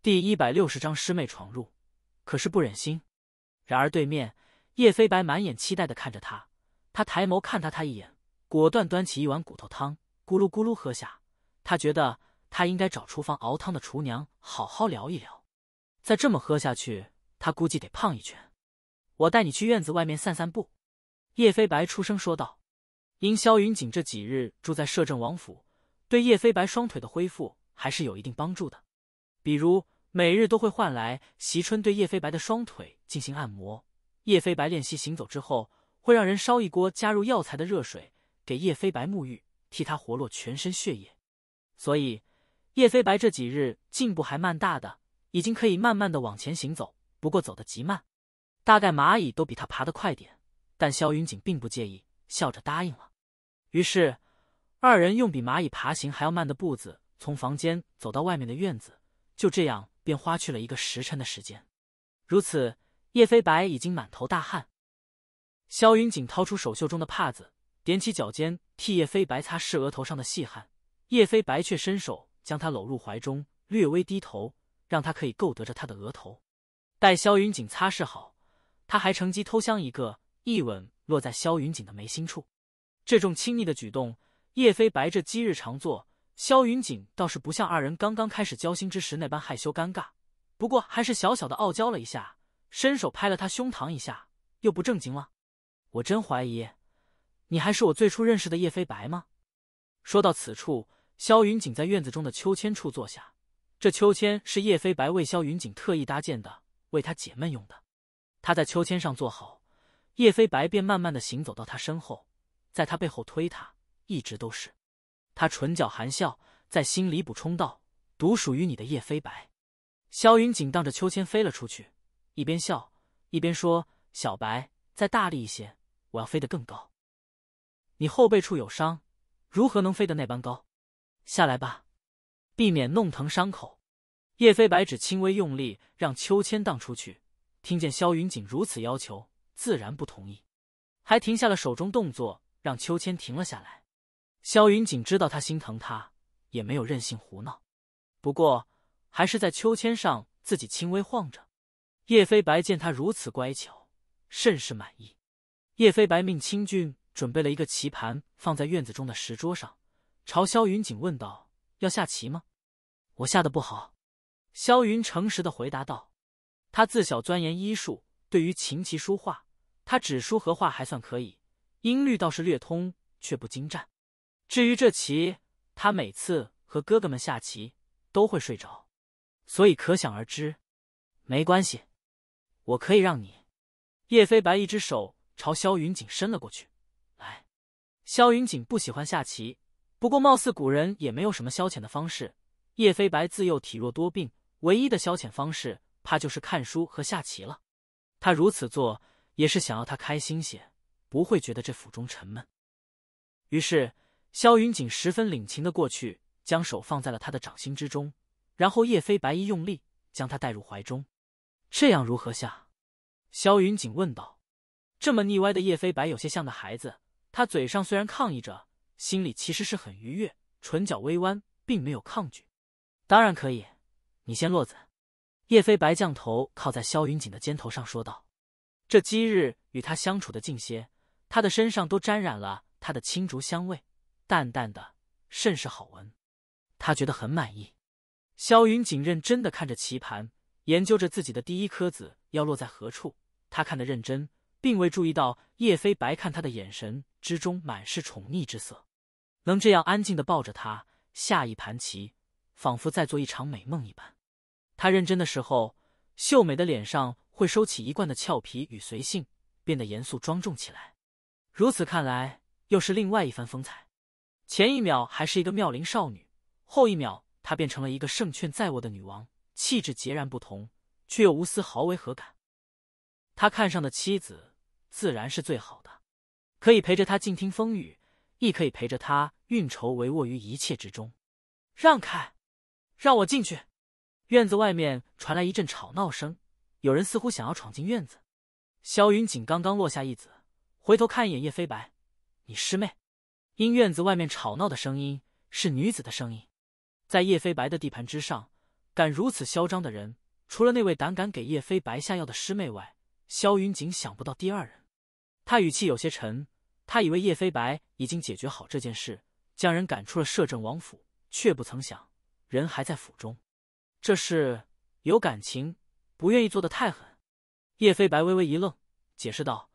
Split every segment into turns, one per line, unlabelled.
第一百六十章师妹闯入，可是不忍心。然而对面叶飞白满眼期待的看着他，他抬眸看他他一眼，果断端起一碗骨头汤，咕噜咕噜喝下。他觉得他应该找厨房熬汤的厨娘好好聊一聊。再这么喝下去，他估计得胖一圈。我带你去院子外面散散步。”叶飞白出声说道。因萧云锦这几日住在摄政王府，对叶飞白双腿的恢复还是有一定帮助的，比如。每日都会换来席春对叶飞白的双腿进行按摩。叶飞白练习行走之后，会让人烧一锅加入药材的热水，给叶飞白沐浴，替他活络全身血液。所以叶飞白这几日进步还蛮大的，已经可以慢慢的往前行走，不过走得极慢，大概蚂蚁都比他爬得快点。但萧云锦并不介意，笑着答应了。于是二人用比蚂蚁爬行还要慢的步子，从房间走到外面的院子，就这样。便花去了一个时辰的时间，如此，叶飞白已经满头大汗。萧云锦掏出手袖中的帕子，踮起脚尖替叶飞白擦拭额头上的细汗。叶飞白却伸手将他搂入怀中，略微低头，让他可以够得着他的额头。待萧云锦擦拭好，他还趁机偷香一个，一吻落在萧云锦的眉心处。这种亲昵的举动，叶飞白这几日常做。萧云锦倒是不像二人刚刚开始交心之时那般害羞尴尬，不过还是小小的傲娇了一下，伸手拍了他胸膛一下，又不正经了。我真怀疑，你还是我最初认识的叶飞白吗？说到此处，萧云锦在院子中的秋千处坐下，这秋千是叶飞白为萧云锦特意搭建的，为他解闷用的。他在秋千上坐好，叶飞白便慢慢的行走到他身后，在他背后推他，一直都是。他唇角含笑，在心里补充道：“独属于你的叶飞白。”萧云锦荡着秋千飞了出去，一边笑一边说：“小白，再大力一些，我要飞得更高。你后背处有伤，如何能飞得那般高？下来吧，避免弄疼伤口。”叶飞白只轻微用力让秋千荡出去，听见萧云锦如此要求，自然不同意，还停下了手中动作，让秋千停了下来。萧云锦知道他心疼他，也没有任性胡闹，不过还是在秋千上自己轻微晃着。叶飞白见他如此乖巧，甚是满意。叶飞白命清俊准备了一个棋盘，放在院子中的石桌上，朝萧云锦问道：“要下棋吗？”“我下的不好。”萧云诚实的回答道。他自小钻研医术，对于琴棋书画，他指书和画还算可以，音律倒是略通，却不精湛。至于这棋，他每次和哥哥们下棋都会睡着，所以可想而知。没关系，我可以让你。叶飞白一只手朝萧云锦伸了过去。来，萧云锦不喜欢下棋，不过貌似古人也没有什么消遣的方式。叶飞白自幼体弱多病，唯一的消遣方式怕就是看书和下棋了。他如此做也是想要他开心些，不会觉得这府中沉闷。于是。萧云锦十分领情的过去，将手放在了他的掌心之中，然后叶飞白一用力将他带入怀中，这样如何下？萧云锦问道。这么腻歪的叶飞白有些像个孩子，他嘴上虽然抗议着，心里其实是很愉悦，唇角微弯，并没有抗拒。当然可以，你先落子。叶飞白将头靠在萧云锦的肩头上说道。这几日与他相处的近些，他的身上都沾染了他的青竹香味。淡淡的，甚是好闻，他觉得很满意。萧云锦认真的看着棋盘，研究着自己的第一颗子要落在何处。他看得认真，并未注意到叶飞白看他的眼神之中满是宠溺之色。能这样安静的抱着他下一盘棋，仿佛在做一场美梦一般。他认真的时候，秀美的脸上会收起一贯的俏皮与随性，变得严肃庄重起来。如此看来，又是另外一番风采。前一秒还是一个妙龄少女，后一秒她变成了一个胜券在握的女王，气质截然不同，却又无丝毫违和感。他看上的妻子自然是最好的，可以陪着他静听风雨，亦可以陪着他运筹帷幄于一切之中。让开，让我进去。院子外面传来一阵吵闹声，有人似乎想要闯进院子。萧云锦刚刚落下一子，回头看一眼叶飞白：“你师妹。”因院子外面吵闹的声音是女子的声音，在叶飞白的地盘之上，敢如此嚣张的人，除了那位胆敢给叶飞白下药的师妹外，萧云锦想不到第二人。他语气有些沉，他以为叶飞白已经解决好这件事，将人赶出了摄政王府，却不曾想人还在府中。这是有感情，不愿意做的太狠。叶飞白微微一愣，解释道：“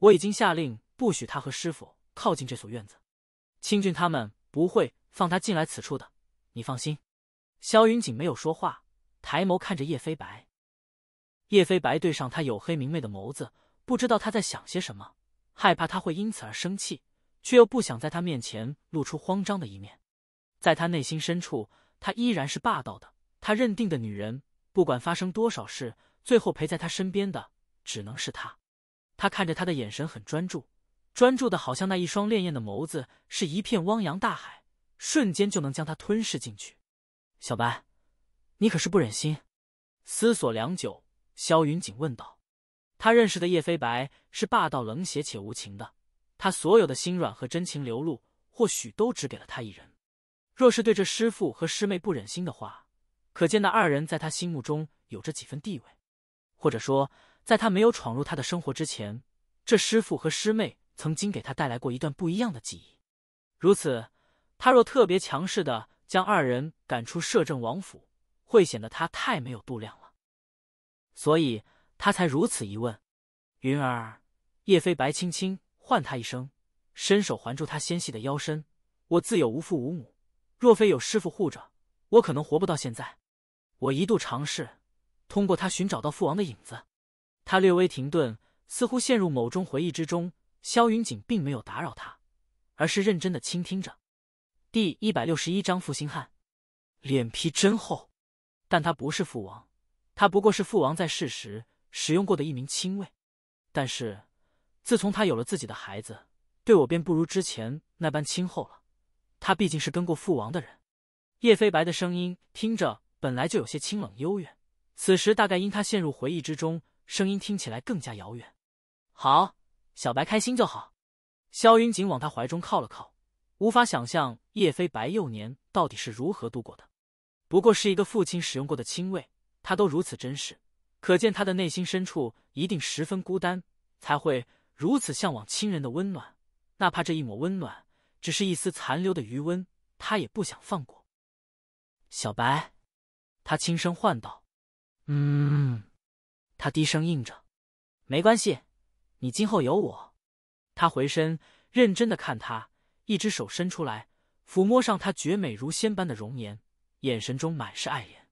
我已经下令，不许他和师傅靠近这所院子。”清俊他们不会放他进来此处的，你放心。萧云锦没有说话，抬眸看着叶飞白。叶飞白对上他黝黑明媚的眸子，不知道他在想些什么，害怕他会因此而生气，却又不想在他面前露出慌张的一面。在他内心深处，他依然是霸道的，他认定的女人，不管发生多少事，最后陪在他身边的只能是他。他看着他的眼神很专注。专注的，好像那一双潋滟的眸子是一片汪洋大海，瞬间就能将他吞噬进去。小白，你可是不忍心？思索良久，萧云锦问道：“他认识的叶飞白是霸道、冷血且无情的，他所有的心软和真情流露，或许都只给了他一人。若是对这师父和师妹不忍心的话，可见那二人在他心目中有着几分地位，或者说，在他没有闯入他的生活之前，这师父和师妹。”曾经给他带来过一段不一样的记忆，如此，他若特别强势的将二人赶出摄政王府，会显得他太没有度量了，所以他才如此一问。云儿，叶飞白轻轻唤他一声，伸手环住他纤细的腰身。我自有无父无母，若非有师傅护着，我可能活不到现在。我一度尝试通过他寻找到父王的影子，他略微停顿，似乎陷入某种回忆之中。萧云锦并没有打扰他，而是认真的倾听着。第一百六十一章负心汉，脸皮真厚。但他不是父王，他不过是父王在世时使用过的一名亲卫。但是自从他有了自己的孩子，对我便不如之前那般亲厚了。他毕竟是跟过父王的人。叶飞白的声音听着本来就有些清冷悠远，此时大概因他陷入回忆之中，声音听起来更加遥远。好。小白开心就好。萧云锦往他怀中靠了靠，无法想象叶飞白幼年到底是如何度过的。不过是一个父亲使用过的亲卫，他都如此珍视，可见他的内心深处一定十分孤单，才会如此向往亲人的温暖。哪怕这一抹温暖只是一丝残留的余温，他也不想放过小白。他轻声唤道：“嗯。”他低声应着：“没关系。”你今后有我。他回身认真的看她，一只手伸出来抚摸上她绝美如仙般的容颜，眼神中满是爱怜。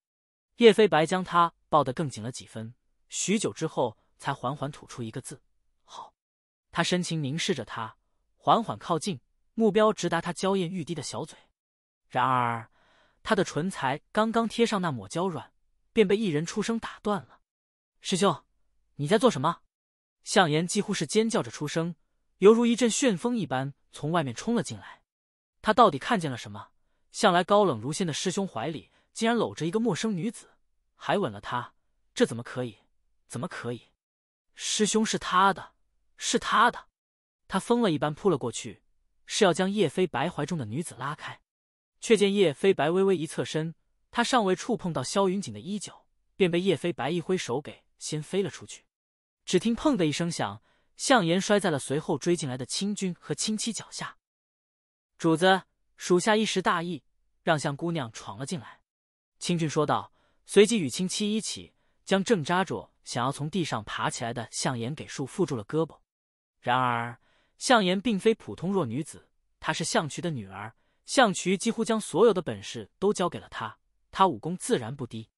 叶飞白将她抱得更紧了几分，许久之后才缓缓吐出一个字：“好。”他深情凝视着她，缓缓靠近，目标直达她娇艳欲滴的小嘴。然而，他的唇才刚刚贴上那抹娇软，便被一人出声打断了：“师兄，你在做什么？”向言几乎是尖叫着出声，犹如一阵旋风一般从外面冲了进来。他到底看见了什么？向来高冷如仙的师兄怀里竟然搂着一个陌生女子，还吻了她。这怎么可以？怎么可以？师兄是他的，是他的！他疯了一般扑了过去，是要将叶飞白怀中的女子拉开，却见叶飞白微微一侧身，他尚未触碰到萧云锦的衣角，便被叶飞白一挥手给掀飞了出去。只听“砰”的一声响，向燕摔在了随后追进来的清军和清妻脚下。主子，属下一时大意，让向姑娘闯了进来。”清军说道，随即与清妻一起将正扎着想要从地上爬起来的向燕给束缚住了胳膊。然而，向燕并非普通弱女子，她是向渠的女儿，向渠几乎将所有的本事都交给了她，她武功自然不低。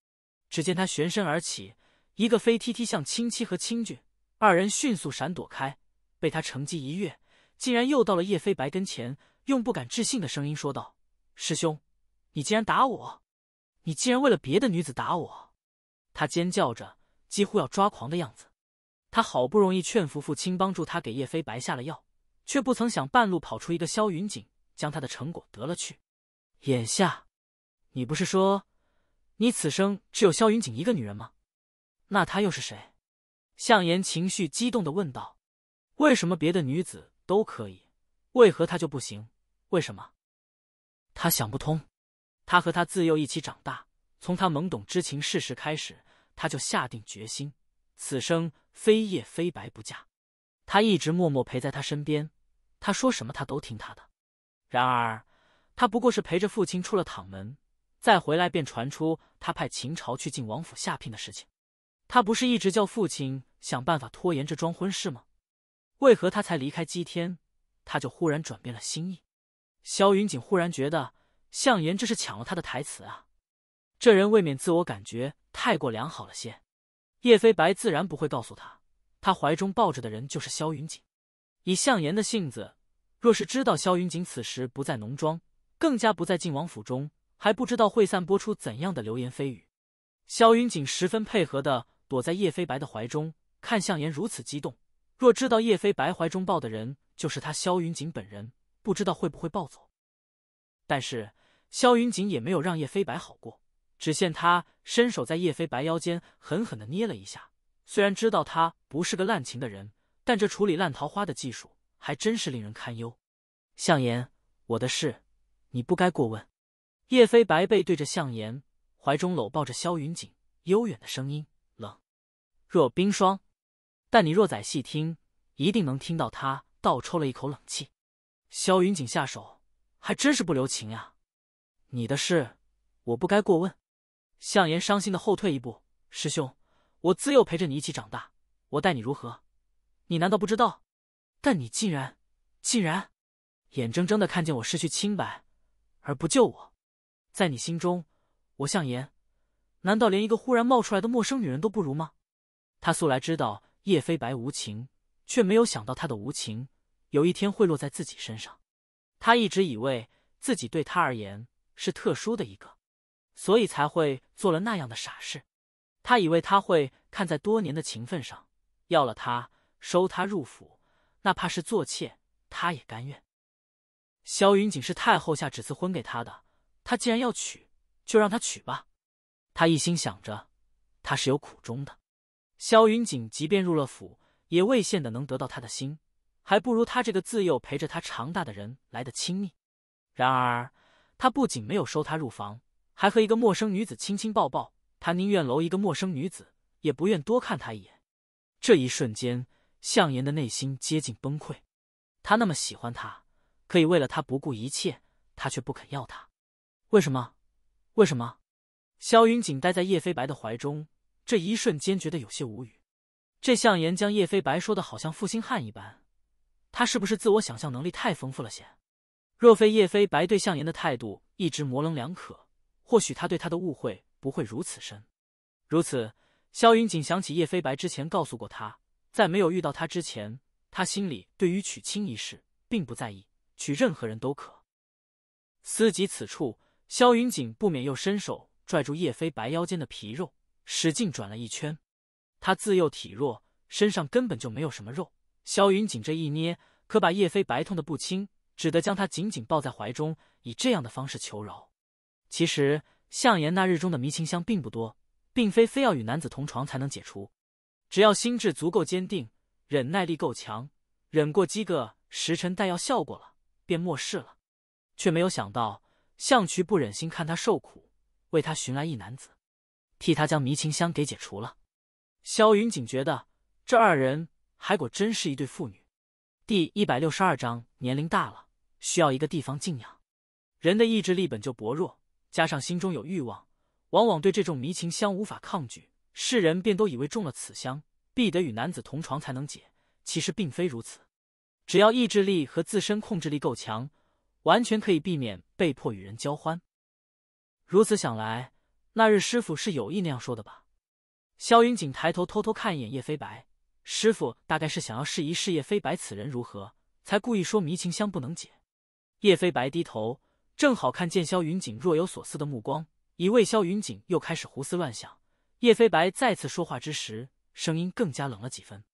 只见她旋身而起。一个飞踢踢向青妻和清俊二人，迅速闪躲开，被他乘机一跃，竟然又到了叶飞白跟前，用不敢置信的声音说道：“师兄，你竟然打我！你竟然为了别的女子打我！”他尖叫着，几乎要抓狂的样子。他好不容易劝服父亲帮助他给叶飞白下了药，却不曾想半路跑出一个萧云锦，将他的成果得了去。眼下，你不是说你此生只有萧云锦一个女人吗？那他又是谁？向言情绪激动的问道：“为什么别的女子都可以，为何他就不行？为什么？”他想不通。他和他自幼一起长大，从他懵懂知情世事开始，他就下定决心，此生非夜非白不嫁。他一直默默陪在他身边，他说什么他都听他的。然而，他不过是陪着父亲出了趟门，再回来便传出他派秦朝去晋王府下聘的事情。他不是一直叫父亲想办法拖延这桩婚事吗？为何他才离开祭天，他就忽然转变了心意？萧云锦忽然觉得，向言这是抢了他的台词啊！这人未免自我感觉太过良好了些。叶飞白自然不会告诉他，他怀中抱着的人就是萧云锦。以向言的性子，若是知道萧云锦此时不在农庄，更加不在晋王府中，还不知道会散播出怎样的流言蜚语。萧云锦十分配合的。躲在叶飞白的怀中，看向言如此激动，若知道叶飞白怀中抱的人就是他萧云锦本人，不知道会不会暴走。但是萧云锦也没有让叶飞白好过，只见他伸手在叶飞白腰间狠狠的捏了一下。虽然知道他不是个滥情的人，但这处理烂桃花的技术还真是令人堪忧。向言，我的事你不该过问。叶飞白背对着向言，怀中搂抱着萧云锦，悠远的声音。若冰霜，但你若再细听，一定能听到他倒抽了一口冷气。萧云锦下手还真是不留情呀！你的事我不该过问。向言伤心的后退一步，师兄，我自幼陪着你一起长大，我待你如何，你难道不知道？但你竟然竟然，眼睁睁的看见我失去清白，而不救我，在你心中，我向言，难道连一个忽然冒出来的陌生女人都不如吗？他素来知道叶飞白无情，却没有想到他的无情有一天会落在自己身上。他一直以为自己对他而言是特殊的一个，所以才会做了那样的傻事。他以为他会看在多年的情分上，要了他，收他入府，哪怕是做妾，他也甘愿。萧云锦是太后下旨赐婚给他的，他既然要娶，就让他娶吧。他一心想着，他是有苦衷的。萧云锦即便入了府，也未见得能得到他的心，还不如他这个自幼陪着他长大的人来的亲密。然而，他不仅没有收他入房，还和一个陌生女子亲亲抱抱。他宁愿搂一个陌生女子，也不愿多看她一眼。这一瞬间，向言的内心接近崩溃。他那么喜欢他，可以为了他不顾一切，他却不肯要他。为什么？为什么？萧云锦待在叶飞白的怀中。这一瞬间觉得有些无语，这项延将叶飞白说的好像负心汉一般，他是不是自我想象能力太丰富了些？若非叶飞白对项延的态度一直模棱两可，或许他对他的误会不会如此深。如此，萧云锦想起叶飞白之前告诉过他，在没有遇到他之前，他心里对于娶亲一事并不在意，娶任何人都可。思及此处，萧云锦不免又伸手拽住叶飞白腰间的皮肉。使劲转了一圈，他自幼体弱，身上根本就没有什么肉。萧云锦这一捏，可把叶飞白痛的不轻，只得将他紧紧抱在怀中，以这样的方式求饶。其实，向言那日中的迷情香并不多，并非非要与男子同床才能解除，只要心智足够坚定，忍耐力够强，忍过几个时辰，带药效果了便莫事了。却没有想到，向渠不忍心看他受苦，为他寻来一男子。替他将迷情香给解除了，萧云锦觉得这二人还果真是一对父女。第一百六十二章，年龄大了，需要一个地方静养。人的意志力本就薄弱，加上心中有欲望，往往对这种迷情香无法抗拒。世人便都以为中了此香，必得与男子同床才能解，其实并非如此。只要意志力和自身控制力够强，完全可以避免被迫与人交欢。如此想来。那日师傅是有意那样说的吧？萧云锦抬头偷偷看一眼叶飞白，师傅大概是想要试一试叶飞白此人如何，才故意说迷情香不能解。叶飞白低头，正好看见萧云锦若有所思的目光，以为萧云锦又开始胡思乱想。叶飞白再次说话之时，声音更加冷了几分。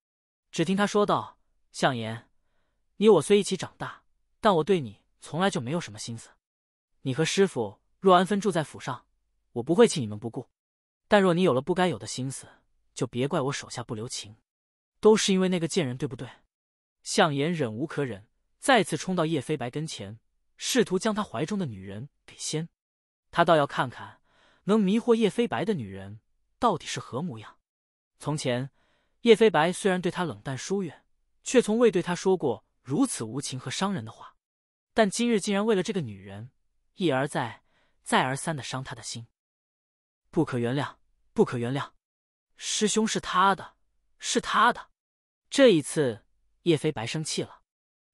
只听他说道：“相言，你我虽一起长大，但我对你从来就没有什么心思。你和师傅若安分住在府上。”我不会弃你们不顾，但若你有了不该有的心思，就别怪我手下不留情。都是因为那个贱人，对不对？向爷忍无可忍，再次冲到叶飞白跟前，试图将他怀中的女人给掀。他倒要看看，能迷惑叶飞白的女人到底是何模样。从前，叶飞白虽然对他冷淡疏远，却从未对他说过如此无情和伤人的话。但今日竟然为了这个女人，一而再，再而三的伤他的心。不可原谅，不可原谅！师兄是他的，是他的。这一次，叶飞白生气了，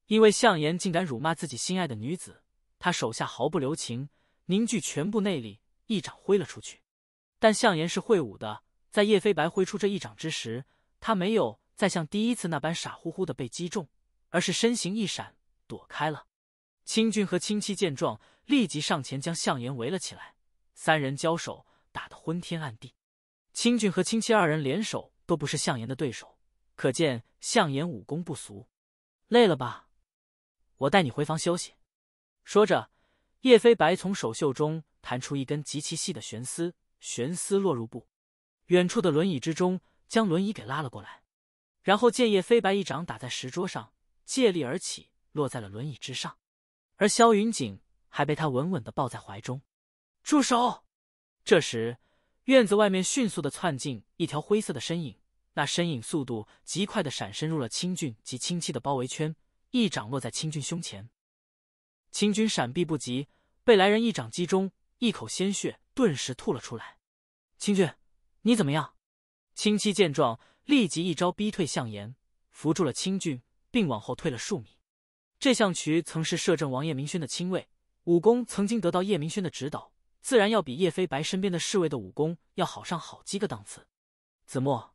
因为向燕竟敢辱骂自己心爱的女子。他手下毫不留情，凝聚全部内力，一掌挥了出去。但向燕是会武的，在叶飞白挥出这一掌之时，他没有再像第一次那般傻乎乎的被击中，而是身形一闪，躲开了。清俊和清戚见状，立即上前将向燕围了起来，三人交手。打得昏天暗地，清俊和清七二人联手都不是项岩的对手，可见项岩武功不俗。累了吧？我带你回房休息。说着，叶飞白从手袖中弹出一根极其细的悬丝，悬丝落入布，远处的轮椅之中，将轮椅给拉了过来。然后见叶飞白一掌打在石桌上，借力而起，落在了轮椅之上，而萧云锦还被他稳稳的抱在怀中。住手！这时，院子外面迅速的窜进一条灰色的身影，那身影速度极快的闪身入了清俊及清妻的包围圈，一掌落在清俊胸前，清军闪避不及，被来人一掌击中，一口鲜血顿时吐了出来。清俊，你怎么样？清妻见状，立即一招逼退向岩，扶住了清俊，并往后退了数米。这项渠曾是摄政王叶明轩的亲卫，武功曾经得到叶明轩的指导。自然要比叶飞白身边的侍卫的武功要好上好几个档次。子墨，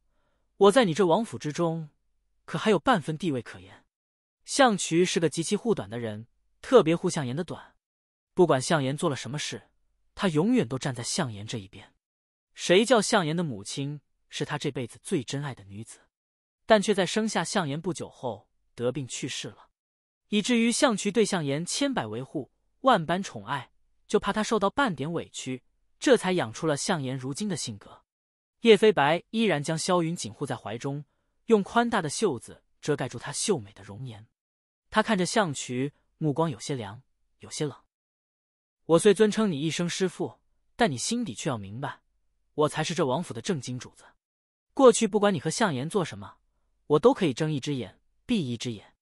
我在你这王府之中，可还有半分地位可言？项渠是个极其护短的人，特别护项言的短。不管项岩做了什么事，他永远都站在项岩这一边。谁叫项岩的母亲是他这辈子最珍爱的女子，但却在生下项岩不久后得病去世了，以至于项渠对项岩千百维护，万般宠爱。就怕他受到半点委屈，这才养出了向言如今的性格。叶飞白依然将萧云锦护在怀中，用宽大的袖子遮盖住她秀美的容颜。他看着向渠，目光有些凉，有些冷。我虽尊称你一声师父，但你心底却要明白，我才是这王府的正经主子。过去不管你和向言做什么，我都可以睁一只眼闭一只眼。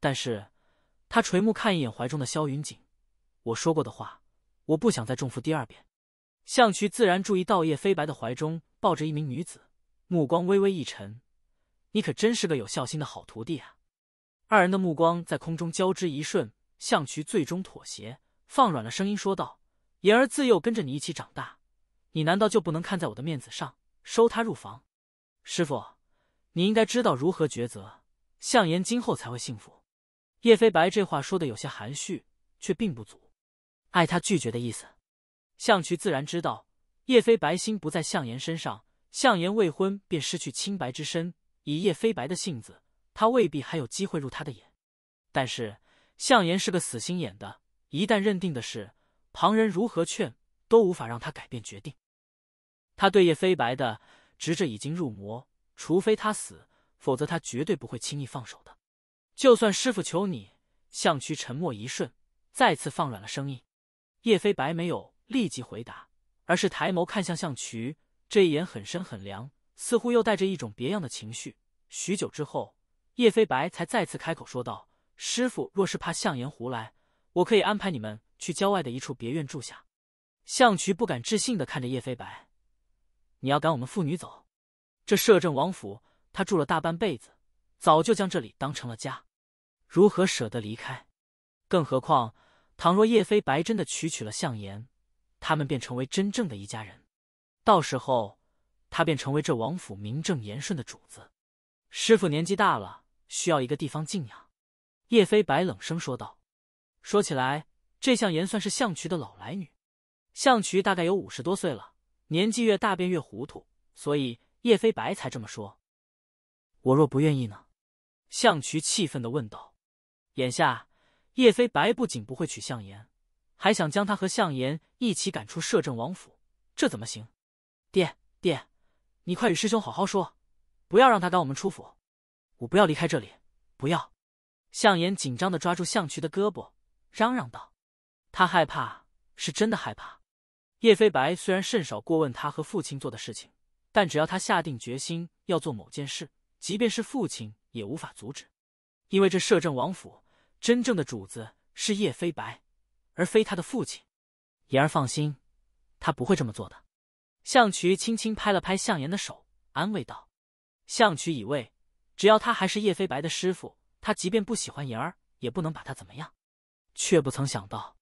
但是，他垂目看一眼怀中的萧云锦，我说过的话。我不想再重复第二遍。向渠自然注意到叶飞白的怀中抱着一名女子，目光微微一沉。你可真是个有孝心的好徒弟啊！二人的目光在空中交织一瞬，向渠最终妥协，放软了声音说道：“言儿自幼跟着你一起长大，你难道就不能看在我的面子上收她入房？”师傅，你应该知道如何抉择，向言今后才会幸福。叶飞白这话说的有些含蓄，却并不足。爱他拒绝的意思，项渠自然知道。叶飞白心不在向言身上，向言未婚便失去清白之身。以叶飞白的性子，他未必还有机会入他的眼。但是向言是个死心眼的，一旦认定的事，旁人如何劝都无法让他改变决定。他对叶飞白的执着已经入魔，除非他死，否则他绝对不会轻易放手的。就算师傅求你，向渠沉默一瞬，再次放软了声音。叶飞白没有立即回答，而是抬眸看向向渠，这一眼很深很凉，似乎又带着一种别样的情绪。许久之后，叶飞白才再次开口说道：“师傅若是怕向岩胡来，我可以安排你们去郊外的一处别院住下。”向渠不敢置信的看着叶飞白：“你要赶我们父女走？这摄政王府，他住了大半辈子，早就将这里当成了家，如何舍得离开？更何况……”倘若叶飞白真的娶娶了向延，他们便成为真正的一家人。到时候，他便成为这王府名正言顺的主子。师傅年纪大了，需要一个地方静养。叶飞白冷声说道：“说起来，这项延算是向渠的老来女。向渠大概有五十多岁了，年纪越大便越糊涂，所以叶飞白才这么说。”我若不愿意呢？向渠气愤的问道。眼下。叶飞白不仅不会娶向燕，还想将他和向燕一起赶出摄政王府，这怎么行？爹爹，你快与师兄好好说，不要让他赶我们出府。我不要离开这里，不要！向言紧张的抓住向渠的胳膊，嚷嚷道：“他害怕，是真的害怕。”叶飞白虽然甚少过问他和父亲做的事情，但只要他下定决心要做某件事，即便是父亲也无法阻止，因为这摄政王府。真正的主子是叶飞白，而非他的父亲。妍儿放心，他不会这么做的。项渠轻轻拍了拍向妍的手，安慰道：“项渠以为，只要他还是叶飞白的师傅，他即便不喜欢妍儿，也不能把他怎么样。”却不曾想到，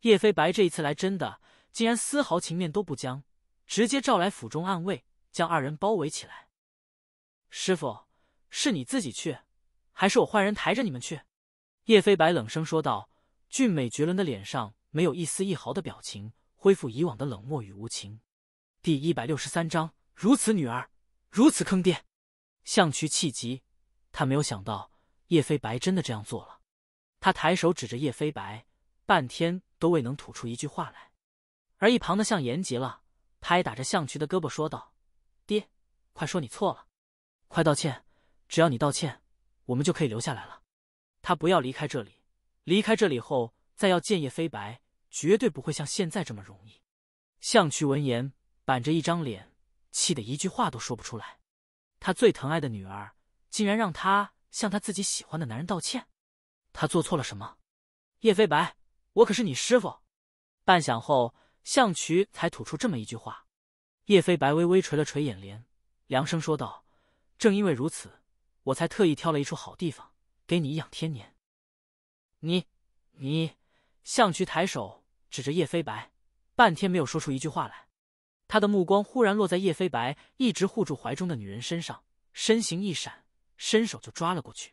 叶飞白这一次来真的，竟然丝毫情面都不将，直接召来府中暗卫，将二人包围起来。师傅，是你自己去，还是我换人抬着你们去？叶飞白冷声说道：“俊美绝伦的脸上没有一丝一毫的表情，恢复以往的冷漠与无情。”第一百六十三章，如此女儿，如此坑爹。向渠气急，他没有想到叶飞白真的这样做了。他抬手指着叶飞白，半天都未能吐出一句话来。而一旁的向言急了，拍打着向渠的胳膊说道：“爹，快说你错了，快道歉！只要你道歉，我们就可以留下来了。”他不要离开这里，离开这里后再要见叶飞白，绝对不会像现在这么容易。向渠闻言，板着一张脸，气得一句话都说不出来。他最疼爱的女儿，竟然让他向他自己喜欢的男人道歉，他做错了什么？叶飞白，我可是你师傅。半晌后，向渠才吐出这么一句话。叶飞白微微垂了垂眼帘，凉声说道：“正因为如此，我才特意挑了一处好地方。”给你颐养天年，你，你，向渠抬手指着叶飞白，半天没有说出一句话来。他的目光忽然落在叶飞白一直护住怀中的女人身上，身形一闪，伸手就抓了过去。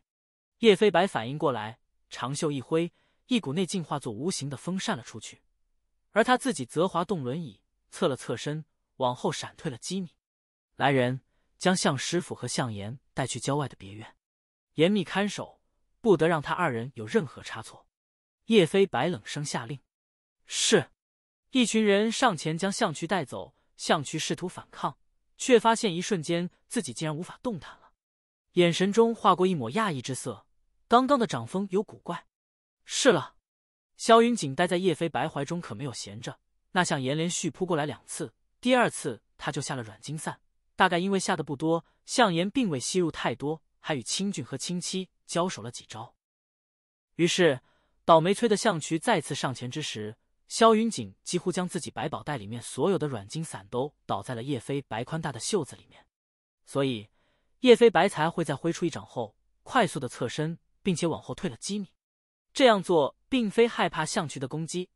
叶飞白反应过来，长袖一挥，一股内劲化作无形的风扇了出去，而他自己则滑动轮椅，侧了侧身，往后闪退了几米。来人，将向师傅和向言带去郊外的别院，严密看守。不得让他二人有任何差错。叶飞白冷声下令：“是！”一群人上前将项渠带走。项渠试图反抗，却发现一瞬间自己竟然无法动弹了，眼神中划过一抹讶异之色。刚刚的掌风有古怪。是了，萧云锦待在叶飞白怀中可没有闲着。那向岩连续扑过来两次，第二次他就下了软金散。大概因为下的不多，向岩并未吸入太多，还与清俊和清七。交手了几招，于是倒霉催的象渠再次上前之时，萧云锦几乎将自己百宝袋里面所有的软金散都倒在了叶飞白宽大的袖子里面，所以叶飞白才会在挥出一掌后，快速的侧身，并且往后退了几米。这样做并非害怕象渠的攻击，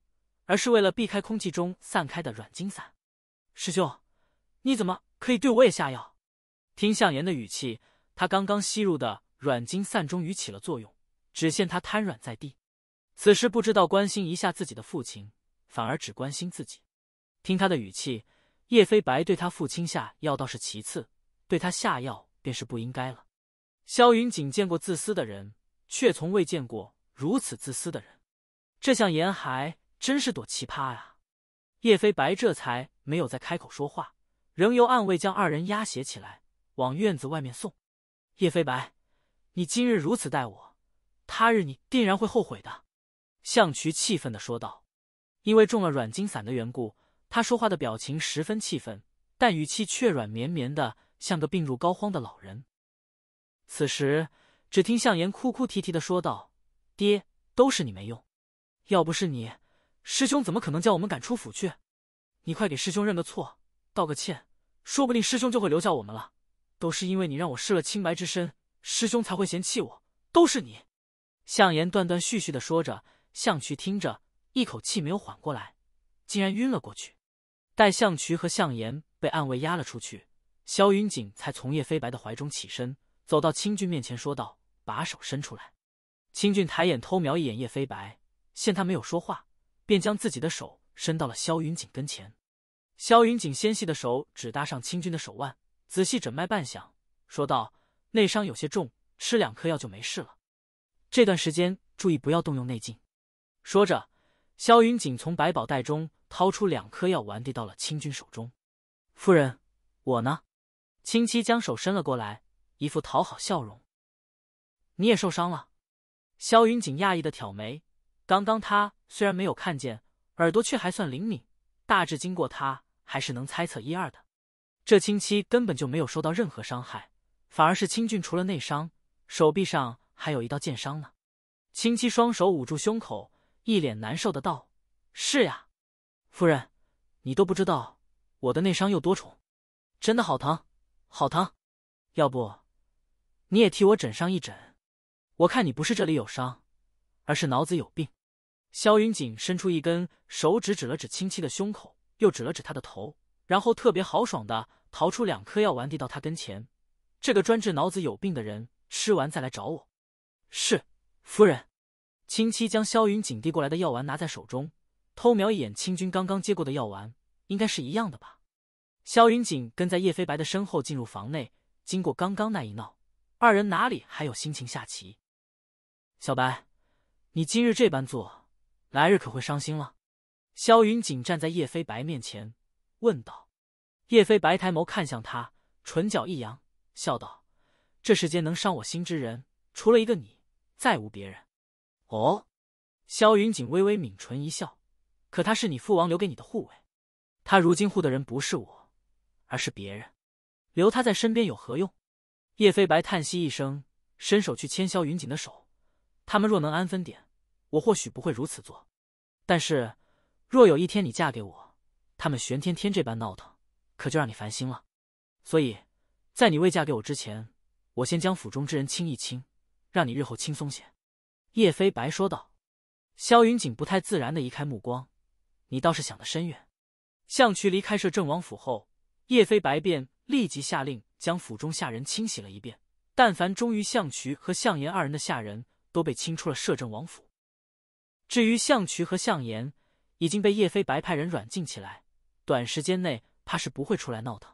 而是为了避开空气中散开的软金散。师兄，你怎么可以对我也下药？听向言的语气，他刚刚吸入的。软筋散终于起了作用，只见他瘫软在地。此时不知道关心一下自己的父亲，反而只关心自己。听他的语气，叶飞白对他父亲下药倒是其次，对他下药便是不应该了。萧云锦见过自私的人，却从未见过如此自私的人。这向严海真是朵奇葩呀！叶飞白这才没有再开口说话，仍由暗卫将二人押解起来，往院子外面送。叶飞白。你今日如此待我，他日你定然会后悔的。”项渠气愤的说道。因为中了软金散的缘故，他说话的表情十分气愤，但语气却软绵绵的，像个病入膏肓的老人。此时，只听向延哭哭啼啼的说道：“爹，都是你没用，要不是你，师兄怎么可能将我们赶出府去？你快给师兄认个错，道个歉，说不定师兄就会留下我们了。都是因为你，让我失了清白之身。”师兄才会嫌弃我，都是你。”向延断断续续的说着，向渠听着，一口气没有缓过来，竟然晕了过去。待向渠和向延被暗卫押了出去，萧云锦才从叶飞白的怀中起身，走到清俊面前，说道：“把手伸出来。”清俊抬眼偷瞄一眼叶飞白，见他没有说话，便将自己的手伸到了萧云锦跟前。萧云锦纤细的手指搭上清俊的手腕，仔细诊脉半晌，说道。内伤有些重，吃两颗药就没事了。这段时间注意不要动用内劲。说着，萧云锦从百宝袋中掏出两颗药丸递到了清军手中。夫人，我呢？青七将手伸了过来，一副讨好笑容。你也受伤了？萧云锦讶异的挑眉。刚刚他虽然没有看见，耳朵却还算灵敏，大致经过他还是能猜测一二的。这青七根本就没有受到任何伤害。反而是清俊，除了内伤，手臂上还有一道剑伤呢。清七双手捂住胸口，一脸难受的道：“是呀，夫人，你都不知道我的内伤有多重，真的好疼，好疼。要不你也替我诊上一诊？我看你不是这里有伤，而是脑子有病。”萧云锦伸出一根手指，指了指清七的胸口，又指了指他的头，然后特别豪爽的掏出两颗药丸，递到他跟前。这个专治脑子有病的人，吃完再来找我。是夫人。青七将萧云锦递过来的药丸拿在手中，偷瞄一眼清军刚刚接过的药丸，应该是一样的吧？萧云锦跟在叶飞白的身后进入房内。经过刚刚那一闹，二人哪里还有心情下棋？小白，你今日这般做，来日可会伤心了？萧云锦站在叶飞白面前问道。叶飞白抬眸看向他，唇角一扬。笑道：“这世间能伤我心之人，除了一个你，再无别人。”哦，萧云锦微微抿唇一笑。可他是你父王留给你的护卫，他如今护的人不是我，而是别人。留他在身边有何用？叶飞白叹息一声，伸手去牵萧云锦的手。他们若能安分点，我或许不会如此做。但是，若有一天你嫁给我，他们玄天天这般闹腾，可就让你烦心了。所以。在你未嫁给我之前，我先将府中之人清一清，让你日后轻松些。”叶飞白说道。萧云锦不太自然的移开目光，“你倒是想得深远。”项渠离开摄政王府后，叶飞白便立即下令将府中下人清洗了一遍，但凡忠于项渠和项延二人的下人都被清出了摄政王府。至于项渠和项延，已经被叶飞白派人软禁起来，短时间内怕是不会出来闹腾。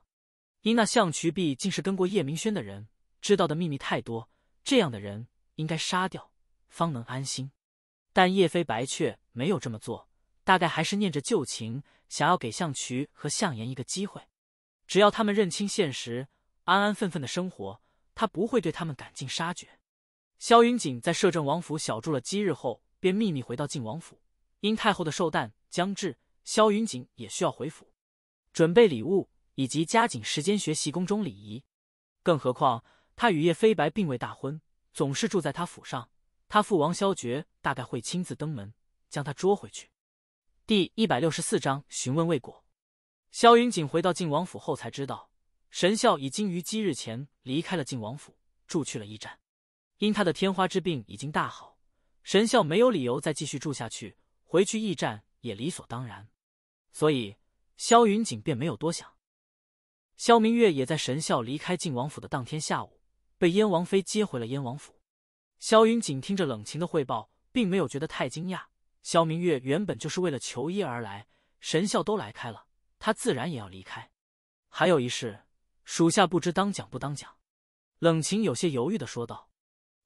因那项渠弼竟是跟过叶明轩的人，知道的秘密太多，这样的人应该杀掉，方能安心。但叶飞白却没有这么做，大概还是念着旧情，想要给项渠和项炎一个机会。只要他们认清现实，安安分分的生活，他不会对他们赶尽杀绝。萧云锦在摄政王府小住了几日后，便秘密回到靖王府。因太后的寿诞将至，萧云锦也需要回府准备礼物。以及加紧时间学习宫中礼仪，更何况他与叶飞白并未大婚，总是住在他府上，他父王萧觉大概会亲自登门将他捉回去。第一百六十四章询问未果，萧云锦回到晋王府后才知道，神孝已经于几日前离开了晋王府，住去了驿站。因他的天花之病已经大好，神孝没有理由再继续住下去，回去驿站也理所当然，所以萧云锦便没有多想。萧明月也在神校离开晋王府的当天下午，被燕王妃接回了燕王府。萧云锦听着冷晴的汇报，并没有觉得太惊讶。萧明月原本就是为了求医而来，神校都来开了，他自然也要离开。还有一事，属下不知当讲不当讲。冷晴有些犹豫的说道。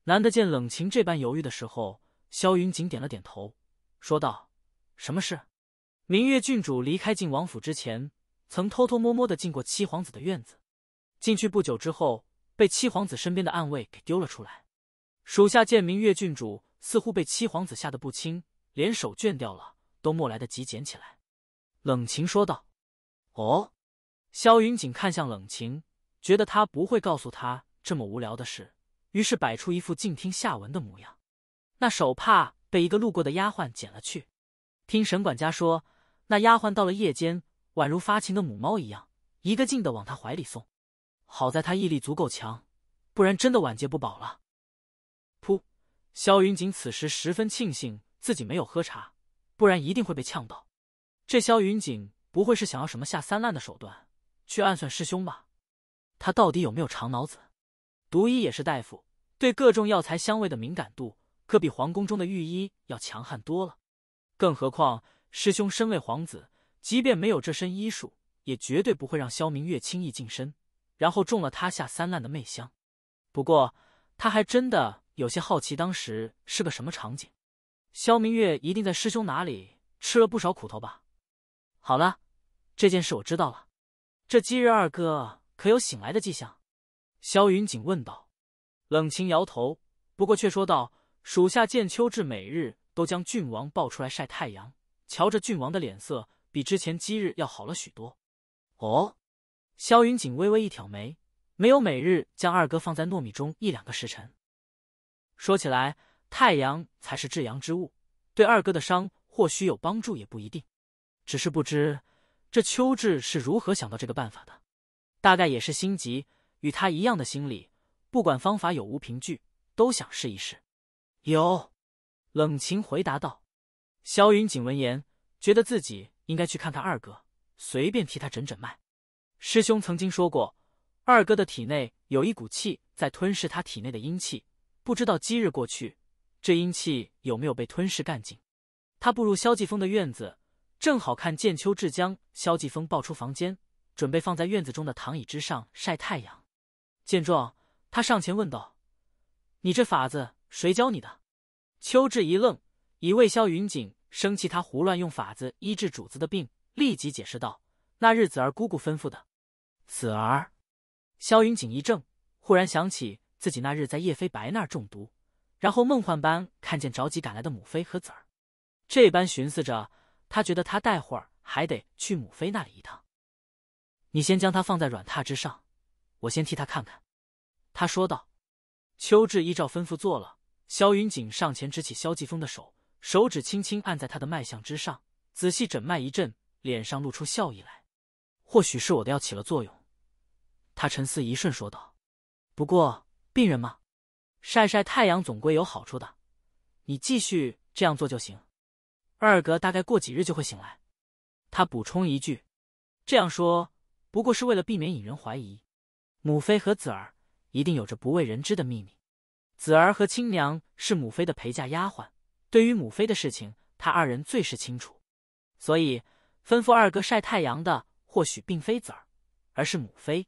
难得见冷晴这般犹豫的时候，萧云锦点了点头，说道：“什么事？”明月郡主离开晋王府之前。曾偷偷摸摸的进过七皇子的院子，进去不久之后，被七皇子身边的暗卫给丢了出来。属下见明月郡主似乎被七皇子吓得不轻，连手绢掉了都没来得及捡起来。冷晴说道：“哦。”萧云锦看向冷晴，觉得他不会告诉他这么无聊的事，于是摆出一副静听下文的模样。那手帕被一个路过的丫鬟捡了去，听沈管家说，那丫鬟到了夜间。宛如发情的母猫一样，一个劲的往他怀里送。好在他毅力足够强，不然真的晚节不保了。噗！萧云锦此时十分庆幸自己没有喝茶，不然一定会被呛到。这萧云锦不会是想要什么下三滥的手段去暗算师兄吧？他到底有没有长脑子？毒医也是大夫，对各种药材香味的敏感度可比皇宫中的御医要强悍多了。更何况师兄身为皇子。即便没有这身医术，也绝对不会让萧明月轻易近身，然后中了他下三滥的媚香。不过，他还真的有些好奇当时是个什么场景。萧明月一定在师兄哪里吃了不少苦头吧？好了，这件事我知道了。这今日二哥可有醒来的迹象？萧云锦问道。冷清摇头，不过却说道：“属下见秋至每日都将郡王抱出来晒太阳，瞧着郡王的脸色。”比之前几日要好了许多。哦，萧云锦微微一挑眉，没有每日将二哥放在糯米中一两个时辰。说起来，太阳才是至阳之物，对二哥的伤或许有帮助，也不一定。只是不知这秋至是如何想到这个办法的，大概也是心急，与他一样的心理，不管方法有无凭据，都想试一试。有，冷晴回答道。萧云锦闻言，觉得自己。应该去看看二哥，随便替他诊诊脉。师兄曾经说过，二哥的体内有一股气在吞噬他体内的阴气，不知道今日过去，这阴气有没有被吞噬干净？他步入萧继峰的院子，正好看见秋志将萧继峰抱出房间，准备放在院子中的躺椅之上晒太阳。见状，他上前问道：“你这法子谁教你的？”秋志一愣，以为萧云锦。生气，他胡乱用法子医治主子的病，立即解释道：“那日子儿姑姑吩咐的。”子儿，萧云锦一怔，忽然想起自己那日在叶飞白那儿中毒，然后梦幻般看见着急赶来的母妃和子儿。这般寻思着，他觉得他待会儿还得去母妃那里一趟。你先将他放在软榻之上，我先替他看看。”他说道。秋至依照吩咐做了，萧云锦上前执起萧继风的手。手指轻轻按在他的脉象之上，仔细诊脉一阵，脸上露出笑意来。或许是我的药起了作用，他沉思一瞬说道：“不过病人嘛，晒晒太阳总归有好处的，你继续这样做就行。”二哥大概过几日就会醒来，他补充一句：“这样说不过是为了避免引人怀疑，母妃和子儿一定有着不为人知的秘密。子儿和亲娘是母妃的陪嫁丫鬟。”对于母妃的事情，他二人最是清楚，所以吩咐二哥晒太阳的，或许并非子儿，而是母妃。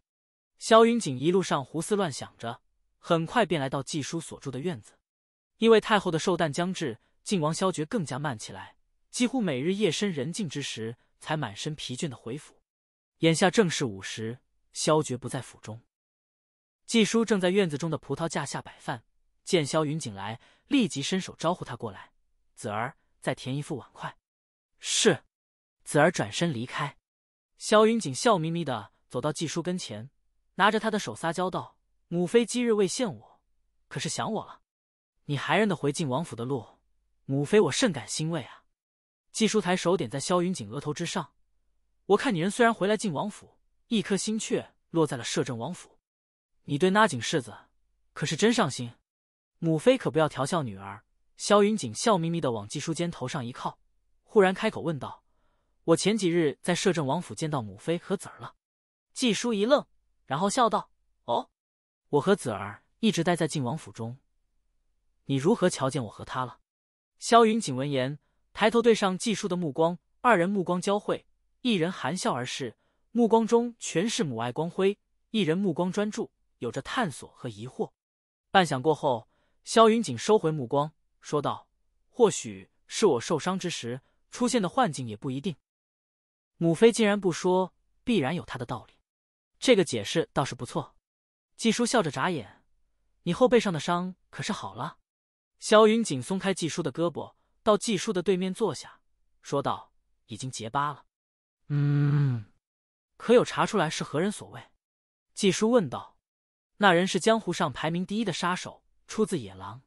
萧云锦一路上胡思乱想着，很快便来到季叔所住的院子。因为太后的寿诞将至，晋王萧觉更加慢起来，几乎每日夜深人静之时，才满身疲倦的回府。眼下正是午时，萧觉不在府中，季叔正在院子中的葡萄架下摆饭，见萧云锦来，立即伸手招呼他过来。子儿，再填一副碗筷。是。子儿转身离开。萧云锦笑眯眯的走到纪叔跟前，拿着他的手撒娇道：“母妃今日未见我，可是想我了？你还认得回晋王府的路？母妃，我甚感欣慰啊！”纪叔抬手点在萧云锦额头之上：“我看你人虽然回来晋王府，一颗心却落在了摄政王府。你对那景世子可是真上心？母妃可不要调笑女儿。”萧云锦笑眯眯的往纪叔肩头上一靠，忽然开口问道：“我前几日在摄政王府见到母妃和子儿了。”纪叔一愣，然后笑道：“哦，我和子儿一直待在晋王府中，你如何瞧见我和他了？”萧云锦闻言，抬头对上纪叔的目光，二人目光交汇，一人含笑而视，目光中全是母爱光辉；一人目光专注，有着探索和疑惑。半晌过后，萧云锦收回目光。说道：“或许是我受伤之时出现的幻境，也不一定。母妃既然不说，必然有她的道理。这个解释倒是不错。”纪叔笑着眨眼：“你后背上的伤可是好了？”萧云锦松开纪叔的胳膊，到纪叔的对面坐下，说道：“已经结疤了。”“嗯，可有查出来是何人所为？”纪叔问道。“那人是江湖上排名第一的杀手，出自野狼。”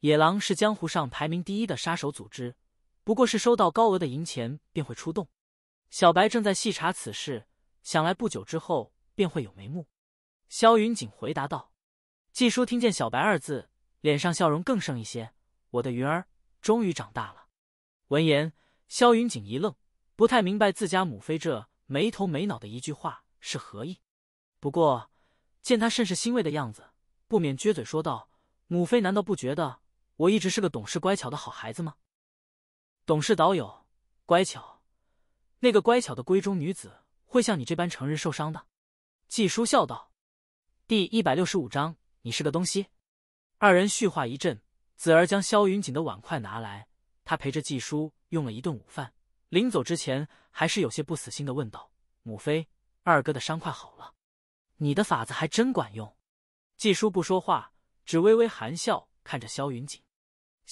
野狼是江湖上排名第一的杀手组织，不过是收到高额的银钱便会出动。小白正在细查此事，想来不久之后便会有眉目。萧云锦回答道：“季叔，听见‘小白’二字，脸上笑容更盛一些。我的云儿终于长大了。”闻言，萧云锦一愣，不太明白自家母妃这没头没脑的一句话是何意。不过见他甚是欣慰的样子，不免撅嘴说道：“母妃难道不觉得？”我一直是个懂事乖巧的好孩子吗？懂事，导友，乖巧，那个乖巧的闺中女子会像你这般成日受伤的？季叔笑道。第一百六十五章，你是个东西。二人叙话一阵，子儿将萧云锦的碗筷拿来，他陪着季叔用了一顿午饭。临走之前，还是有些不死心的问道：“母妃，二哥的伤快好了？你的法子还真管用。”季叔不说话，只微微含笑看着萧云锦。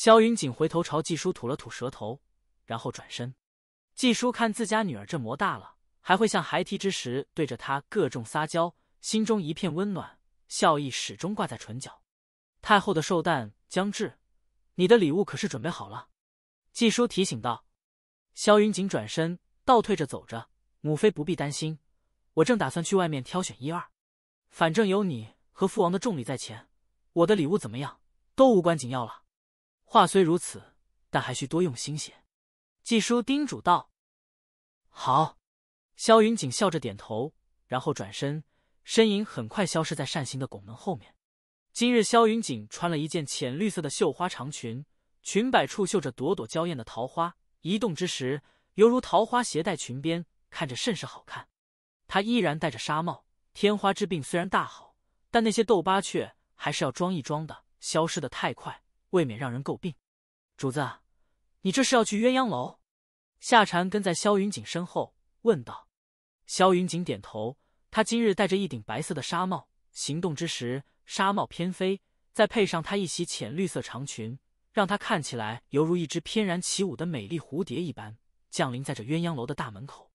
萧云锦回头朝纪叔吐了吐舌头，然后转身。纪叔看自家女儿这模大了，还会像孩提之时对着他各种撒娇，心中一片温暖，笑意始终挂在唇角。太后的寿诞将至，你的礼物可是准备好了？纪叔提醒道。萧云锦转身倒退着走着：“母妃不必担心，我正打算去外面挑选一二。反正有你和父王的重礼在前，我的礼物怎么样都无关紧要了。”话虽如此，但还需多用心些。”季叔叮嘱道。“好。”萧云锦笑着点头，然后转身，身影很快消失在扇形的拱门后面。今日萧云锦穿了一件浅绿色的绣花长裙，裙摆处绣着朵朵娇艳的桃花，移动之时犹如桃花携带裙边，看着甚是好看。他依然戴着纱帽，天花之病虽然大好，但那些痘疤却还是要装一装的，消失的太快。未免让人诟病，主子，你这是要去鸳鸯楼？夏蝉跟在萧云锦身后问道。萧云锦点头，他今日戴着一顶白色的纱帽，行动之时纱帽偏飞，再配上他一袭浅绿色长裙，让他看起来犹如一只翩然起舞的美丽蝴蝶一般，降临在这鸳鸯楼的大门口。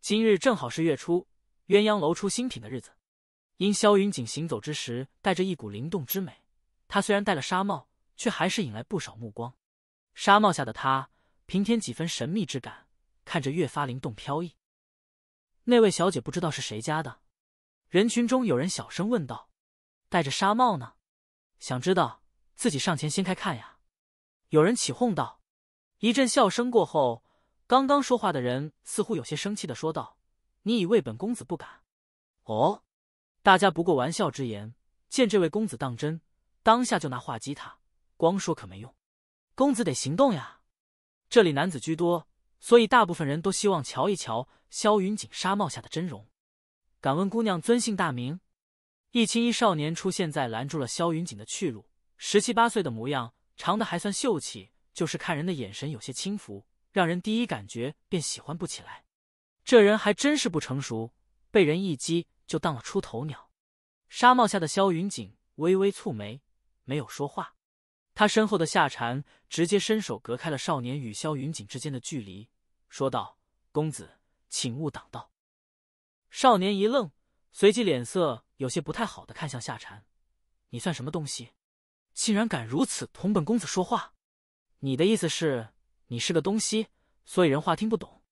今日正好是月初，鸳鸯楼出新品的日子。因萧云锦行走之时带着一股灵动之美，他虽然戴了纱帽。却还是引来不少目光，纱帽下的他平添几分神秘之感，看着越发灵动飘逸。那位小姐不知道是谁家的，人群中有人小声问道：“戴着纱帽呢，想知道自己上前掀开看呀？”有人起哄道。一阵笑声过后，刚刚说话的人似乎有些生气的说道：“你以为本公子不敢？”哦，大家不过玩笑之言，见这位公子当真，当下就拿话激他。光说可没用，公子得行动呀。这里男子居多，所以大部分人都希望瞧一瞧萧云锦纱帽下的真容。敢问姑娘尊姓大名？一青衣少年出现在拦住了萧云锦的去路，十七八岁的模样，长得还算秀气，就是看人的眼神有些轻浮，让人第一感觉便喜欢不起来。这人还真是不成熟，被人一击就当了出头鸟。纱帽下的萧云锦微微蹙眉，没有说话。他身后的夏蝉直接伸手隔开了少年与萧云锦之间的距离，说道：“公子，请勿挡道。”少年一愣，随即脸色有些不太好的看向夏蝉：“你算什么东西？竟然敢如此同本公子说话！你的意思是，你是个东西，所以人话听不懂？”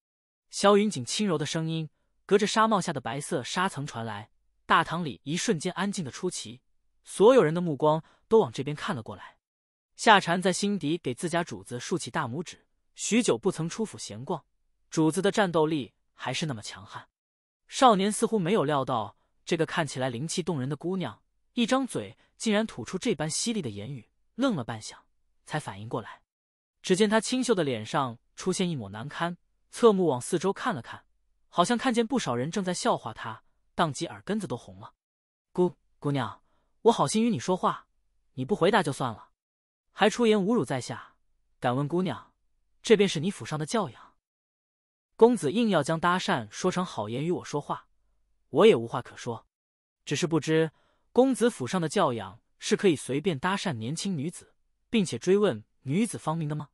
萧云锦轻柔的声音隔着纱帽下的白色纱层传来，大堂里一瞬间安静的出奇，所有人的目光都往这边看了过来。夏蝉在心底给自家主子竖起大拇指，许久不曾出府闲逛，主子的战斗力还是那么强悍。少年似乎没有料到这个看起来灵气动人的姑娘，一张嘴竟然吐出这般犀利的言语，愣了半晌才反应过来。只见他清秀的脸上出现一抹难堪，侧目往四周看了看，好像看见不少人正在笑话他，当即耳根子都红了。姑姑娘，我好心与你说话，你不回答就算了。还出言侮辱在下，敢问姑娘，这便是你府上的教养？公子硬要将搭讪说成好言与我说话，我也无话可说。只是不知公子府上的教养是可以随便搭讪年轻女子，并且追问女子芳名的吗？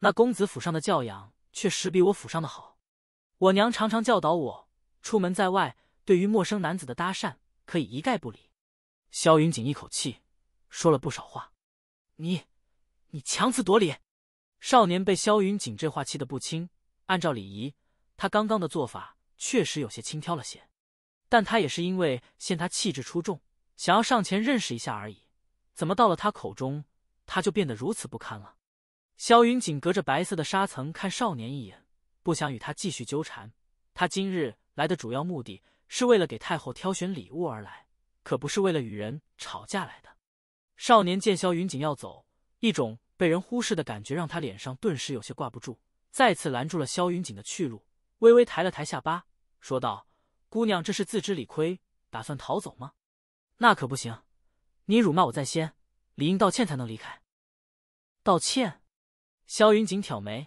那公子府上的教养确实比我府上的好。我娘常常教导我，出门在外，对于陌生男子的搭讪可以一概不理。萧云锦一口气说了不少话，你。你强词夺理！少年被萧云锦这话气得不轻。按照礼仪，他刚刚的做法确实有些轻佻了些，但他也是因为见他气质出众，想要上前认识一下而已。怎么到了他口中，他就变得如此不堪了？萧云锦隔着白色的纱层看少年一眼，不想与他继续纠缠。他今日来的主要目的是为了给太后挑选礼物而来，可不是为了与人吵架来的。少年见萧云锦要走。一种被人忽视的感觉让他脸上顿时有些挂不住，再次拦住了萧云锦的去路，微微抬了抬下巴，说道：“姑娘，这是自知理亏，打算逃走吗？那可不行，你辱骂我在先，理应道歉才能离开。”道歉。萧云锦挑眉，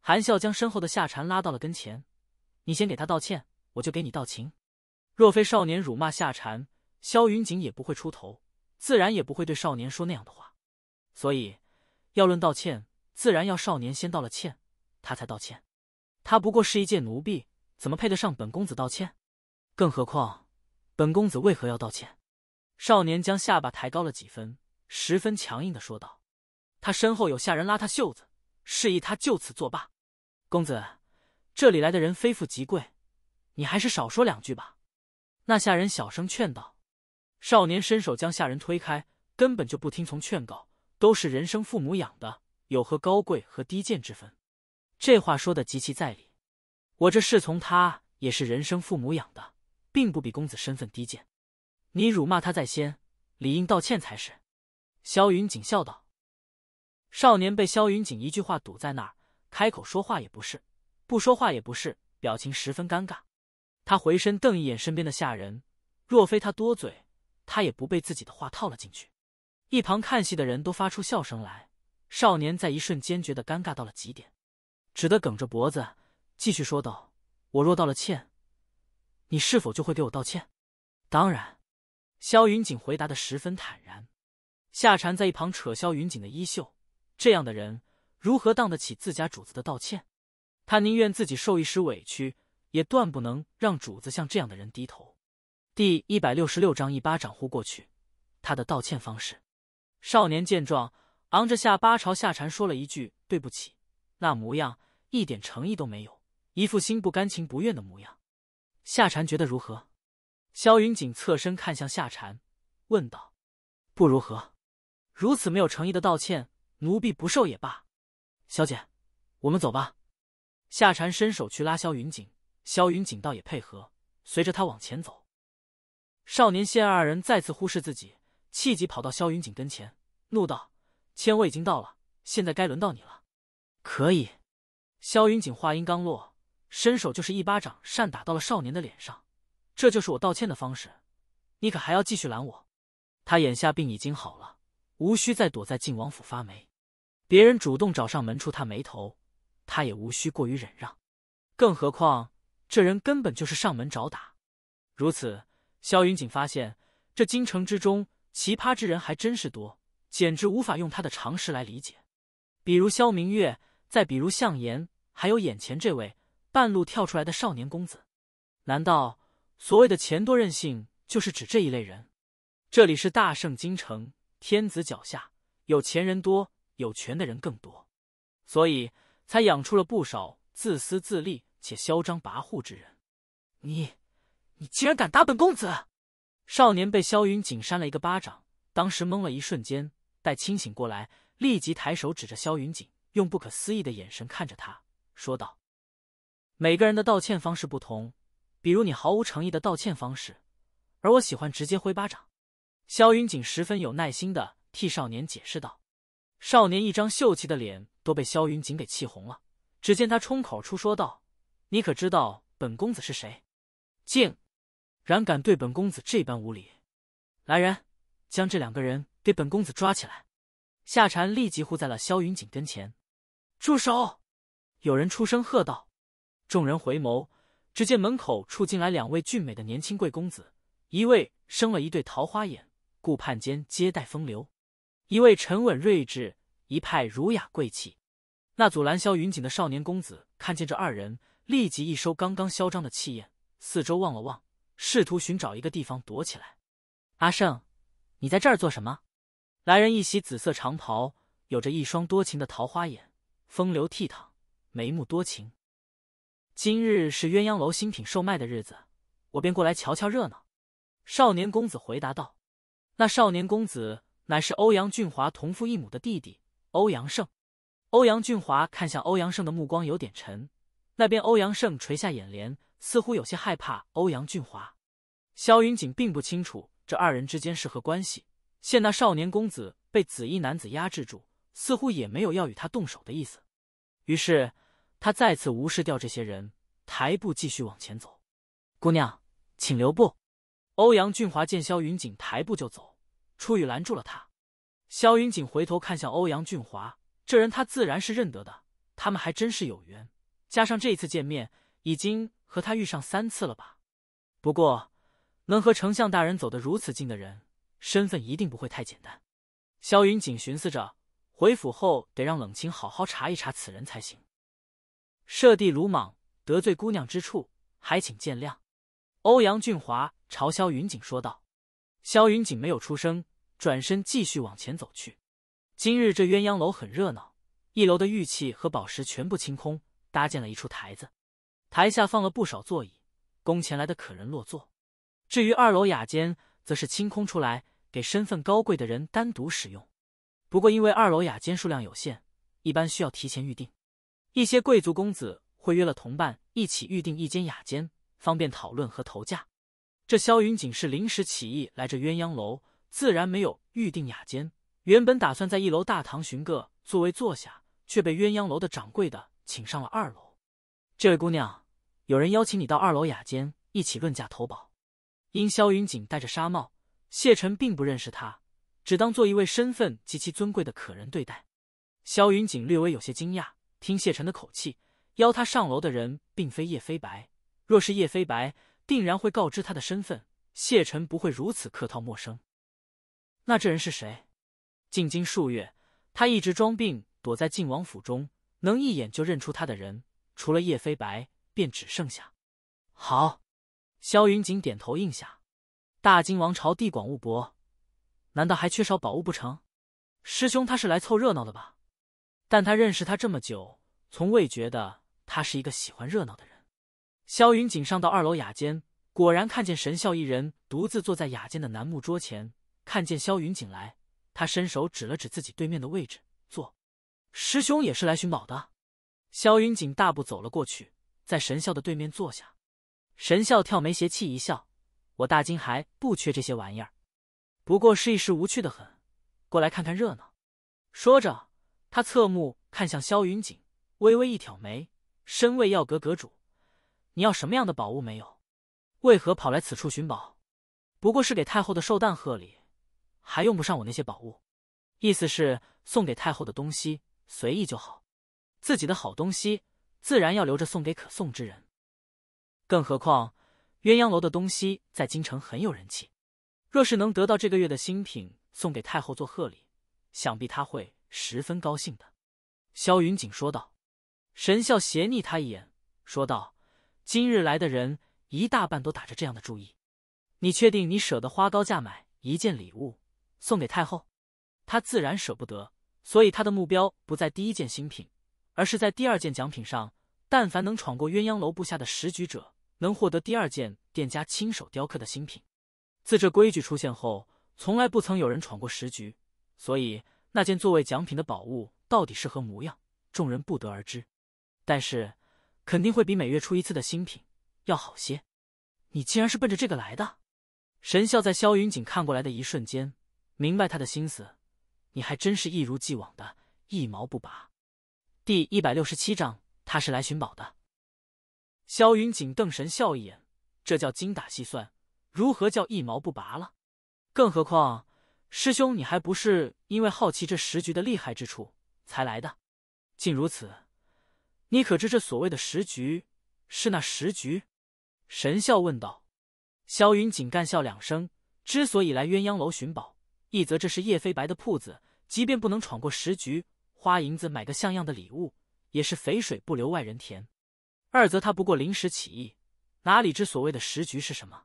含笑将身后的夏蝉拉到了跟前：“你先给他道歉，我就给你道情。若非少年辱骂夏蝉，萧云锦也不会出头，自然也不会对少年说那样的话。”所以，要论道歉，自然要少年先道了歉，他才道歉。他不过是一介奴婢，怎么配得上本公子道歉？更何况，本公子为何要道歉？少年将下巴抬高了几分，十分强硬的说道。他身后有下人拉他袖子，示意他就此作罢。公子，这里来的人非富即贵，你还是少说两句吧。那下人小声劝道。少年伸手将下人推开，根本就不听从劝告。都是人生父母养的，有何高贵和低贱之分？这话说的极其在理。我这侍从他也是人生父母养的，并不比公子身份低贱。你辱骂他在先，理应道歉才是。”萧云锦笑道。少年被萧云锦一句话堵在那儿，开口说话也不是，不说话也不是，表情十分尴尬。他回身瞪一眼身边的下人，若非他多嘴，他也不被自己的话套了进去。一旁看戏的人都发出笑声来，少年在一瞬间觉得尴尬到了极点，只得梗着脖子继续说道：“我若道了歉，你是否就会给我道歉？”“当然。”萧云锦回答的十分坦然。夏蝉在一旁扯萧云锦的衣袖：“这样的人如何当得起自家主子的道歉？他宁愿自己受一时委屈，也断不能让主子向这样的人低头。”第一百六十六章一巴掌呼过去，他的道歉方式。少年见状，昂着下巴朝夏蝉说了一句：“对不起。”那模样一点诚意都没有，一副心不甘情不愿的模样。夏蝉觉得如何？萧云锦侧身看向夏蝉，问道：“不如何？如此没有诚意的道歉，奴婢不受也罢。”小姐，我们走吧。夏蝉伸手去拉萧云锦，萧云锦倒也配合，随着他往前走。少年见二人再次忽视自己。气急，跑到萧云锦跟前，怒道：“歉我已经到了，现在该轮到你了。”可以。萧云锦话音刚落，伸手就是一巴掌扇打到了少年的脸上。这就是我道歉的方式。你可还要继续拦我？他眼下病已经好了，无需再躲在晋王府发霉。别人主动找上门触他眉头，他也无需过于忍让。更何况这人根本就是上门找打。如此，萧云锦发现这京城之中。奇葩之人还真是多，简直无法用他的常识来理解。比如萧明月，再比如向延，还有眼前这位半路跳出来的少年公子。难道所谓的钱多任性就是指这一类人？这里是大圣京城，天子脚下，有钱人多，有权的人更多，所以才养出了不少自私自利且嚣张跋扈之人。你，你竟然敢打本公子！少年被萧云锦扇了一个巴掌，当时懵了一瞬间，待清醒过来，立即抬手指着萧云锦，用不可思议的眼神看着他，说道：“每个人的道歉方式不同，比如你毫无诚意的道歉方式，而我喜欢直接挥巴掌。”萧云锦十分有耐心的替少年解释道。少年一张秀气的脸都被萧云锦给气红了，只见他冲口出说道：“你可知道本公子是谁？”静。然敢对本公子这般无礼！来人，将这两个人给本公子抓起来！夏蝉立即护在了萧云锦跟前。住手！有人出声喝道。众人回眸，只见门口处进来两位俊美的年轻贵公子，一位生了一对桃花眼，顾盼间接待风流；一位沉稳睿智，一派儒雅贵气。那阻拦萧云锦的少年公子看见这二人，立即一收刚刚嚣张的气焰，四周望了望。试图寻找一个地方躲起来。阿胜，你在这儿做什么？来人一袭紫色长袍，有着一双多情的桃花眼，风流倜傥，眉目多情。今日是鸳鸯楼新品售卖的日子，我便过来瞧瞧热闹。少年公子回答道。那少年公子乃是欧阳俊华同父异母的弟弟欧阳胜。欧阳俊华看向欧阳胜的目光有点沉。那边欧阳胜垂下眼帘。似乎有些害怕欧阳俊华，萧云锦并不清楚这二人之间是何关系。现那少年公子被紫衣男子压制住，似乎也没有要与他动手的意思。于是他再次无视掉这些人，抬步继续往前走。姑娘，请留步！欧阳俊华见萧云锦抬步就走，出语拦住了他。萧云锦回头看向欧阳俊华，这人他自然是认得的。他们还真是有缘，加上这一次见面已经。和他遇上三次了吧？不过能和丞相大人走得如此近的人，身份一定不会太简单。萧云锦寻思着，回府后得让冷清好好查一查此人才行。舍弟鲁莽得罪姑娘之处，还请见谅。欧阳俊华朝萧云锦说道。萧云锦没有出声，转身继续往前走去。今日这鸳鸯楼很热闹，一楼的玉器和宝石全部清空，搭建了一处台子。台下放了不少座椅，供前来的客人落座。至于二楼雅间，则是清空出来，给身份高贵的人单独使用。不过，因为二楼雅间数量有限，一般需要提前预定。一些贵族公子会约了同伴一起预定一间雅间，方便讨论和投价。这萧云锦是临时起意来这鸳鸯楼，自然没有预定雅间。原本打算在一楼大堂寻个座位坐下，却被鸳鸯楼的掌柜的请上了二楼。这位姑娘，有人邀请你到二楼雅间一起论价投保。因萧云锦戴着纱帽，谢晨并不认识他，只当做一位身份极其尊贵的可人对待。萧云锦略微有些惊讶，听谢晨的口气，邀他上楼的人并非叶飞白。若是叶飞白，定然会告知他的身份。谢晨不会如此客套陌生。那这人是谁？进京数月，他一直装病躲在晋王府中，能一眼就认出他的人。除了叶飞白，便只剩下。好，萧云锦点头应下。大金王朝地广物博，难道还缺少宝物不成？师兄他是来凑热闹的吧？但他认识他这么久，从未觉得他是一个喜欢热闹的人。萧云锦上到二楼雅间，果然看见神笑一人独自坐在雅间的楠木桌前。看见萧云锦来，他伸手指了指自己对面的位置，坐。师兄也是来寻宝的。萧云锦大步走了过去，在神笑的对面坐下。神笑挑眉，邪气一笑：“我大金还不缺这些玩意儿，不过是一时无趣的很，过来看看热闹。”说着，他侧目看向萧云锦，微微一挑眉：“身位药阁阁主，你要什么样的宝物没有？为何跑来此处寻宝？不过是给太后的寿诞贺礼，还用不上我那些宝物。意思是送给太后的东西随意就好。”自己的好东西自然要留着送给可送之人，更何况鸳鸯楼的东西在京城很有人气，若是能得到这个月的新品送给太后做贺礼，想必她会十分高兴的。”萧云锦说道。神笑斜睨他一眼，说道：“今日来的人一大半都打着这样的主意，你确定你舍得花高价买一件礼物送给太后？他自然舍不得，所以他的目标不在第一件新品。”而是在第二件奖品上，但凡能闯过鸳鸯楼布下的十局者，能获得第二件店家亲手雕刻的新品。自这规矩出现后，从来不曾有人闯过十局，所以那件作为奖品的宝物到底是何模样，众人不得而知。但是肯定会比每月出一次的新品要好些。你竟然是奔着这个来的？神笑在萧云锦看过来的一瞬间，明白他的心思。你还真是一如既往的一毛不拔。第一百六十七章，他是来寻宝的。萧云锦瞪神笑一眼，这叫精打细算，如何叫一毛不拔了？更何况，师兄你还不是因为好奇这十局的厉害之处才来的？竟如此，你可知这所谓的十局是那十局？神笑问道。萧云锦干笑两声，之所以来鸳鸯楼寻宝，一则这是叶飞白的铺子，即便不能闯过十局。花银子买个像样的礼物，也是肥水不流外人田。二则他不过临时起意，哪里知所谓的时局是什么？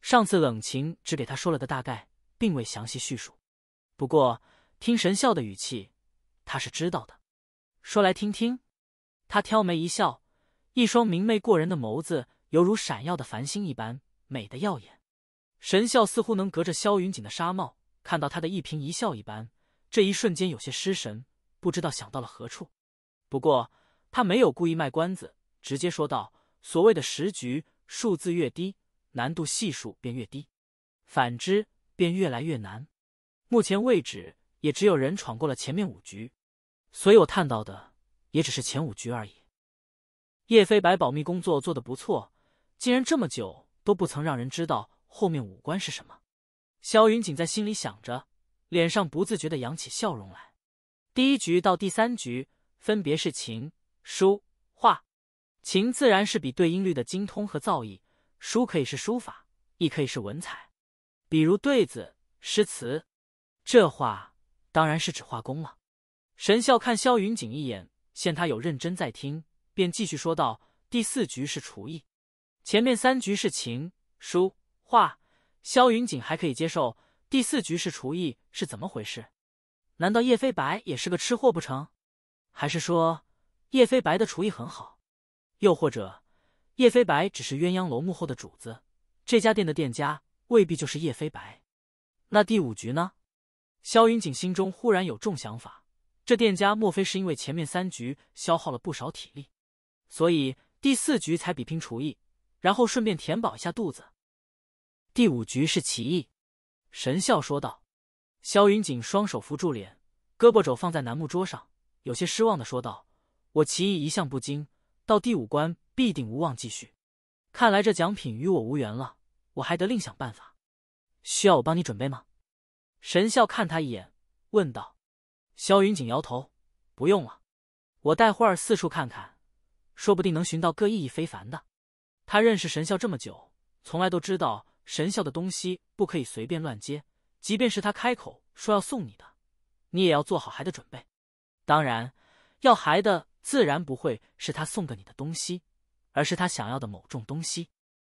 上次冷晴只给他说了个大概，并未详细叙述。不过听神笑的语气，他是知道的。说来听听。他挑眉一笑，一双明媚过人的眸子，犹如闪耀的繁星一般，美得耀眼。神笑似乎能隔着萧云锦的纱帽，看到他的一颦一笑一般。这一瞬间，有些失神。不知道想到了何处，不过他没有故意卖关子，直接说道：“所谓的十局，数字越低，难度系数便越低，反之便越来越难。目前位置也只有人闯过了前面五局，所以我探到的也只是前五局而已。”叶飞白保密工作做的不错，竟然这么久都不曾让人知道后面五关是什么。萧云锦在心里想着，脸上不自觉的扬起笑容来。第一局到第三局分别是琴、书、画。琴自然是比对音律的精通和造诣，书可以是书法，亦可以是文采，比如对子、诗词。这话当然是指画工了。神笑看萧云锦一眼，见他有认真在听，便继续说道：“第四局是厨艺。前面三局是琴、书、画，萧云锦还可以接受。第四局是厨艺，是怎么回事？”难道叶飞白也是个吃货不成？还是说叶飞白的厨艺很好？又或者叶飞白只是鸳鸯楼幕后的主子，这家店的店家未必就是叶飞白？那第五局呢？萧云锦心中忽然有重想法：这店家莫非是因为前面三局消耗了不少体力，所以第四局才比拼厨艺，然后顺便填饱一下肚子？第五局是棋艺，神笑说道。萧云锦双手扶住脸，胳膊肘放在楠木桌上，有些失望的说道：“我棋艺一向不精，到第五关必定无望继续。看来这奖品与我无缘了，我还得另想办法。需要我帮你准备吗？”神笑看他一眼，问道。萧云锦摇头：“不用了，我待会儿四处看看，说不定能寻到个意义非凡的。”他认识神笑这么久，从来都知道神笑的东西不可以随便乱接。即便是他开口说要送你的，你也要做好孩的准备。当然，要孩的自然不会是他送给你的东西，而是他想要的某种东西，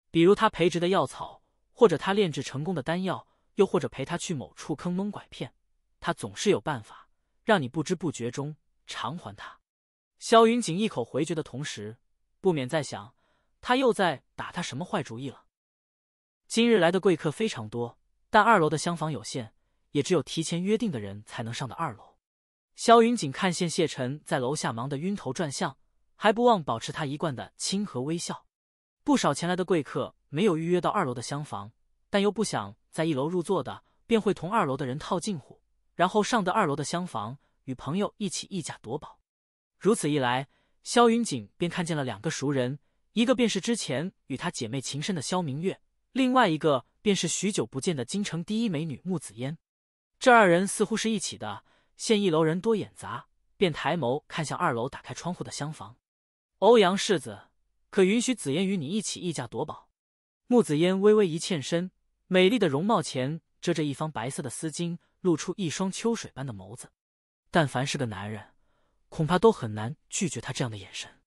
比如他培植的药草，或者他炼制成功的丹药，又或者陪他去某处坑蒙拐骗。他总是有办法让你不知不觉中偿还他。萧云锦一口回绝的同时，不免在想，他又在打他什么坏主意了？今日来的贵客非常多。但二楼的厢房有限，也只有提前约定的人才能上的二楼。萧云锦看见谢晨在楼下忙得晕头转向，还不忘保持他一贯的亲和微笑。不少前来的贵客没有预约到二楼的厢房，但又不想在一楼入座的，便会同二楼的人套近乎，然后上得二楼的厢房，与朋友一起议价夺宝。如此一来，萧云锦便看见了两个熟人，一个便是之前与他姐妹情深的萧明月。另外一个便是许久不见的京城第一美女穆子烟，这二人似乎是一起的。现一楼人多眼杂，便抬眸看向二楼打开窗户的厢房。欧阳世子，可允许紫烟与你一起议价夺宝？穆子烟微微一欠身，美丽的容貌前遮着一方白色的丝巾，露出一双秋水般的眸子。但凡是个男人，恐怕都很难拒绝她这样的眼神。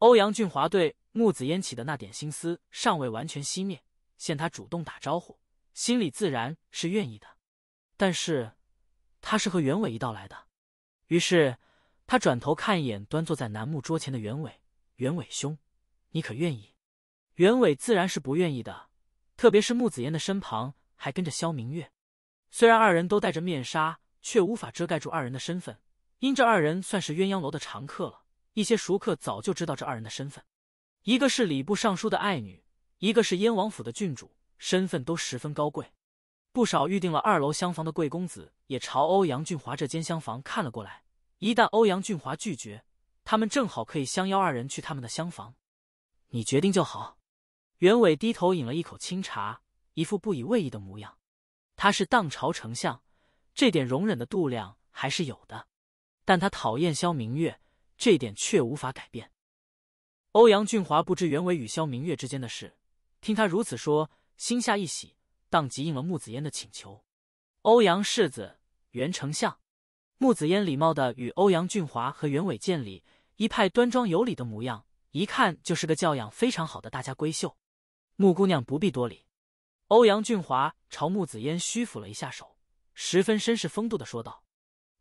欧阳俊华对穆子嫣起的那点心思尚未完全熄灭，现他主动打招呼，心里自然是愿意的。但是，他是和袁伟一道来的，于是他转头看一眼端坐在楠木桌前的袁伟，袁伟兄，你可愿意？袁伟自然是不愿意的，特别是穆子嫣的身旁还跟着萧明月，虽然二人都戴着面纱，却无法遮盖住二人的身份，因这二人算是鸳鸯楼的常客了。一些熟客早就知道这二人的身份，一个是礼部尚书的爱女，一个是燕王府的郡主，身份都十分高贵。不少预定了二楼厢房的贵公子也朝欧阳俊华这间厢房看了过来。一旦欧阳俊华拒绝，他们正好可以相邀二人去他们的厢房。你决定就好。袁伟低头饮了一口清茶，一副不以为意的模样。他是当朝丞相，这点容忍的度量还是有的。但他讨厌萧明月。这点却无法改变。欧阳俊华不知袁伟与萧明月之间的事，听他如此说，心下一喜，当即应了穆子嫣的请求。欧阳世子、袁丞相，穆子嫣礼貌的与欧阳俊华和袁伟见礼，一派端庄有礼的模样，一看就是个教养非常好的大家闺秀。穆姑娘不必多礼。欧阳俊华朝穆子嫣虚抚了一下手，十分绅士风度的说道。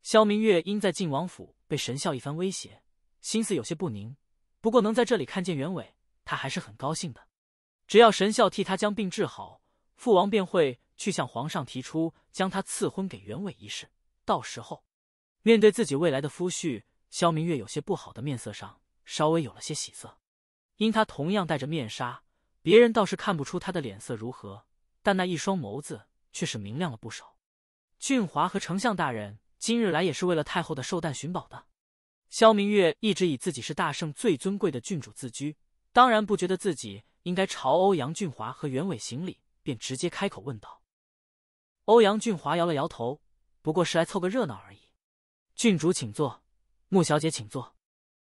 萧明月因在晋王府被神校一番威胁。心思有些不宁，不过能在这里看见元伟，他还是很高兴的。只要神孝替他将病治好，父王便会去向皇上提出将他赐婚给元伟一事。到时候，面对自己未来的夫婿，萧明月有些不好的面色上稍微有了些喜色。因他同样戴着面纱，别人倒是看不出他的脸色如何，但那一双眸子却是明亮了不少。俊华和丞相大人今日来也是为了太后的寿诞寻宝的。萧明月一直以自己是大圣最尊贵的郡主自居，当然不觉得自己应该朝欧阳俊华和袁伟行礼，便直接开口问道。欧阳俊华摇了摇头，不过是来凑个热闹而已。郡主请坐，穆小姐请坐，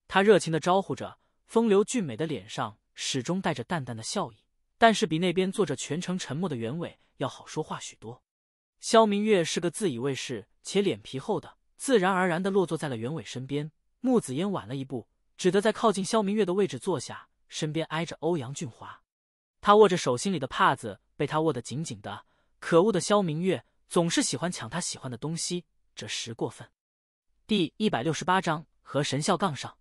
他热情的招呼着，风流俊美的脸上始终带着淡淡的笑意，但是比那边坐着全程沉默的袁伟要好说话许多。萧明月是个自以为是且脸皮厚的，自然而然的落座在了袁伟身边。穆子烟晚了一步，只得在靠近萧明月的位置坐下，身边挨着欧阳俊华。他握着手心里的帕子，被他握得紧紧的。可恶的萧明月总是喜欢抢他喜欢的东西，这实过分。第一百六十八章和神校杠上。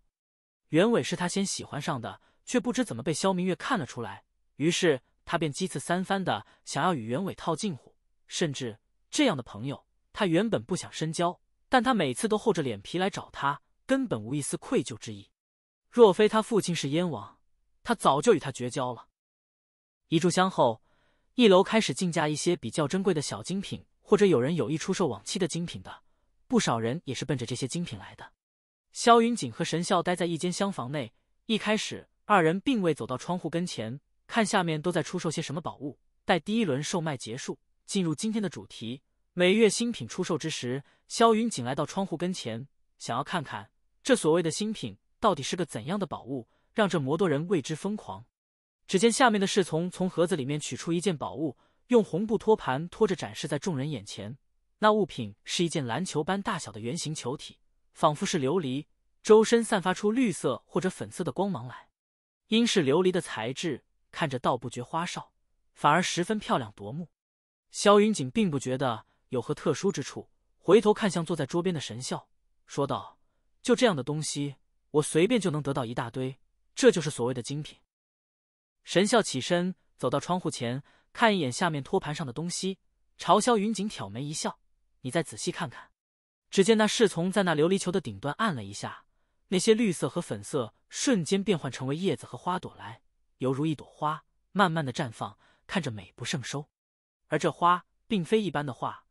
原委是他先喜欢上的，却不知怎么被萧明月看了出来，于是他便几次三番的想要与原委套近乎，甚至这样的朋友他原本不想深交，但他每次都厚着脸皮来找他。根本无一丝愧疚之意，若非他父亲是燕王，他早就与他绝交了。一炷香后，一楼开始竞价一些比较珍贵的小精品，或者有人有意出售往期的精品的，不少人也是奔着这些精品来的。萧云锦和神笑待在一间厢房内，一开始二人并未走到窗户跟前看下面都在出售些什么宝物，待第一轮售卖结束，进入今天的主题每月新品出售之时，萧云锦来到窗户跟前，想要看看。这所谓的新品到底是个怎样的宝物，让这摩多人为之疯狂？只见下面的侍从从盒子里面取出一件宝物，用红布托盘托着展示在众人眼前。那物品是一件篮球般大小的圆形球体，仿佛是琉璃，周身散发出绿色或者粉色的光芒来。因是琉璃的材质，看着倒不觉花哨，反而十分漂亮夺目。萧云锦并不觉得有何特殊之处，回头看向坐在桌边的神笑，说道。就这样的东西，我随便就能得到一大堆，这就是所谓的精品。神笑起身，走到窗户前，看一眼下面托盘上的东西，朝萧云锦挑眉一笑：“你再仔细看看。”只见那侍从在那琉璃球的顶端按了一下，那些绿色和粉色瞬间变换成为叶子和花朵来，犹如一朵花慢慢的绽放，看着美不胜收。而这花并非一般的花，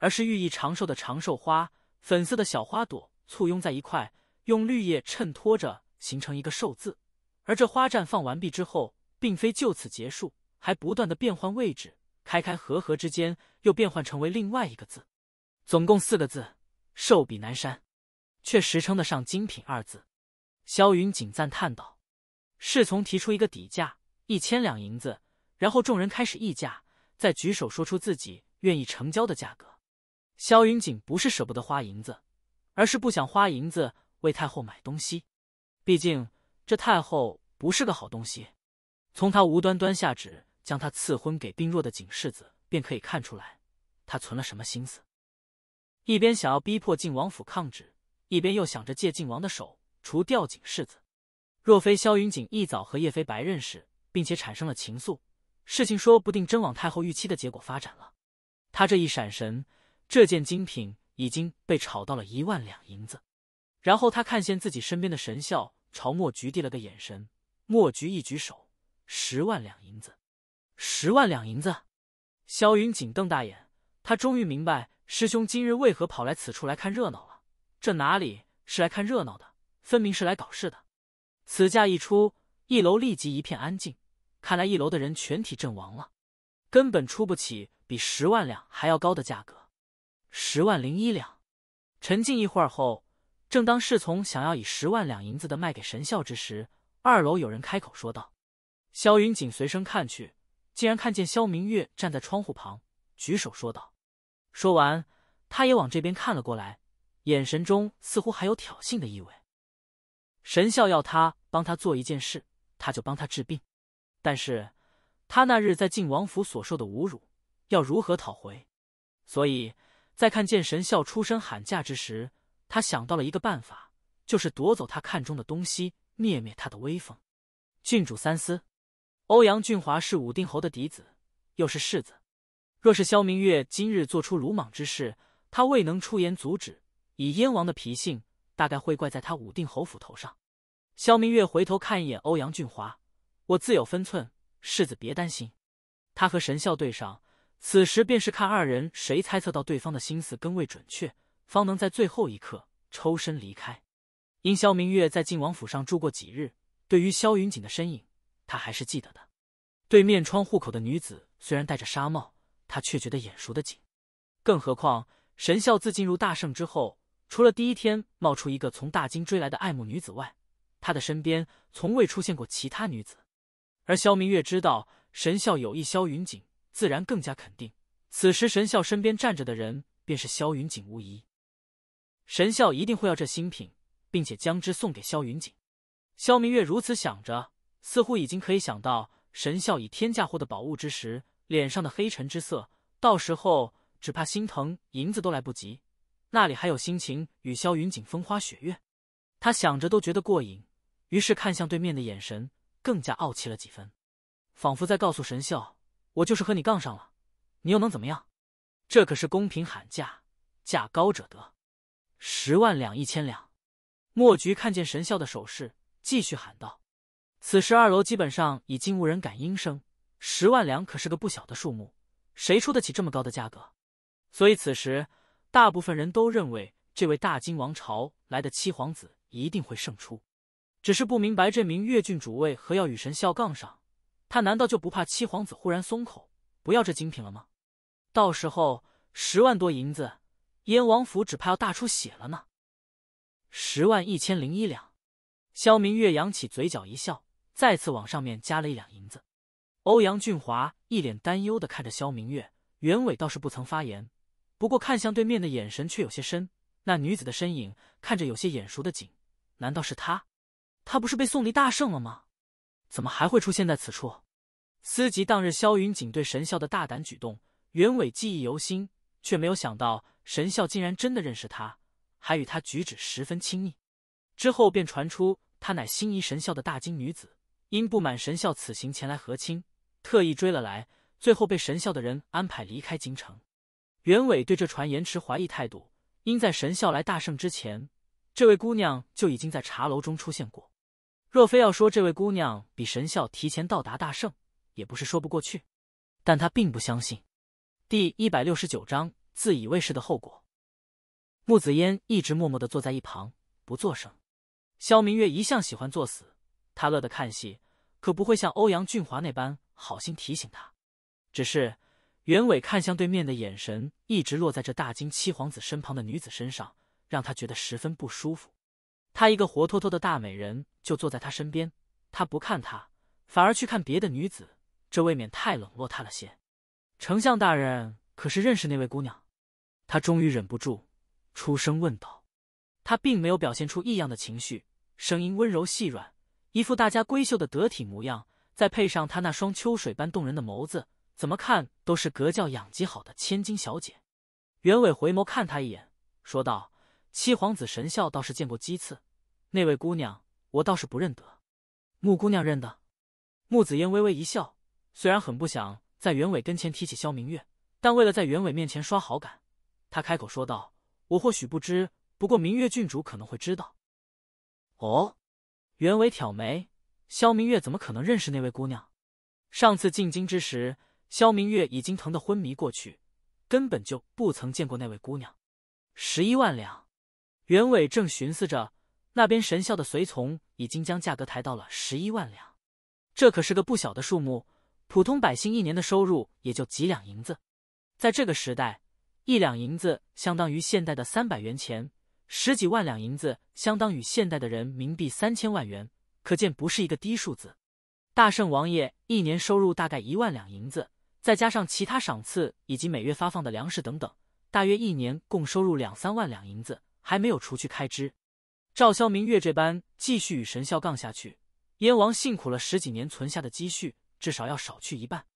而是寓意长寿的长寿花，粉色的小花朵。簇拥在一块，用绿叶衬托着，形成一个寿字。而这花绽放完毕之后，并非就此结束，还不断的变换位置，开开合合之间，又变换成为另外一个字，总共四个字“寿比南山”，确实称得上精品二字。萧云锦赞叹道：“侍从提出一个底价一千两银子，然后众人开始议价，再举手说出自己愿意成交的价格。”萧云锦不是舍不得花银子。而是不想花银子为太后买东西，毕竟这太后不是个好东西。从他无端端下旨将他赐婚给病弱的景世子，便可以看出来他存了什么心思。一边想要逼迫晋王府抗旨，一边又想着借晋王的手除掉景世子。若非萧云锦一早和叶飞白认识，并且产生了情愫，事情说不定真往太后预期的结果发展了。他这一闪神，这件精品。已经被炒到了一万两银子，然后他看见自己身边的神笑朝墨菊递了个眼神，墨菊一举手，十万两银子，十万两银子！萧云锦瞪大眼，他终于明白师兄今日为何跑来此处来看热闹了。这哪里是来看热闹的，分明是来搞事的。此价一出，一楼立即一片安静，看来一楼的人全体阵亡了，根本出不起比十万两还要高的价格。十万零一两，沉静一会儿后，正当侍从想要以十万两银子的卖给神笑之时，二楼有人开口说道。萧云锦随声看去，竟然看见萧明月站在窗户旁，举手说道。说完，他也往这边看了过来，眼神中似乎还有挑衅的意味。神笑要他帮他做一件事，他就帮他治病。但是，他那日在晋王府所受的侮辱，要如何讨回？所以。在看见神笑出声喊价之时，他想到了一个办法，就是夺走他看中的东西，灭灭他的威风。郡主三思，欧阳俊华是武定侯的嫡子，又是世子，若是萧明月今日做出鲁莽之事，他未能出言阻止，以燕王的脾性，大概会怪在他武定侯府头上。萧明月回头看一眼欧阳俊华，我自有分寸，世子别担心。他和神笑对上。此时便是看二人谁猜测到对方的心思更为准确，方能在最后一刻抽身离开。因萧明月在晋王府上住过几日，对于萧云锦的身影，他还是记得的。对面窗户口的女子虽然戴着纱帽，他却觉得眼熟的紧。更何况神孝自进入大圣之后，除了第一天冒出一个从大金追来的爱慕女子外，他的身边从未出现过其他女子。而萧明月知道神孝有意萧云锦。自然更加肯定，此时神笑身边站着的人便是萧云锦无疑。神笑一定会要这新品，并且将之送给萧云锦。萧明月如此想着，似乎已经可以想到神笑以天价获的宝物之时，脸上的黑沉之色。到时候只怕心疼银子都来不及，那里还有心情与萧云锦风花雪月？他想着都觉得过瘾，于是看向对面的眼神更加傲气了几分，仿佛在告诉神笑。我就是和你杠上了，你又能怎么样？这可是公平喊价，价高者得。十万两，一千两。墨菊看见神笑的手势，继续喊道。此时二楼基本上已经无人敢应声。十万两可是个不小的数目，谁出得起这么高的价格？所以此时大部分人都认为这位大金王朝来的七皇子一定会胜出，只是不明白这名越郡主为何要与神笑杠上。他难道就不怕七皇子忽然松口，不要这精品了吗？到时候十万多银子，燕王府只怕要大出血了呢。十万一千零一两，萧明月扬起嘴角一笑，再次往上面加了一两银子。欧阳俊华一脸担忧的看着萧明月，袁伟倒是不曾发言，不过看向对面的眼神却有些深。那女子的身影看着有些眼熟的紧，难道是她？她不是被送离大圣了吗？怎么还会出现在此处？思及当日萧云锦对神校的大胆举动，袁伟记忆犹新，却没有想到神校竟然真的认识他，还与他举止十分亲密。之后便传出他乃心仪神校的大金女子，因不满神校此行前来和亲，特意追了来，最后被神校的人安排离开京城。袁伟对这传言持怀疑态度，因在神校来大圣之前，这位姑娘就已经在茶楼中出现过。若非要说这位姑娘比神校提前到达大圣，也不是说不过去，但他并不相信。第一百六十九章自以为是的后果。木子嫣一直默默的坐在一旁，不作声。肖明月一向喜欢作死，他乐得看戏，可不会像欧阳俊华那般好心提醒他。只是袁伟看向对面的眼神一直落在这大金七皇子身旁的女子身上，让他觉得十分不舒服。他一个活脱脱的大美人就坐在他身边，他不看他，反而去看别的女子。这未免太冷落她了些，丞相大人可是认识那位姑娘？他终于忍不住出声问道。他并没有表现出异样的情绪，声音温柔细软，一副大家闺秀的得体模样，再配上他那双秋水般动人的眸子，怎么看都是格教养极好的千金小姐。袁伟回眸看他一眼，说道：“七皇子神笑倒是见过几次，那位姑娘我倒是不认得。木姑娘认得？”木子嫣微微一笑。虽然很不想在袁伟跟前提起萧明月，但为了在袁伟面前刷好感，他开口说道：“我或许不知，不过明月郡主可能会知道。”哦，袁伟挑眉：“萧明月怎么可能认识那位姑娘？上次进京之时，萧明月已经疼得昏迷过去，根本就不曾见过那位姑娘。”十一万两，袁伟正寻思着，那边神校的随从已经将价格抬到了十一万两，这可是个不小的数目。普通百姓一年的收入也就几两银子，在这个时代，一两银子相当于现代的三百元钱，十几万两银子相当于现代的人民币三千万元，可见不是一个低数字。大圣王爷一年收入大概一万两银子，再加上其他赏赐以及每月发放的粮食等等，大约一年共收入两三万两银子，还没有除去开支。赵萧明月这般继续与神霄杠下去，燕王辛苦了十几年存下的积蓄。至少要少去一半。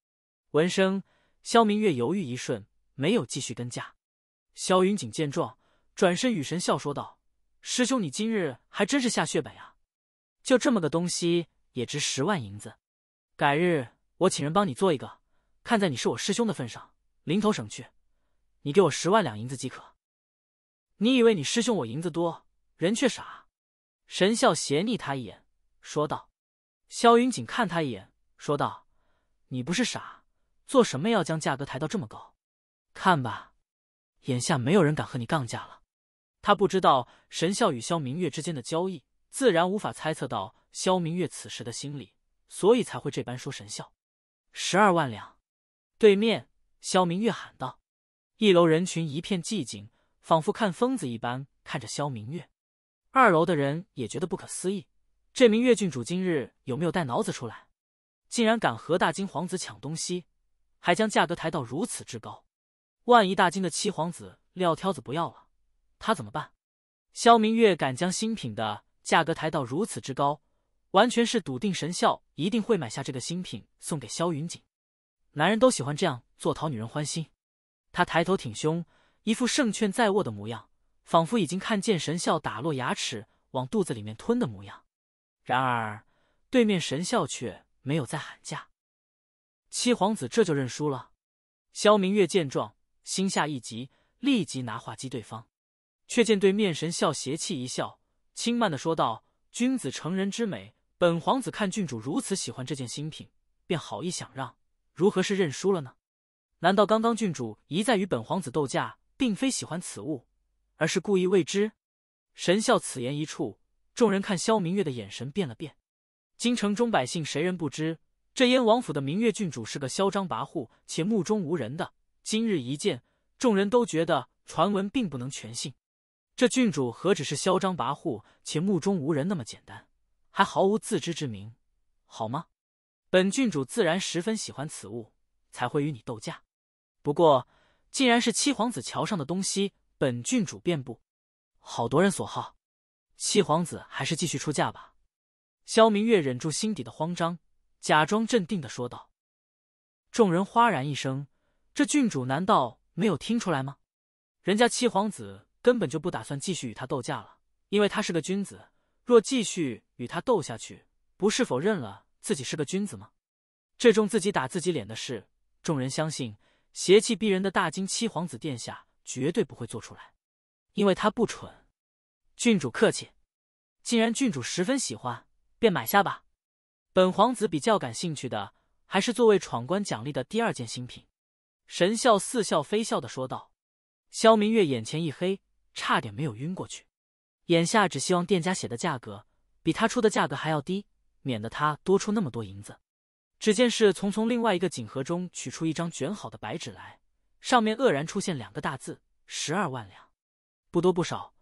闻声，萧明月犹豫一瞬，没有继续跟价。萧云锦见状，转身与神笑说道：“师兄，你今日还真是下血本呀！就这么个东西也值十万银子。改日我请人帮你做一个，看在你是我师兄的份上，零头省去，你给我十万两银子即可。你以为你师兄我银子多，人却傻？”神笑斜睨他一眼，说道。萧云锦看他一眼。说道：“你不是傻，做什么要将价格抬到这么高？看吧，眼下没有人敢和你杠价了。”他不知道神笑与萧明月之间的交易，自然无法猜测到萧明月此时的心理，所以才会这般说。神笑，十二万两！对面，萧明月喊道。一楼人群一片寂静，仿佛看疯子一般看着萧明月。二楼的人也觉得不可思议：，这名月郡主今日有没有带脑子出来？竟然敢和大金皇子抢东西，还将价格抬到如此之高。万一大金的七皇子撂挑子不要了，他怎么办？萧明月敢将新品的价格抬到如此之高，完全是笃定神笑一定会买下这个新品送给萧云锦。男人都喜欢这样做，讨女人欢心。他抬头挺胸，一副胜券在握的模样，仿佛已经看见神笑打落牙齿往肚子里面吞的模样。然而，对面神笑却。没有再喊价，七皇子这就认输了。萧明月见状，心下一急，立即拿话激对方。却见对面神笑邪气一笑，轻慢的说道：“君子成人之美，本皇子看郡主如此喜欢这件新品，便好意想让，如何是认输了呢？难道刚刚郡主一再与本皇子斗价，并非喜欢此物，而是故意未知？”神笑此言一处，众人看萧明月的眼神变了变。京城中百姓谁人不知？这燕王府的明月郡主是个嚣张跋扈且目中无人的。今日一见，众人都觉得传闻并不能全信。这郡主何止是嚣张跋扈且目中无人那么简单，还毫无自知之明，好吗？本郡主自然十分喜欢此物，才会与你斗价。不过，既然是七皇子桥上的东西，本郡主便不，好夺人所好。七皇子还是继续出价吧。萧明月忍住心底的慌张，假装镇定的说道：“众人哗然一声，这郡主难道没有听出来吗？人家七皇子根本就不打算继续与他斗架了，因为他是个君子，若继续与他斗下去，不是否认了自己是个君子吗？这种自己打自己脸的事，众人相信，邪气逼人的大金七皇子殿下绝对不会做出来，因为他不蠢。郡主客气，既然郡主十分喜欢。”便买下吧，本皇子比较感兴趣的还是作为闯关奖励的第二件新品。”神笑似笑非笑的说道。萧明月眼前一黑，差点没有晕过去。眼下只希望店家写的价格比他出的价格还要低，免得他多出那么多银子。只见是从从另外一个锦盒中取出一张卷好的白纸来，上面愕然出现两个大字：十二万两，不多不少，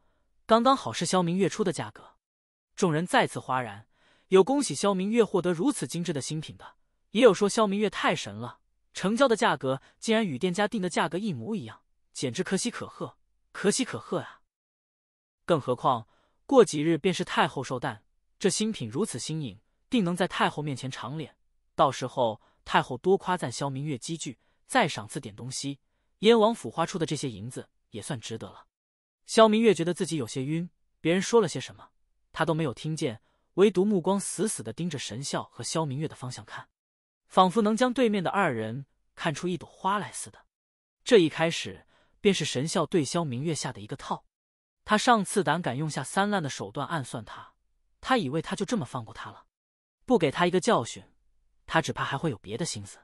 刚刚好是萧明月出的价格。众人再次哗然。有恭喜萧明月获得如此精致的新品的，也有说萧明月太神了，成交的价格竟然与店家定的价格一模一样，简直可喜可贺，可喜可贺啊！更何况过几日便是太后寿诞，这新品如此新颖，定能在太后面前长脸。到时候太后多夸赞萧明月积聚，再赏赐点东西，燕王府花出的这些银子也算值得了。萧明月觉得自己有些晕，别人说了些什么，他都没有听见。唯独目光死死的盯着神笑和萧明月的方向看，仿佛能将对面的二人看出一朵花来似的。这一开始便是神笑对萧明月下的一个套。他上次胆敢用下三滥的手段暗算他，他以为他就这么放过他了，不给他一个教训，他只怕还会有别的心思。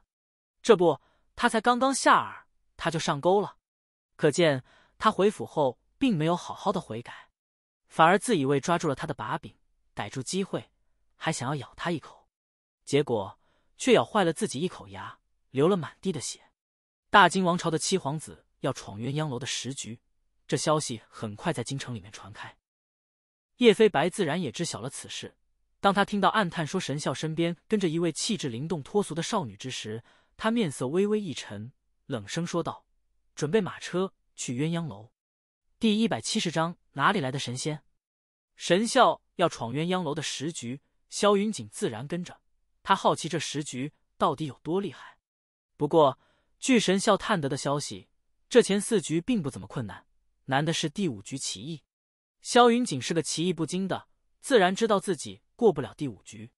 这不，他才刚刚下饵，他就上钩了。可见他回府后并没有好好的悔改，反而自以为抓住了他的把柄。逮住机会，还想要咬他一口，结果却咬坏了自己一口牙，流了满地的血。大金王朝的七皇子要闯鸳鸯楼的时局，这消息很快在京城里面传开。叶飞白自然也知晓了此事。当他听到暗叹说神笑身边跟着一位气质灵动脱俗的少女之时，他面色微微一沉，冷声说道：“准备马车去鸳鸯楼。”第一百七十章哪里来的神仙？神笑。要闯鸳鸯楼的十局，萧云锦自然跟着。他好奇这十局到底有多厉害。不过，据神笑探得的消息，这前四局并不怎么困难，难的是第五局棋艺。萧云锦是个棋艺不精的，自然知道自己过不了第五局。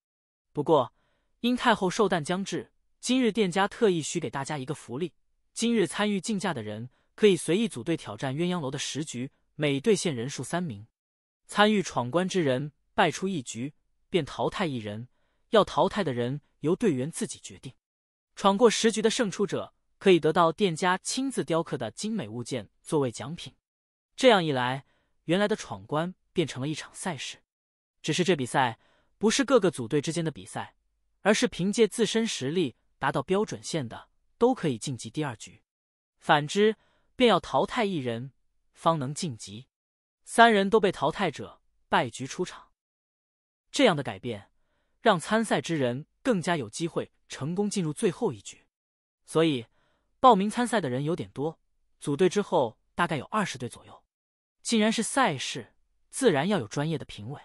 不过，因太后寿诞将至，今日店家特意许给大家一个福利：今日参与竞价的人可以随意组队挑战鸳鸯楼的十局，每队限人数三名。参与闯关之人败出一局便淘汰一人，要淘汰的人由队员自己决定。闯过十局的胜出者可以得到店家亲自雕刻的精美物件作为奖品。这样一来，原来的闯关变成了一场赛事。只是这比赛不是各个组队之间的比赛，而是凭借自身实力达到标准线的都可以晋级第二局，反之便要淘汰一人方能晋级。三人都被淘汰者败局出场，这样的改变让参赛之人更加有机会成功进入最后一局。所以报名参赛的人有点多，组队之后大概有二十队左右。既然是赛事，自然要有专业的评委。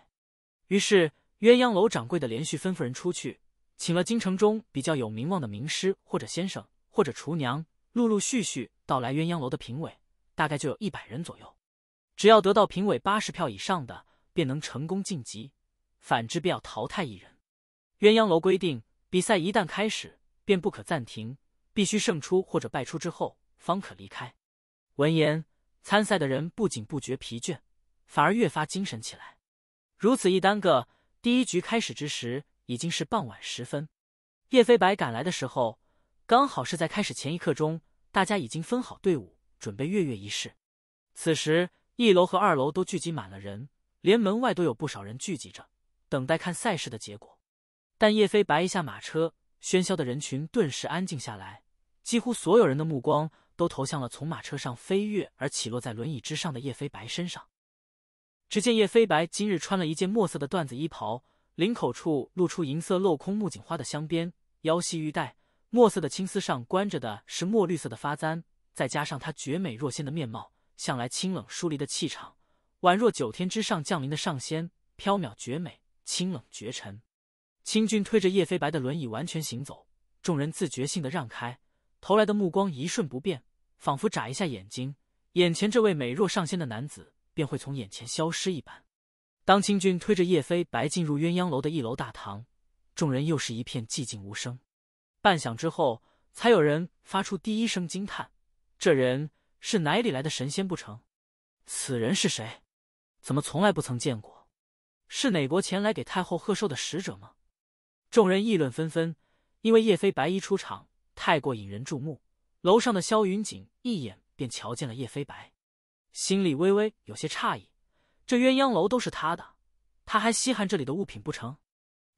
于是鸳鸯楼掌柜的连续吩咐人出去，请了京城中比较有名望的名师或者先生或者厨娘，陆陆续续到来鸳鸯楼的评委大概就有一百人左右。只要得到评委八十票以上的，便能成功晋级；反之，便要淘汰一人。鸳鸯楼规定，比赛一旦开始，便不可暂停，必须胜出或者败出之后，方可离开。闻言，参赛的人不仅不觉疲倦，反而越发精神起来。如此一耽搁，第一局开始之时已经是傍晚时分。叶飞白赶来的时候，刚好是在开始前一刻钟，大家已经分好队伍，准备跃跃一试。此时。一楼和二楼都聚集满了人，连门外都有不少人聚集着，等待看赛事的结果。但叶飞白一下马车，喧嚣的人群顿时安静下来，几乎所有人的目光都投向了从马车上飞跃而起落在轮椅之上的叶飞白身上。只见叶飞白今日穿了一件墨色的缎子衣袍，领口处露出银色镂空木槿花的镶边，腰系玉带，墨色的青丝上关着的是墨绿色的发簪，再加上他绝美若仙的面貌。向来清冷疏离的气场，宛若九天之上降临的上仙，飘渺绝美，清冷绝尘。清俊推着叶飞白的轮椅完全行走，众人自觉性的让开，投来的目光一瞬不变，仿佛眨一下眼睛，眼前这位美若上仙的男子便会从眼前消失一般。当清俊推着叶飞白进入鸳鸯楼的一楼大堂，众人又是一片寂静无声。半响之后，才有人发出第一声惊叹：“这人。”是哪里来的神仙不成？此人是谁？怎么从来不曾见过？是哪国前来给太后贺寿的使者吗？众人议论纷纷，因为叶飞白衣出场太过引人注目。楼上的萧云锦一眼便瞧见了叶飞白，心里微微有些诧异。这鸳鸯楼都是他的，他还稀罕这里的物品不成？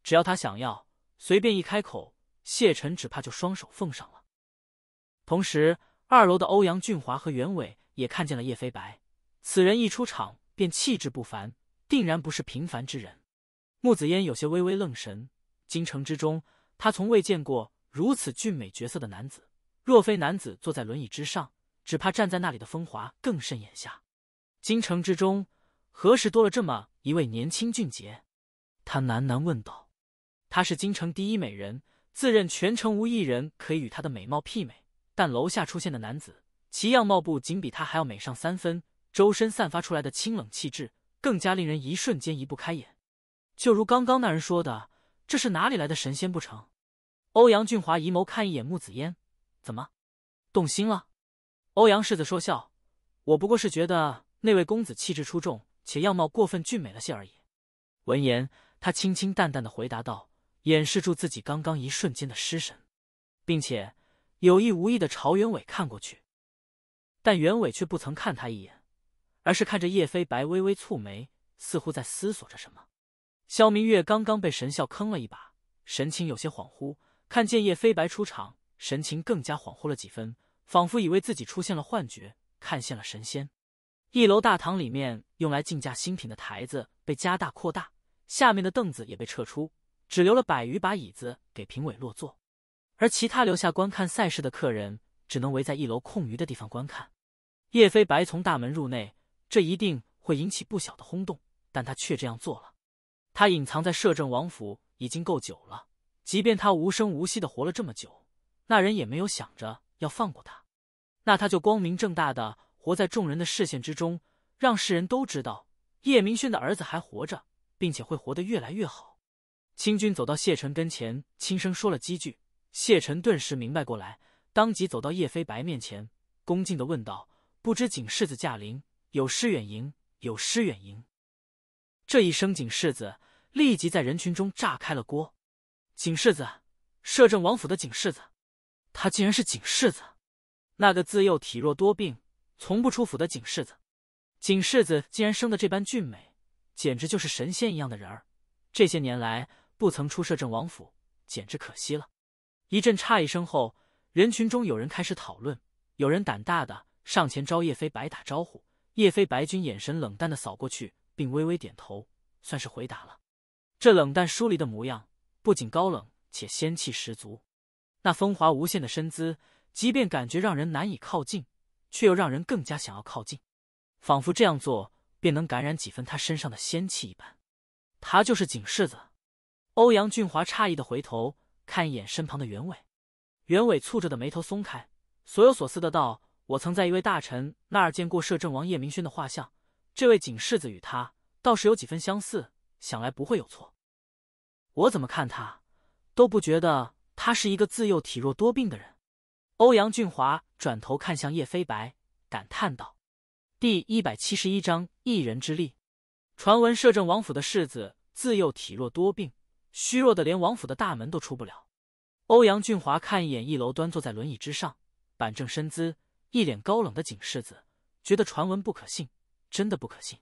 只要他想要，随便一开口，谢晨只怕就双手奉上了。同时。二楼的欧阳俊华和袁伟也看见了叶飞白。此人一出场便气质不凡，定然不是平凡之人。木子烟有些微微愣神。京城之中，他从未见过如此俊美绝色的男子。若非男子坐在轮椅之上，只怕站在那里的风华更胜眼下。京城之中何时多了这么一位年轻俊杰？他喃喃问道。她是京城第一美人，自认全城无一人可以与她的美貌媲美。但楼下出现的男子，其样貌不仅比他还要美上三分，周身散发出来的清冷气质更加令人一瞬间移不开眼。就如刚刚那人说的，这是哪里来的神仙不成？欧阳俊华移眸看一眼木子烟，怎么动心了？欧阳世子说笑，我不过是觉得那位公子气质出众，且样貌过分俊美了些而已。闻言，他清清淡淡的回答道，掩饰住自己刚刚一瞬间的失神，并且。有意无意的朝袁伟看过去，但袁伟却不曾看他一眼，而是看着叶飞白微微蹙眉，似乎在思索着什么。肖明月刚刚被神笑坑了一把，神情有些恍惚，看见叶飞白出场，神情更加恍惚了几分，仿佛以为自己出现了幻觉，看见了神仙。一楼大堂里面用来竞价新品的台子被加大扩大，下面的凳子也被撤出，只留了百余把椅子给评委落座。而其他留下观看赛事的客人，只能围在一楼空余的地方观看。叶飞白从大门入内，这一定会引起不小的轰动，但他却这样做了。他隐藏在摄政王府已经够久了，即便他无声无息的活了这么久，那人也没有想着要放过他。那他就光明正大的活在众人的视线之中，让世人都知道叶明轩的儿子还活着，并且会活得越来越好。清军走到谢晨跟前，轻声说了几句。谢晨顿时明白过来，当即走到叶飞白面前，恭敬的问道：“不知景世子驾临，有失远迎，有失远迎。”这一声“景世子”立即在人群中炸开了锅。“景世子，摄政王府的景世子，他竟然是景世子！那个自幼体弱多病、从不出府的景世子，景世子竟然生的这般俊美，简直就是神仙一样的人儿！这些年来不曾出摄政王府，简直可惜了。”一阵诧异声后，人群中有人开始讨论，有人胆大的上前招叶飞白打招呼。叶飞白君眼神冷淡的扫过去，并微微点头，算是回答了。这冷淡疏离的模样，不仅高冷，且仙气十足。那风华无限的身姿，即便感觉让人难以靠近，却又让人更加想要靠近，仿佛这样做便能感染几分他身上的仙气一般。他就是景世子。欧阳俊华诧异的回头。看一眼身旁的袁伟，袁伟蹙着的眉头松开，所有所思的道：“我曾在一位大臣那儿见过摄政王叶明轩的画像，这位景世子与他倒是有几分相似，想来不会有错。我怎么看他，都不觉得他是一个自幼体弱多病的人。”欧阳俊华转头看向叶飞白，感叹道：“第一百七十一章一人之力。传闻摄政王府的世子自幼体弱多病。”虚弱的连王府的大门都出不了。欧阳俊华看一眼一楼端坐在轮椅之上，板正身姿，一脸高冷的景世子，觉得传闻不可信，真的不可信。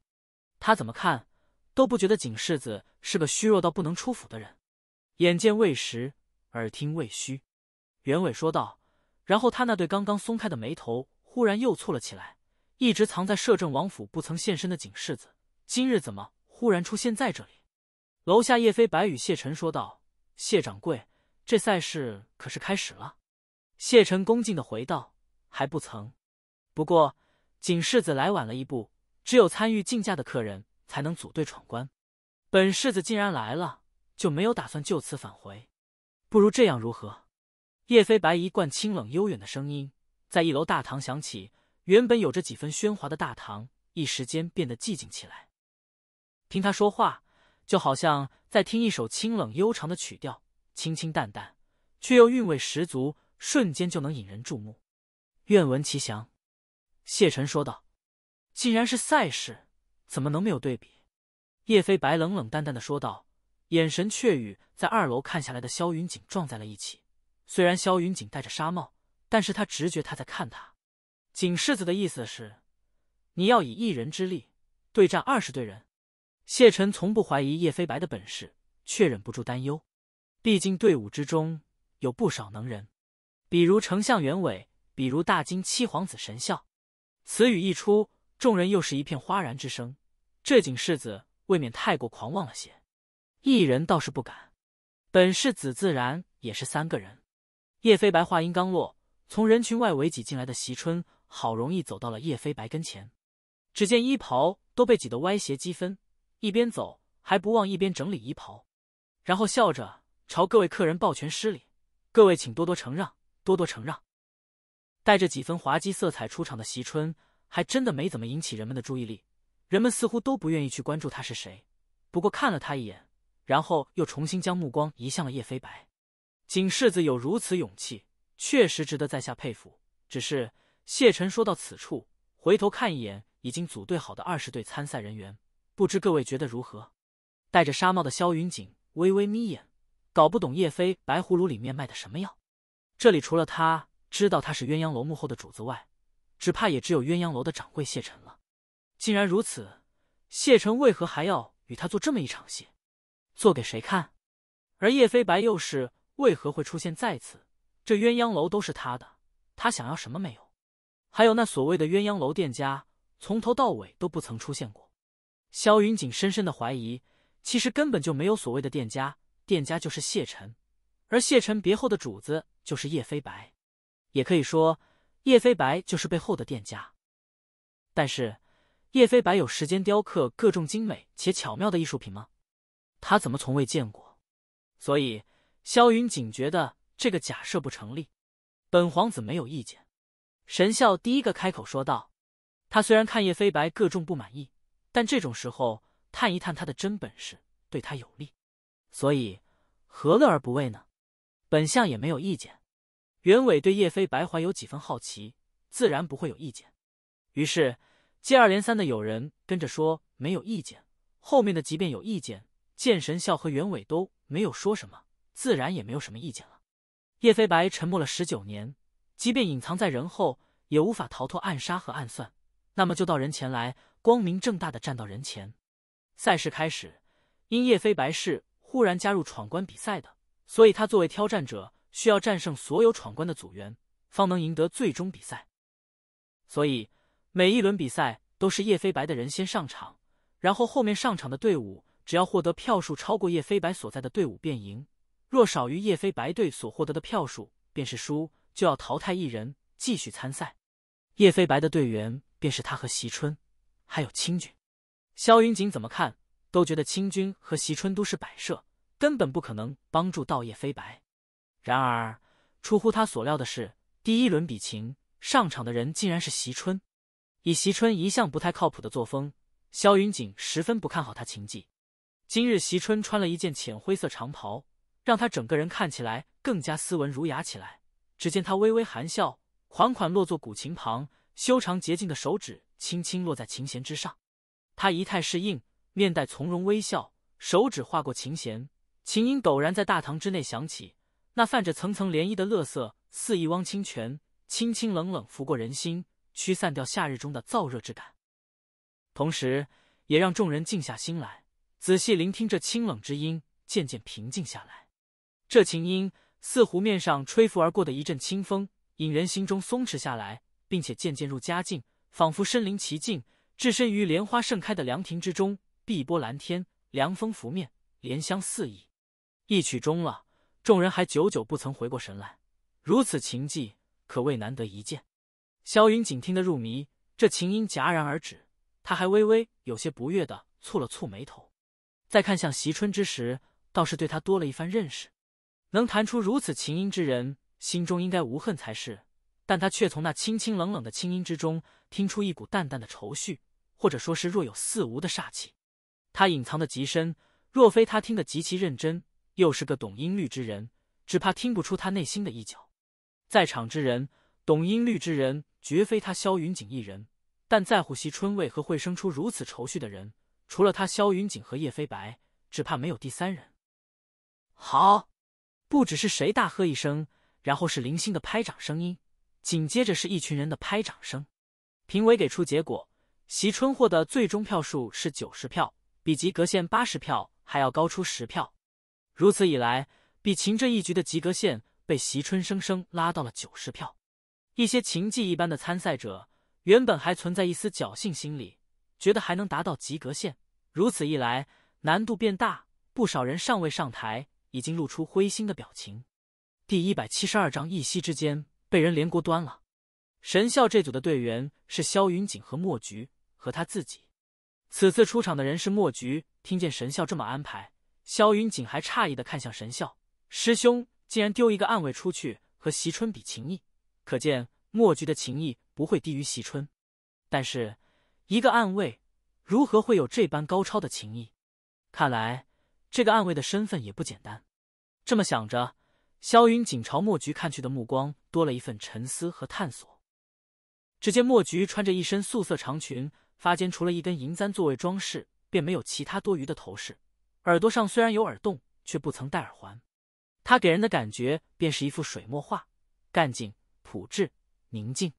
他怎么看都不觉得景世子是个虚弱到不能出府的人。眼见未实，耳听未虚，袁伟说道。然后他那对刚刚松开的眉头忽然又蹙了起来。一直藏在摄政王府不曾现身的景世子，今日怎么忽然出现在这里？楼下，叶飞白与谢晨说道：“谢掌柜，这赛事可是开始了？”谢晨恭敬的回道：“还不曾。不过，景世子来晚了一步，只有参与竞价的客人才能组队闯关。本世子既然来了，就没有打算就此返回。不如这样如何？”叶飞白一贯清冷悠远的声音，在一楼大堂响起。原本有着几分喧哗的大堂，一时间变得寂静起来。听他说话。就好像在听一首清冷悠长的曲调，清清淡淡却又韵味十足，瞬间就能引人注目。愿闻其详。”谢晨说道。“既然是赛事，怎么能没有对比？”叶飞白冷冷淡淡的说道，眼神却与在二楼看下来的萧云锦撞在了一起。虽然萧云锦戴着纱帽，但是他直觉他在看他。锦世子的意思是，你要以一人之力对战二十队人。谢晨从不怀疑叶飞白的本事，却忍不住担忧。毕竟队伍之中有不少能人，比如丞相袁伟，比如大金七皇子神笑。此语一出，众人又是一片哗然之声。这景世子未免太过狂妄了些。一人倒是不敢，本世子自然也是三个人。叶飞白话音刚落，从人群外围挤进来的席春，好容易走到了叶飞白跟前，只见衣袍都被挤得歪斜积分。一边走还不忘一边整理衣袍，然后笑着朝各位客人抱拳施礼：“各位请多多承让，多多承让。”带着几分滑稽色彩出场的席春，还真的没怎么引起人们的注意力。人们似乎都不愿意去关注他是谁，不过看了他一眼，然后又重新将目光移向了叶飞白。景世子有如此勇气，确实值得在下佩服。只是谢晨说到此处，回头看一眼已经组队好的二十队参赛人员。不知各位觉得如何？戴着纱帽的萧云锦微微眯眼，搞不懂叶飞白葫芦里面卖的什么药。这里除了他知道他是鸳鸯楼幕后的主子外，只怕也只有鸳鸯楼的掌柜谢晨了。既然如此，谢晨为何还要与他做这么一场戏？做给谁看？而叶飞白又是为何会出现再次？这鸳鸯楼都是他的，他想要什么没有？还有那所谓的鸳鸯楼店家，从头到尾都不曾出现过。萧云锦深深的怀疑，其实根本就没有所谓的店家，店家就是谢晨，而谢晨别后的主子就是叶飞白，也可以说叶飞白就是背后的店家。但是叶飞白有时间雕刻各种精美且巧妙的艺术品吗？他怎么从未见过？所以萧云锦觉得这个假设不成立。本皇子没有意见。神笑第一个开口说道：“他虽然看叶飞白各种不满意。”但这种时候，探一探他的真本事，对他有利，所以何乐而不为呢？本相也没有意见。袁伟对叶飞白怀有几分好奇，自然不会有意见。于是接二连三的有人跟着说没有意见。后面的即便有意见，剑神笑和袁伟都没有说什么，自然也没有什么意见了。叶飞白沉默了十九年，即便隐藏在人后，也无法逃脱暗杀和暗算。那么就到人前来，光明正大的站到人前。赛事开始，因叶飞白是忽然加入闯关比赛的，所以他作为挑战者，需要战胜所有闯关的组员，方能赢得最终比赛。所以每一轮比赛都是叶飞白的人先上场，然后后面上场的队伍，只要获得票数超过叶飞白所在的队伍便赢，若少于叶飞白队所获得的票数，便是输，就要淘汰一人继续参赛。叶飞白的队员。便是他和席春，还有清军，萧云锦怎么看都觉得清军和席春都是摆设，根本不可能帮助道叶飞白。然而，出乎他所料的是，第一轮比琴上场的人竟然是席春。以席春一向不太靠谱的作风，萧云锦十分不看好他琴技。今日席春穿了一件浅灰色长袍，让他整个人看起来更加斯文儒雅起来。只见他微微含笑，款款落座古琴旁。修长洁净的手指轻轻落在琴弦之上，他仪态适应，面带从容微笑，手指划过琴弦，琴音陡然在大堂之内响起。那泛着层层涟漪的乐色，似一汪清泉，清清冷冷拂过人心，驱散掉夏日中的燥热之感，同时也让众人静下心来，仔细聆听这清冷之音，渐渐平静下来。这琴音似湖面上吹拂而过的一阵清风，引人心中松弛下来。并且渐渐入佳境，仿佛身临其境，置身于莲花盛开的凉亭之中，碧波蓝天，凉风拂面，莲香四溢。一曲终了，众人还久久不曾回过神来。如此情技，可谓难得一见。萧云锦听得入迷，这琴音戛然而止，他还微微有些不悦的蹙了蹙眉头。在看向席春之时，倒是对他多了一番认识。能弹出如此琴音之人，心中应该无恨才是。但他却从那清清冷冷的清音之中听出一股淡淡的愁绪，或者说是若有似无的煞气。他隐藏的极深，若非他听得极其认真，又是个懂音律之人，只怕听不出他内心的一角。在场之人，懂音律之人绝非他萧云锦一人，但在乎席春未和会生出如此愁绪的人，除了他萧云锦和叶飞白，只怕没有第三人。好，不只是谁大喝一声，然后是零星的拍掌声音。紧接着是一群人的拍掌声，评委给出结果：席春获的最终票数是九十票，比及格线八十票还要高出十票。如此一来，比琴这一局的及格线被席春生生拉到了九十票。一些琴技一般的参赛者原本还存在一丝侥幸心理，觉得还能达到及格线。如此一来，难度变大，不少人尚未上台已经露出灰心的表情。第一百七十二章一夕之间。被人连锅端了。神笑这组的队员是萧云锦和墨菊和他自己。此次出场的人是墨菊。听见神笑这么安排，萧云锦还诧异的看向神笑师兄，竟然丢一个暗卫出去和席春比情谊，可见墨菊的情谊不会低于席春。但是一个暗卫如何会有这般高超的情谊？看来这个暗卫的身份也不简单。这么想着。萧云锦朝墨菊看去的目光多了一份沉思和探索。只见墨菊穿着一身素色长裙，发间除了一根银簪作为装饰，便没有其他多余的头饰。耳朵上虽然有耳洞，却不曾戴耳环。她给人的感觉便是一幅水墨画，干净、朴质、宁静。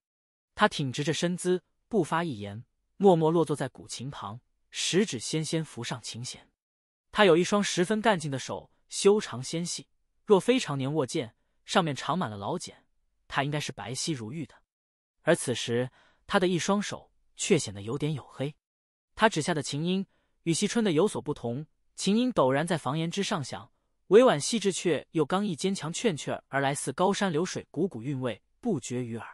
她挺直着身姿，不发一言，默默落坐在古琴旁，十指纤纤扶上琴弦。她有一双十分干净的手，修长纤细。若非常年握剑，上面长满了老茧，他应该是白皙如玉的。而此时，他的一双手却显得有点黝黑。他指下的琴音与惜春的有所不同，琴音陡然在房檐之上响，委婉细致却又刚毅坚强，劝劝而来似高山流水，股股韵味不绝于耳。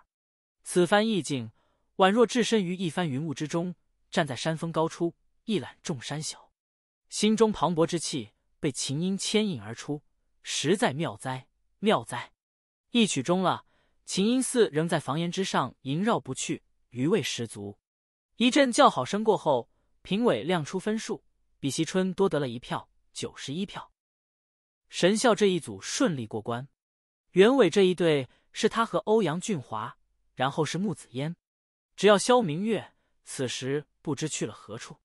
此番意境，宛若置身于一番云雾之中，站在山峰高处，一览众山小，心中磅礴之气被琴音牵引而出。实在妙哉妙哉！一曲终了，琴音似仍在房檐之上萦绕不去，余味十足。一阵叫好声过后，评委亮出分数，比惜春多得了一票，九十一票。神笑这一组顺利过关。袁伟这一对是他和欧阳俊华，然后是木子烟，只要萧明月。此时不知去了何处，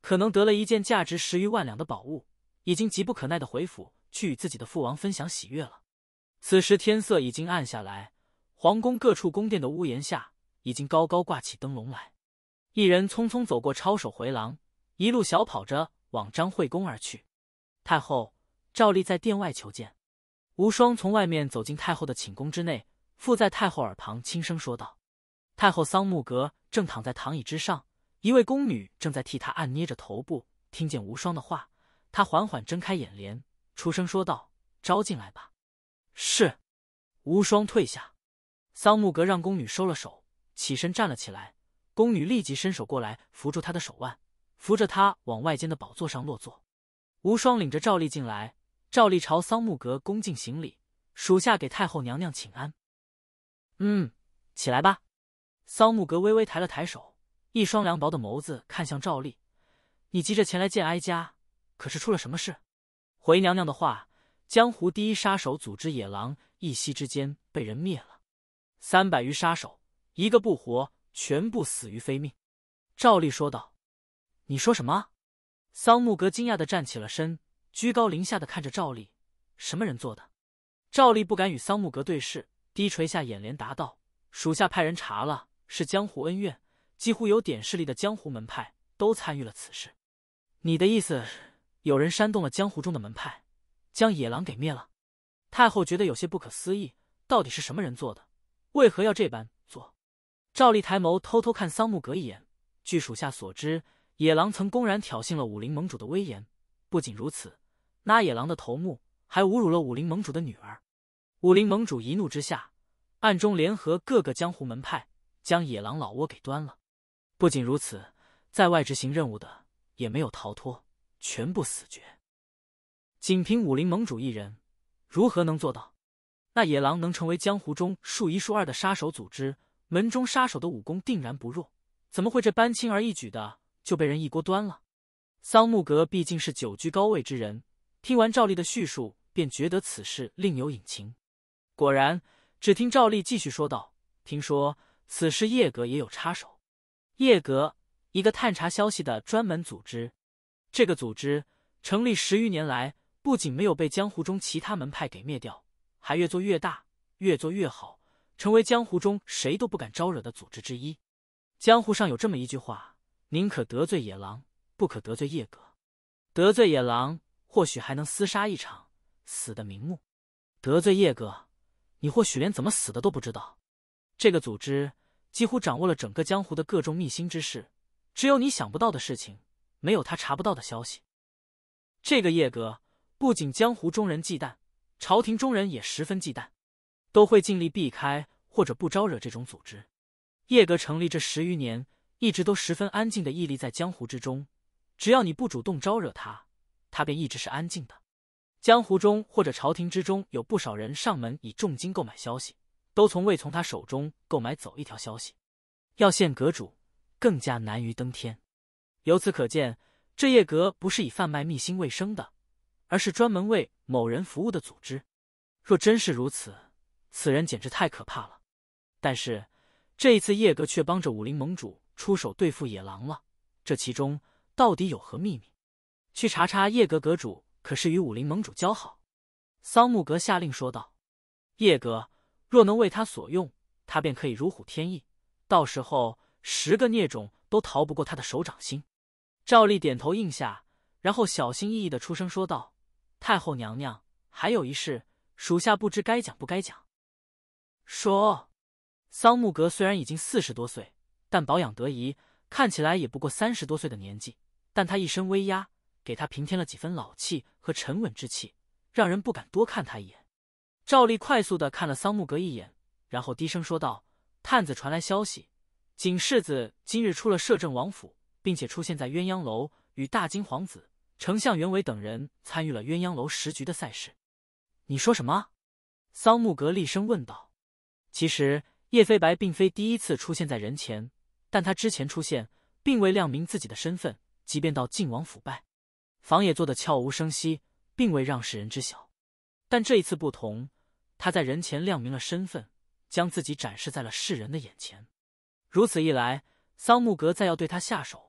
可能得了一件价值十余万两的宝物，已经急不可耐的回府。去与自己的父王分享喜悦了。此时天色已经暗下来，皇宫各处宫殿的屋檐下已经高高挂起灯笼来。一人匆匆走过抄手回廊，一路小跑着往张惠宫而去。太后照例在殿外求见。无双从外面走进太后的寝宫之内，附在太后耳旁轻声说道：“太后桑木阁正躺在躺椅之上，一位宫女正在替她按捏着头部。”听见无双的话，她缓缓睁开眼帘。出声说道：“招进来吧。”“是。”无双退下。桑木格让宫女收了手，起身站了起来。宫女立即伸手过来扶住他的手腕，扶着他往外间的宝座上落座。无双领着赵丽进来，赵丽朝桑木格恭敬行礼：“属下给太后娘娘请安。”“嗯，起来吧。”桑木格微微抬了抬手，一双凉薄的眸子看向赵丽：“你急着前来见哀家，可是出了什么事？”回娘娘的话，江湖第一杀手组织野狼一夕之间被人灭了，三百余杀手一个不活，全部死于非命。赵丽说道：“你说什么？”桑木格惊讶的站起了身，居高临下的看着赵丽：“什么人做的？”赵丽不敢与桑木格对视，低垂下眼帘答道：“属下派人查了，是江湖恩怨，几乎有点势力的江湖门派都参与了此事。你的意思？”有人煽动了江湖中的门派，将野狼给灭了。太后觉得有些不可思议，到底是什么人做的？为何要这般做？赵丽抬眸偷偷看桑木阁一眼。据属下所知，野狼曾公然挑衅了武林盟主的威严。不仅如此，那野狼的头目还侮辱了武林盟主的女儿。武林盟主一怒之下，暗中联合各个江湖门派，将野狼老窝给端了。不仅如此，在外执行任务的也没有逃脱。全部死绝，仅凭武林盟主一人，如何能做到？那野狼能成为江湖中数一数二的杀手组织，门中杀手的武功定然不弱，怎么会这般轻而易举的就被人一锅端了？桑木阁毕竟是久居高位之人，听完赵丽的叙述，便觉得此事另有隐情。果然，只听赵丽继续说道：“听说此事，叶阁也有插手。叶阁，一个探查消息的专门组织。”这个组织成立十余年来，不仅没有被江湖中其他门派给灭掉，还越做越大，越做越好，成为江湖中谁都不敢招惹的组织之一。江湖上有这么一句话：“宁可得罪野狼，不可得罪叶哥。得罪野狼，或许还能厮杀一场，死的瞑目；得罪叶哥，你或许连怎么死的都不知道。”这个组织几乎掌握了整个江湖的各种秘辛之事，只有你想不到的事情。没有他查不到的消息。这个叶阁不仅江湖中人忌惮，朝廷中人也十分忌惮，都会尽力避开或者不招惹这种组织。叶阁成立这十余年，一直都十分安静的屹立在江湖之中。只要你不主动招惹他，他便一直是安静的。江湖中或者朝廷之中有不少人上门以重金购买消息，都从未从他手中购买走一条消息。要陷阁主，更加难于登天。由此可见，这夜阁不是以贩卖秘辛为生的，而是专门为某人服务的组织。若真是如此，此人简直太可怕了。但是这一次，夜阁却帮着武林盟主出手对付野狼了，这其中到底有何秘密？去查查夜阁阁主，可是与武林盟主交好。桑木阁下令说道：“夜阁若能为他所用，他便可以如虎添翼，到时候十个孽种都逃不过他的手掌心。”赵丽点头应下，然后小心翼翼的出声说道：“太后娘娘，还有一事，属下不知该讲不该讲。”说，桑木格虽然已经四十多岁，但保养得宜，看起来也不过三十多岁的年纪，但他一身威压，给他平添了几分老气和沉稳之气，让人不敢多看他一眼。赵丽快速的看了桑木格一眼，然后低声说道：“探子传来消息，景世子今日出了摄政王府。”并且出现在鸳鸯楼，与大金皇子、丞相袁伟等人参与了鸳鸯楼十局的赛事。你说什么？桑木格厉声问道。其实叶飞白并非第一次出现在人前，但他之前出现并未亮明自己的身份，即便到晋王腐败，房也做的悄无声息，并未让世人知晓。但这一次不同，他在人前亮明了身份，将自己展示在了世人的眼前。如此一来，桑木格再要对他下手。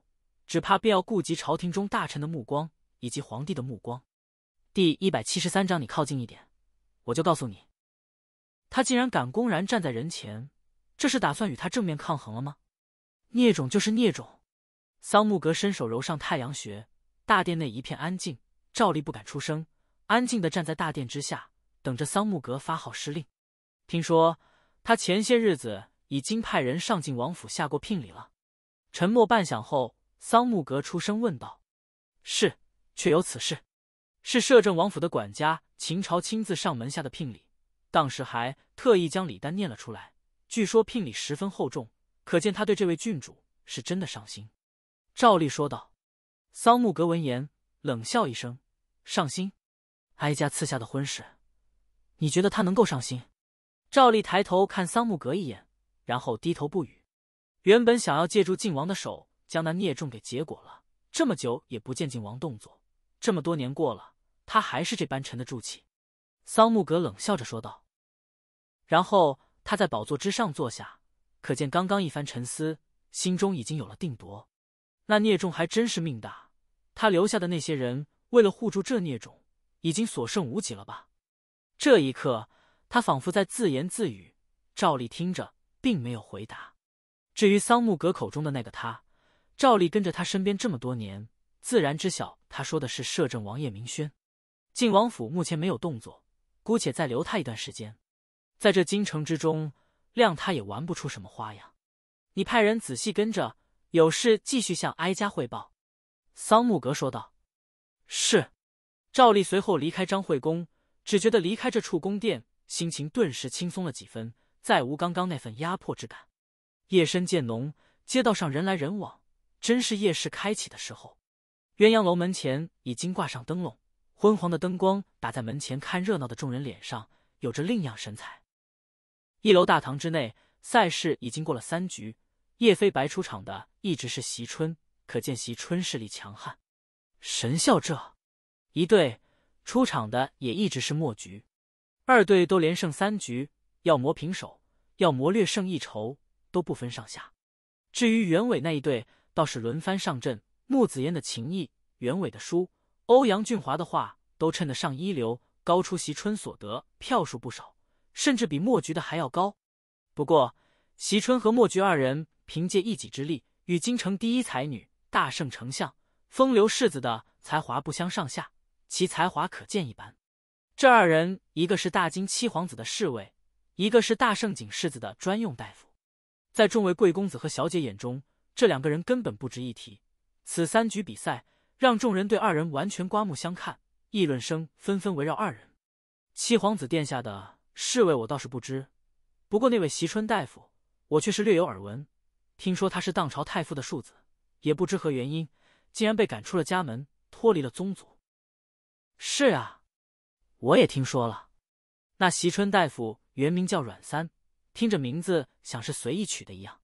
只怕便要顾及朝廷中大臣的目光，以及皇帝的目光。第一百七十三章，你靠近一点，我就告诉你。他竟然敢公然站在人前，这是打算与他正面抗衡了吗？孽种就是孽种！桑木格伸手揉上太阳穴，大殿内一片安静，照例不敢出声，安静的站在大殿之下，等着桑木格发号施令。听说他前些日子已经派人上进王府下过聘礼了。沉默半晌后。桑木格出声问道：“是，确有此事。是摄政王府的管家秦朝亲自上门下的聘礼，当时还特意将李丹念了出来。据说聘礼十分厚重，可见他对这位郡主是真的上心。”赵丽说道。桑木格闻言冷笑一声：“上心？哀家赐下的婚事，你觉得他能够上心？”赵丽抬头看桑木格一眼，然后低头不语。原本想要借助靖王的手。将那孽种给结果了，这么久也不见靖王动作。这么多年过了，他还是这般沉得住气。桑木格冷笑着说道，然后他在宝座之上坐下，可见刚刚一番沉思，心中已经有了定夺。那孽种还真是命大，他留下的那些人为了护住这孽种，已经所剩无几了吧？这一刻，他仿佛在自言自语。赵丽听着，并没有回答。至于桑木格口中的那个他。赵丽跟着他身边这么多年，自然知晓他说的是摄政王叶明轩。晋王府目前没有动作，姑且再留他一段时间。在这京城之中，谅他也玩不出什么花样。你派人仔细跟着，有事继续向哀家汇报。”桑木格说道。“是。”赵丽随后离开张惠宫，只觉得离开这处宫殿，心情顿时轻松了几分，再无刚刚那份压迫之感。夜深渐浓，街道上人来人往。真是夜市开启的时候，鸳鸯楼门前已经挂上灯笼，昏黄的灯光打在门前看热闹的众人脸上，有着另样神采。一楼大堂之内，赛事已经过了三局，叶飞白出场的一直是席春，可见席春势力强悍。神笑这一队出场的也一直是墨菊，二队都连胜三局，要磨平手，要磨略胜一筹，都不分上下。至于袁伟那一队。倒是轮番上阵，穆子嫣的情谊，袁伟的书，欧阳俊华的话，都称得上一流，高出席春所得票数不少，甚至比墨菊的还要高。不过，席春和墨菊二人凭借一己之力，与京城第一才女、大圣丞相、风流世子的才华不相上下，其才华可见一斑。这二人，一个是大金七皇子的侍卫，一个是大圣景世子的专用大夫，在众位贵公子和小姐眼中。这两个人根本不值一提。此三局比赛让众人对二人完全刮目相看，议论声纷纷围绕二人。七皇子殿下的侍卫我倒是不知，不过那位席春大夫我却是略有耳闻。听说他是当朝太傅的庶子，也不知何原因，竟然被赶出了家门，脱离了宗族。是啊，我也听说了。那席春大夫原名叫阮三，听着名字像是随意取的一样，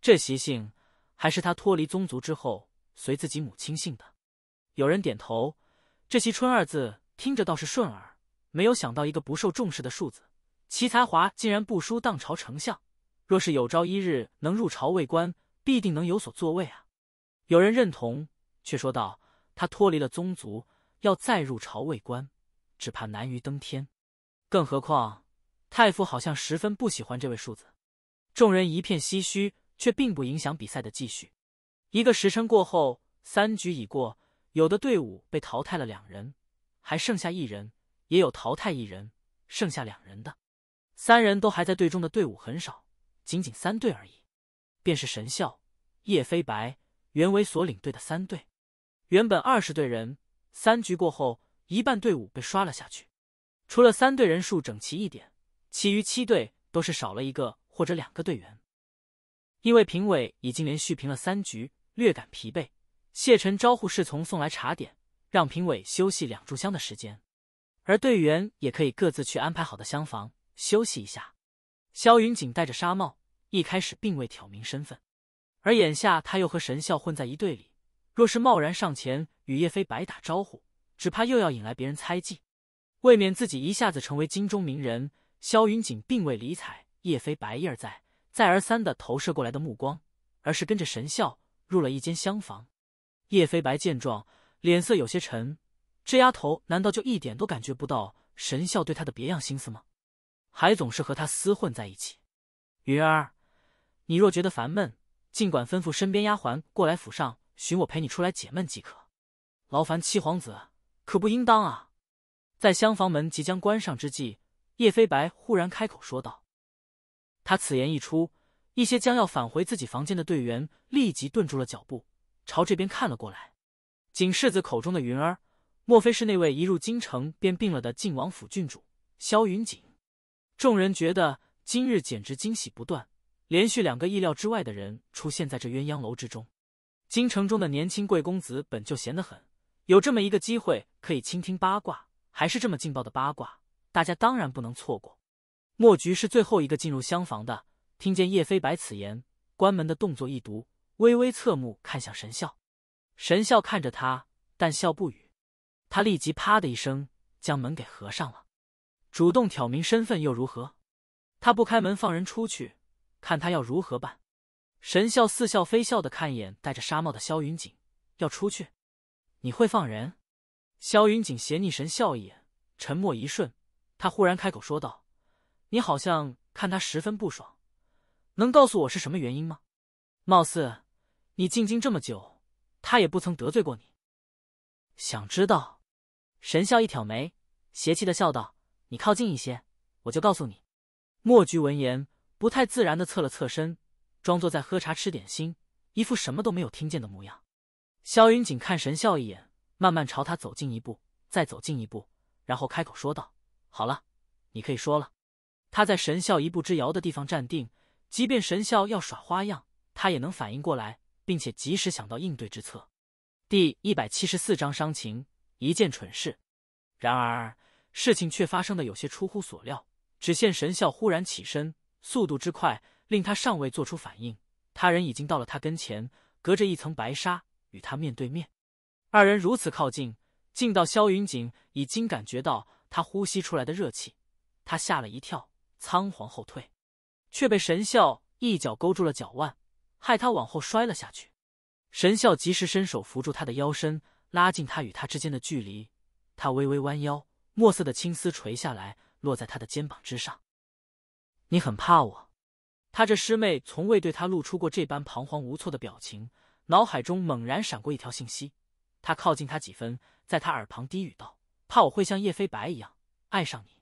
这习性。还是他脱离宗族之后随自己母亲姓的。有人点头，这“齐春”二字听着倒是顺耳。没有想到一个不受重视的庶子，齐才华竟然不输当朝丞相。若是有朝一日能入朝为官，必定能有所作为啊！有人认同，却说道：“他脱离了宗族，要再入朝为官，只怕难于登天。更何况，太傅好像十分不喜欢这位庶子。”众人一片唏嘘。却并不影响比赛的继续。一个时辰过后，三局已过，有的队伍被淘汰了两人，还剩下一人；也有淘汰一人，剩下两人的。三人都还在队中的队伍很少，仅仅三队而已。便是神笑、叶飞白、袁伟所领队的三队，原本二十队人，三局过后，一半队伍被刷了下去。除了三队人数整齐一点，其余七队都是少了一个或者两个队员。因为评委已经连续评了三局，略感疲惫。谢晨招呼侍从送来茶点，让评委休息两炷香的时间，而队员也可以各自去安排好的厢房休息一下。萧云锦戴着纱帽，一开始并未挑明身份，而眼下他又和神笑混在一队里，若是贸然上前与叶飞白打招呼，只怕又要引来别人猜忌，未免自己一下子成为京中名人。萧云锦并未理睬叶飞白，一而在。再而三的投射过来的目光，而是跟着神笑入了一间厢房。叶飞白见状，脸色有些沉。这丫头难道就一点都感觉不到神笑对她的别样心思吗？还总是和他厮混在一起。云儿，你若觉得烦闷，尽管吩咐身边丫鬟过来府上寻我陪你出来解闷即可。劳烦七皇子，可不应当啊。在厢房门即将关上之际，叶飞白忽然开口说道。他此言一出，一些将要返回自己房间的队员立即顿住了脚步，朝这边看了过来。景世子口中的云儿，莫非是那位一入京城便病了的晋王府郡主萧云锦？众人觉得今日简直惊喜不断，连续两个意料之外的人出现在这鸳鸯楼之中。京城中的年轻贵公子本就闲得很，有这么一个机会可以倾听八卦，还是这么劲爆的八卦，大家当然不能错过。墨菊是最后一个进入厢房的，听见叶飞白此言，关门的动作一读，微微侧目看向神笑。神笑看着他，但笑不语。他立即啪的一声将门给合上了。主动挑明身份又如何？他不开门放人出去，看他要如何办？神笑似笑非笑的看一眼戴着纱帽的萧云锦，要出去？你会放人？萧云锦斜睨神笑一眼，沉默一瞬，他忽然开口说道。你好像看他十分不爽，能告诉我是什么原因吗？貌似你进京这么久，他也不曾得罪过你。想知道？神笑一挑眉，邪气的笑道：“你靠近一些，我就告诉你。”墨菊闻言，不太自然的侧了侧身，装作在喝茶吃点心，一副什么都没有听见的模样。萧云锦看神笑一眼，慢慢朝他走近一步，再走近一步，然后开口说道：“好了，你可以说了。”他在神校一步之遥的地方站定，即便神校要耍花样，他也能反应过来，并且及时想到应对之策。第一百七十四章伤情一件蠢事，然而事情却发生的有些出乎所料。只见神校忽然起身，速度之快，令他尚未做出反应，他人已经到了他跟前，隔着一层白纱与他面对面。二人如此靠近，近到萧云锦已经感觉到他呼吸出来的热气，他吓了一跳。仓皇后退，却被神笑一脚勾住了脚腕，害他往后摔了下去。神笑及时伸手扶住他的腰身，拉近他与他之间的距离。他微微弯腰，墨色的青丝垂下来，落在他的肩膀之上。你很怕我？他这师妹从未对他露出过这般彷徨无措的表情。脑海中猛然闪过一条信息，他靠近他几分，在他耳旁低语道：“怕我会像叶飞白一样爱上你，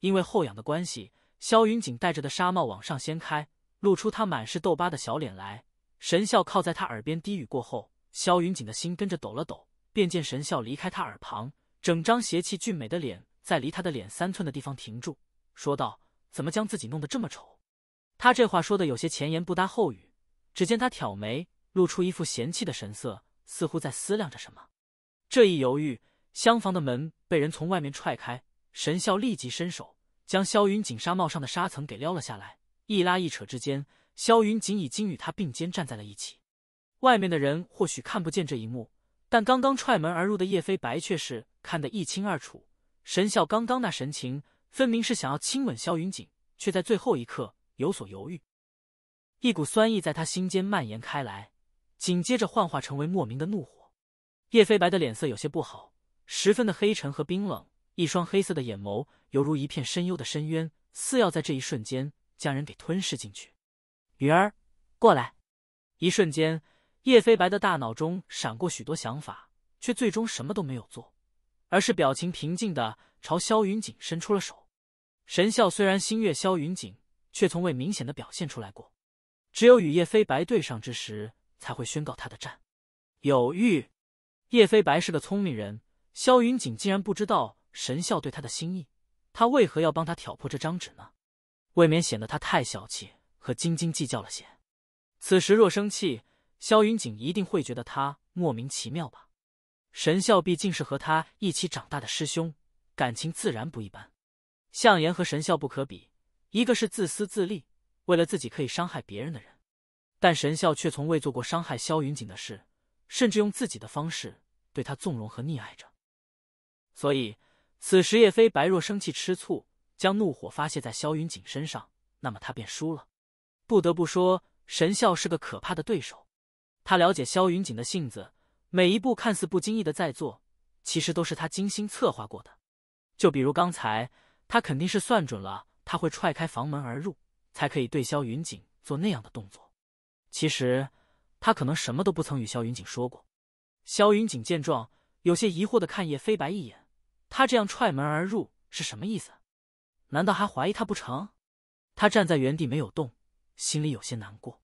因为后仰的关系。”萧云锦戴着的纱帽往上掀开，露出他满是痘疤的小脸来。神笑靠在他耳边低语过后，萧云锦的心跟着抖了抖。便见神笑离开他耳旁，整张邪气俊美的脸在离他的脸三寸的地方停住，说道：“怎么将自己弄得这么丑？”他这话说的有些前言不搭后语。只见他挑眉，露出一副嫌弃的神色，似乎在思量着什么。这一犹豫，厢房的门被人从外面踹开，神笑立即伸手。将萧云锦纱帽上的纱层给撩了下来，一拉一扯之间，萧云锦已经与他并肩站在了一起。外面的人或许看不见这一幕，但刚刚踹门而入的叶飞白却是看得一清二楚。神笑刚刚那神情，分明是想要亲吻萧云锦，却在最后一刻有所犹豫。一股酸意在他心间蔓延开来，紧接着幻化成为莫名的怒火。叶飞白的脸色有些不好，十分的黑沉和冰冷，一双黑色的眼眸。犹如一片深幽的深渊，似要在这一瞬间将人给吞噬进去。女儿，过来。一瞬间，叶飞白的大脑中闪过许多想法，却最终什么都没有做，而是表情平静的朝萧云锦伸出了手。神笑虽然心悦萧云锦，却从未明显的表现出来过，只有与叶飞白对上之时才会宣告他的战。有玉，叶飞白是个聪明人，萧云锦竟然不知道神笑对他的心意。他为何要帮他挑破这张纸呢？未免显得他太小气和斤斤计较了些。此时若生气，萧云锦一定会觉得他莫名其妙吧？神笑毕竟是和他一起长大的师兄，感情自然不一般。向言和神笑不可比，一个是自私自利，为了自己可以伤害别人的人，但神笑却从未做过伤害萧云锦的事，甚至用自己的方式对他纵容和溺爱着，所以。此时，叶飞白若生气、吃醋，将怒火发泄在萧云锦身上，那么他便输了。不得不说，神笑是个可怕的对手。他了解萧云锦的性子，每一步看似不经意的在做，其实都是他精心策划过的。就比如刚才，他肯定是算准了他会踹开房门而入，才可以对萧云锦做那样的动作。其实，他可能什么都不曾与萧云锦说过。萧云锦见状，有些疑惑的看叶飞白一眼。他这样踹门而入是什么意思？难道还怀疑他不成？他站在原地没有动，心里有些难过。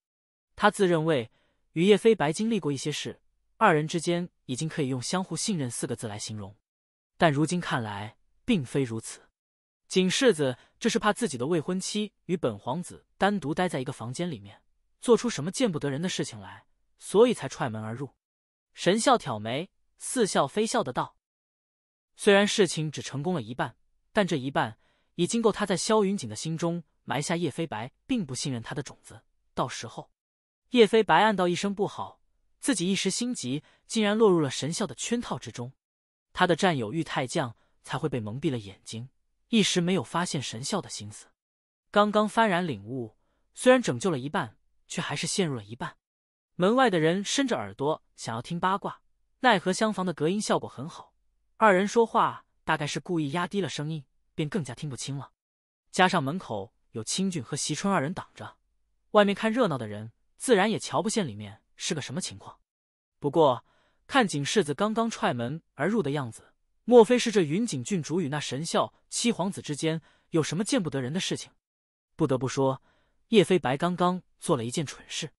他自认为与叶飞白经历过一些事，二人之间已经可以用相互信任四个字来形容，但如今看来并非如此。景世子这是怕自己的未婚妻与本皇子单独待在一个房间里面，做出什么见不得人的事情来，所以才踹门而入。神笑挑眉，似笑非笑的道。虽然事情只成功了一半，但这一半已经够他在萧云锦的心中埋下叶飞白并不信任他的种子。到时候，叶飞白暗道一声不好，自己一时心急，竟然落入了神校的圈套之中。他的占有欲太强，才会被蒙蔽了眼睛，一时没有发现神校的心思。刚刚幡然领悟，虽然拯救了一半，却还是陷入了一半。门外的人伸着耳朵想要听八卦，奈何厢房的隔音效果很好。二人说话大概是故意压低了声音，便更加听不清了。加上门口有清俊和席春二人挡着，外面看热闹的人自然也瞧不见里面是个什么情况。不过看景世子刚刚踹门而入的样子，莫非是这云锦郡主与那神孝七皇子之间有什么见不得人的事情？不得不说，叶飞白刚刚做了一件蠢事。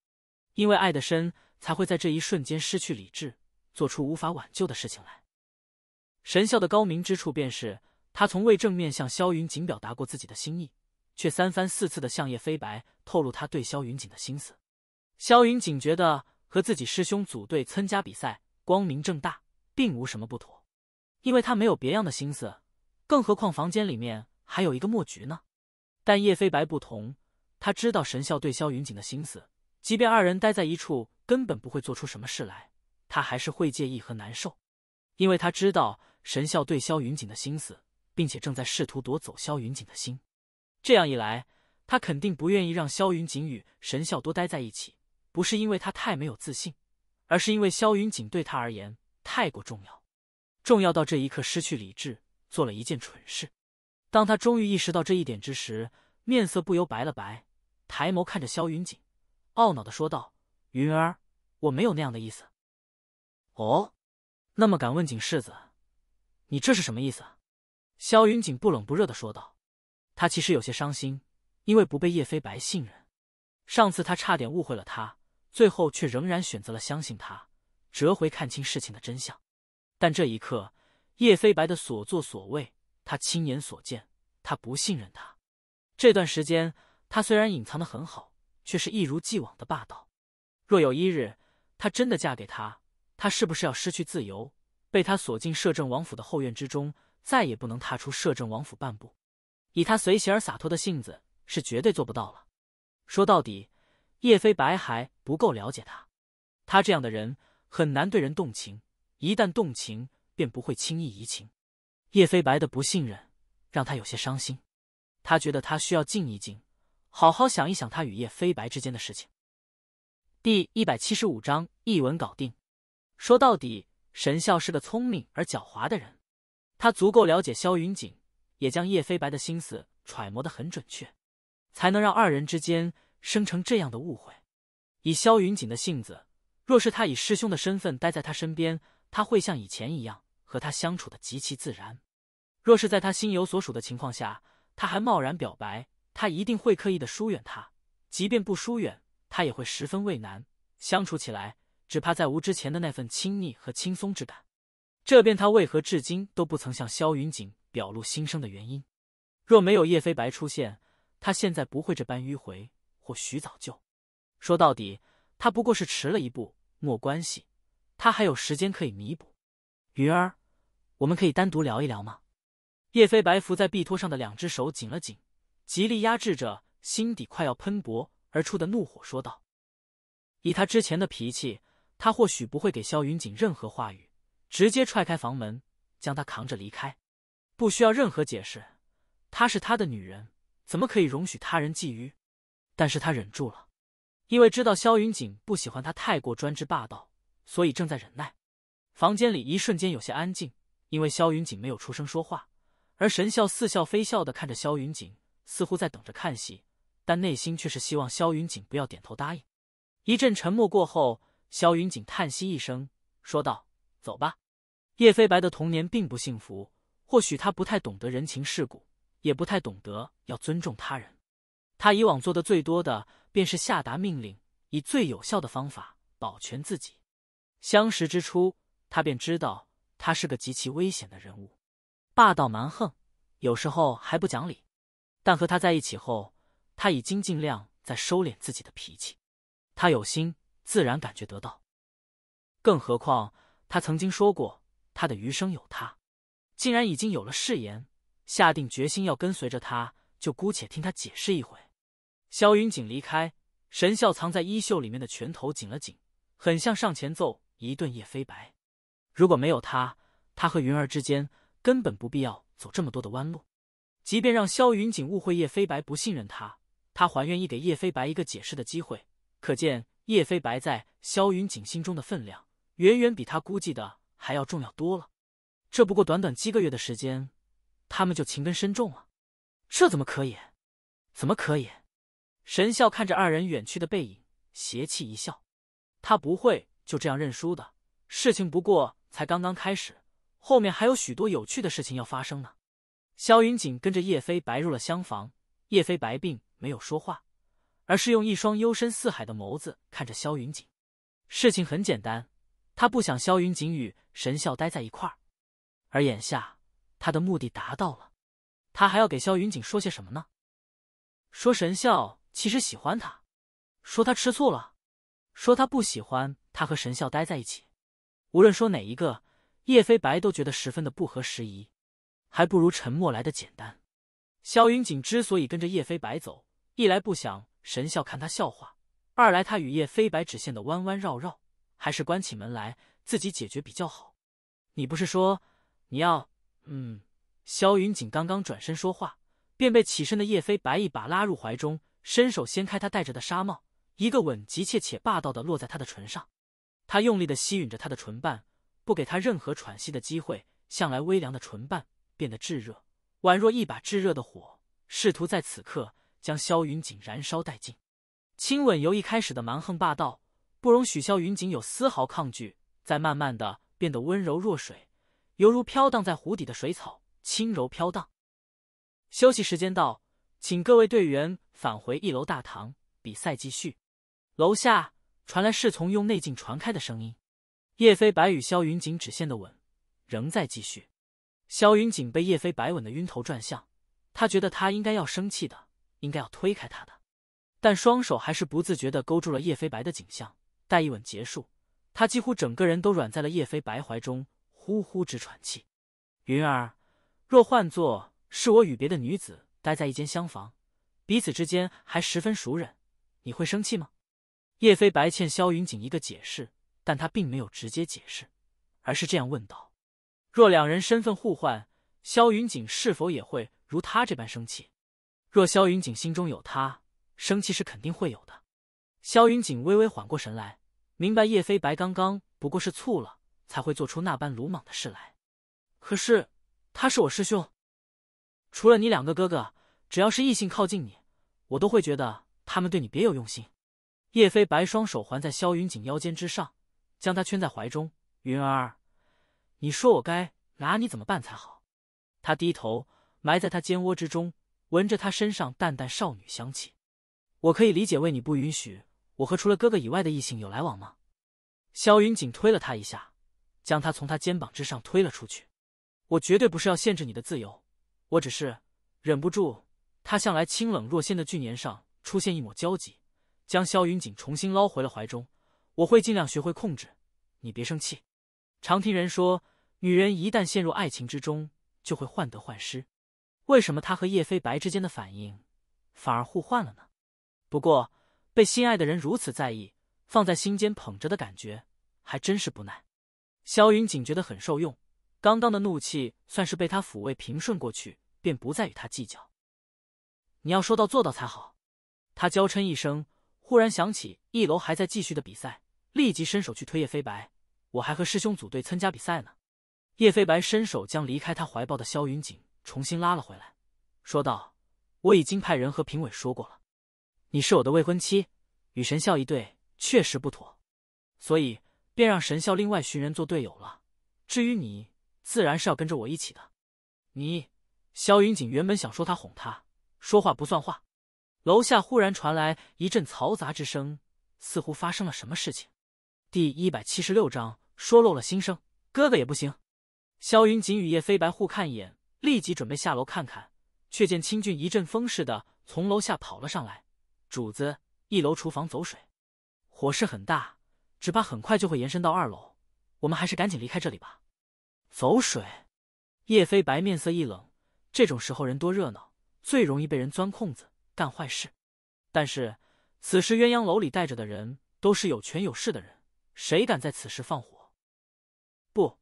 因为爱的深，才会在这一瞬间失去理智，做出无法挽救的事情来。神笑的高明之处，便是他从未正面向萧云锦表达过自己的心意，却三番四次的向叶飞白透露他对萧云锦的心思。萧云锦觉得和自己师兄组队参加比赛，光明正大，并无什么不妥，因为他没有别样的心思，更何况房间里面还有一个墨菊呢。但叶飞白不同，他知道神笑对萧云锦的心思，即便二人待在一处，根本不会做出什么事来，他还是会介意和难受，因为他知道。神笑对萧云锦的心思，并且正在试图夺走萧云锦的心。这样一来，他肯定不愿意让萧云锦与神笑多待在一起。不是因为他太没有自信，而是因为萧云锦对他而言太过重要，重要到这一刻失去理智，做了一件蠢事。当他终于意识到这一点之时，面色不由白了白，抬眸看着萧云锦，懊恼的说道：“云儿，我没有那样的意思。哦，那么敢问景世子？”你这是什么意思？萧云锦不冷不热的说道。他其实有些伤心，因为不被叶飞白信任。上次他差点误会了他，最后却仍然选择了相信他，折回看清事情的真相。但这一刻，叶飞白的所作所为，他亲眼所见，他不信任他。这段时间，他虽然隐藏的很好，却是一如既往的霸道。若有一日，他真的嫁给他，他是不是要失去自由？被他锁进摄政王府的后院之中，再也不能踏出摄政王府半步。以他随喜而洒脱的性子，是绝对做不到了。说到底，叶飞白还不够了解他。他这样的人很难对人动情，一旦动情，便不会轻易移情。叶飞白的不信任让他有些伤心。他觉得他需要静一静，好好想一想他与叶飞白之间的事情。第一百七十五章译文搞定。说到底。神笑是个聪明而狡猾的人，他足够了解萧云锦，也将叶飞白的心思揣摩得很准确，才能让二人之间生成这样的误会。以萧云锦的性子，若是他以师兄的身份待在他身边，他会像以前一样和他相处的极其自然。若是在他心有所属的情况下，他还贸然表白，他一定会刻意的疏远他，即便不疏远，他也会十分畏难，相处起来。只怕再无之前的那份亲昵和轻松之感，这便他为何至今都不曾向萧云锦表露心声的原因。若没有叶飞白出现，他现在不会这般迂回，或许早就。说到底，他不过是迟了一步，莫关系，他还有时间可以弥补。云儿，我们可以单独聊一聊吗？叶飞白扶在壁托上的两只手紧了紧，极力压制着心底快要喷薄而出的怒火，说道：“以他之前的脾气。”他或许不会给萧云锦任何话语，直接踹开房门，将他扛着离开，不需要任何解释。她是他的女人，怎么可以容许他人觊觎？但是他忍住了，因为知道萧云锦不喜欢他太过专制霸道，所以正在忍耐。房间里一瞬间有些安静，因为萧云锦没有出声说话，而神笑似笑非笑的看着萧云锦，似乎在等着看戏，但内心却是希望萧云锦不要点头答应。一阵沉默过后。萧云锦叹息一声，说道：“走吧。”叶飞白的童年并不幸福，或许他不太懂得人情世故，也不太懂得要尊重他人。他以往做的最多的便是下达命令，以最有效的方法保全自己。相识之初，他便知道他是个极其危险的人物，霸道蛮横，有时候还不讲理。但和他在一起后，他已经尽量在收敛自己的脾气。他有心。自然感觉得到，更何况他曾经说过，他的余生有他。竟然已经有了誓言，下定决心要跟随着他，就姑且听他解释一回。萧云锦离开，神笑藏在衣袖里面的拳头紧了紧，很像上前揍一顿叶飞白。如果没有他，他和云儿之间根本不必要走这么多的弯路。即便让萧云锦误会叶飞白不信任他，他还愿意给叶飞白一个解释的机会，可见。叶飞白在萧云锦心中的分量，远远比他估计的还要重要多了。这不过短短几个月的时间，他们就情根深重了，这怎么可以？怎么可以？神笑看着二人远去的背影，邪气一笑，他不会就这样认输的。事情不过才刚刚开始，后面还有许多有趣的事情要发生呢。萧云锦跟着叶飞白入了厢房，叶飞白并没有说话。而是用一双幽深似海的眸子看着萧云锦。事情很简单，他不想萧云锦与神笑待在一块儿，而眼下他的目的达到了，他还要给萧云锦说些什么呢？说神笑其实喜欢他，说他吃醋了，说他不喜欢他和神笑待在一起。无论说哪一个，叶飞白都觉得十分的不合时宜，还不如沉默来的简单。萧云锦之所以跟着叶飞白走，一来不想。神笑看他笑话，二来他与叶飞白只间的弯弯绕绕，还是关起门来自己解决比较好。你不是说你要……嗯？萧云锦刚刚转身说话，便被起身的叶飞白一把拉入怀中，伸手掀开他戴着的纱帽，一个吻急切且霸道的落在他的唇上。他用力的吸吮着他的唇瓣，不给他任何喘息的机会。向来微凉的唇瓣变得炙热，宛若一把炙热的火，试图在此刻。将萧云锦燃烧殆尽，亲吻由一开始的蛮横霸道，不容许萧云锦有丝毫抗拒，在慢慢的变得温柔若水，犹如飘荡在湖底的水草，轻柔飘荡。休息时间到，请各位队员返回一楼大堂，比赛继续。楼下传来侍从用内镜传开的声音。叶飞白与萧云锦只限的吻仍在继续，萧云锦被叶飞白吻的晕头转向，他觉得他应该要生气的。应该要推开他的，但双手还是不自觉的勾住了叶飞白的颈项。待一吻结束，他几乎整个人都软在了叶飞白怀中，呼呼直喘气。云儿，若换做是我与别的女子待在一间厢房，彼此之间还十分熟忍，你会生气吗？叶飞白欠萧云锦一个解释，但他并没有直接解释，而是这样问道：若两人身份互换，萧云锦是否也会如他这般生气？若萧云锦心中有他，生气是肯定会有的。萧云锦微微缓过神来，明白叶飞白刚刚不过是醋了，才会做出那般鲁莽的事来。可是，他是我师兄，除了你两个哥哥，只要是异性靠近你，我都会觉得他们对你别有用心。叶飞白双手环在萧云锦腰间之上，将他圈在怀中。云儿，你说我该拿你怎么办才好？他低头埋在他肩窝之中。闻着她身上淡淡少女香气，我可以理解为你不允许我和除了哥哥以外的异性有来往吗？萧云锦推了他一下，将他从他肩膀之上推了出去。我绝对不是要限制你的自由，我只是忍不住。他向来清冷若仙的俊颜上出现一抹焦急，将萧云锦重新捞回了怀中。我会尽量学会控制，你别生气。常听人说，女人一旦陷入爱情之中，就会患得患失。为什么他和叶飞白之间的反应反而互换了呢？不过被心爱的人如此在意，放在心间捧着的感觉还真是不耐。萧云锦觉得很受用，刚刚的怒气算是被他抚慰平顺过去，便不再与他计较。你要说到做到才好，他娇嗔一声，忽然想起一楼还在继续的比赛，立即伸手去推叶飞白。我还和师兄组队参加比赛呢。叶飞白伸手将离开他怀抱的萧云锦。重新拉了回来，说道：“我已经派人和评委说过了，你是我的未婚妻，与神校一对确实不妥，所以便让神校另外寻人做队友了。至于你，自然是要跟着我一起的。”你，萧云锦原本想说他哄他说话不算话，楼下忽然传来一阵嘈杂之声，似乎发生了什么事情。第一百七十六章说漏了心声，哥哥也不行。萧云锦与叶飞白互看一眼。立即准备下楼看看，却见清俊一阵风似的从楼下跑了上来。主子，一楼厨房走水，火势很大，只怕很快就会延伸到二楼。我们还是赶紧离开这里吧。走水，叶飞白面色一冷。这种时候人多热闹，最容易被人钻空子干坏事。但是此时鸳鸯楼里带着的人都是有权有势的人，谁敢在此时放火？不，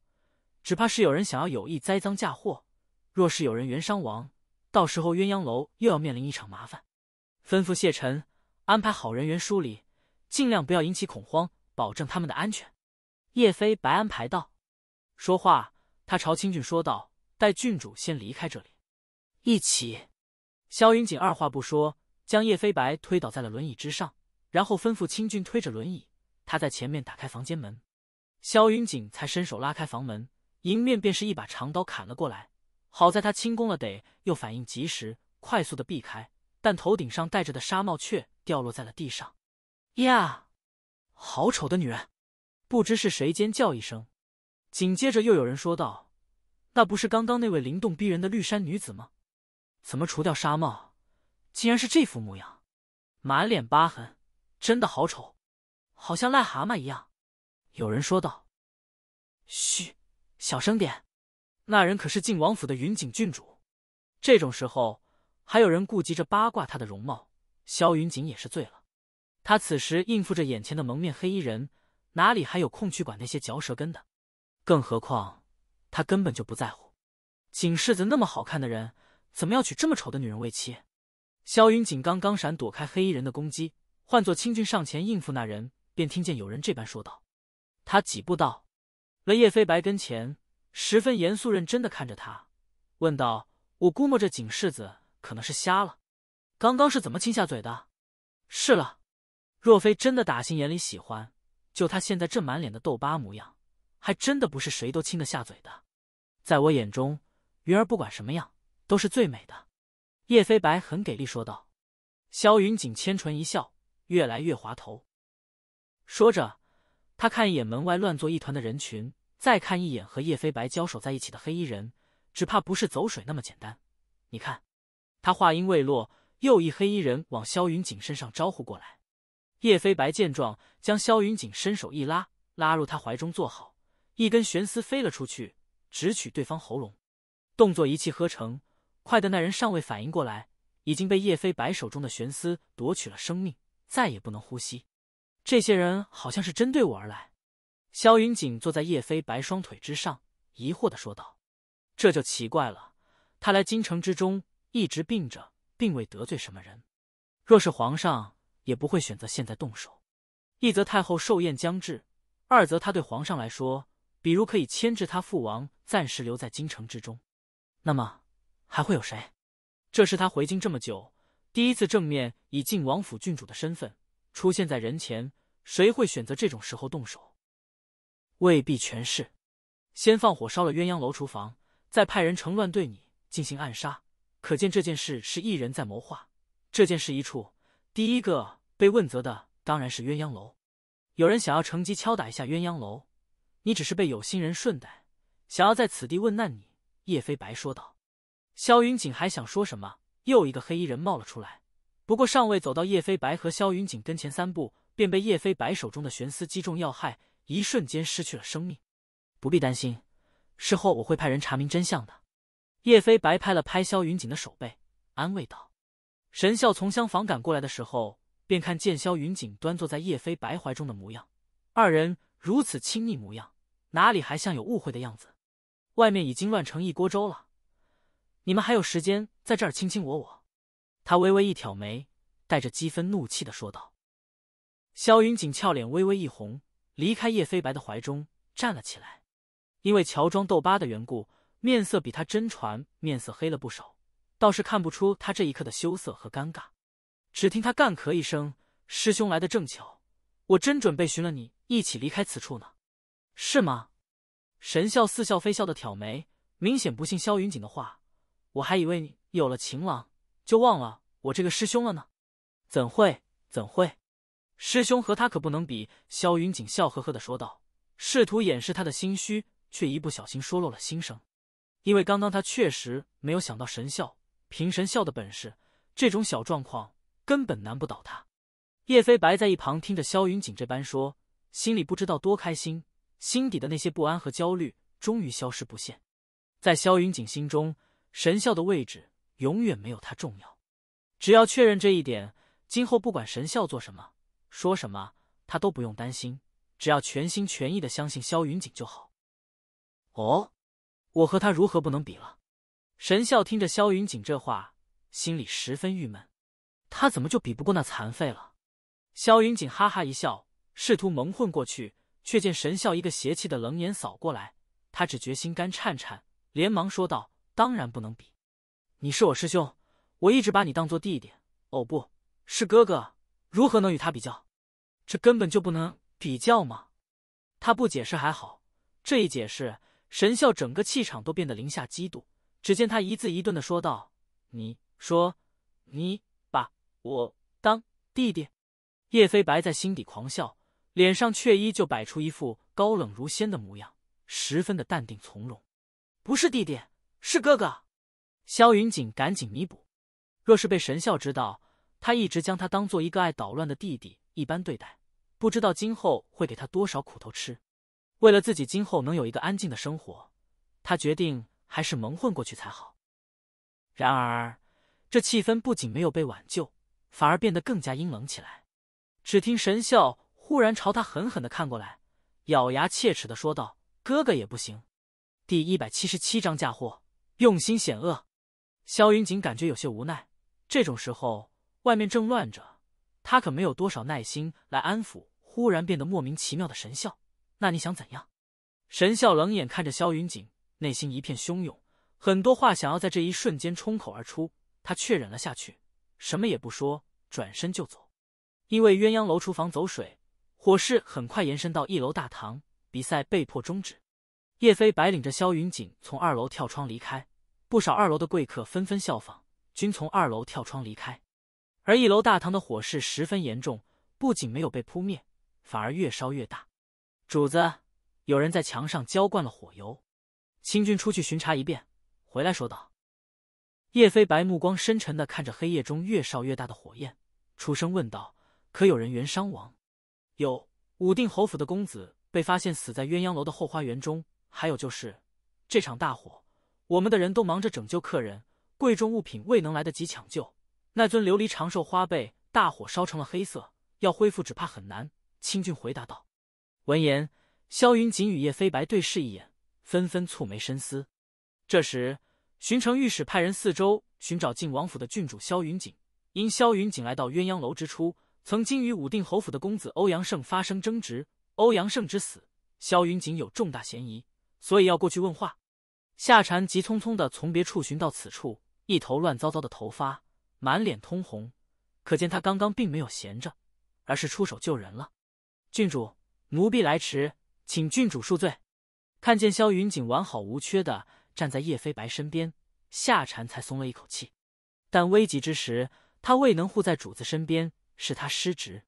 只怕是有人想要有意栽赃嫁祸。若是有人员伤亡，到时候鸳鸯楼又要面临一场麻烦。吩咐谢晨安排好人员梳理，尽量不要引起恐慌，保证他们的安全。叶飞白安排道。说话，他朝清俊说道：“带郡主先离开这里。”一起。萧云锦二话不说，将叶飞白推倒在了轮椅之上，然后吩咐清俊推着轮椅。他在前面打开房间门，萧云锦才伸手拉开房门，迎面便是一把长刀砍了过来。好在他轻功了，得又反应及时，快速的避开，但头顶上戴着的纱帽却掉落在了地上。呀，好丑的女人！不知是谁尖叫一声，紧接着又有人说道：“那不是刚刚那位灵动逼人的绿衫女子吗？怎么除掉纱帽，竟然是这副模样，满脸疤痕，真的好丑，好像癞蛤蟆一样。”有人说道：“嘘，小声点。”那人可是晋王府的云锦郡主，这种时候还有人顾及着八卦他的容貌，萧云锦也是醉了。他此时应付着眼前的蒙面黑衣人，哪里还有空去管那些嚼舌根的？更何况他根本就不在乎。景世子那么好看的人，怎么要娶这么丑的女人为妻？萧云锦刚刚闪躲开黑衣人的攻击，换作清军上前应付那人，便听见有人这般说道。他几步到了叶飞白跟前。十分严肃认真的看着他，问道：“我估摸着景世子可能是瞎了，刚刚是怎么亲下嘴的？”是了，若非真的打心眼里喜欢，就他现在这满脸的痘疤模样，还真的不是谁都亲得下嘴的。在我眼中，云儿不管什么样，都是最美的。”叶飞白很给力说道。萧云锦千唇一笑，越来越滑头。说着，他看一眼门外乱作一团的人群。再看一眼和叶飞白交手在一起的黑衣人，只怕不是走水那么简单。你看，他话音未落，又一黑衣人往萧云锦身上招呼过来。叶飞白见状，将萧云锦伸手一拉，拉入他怀中坐好。一根悬丝飞了出去，直取对方喉咙，动作一气呵成，快的那人尚未反应过来，已经被叶飞白手中的悬丝夺取了生命，再也不能呼吸。这些人好像是针对我而来。萧云锦坐在叶飞白双腿之上，疑惑的说道：“这就奇怪了。他来京城之中一直病着，并未得罪什么人。若是皇上，也不会选择现在动手。一则太后寿宴将至，二则他对皇上来说，比如可以牵制他父王，暂时留在京城之中。那么还会有谁？这是他回京这么久第一次正面以晋王府郡主的身份出现在人前。谁会选择这种时候动手？”未必全是，先放火烧了鸳鸯楼厨房，再派人乘乱对你进行暗杀，可见这件事是一人在谋划。这件事一处，第一个被问责的当然是鸳鸯楼。有人想要乘机敲打一下鸳鸯楼，你只是被有心人顺带，想要在此地问难你。叶飞白说道。萧云锦还想说什么，又一个黑衣人冒了出来，不过尚未走到叶飞白和萧云锦跟前三步，便被叶飞白手中的悬丝击中要害。一瞬间失去了生命，不必担心，事后我会派人查明真相的。叶飞白拍了拍萧云锦的手背，安慰道：“神笑从厢房赶过来的时候，便看见萧云锦端坐在叶飞白怀中的模样，二人如此亲密模样，哪里还像有误会的样子？外面已经乱成一锅粥了，你们还有时间在这儿卿卿我我？”他微微一挑眉，带着几分怒气的说道。萧云锦俏脸微微一红。离开叶飞白的怀中，站了起来。因为乔装斗八的缘故，面色比他真传面色黑了不少，倒是看不出他这一刻的羞涩和尴尬。只听他干咳一声：“师兄来的正巧，我真准备寻了你一起离开此处呢，是吗？”神笑似笑非笑的挑眉，明显不信萧云锦的话。我还以为你有了情郎，就忘了我这个师兄了呢？怎会？怎会？师兄和他可不能比。萧云锦笑呵呵的说道，试图掩饰他的心虚，却一不小心说漏了心声。因为刚刚他确实没有想到神笑，凭神笑的本事，这种小状况根本难不倒他。叶飞白在一旁听着萧云锦这般说，心里不知道多开心，心底的那些不安和焦虑终于消失不见。在萧云锦心中，神笑的位置永远没有他重要。只要确认这一点，今后不管神笑做什么。说什么他都不用担心，只要全心全意的相信萧云锦就好。哦，我和他如何不能比了？神笑听着萧云锦这话，心里十分郁闷，他怎么就比不过那残废了？萧云锦哈哈一笑，试图蒙混过去，却见神笑一个邪气的冷眼扫过来，他只觉心肝颤颤，连忙说道：“当然不能比，你是我师兄，我一直把你当做弟弟，哦，不是哥哥。”如何能与他比较？这根本就不能比较吗？他不解释还好，这一解释，神笑整个气场都变得零下几度。只见他一字一顿的说道：“你说你把我当弟弟？”叶飞白在心底狂笑，脸上却依旧摆出一副高冷如仙的模样，十分的淡定从容。不是弟弟，是哥哥。萧云锦赶紧弥补，若是被神笑知道。他一直将他当做一个爱捣乱的弟弟一般对待，不知道今后会给他多少苦头吃。为了自己今后能有一个安静的生活，他决定还是蒙混过去才好。然而，这气氛不仅没有被挽救，反而变得更加阴冷起来。只听神笑忽然朝他狠狠的看过来，咬牙切齿的说道：“哥哥也不行。”第一百七十七章嫁祸，用心险恶。萧云锦感觉有些无奈，这种时候。外面正乱着，他可没有多少耐心来安抚忽然变得莫名其妙的神笑。那你想怎样？神笑冷眼看着萧云锦，内心一片汹涌，很多话想要在这一瞬间冲口而出，他却忍了下去，什么也不说，转身就走。因为鸳鸯楼厨房走水，火势很快延伸到一楼大堂，比赛被迫终止。叶飞白领着萧云锦从二楼跳窗离开，不少二楼的贵客纷纷效仿，均从二楼跳窗离开。而一楼大堂的火势十分严重，不仅没有被扑灭，反而越烧越大。主子，有人在墙上浇灌了火油。清军出去巡查一遍，回来说道。叶飞白目光深沉的看着黑夜中越烧越大的火焰，出声问道：“可有人员伤亡？”“有。”武定侯府的公子被发现死在鸳鸯楼的后花园中。还有就是，这场大火，我们的人都忙着拯救客人，贵重物品未能来得及抢救。那尊琉璃长寿花被大火烧成了黑色，要恢复只怕很难。”清俊回答道。闻言，萧云锦与叶飞白对视一眼，纷纷蹙眉深思。这时，巡城御史派人四周寻找靖王府的郡主萧云锦。因萧云锦来到鸳鸯楼之初，曾经与武定侯府的公子欧阳盛发生争执，欧阳盛之死，萧云锦有重大嫌疑，所以要过去问话。夏蝉急匆匆地从别处寻到此处，一头乱糟糟的头发。满脸通红，可见他刚刚并没有闲着，而是出手救人了。郡主，奴婢来迟，请郡主恕罪。看见萧云锦完好无缺的站在叶飞白身边，夏蝉才松了一口气。但危急之时，他未能护在主子身边，是他失职。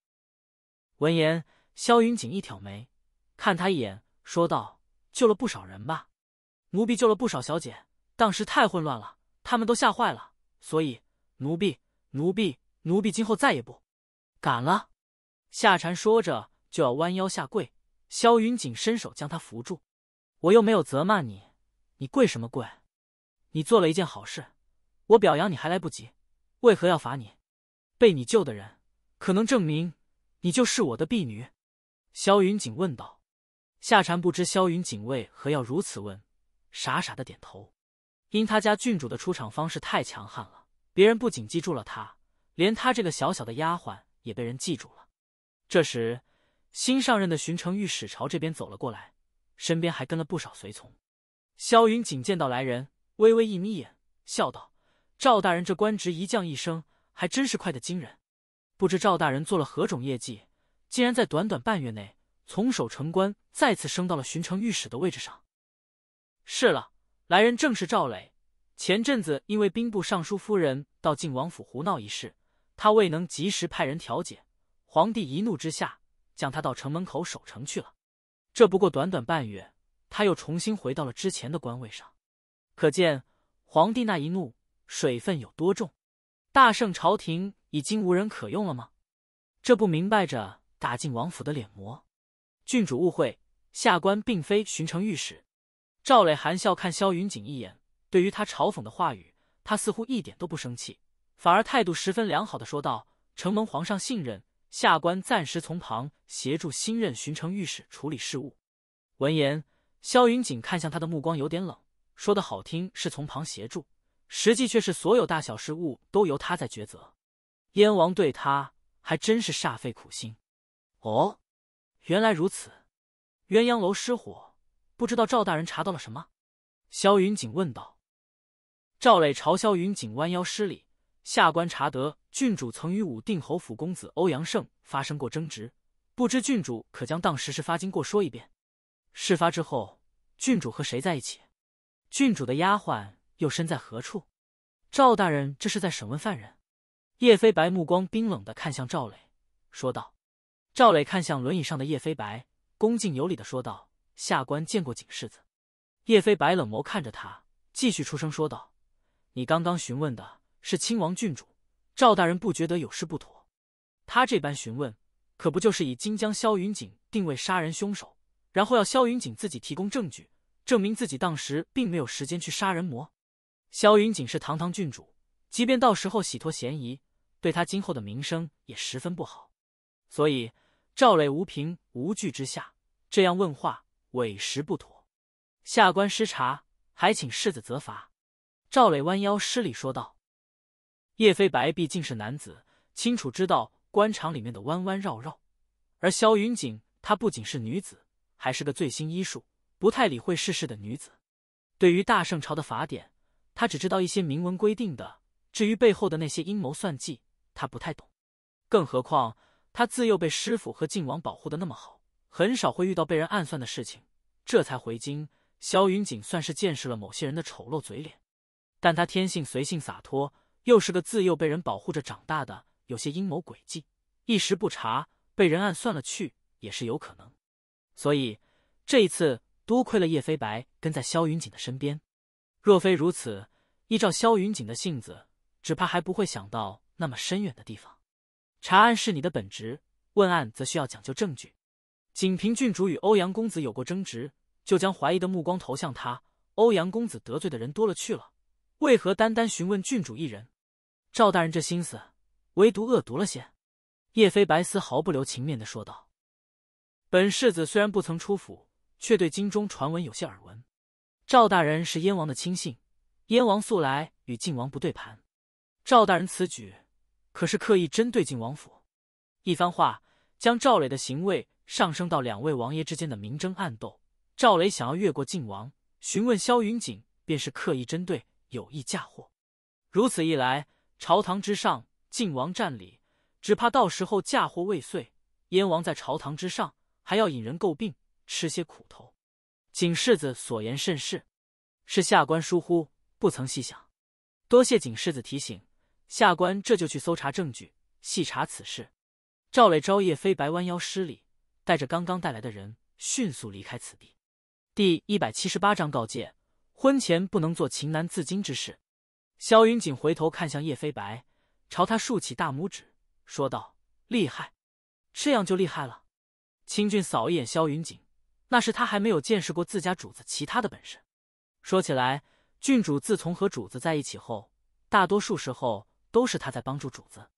闻言，萧云锦一挑眉，看他一眼，说道：“救了不少人吧？”奴婢救了不少小姐，当时太混乱了，他们都吓坏了，所以。奴婢，奴婢，奴婢今后再也不敢了。夏蝉说着就要弯腰下跪，萧云锦伸手将他扶住。我又没有责骂你，你跪什么跪？你做了一件好事，我表扬你还来不及，为何要罚你？被你救的人，可能证明你就是我的婢女。萧云锦问道。夏蝉不知萧云锦为何要如此问，傻傻的点头。因他家郡主的出场方式太强悍了。别人不仅记住了他，连他这个小小的丫鬟也被人记住了。这时，新上任的巡城御史朝这边走了过来，身边还跟了不少随从。萧云锦见到来人，微微一眯眼，笑道：“赵大人这官职一降一升，还真是快得惊人。不知赵大人做了何种业绩，竟然在短短半月内，从守城官再次升到了巡城御史的位置上。”是了，来人正是赵磊。前阵子因为兵部尚书夫人到靖王府胡闹一事，他未能及时派人调解，皇帝一怒之下，将他到城门口守城去了。这不过短短半月，他又重新回到了之前的官位上，可见皇帝那一怒水分有多重。大圣朝廷已经无人可用了吗？这不明白着打进王府的脸膜。郡主误会，下官并非巡城御史。赵磊含笑看萧云锦一眼。对于他嘲讽的话语，他似乎一点都不生气，反而态度十分良好的说道：“承蒙皇上信任，下官暂时从旁协助新任巡城御史处理事务。”闻言，萧云锦看向他的目光有点冷，说的好听是从旁协助，实际却是所有大小事务都由他在抉择。燕王对他还真是煞费苦心。哦，原来如此。鸳鸯楼失火，不知道赵大人查到了什么？萧云锦问道。赵磊朝萧云锦弯腰施礼：“下官查得郡主曾与武定侯府公子欧阳盛发生过争执，不知郡主可将当时事发经过说一遍？事发之后，郡主和谁在一起？郡主的丫鬟又身在何处？”赵大人这是在审问犯人。叶飞白目光冰冷的看向赵磊，说道：“赵磊，看向轮椅上的叶飞白，恭敬有礼的说道：‘下官见过景世子。’”叶飞白冷眸看着他，继续出声说道。你刚刚询问的是亲王郡主赵大人，不觉得有事不妥？他这般询问，可不就是以金将萧云锦定位杀人凶手，然后要萧云锦自己提供证据，证明自己当时并没有时间去杀人魔？萧云锦是堂堂郡主，即便到时候洗脱嫌疑，对他今后的名声也十分不好。所以赵磊无凭无据之下这样问话，委实不妥。下官失察，还请世子责罚。赵磊弯腰施礼说道：“叶飞白毕竟是男子，清楚知道官场里面的弯弯绕绕。而萧云锦，她不仅是女子，还是个最新医术不太理会世事的女子。对于大圣朝的法典，她只知道一些明文规定的，至于背后的那些阴谋算计，她不太懂。更何况，她自幼被师傅和靖王保护的那么好，很少会遇到被人暗算的事情。这才回京，萧云锦算是见识了某些人的丑陋嘴脸。”但他天性随性洒脱，又是个自幼被人保护着长大的，有些阴谋诡计，一时不察被人暗算了去也是有可能。所以这一次多亏了叶飞白跟在萧云锦的身边，若非如此，依照萧云锦的性子，只怕还不会想到那么深远的地方。查案是你的本职，问案则需要讲究证据。仅凭郡主与欧阳公子有过争执，就将怀疑的目光投向他，欧阳公子得罪的人多了去了。为何单单询问郡主一人？赵大人这心思，唯独恶毒了些。叶飞白丝毫不留情面的说道：“本世子虽然不曾出府，却对京中传闻有些耳闻。赵大人是燕王的亲信，燕王素来与晋王不对盘。赵大人此举，可是刻意针对晋王府？”一番话将赵磊的行为上升到两位王爷之间的明争暗斗。赵磊想要越过晋王询问萧云锦，便是刻意针对。有意嫁祸，如此一来，朝堂之上，晋王占理，只怕到时候嫁祸未遂，燕王在朝堂之上还要引人诟病，吃些苦头。景世子所言甚是，是下官疏忽，不曾细想，多谢景世子提醒，下官这就去搜查证据，细查此事。赵磊、朝夜、飞白弯腰施礼，带着刚刚带来的人迅速离开此地。第一百七十八章告诫。婚前不能做情难自禁之事。萧云锦回头看向叶飞白，朝他竖起大拇指，说道：“厉害，这样就厉害了。”清俊扫一眼萧云锦，那是他还没有见识过自家主子其他的本事。说起来，郡主自从和主子在一起后，大多数时候都是他在帮助主子，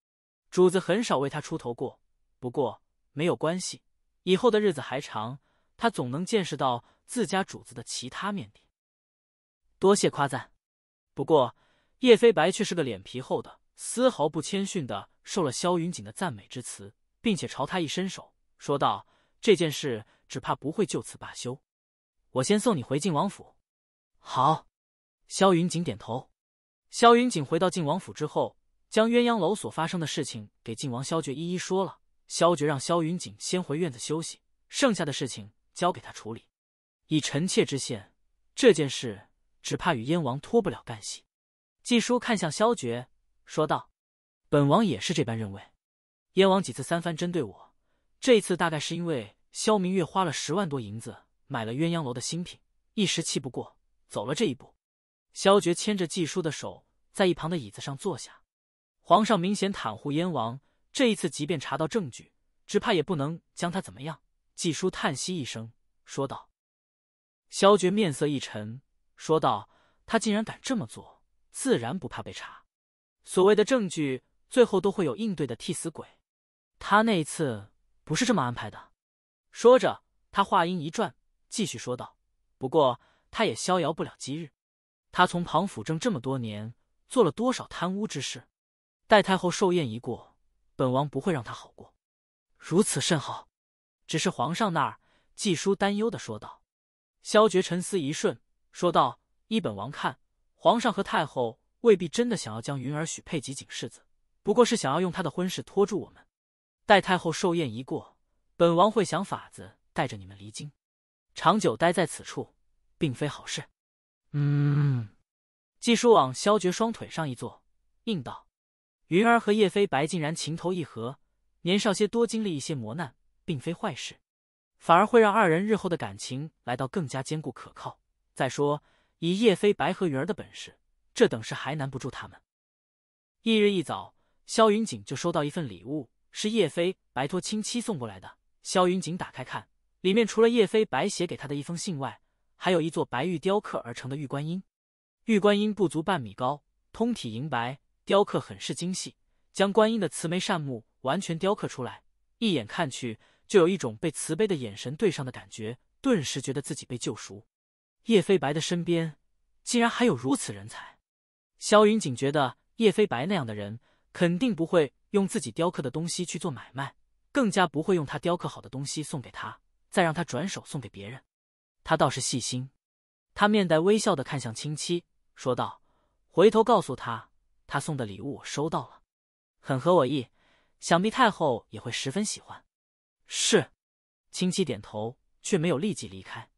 主子很少为他出头过。不过没有关系，以后的日子还长，他总能见识到自家主子的其他面点。多谢夸赞，不过叶飞白却是个脸皮厚的，丝毫不谦逊的受了萧云锦的赞美之词，并且朝他一伸手说道：“这件事只怕不会就此罢休，我先送你回晋王府。”好，萧云锦点头。萧云锦回到晋王府之后，将鸳鸯楼所发生的事情给晋王萧爵一一说了。萧爵让萧云锦先回院子休息，剩下的事情交给他处理。以臣妾之见，这件事。只怕与燕王脱不了干系。季叔看向萧爵，说道：“本王也是这般认为。燕王几次三番针对我，这次大概是因为萧明月花了十万多银子买了鸳鸯楼的新品，一时气不过，走了这一步。”萧决牵着季叔的手，在一旁的椅子上坐下。皇上明显袒护燕王，这一次即便查到证据，只怕也不能将他怎么样。季叔叹息一声，说道：“萧觉面色一沉。”说道：“他竟然敢这么做，自然不怕被查。所谓的证据，最后都会有应对的替死鬼。他那一次不是这么安排的。”说着，他话音一转，继续说道：“不过，他也逍遥不了今日。他从庞府政这么多年，做了多少贪污之事？待太后寿宴一过，本王不会让他好过。如此甚好。只是皇上那儿，纪叔担忧的说道。”萧绝沉思一瞬。说道：“依本王看，皇上和太后未必真的想要将云儿许配给景世子，不过是想要用他的婚事拖住我们。待太后寿宴一过，本王会想法子带着你们离京。长久待在此处，并非好事。”
嗯，
季叔往萧绝双腿上一坐，应道：“云儿和叶飞白竟然情投意合，年少些多经历一些磨难，并非坏事，反而会让二人日后的感情来到更加坚固可靠。”再说，以叶飞白和云儿的本事，这等事还难不住他们。翌日一早，萧云锦就收到一份礼物，是叶飞白托亲戚送过来的。萧云锦打开看，里面除了叶飞白写给他的一封信外，还有一座白玉雕刻而成的玉观音。玉观音不足半米高，通体银白，雕刻很是精细，将观音的慈眉善目完全雕刻出来。一眼看去，就有一种被慈悲的眼神对上的感觉，顿时觉得自己被救赎。叶飞白的身边竟然还有如此人才，萧云锦觉得叶飞白那样的人肯定不会用自己雕刻的东西去做买卖，更加不会用他雕刻好的东西送给他，再让他转手送给别人。他倒是细心，他面带微笑的看向青七，说道：“回头告诉他，他送的礼物我收到了，很合我意，想必太后也会十分喜欢。”是，青七点头，却没有立即离开。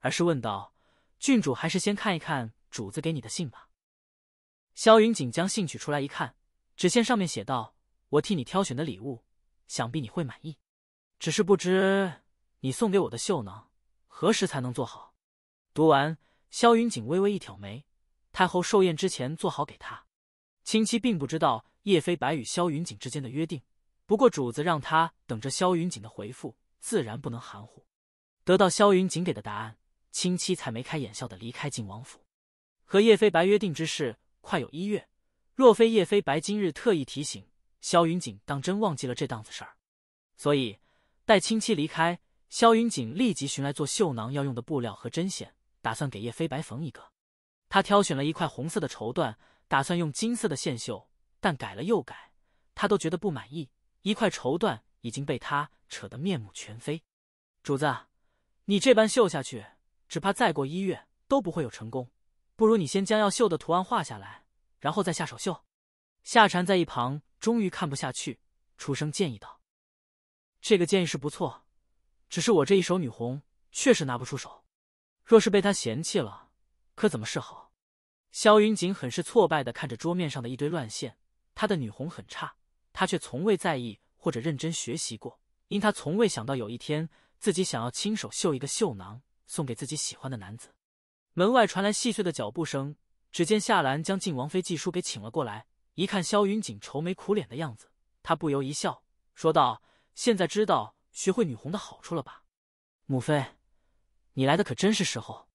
而是问道：“郡主，还是先看一看主子给你的信吧。”萧云锦将信取出来一看，只见上面写道：“我替你挑选的礼物，想必你会满意。只是不知你送给我的绣囊何时才能做好？”读完，萧云锦微微一挑眉：“太后寿宴之前做好给他。”青七并不知道叶飞白与萧云锦之间的约定，不过主子让他等着萧云锦的回复，自然不能含糊。得到萧云锦给的答案。青妻才眉开眼笑的离开晋王府，和叶飞白约定之事快有一月，若非叶飞白今日特意提醒，萧云锦当真忘记了这档子事儿。所以待青妻离开，萧云锦立即寻来做绣囊要用的布料和针线，打算给叶飞白缝一个。他挑选了一块红色的绸缎，打算用金色的线绣，但改了又改，他都觉得不满意。一块绸缎已经被他扯得面目全非。主子，你这般绣下去。只怕再过一月都不会有成功，不如你先将要绣的图案画下来，然后再下手绣。夏蝉在一旁终于看不下去，出声建议道：“这个建议是不错，只是我这一手女红确实拿不出手，若是被她嫌弃了，可怎么是好？”萧云锦很是挫败的看着桌面上的一堆乱线，他的女红很差，他却从未在意或者认真学习过，因他从未想到有一天自己想要亲手绣一个绣囊。送给自己喜欢的男子。门外传来细碎的脚步声，只见夏兰将晋王妃季叔给请了过来。一看萧云锦愁眉苦脸的样子，他不由一笑，说道：“现在知道学会女红的好处了吧，母妃？你来的可真是时候。”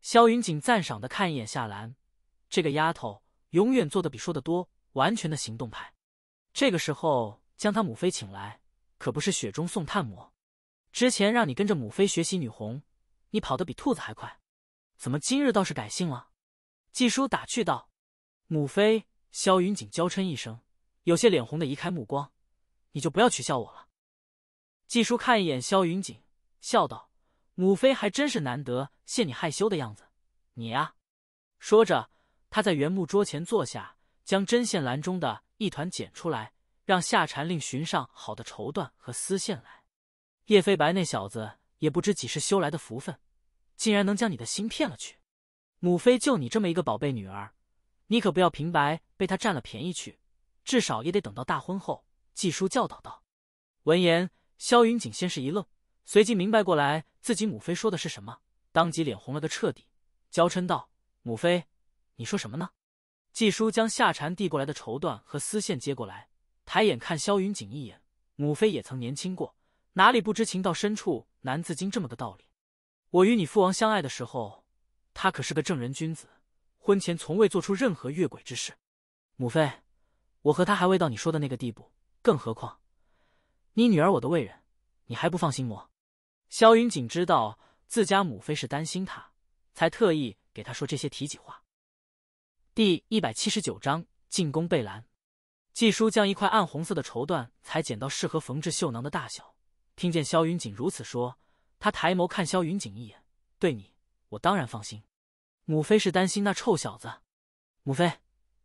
萧云锦赞赏的看一眼夏兰，这个丫头永远做的比说的多，完全的行动派。这个时候将她母妃请来，可不是雪中送炭么？之前让你跟着母妃学习女红。你跑得比兔子还快，怎么今日倒是改性了？纪叔打趣道。母妃，萧云锦娇嗔一声，有些脸红的移开目光。你就不要取笑我了。纪叔看一眼萧云锦，笑道：“母妃还真是难得见你害羞的样子，你呀。”说着，他在原木桌前坐下，将针线篮中的一团剪出来，让夏蝉令寻上好的绸缎和丝线来。叶飞白那小子。也不知几世修来的福分，竟然能将你的心骗了去。母妃，就你这么一个宝贝女儿，你可不要平白被他占了便宜去。至少也得等到大婚后。”纪叔教导道。闻言，萧云锦先是一愣，随即明白过来自己母妃说的是什么，当即脸红了个彻底，娇嗔道：“母妃，你说什么呢？”纪叔将夏蝉递过来的绸缎和丝线接过来，抬眼看萧云锦一眼。母妃也曾年轻过，哪里不知情到深处。难自禁这么个道理。我与你父王相爱的时候，他可是个正人君子，婚前从未做出任何越轨之事。母妃，我和他还未到你说的那个地步，更何况你女儿我的为人，你还不放心我？萧云锦知道自家母妃是担心他，才特意给他说这些体己话。第一百七十九章进攻贝兰。季叔将一块暗红色的绸缎裁剪到适合缝制绣囊的大小。听见萧云锦如此说，他抬眸看萧云锦一眼：“对你，我当然放心。母妃是担心那臭小子。母妃，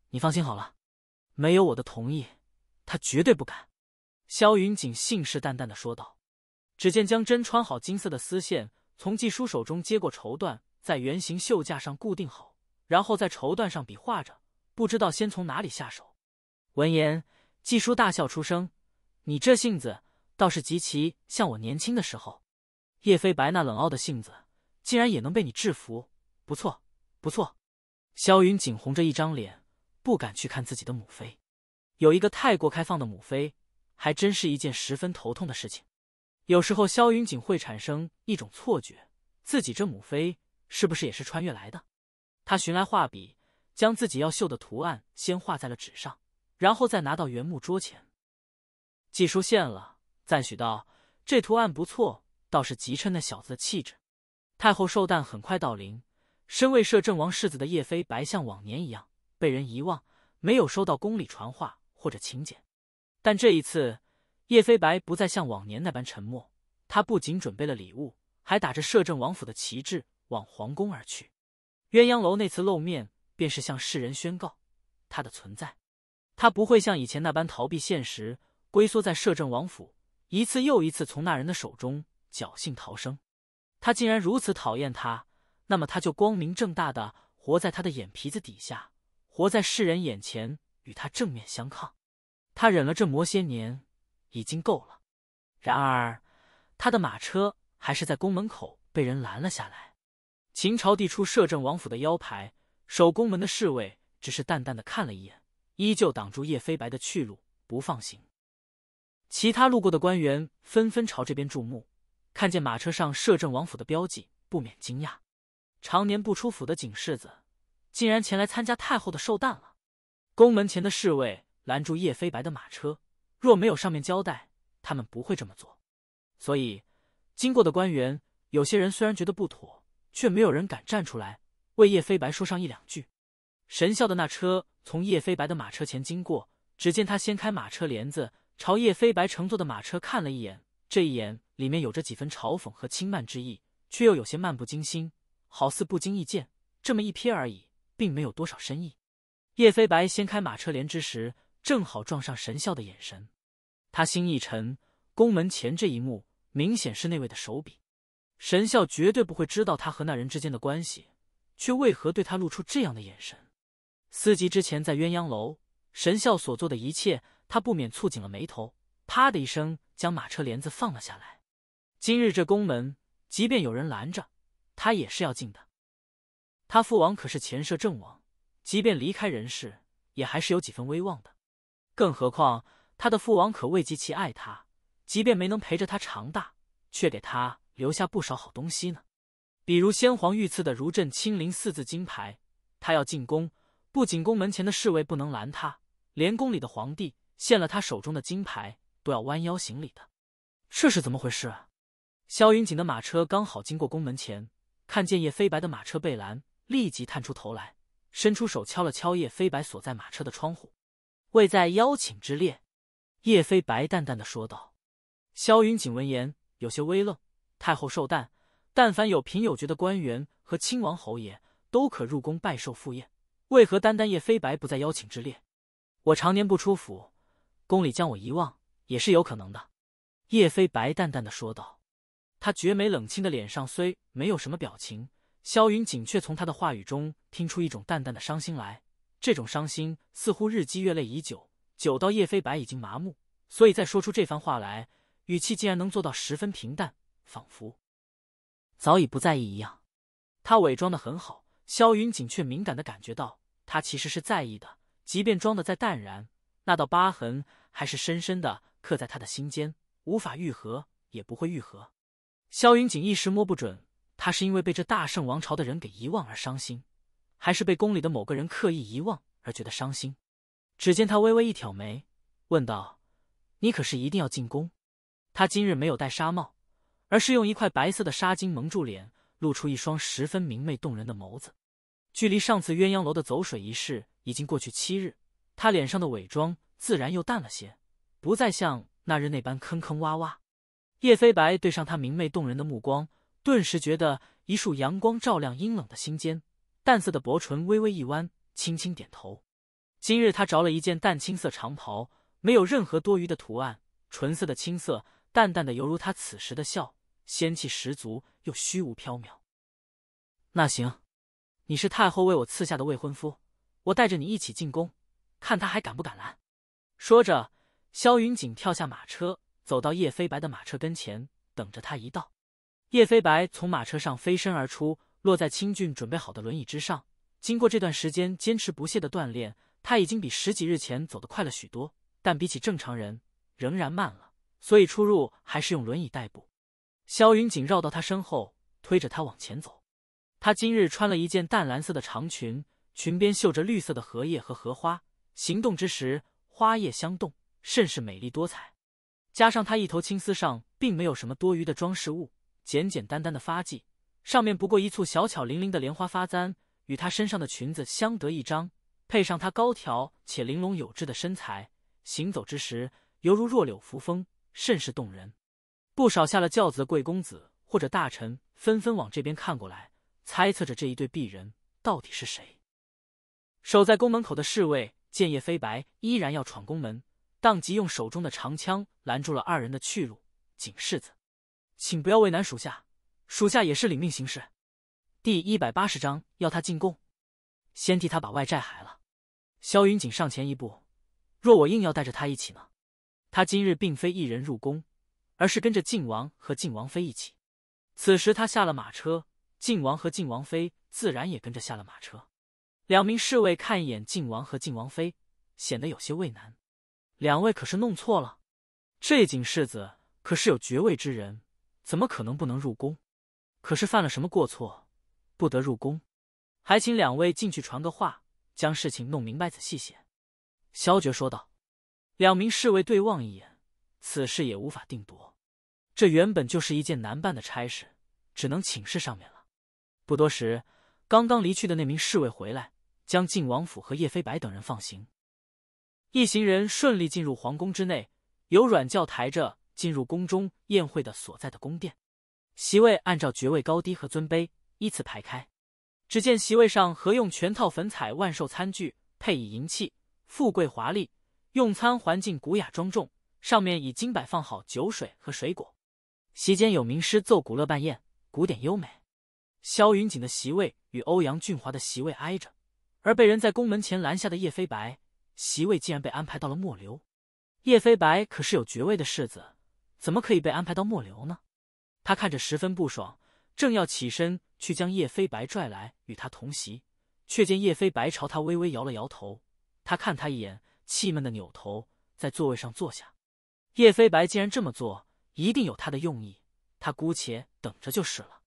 你放心好了，没有我的同意，他绝对不敢。”萧云锦信誓旦旦的说道。只见将针穿好金色的丝线，从季叔手中接过绸缎，在圆形绣架上固定好，然后在绸缎上比划着，不知道先从哪里下手。闻言，季叔大笑出声：“你这性子！”倒是极其像我年轻的时候，叶飞白那冷傲的性子，竟然也能被你制服。不错，不错。萧云锦红着一张脸，不敢去看自己的母妃。有一个太过开放的母妃，还真是一件十分头痛的事情。有时候，萧云锦会产生一种错觉，自己这母妃是不是也是穿越来的？他寻来画笔，将自己要绣的图案先画在了纸上，然后再拿到原木桌前，既书现了。赞许道：“这图案不错，倒是极衬那小子的气质。”太后寿诞很快到临，身为摄政王世子的叶飞白像往年一样被人遗忘，没有收到宫里传话或者请柬。但这一次，叶飞白不再像往年那般沉默，他不仅准备了礼物，还打着摄政王府的旗帜往皇宫而去。鸳鸯楼那次露面，便是向世人宣告他的存在。他不会像以前那般逃避现实，龟缩在摄政王府。一次又一次从那人的手中侥幸逃生，他竟然如此讨厌他，那么他就光明正大的活在他的眼皮子底下，活在世人眼前，与他正面相抗。他忍了这么些年，已经够了。然而，他的马车还是在宫门口被人拦了下来。秦朝帝出摄政王府的腰牌，守宫门的侍卫只是淡淡的看了一眼，依旧挡住叶飞白的去路，不放行。其他路过的官员纷纷朝这边注目，看见马车上摄政王府的标记，不免惊讶。常年不出府的景世子，竟然前来参加太后的寿诞了。宫门前的侍卫拦住叶飞白的马车，若没有上面交代，他们不会这么做。所以，经过的官员，有些人虽然觉得不妥，却没有人敢站出来为叶飞白说上一两句。神笑的那车从叶飞白的马车前经过，只见他掀开马车帘子。朝叶飞白乘坐的马车看了一眼，这一眼里面有着几分嘲讽和轻慢之意，却又有些漫不经心，好似不经意见，这么一瞥而已，并没有多少深意。叶飞白掀开马车帘之时，正好撞上神笑的眼神，他心一沉，宫门前这一幕明显是那位的手笔，神笑绝对不会知道他和那人之间的关系，却为何对他露出这样的眼神？思及之前在鸳鸯楼，神笑所做的一切。他不免蹙紧了眉头，啪的一声将马车帘子放了下来。今日这宫门，即便有人拦着，他也是要进的。他父王可是前摄政王，即便离开人世，也还是有几分威望的。更何况他的父王可未极其爱他，即便没能陪着他长大，却给他留下不少好东西呢。比如先皇御赐的“如朕亲临”四字金牌。他要进宫，不仅宫门前的侍卫不能拦他，连宫里的皇帝。献了他手中的金牌都要弯腰行礼的，这是怎么回事？萧云锦的马车刚好经过宫门前，看见叶飞白的马车被拦，立即探出头来，伸出手敲了敲叶飞白所在马车的窗户。未在邀请之列，叶飞白淡淡的说道。萧云锦闻言有些微愣。太后寿诞，但凡有凭有爵的官员和亲王侯爷都可入宫拜寿赴宴，为何单单叶飞白不在邀请之列？我常年不出府。宫里将我遗忘也是有可能的，叶飞白淡淡的说道。他绝美冷清的脸上虽没有什么表情，萧云锦却从他的话语中听出一种淡淡的伤心来。这种伤心似乎日积月累已久，久到叶飞白已经麻木，所以再说出这番话来，语气竟然能做到十分平淡，仿佛早已不在意一样。他伪装的很好，萧云锦却敏感的感觉到，他其实是在意的，即便装的再淡然。那道疤痕还是深深的刻在他的心间，无法愈合，也不会愈合。萧云锦一时摸不准，他是因为被这大圣王朝的人给遗忘而伤心，还是被宫里的某个人刻意遗忘而觉得伤心。只见他微微一挑眉，问道：“你可是一定要进宫？”他今日没有戴纱帽，而是用一块白色的纱巾蒙住脸，露出一双十分明媚动人的眸子。距离上次鸳鸯楼的走水一事已经过去七日。他脸上的伪装自然又淡了些，不再像那日那般坑坑洼洼。叶飞白对上他明媚动人的目光，顿时觉得一束阳光照亮阴冷的心间。淡色的薄唇微微一弯，轻轻点头。今日他着了一件淡青色长袍，没有任何多余的图案，纯色的青色，淡淡的犹如他此时的笑，仙气十足又虚无缥缈。那行，你是太后为我赐下的未婚夫，我带着你一起进宫。看他还敢不敢来？说着，萧云锦跳下马车，走到叶飞白的马车跟前，等着他一道。叶飞白从马车上飞身而出，落在清俊准备好的轮椅之上。经过这段时间坚持不懈的锻炼，他已经比十几日前走得快了许多，但比起正常人仍然慢了，所以出入还是用轮椅代步。萧云锦绕到他身后，推着他往前走。他今日穿了一件淡蓝色的长裙，裙边绣着绿色的荷叶和荷花。行动之时，花叶相动，甚是美丽多彩。加上她一头青丝上并没有什么多余的装饰物，简简单单的发髻，上面不过一簇小巧玲珑的莲花发簪，与她身上的裙子相得益彰。配上她高挑且玲珑有致的身材，行走之时犹如弱柳扶风，甚是动人。不少下了轿子的贵公子或者大臣纷纷往这边看过来，猜测着这一对璧人到底是谁。守在宫门口的侍卫。见叶飞白依然要闯宫门，当即用手中的长枪拦住了二人的去路。景世子，请不要为难属下，属下也是领命行事。第一百八十章要他进贡，先替他把外债还了。萧云锦上前一步，若我硬要带着他一起呢？他今日并非一人入宫，而是跟着晋王和晋王妃一起。此时他下了马车，晋王和晋王妃自然也跟着下了马车。两名侍卫看一眼晋王和晋王妃，显得有些为难。两位可是弄错了，这景世子可是有爵位之人，怎么可能不能入宫？可是犯了什么过错，不得入宫？还请两位进去传个话，将事情弄明白，仔细些。”萧爵说道。两名侍卫对望一眼，此事也无法定夺。这原本就是一件难办的差事，只能请示上面了。不多时，刚刚离去的那名侍卫回来。将晋王府和叶飞白等人放行，一行人顺利进入皇宫之内，由软轿抬着进入宫中宴会的所在的宫殿。席位按照爵位高低和尊卑依次排开。只见席位上合用全套粉彩万寿餐具配以银器，富贵华丽。用餐环境古雅庄重，上面已经摆放好酒水和水果。席间有名师奏古乐伴宴，古典优美。萧云锦的席位与欧阳俊华的席位挨着。而被人在宫门前拦下的叶飞白，席位竟然被安排到了末流。叶飞白可是有爵位的世子，怎么可以被安排到末流呢？他看着十分不爽，正要起身去将叶飞白拽来与他同席，却见叶飞白朝他微微摇了摇头。他看他一眼，气闷的扭头在座位上坐下。叶飞白既然这么做，一定有他的用意，他姑且等着就是了。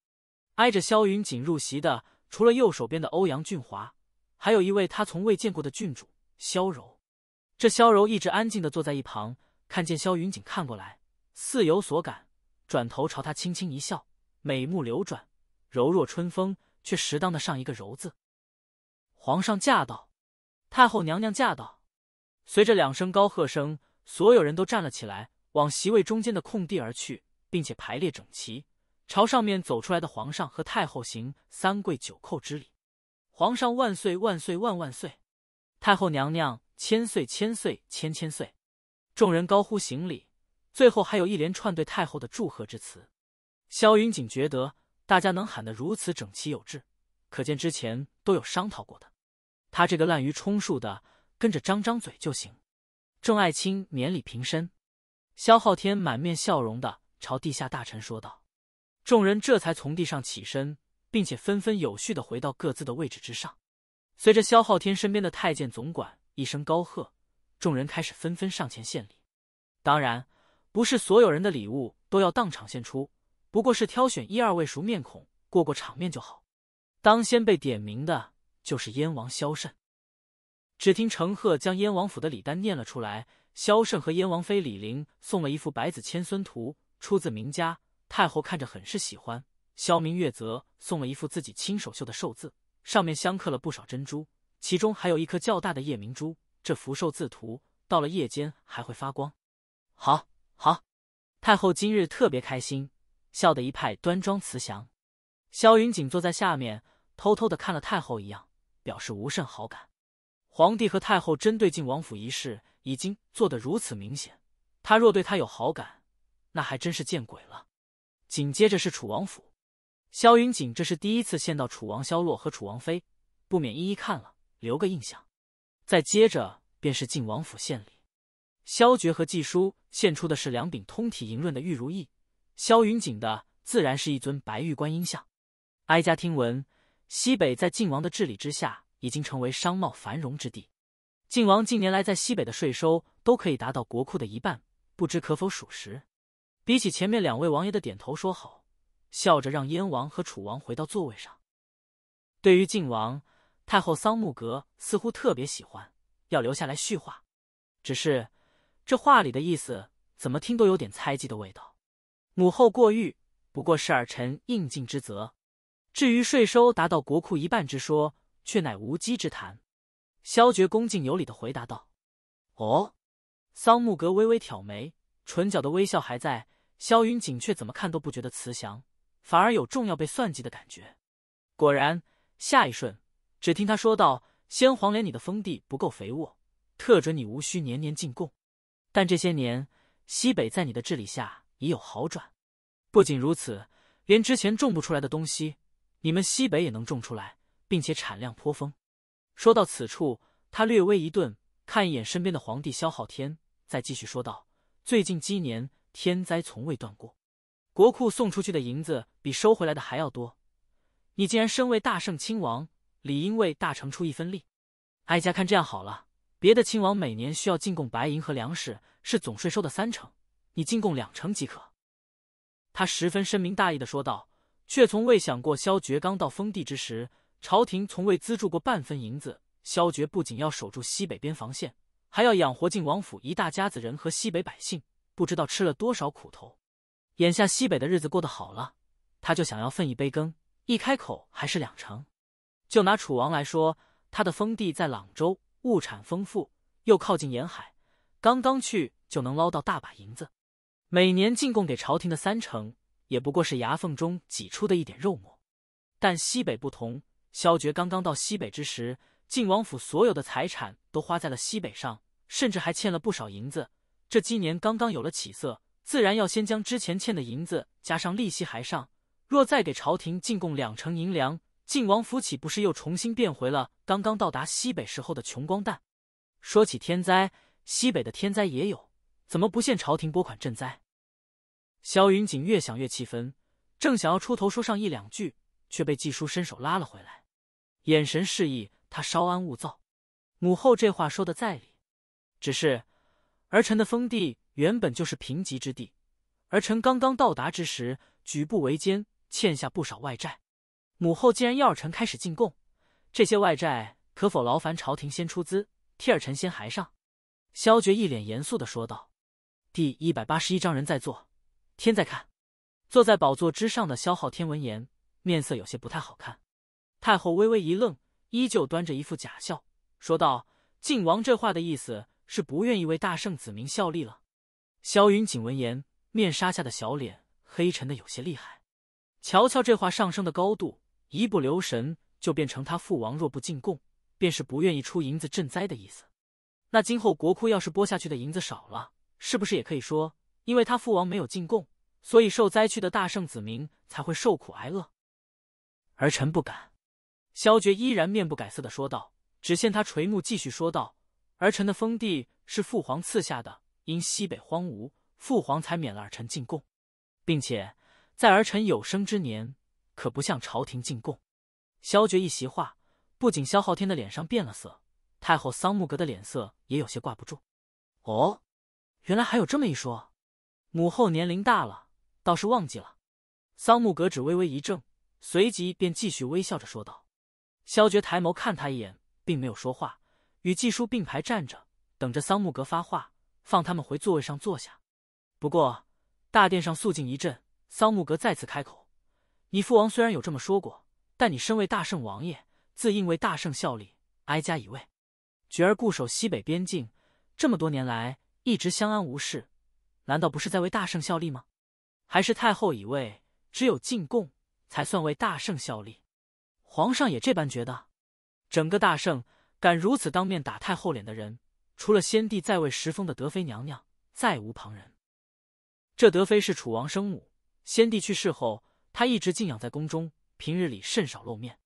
挨着萧云锦入席的，除了右手边的欧阳俊华。还有一位他从未见过的郡主萧柔，这萧柔一直安静的坐在一旁，看见萧云锦看过来，似有所感，转头朝他轻轻一笑，美目流转，柔若春风，却适当的上一个柔字。皇上驾到，太后娘娘驾到，随着两声高喝声，所有人都站了起来，往席位中间的空地而去，并且排列整齐，朝上面走出来的皇上和太后行三跪九叩之礼。皇上万岁万岁万万岁，太后娘娘千岁千岁千千岁，众人高呼行礼，最后还有一连串对太后的祝贺之词。萧云锦觉得大家能喊得如此整齐有致，可见之前都有商讨过的，他这个滥竽充数的跟着张张嘴就行。众爱卿免礼平身，萧昊天满面笑容的朝地下大臣说道，众人这才从地上起身。并且纷纷有序的回到各自的位置之上。随着萧昊天身边的太监总管一声高喝，众人开始纷纷上前献礼。当然，不是所有人的礼物都要当场献出，不过是挑选一二位熟面孔，过过场面就好。当先被点名的就是燕王萧慎。只听程赫将燕王府的礼单念了出来：萧慎和燕王妃李玲送了一幅百子千孙图，出自名家，太后看着很是喜欢。萧明月则送了一副自己亲手绣的寿字，上面镶刻了不少珍珠，其中还有一颗较大的夜明珠。这福寿字图到了夜间还会发光。好好，太后今日特别开心，笑得一派端庄慈祥。萧云锦坐在下面，偷偷的看了太后一样，表示无甚好感。皇帝和太后针对晋王府一事已经做得如此明显，他若对他有好感，那还真是见鬼了。紧接着是楚王府。萧云锦这是第一次见到楚王萧洛和楚王妃，不免一一看了，留个印象。再接着便是晋王府献礼，萧爵和季叔献出的是两柄通体莹润的玉如意，萧云锦的自然是一尊白玉观音像。哀家听闻西北在晋王的治理之下，已经成为商贸繁荣之地。晋王近年来在西北的税收都可以达到国库的一半，不知可否属实？比起前面两位王爷的点头说好。笑着让燕王和楚王回到座位上。对于晋王，太后桑木格似乎特别喜欢，要留下来叙话。只是这话里的意思，怎么听都有点猜忌的味道。母后过誉，不过是儿臣应尽之责。至于税收达到国库一半之说，却乃无稽之谈。萧觉恭敬有礼的回答道：“哦。”桑木格微微挑眉，唇角的微笑还在，萧云锦却怎么看都不觉得慈祥。反而有重要被算计的感觉。果然，下一瞬，只听他说道：“先皇连你的封地不够肥沃，特准你无需年年进贡。但这些年，西北在你的治理下已有好转。不仅如此，连之前种不出来的东西，你们西北也能种出来，并且产量颇丰。”说到此处，他略微一顿，看一眼身边的皇帝萧浩天，再继续说道：“最近几年，天灾从未断过。”国库送出去的银子比收回来的还要多，你既然身为大圣亲王，理应为大成出一份力。哀家看这样好了，别的亲王每年需要进贡白银和粮食是总税收的三成，你进贡两成即可。他十分深明大义的说道，却从未想过萧绝刚到封地之时，朝廷从未资助过半分银子。萧绝不仅要守住西北边防线，还要养活晋王府一大家子人和西北百姓，不知道吃了多少苦头。眼下西北的日子过得好了，他就想要分一杯羹。一开口还是两成。就拿楚王来说，他的封地在朗州，物产丰富，又靠近沿海，刚刚去就能捞到大把银子。每年进贡给朝廷的三成，也不过是牙缝中挤出的一点肉末。但西北不同，萧绝刚刚到西北之时，晋王府所有的财产都花在了西北上，甚至还欠了不少银子。这今年刚刚有了起色。自然要先将之前欠的银子加上利息还上，若再给朝廷进贡两成银粮，晋王府岂不是又重新变回了刚刚到达西北时候的穷光蛋？说起天灾，西北的天灾也有，怎么不限朝廷拨款赈灾？萧云锦越想越气愤，正想要出头说上一两句，却被纪叔伸手拉了回来，眼神示意他稍安勿躁。母后这话说的在理，只是儿臣的封地。原本就是贫瘠之地，而臣刚刚到达之时举步维艰，欠下不少外债。母后既然要臣开始进贡，这些外债可否劳烦朝廷先出资，替儿臣先还上？”萧爵一脸严肃的说道。第一百八十一章人在做，天在看。坐在宝座之上的萧昊天闻言，面色有些不太好看。太后微微一愣，依旧端着一副假笑说道：“靖王这话的意思是不愿意为大圣子民效力了？”萧云锦闻言，面纱下的小脸黑沉的有些厉害。瞧瞧这话上升的高度，一不留神就变成他父王若不进贡，便是不愿意出银子赈灾的意思。那今后国库要是拨下去的银子少了，是不是也可以说，因为他父王没有进贡，所以受灾区的大圣子民才会受苦挨饿？儿臣不敢。萧绝依然面不改色的说道，只见他垂目继续说道：“儿臣的封地是父皇赐下的。”因西北荒芜，父皇才免了儿臣进贡，并且在儿臣有生之年，可不向朝廷进贡。萧绝一席话，不仅萧昊天的脸上变了色，太后桑木格的脸色也有些挂不住。哦，原来还有这么一说，母后年龄大了，倒是忘记了。桑木格只微微一怔，随即便继续微笑着说道。萧绝抬眸看他一眼，并没有说话，与季叔并排站着，等着桑木格发话。放他们回座位上坐下。不过，大殿上肃静一阵，桑木格再次开口：“你父王虽然有这么说过，但你身为大圣王爷，自应为大圣效力。哀家以为，觉儿固守西北边境这么多年来，一直相安无事，难道不是在为大圣效力吗？还是太后以为只有进贡才算为大圣效力？皇上也这般觉得？整个大圣敢如此当面打太后脸的人？”除了先帝在位时封的德妃娘娘，再无旁人。这德妃是楚王生母，先帝去世后，她一直静养在宫中，平日里甚少露面。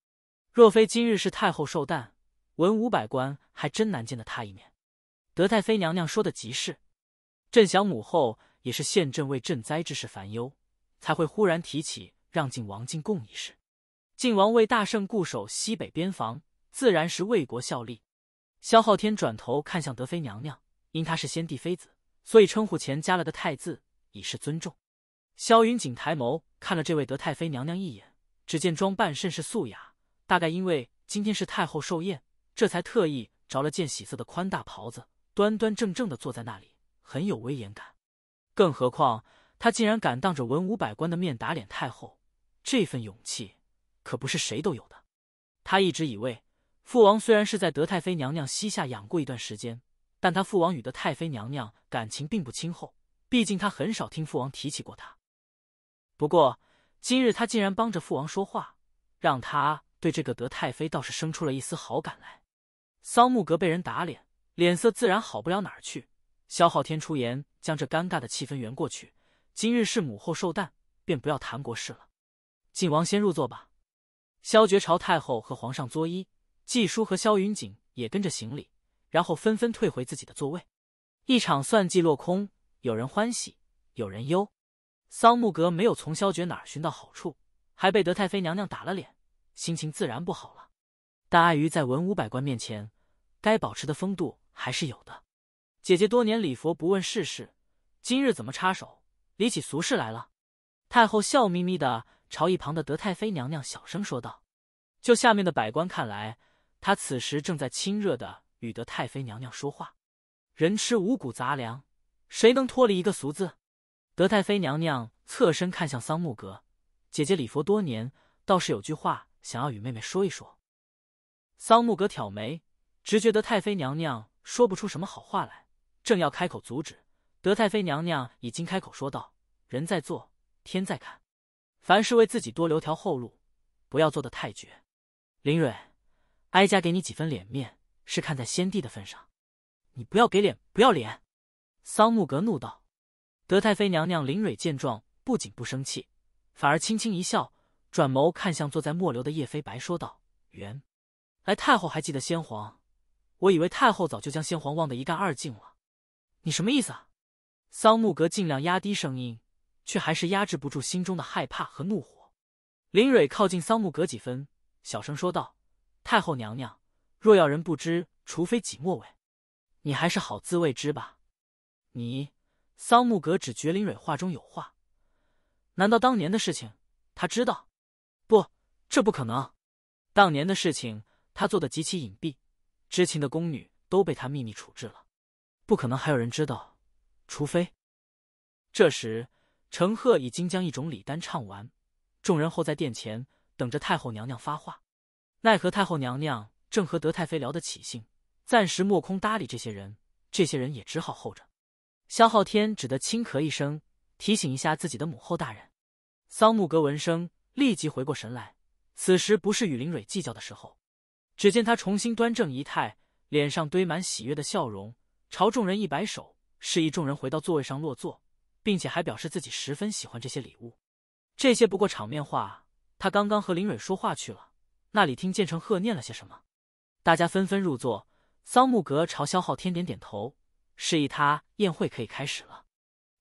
若非今日是太后寿诞，文武百官还真难见得她一面。德太妃娘娘说的极是，朕想母后也是见朕为赈灾之事烦忧，才会忽然提起让晋王进贡一事。晋王为大圣固守西北边防，自然是为国效力。萧昊天转头看向德妃娘娘，因她是先帝妃子，所以称呼前加了个“太”字，以示尊重。萧云锦抬眸看了这位德太妃娘娘一眼，只见装扮甚是素雅，大概因为今天是太后寿宴，这才特意着了件喜色的宽大袍子，端端正正的坐在那里，很有威严感。更何况，他竟然敢当着文武百官的面打脸太后，这份勇气可不是谁都有的。他一直以为。父王虽然是在德太妃娘娘膝下养过一段时间，但他父王与德太妃娘娘感情并不亲厚，毕竟他很少听父王提起过她。不过今日他竟然帮着父王说话，让他对这个德太妃倒是生出了一丝好感来。桑木格被人打脸，脸色自然好不了哪儿去。萧昊天出言将这尴尬的气氛圆过去。今日是母后寿诞，便不要谈国事了。晋王先入座吧。萧觉朝太后和皇上作揖。纪叔和萧云锦也跟着行礼，然后纷纷退回自己的座位。一场算计落空，有人欢喜，有人忧。桑木阁没有从萧绝哪儿寻到好处，还被德太妃娘娘打了脸，心情自然不好了。但碍于在文武百官面前，该保持的风度还是有的。姐姐多年礼佛，不问世事，今日怎么插手理起俗事来了？太后笑眯眯的朝一旁的德太妃娘娘小声说道：“就下面的百官看来。”她此时正在亲热的与德太妃娘娘说话，人吃五谷杂粮，谁能脱离一个俗字？德太妃娘娘侧身看向桑木格姐姐，礼佛多年，倒是有句话想要与妹妹说一说。桑木格挑眉，直觉得太妃娘娘说不出什么好话来，正要开口阻止，德太妃娘娘已经开口说道：“人在做，天在看，凡事为自己多留条后路，不要做的太绝。”林蕊。哀家给你几分脸面，是看在先帝的份上，你不要给脸不要脸！”桑木格怒道。德太妃娘娘林蕊见状，不仅不生气，反而轻轻一笑，转眸看向坐在末流的叶飞白，说道：“原来太后还记得先皇，我以为太后早就将先皇忘得一干二净了。”你什么意思啊？”桑木格尽量压低声音，却还是压制不住心中的害怕和怒火。林蕊靠近桑木格几分，小声说道。太后娘娘，若要人不知，除非己莫为。你还是好自为之吧。你，桑木阁只觉林蕊话中有话。难道当年的事情他知道？不，这不可能。当年的事情，他做的极其隐蔽，知情的宫女都被他秘密处置了，不可能还有人知道。除非……这时，程鹤已经将一种礼单唱完，众人候在殿前，等着太后娘娘发话。奈何太后娘娘正和德太妃聊得起兴，暂时莫空搭理这些人。这些人也只好候着。萧昊天只得轻咳一声，提醒一下自己的母后大人。桑木格闻声立即回过神来，此时不是与林蕊计较的时候。只见他重新端正仪态，脸上堆满喜悦的笑容，朝众人一摆手，示意众人回到座位上落座，并且还表示自己十分喜欢这些礼物。这些不过场面话，他刚刚和林蕊说话去了。那里听见成鹤念了些什么，大家纷纷入座。桑木格朝萧浩天点点头，示意他宴会可以开始了。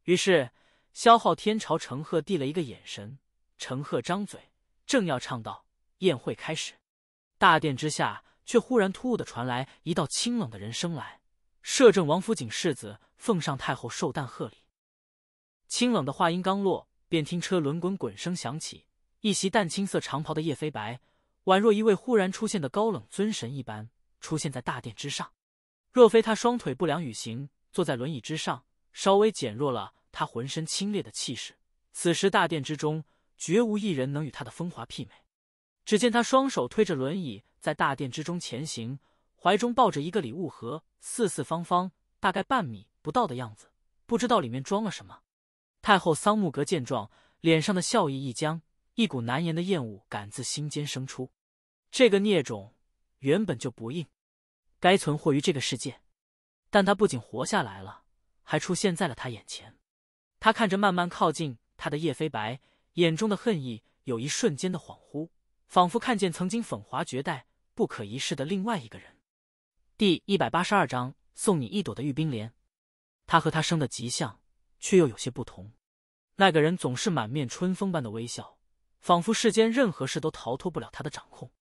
于是萧浩天朝成鹤递了一个眼神，成鹤张嘴正要唱道：“宴会开始。”大殿之下却忽然突兀的传来一道清冷的人声来：“摄政王府景世子奉上太后寿诞贺礼。”清冷的话音刚落，便听车轮滚滚声响起，一袭淡青色长袍的叶飞白。宛若一位忽然出现的高冷尊神一般，出现在大殿之上。若非他双腿不良，与行坐在轮椅之上，稍微减弱了他浑身清冽的气势，此时大殿之中绝无一人能与他的风华媲美。只见他双手推着轮椅，在大殿之中前行，怀中抱着一个礼物盒，四四方方，大概半米不到的样子，不知道里面装了什么。太后桑木格见状，脸上的笑意一僵。一股难言的厌恶感自心间生出。这个孽种原本就不应该存活于这个世界，但他不仅活下来了，还出现在了他眼前。他看着慢慢靠近他的叶飞白，眼中的恨意有一瞬间的恍惚，仿佛看见曾经风华绝代、不可一世的另外一个人。第一百八十二章送你一朵的玉冰莲。他和他生的极像，却又有些不同。那个人总是满面春风般的微笑。仿佛世间任何事都逃脱不了他的掌控，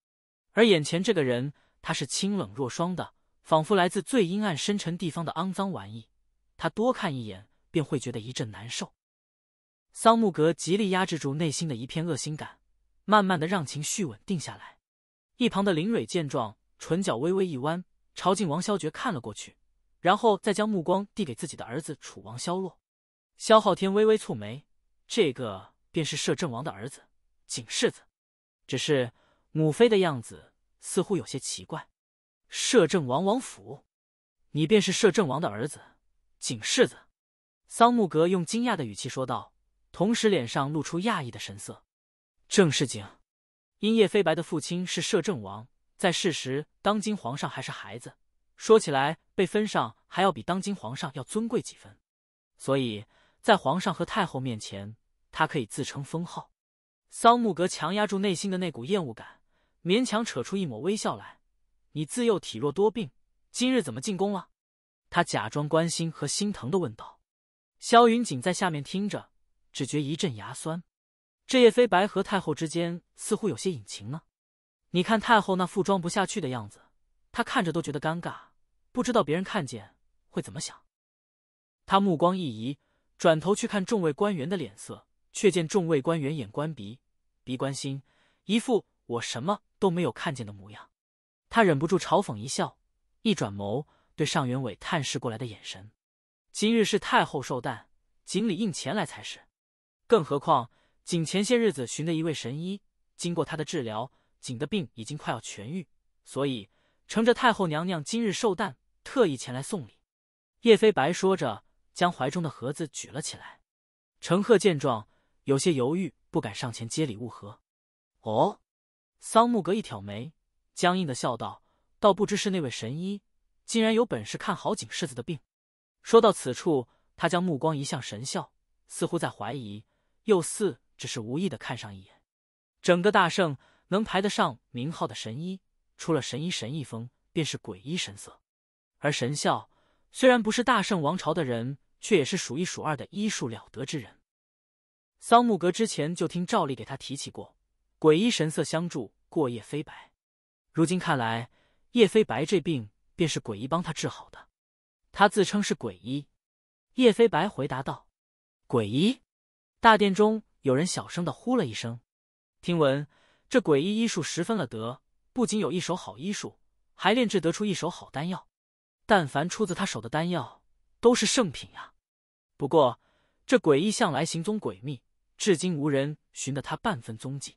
而眼前这个人，他是清冷若霜的，仿佛来自最阴暗深沉地方的肮脏玩意，他多看一眼便会觉得一阵难受。桑木格极力压制住内心的一片恶心感，慢慢的让情绪稳定下来。一旁的林蕊见状，唇角微微一弯，朝进王萧珏看了过去，然后再将目光递给自己的儿子楚王萧洛。萧昊天微微蹙眉，这个便是摄政王的儿子。景世子，只是母妃的样子似乎有些奇怪。摄政王王府，你便是摄政王的儿子，景世子。桑木格用惊讶的语气说道，同时脸上露出讶异的神色。正是景，因叶飞白的父亲是摄政王，在世时当今皇上还是孩子，说起来被分上还要比当今皇上要尊贵几分，所以在皇上和太后面前，他可以自称封号。桑木格强压住内心的那股厌恶感，勉强扯出一抹微笑来。“你自幼体弱多病，今日怎么进宫了？”他假装关心和心疼的问道。萧云锦在下面听着，只觉一阵牙酸。这叶飞白和太后之间似乎有些隐情呢。你看太后那副装不下去的样子，他看着都觉得尴尬，不知道别人看见会怎么想。他目光一移，转头去看众位官员的脸色。却见众位官员眼观鼻，鼻观心，一副我什么都没有看见的模样。他忍不住嘲讽一笑，一转眸对尚元伟探视过来的眼神。今日是太后寿诞，锦鲤应前来才是。更何况，锦前些日子寻的一位神医，经过他的治疗，锦的病已经快要痊愈。所以，乘着太后娘娘今日寿诞，特意前来送礼。叶飞白说着，将怀中的盒子举了起来。陈赫见状。有些犹豫，不敢上前接礼物盒。哦，桑木格一挑眉，僵硬的笑道：“倒不知是那位神医，竟然有本事看好景世子的病。”说到此处，他将目光移向神笑，似乎在怀疑，又似只是无意的看上一眼。整个大圣能排得上名号的神医，除了神医神医风，便是鬼医神色。而神笑虽然不是大圣王朝的人，却也是数一数二的医术了得之人。桑木阁之前就听赵吏给他提起过鬼医神色相助过夜飞白，如今看来叶飞白这病便是鬼医帮他治好的。他自称是鬼医，叶飞白回答道：“鬼医。”大殿中有人小声的呼了一声：“听闻这鬼医医术十分了得，不仅有一手好医术，还炼制得出一手好丹药，但凡出自他手的丹药都是圣品呀。”不过这鬼医向来行踪诡秘。至今无人寻得他半分踪迹，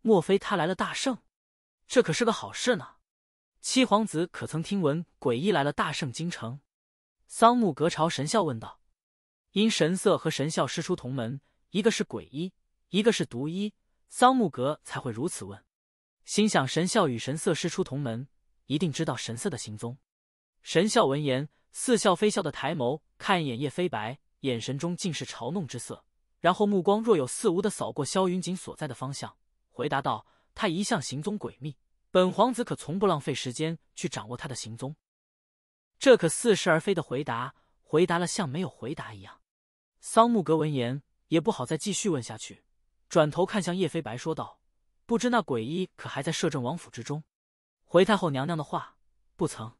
莫非他来了大圣？这可是个好事呢。七皇子可曾听闻鬼医来了大圣京城？桑木格朝神笑问道。因神色和神笑师出同门，一个是鬼医，一个是毒医，桑木格才会如此问。心想神笑与神色师出同门，一定知道神色的行踪。神笑闻言，似笑非笑的抬眸看一眼叶飞白，眼神中尽是嘲弄之色。然后目光若有似无的扫过萧云锦所在的方向，回答道：“他一向行踪诡秘，本皇子可从不浪费时间去掌握他的行踪。”这可似是而非的回答，回答了像没有回答一样。桑木格闻言也不好再继续问下去，转头看向叶飞白说道：“不知那鬼医可还在摄政王府之中？”回太后娘娘的话，不曾。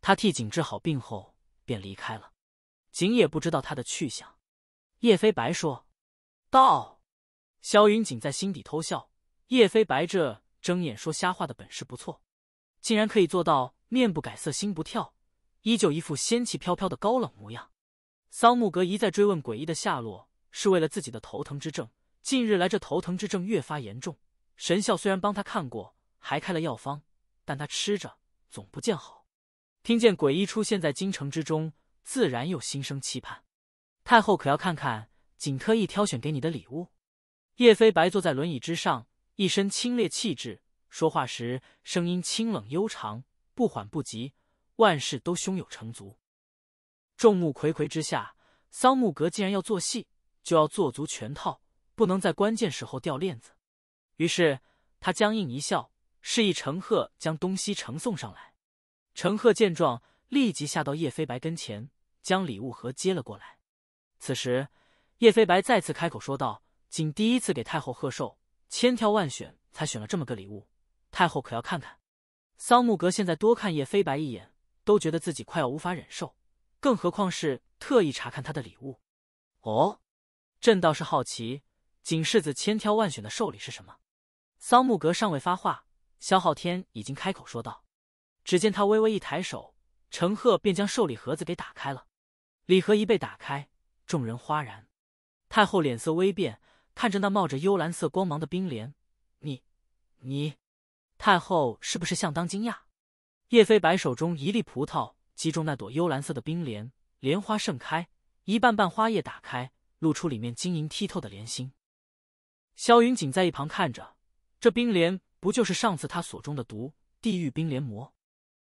他替景治好病后便离开了，景也不知道他的去向。叶飞白说。道，萧云锦在心底偷笑，叶飞白这睁眼说瞎话的本事不错，竟然可以做到面不改色心不跳，依旧一副仙气飘飘的高冷模样。桑木格一再追问诡异的下落，是为了自己的头疼之症，近日来这头疼之症越发严重，神校虽然帮他看过，还开了药方，但他吃着总不见好。听见诡异出现在京城之中，自然又心生期盼，太后可要看看。仅特意挑选给你的礼物。叶飞白坐在轮椅之上，一身清冽气质，说话时声音清冷悠长，不缓不急，万事都胸有成竹。众目睽睽之下，桑木格竟然要做戏，就要做足全套，不能在关键时候掉链子。于是他僵硬一笑，示意陈赫将东西呈送上来。陈赫见状，立即下到叶飞白跟前，将礼物盒接了过来。此时。叶飞白再次开口说道：“仅第一次给太后贺寿，千挑万选才选了这么个礼物，太后可要看看。”桑木格现在多看叶飞白一眼，都觉得自己快要无法忍受，更何况是特意查看他的礼物？哦，朕倒是好奇，景世子千挑万选的寿礼是什么？桑木格尚未发话，萧昊天已经开口说道：“只见他微微一抬手，陈赫便将寿礼盒子给打开了。礼盒一被打开，众人哗然。”太后脸色微变，看着那冒着幽蓝色光芒的冰莲，你，你，太后是不是相当惊讶？叶飞白手中一粒葡萄击中那朵幽蓝色的冰莲，莲花盛开，一瓣瓣花叶打开，露出里面晶莹剔透的莲心。萧云锦在一旁看着，这冰莲不就是上次他所中的毒——地狱冰莲魔？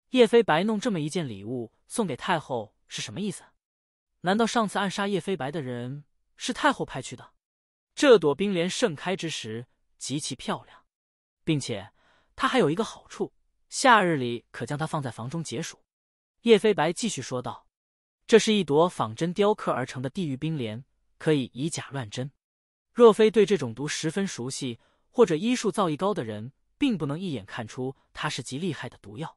叶飞白弄这么一件礼物送给太后是什么意思？难道上次暗杀叶飞白的人？是太后派去的。这朵冰莲盛开之时极其漂亮，并且它还有一个好处，夏日里可将它放在房中解暑。叶飞白继续说道：“这是一朵仿真雕刻而成的地狱冰莲，可以以假乱真。若非对这种毒十分熟悉，或者医术造诣高的人，并不能一眼看出它是极厉害的毒药。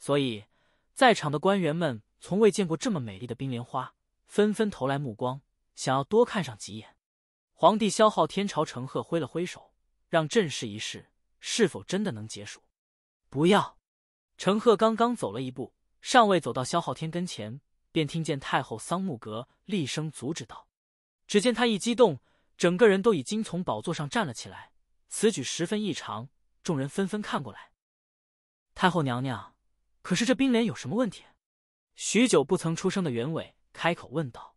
所以，在场的官员们从未见过这么美丽的冰莲花，纷纷投来目光。”想要多看上几眼，皇帝萧昊天朝陈赫挥了挥手，让朕试一试，是否真的能解暑。不要！陈赫刚刚走了一步，尚未走到萧昊天跟前，便听见太后桑木格厉声阻止道：“只见他一激动，整个人都已经从宝座上站了起来，此举十分异常。”众人纷纷看过来。太后娘娘，可是这冰莲有什么问题？许久不曾出声的袁伟开口问道。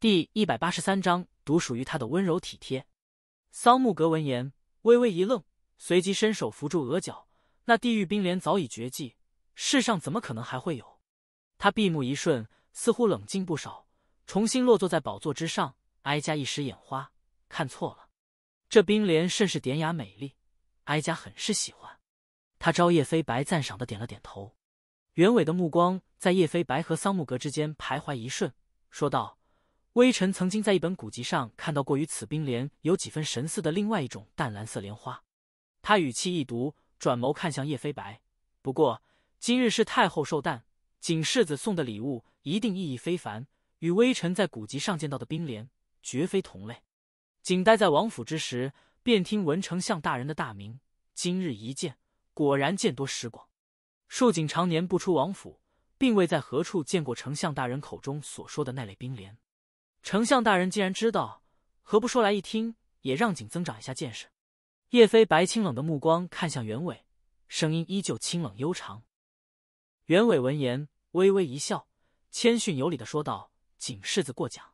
第一百八十三章，独属于他的温柔体贴。桑木格闻言微微一愣，随即伸手扶住额角。那地狱冰莲早已绝迹，世上怎么可能还会有？他闭目一瞬，似乎冷静不少，重新落座在宝座之上。哀家一时眼花，看错了。这冰莲甚是典雅美丽，哀家很是喜欢。他朝叶飞白赞赏的点了点头。袁伟的目光在叶飞白和桑木格之间徘徊一瞬，说道。微臣曾经在一本古籍上看到过与此冰莲有几分神似的另外一种淡蓝色莲花，他语气一读，转眸看向叶飞白。不过今日是太后寿诞，景世子送的礼物一定意义非凡，与微臣在古籍上见到的冰莲绝非同类。景待在王府之时，便听闻丞相大人的大名，今日一见，果然见多识广。恕景常年不出王府，并未在何处见过丞相大人口中所说的那类冰莲。丞相大人既然知道，何不说来一听，也让景增长一下见识。叶飞白清冷的目光看向袁伟，声音依旧清冷悠长。袁伟闻言微微一笑，谦逊有礼的说道：“景世子过奖。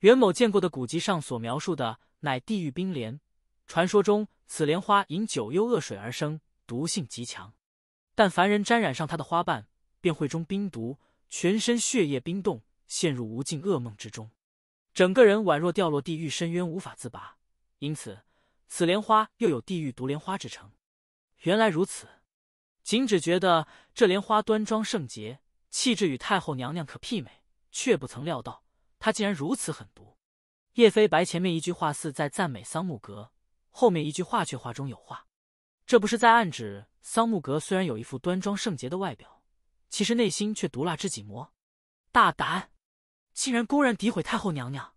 袁某见过的古籍上所描述的，乃地狱冰莲。传说中，此莲花因九幽恶水而生，毒性极强。但凡人沾染上它的花瓣，便会中冰毒，全身血液冰冻，陷入无尽噩梦之中。”整个人宛若掉落地狱深渊，无法自拔。因此，此莲花又有地狱毒莲花之称。原来如此，景只觉得这莲花端庄圣洁，气质与太后娘娘可媲美，却不曾料到她竟然如此狠毒。叶飞白前面一句话似在赞美桑木阁，后面一句话却话中有话，这不是在暗指桑木阁虽然有一副端庄圣洁的外表，其实内心却毒辣至极么？大胆！竟然公然诋毁太后娘娘！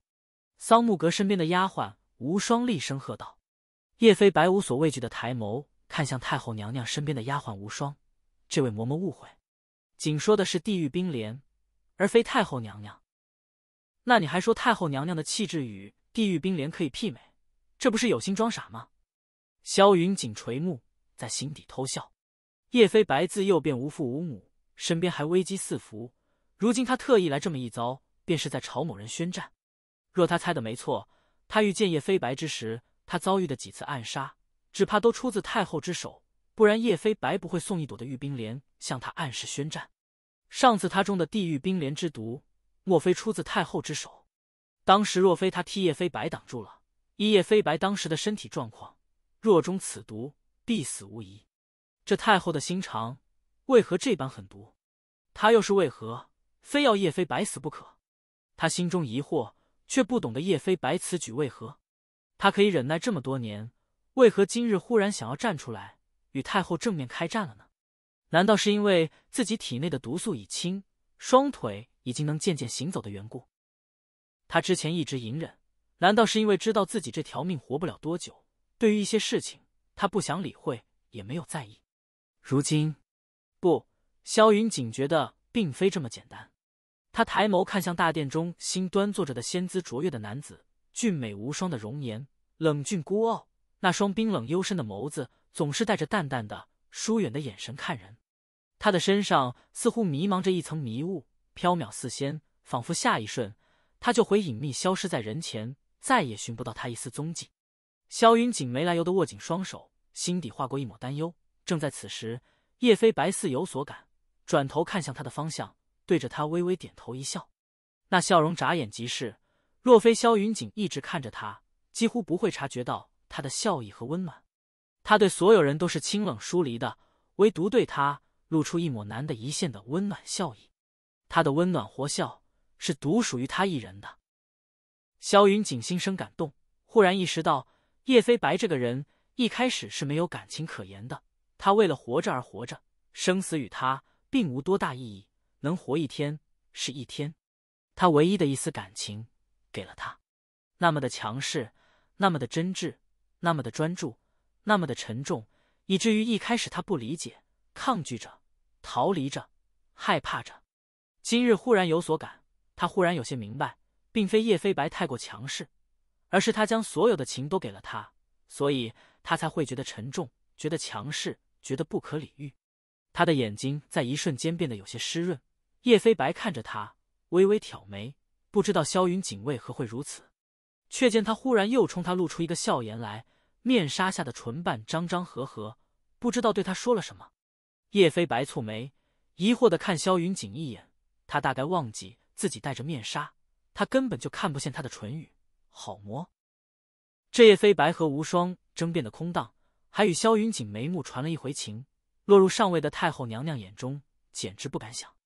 桑木阁身边的丫鬟无双厉声喝道：“叶飞白无所畏惧的抬眸看向太后娘娘身边的丫鬟无双，这位嬷嬷误会，仅说的是地狱冰莲，而非太后娘娘。那你还说太后娘娘的气质与地狱冰莲可以媲美，这不是有心装傻吗？”萧云锦垂目在心底偷笑。叶飞白自幼便无父无母，身边还危机四伏，如今他特意来这么一遭。便是在朝某人宣战，若他猜的没错，他遇见叶飞白之时，他遭遇的几次暗杀，只怕都出自太后之手，不然叶飞白不会送一朵的玉冰莲向他暗示宣战。上次他中的地狱冰莲之毒，莫非出自太后之手？当时若非他替叶飞白挡住了，依叶飞白当时的身体状况，若中此毒，必死无疑。这太后的心肠为何这般狠毒？他又是为何非要叶飞白死不可？他心中疑惑，却不懂得叶飞白此举为何。他可以忍耐这么多年，为何今日忽然想要站出来与太后正面开战了呢？难道是因为自己体内的毒素已清，双腿已经能渐渐行走的缘故？他之前一直隐忍，难道是因为知道自己这条命活不了多久，对于一些事情他不想理会，也没有在意？如今，不，萧云锦觉得并非这么简单。他抬眸看向大殿中心端坐着的仙姿卓越的男子，俊美无双的容颜，冷峻孤傲，那双冰冷幽深的眸子总是带着淡淡的疏远的眼神看人。他的身上似乎迷茫着一层迷雾，飘渺似仙，仿佛下一瞬他就会隐秘消失在人前，再也寻不到他一丝踪迹。萧云锦没来由的握紧双手，心底划过一抹担忧。正在此时，叶飞白似有所感，转头看向他的方向。对着他微微点头一笑，那笑容眨眼即逝。若非萧云锦一直看着他，几乎不会察觉到他的笑意和温暖。他对所有人都是清冷疏离的，唯独对他露出一抹难得一现的温暖笑意。他的温暖活笑是独属于他一人的。萧云锦心生感动，忽然意识到叶飞白这个人一开始是没有感情可言的。他为了活着而活着，生死与他并无多大意义。能活一天是一天，他唯一的一丝感情给了他，那么的强势，那么的真挚，那么的专注，那么的沉重，以至于一开始他不理解，抗拒着，逃离着，害怕着。今日忽然有所感，他忽然有些明白，并非叶飞白太过强势，而是他将所有的情都给了他，所以他才会觉得沉重，觉得强势，觉得不可理喻。他的眼睛在一瞬间变得有些湿润。叶飞白看着他，微微挑眉，不知道萧云锦为何会如此。却见他忽然又冲他露出一个笑颜来，面纱下的唇瓣张张合合，不知道对他说了什么。叶飞白蹙眉，疑惑地看萧云锦一眼。他大概忘记自己戴着面纱，他根本就看不见他的唇语。好魔，这叶飞白和无双争辩的空档，还与萧云锦眉目传了一回情，落入上位的太后娘娘眼中，简直不敢想。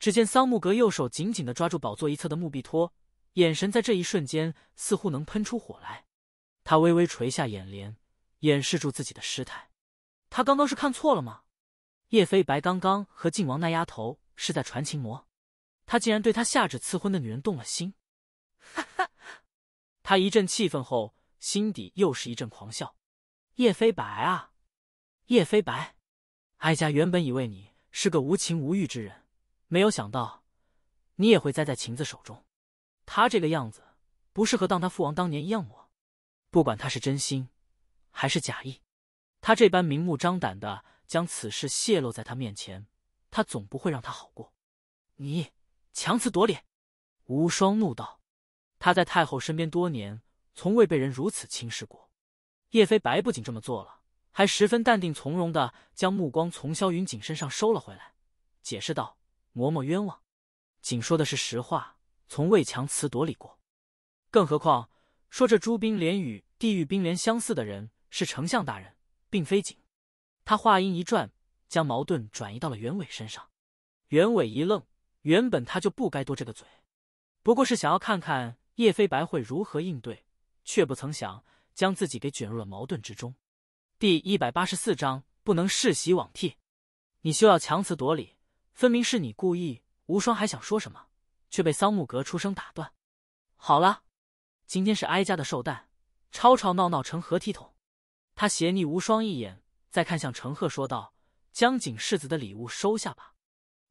只见桑木格右手紧紧地抓住宝座一侧的木壁托，眼神在这一瞬间似乎能喷出火来。他微微垂下眼帘，掩饰住自己的失态。他刚刚是看错了吗？叶飞白刚刚和靖王那丫头是在传情魔，他竟然对他下旨赐婚的女人动了心。哈哈！他一阵气愤后，心底又是一阵狂笑。叶飞白啊，叶飞白，哀家原本以为你是个无情无欲之人。没有想到，你也会栽在晴子手中。他这个样子，不是和当他父王当年一样吗？不管他是真心，还是假意，他这般明目张胆的将此事泄露在他面前，他总不会让他好过。你强词夺理！无双怒道：“他在太后身边多年，从未被人如此轻视过。”叶飞白不仅这么做了，还十分淡定从容的将目光从萧云锦身上收了回来，解释道。嬷嬷冤枉，仅说的是实话，从未强词夺理过。更何况说这朱冰莲与地狱冰莲相似的人是丞相大人，并非景。他话音一转，将矛盾转移到了袁伟身上。袁伟一愣，原本他就不该多这个嘴，不过是想要看看叶飞白会如何应对，却不曾想将自己给卷入了矛盾之中。第一百八十四章不能世袭罔替，你休要强词夺理。分明是你故意，无双还想说什么，却被桑木格出声打断。好了，今天是哀家的寿诞，吵吵闹闹成何体统？他斜睨无双一眼，再看向陈赫说道：“江景世子的礼物收下吧，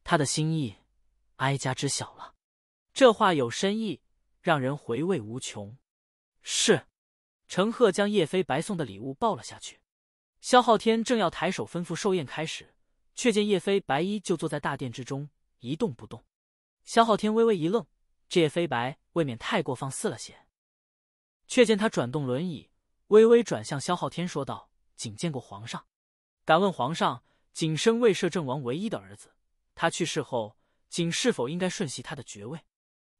他的心意，哀家知晓了。”这话有深意，让人回味无穷。是，陈赫将叶飞白送的礼物抱了下去。萧昊天正要抬手吩咐寿宴开始。却见叶飞白衣就坐在大殿之中一动不动，萧昊天微微一愣，这叶飞白未免太过放肆了些。却见他转动轮椅，微微转向萧昊天说道：“谨见过皇上，敢问皇上，景身为摄政王唯一的儿子，他去世后，景是否应该顺袭他的爵位？”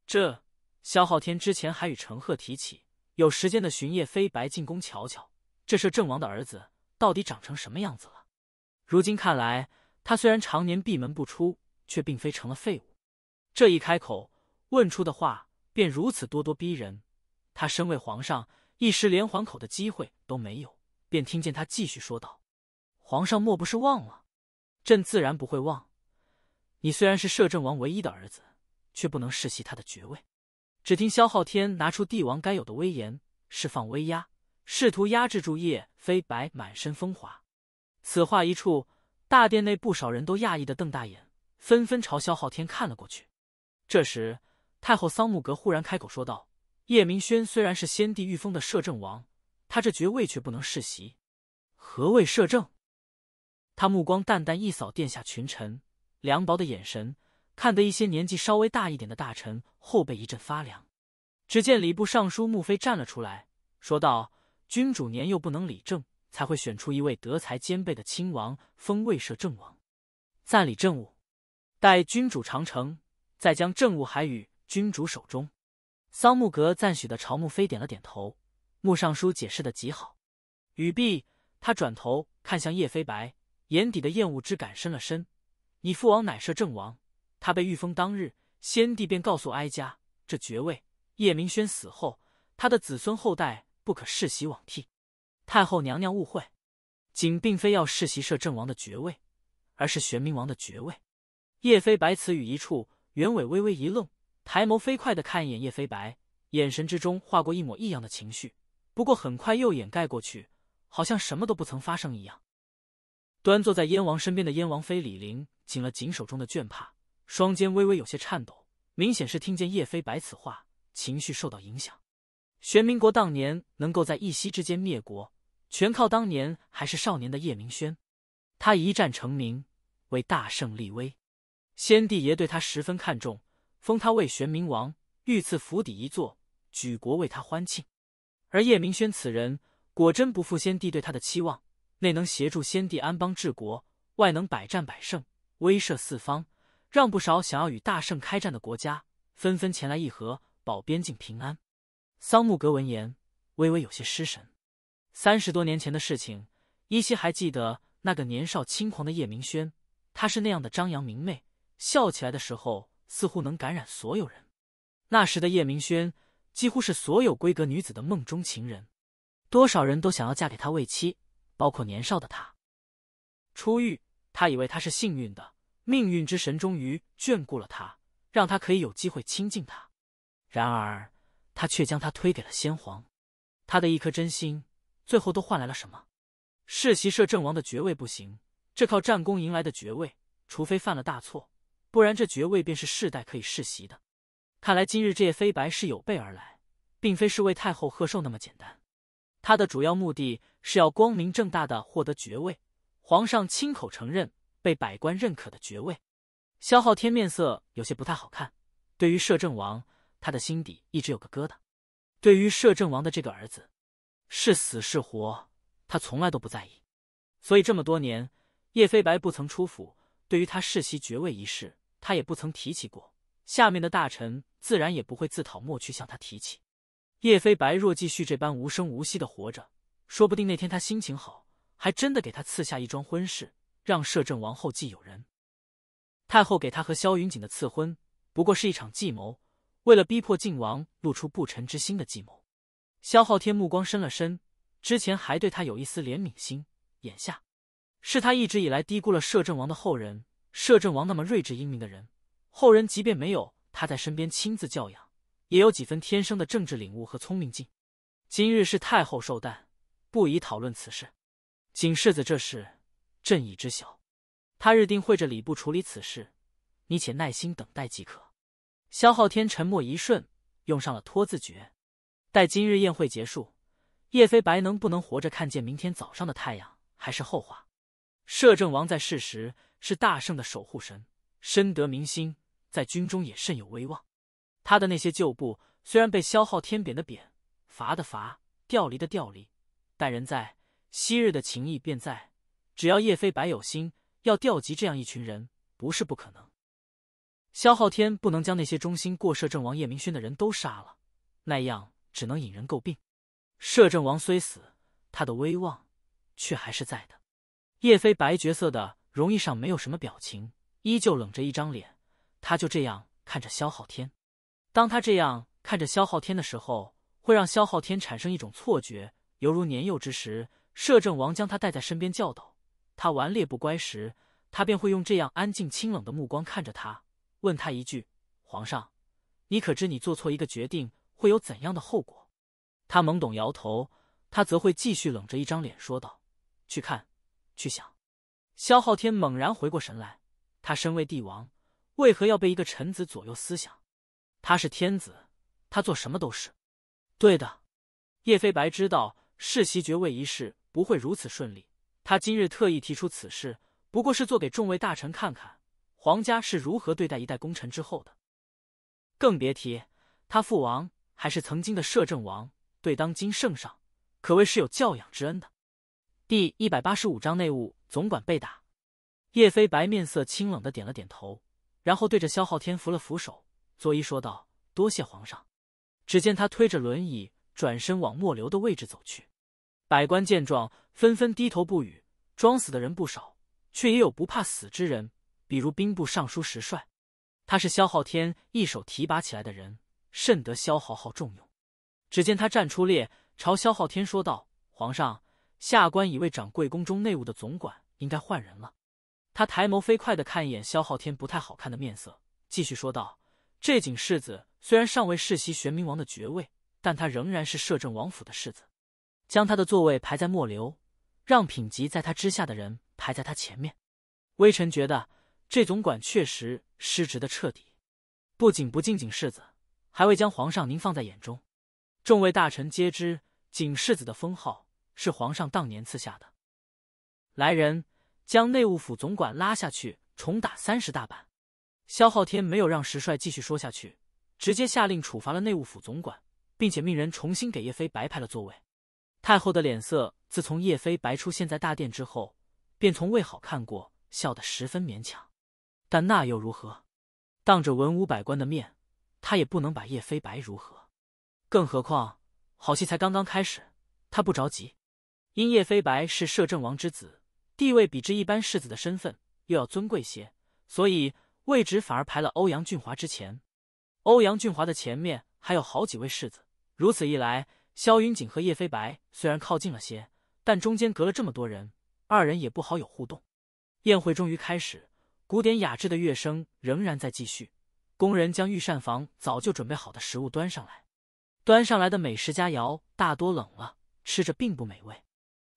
这萧昊天之前还与陈赫提起，有时间的寻叶飞白进宫瞧瞧，这摄政王的儿子到底长成什么样子了。如今看来。他虽然常年闭门不出，却并非成了废物。这一开口问出的话便如此咄咄逼人，他身为皇上，一时连还口的机会都没有，便听见他继续说道：“皇上莫不是忘了？朕自然不会忘。你虽然是摄政王唯一的儿子，却不能世袭他的爵位。”只听萧昊天拿出帝王该有的威严，释放威压，试图压制住叶飞白满身风华。此话一出。大殿内，不少人都讶异的瞪大眼，纷纷朝萧昊天看了过去。这时，太后桑木格忽然开口说道：“叶明轩虽然是先帝御封的摄政王，他这爵位却不能世袭。何谓摄政？”他目光淡淡一扫殿下群臣，凉薄的眼神看得一些年纪稍微大一点的大臣后背一阵发凉。只见礼部尚书穆妃站了出来，说道：“君主年幼，不能理政。”才会选出一位德才兼备的亲王，封为摄政王，暂理政务，待君主长成，再将政务还与君主手中。桑木格赞许的朝木飞点了点头。穆尚书解释的极好。语毕，他转头看向叶飞白，眼底的厌恶之感深了深。你父王乃摄政王，他被御封当日，先帝便告诉哀家，这爵位，叶明轩死后，他的子孙后代不可世袭罔替。太后娘娘误会，景并非要世袭摄政王的爵位，而是玄冥王的爵位。叶飞白此语一处，袁伟微微一愣，抬眸飞快的看一眼叶飞白，眼神之中划过一抹异样的情绪，不过很快又掩盖过去，好像什么都不曾发生一样。端坐在燕王身边的燕王妃李玲紧了紧手中的绢帕，双肩微微有些颤抖，明显是听见叶飞白此话，情绪受到影响。玄冥国当年能够在一夕之间灭国。全靠当年还是少年的叶明轩，他一战成名，为大圣立威。先帝爷对他十分看重，封他为玄冥王，御赐府邸一座，举国为他欢庆。而叶明轩此人果真不负先帝对他的期望，内能协助先帝安邦治国，外能百战百胜，威慑四方，让不少想要与大圣开战的国家纷纷前来议和，保边境平安。桑木格闻言，微微有些失神。三十多年前的事情，依稀还记得那个年少轻狂的叶明轩。他是那样的张扬明媚，笑起来的时候似乎能感染所有人。那时的叶明轩，几乎是所有闺阁女子的梦中情人，多少人都想要嫁给他为妻，包括年少的他。出狱，他以为他是幸运的，命运之神终于眷顾了他，让他可以有机会亲近他。然而，他却将他推给了先皇，他的一颗真心。最后都换来了什么？世袭摄政王的爵位不行，这靠战功赢来的爵位，除非犯了大错，不然这爵位便是世代可以世袭的。看来今日这飞白是有备而来，并非是为太后贺寿那么简单。他的主要目的是要光明正大的获得爵位，皇上亲口承认，被百官认可的爵位。萧昊天面色有些不太好看，对于摄政王，他的心底一直有个疙瘩，对于摄政王的这个儿子。是死是活，他从来都不在意。所以这么多年，叶飞白不曾出府。对于他世袭爵位一事，他也不曾提起过。下面的大臣自然也不会自讨没趣向他提起。叶飞白若继续这般无声无息的活着，说不定那天他心情好，还真的给他赐下一桩婚事，让摄政王后继有人。太后给他和萧云锦的赐婚，不过是一场计谋，为了逼迫靖王露出不臣之心的计谋。萧昊天目光深了深，之前还对他有一丝怜悯心，眼下是他一直以来低估了摄政王的后人。摄政王那么睿智英明的人，后人即便没有他在身边亲自教养，也有几分天生的政治领悟和聪明劲。今日是太后寿诞，不宜讨论此事。景世子这事，朕已知晓，他日定会着礼部处理此事，你且耐心等待即可。萧昊天沉默一瞬，用上了拖字诀。待今日宴会结束，叶飞白能不能活着看见明天早上的太阳，还是后话。摄政王在世时是大圣的守护神，深得民心，在军中也甚有威望。他的那些旧部虽然被萧浩天贬的贬、罚的罚、调离的调离，但人在，昔日的情谊便在。只要叶飞白有心要调集这样一群人，不是不可能。萧昊天不能将那些忠心过摄政王叶明轩的人都杀了，那样。只能引人诟病。摄政王虽死，他的威望却还是在的。叶飞白角色的容易上没有什么表情，依旧冷着一张脸。他就这样看着萧浩天。当他这样看着萧浩天的时候，会让萧浩天产生一种错觉，犹如年幼之时，摄政王将他带在身边教导他，顽劣不乖时，他便会用这样安静清冷的目光看着他，问他一句：“皇上，你可知你做错一个决定？”会有怎样的后果？他懵懂摇头，他则会继续冷着一张脸说道：“去看，去想。”萧昊天猛然回过神来，他身为帝王，为何要被一个臣子左右思想？他是天子，他做什么都是对的。叶飞白知道世袭爵位一事不会如此顺利，他今日特意提出此事，不过是做给众位大臣看看，皇家是如何对待一代功臣之后的。更别提他父王。还是曾经的摄政王，对当今圣上可谓是有教养之恩的。第一百八十五章内务总管被打。叶飞白面色清冷的点了点头，然后对着萧昊天扶了扶手，作揖说道：“多谢皇上。”只见他推着轮椅转身往莫流的位置走去。百官见状，纷纷低头不语。装死的人不少，却也有不怕死之人，比如兵部尚书石帅，他是萧昊天一手提拔起来的人。甚得萧浩浩重用。只见他站出列，朝萧浩天说道：“皇上，下官以为掌贵宫中内务的总管应该换人了。”他抬眸飞快的看一眼萧浩天不太好看的面色，继续说道：“这景世子虽然尚未世袭玄冥王的爵位，但他仍然是摄政王府的世子，将他的座位排在末流，让品级在他之下的人排在他前面。微臣觉得这总管确实失职的彻底，不仅不敬景世子。”还未将皇上您放在眼中，众位大臣皆知景世子的封号是皇上当年赐下的。来人，将内务府总管拉下去，重打三十大板。萧昊天没有让石帅继续说下去，直接下令处罚了内务府总管，并且命人重新给叶飞白排了座位。太后的脸色自从叶飞白出现在大殿之后，便从未好看过，笑得十分勉强。但那又如何？当着文武百官的面。他也不能把叶飞白如何，更何况好戏才刚刚开始，他不着急。因叶飞白是摄政王之子，地位比之一般世子的身份又要尊贵些，所以位置反而排了欧阳俊华之前。欧阳俊华的前面还有好几位世子，如此一来，萧云锦和叶飞白虽然靠近了些，但中间隔了这么多人，二人也不好有互动。宴会终于开始，古典雅致的乐声仍然在继续。工人将御膳房早就准备好的食物端上来，端上来的美食佳肴大多冷了，吃着并不美味。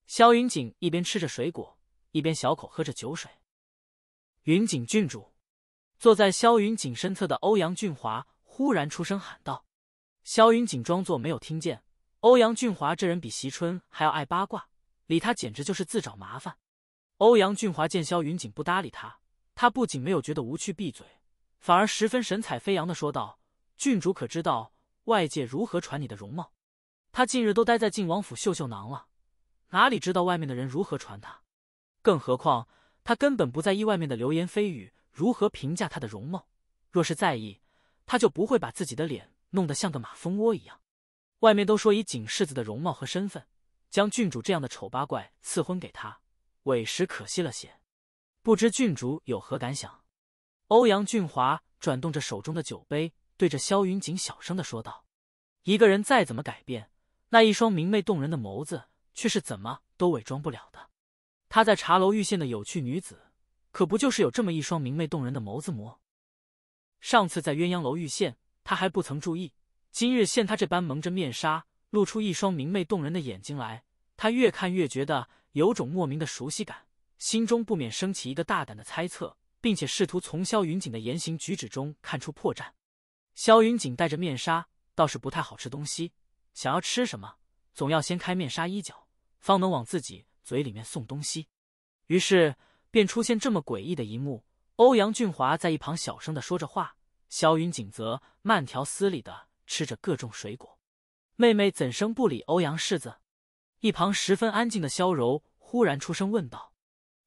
萧云锦一边吃着水果，一边小口喝着酒水。云锦郡主坐在萧云锦身侧的欧阳俊华忽然出声喊道：“萧云锦，装作没有听见。”欧阳俊华这人比席春还要爱八卦，理他简直就是自找麻烦。欧阳俊华见萧云锦不搭理他，他不仅没有觉得无趣，闭嘴。反而十分神采飞扬的说道：“郡主可知道外界如何传你的容貌？他近日都待在晋王府绣绣囊了，哪里知道外面的人如何传他？更何况他根本不在意外面的流言蜚语如何评价他的容貌。若是在意，他就不会把自己的脸弄得像个马蜂窝一样。外面都说以景世子的容貌和身份，将郡主这样的丑八怪赐婚给他，委实可惜了些。不知郡主有何感想？”欧阳俊华转动着手中的酒杯，对着萧云锦小声的说道：“一个人再怎么改变，那一双明媚动人的眸子却是怎么都伪装不了的。他在茶楼遇见的有趣女子，可不就是有这么一双明媚动人的眸子么？上次在鸳鸯楼遇见，他还不曾注意，今日见他这般蒙着面纱，露出一双明媚动人的眼睛来，他越看越觉得有种莫名的熟悉感，心中不免升起一个大胆的猜测。”并且试图从萧云锦的言行举止中看出破绽。萧云锦戴着面纱，倒是不太好吃东西，想要吃什么，总要掀开面纱衣角，方能往自己嘴里面送东西。于是便出现这么诡异的一幕：欧阳俊华在一旁小声的说着话，萧云锦则慢条斯理的吃着各种水果。妹妹怎生不理欧阳世子？一旁十分安静的萧柔忽然出声问道。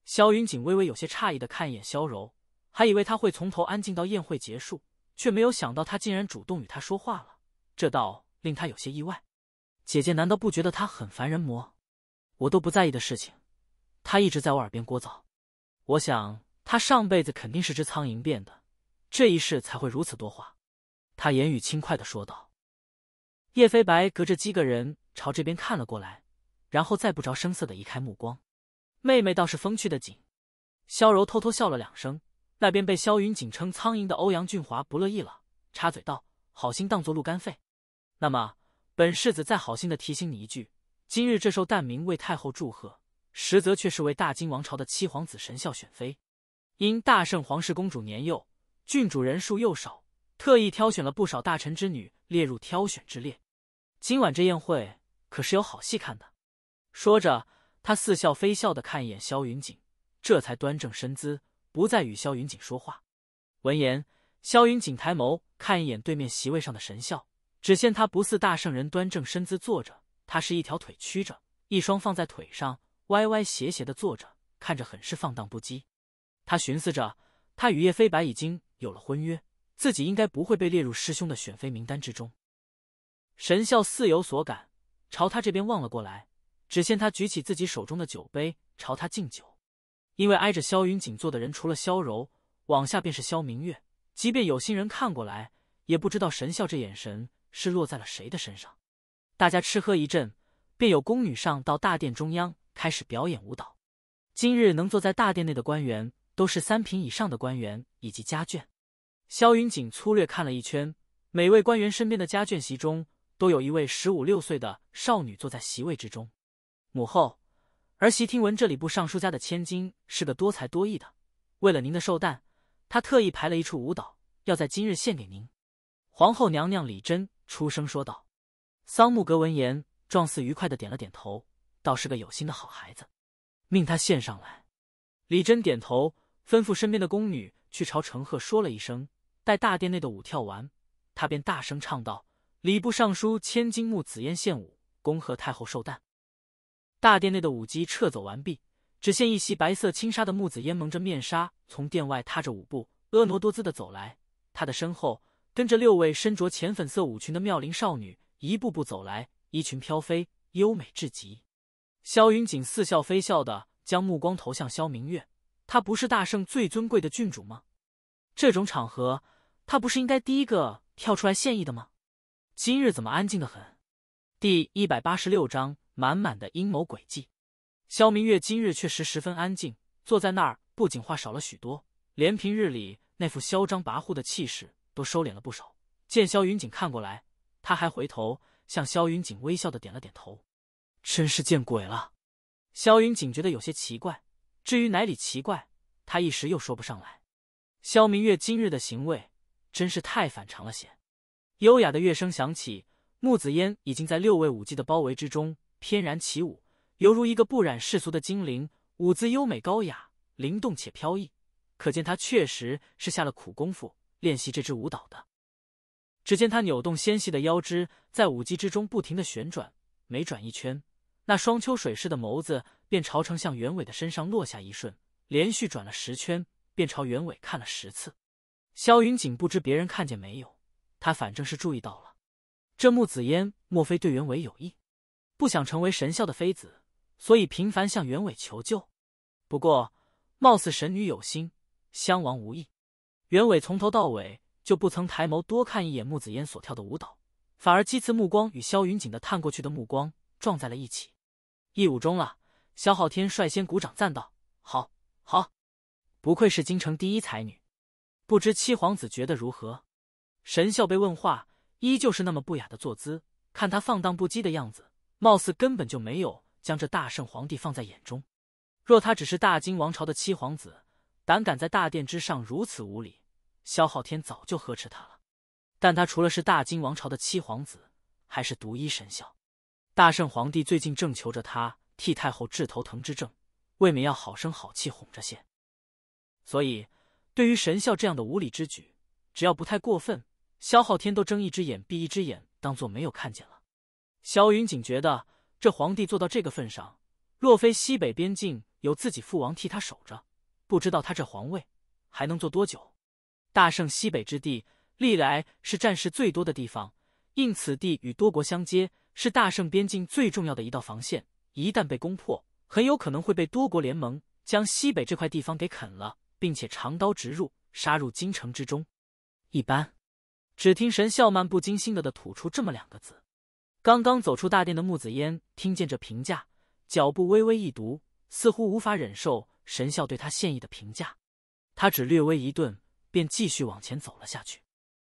萧云锦微微有些诧异的看一眼萧柔，还以为他会从头安静到宴会结束，却没有想到他竟然主动与他说话了，这倒令他有些意外。姐姐难道不觉得他很烦人魔？我都不在意的事情，他一直在我耳边聒噪。我想他上辈子肯定是只苍蝇变的，这一世才会如此多话。他言语轻快的说道。叶飞白隔着几个人朝这边看了过来，然后再不着声色的移开目光。妹妹倒是风趣的紧，萧柔偷偷笑了两声。那边被萧云锦称苍蝇的欧阳俊华不乐意了，插嘴道：“好心当做路干费。”那么，本世子再好心的提醒你一句：今日这受旦名为太后祝贺，实则却是为大金王朝的七皇子神孝选妃。因大圣皇室公主年幼，郡主人数又少，特意挑选了不少大臣之女列入挑选之列。今晚这宴会可是有好戏看的。说着。他似笑非笑的看一眼萧云锦，这才端正身姿，不再与萧云锦说话。闻言，萧云锦抬眸看一眼对面席位上的神笑，只见他不似大圣人端正身姿坐着，他是一条腿屈着，一双放在腿上，歪歪斜斜的坐着，看着很是放荡不羁。他寻思着，他与叶飞白已经有了婚约，自己应该不会被列入师兄的选妃名单之中。神笑似有所感，朝他这边望了过来。只见他举起自己手中的酒杯，朝他敬酒。因为挨着萧云锦坐的人除了萧柔，往下便是萧明月。即便有心人看过来，也不知道神笑这眼神是落在了谁的身上。大家吃喝一阵，便有宫女上到大殿中央开始表演舞蹈。今日能坐在大殿内的官员，都是三品以上的官员以及家眷。萧云锦粗略看了一圈，每位官员身边的家眷席中，都有一位十五六岁的少女坐在席位之中。母后，儿媳听闻这礼部尚书家的千金是个多才多艺的，为了您的寿诞，她特意排了一处舞蹈，要在今日献给您。皇后娘娘李贞出声说道。桑木格闻言，状似愉快的点了点头，倒是个有心的好孩子，命他献上来。李贞点头，吩咐身边的宫女去朝陈赫说了一声，待大殿内的舞跳完，她便大声唱道：“礼部尚书千金木紫烟献舞，恭贺太后寿诞。”大殿内的舞姬撤走完毕，只见一袭白色轻纱的木子烟蒙着面纱，从殿外踏着舞步，婀娜多姿的走来。她的身后跟着六位身着浅粉色舞裙的妙龄少女，一步步走来，衣裙飘飞，优美至极。萧云锦似笑非笑的将目光投向萧明月，她不是大圣最尊贵的郡主吗？这种场合，她不是应该第一个跳出来献艺的吗？今日怎么安静的很？第一百八十六章。满满的阴谋诡计。萧明月今日确实十分安静，坐在那儿不仅话少了许多，连平日里那副嚣张跋扈的气势都收敛了不少。见萧云锦看过来，他还回头向萧云锦微笑的点了点头。真是见鬼了！萧云锦觉得有些奇怪，至于哪里奇怪，他一时又说不上来。萧明月今日的行为真是太反常了些。优雅的乐声响起，木子烟已经在六位舞姬的包围之中。翩然起舞，犹如一个不染世俗的精灵，舞姿优美高雅，灵动且飘逸。可见她确实是下了苦功夫练习这支舞蹈的。只见她扭动纤细的腰肢，在舞姬之中不停的旋转，每转一圈，那双秋水似的眸子便朝丞相袁伟的身上落下一瞬。连续转了十圈，便朝袁伟看了十次。萧云锦不知别人看见没有，他反正是注意到了。这木子烟，莫非对袁伟有意？不想成为神校的妃子，所以频繁向原伟求救。不过，貌似神女有心，襄王无意。原伟从头到尾就不曾抬眸多看一眼木子烟所跳的舞蹈，反而几次目光与萧云锦的探过去的目光撞在了一起。一舞终了，萧昊天率先鼓掌赞道：“好，好，不愧是京城第一才女。”不知七皇子觉得如何？神笑被问话，依旧是那么不雅的坐姿。看他放荡不羁的样子。貌似根本就没有将这大圣皇帝放在眼中。若他只是大金王朝的七皇子，胆敢在大殿之上如此无礼，萧昊天早就呵斥他了。但他除了是大金王朝的七皇子，还是独一神孝。大圣皇帝最近正求着他替太后治头疼之症，未免要好声好气哄着些。所以，对于神孝这样的无礼之举，只要不太过分，萧昊天都睁一只眼闭一只眼，当做没有看见了。萧云锦觉得，这皇帝做到这个份上，若非西北边境有自己父王替他守着，不知道他这皇位还能坐多久。大圣西北之地历来是战事最多的地方，因此地与多国相接，是大圣边境最重要的一道防线。一旦被攻破，很有可能会被多国联盟将西北这块地方给啃了，并且长刀直入，杀入京城之中。一般，只听神笑漫不经心的的吐出这么两个字。刚刚走出大殿的木子烟听见这评价，脚步微微一读，似乎无法忍受神笑对他献意的评价。他只略微一顿，便继续往前走了下去。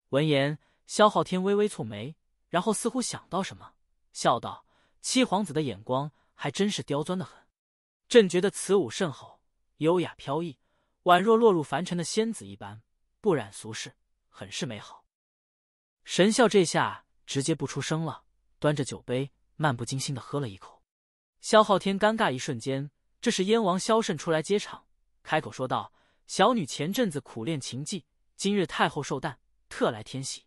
闻言，萧昊天微微蹙眉，然后似乎想到什么，笑道：“七皇子的眼光还真是刁钻的很。朕觉得此舞甚好，优雅飘逸，宛若落入凡尘的仙子一般，不染俗世，很是美好。”神笑这下直接不出声了。端着酒杯，漫不经心的喝了一口。萧昊天尴尬一瞬间，这是燕王萧慎出来接场，开口说道：“小女前阵子苦练琴技，今日太后寿诞，特来添喜。”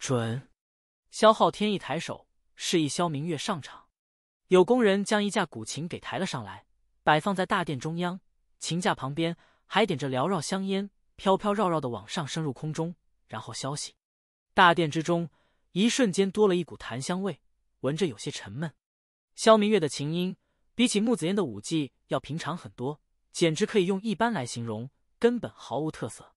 准。萧昊天一抬手，示意萧明月上场。有工人将一架古琴给抬了上来，摆放在大殿中央。琴架旁边还点着缭绕香烟，飘飘绕绕的往上升入空中。然后消息，大殿之中，一瞬间多了一股檀香味。闻着有些沉闷，萧明月的琴音比起木子嫣的舞技要平常很多，简直可以用一般来形容，根本毫无特色。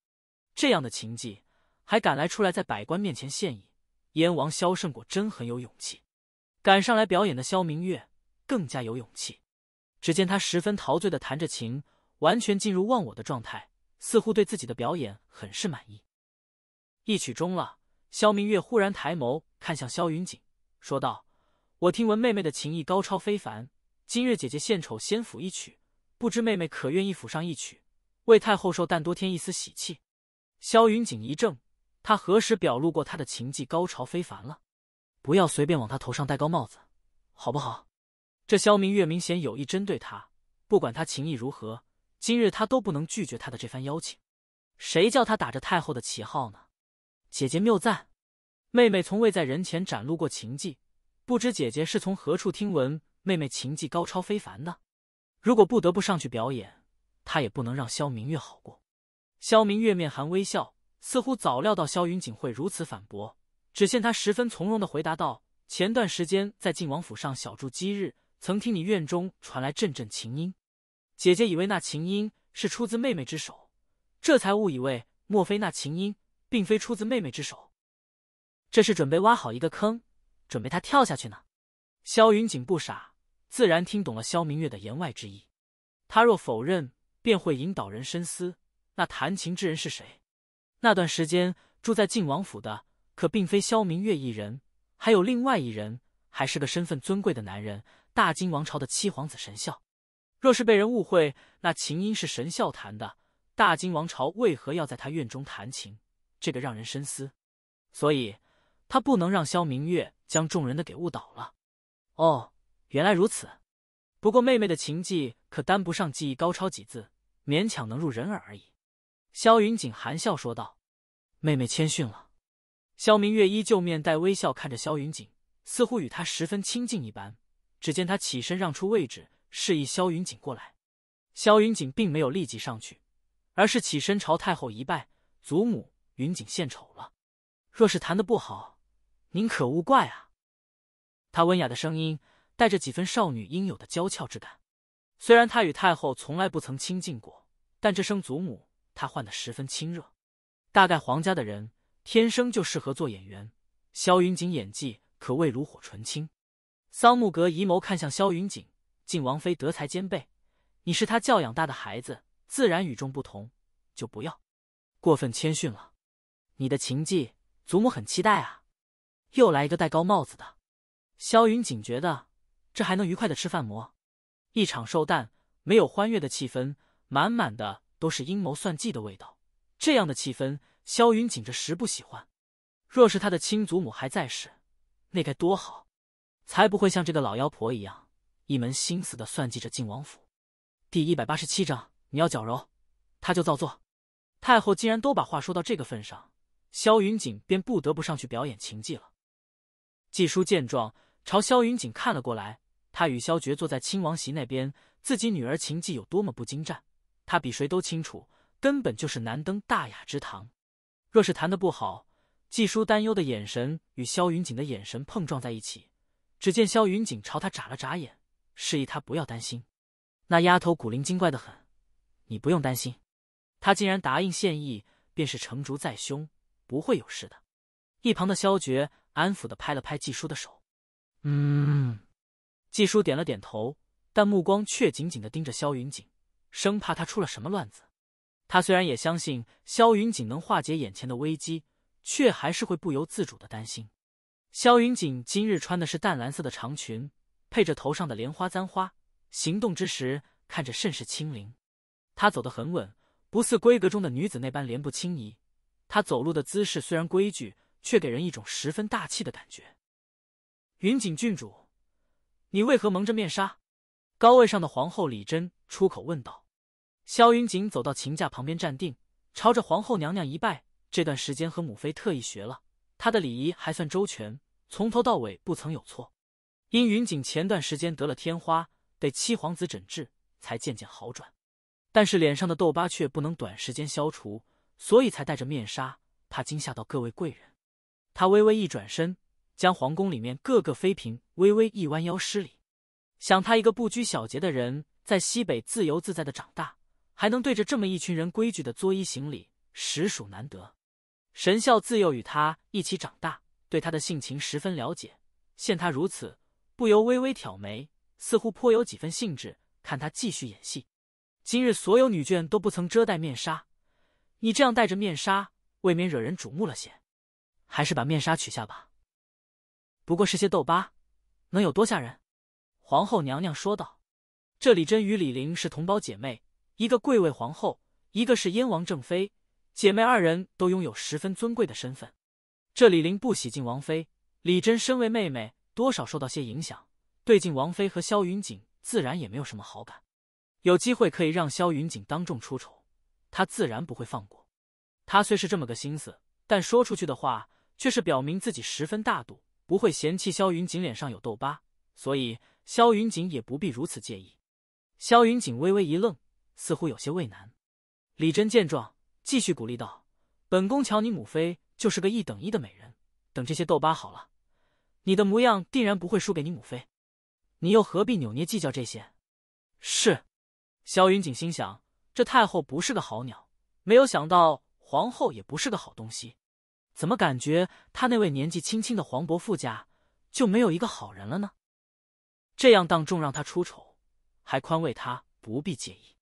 这样的情技还敢来出来在百官面前献艺，燕王萧胜果真很有勇气。赶上来表演的萧明月更加有勇气。只见他十分陶醉的弹着琴，完全进入忘我的状态，似乎对自己的表演很是满意。一曲终了，萧明月忽然抬眸看向萧云锦，说道。我听闻妹妹的情艺高超非凡，今日姐姐献丑，先抚一曲，不知妹妹可愿意抚上一曲，为太后寿诞多添一丝喜气？萧云锦一怔，他何时表露过他的情技高超非凡了？不要随便往他头上戴高帽子，好不好？这萧明月明显有意针对他，不管他情艺如何，今日他都不能拒绝他的这番邀请。谁叫他打着太后的旗号呢？姐姐谬赞，妹妹从未在人前展露过情技。不知姐姐是从何处听闻妹妹琴技高超非凡的？如果不得不上去表演，她也不能让萧明月好过。萧明月面含微笑，似乎早料到萧云锦会如此反驳。只见他十分从容的回答道：“前段时间在晋王府上小住，几日曾听你院中传来阵阵琴音，姐姐以为那琴音是出自妹妹之手，这才误以为莫非那琴音并非出自妹妹之手？这是准备挖好一个坑。”准备他跳下去呢？萧云锦不傻，自然听懂了萧明月的言外之意。他若否认，便会引导人深思：那弹琴之人是谁？那段时间住在晋王府的，可并非萧明月一人，还有另外一人，还是个身份尊贵的男人——大金王朝的七皇子神孝。若是被人误会，那琴音是神孝弹的，大金王朝为何要在他院中弹琴？这个让人深思。所以，他不能让萧明月。将众人的给误导了，哦，原来如此。不过妹妹的琴技可担不上技艺高超几字，勉强能入人耳而已。萧云锦含笑说道：“妹妹谦逊了。”萧明月依旧面带微笑看着萧云锦，似乎与他十分亲近一般。只见他起身让出位置，示意萧云锦过来。萧云锦并没有立即上去，而是起身朝太后一拜：“祖母，云锦献丑了。若是弹得不好……”您可勿怪啊！她温雅的声音带着几分少女应有的娇俏之感。虽然她与太后从来不曾亲近过，但这声祖母她唤得十分亲热。大概皇家的人天生就适合做演员，萧云锦演技可谓炉火纯青。桑木格移眸看向萧云锦，晋王妃德才兼备，你是她教养大的孩子，自然与众不同，就不要过分谦逊了。你的琴技，祖母很期待啊！又来一个戴高帽子的，萧云锦觉得这还能愉快的吃饭么？一场寿诞没有欢悦的气氛，满满的都是阴谋算计的味道。这样的气氛，萧云锦着实不喜欢。若是他的亲祖母还在世，那该多好，才不会像这个老妖婆一样一门心思的算计着晋王府。第一百八十七章，你要矫揉，他就造作。太后既然都把话说到这个份上，萧云锦便不得不上去表演情技了。纪叔见状，朝萧云锦看了过来。他与萧绝坐在亲王席那边，自己女儿琴技有多么不精湛，他比谁都清楚，根本就是难登大雅之堂。若是弹得不好，纪叔担忧的眼神与萧云锦的眼神碰撞在一起。只见萧云锦朝他眨了眨眼，示意他不要担心。那丫头古灵精怪的很，你不用担心。他竟然答应献艺，便是成竹在胸，不会有事的。一旁的萧绝。安抚的拍了拍纪叔的手，
嗯，
纪叔点了点头，但目光却紧紧的盯着萧云锦，生怕他出了什么乱子。他虽然也相信萧云锦能化解眼前的危机，却还是会不由自主的担心。萧云锦今日穿的是淡蓝色的长裙，配着头上的莲花簪花，行动之时看着甚是轻灵。他走得很稳，不似闺阁中的女子那般莲步轻移。他走路的姿势虽然规矩。却给人一种十分大气的感觉。云锦郡主，你为何蒙着面纱？高位上的皇后李珍出口问道。萧云锦走到秦驾旁边站定，朝着皇后娘娘一拜。这段时间和母妃特意学了她的礼仪，还算周全，从头到尾不曾有错。因云锦前段时间得了天花，得七皇子诊治才渐渐好转，但是脸上的痘疤却不能短时间消除，所以才戴着面纱，怕惊吓到各位贵人。他微微一转身，将皇宫里面各个妃嫔微微一弯腰施礼。想他一个不拘小节的人，在西北自由自在的长大，还能对着这么一群人规矩的作揖行礼，实属难得。神笑自幼与他一起长大，对他的性情十分了解。见他如此，不由微微挑眉，似乎颇有几分兴致。看他继续演戏。今日所有女眷都不曾遮戴面纱，你这样戴着面纱，未免惹人瞩目了些。还是把面纱取下吧。不过是些痘疤，能有多吓人？皇后娘娘说道：“这李珍与李玲是同胞姐妹，一个贵为皇后，一个是燕王正妃，姐妹二人都拥有十分尊贵的身份。这李玲不喜敬王妃，李珍身为妹妹，多少受到些影响，对敬王妃和萧云锦自然也没有什么好感。有机会可以让萧云锦当众出丑，她自然不会放过。她虽是这么个心思，但说出去的话。”却是表明自己十分大度，不会嫌弃萧云锦脸上有痘疤，所以萧云锦也不必如此介意。萧云锦微微一愣，似乎有些为难。李贞见状，继续鼓励道：“本宫瞧你母妃就是个一等一的美人，等这些痘疤好了，你的模样定然不会输给你母妃。你又何必扭捏计较这些？”是。萧云锦心想：这太后不是个好鸟，没有想到皇后也不是个好东西。怎么感觉他那位年纪轻轻的黄伯父家就没有一个好人了呢？这样当众让他出丑，还宽慰他不必介意。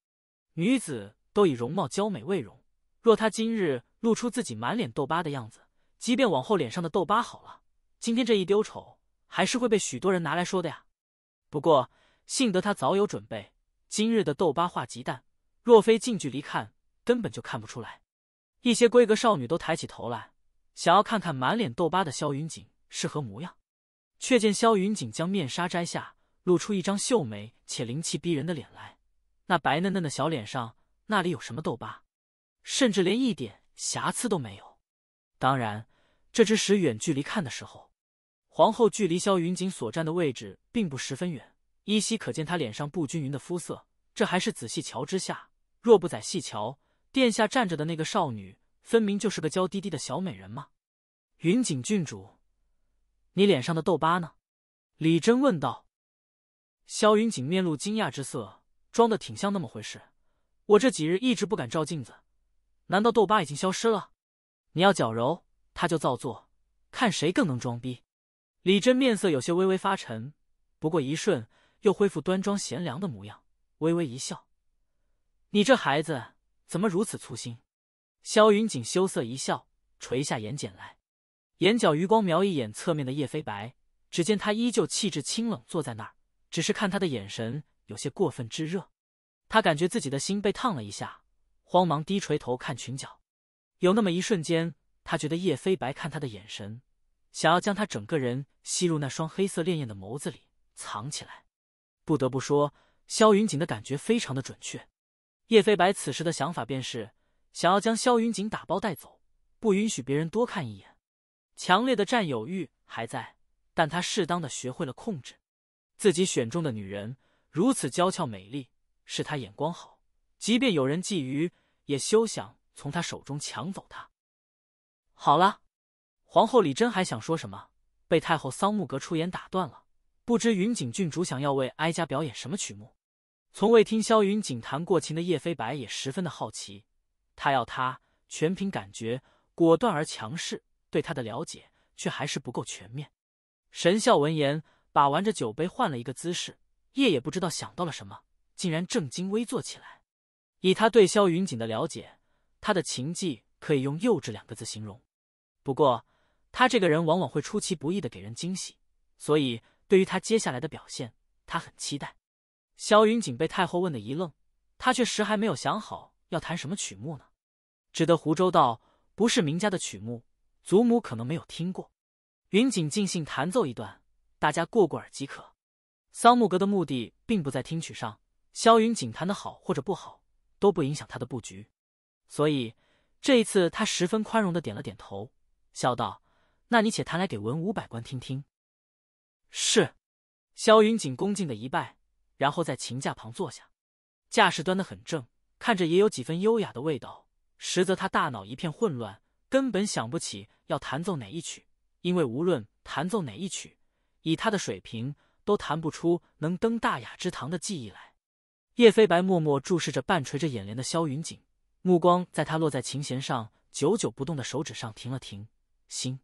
女子都以容貌娇美为荣，若他今日露出自己满脸痘疤的样子，即便往后脸上的痘疤好了，今天这一丢丑还是会被许多人拿来说的呀。不过幸得他早有准备，今日的痘疤画极淡，若非近距离看，根本就看不出来。一些闺阁少女都抬起头来。想要看看满脸痘疤的萧云锦是何模样，却见萧云锦将面纱摘下，露出一张秀美且灵气逼人的脸来。那白嫩嫩的小脸上，那里有什么痘疤，甚至连一点瑕疵都没有。当然，这只是远距离看的时候。皇后距离萧云锦所站的位置并不十分远，依稀可见她脸上不均匀的肤色。这还是仔细瞧之下，若不仔细瞧，殿下站着的那个少女。分明就是个娇滴滴的小美人嘛，云锦郡主，你脸上的痘疤呢？李真问道。萧云锦面露惊讶之色，装的挺像那么回事。我这几日一直不敢照镜子，难道痘疤已经消失了？你要矫揉，他就造作，看谁更能装逼。李真面色有些微微发沉，不过一瞬又恢复端庄贤良的模样，微微一笑：“你这孩子怎么如此粗心？”萧云锦羞涩一笑，垂下眼睑来，眼角余光瞄一眼侧面的叶飞白，只见他依旧气质清冷坐在那儿，只是看他的眼神有些过分炙热，他感觉自己的心被烫了一下，慌忙低垂头看裙角。有那么一瞬间，他觉得叶飞白看他的眼神，想要将他整个人吸入那双黑色潋滟的眸子里藏起来。不得不说，萧云锦的感觉非常的准确。叶飞白此时的想法便是。想要将萧云锦打包带走，不允许别人多看一眼。强烈的占有欲还在，但他适当的学会了控制。自己选中的女人如此娇俏美丽，是他眼光好，即便有人觊觎，也休想从他手中抢走她。好了，皇后李珍还想说什么，被太后桑木格出言打断了。不知云锦郡主想要为哀家表演什么曲目？从未听萧云锦弹过琴的叶飞白也十分的好奇。他要他全凭感觉，果断而强势。对他的了解却还是不够全面。神笑闻言，把玩着酒杯，换了一个姿势。夜也不知道想到了什么，竟然正襟危坐起来。以他对萧云锦的了解，他的情技可以用幼稚两个字形容。不过他这个人往往会出其不意的给人惊喜，所以对于他接下来的表现，他很期待。萧云锦被太后问的一愣，他却时还没有想好。要弹什么曲目呢？只得胡诌道：“不是名家的曲目，祖母可能没有听过。”云锦尽兴弹奏一段，大家过过耳即可。桑木阁的目的并不在听曲上，萧云锦弹的好或者不好，都不影响他的布局，所以这一次他十分宽容的点了点头，笑道：“那你且弹来给文武百官听听。”是，萧云锦恭敬的一拜，然后在琴架旁坐下，架势端得很正。看着也有几分优雅的味道，实则他大脑一片混乱，根本想不起要弹奏哪一曲。因为无论弹奏哪一曲，以他的水平都弹不出能登大雅之堂的技艺来。叶飞白默默注视着半垂着眼帘的萧云锦，目光在他落在琴弦上久久不动的手指上停了停，心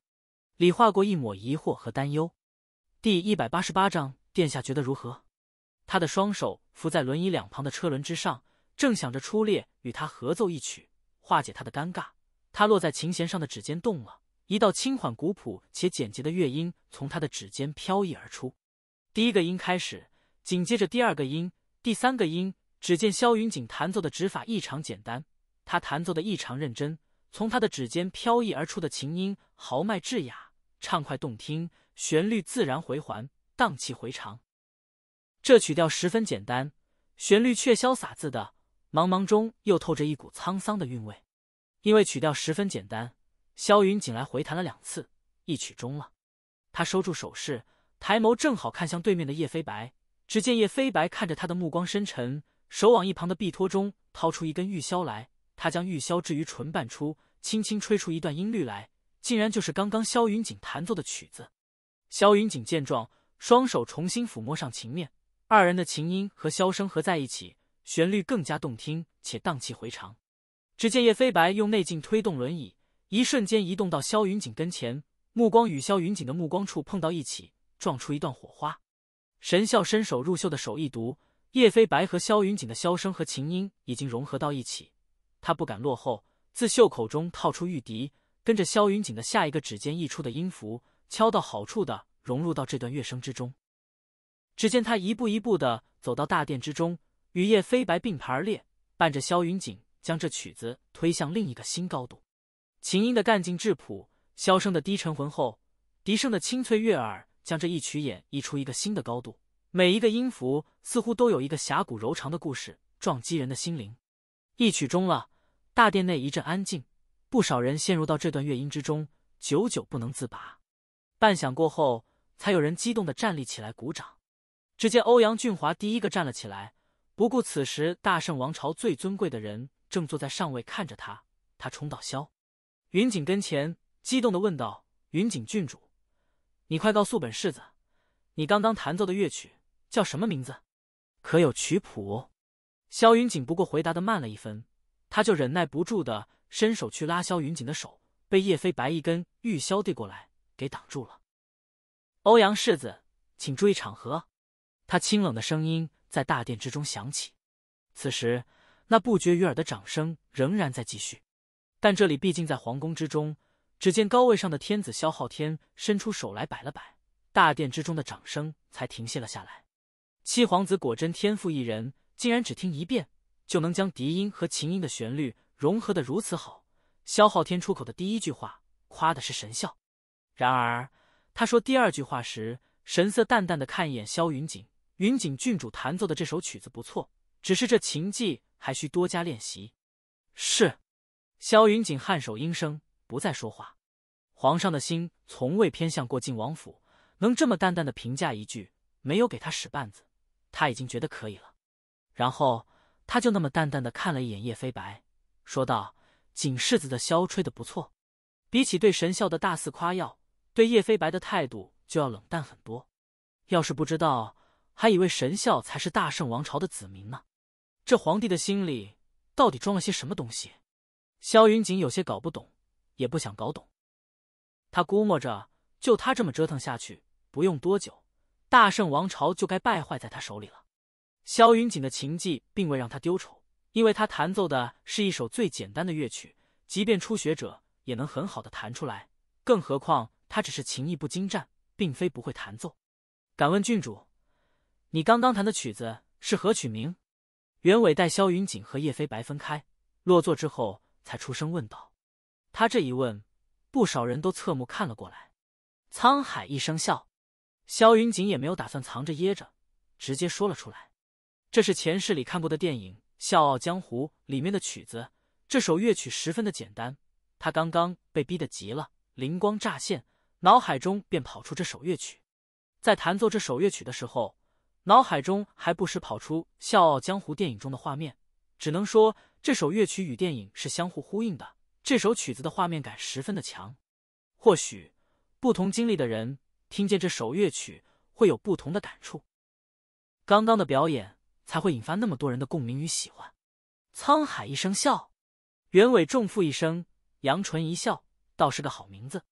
里划过一抹疑惑和担忧。第一百八十八章，殿下觉得如何？他的双手扶在轮椅两旁的车轮之上。正想着出列与他合奏一曲，化解他的尴尬，他落在琴弦上的指尖动了，一道轻缓、古朴且简洁的乐音从他的指尖飘逸而出。第一个音开始，紧接着第二个音，第三个音。只见萧云锦弹奏的指法异常简单，他弹奏的异常认真。从他的指尖飘逸而出的琴音豪迈质雅，畅快动听，旋律自然回环，荡气回肠。这曲调十分简单，旋律却潇洒自得。茫茫中又透着一股沧桑的韵味，因为曲调十分简单，萧云锦来回弹了两次，一曲终了，他收住手势，抬眸正好看向对面的叶飞白。只见叶飞白看着他的目光深沉，手往一旁的壁托中掏出一根玉箫来，他将玉箫置于唇瓣处，轻轻吹出一段音律来，竟然就是刚刚萧云锦弹奏的曲子。萧云锦见状，双手重新抚摸上琴面，二人的琴音和箫声合在一起。旋律更加动听且荡气回肠。只见叶飞白用内劲推动轮椅，一瞬间移动到萧云锦跟前，目光与萧云锦的目光处碰到一起，撞出一段火花。神笑伸手入袖的手一读，叶飞白和萧云锦的箫声和琴音已经融合到一起。他不敢落后，自袖口中套出玉笛，跟着萧云锦的下一个指尖溢出的音符，敲到好处的融入到这段乐声之中。只见他一步一步的走到大殿之中。与叶飞白并排而列，伴着萧云锦将这曲子推向另一个新高度。琴音的干劲质朴，箫声的低沉浑厚，笛声的清脆悦耳，将这一曲演绎出一个新的高度。每一个音符似乎都有一个峡谷柔长的故事，撞击人的心灵。一曲终了，大殿内一阵安静，不少人陷入到这段乐音之中，久久不能自拔。半响过后，才有人激动的站立起来鼓掌。只见欧阳俊华第一个站了起来。不顾此时大圣王朝最尊贵的人正坐在上位看着他，他冲到萧云锦跟前，激动的问道：“云锦郡主，你快告诉本世子，你刚刚弹奏的乐曲叫什么名字？可有曲谱？”萧云锦不过回答的慢了一分，他就忍耐不住的伸手去拉萧云锦的手，被叶飞白一根玉箫递过来给挡住了。欧阳世子，请注意场合。他清冷的声音。在大殿之中响起，此时那不绝于耳的掌声仍然在继续，但这里毕竟在皇宫之中。只见高位上的天子萧昊天伸出手来摆了摆，大殿之中的掌声才停歇了下来。七皇子果真天赋异人，竟然只听一遍就能将笛音和琴音的旋律融合的如此好。萧昊天出口的第一句话夸的是神效，然而他说第二句话时，神色淡淡的看一眼萧云锦。云锦郡主弹奏的这首曲子不错，只是这琴技还需多加练习。是，萧云锦颔首应声，不再说话。皇上的心从未偏向过晋王府，能这么淡淡的评价一句，没有给他使绊子，他已经觉得可以了。然后他就那么淡淡的看了一眼叶飞白，说道：“锦世子的箫吹的不错。”比起对神笑的大肆夸耀，对叶飞白的态度就要冷淡很多。要是不知道。还以为神孝才是大圣王朝的子民呢，这皇帝的心里到底装了些什么东西？萧云锦有些搞不懂，也不想搞懂。他估摸着，就他这么折腾下去，不用多久，大圣王朝就该败坏在他手里了。萧云锦的琴技并未让他丢丑，因为他弹奏的是一首最简单的乐曲，即便初学者也能很好的弹出来。更何况他只是琴艺不精湛，并非不会弹奏。敢问郡主？你刚刚弹的曲子是何曲名？原委待萧云锦和叶飞白分开落座之后，才出声问道。他这一问，不少人都侧目看了过来。沧海一声笑，萧云锦也没有打算藏着掖着，直接说了出来。这是前世里看过的电影《笑傲江湖》里面的曲子。这首乐曲十分的简单，他刚刚被逼得急了，灵光乍现，脑海中便跑出这首乐曲。在弹奏这首乐曲的时候。脑海中还不时跑出《笑傲江湖》电影中的画面，只能说这首乐曲与电影是相互呼应的。这首曲子的画面感十分的强，或许不同经历的人听见这首乐曲会有不同的感触。刚刚的表演才会引发那么多人的共鸣与喜欢。沧海一声笑，袁伟重负一声，杨纯一笑，倒是个好名字。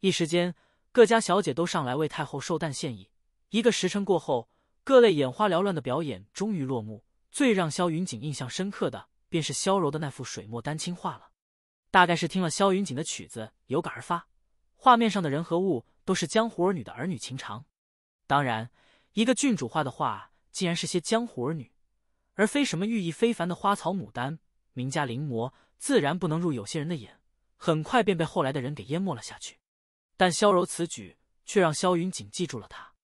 一时间，各家小姐都上来为太后寿诞献艺。一个时辰过后。各类眼花缭乱的表演终于落幕，最让萧云锦印象深刻的，便是萧柔的那幅水墨丹青画了。大概是听了萧云锦的曲子，有感而发，画面上的人和物都是江湖儿女的儿女情长。当然，一个郡主画的画，竟然是些江湖儿女，而非什么寓意非凡的花草牡丹。名家临摹，自然不能入有些人的眼，很快便被后来的人给淹没了下去。但萧柔此举，却让萧云锦记住了他。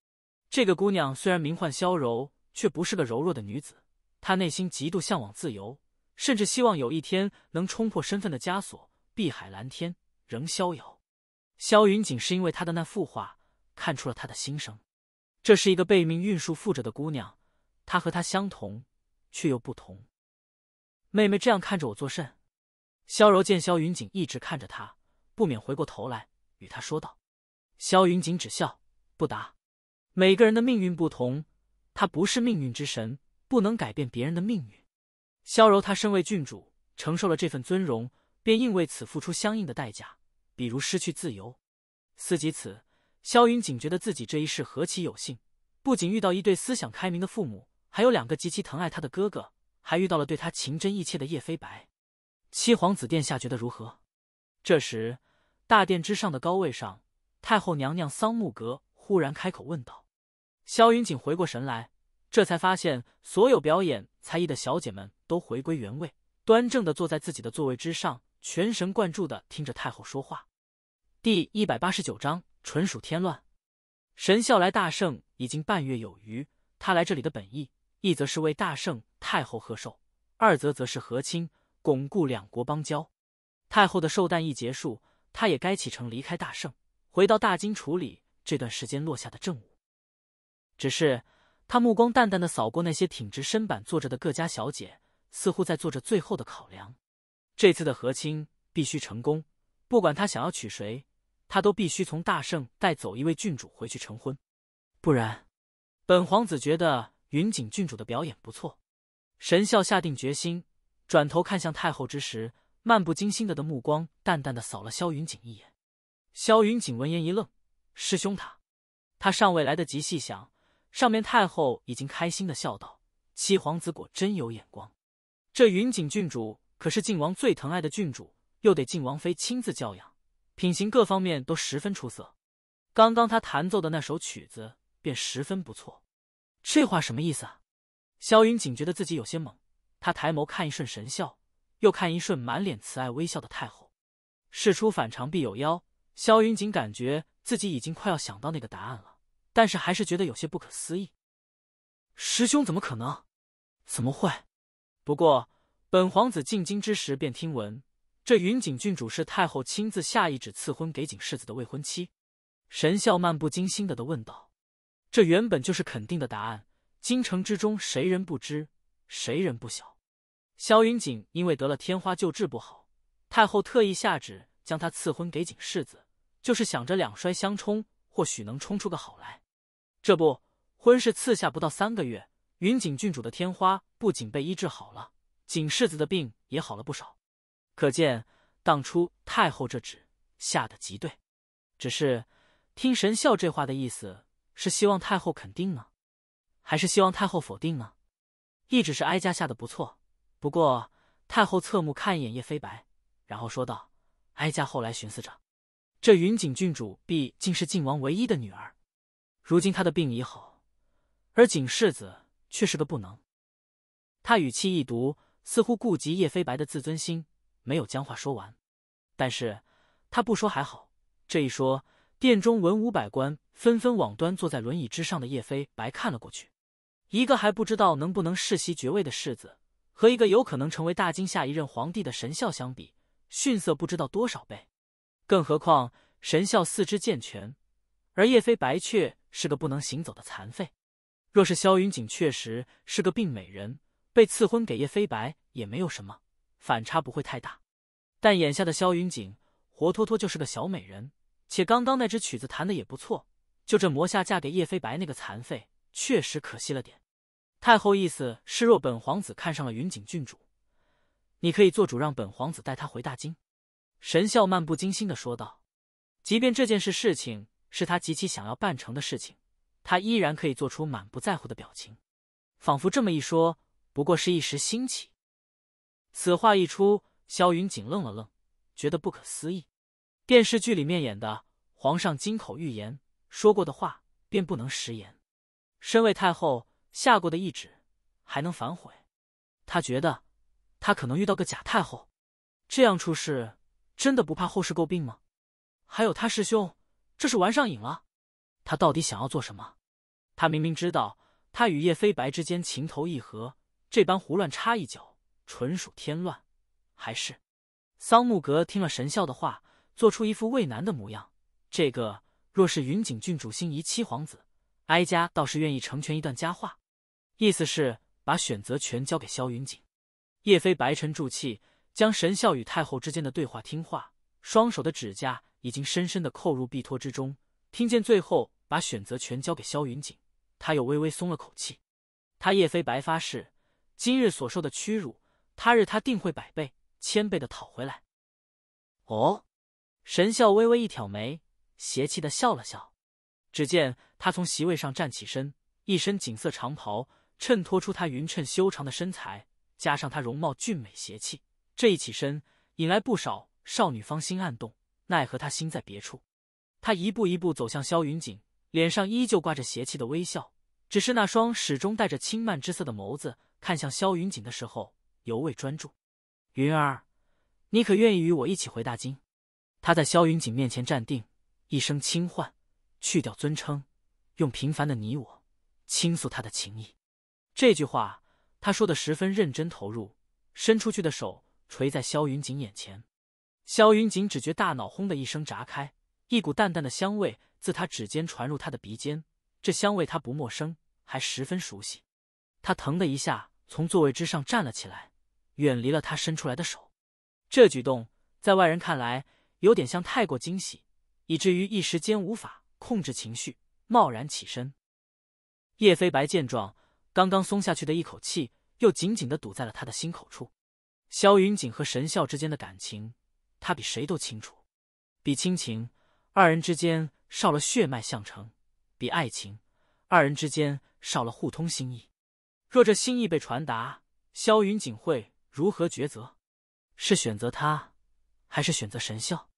这个姑娘虽然名唤萧柔，却不是个柔弱的女子。她内心极度向往自由，甚至希望有一天能冲破身份的枷锁，碧海蓝天，仍逍遥。萧云锦是因为她的那幅画，看出了她的心声。这是一个被命运束缚着的姑娘，她和她相同，却又不同。妹妹这样看着我作甚？萧柔见萧云锦一直看着她，不免回过头来与她说道。萧云锦只笑不答。每个人的命运不同，他不是命运之神，不能改变别人的命运。萧柔，他身为郡主，承受了这份尊荣，便应为此付出相应的代价，比如失去自由。思及此，萧云仅觉得自己这一世何其有幸，不仅遇到一对思想开明的父母，还有两个极其疼爱他的哥哥，还遇到了对他情真意切的叶飞白。七皇子殿下觉得如何？这时，大殿之上的高位上，太后娘娘桑木阁忽然开口问道。萧云锦回过神来，这才发现所有表演才艺的小姐们都回归原位，端正的坐在自己的座位之上，全神贯注的听着太后说话。第一百八十九章，纯属添乱。神笑来大圣已经半月有余，他来这里的本意，一则是为大圣太后贺寿，二则则是和亲，巩固两国邦交。太后的寿诞一结束，他也该启程离开大圣，回到大金处理这段时间落下的政务。只是他目光淡淡的扫过那些挺直身板坐着的各家小姐，似乎在做着最后的考量。这次的和亲必须成功，不管他想要娶谁，他都必须从大圣带走一位郡主回去成婚。不然，本皇子觉得云锦郡主的表演不错。神笑下定决心，转头看向太后之时，漫不经心的的目光淡淡的扫了萧云锦一眼。萧云锦闻言一愣：“师兄他……他尚未来得及细想。”上面太后已经开心的笑道：“七皇子果真有眼光，这云锦郡主可是靖王最疼爱的郡主，又得靖王妃亲自教养，品行各方面都十分出色。刚刚他弹奏的那首曲子便十分不错。”这话什么意思？啊？萧云锦觉得自己有些懵，他抬眸看一瞬神笑，又看一瞬满脸慈爱微笑的太后。事出反常必有妖，萧云锦感觉自己已经快要想到那个答案了。但是还是觉得有些不可思议，师兄怎么可能？怎么会？不过本皇子进京之时便听闻，这云锦郡主是太后亲自下懿旨赐婚给景世子的未婚妻。神笑漫不经心的的问道：“这原本就是肯定的答案，京城之中谁人不知，谁人不晓？萧云锦因为得了天花救治不好，太后特意下旨将他赐婚给景世子，就是想着两衰相冲，或许能冲出个好来。”这不，婚事赐下不到三个月，云锦郡主的天花不仅被医治好了，景世子的病也好了不少。可见当初太后这旨下的极对。只是听神笑这话的意思，是希望太后肯定呢，还是希望太后否定呢？一旨是哀家下的不错，不过太后侧目看一眼叶飞白，然后说道：“哀家后来寻思着，这云锦郡主毕竟是晋王唯一的女儿。”如今他的病已好，而景世子却是个不能。他语气一毒，似乎顾及叶飞白的自尊心，没有将话说完。但是他不说还好，这一说，殿中文武百官纷纷往端坐在轮椅之上的叶飞白看了过去。一个还不知道能不能世袭爵位的世子，和一个有可能成为大金下一任皇帝的神孝相比，逊色不知道多少倍。更何况神孝四肢健全。而叶飞白却是个不能行走的残废，若是萧云锦确实是个病美人，被赐婚给叶飞白也没有什么，反差不会太大。但眼下的萧云锦活脱脱就是个小美人，且刚刚那支曲子弹的也不错，就这魔下嫁给叶飞白那个残废，确实可惜了点。太后意思是，若本皇子看上了云锦郡主，你可以做主让本皇子带她回大金。神笑漫不经心的说道，即便这件事事情。是他极其想要办成的事情，他依然可以做出满不在乎的表情，仿佛这么一说不过是一时兴起。此话一出，萧云锦愣了愣，觉得不可思议。电视剧里面演的皇上金口玉言说过的话便不能食言，身为太后下过的懿旨还能反悔？他觉得他可能遇到个假太后，这样出事真的不怕后世诟病吗？还有他师兄。这是玩上瘾了，他到底想要做什么？他明明知道他与叶飞白之间情投意合，这般胡乱插一脚，纯属添乱。还是桑木格听了神笑的话，做出一副为难的模样。这个若是云锦郡主心仪七皇子，哀家倒是愿意成全一段佳话，意思是把选择权交给萧云锦。叶飞白沉住气，将神笑与太后之间的对话听话，双手的指甲。已经深深的扣入臂托之中，听见最后把选择权交给萧云锦，他又微微松了口气。他叶飞白发誓，今日所受的屈辱，他日他定会百倍、千倍的讨回来。哦，神笑微微一挑眉，邪气的笑了笑。只见他从席位上站起身，一身锦色长袍衬托出他匀称修长的身材，加上他容貌俊美邪气，这一起身，引来不少少女芳心暗动。奈何他心在别处，他一步一步走向萧云锦，脸上依旧挂着邪气的微笑，只是那双始终带着轻慢之色的眸子看向萧云锦的时候尤为专注。云儿，你可愿意与我一起回大金？他在萧云锦面前站定，一声轻唤，去掉尊称，用平凡的你我倾诉他的情意。这句话他说的十分认真投入，伸出去的手垂在萧云锦眼前。萧云锦只觉大脑轰的一声炸开，一股淡淡的香味自他指尖传入他的鼻尖，这香味他不陌生，还十分熟悉。他疼的一下从座位之上站了起来，远离了他伸出来的手。这举动在外人看来，有点像太过惊喜，以至于一时间无法控制情绪，贸然起身。叶飞白见状，刚刚松下去的一口气又紧紧的堵在了他的心口处。萧云锦和神笑之间的感情。他比谁都清楚，比亲情，二人之间少了血脉相承；比爱情，二人之间少了互通心意。若这心意被传达，萧云锦会如何抉择？是选择他，还是选择神笑？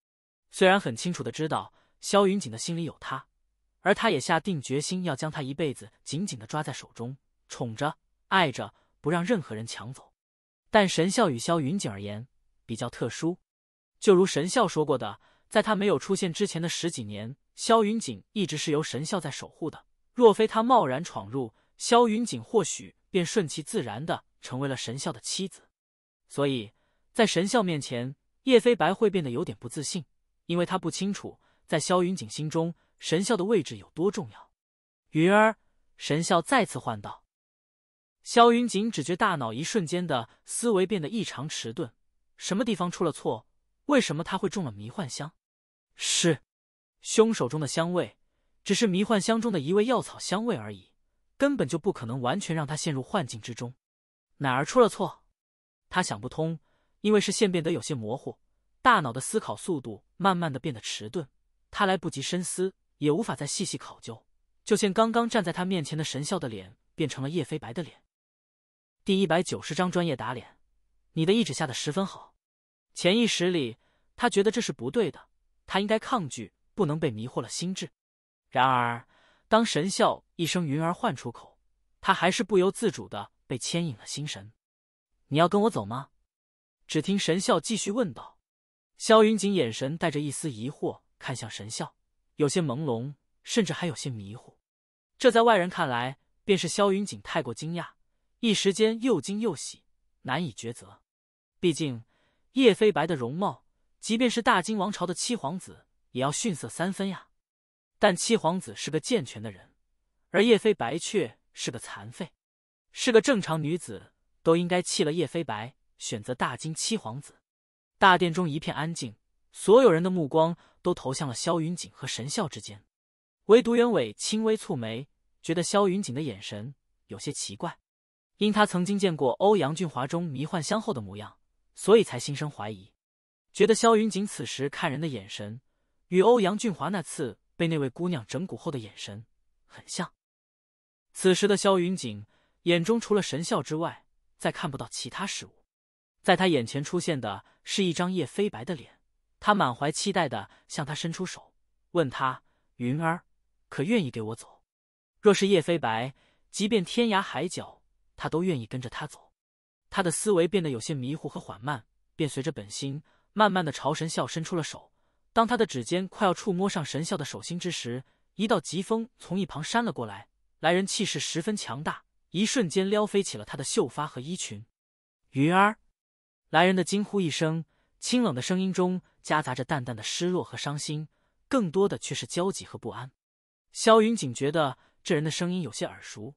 虽然很清楚的知道萧云锦的心里有他，而他也下定决心要将他一辈子紧紧的抓在手中，宠着、爱着，不让任何人抢走。但神笑与萧云锦而言，比较特殊。就如神笑说过的，在他没有出现之前的十几年，萧云锦一直是由神笑在守护的。若非他贸然闯入，萧云锦或许便顺其自然的成为了神笑的妻子。所以，在神笑面前，叶飞白会变得有点不自信，因为他不清楚在萧云锦心中，神笑的位置有多重要。云儿，神笑再次唤道。萧云锦只觉大脑一瞬间的思维变得异常迟钝，什么地方出了错？为什么他会中了迷幻香？是，凶手中的香味只是迷幻香中的一味药草香味而已，根本就不可能完全让他陷入幻境之中。哪儿出了错？他想不通，因为视线变得有些模糊，大脑的思考速度慢慢的变得迟钝，他来不及深思，也无法再细细考究。就见刚刚站在他面前的神笑的脸变成了叶飞白的脸。第一百九十章专业打脸，你的意志下的十分好。潜意识里，他觉得这是不对的，他应该抗拒，不能被迷惑了心智。然而，当神笑一声“云儿”唤出口，他还是不由自主的被牵引了心神。你要跟我走吗？只听神笑继续问道。萧云锦眼神带着一丝疑惑看向神笑，有些朦胧，甚至还有些迷糊。这在外人看来，便是萧云锦太过惊讶，一时间又惊又喜，难以抉择。毕竟。叶飞白的容貌，即便是大金王朝的七皇子，也要逊色三分呀。但七皇子是个健全的人，而叶飞白却是个残废，是个正常女子都应该弃了叶飞白，选择大金七皇子。大殿中一片安静，所有人的目光都投向了萧云锦和神笑之间，唯独元伟轻微蹙眉，觉得萧云锦的眼神有些奇怪，因他曾经见过欧阳俊华中迷幻香后的模样。所以才心生怀疑，觉得萧云锦此时看人的眼神，与欧阳俊华那次被那位姑娘整蛊后的眼神很像。此时的萧云锦眼中除了神笑之外，再看不到其他事物，在他眼前出现的是一张叶飞白的脸，他满怀期待的向他伸出手，问他：“云儿，可愿意给我走？”若是叶飞白，即便天涯海角，他都愿意跟着他走。他的思维变得有些迷糊和缓慢，便随着本心慢慢的朝神笑伸出了手。当他的指尖快要触摸上神笑的手心之时，一道疾风从一旁扇了过来。来人气势十分强大，一瞬间撩飞起了他的秀发和衣裙。云儿，来人的惊呼一声，清冷的声音中夹杂着淡淡的失落和伤心，更多的却是焦急和不安。萧云锦觉得这人的声音有些耳熟，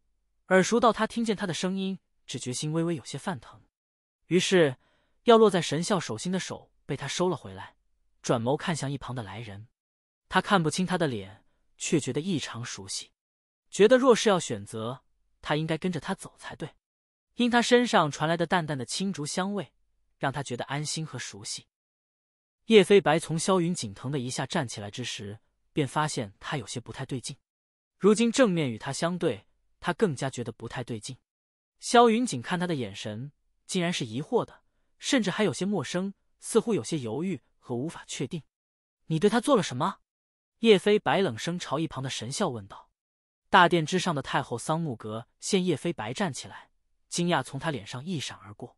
耳熟到他听见他的声音。只觉心微微有些泛疼，于是要落在神笑手心的手被他收了回来，转眸看向一旁的来人，他看不清他的脸，却觉得异常熟悉，觉得若是要选择，他应该跟着他走才对，因他身上传来的淡淡的青竹香味，让他觉得安心和熟悉。叶飞白从萧云锦疼的一下站起来之时，便发现他有些不太对劲，如今正面与他相对，他更加觉得不太对劲。萧云锦看他的眼神，竟然是疑惑的，甚至还有些陌生，似乎有些犹豫和无法确定。你对他做了什么？叶飞白冷声朝一旁的神笑问道。大殿之上的太后桑木格见叶飞白站起来，惊讶从他脸上一闪而过，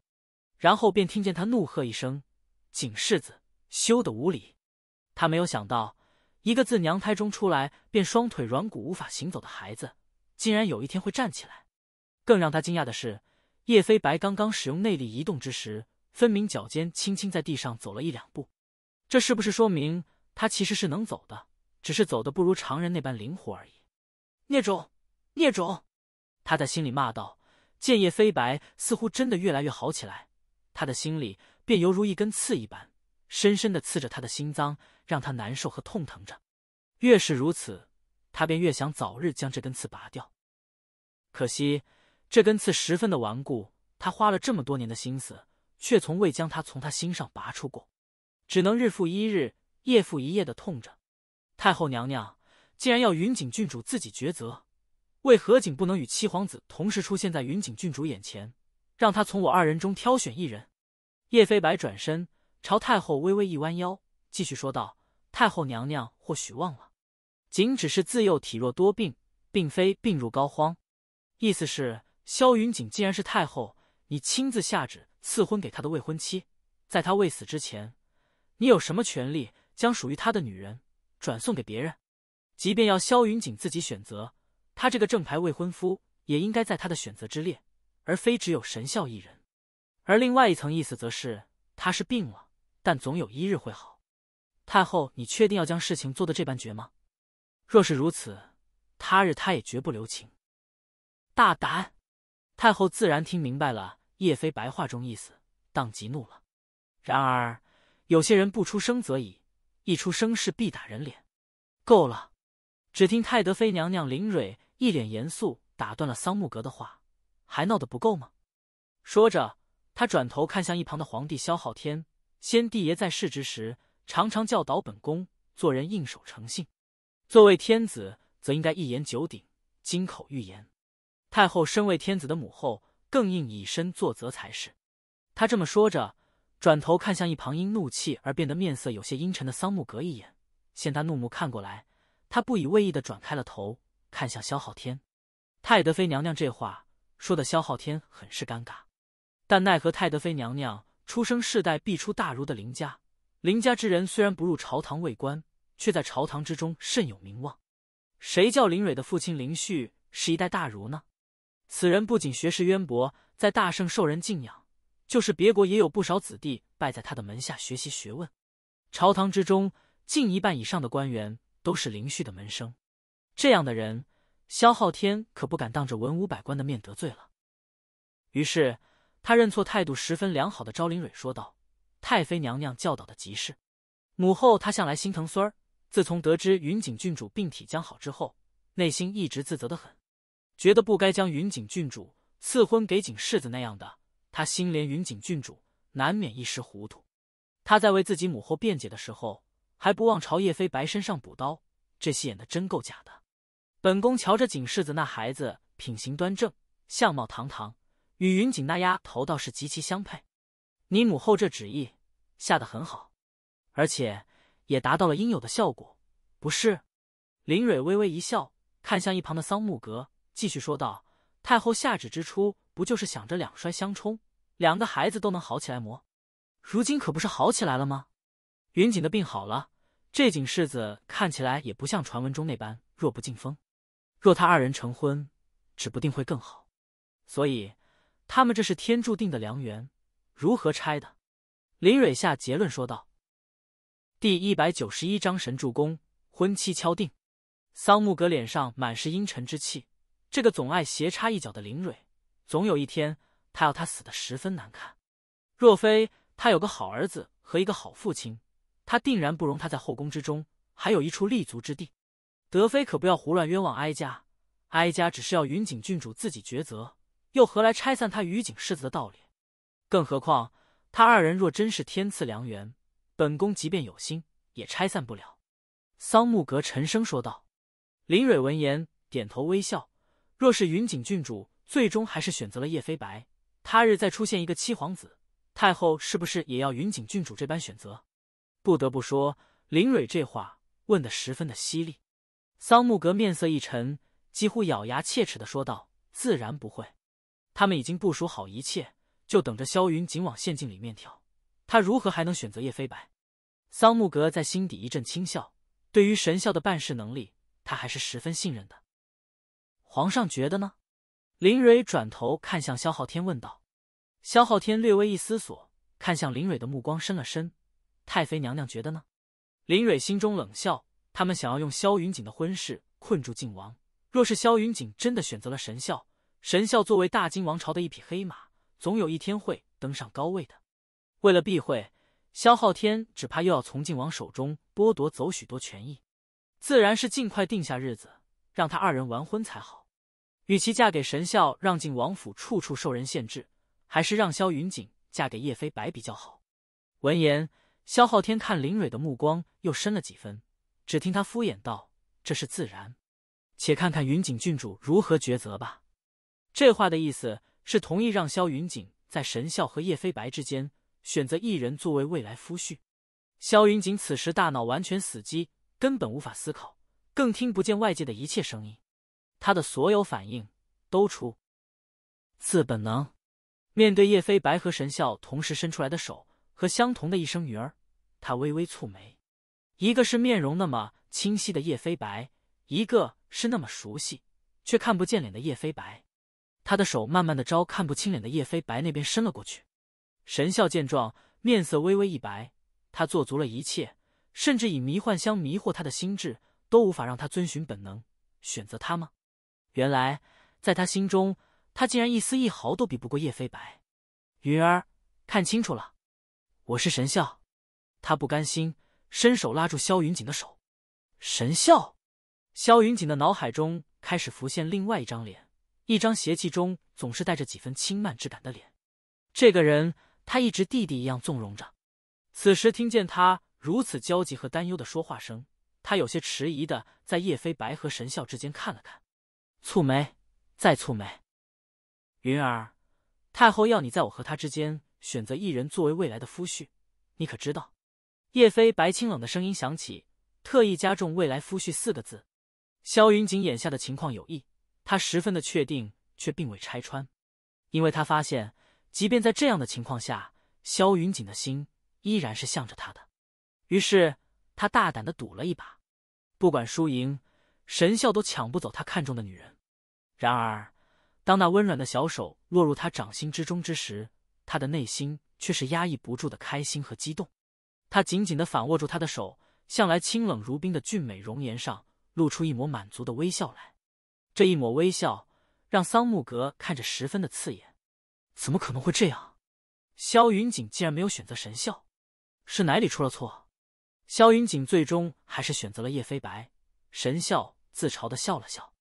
然后便听见他怒喝一声：“景世子，休得无礼！”他没有想到，一个自娘胎中出来便双腿软骨无法行走的孩子，竟然有一天会站起来。更让他惊讶的是，叶飞白刚刚使用内力移动之时，分明脚尖轻轻在地上走了一两步，这是不是说明他其实是能走的，只是走的不如常人那般灵活而已？孽种，孽种！他在心里骂道。见叶飞白似乎真的越来越好起来，他的心里便犹如一根刺一般，深深的刺着他的心脏，让他难受和痛疼着。越是如此，他便越想早日将这根刺拔掉。可惜。这根刺十分的顽固，他花了这么多年的心思，却从未将它从他心上拔出过，只能日复一日、夜复一夜的痛着。太后娘娘竟然要云锦郡主自己抉择，为何景不能与七皇子同时出现在云锦郡主眼前，让他从我二人中挑选一人？叶飞白转身朝太后微微一弯腰，继续说道：“太后娘娘或许忘了，景只是自幼体弱多病，并非病入膏肓，意思是。”萧云锦既然是太后，你亲自下旨赐婚给他的未婚妻，在他未死之前，你有什么权利将属于他的女人转送给别人？即便要萧云锦自己选择，他这个正牌未婚夫也应该在他的选择之列，而非只有神笑一人。而另外一层意思，则是他是病了，但总有一日会好。太后，你确定要将事情做得这般绝吗？若是如此，他日他也绝不留情。大胆！太后自然听明白了叶飞白话中意思，当即怒了。然而有些人不出声则已，一出声是必打人脸。够了！只听太德妃娘娘林蕊一脸严肃打断了桑木格的话：“还闹得不够吗？”说着，她转头看向一旁的皇帝萧昊天。先帝爷在世之时，常常教导本宫做人应守诚信。作为天子，则应该一言九鼎，金口玉言。太后身为天子的母后，更应以身作则才是。她这么说着，转头看向一旁因怒气而变得面色有些阴沉的桑木格一眼，见他怒目看过来，他不以为意的转开了头，看向萧昊天。太德妃娘娘这话说的萧昊天很是尴尬，但奈何太德妃娘娘出生世代必出大儒的林家，林家之人虽然不入朝堂为官，却在朝堂之中甚有名望。谁叫林蕊的父亲林旭是一代大儒呢？此人不仅学识渊博，在大圣受人敬仰，就是别国也有不少子弟拜在他的门下学习学问。朝堂之中，近一半以上的官员都是林旭的门生。这样的人，萧昊天可不敢当着文武百官的面得罪了。于是，他认错态度十分良好的昭灵蕊说道：“太妃娘娘教导的极是，母后她向来心疼孙儿。自从得知云锦郡主病体将好之后，内心一直自责的很。”觉得不该将云锦郡主赐婚给景世子那样的，他心怜云锦郡主，难免一时糊涂。他在为自己母后辩解的时候，还不忘朝叶飞白身上补刀。这戏演的真够假的。本宫瞧着景世子那孩子品行端正，相貌堂堂，与云锦那丫头倒是极其相配。你母后这旨意下得很好，而且也达到了应有的效果，不是？林蕊微微一笑，看向一旁的桑木阁。继续说道：“太后下旨之初，不就是想着两衰相冲，两个孩子都能好起来么？如今可不是好起来了吗？云锦的病好了，这景世子看起来也不像传闻中那般弱不禁风。若他二人成婚，指不定会更好。所以，他们这是天注定的良缘，如何拆的？”林蕊下结论说道：“第一百九十一章神助攻，婚期敲定。”桑木格脸上满是阴沉之气。这个总爱斜插一脚的林蕊，总有一天，他要他死的十分难看。若非他有个好儿子和一个好父亲，他定然不容他在后宫之中还有一处立足之地。德妃可不要胡乱冤枉哀家，哀家只是要云锦郡主自己抉择，又何来拆散他与景世子的道理？更何况他二人若真是天赐良缘，本宫即便有心也拆散不了。”桑木格沉声说道。林蕊闻言，点头微笑。若是云锦郡主最终还是选择了叶飞白，他日再出现一个七皇子，太后是不是也要云锦郡主这般选择？不得不说，林蕊这话问得十分的犀利。桑木格面色一沉，几乎咬牙切齿的说道：“自然不会，他们已经部署好一切，就等着萧云锦往陷阱里面跳。他如何还能选择叶飞白？”桑木格在心底一阵轻笑，对于神校的办事能力，他还是十分信任的。皇上觉得呢？林蕊转头看向萧昊天问道。萧昊天略微一思索，看向林蕊的目光深了深。太妃娘娘觉得呢？林蕊心中冷笑，他们想要用萧云锦的婚事困住靖王。若是萧云锦真的选择了神孝，神孝作为大金王朝的一匹黑马，总有一天会登上高位的。为了避讳，萧昊天只怕又要从靖王手中剥夺走许多权益，自然是尽快定下日子，让他二人完婚才好。与其嫁给神孝，让进王府，处处受人限制，还是让萧云锦嫁给叶飞白比较好。闻言，萧昊天看林蕊的目光又深了几分。只听他敷衍道：“这是自然，且看看云锦郡主如何抉择吧。”这话的意思是同意让萧云锦在神孝和叶飞白之间选择一人作为未来夫婿。萧云锦此时大脑完全死机，根本无法思考，更听不见外界的一切声音。他的所有反应都出自本能。面对叶飞白和神笑同时伸出来的手和相同的一声“女儿”，他微微蹙眉。一个是面容那么清晰的叶飞白，一个是那么熟悉却看不见脸的叶飞白。他的手慢慢的朝看不清脸的叶飞白那边伸了过去。神笑见状，面色微微一白。他做足了一切，甚至以迷幻香迷惑他的心智，都无法让他遵循本能选择他吗？原来，在他心中，他竟然一丝一毫都比不过叶飞白。云儿，看清楚了，我是神笑。他不甘心，伸手拉住萧云锦的手。神笑，萧云锦的脑海中开始浮现另外一张脸，一张邪气中总是带着几分轻慢之感的脸。这个人，他一直弟弟一样纵容着。此时听见他如此焦急和担忧的说话声，他有些迟疑的在叶飞白和神笑之间看了看。蹙眉，再蹙眉。云儿，太后要你在我和他之间选择一人作为未来的夫婿，你可知道？叶飞白清冷的声音响起，特意加重“未来夫婿”四个字。萧云锦眼下的情况有异，他十分的确定，却并未拆穿，因为他发现，即便在这样的情况下，萧云锦的心依然是向着他的。于是，他大胆的赌了一把，不管输赢。神笑都抢不走他看中的女人，然而，当那温暖的小手落入他掌心之中之时，他的内心却是压抑不住的开心和激动。他紧紧地反握住她的手，向来清冷如冰的俊美容颜上露出一抹满足的微笑来。这一抹微笑让桑木格看着十分的刺眼。怎么可能会这样？萧云锦竟然没有选择神笑，是哪里出了错？萧云锦最终还是选择了叶飞白，神笑。自嘲的笑了笑，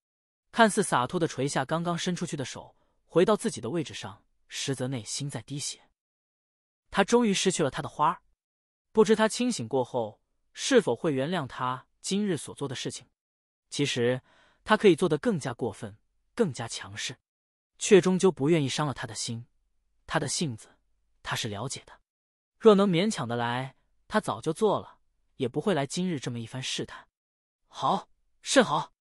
看似洒脱的垂下刚刚伸出去的手，回到自己的位置上，实则内心在滴血。他终于失去了他的花，不知他清醒过后是否会原谅他今日所做的事情。其实他可以做的更加过分，更加强势，却终究不愿意伤了他的心。他的性子，他是了解的。若能勉强的来，他早就做了，也不会来今日这么一番试探。好。甚好，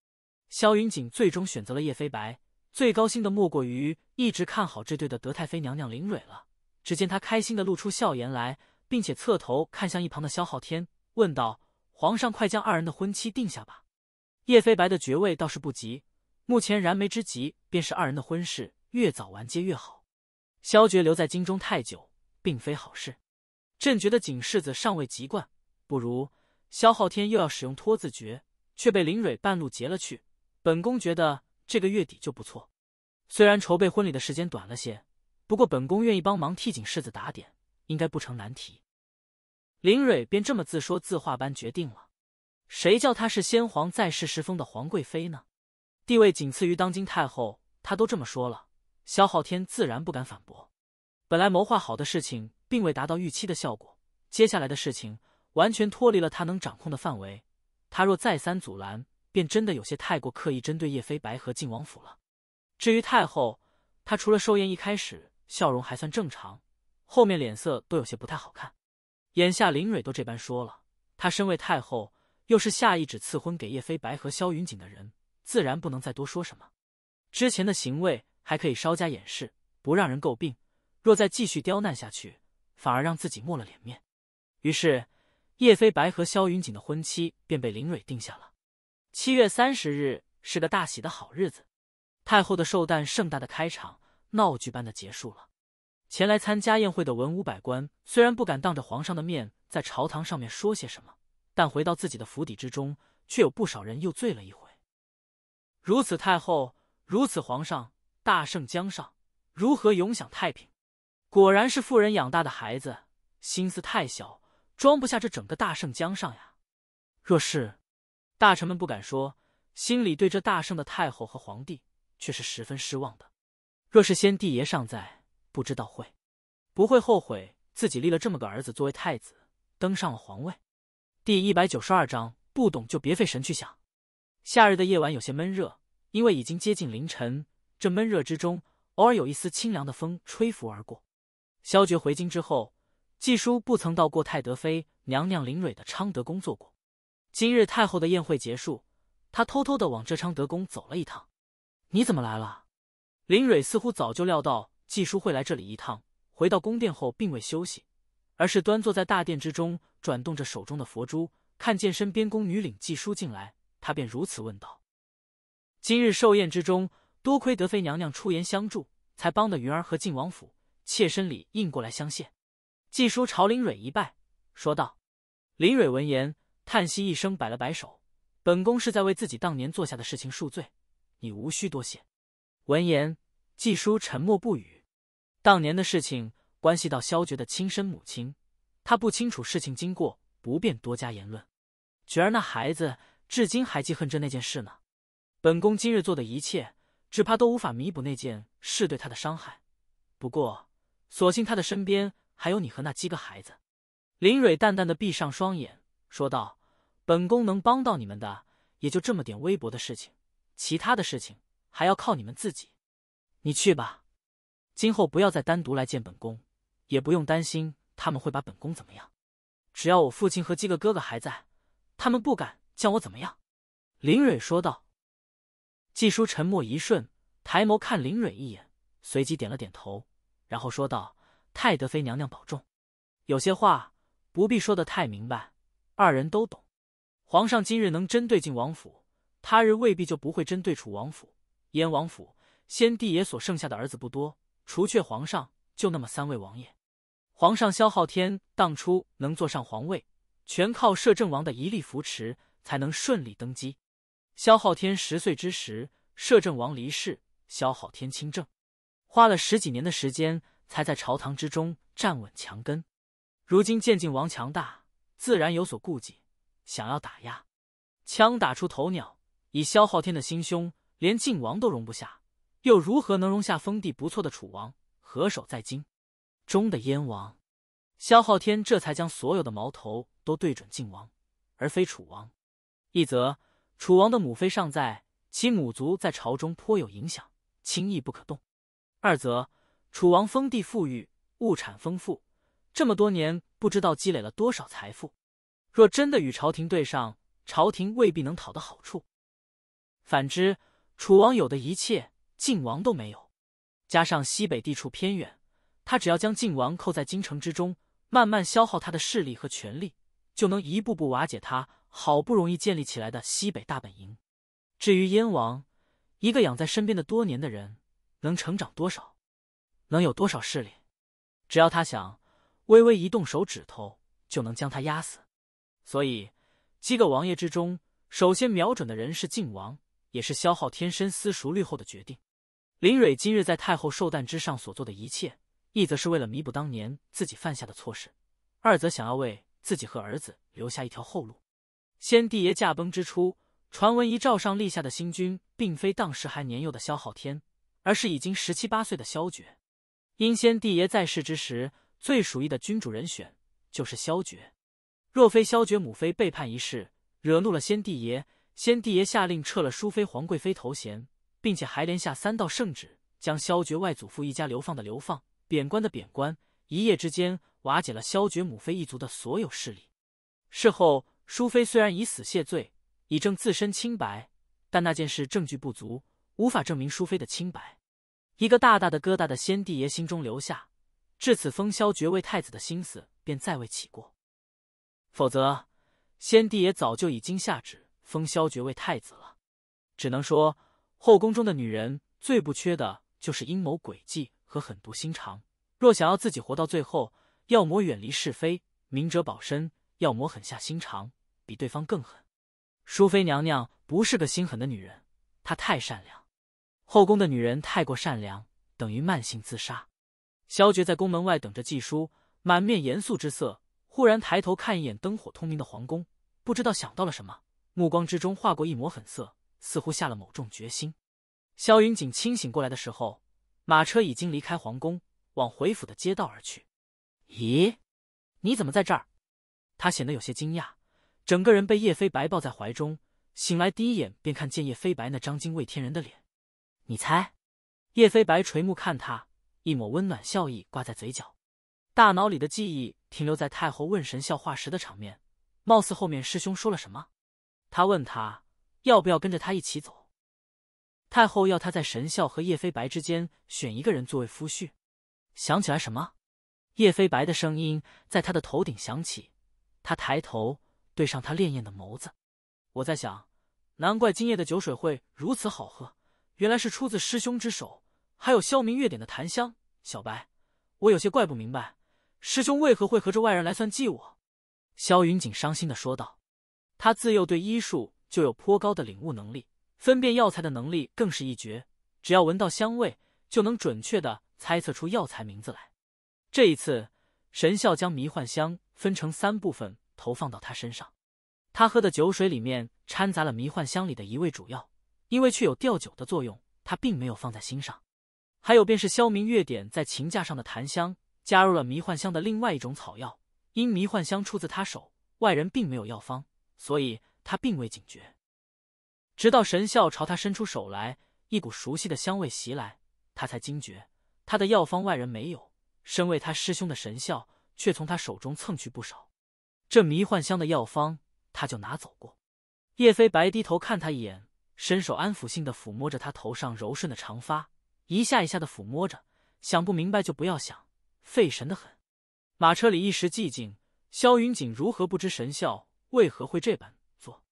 萧云锦最终选择了叶飞白。最高兴的莫过于一直看好这对的德太妃娘娘林蕊了。只见她开心的露出笑颜来，并且侧头看向一旁的萧昊天，问道：“皇上，快将二人的婚期定下吧。”叶飞白的爵位倒是不急，目前燃眉之急便是二人的婚事，越早完结越好。萧绝留在京中太久，并非好事。朕觉得景世子尚未习惯，不如萧昊天又要使用托字诀。却被林蕊半路截了去。本宫觉得这个月底就不错，虽然筹备婚礼的时间短了些，不过本宫愿意帮忙替景世子打点，应该不成难题。林蕊便这么自说自话般决定了。谁叫她是先皇在世时封的皇贵妃呢？地位仅次于当今太后，她都这么说了，萧昊天自然不敢反驳。本来谋划好的事情并未达到预期的效果，接下来的事情完全脱离了他能掌控的范围。他若再三阻拦，便真的有些太过刻意针对叶飞白和晋王府了。至于太后，她除了寿宴一开始笑容还算正常，后面脸色都有些不太好看。眼下林蕊都这般说了，她身为太后，又是下一旨赐婚给叶飞白和萧云锦的人，自然不能再多说什么。之前的行为还可以稍加掩饰，不让人诟病。若再继续刁难下去，反而让自己没了脸面。于是。叶飞白和萧云锦的婚期便被林蕊定下了。七月三十日是个大喜的好日子，太后的寿诞盛大的开场，闹剧般的结束了。前来参加宴会的文武百官虽然不敢当着皇上的面在朝堂上面说些什么，但回到自己的府邸之中，却有不少人又醉了一回。如此太后，如此皇上，大圣江上，如何永享太平？果然是富人养大的孩子，心思太小。装不下这整个大圣江上呀！若是大臣们不敢说，心里对这大圣的太后和皇帝却是十分失望的。若是先帝爷尚在，不知道会不会后悔自己立了这么个儿子作为太子，登上了皇位。第一百九十二章，不懂就别费神去想。夏日的夜晚有些闷热，因为已经接近凌晨，这闷热之中偶尔有一丝清凉的风吹拂而过。萧爵回京之后。季叔不曾到过太德妃娘娘林蕊的昌德宫坐过。今日太后的宴会结束，他偷偷的往这昌德宫走了一趟。你怎么来了？林蕊似乎早就料到季叔会来这里一趟。回到宫殿后，并未休息，而是端坐在大殿之中，转动着手中的佛珠。看见身边宫女领季叔进来，她便如此问道：“今日寿宴之中，多亏德妃娘娘出言相助，才帮的云儿和晋王府，妾身里应过来相谢。”季叔朝林蕊一拜，说道：“林蕊闻言叹息一声，摆了摆手：‘本宫是在为自己当年做下的事情恕罪，你无需多谢。’”闻言，季叔沉默不语。当年的事情关系到萧觉的亲生母亲，他不清楚事情经过，不便多加言论。觉儿那孩子至今还记恨着那件事呢。本宫今日做的一切，只怕都无法弥补那件事对他的伤害。不过，所幸他的身边……还有你和那七个孩子，林蕊淡淡的闭上双眼说道：“本宫能帮到你们的也就这么点微薄的事情，其他的事情还要靠你们自己。你去吧，今后不要再单独来见本宫，也不用担心他们会把本宫怎么样。只要我父亲和几个哥哥还在，他们不敢将我怎么样。”林蕊说道。季叔沉默一瞬，抬眸看林蕊一眼，随即点了点头，然后说道。太德妃娘娘保重，有些话不必说得太明白，二人都懂。皇上今日能针对晋王府，他日未必就不会针对楚王府、燕王府。先帝爷所剩下的儿子不多，除却皇上，就那么三位王爷。皇上萧昊天当初能坐上皇位，全靠摄政王的一力扶持，才能顺利登基。萧昊天十岁之时，摄政王离世，萧昊天亲政，花了十几年的时间。才在朝堂之中站稳墙根，如今见晋王强大，自然有所顾忌，想要打压。枪打出头鸟，以萧昊天的心胸，连晋王都容不下，又如何能容下封地不错的楚王？何守在京中的燕王，萧昊天这才将所有的矛头都对准晋王，而非楚王。一则，楚王的母妃尚在，其母族在朝中颇有影响，轻易不可动；二则。楚王封地富裕，物产丰富，这么多年不知道积累了多少财富。若真的与朝廷对上，朝廷未必能讨得好处。反之，楚王有的一切，晋王都没有。加上西北地处偏远，他只要将晋王扣在京城之中，慢慢消耗他的势力和权力，就能一步步瓦解他好不容易建立起来的西北大本营。至于燕王，一个养在身边的多年的人，能成长多少？能有多少势力？只要他想，微微一动手指头就能将他压死。所以，七个王爷之中，首先瞄准的人是靖王，也是萧浩天深思熟虑后的决定。林蕊今日在太后寿诞之上所做的一切，一则是为了弥补当年自己犯下的错事，二则想要为自己和儿子留下一条后路。先帝爷驾崩之初，传闻一诏上立下的新君，并非当时还年幼的萧浩天，而是已经十七八岁的萧绝。因先帝爷在世之时，最属意的君主人选就是萧绝。若非萧绝母妃背叛一事惹怒了先帝爷，先帝爷下令撤了淑妃皇贵妃头衔，并且还连下三道圣旨，将萧绝外祖父一家流放的流放、贬官的贬官，一夜之间瓦解了萧绝母妃一族的所有势力。事后，淑妃虽然以死谢罪，以证自身清白，但那件事证据不足，无法证明淑妃的清白。一个大大的疙瘩的先帝爷心中留下，至此封萧爵为太子的心思便再未起过。否则，先帝爷早就已经下旨封萧爵为太子了。只能说，后宫中的女人最不缺的就是阴谋诡计和狠毒心肠。若想要自己活到最后，要么远离是非，明哲保身；要么狠下心肠，比对方更狠。淑妃娘娘不是个心狠的女人，她太善良。后宫的女人太过善良，等于慢性自杀。萧绝在宫门外等着季叔，满面严肃之色，忽然抬头看一眼灯火通明的皇宫，不知道想到了什么，目光之中划过一抹粉色，似乎下了某种决心。萧云锦清醒过来的时候，马车已经离开皇宫，往回府的街道而去。咦，你怎么在这儿？他显得有些惊讶，整个人被叶飞白抱在怀中，醒来第一眼便看见叶飞白那张惊为天人的脸。你猜？叶飞白垂目看他，一抹温暖笑意挂在嘴角。大脑里的记忆停留在太后问神校话时的场面，貌似后面师兄说了什么。他问他要不要跟着他一起走。太后要他在神校和叶飞白之间选一个人作为夫婿。想起来什么？叶飞白的声音在他的头顶响起。他抬头对上他潋滟的眸子。我在想，难怪今夜的酒水会如此好喝。原来是出自师兄之手，还有萧明月点的檀香。小白，我有些怪不明白，师兄为何会和这外人来算计我？萧云锦伤心的说道。他自幼对医术就有颇高的领悟能力，分辨药材的能力更是一绝，只要闻到香味，就能准确的猜测出药材名字来。这一次，神笑将迷幻香分成三部分投放到他身上，他喝的酒水里面掺杂了迷幻香里的一味主药。因为却有吊酒的作用，他并没有放在心上。还有便是萧明月点在琴架上的檀香，加入了迷幻香的另外一种草药。因迷幻香出自他手，外人并没有药方，所以他并未警觉。直到神笑朝他伸出手来，一股熟悉的香味袭来，他才惊觉他的药方外人没有。身为他师兄的神笑，却从他手中蹭去不少。这迷幻香的药方，他就拿走过。叶飞白低头看他一眼。伸手安抚性的抚摸着他头上柔顺的长发，一下一下的抚摸着，想不明白就不要想，费神的很。马车里一时寂静。萧云锦如何不知神笑为何会这般做？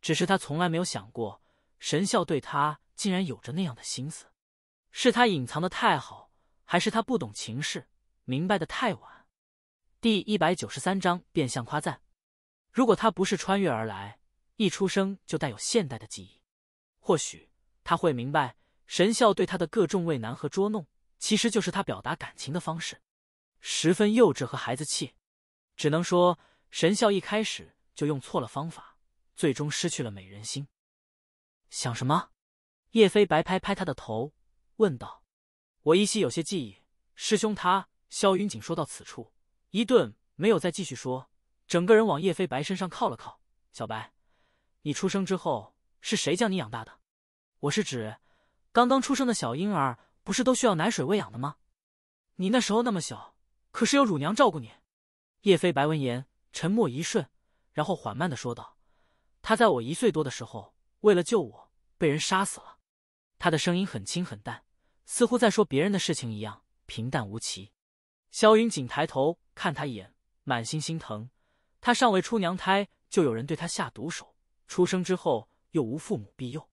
只是他从来没有想过，神笑对他竟然有着那样的心思。是他隐藏的太好，还是他不懂情事，明白的太晚？第一百九十三章变相夸赞。如果他不是穿越而来，一出生就带有现代的记忆。或许他会明白，神笑对他的各种为难和捉弄，其实就是他表达感情的方式，十分幼稚和孩子气。只能说，神笑一开始就用错了方法，最终失去了美人心。想什么？叶飞白拍拍他的头，问道：“我依稀有些记忆，师兄他……”萧云锦说到此处一顿，没有再继续说，整个人往叶飞白身上靠了靠。小白，你出生之后。是谁将你养大的？我是指，刚刚出生的小婴儿不是都需要奶水喂养的吗？你那时候那么小，可是有乳娘照顾你。叶飞白闻言沉默一瞬，然后缓慢的说道：“他在我一岁多的时候，为了救我，被人杀死了。”他的声音很轻很淡，似乎在说别人的事情一样，平淡无奇。萧云锦抬头看他一眼，满心心疼。他尚未出娘胎，就有人对他下毒手。出生之后。又无父母庇佑，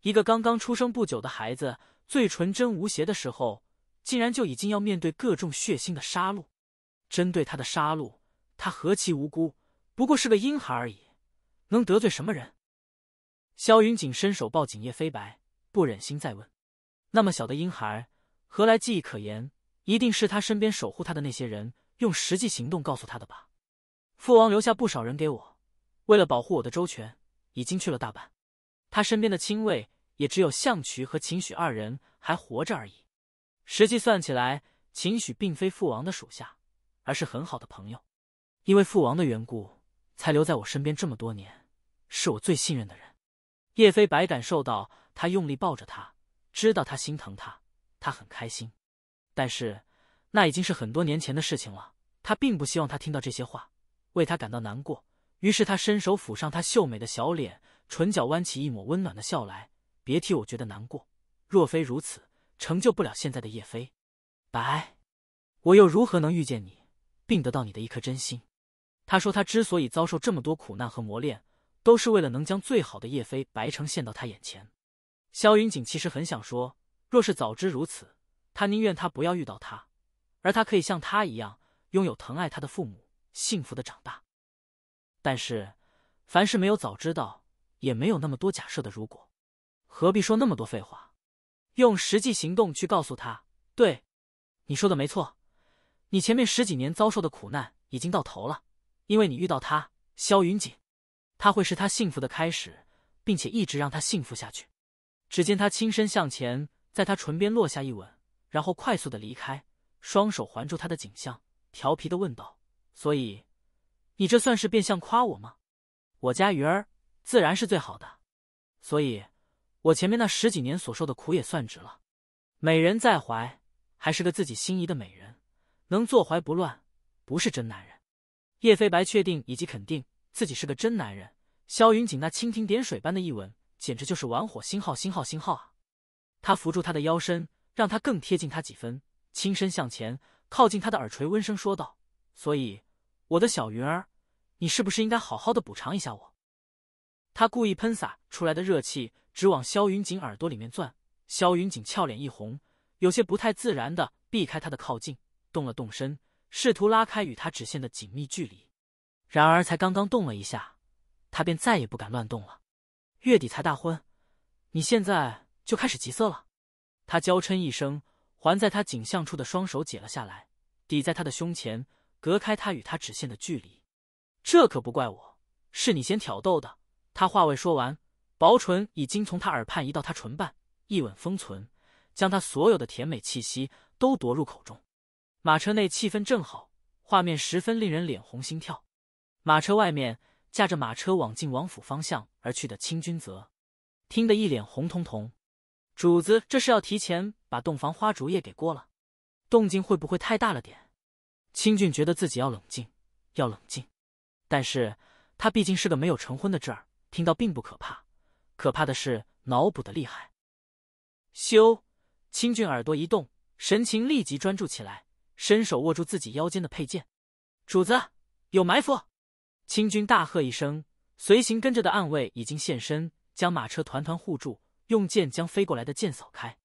一个刚刚出生不久的孩子，最纯真无邪的时候，竟然就已经要面对各种血腥的杀戮，针对他的杀戮，他何其无辜，不过是个婴孩而已，能得罪什么人？萧云锦伸手抱紧叶飞白，不忍心再问。那么小的婴孩，何来记忆可言？一定是他身边守护他的那些人，用实际行动告诉他的吧。父王留下不少人给我，为了保护我的周全，已经去了大半。他身边的亲卫也只有项渠和秦许二人还活着而已。实际算起来，秦许并非父王的属下，而是很好的朋友。因为父王的缘故，才留在我身边这么多年，是我最信任的人。叶飞白感受到他用力抱着他，知道他心疼他，他很开心。但是那已经是很多年前的事情了，他并不希望他听到这些话，为他感到难过。于是他伸手抚上他秀美的小脸。唇角弯起一抹温暖的笑来，别替我觉得难过。若非如此，成就不了现在的叶飞白，我又如何能遇见你，并得到你的一颗真心？他说，他之所以遭受这么多苦难和磨练，都是为了能将最好的叶飞白呈现到他眼前。萧云锦其实很想说，若是早知如此，他宁愿他不要遇到他，而他可以像他一样，拥有疼爱他的父母，幸福的长大。但是，凡事没有早知道。也没有那么多假设的如果，何必说那么多废话？用实际行动去告诉他。对，你说的没错，你前面十几年遭受的苦难已经到头了，因为你遇到他萧云锦，他会是他幸福的开始，并且一直让他幸福下去。只见他轻身向前，在他唇边落下一吻，然后快速的离开，双手环住他的颈项，调皮的问道：“所以，你这算是变相夸我吗？我家鱼儿。”自然是最好的，所以我前面那十几年所受的苦也算值了。美人在怀，还是个自己心仪的美人，能坐怀不乱，不是真男人。叶飞白确定以及肯定自己是个真男人。萧云锦那蜻蜓点水般的一吻，简直就是玩火！星号星号星号啊！他扶住他的腰身，让他更贴近他几分，轻身向前，靠近他的耳垂，温声说道：“所以，我的小云儿，你是不是应该好好的补偿一下我？”他故意喷洒出来的热气直往萧云锦耳朵里面钻，萧云锦俏脸一红，有些不太自然的避开他的靠近，动了动身，试图拉开与他直线的紧密距离。然而才刚刚动了一下，他便再也不敢乱动了。月底才大婚，你现在就开始急色了？他娇嗔一声，环在他颈项处的双手解了下来，抵在他的胸前，隔开他与他直线的距离。这可不怪我，是你先挑逗的。他话未说完，薄唇已经从他耳畔移到他唇瓣，一吻封存，将他所有的甜美气息都夺入口中。马车内气氛正好，画面十分令人脸红心跳。马车外面，驾着马车往晋王府方向而去的清君泽，听得一脸红彤彤。主子这是要提前把洞房花烛夜给过了，动静会不会太大了点？清俊觉得自己要冷静，要冷静，但是他毕竟是个没有成婚的侄儿。听到并不可怕，可怕的是脑补的厉害。修清俊耳朵一动，神情立即专注起来，伸手握住自己腰间的佩剑。主子有埋伏！清军大喝一声，随行跟着的暗卫已经现身，将马车团团护住，用剑将飞过来的剑扫开。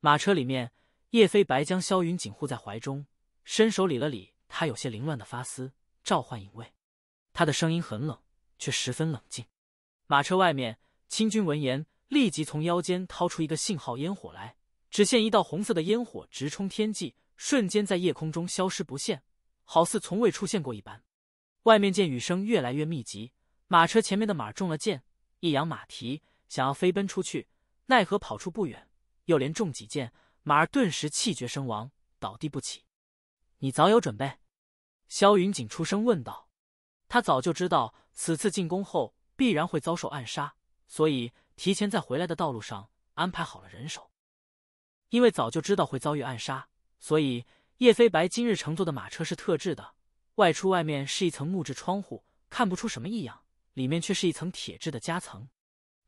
马车里面，叶飞白将萧云锦护在怀中，伸手理了理他有些凌乱的发丝，召唤影卫。他的声音很冷，却十分冷静。马车外面，清军闻言立即从腰间掏出一个信号烟火来，只见一道红色的烟火直冲天际，瞬间在夜空中消失不见，好似从未出现过一般。外面见雨声越来越密集，马车前面的马中了箭，一扬马蹄想要飞奔出去，奈何跑出不远又连中几箭，马儿顿时气绝身亡，倒地不起。你早有准备？萧云锦出声问道。他早就知道此次进攻后。必然会遭受暗杀，所以提前在回来的道路上安排好了人手。因为早就知道会遭遇暗杀，所以叶飞白今日乘坐的马车是特制的，外出外面是一层木质窗户，看不出什么异样，里面却是一层铁质的夹层。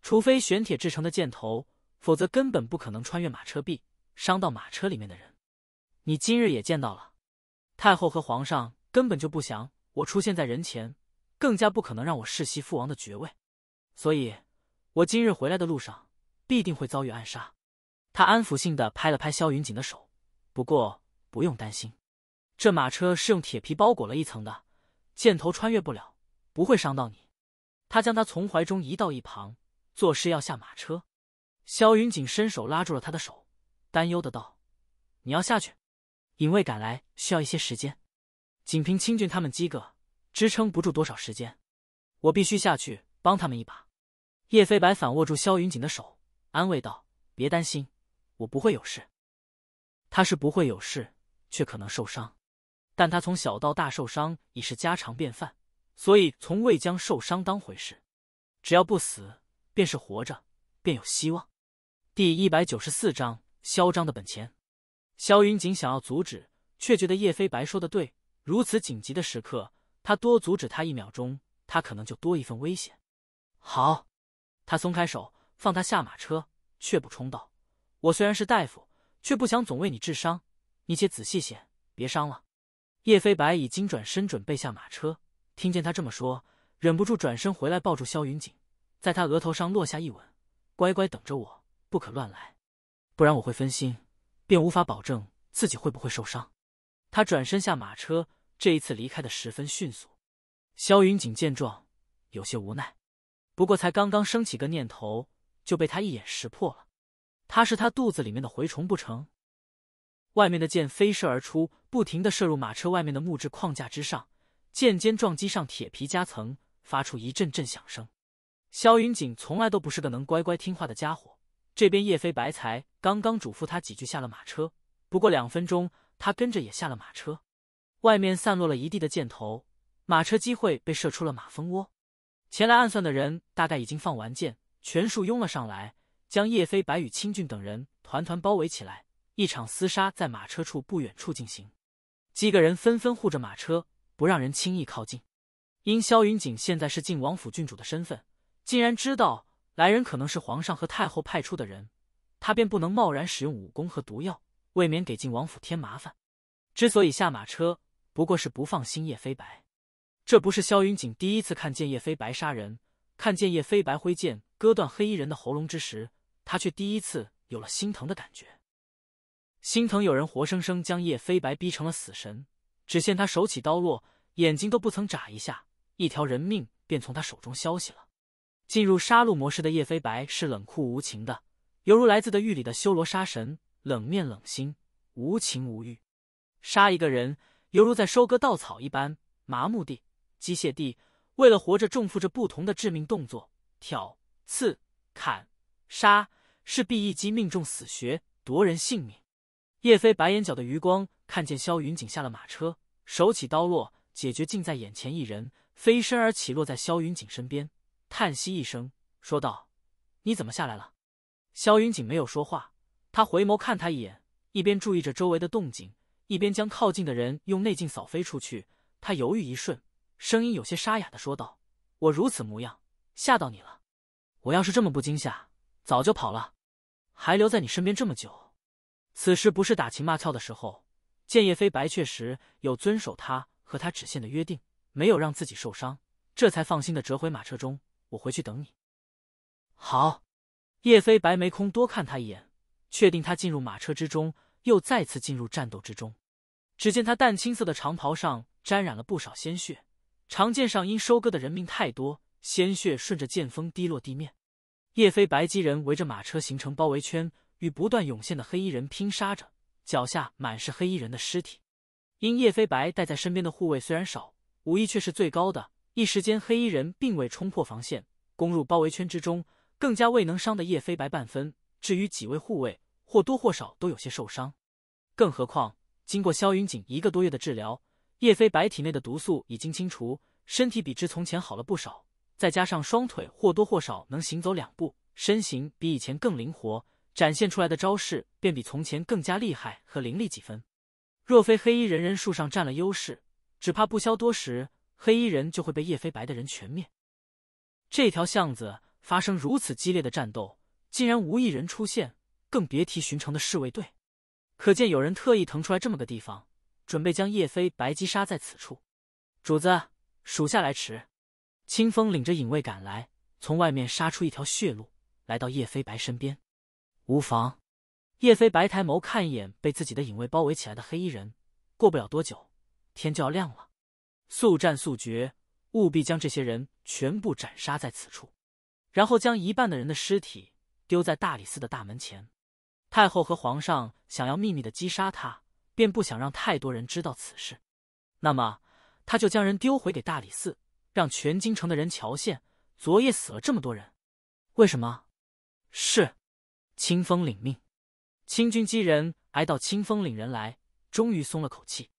除非玄铁制成的箭头，否则根本不可能穿越马车壁，伤到马车里面的人。你今日也见到了，太后和皇上根本就不想我出现在人前。更加不可能让我世袭父王的爵位，所以，我今日回来的路上必定会遭遇暗杀。他安抚性的拍了拍萧云锦的手，不过不用担心，这马车是用铁皮包裹了一层的，箭头穿越不了，不会伤到你。他将他从怀中移到一旁，作势要下马车。萧云锦伸手拉住了他的手，担忧的道：“你要下去，隐卫赶来需要一些时间，仅凭清俊他们几个。”支撑不住多少时间，我必须下去帮他们一把。叶飞白反握住萧云锦的手，安慰道：“别担心，我不会有事。”他是不会有事，却可能受伤。但他从小到大受伤已是家常便饭，所以从未将受伤当回事。只要不死，便是活着，便有希望。第一百九十四章：嚣张的本钱。萧云锦想要阻止，却觉得叶飞白说的对，如此紧急的时刻。他多阻止他一秒钟，他可能就多一份危险。好，他松开手，放他下马车，却补充道：“我虽然是大夫，却不想总为你治伤。你且仔细些，别伤了。”叶飞白已经转身准备下马车，听见他这么说，忍不住转身回来，抱住萧云锦，在他额头上落下一吻：“乖乖等着我，不可乱来，不然我会分心，便无法保证自己会不会受伤。”他转身下马车。这一次离开的十分迅速，萧云锦见状有些无奈，不过才刚刚升起个念头，就被他一眼识破了。他是他肚子里面的蛔虫不成？外面的箭飞射而出，不停的射入马车外面的木质框架之上，剑尖撞击上铁皮夹层，发出一阵阵响声。萧云锦从来都不是个能乖乖听话的家伙，这边叶飞白才刚刚嘱咐他几句，下了马车，不过两分钟，他跟着也下了马车。外面散落了一地的箭头，马车机会被射出了马蜂窝。前来暗算的人大概已经放完箭，全数拥了上来，将叶飞白羽、青俊等人团团包围起来。一场厮杀在马车处不远处进行，几个人纷纷护着马车，不让人轻易靠近。因萧云锦现在是晋王府郡主的身份，竟然知道来人可能是皇上和太后派出的人，他便不能贸然使用武功和毒药，未免给晋王府添麻烦。之所以下马车。不过是不放心叶飞白，这不是萧云锦第一次看见叶飞白杀人。看见叶飞白挥剑割断黑衣人的喉咙之时，他却第一次有了心疼的感觉，心疼有人活生生将叶飞白逼成了死神。只见他手起刀落，眼睛都不曾眨一下，一条人命便从他手中消息了。进入杀戮模式的叶飞白是冷酷无情的，犹如来自的狱里的修罗杀神，冷面冷心，无情无欲，杀一个人。犹如在收割稻草一般，麻木地、机械地，为了活着，重复着不同的致命动作：挑、刺、砍、杀，势必一击命中死穴，夺人性命。叶飞白眼角的余光看见萧云锦下了马车，手起刀落，解决近在眼前一人，飞身而起，落在萧云锦身边，叹息一声，说道：“你怎么下来了？”萧云锦没有说话，他回眸看他一眼，一边注意着周围的动静。一边将靠近的人用内劲扫飞出去，他犹豫一瞬，声音有些沙哑的说道：“我如此模样吓到你了？我要是这么不惊吓，早就跑了，还留在你身边这么久？此时不是打情骂俏的时候。”见叶飞白确实有遵守他和他指线的约定，没有让自己受伤，这才放心的折回马车中。我回去等你。好。叶飞白没空多看他一眼，确定他进入马车之中。又再次进入战斗之中，只见他淡青色的长袍上沾染了不少鲜血，长剑上因收割的人命太多，鲜血顺着剑锋滴落地面。叶飞白机人围着马车形成包围圈，与不断涌现的黑衣人拼杀着，脚下满是黑衣人的尸体。因叶飞白带在身边的护卫虽然少，武艺却是最高的，一时间黑衣人并未冲破防线，攻入包围圈之中，更加未能伤的叶飞白半分。至于几位护卫。或多或少都有些受伤，更何况经过萧云锦一个多月的治疗，叶飞白体内的毒素已经清除，身体比之从前好了不少。再加上双腿或多或少能行走两步，身形比以前更灵活，展现出来的招式便比从前更加厉害和凌厉几分。若非黑衣人人数上占了优势，只怕不消多时，黑衣人就会被叶飞白的人全灭。这条巷子发生如此激烈的战斗，竟然无一人出现。更别提寻常的侍卫队，可见有人特意腾出来这么个地方，准备将叶飞白击杀在此处。主子，属下来迟。清风领着影卫赶来，从外面杀出一条血路，来到叶飞白身边。无妨。叶飞白抬眸看一眼被自己的影卫包围起来的黑衣人，过不了多久，天就要亮了。速战速决，务必将这些人全部斩杀在此处，然后将一半的人的尸体丢在大理寺的大门前。太后和皇上想要秘密的击杀他，便不想让太多人知道此事。那么他就将人丢回给大理寺，让全京城的人瞧见。昨夜死了这么多人，为什么？是清风领命，清军机人挨到清风领人来，终于松了口气。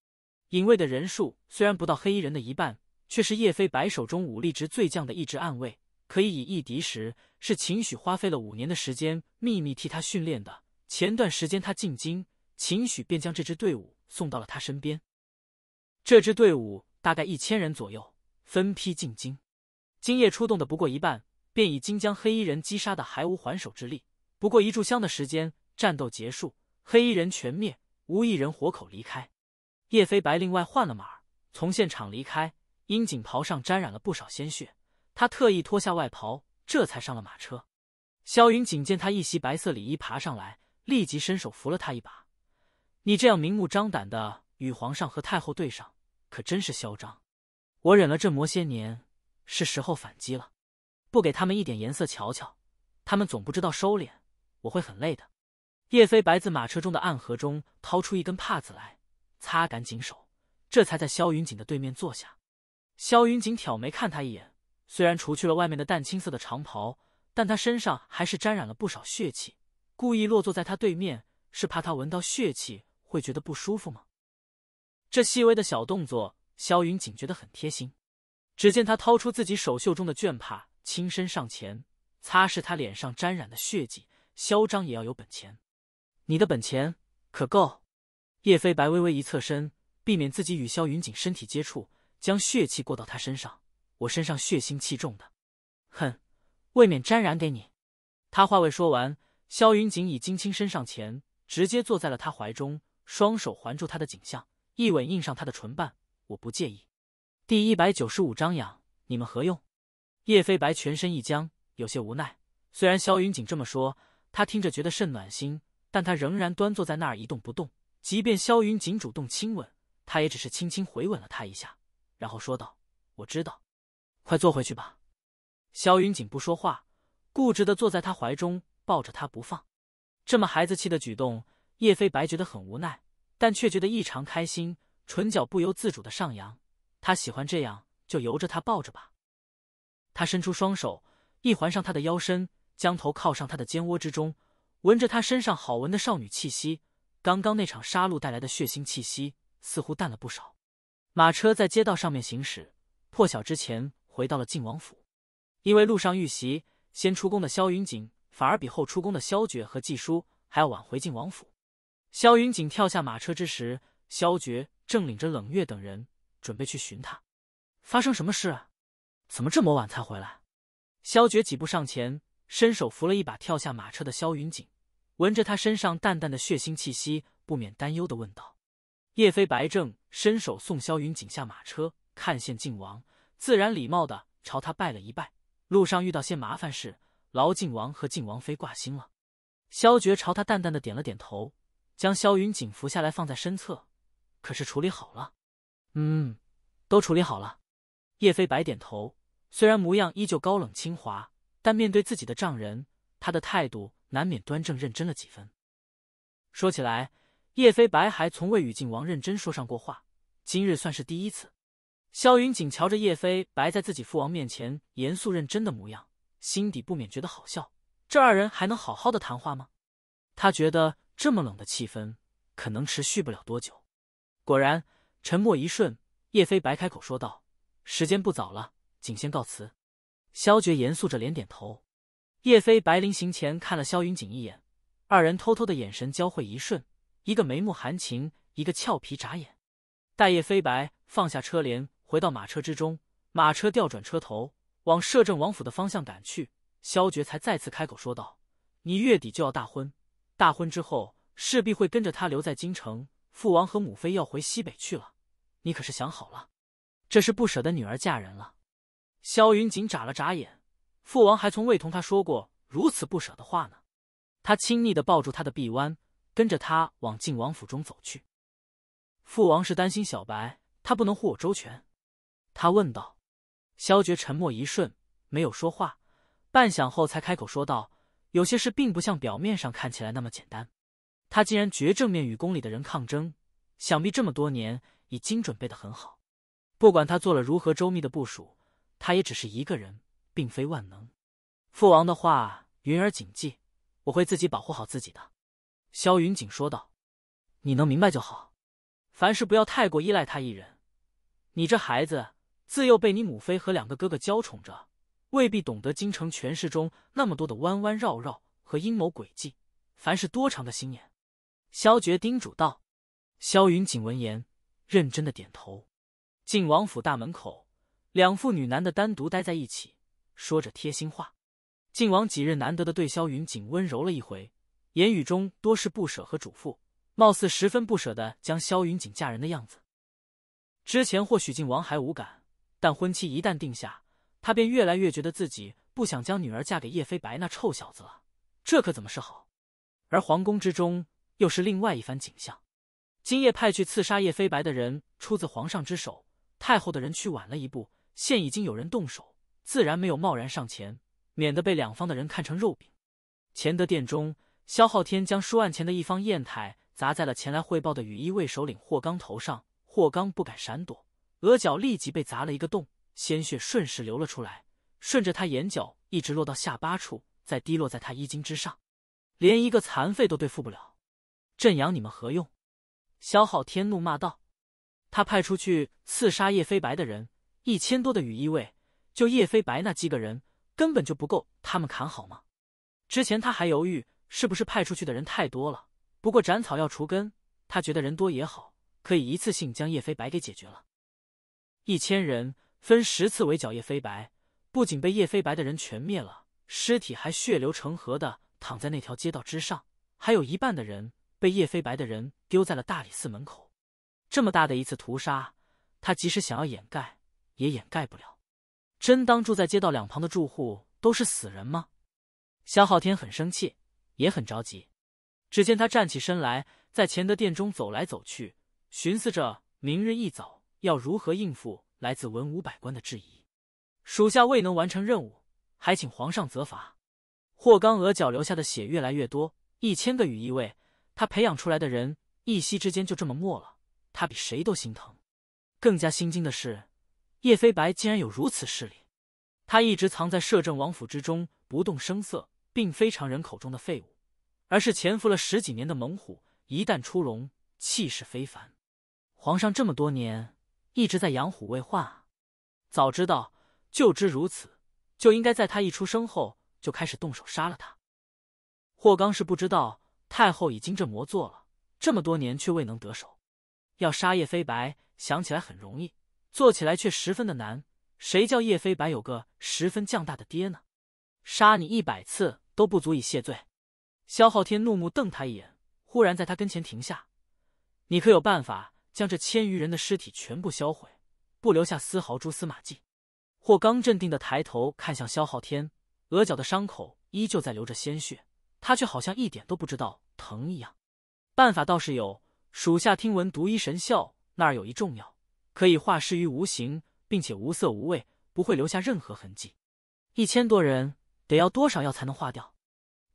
隐卫的人数虽然不到黑衣人的一半，却是叶飞白手中武力值最降的一支暗卫，可以以一敌十。是秦许花费了五年的时间秘密替他训练的。前段时间他进京，秦许便将这支队伍送到了他身边。这支队伍大概一千人左右，分批进京。今夜出动的不过一半，便已经将黑衣人击杀的还无还手之力。不过一炷香的时间，战斗结束，黑衣人全灭，无一人活口离开。叶飞白另外换了马，从现场离开，因锦袍上沾染了不少鲜血，他特意脱下外袍，这才上了马车。萧云锦见他一袭白色礼衣爬上来。立即伸手扶了他一把。你这样明目张胆的与皇上和太后对上，可真是嚣张！我忍了这么些年，是时候反击了。不给他们一点颜色瞧瞧，他们总不知道收敛，我会很累的。叶飞白自马车中的暗盒中掏出一根帕子来，擦干净手，这才在萧云锦的对面坐下。萧云锦挑眉看他一眼，虽然除去了外面的淡青色的长袍，但他身上还是沾染了不少血气。故意落坐在他对面，是怕他闻到血气会觉得不舒服吗？这细微的小动作，萧云锦觉得很贴心。只见他掏出自己手袖中的绢帕，轻身上前擦拭他脸上沾染的血迹。嚣张也要有本钱，你的本钱可够？叶飞白微微一侧身，避免自己与萧云锦身体接触，将血气过到他身上。我身上血腥气重的，哼，未免沾染给你。他话未说完。萧云锦以金轻身上前，直接坐在了他怀中，双手环住他的颈项，一吻印上他的唇瓣。我不介意。第一百九十五章养你们何用？叶飞白全身一僵，有些无奈。虽然萧云锦这么说，他听着觉得甚暖心，但他仍然端坐在那儿一动不动。即便萧云锦主动亲吻，他也只是轻轻回吻了他一下，然后说道：“我知道，快坐回去吧。”萧云锦不说话，固执的坐在他怀中。抱着他不放，这么孩子气的举动，叶飞白觉得很无奈，但却觉得异常开心，唇角不由自主的上扬。他喜欢这样，就由着他抱着吧。他伸出双手，一环上他的腰身，将头靠上他的肩窝之中，闻着他身上好闻的少女气息。刚刚那场杀戮带来的血腥气息似乎淡了不少。马车在街道上面行驶，破晓之前回到了晋王府。因为路上遇袭，先出宫的萧云锦。反而比后出宫的萧绝和季叔还要晚回晋王府。萧云锦跳下马车之时，萧绝正领着冷月等人准备去寻他。发生什么事？怎么这么晚才回来？萧绝几步上前，伸手扶了一把跳下马车的萧云锦，闻着他身上淡淡的血腥气息，不免担忧的问道：“叶飞白正伸手送萧云锦下马车，看见晋王，自然礼貌的朝他拜了一拜。路上遇到些麻烦事。”劳晋王和晋王妃挂心了，萧绝朝他淡淡的点了点头，将萧云锦扶下来放在身侧。可是处理好了？嗯，都处理好了。叶飞白点头，虽然模样依旧高冷清华，但面对自己的丈人，他的态度难免端正认真了几分。说起来，叶飞白还从未与晋王认真说上过话，今日算是第一次。萧云锦瞧着叶飞白在自己父王面前严肃认真的模样。心底不免觉得好笑，这二人还能好好的谈话吗？他觉得这么冷的气氛可能持续不了多久。果然，沉默一瞬，叶飞白开口说道：“时间不早了，景先告辞。”萧绝严肃着脸点头。叶飞白临行前看了萧云锦一眼，二人偷偷的眼神交汇一瞬，一个眉目含情，一个俏皮眨眼。待叶飞白放下车帘，回到马车之中，马车调转车头。往摄政王府的方向赶去，萧绝才再次开口说道：“你月底就要大婚，大婚之后势必会跟着他留在京城。父王和母妃要回西北去了，你可是想好了？这是不舍得女儿嫁人了。”萧云锦眨了眨眼，父王还从未同他说过如此不舍的话呢。他亲昵的抱住他的臂弯，跟着他往晋王府中走去。父王是担心小白，他不能护我周全？他问道。萧绝沉默一瞬，没有说话，半晌后才开口说道：“有些事并不像表面上看起来那么简单。他竟然决正面与宫里的人抗争，想必这么多年已经准备的很好。不管他做了如何周密的部署，他也只是一个人，并非万能。父王的话，云儿谨记，我会自己保护好自己的。”萧云锦说道：“你能明白就好，凡事不要太过依赖他一人。你这孩子。”自幼被你母妃和两个哥哥娇宠着，未必懂得京城权势中那么多的弯弯绕绕和阴谋诡计。凡是多长个心眼。”萧珏叮嘱道。萧云锦闻言，认真的点头。晋王府大门口，两父女难得单独待在一起，说着贴心话。晋王几日难得的对萧云锦温柔了一回，言语中多是不舍和嘱咐，貌似十分不舍的将萧云锦嫁人的样子。之前或许晋王还无感。但婚期一旦定下，他便越来越觉得自己不想将女儿嫁给叶飞白那臭小子了，这可怎么是好？而皇宫之中又是另外一番景象。今夜派去刺杀叶飞白的人出自皇上之手，太后的人去晚了一步，现已经有人动手，自然没有贸然上前，免得被两方的人看成肉饼。乾德殿中，萧昊天将书案前的一方砚台砸在了前来汇报的羽衣卫首领霍刚头上，霍刚不敢闪躲。额角立即被砸了一个洞，鲜血顺势流了出来，顺着他眼角一直落到下巴处，再滴落在他衣襟之上。连一个残废都对付不了，朕养你们何用？萧昊天怒骂道：“他派出去刺杀叶飞白的人一千多的羽衣卫，就叶飞白那几个人根本就不够他们砍好吗？之前他还犹豫是不是派出去的人太多了，不过斩草要除根，他觉得人多也好，可以一次性将叶飞白给解决了。”一千人分十次围剿叶飞白，不仅被叶飞白的人全灭了，尸体还血流成河的躺在那条街道之上，还有一半的人被叶飞白的人丢在了大理寺门口。这么大的一次屠杀，他即使想要掩盖，也掩盖不了。真当住在街道两旁的住户都是死人吗？萧昊天很生气，也很着急。只见他站起身来，在乾德殿中走来走去，寻思着明日一早。要如何应付来自文武百官的质疑？属下未能完成任务，还请皇上责罚。霍刚额角流下的血越来越多，一千个羽翼卫，他培养出来的人一夕之间就这么没了，他比谁都心疼。更加心惊的是，叶飞白竟然有如此势力。他一直藏在摄政王府之中，不动声色，并非常人口中的废物，而是潜伏了十几年的猛虎，一旦出笼，气势非凡。皇上这么多年。一直在养虎为患啊！早知道就知如此，就应该在他一出生后就开始动手杀了他。霍刚是不知道太后已经这魔做了这么多年却未能得手，要杀叶飞白，想起来很容易，做起来却十分的难。谁叫叶飞白有个十分强大的爹呢？杀你一百次都不足以谢罪。萧昊天怒目瞪他一眼，忽然在他跟前停下：“你可有办法？”将这千余人的尸体全部销毁，不留下丝毫蛛丝马迹。霍刚镇定的抬头看向萧昊天，额角的伤口依旧在流着鲜血，他却好像一点都不知道疼一样。办法倒是有，属下听闻独一神效那儿有一种药，可以化尸于无形，并且无色无味，不会留下任何痕迹。一千多人得要多少药才能化掉？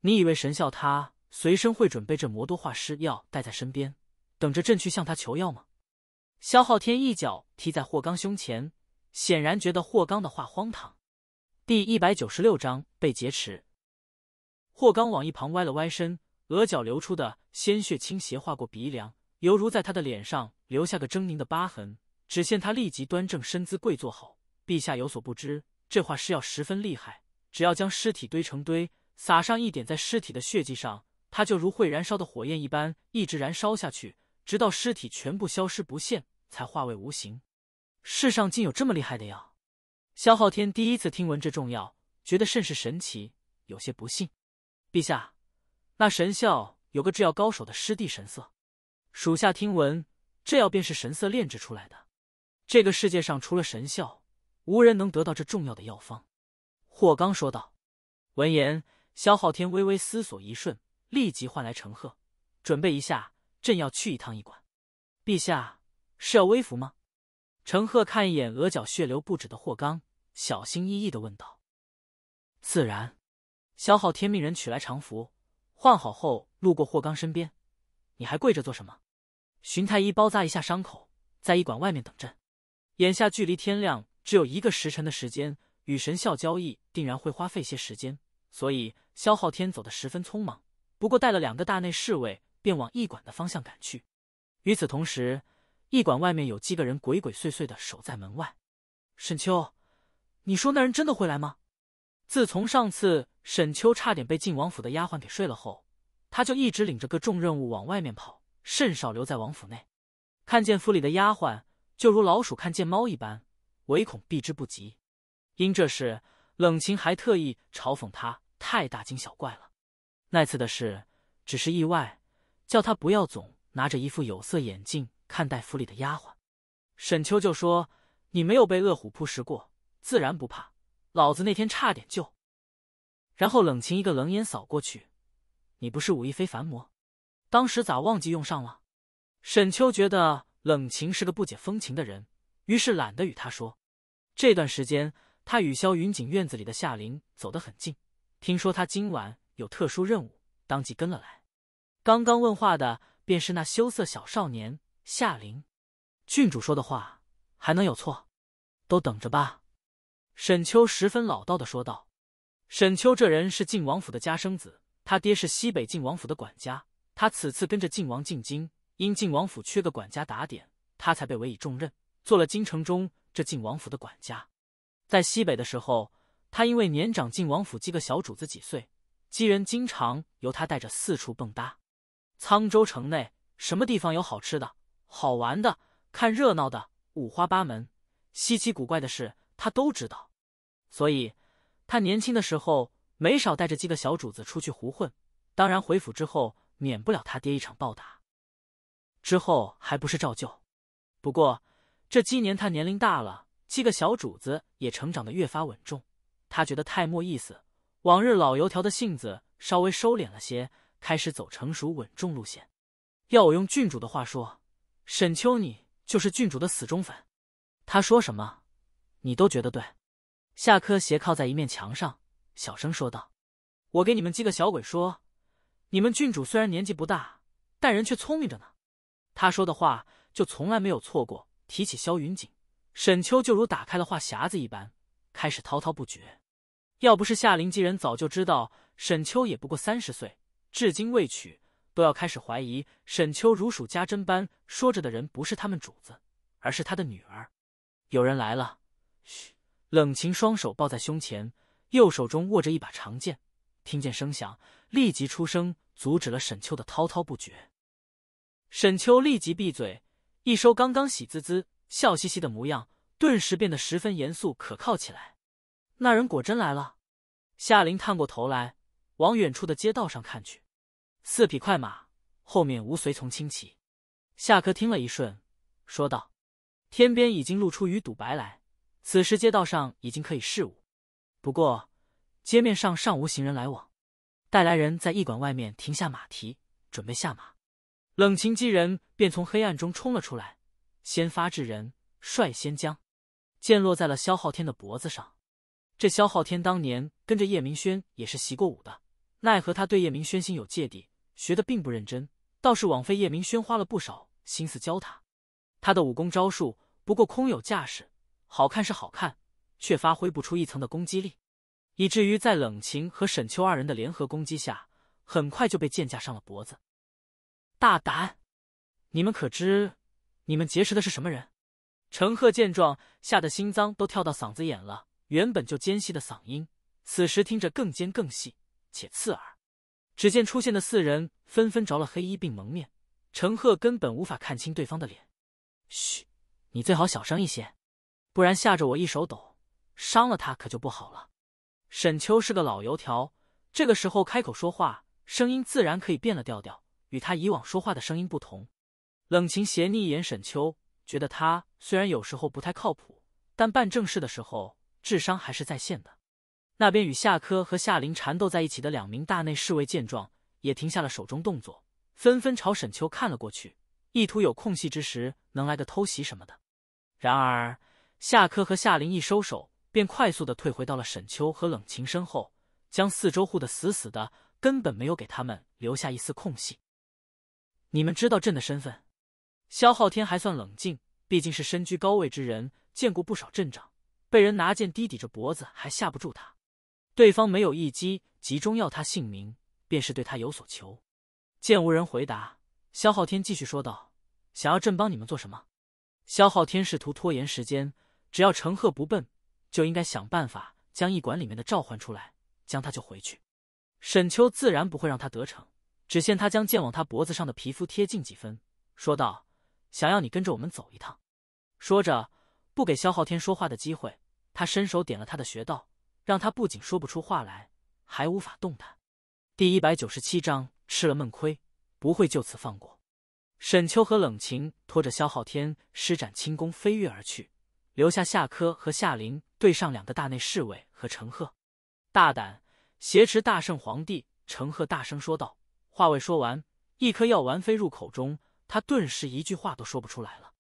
你以为神效他随身会准备这魔多化尸药带在身边？等着朕去向他求药吗？萧昊天一脚踢在霍刚胸前，显然觉得霍刚的话荒唐。第一百九十六章被劫持。霍刚往一旁歪了歪身，额角流出的鲜血倾斜划过鼻梁，犹如在他的脸上留下个狰狞的疤痕。只见他立即端正身姿跪坐好。陛下有所不知，这话是要十分厉害，只要将尸体堆成堆，撒上一点在尸体的血迹上，它就如会燃烧的火焰一般，一直燃烧下去。直到尸体全部消失不见，才化为无形。世上竟有这么厉害的药！萧昊天第一次听闻这重要，觉得甚是神奇，有些不信。陛下，那神校有个制药高手的师弟神色，属下听闻这药便是神色炼制出来的。这个世界上除了神校，无人能得到这重要的药方。”霍刚说道。闻言，萧昊天微微思索一瞬，立即唤来陈赫，准备一下。朕要去一趟医馆，陛下是要微服吗？程鹤看一眼额角血流不止的霍刚，小心翼翼的问道。自然。萧浩天命人取来常服，换好后路过霍刚身边，你还跪着做什么？荀太医包扎一下伤口，在医馆外面等朕。眼下距离天亮只有一个时辰的时间，与神校交易定然会花费些时间，所以萧昊天走得十分匆忙，不过带了两个大内侍卫。便往驿馆的方向赶去。与此同时，驿馆外面有几个人鬼鬼祟祟的守在门外。沈秋，你说那人真的会来吗？自从上次沈秋差点被晋王府的丫鬟给睡了后，他就一直领着个重任务往外面跑，甚少留在王府内。看见府里的丫鬟，就如老鼠看见猫一般，唯恐避之不及。因这事，冷晴还特意嘲讽他太大惊小怪了。那次的事只是意外。叫他不要总拿着一副有色眼镜看待府里的丫鬟，沈秋就说：“你没有被恶虎扑食过，自然不怕。老子那天差点就……”然后冷晴一个冷眼扫过去：“你不是武艺非凡魔，当时咋忘记用上了？”沈秋觉得冷晴是个不解风情的人，于是懒得与他说。这段时间，他与萧云锦院子里的夏琳走得很近，听说他今晚有特殊任务，当即跟了来。刚刚问话的便是那羞涩小少年夏琳，郡主说的话还能有错？都等着吧。”沈秋十分老道的说道。沈秋这人是晋王府的家生子，他爹是西北晋王府的管家。他此次跟着晋王进京，因晋王府缺个管家打点，他才被委以重任，做了京城中这晋王府的管家。在西北的时候，他因为年长晋王府几个小主子几岁，几人经常由他带着四处蹦跶。沧州城内什么地方有好吃的、好玩的、看热闹的，五花八门、稀奇古怪的事，他都知道。所以，他年轻的时候没少带着几个小主子出去胡混，当然回府之后免不了他爹一场暴打。之后还不是照旧。不过，这今年他年龄大了，几个小主子也成长得越发稳重，他觉得太没意思。往日老油条的性子稍微收敛了些。开始走成熟稳重路线，要我用郡主的话说，沈秋你就是郡主的死忠粉，他说什么，你都觉得对。夏柯斜靠在一面墙上，小声说道：“我给你们几个小鬼说，你们郡主虽然年纪不大，但人却聪明着呢，他说的话就从来没有错过。”提起萧云锦，沈秋就如打开了话匣子一般，开始滔滔不绝。要不是夏林几人早就知道沈秋也不过三十岁。至今未娶，都要开始怀疑沈秋如数家珍般说着的人不是他们主子，而是他的女儿。有人来了，嘘！冷晴双手抱在胸前，右手中握着一把长剑。听见声响，立即出声阻止了沈秋的滔滔不绝。沈秋立即闭嘴，一收刚刚喜滋滋、笑嘻嘻的模样，顿时变得十分严肃可靠起来。那人果真来了。夏琳探过头来，往远处的街道上看去。四匹快马后面无随从轻骑，夏客听了一瞬，说道：“天边已经露出鱼肚白来，此时街道上已经可以视物，不过街面上尚无行人来往。”带来人在驿馆外面停下马蹄，准备下马。冷情机人便从黑暗中冲了出来，先发制人，率先将剑落在了萧昊天的脖子上。这萧昊天当年跟着叶明轩也是习过武的，奈何他对叶明轩心有芥蒂。学的并不认真，倒是枉费叶明轩花了不少心思教他。他的武功招数不过空有架势，好看是好看，却发挥不出一层的攻击力，以至于在冷晴和沈秋二人的联合攻击下，很快就被剑架上了脖子。大胆！你们可知，你们劫持的是什么人？陈赫见状，吓得心脏都跳到嗓子眼了，原本就尖细的嗓音，此时听着更尖更细且刺耳。只见出现的四人纷纷着了黑衣并蒙面，陈赫根本无法看清对方的脸。嘘，你最好小声一些，不然吓着我一手抖，伤了他可就不好了。沈秋是个老油条，这个时候开口说话，声音自然可以变了调调，与他以往说话的声音不同。冷晴斜睨一眼沈秋，觉得他虽然有时候不太靠谱，但办正事的时候智商还是在线的。那边与夏珂和夏林缠斗在一起的两名大内侍卫见状，也停下了手中动作，纷纷朝沈秋看了过去，意图有空隙之时能来个偷袭什么的。然而夏珂和夏林一收手，便快速的退回到了沈秋和冷晴身后，将四周护得死死的，根本没有给他们留下一丝空隙。你们知道朕的身份？萧昊天还算冷静，毕竟是身居高位之人，见过不少阵仗，被人拿剑低抵着脖子还吓不住他。对方没有一击，集中要他姓名，便是对他有所求。见无人回答，萧昊天继续说道：“想要朕帮你们做什么？”萧昊天试图拖延时间，只要陈赫不笨，就应该想办法将驿馆里面的召唤出来，将他救回去。沈秋自然不会让他得逞，只见他将剑往他脖子上的皮肤贴近几分，说道：“想要你跟着我们走一趟。”说着，不给萧昊天说话的机会，他伸手点了他的穴道。让他不仅说不出话来，还无法动弹。第一百九十七章吃了闷亏，不会就此放过。沈秋和冷晴拖着萧昊天施展轻功飞跃而去，留下夏柯和夏琳对上两个大内侍卫和陈赫。大胆，挟持大圣皇帝！陈赫大声说道。话未说完，一颗药丸飞入口中，他顿时一句话都说不出来了。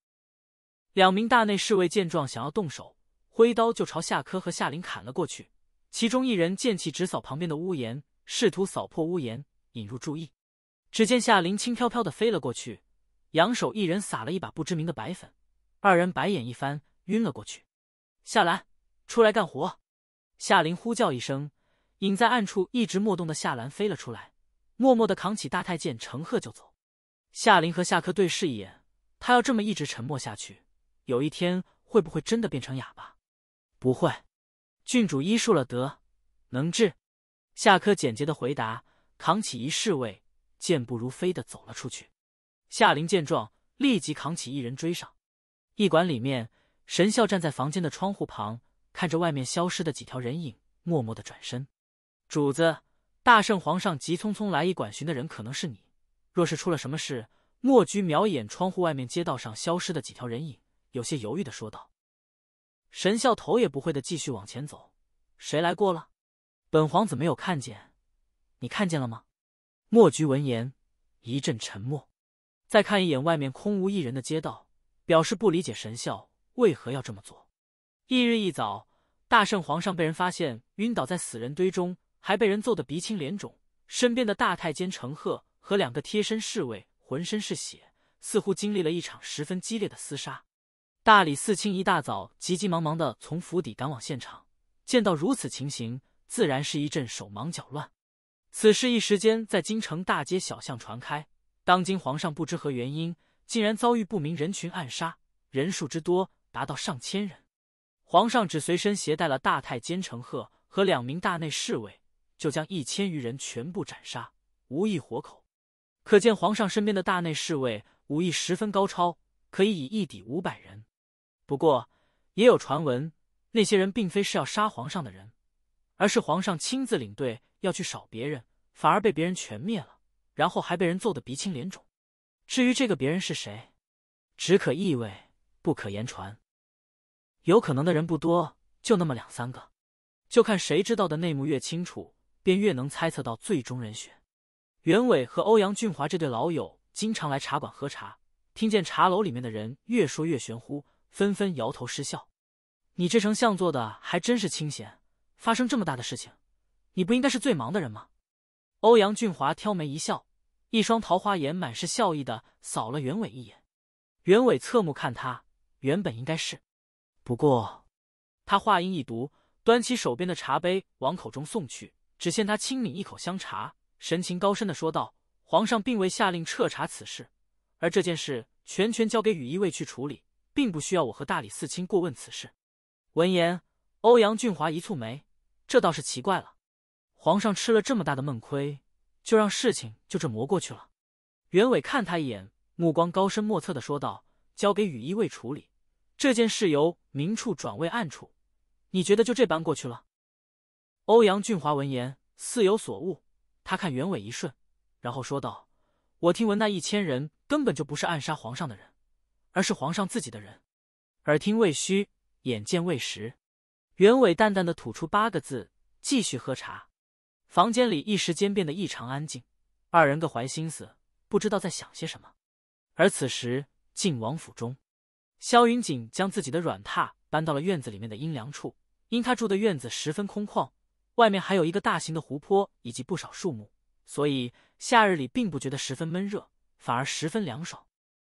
两名大内侍卫见状，想要动手，挥刀就朝夏柯和夏琳砍了过去。其中一人剑气直扫旁边的屋檐，试图扫破屋檐，引入注意。只见夏林轻飘飘的飞了过去，扬手一人撒了一把不知名的白粉，二人白眼一翻，晕了过去。夏兰，出来干活！夏林呼叫一声，隐在暗处一直默动的夏兰飞了出来，默默的扛起大太监程鹤就走。夏林和夏克对视一眼，他要这么一直沉默下去，有一天会不会真的变成哑巴？不会。郡主医术了得，能治。夏柯简洁的回答，扛起一侍卫，健步如飞的走了出去。夏琳见状，立即扛起一人追上。驿馆里面，神笑站在房间的窗户旁，看着外面消失的几条人影，默默的转身。主子，大圣皇上急匆匆来驿馆寻的人可能是你。若是出了什么事，墨菊瞄一眼窗户外面街道上消失的几条人影，有些犹豫的说道。神笑头也不会的继续往前走，谁来过了？本皇子没有看见，你看见了吗？墨菊闻言一阵沉默，再看一眼外面空无一人的街道，表示不理解神笑为何要这么做。翌日一早，大圣皇上被人发现晕倒在死人堆中，还被人揍得鼻青脸肿，身边的大太监陈赫和两个贴身侍卫浑身是血，似乎经历了一场十分激烈的厮杀。大理寺卿一大早急急忙忙的从府邸赶往现场，见到如此情形，自然是一阵手忙脚乱。此事一时间在京城大街小巷传开。当今皇上不知何原因，竟然遭遇不明人群暗杀，人数之多达到上千人。皇上只随身携带了大太监程鹤和两名大内侍卫，就将一千余人全部斩杀，无一活口。可见皇上身边的大内侍卫武艺十分高超，可以以一敌五百人。不过也有传闻，那些人并非是要杀皇上的人，而是皇上亲自领队要去找别人，反而被别人全灭了，然后还被人揍得鼻青脸肿。至于这个别人是谁，只可意味不可言传。有可能的人不多，就那么两三个，就看谁知道的内幕越清楚，便越能猜测到最终人选。袁伟和欧阳俊华这对老友经常来茶馆喝茶，听见茶楼里面的人越说越玄乎。纷纷摇头失笑，你这丞相做的还真是清闲。发生这么大的事情，你不应该是最忙的人吗？欧阳俊华挑眉一笑，一双桃花眼满是笑意的扫了袁伟一眼。袁伟侧目看他，原本应该是，不过，他话音一读，端起手边的茶杯往口中送去。只见他轻抿一口香茶，神情高深的说道：“皇上并未下令彻查此事，而这件事全权交给羽衣卫去处理。”并不需要我和大理寺卿过问此事。闻言，欧阳俊华一蹙眉，这倒是奇怪了。皇上吃了这么大的闷亏，就让事情就这么过去了？袁伟看他一眼，目光高深莫测的说道：“交给羽衣卫处理，这件事由明处转为暗处，你觉得就这般过去了？”欧阳俊华闻言似有所悟，他看袁伟一瞬，然后说道：“我听闻那一千人根本就不是暗杀皇上的人。”而是皇上自己的人，耳听未虚，眼见未实。袁伟淡淡的吐出八个字，继续喝茶。房间里一时间变得异常安静，二人各怀心思，不知道在想些什么。而此时，晋王府中，萧云锦将自己的软榻搬到了院子里面的阴凉处。因他住的院子十分空旷，外面还有一个大型的湖泊以及不少树木，所以夏日里并不觉得十分闷热，反而十分凉爽。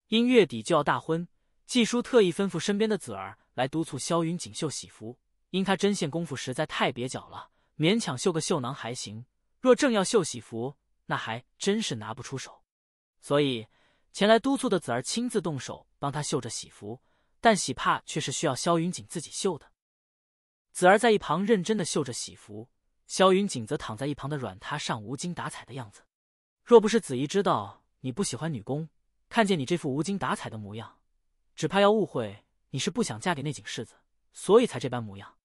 因月底就要大婚，纪叔特意吩咐身边的子儿来督促萧云锦绣喜服。因他针线功夫实在太蹩脚了，勉强绣个绣囊还行，若正要绣喜服，那还真是拿不出手。所以前来督促的子儿亲自动手帮他绣着喜服，但喜帕却是需要萧云锦自己绣的。子儿在一旁认真的绣着喜服，萧云锦则躺在一旁的软榻上无精打采的样子。若不是子怡知道你不喜欢女工。看见你这副无精打采的模样，只怕要误会你是不想嫁给那井世子，所以才这般模样。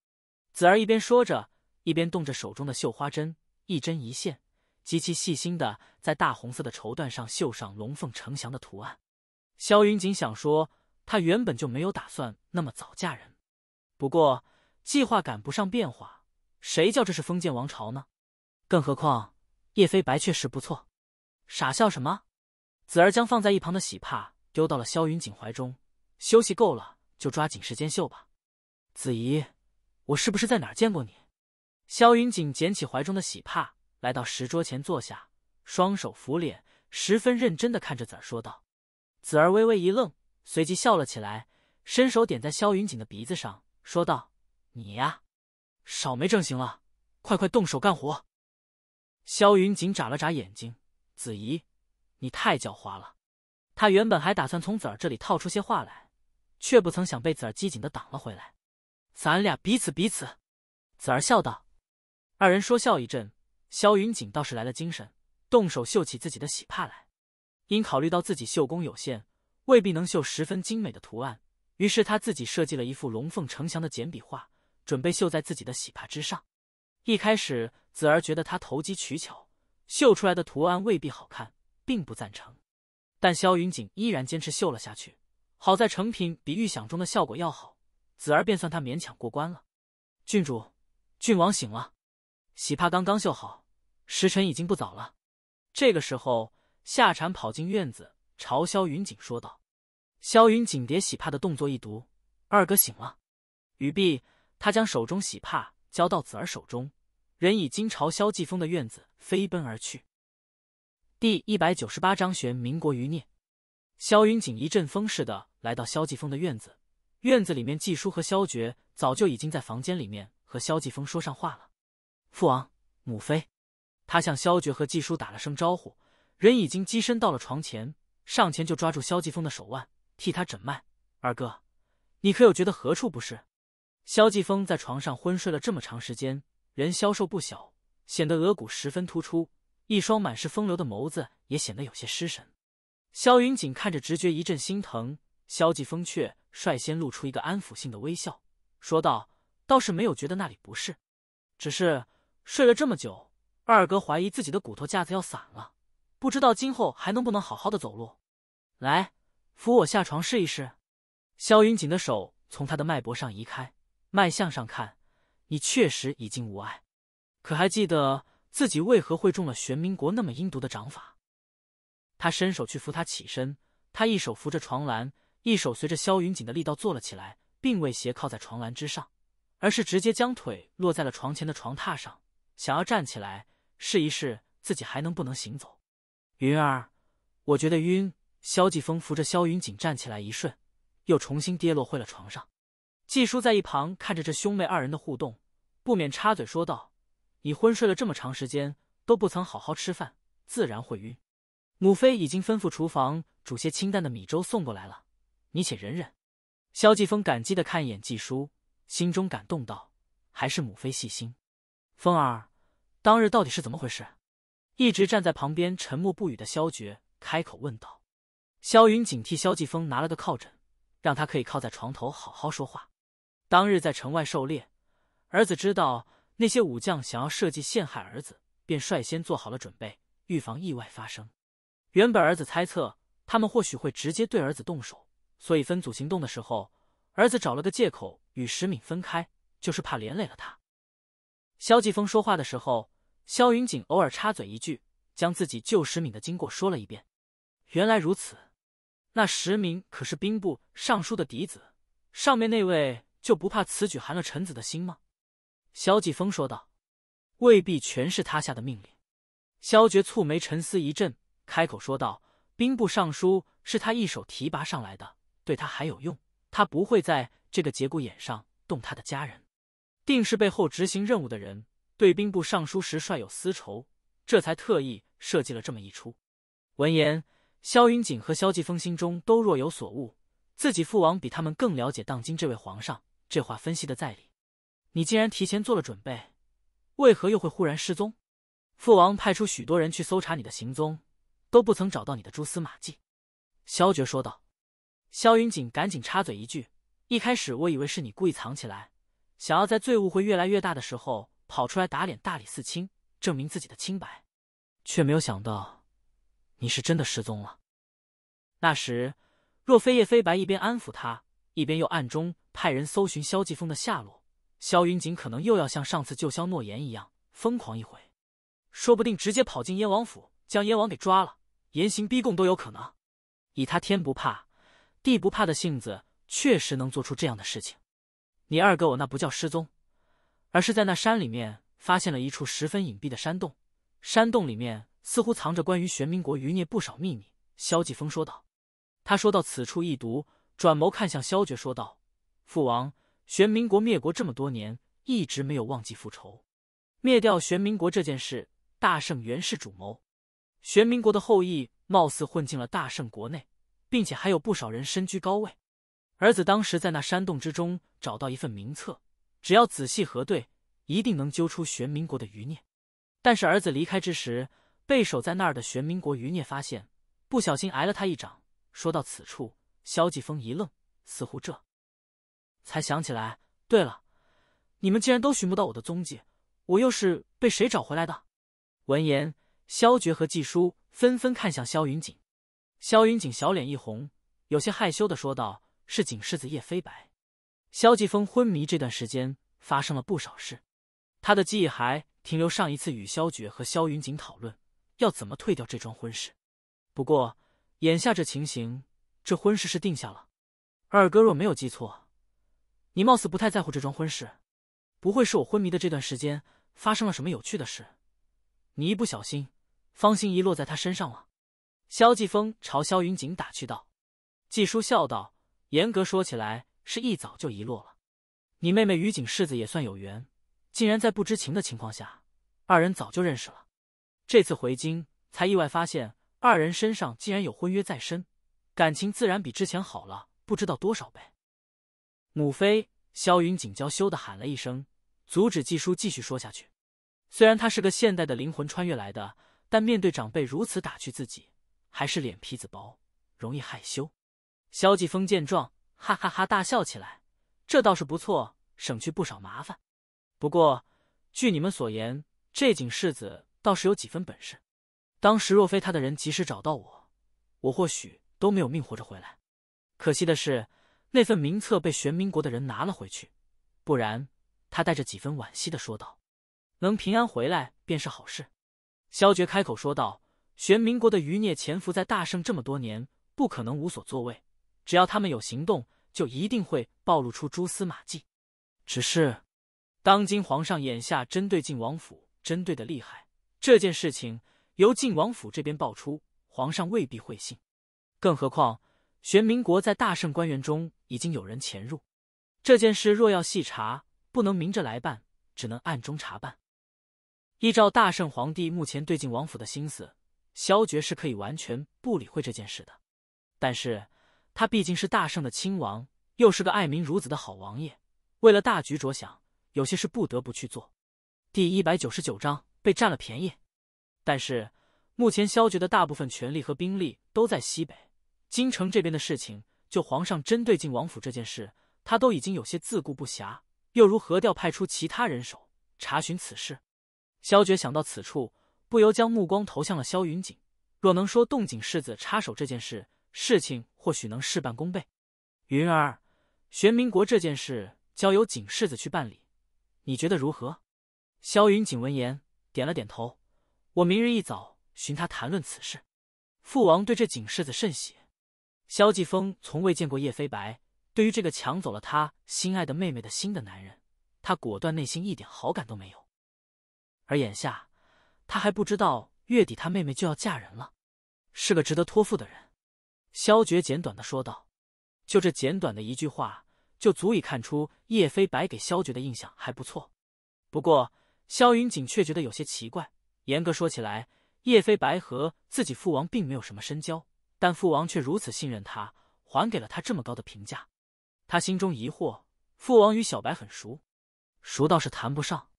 子儿一边说着，一边动着手中的绣花针，一针一线，极其细心的在大红色的绸缎上绣上龙凤呈祥的图案。萧云锦想说，他原本就没有打算那么早嫁人，不过计划赶不上变化，谁叫这是封建王朝呢？更何况叶飞白确实不错。傻笑什么？子儿将放在一旁的喜帕丢到了萧云锦怀中，休息够了就抓紧时间绣吧。子怡，我是不是在哪见过你？萧云锦捡起怀中的喜帕，来到石桌前坐下，双手抚脸，十分认真的看着子儿说道。子儿微微一愣，随即笑了起来，伸手点在萧云锦的鼻子上，说道：“你呀，少没正形了，快快动手干活。”萧云锦眨了眨眼睛，子怡。你太狡猾了，他原本还打算从子儿这里套出些话来，却不曾想被子儿机警的挡了回来。咱俩彼此彼此，子儿笑道。二人说笑一阵，萧云锦倒是来了精神，动手绣起自己的喜帕来。因考虑到自己绣工有限，未必能绣十分精美的图案，于是他自己设计了一幅龙凤呈祥的简笔画，准备绣在自己的喜帕之上。一开始，子儿觉得他投机取巧，绣出来的图案未必好看。并不赞成，但萧云锦依然坚持绣了下去。好在成品比预想中的效果要好，子儿便算他勉强过关了。郡主、郡王醒了，喜帕刚刚绣好，时辰已经不早了。这个时候，夏蝉跑进院子，朝萧云锦说道：“萧云锦，叠喜帕的动作一读，二哥醒了。”语毕，他将手中喜帕交到子儿手中，人已经朝萧继峰的院子飞奔而去。第一百九十八章玄民国余孽。萧云锦一阵风似的来到萧继峰的院子，院子里面季叔和萧觉早就已经在房间里面和萧继峰说上话了。父王、母妃，他向萧觉和季叔打了声招呼，人已经跻身到了床前，上前就抓住萧继峰的手腕，替他诊脉。二哥，你可有觉得何处不适？萧继峰在床上昏睡了这么长时间，人消瘦不小，显得额骨十分突出。一双满是风流的眸子也显得有些失神，萧云锦看着，直觉一阵心疼。萧继风却率先露出一个安抚性的微笑，说道：“倒是没有觉得那里不适，只是睡了这么久，二哥怀疑自己的骨头架子要散了，不知道今后还能不能好好的走路。来，扶我下床试一试。”萧云锦的手从他的脉搏上移开，脉象上看，你确实已经无碍，可还记得？自己为何会中了玄明国那么阴毒的掌法？他伸手去扶他起身，他一手扶着床栏，一手随着萧云锦的力道坐了起来，并未斜靠在床栏之上，而是直接将腿落在了床前的床榻上，想要站起来试一试自己还能不能行走。云儿，我觉得晕。萧继风扶着萧云锦站起来一瞬，又重新跌落回了床上。季叔在一旁看着这兄妹二人的互动，不免插嘴说道。你昏睡了这么长时间，都不曾好好吃饭，自然会晕。母妃已经吩咐厨房煮些清淡的米粥送过来了，你且忍忍。萧继风感激的看一眼季叔，心中感动道：“还是母妃细心。”风儿，当日到底是怎么回事？一直站在旁边沉默不语的萧绝开口问道。萧云警惕萧继风拿了个靠枕，让他可以靠在床头好好说话。当日，在城外狩猎，儿子知道。那些武将想要设计陷害儿子，便率先做好了准备，预防意外发生。原本儿子猜测他们或许会直接对儿子动手，所以分组行动的时候，儿子找了个借口与石敏分开，就是怕连累了他。萧继峰说话的时候，萧云锦偶尔插嘴一句，将自己救石敏的经过说了一遍。原来如此，那石敏可是兵部尚书的嫡子，上面那位就不怕此举寒了臣子的心吗？萧继风说道：“未必全是他下的命令。”萧觉蹙眉沉思一阵，开口说道：“兵部尚书是他一手提拔上来的，对他还有用，他不会在这个节骨眼上动他的家人，定是背后执行任务的人对兵部尚书时率有私仇，这才特意设计了这么一出。”闻言，萧云锦和萧继风心中都若有所悟，自己父王比他们更了解当今这位皇上，这话分析的在理。你竟然提前做了准备，为何又会忽然失踪？父王派出许多人去搜查你的行踪，都不曾找到你的蛛丝马迹。”萧绝说道。萧云锦赶紧插嘴一句：“一开始我以为是你故意藏起来，想要在罪误会越来越大的时候跑出来打脸大理寺卿，证明自己的清白，却没有想到你是真的失踪了。那时若非叶飞白一边安抚他，一边又暗中派人搜寻萧继风的下落。”萧云锦可能又要像上次救萧诺言一样疯狂一回，说不定直接跑进燕王府将燕王给抓了，严刑逼供都有可能。以他天不怕地不怕的性子，确实能做出这样的事情。你二哥我那不叫失踪，而是在那山里面发现了一处十分隐蔽的山洞，山洞里面似乎藏着关于玄冥国余孽不少秘密。萧继风说道。他说到此处一读，转眸看向萧爵说道：“父王。”玄明国灭国这么多年，一直没有忘记复仇。灭掉玄明国这件事，大圣原是主谋。玄明国的后裔貌似混进了大圣国内，并且还有不少人身居高位。儿子当时在那山洞之中找到一份名册，只要仔细核对，一定能揪出玄明国的余孽。但是儿子离开之时，被守在那儿的玄明国余孽发现，不小心挨了他一掌。说到此处，萧继风一愣，似乎这。才想起来，对了，你们既然都寻不到我的踪迹，我又是被谁找回来的？闻言，萧绝和季叔纷纷看向萧云锦。萧云锦小脸一红，有些害羞的说道：“是景世子叶飞白。”萧继风昏迷这段时间发生了不少事，他的记忆还停留上一次与萧绝和萧云锦讨论要怎么退掉这桩婚事。不过眼下这情形，这婚事是定下了。二哥若没有记错。你貌似不太在乎这桩婚事，不会是我昏迷的这段时间发生了什么有趣的事？你一不小心，方心遗落在他身上了？萧继风朝萧云锦打趣道。纪叔笑道：“严格说起来，是一早就遗落了。你妹妹与景世子也算有缘，竟然在不知情的情况下，二人早就认识了。这次回京才意外发现，二人身上竟然有婚约在身，感情自然比之前好了不知道多少倍。”母妃，萧云锦娇羞的喊了一声，阻止纪叔继续说下去。虽然他是个现代的灵魂穿越来的，但面对长辈如此打趣自己，还是脸皮子薄，容易害羞。萧继风见状，哈哈哈大笑起来。这倒是不错，省去不少麻烦。不过，据你们所言，这景世子倒是有几分本事。当时若非他的人及时找到我，我或许都没有命活着回来。可惜的是。那份名册被玄明国的人拿了回去，不然，他带着几分惋惜的说道：“能平安回来便是好事。”萧绝开口说道：“玄明国的余孽潜伏在大圣这么多年，不可能无所作为。只要他们有行动，就一定会暴露出蛛丝马迹。只是，当今皇上眼下针对晋王府，针对的厉害。这件事情由晋王府这边爆出，皇上未必会信。更何况，玄明国在大圣官员中。”已经有人潜入，这件事若要细查，不能明着来办，只能暗中查办。依照大圣皇帝目前对晋王府的心思，萧绝是可以完全不理会这件事的。但是，他毕竟是大圣的亲王，又是个爱民如子的好王爷，为了大局着想，有些事不得不去做。第一百九十九章被占了便宜。但是，目前萧绝的大部分权力和兵力都在西北，京城这边的事情。就皇上针对晋王府这件事，他都已经有些自顾不暇，又如何调派出其他人手查询此事？萧爵想到此处，不由将目光投向了萧云锦。若能说动景世子插手这件事，事情或许能事半功倍。云儿，玄明国这件事交由景世子去办理，你觉得如何？萧云锦闻言点了点头。我明日一早寻他谈论此事。父王对这景世子甚喜。萧继风从未见过叶飞白，对于这个抢走了他心爱的妹妹的新的男人，他果断内心一点好感都没有。而眼下，他还不知道月底他妹妹就要嫁人了，是个值得托付的人。萧觉简短的说道，就这简短的一句话，就足以看出叶飞白给萧觉的印象还不错。不过萧云锦却觉得有些奇怪，严格说起来，叶飞白和自己父王并没有什么深交。但父王却如此信任他，还给了他这么高的评价，他心中疑惑。父王与小白很熟，熟倒是谈不上，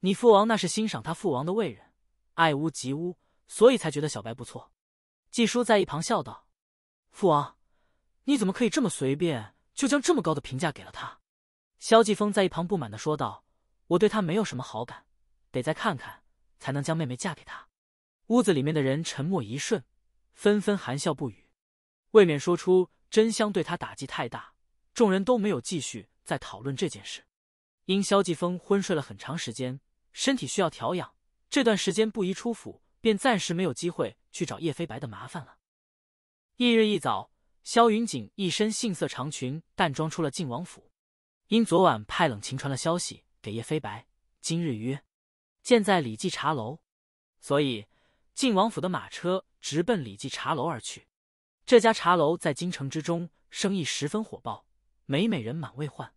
你父王那是欣赏他父王的为人，爱屋及乌，所以才觉得小白不错。季叔在一旁笑道：“父王，你怎么可以这么随便就将这么高的评价给了他？”萧继风在一旁不满的说道：“我对他没有什么好感，得再看看，才能将妹妹嫁给他。”屋子里面的人沉默一瞬。纷纷含笑不语，未免说出真相对他打击太大，众人都没有继续再讨论这件事。因萧继峰昏睡了很长时间，身体需要调养，这段时间不宜出府，便暂时没有机会去找叶飞白的麻烦了。翌日一早，萧云锦一身杏色长裙，淡妆出了晋王府，因昨晚派冷晴传了消息给叶飞白，今日约见在李记茶楼，所以。晋王府的马车直奔李记茶楼而去。这家茶楼在京城之中生意十分火爆，每每人满为患。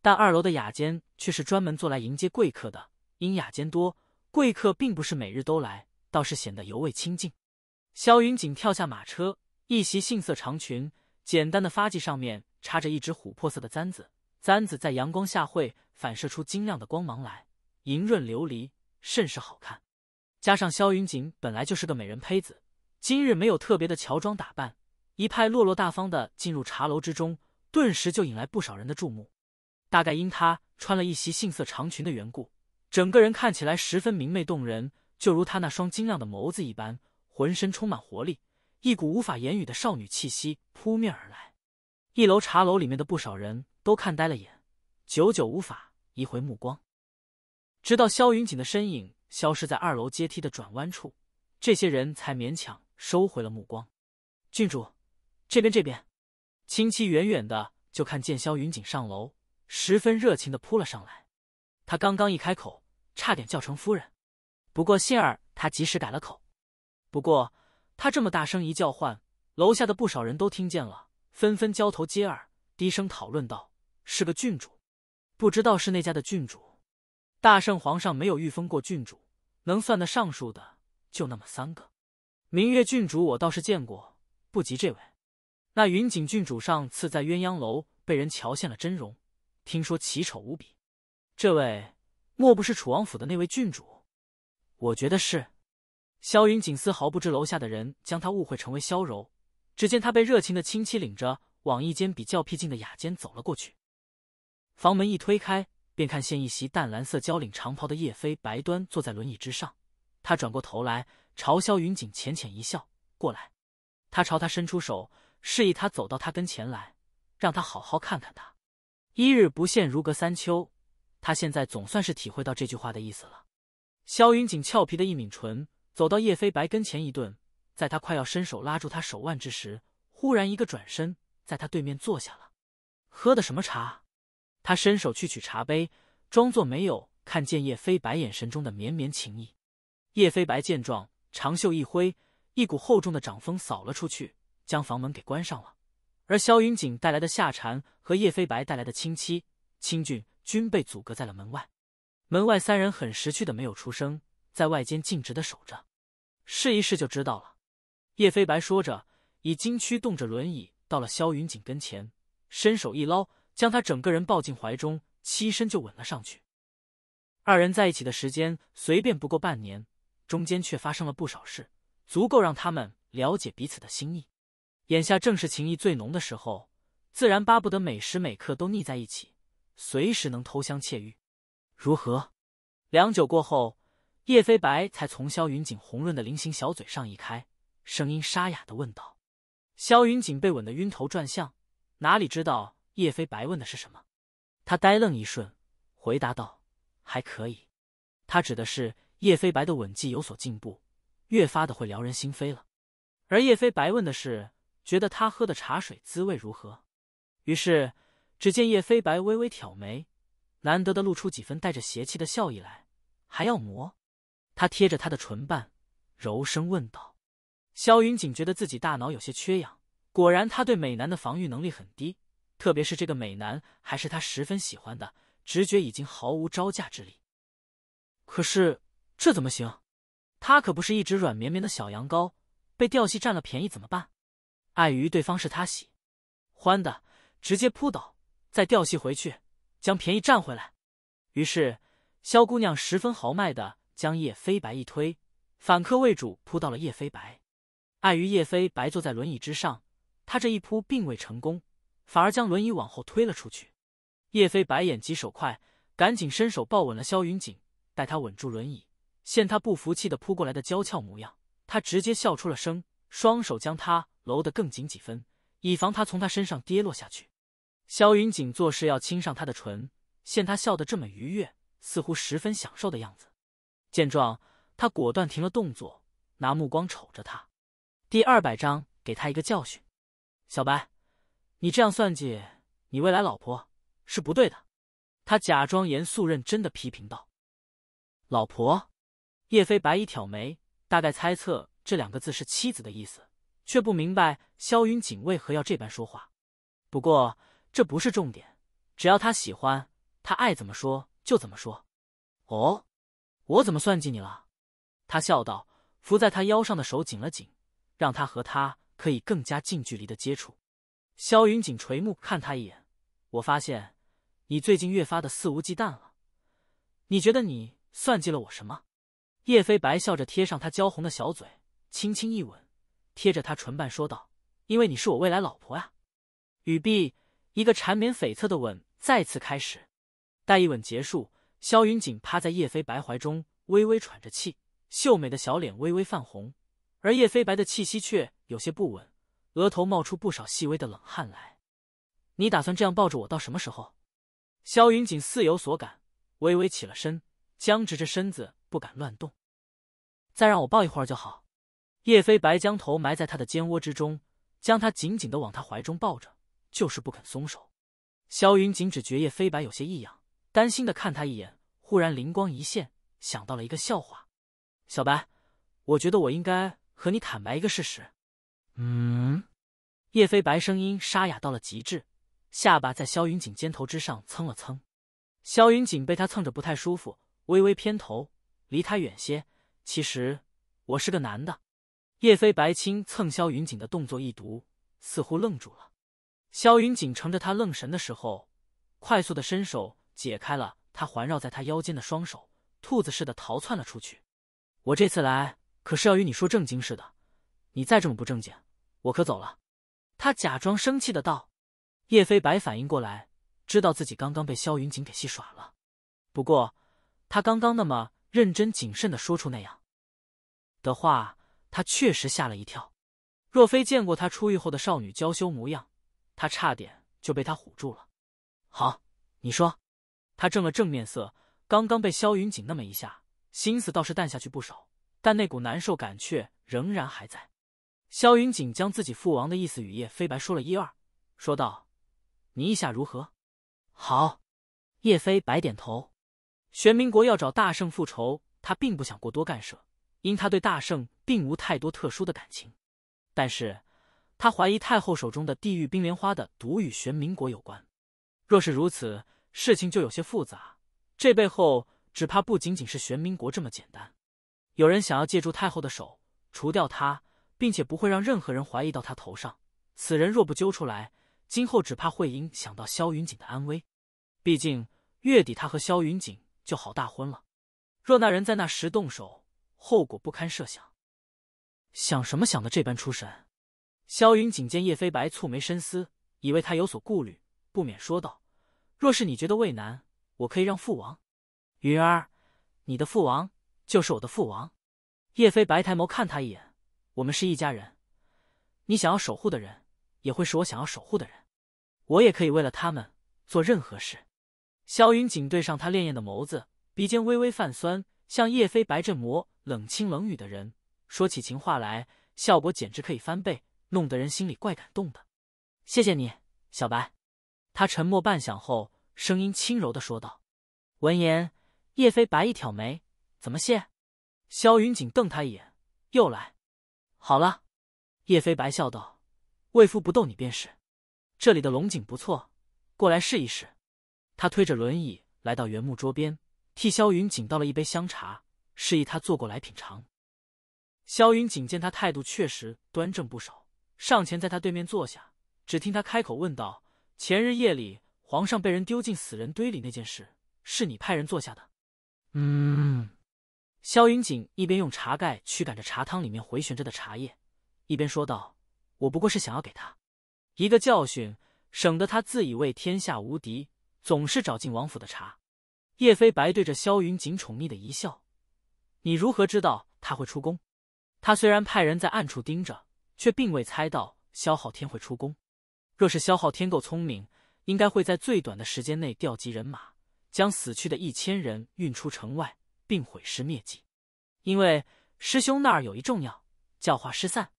但二楼的雅间却是专门做来迎接贵客的。因雅间多，贵客并不是每日都来，倒是显得尤为清静。萧云锦跳下马车，一袭杏色长裙，简单的发髻上面插着一只琥珀色的簪子，簪子在阳光下会反射出晶亮的光芒来，莹润琉璃，甚是好看。加上萧云锦本来就是个美人胚子，今日没有特别的乔装打扮，一派落落大方的进入茶楼之中，顿时就引来不少人的注目。大概因她穿了一袭杏色长裙的缘故，整个人看起来十分明媚动人，就如她那双晶亮的眸子一般，浑身充满活力，一股无法言语的少女气息扑面而来。一楼茶楼里面的不少人都看呆了眼，久久无法移回目光，直到萧云锦的身影。消失在二楼阶梯的转弯处，这些人才勉强收回了目光。郡主，这边这边！青戚远远的就看见萧云锦上楼，十分热情的扑了上来。他刚刚一开口，差点叫成夫人，不过幸而他及时改了口。不过他这么大声一叫唤，楼下的不少人都听见了，纷纷交头接耳，低声讨论道：“是个郡主，不知道是那家的郡主。”大圣皇上没有御封过郡主，能算得上数的就那么三个。明月郡主我倒是见过，不及这位。那云锦郡主上次在鸳鸯楼被人瞧见了真容，听说奇丑无比。这位莫不是楚王府的那位郡主？我觉得是。萧云锦丝毫不知楼下的人将他误会成为萧柔，只见他被热情的亲戚领着往一间比较僻静的雅间走了过去。房门一推开。便看现一袭淡蓝色交领长袍的叶飞白端坐在轮椅之上，他转过头来朝萧云锦浅浅一笑，过来，他朝他伸出手，示意他走到他跟前来，让他好好看看他。一日不见如隔三秋，他现在总算是体会到这句话的意思了。萧云锦俏皮的一抿唇，走到叶飞白跟前一顿，在他快要伸手拉住他手腕之时，忽然一个转身，在他对面坐下了。喝的什么茶？他伸手去取茶杯，装作没有看见叶飞白眼神中的绵绵情意。叶飞白见状，长袖一挥，一股厚重的掌风扫了出去，将房门给关上了。而萧云锦带来的夏蝉和叶飞白带来的青妻、青俊均被阻隔在了门外。门外三人很识趣的没有出声，在外间径直的守着。试一试就知道了，叶飞白说着，已经驱动着轮椅到了萧云锦跟前，伸手一捞。将他整个人抱进怀中，栖身就吻了上去。二人在一起的时间随便不过半年，中间却发生了不少事，足够让他们了解彼此的心意。眼下正是情意最浓的时候，自然巴不得每时每刻都腻在一起，随时能偷香窃玉。如何？良久过后，叶飞白才从萧云锦红润的菱形小嘴上移开，声音沙哑的问道：“萧云锦被吻得晕头转向，哪里知道？”叶飞白问的是什么？他呆愣一瞬，回答道：“还可以。”他指的是叶飞白的吻技有所进步，越发的会撩人心扉了。而叶飞白问的是，觉得他喝的茶水滋味如何？于是，只见叶飞白微微挑眉，难得的露出几分带着邪气的笑意来。还要磨？他贴着他的唇瓣，柔声问道。萧云锦觉得自己大脑有些缺氧。果然，他对美男的防御能力很低。特别是这个美男，还是他十分喜欢的，直觉已经毫无招架之力。可是这怎么行？他可不是一只软绵绵的小羊羔，被钓戏占了便宜怎么办？碍于对方是他喜欢的，直接扑倒，再钓戏回去，将便宜占回来。于是萧姑娘十分豪迈的将叶飞白一推，反客为主扑到了叶飞白。碍于叶飞白坐在轮椅之上，他这一扑并未成功。反而将轮椅往后推了出去，叶飞白眼疾手快，赶紧伸手抱稳了萧云锦，待他稳住轮椅，见他不服气的扑过来的娇俏模样，他直接笑出了声，双手将他搂得更紧几分，以防他从他身上跌落下去。萧云锦做事要亲上他的唇，见他笑得这么愉悦，似乎十分享受的样子，见状他果断停了动作，拿目光瞅着他。第二百章，给他一个教训，小白。你这样算计你未来老婆是不对的，他假装严肃认真的批评道：“老婆。”叶飞白一挑眉，大概猜测这两个字是妻子的意思，却不明白萧云锦为何要这般说话。不过这不是重点，只要他喜欢，他爱怎么说就怎么说。哦，我怎么算计你了？他笑道，扶在他腰上的手紧了紧，让他和他可以更加近距离的接触。萧云锦垂目看他一眼，我发现你最近越发的肆无忌惮了。你觉得你算计了我什么？叶飞白笑着贴上他娇红的小嘴，轻轻一吻，贴着他唇瓣说道：“因为你是我未来老婆呀。”语毕，一个缠绵悱恻的吻再次开始。待一吻结束，萧云锦趴在叶飞白怀中微微喘着气，秀美的小脸微微泛红，而叶飞白的气息却有些不稳。额头冒出不少细微的冷汗来，你打算这样抱着我到什么时候？萧云锦似有所感，微微起了身，僵直着身子不敢乱动。再让我抱一会儿就好。叶飞白将头埋在他的肩窝之中，将他紧紧的往他怀中抱着，就是不肯松手。萧云锦只觉叶飞白有些异样，担心的看他一眼，忽然灵光一现，想到了一个笑话。小白，我觉得我应该和你坦白一个事实。
嗯，
叶飞白声音沙哑到了极致，下巴在萧云锦肩头之上蹭了蹭。萧云锦被他蹭着不太舒服，微微偏头，离他远些。其实我是个男的。叶飞白轻蹭萧云锦的动作一读，似乎愣住了。萧云锦乘着他愣神的时候，快速的伸手解开了他环绕在他腰间的双手，兔子似的逃窜了出去。我这次来可是要与你说正经事的。你再这么不正经，我可走了。”他假装生气的道。叶飞白反应过来，知道自己刚刚被萧云锦给戏耍了。不过，他刚刚那么认真谨慎的说出那样的话，他确实吓了一跳。若非见过他出狱后的少女娇羞模样，他差点就被他唬住了。好，你说。他正了正面色，刚刚被萧云锦那么一下，心思倒是淡下去不少，但那股难受感却仍然还在。萧云锦将自己父王的意思与叶飞白说了一二，说道：“你意下如何？”“好。”叶飞白点头。玄明国要找大圣复仇，他并不想过多干涉，因他对大圣并无太多特殊的感情。但是，他怀疑太后手中的地狱冰莲花的毒与玄明国有关。若是如此，事情就有些复杂。这背后只怕不仅仅是玄明国这么简单，有人想要借助太后的手除掉他。并且不会让任何人怀疑到他头上。此人若不揪出来，今后只怕会影响到萧云锦的安危。毕竟月底他和萧云锦就好大婚了，若那人在那时动手，后果不堪设想。想什么想的这般出神？萧云锦见叶飞白蹙眉深思，以为他有所顾虑，不免说道：“若是你觉得为难，我可以让父王。云儿，你的父王就是我的父王。”叶飞白抬眸看他一眼。我们是一家人，你想要守护的人，也会是我想要守护的人。我也可以为了他们做任何事。萧云锦对上他潋滟的眸子，鼻尖微微泛酸。像叶飞白振魔，冷清冷语的人，说起情话来，效果简直可以翻倍，弄得人心里怪感动的。谢谢你，小白。他沉默半响后，声音轻柔的说道。闻言，叶飞白一挑眉：“怎么谢？”萧云锦瞪他一眼，又来。好了，叶飞白笑道：“魏夫不逗你便是。这里的龙井不错，过来试一试。”他推着轮椅来到原木桌边，替萧云锦倒了一杯香茶，示意他坐过来品尝。萧云锦见他态度确实端正不少，上前在他对面坐下。只听他开口问道：“前日夜里皇上被人丢进死人堆里那件事，是你派人做下的？”
嗯。
萧云锦一边用茶盖驱赶着茶汤里面回旋着的茶叶，一边说道：“我不过是想要给他一个教训，省得他自以为天下无敌，总是找进王府的茶。”叶飞白对着萧云锦宠溺的一笑：“你如何知道他会出宫？他虽然派人在暗处盯着，却并未猜到萧昊天会出宫。若是萧昊天够聪明，应该会在最短的时间内调集人马，将死去的一千人运出城外。”并毁尸灭迹，因为师兄那儿有一重要教化失散。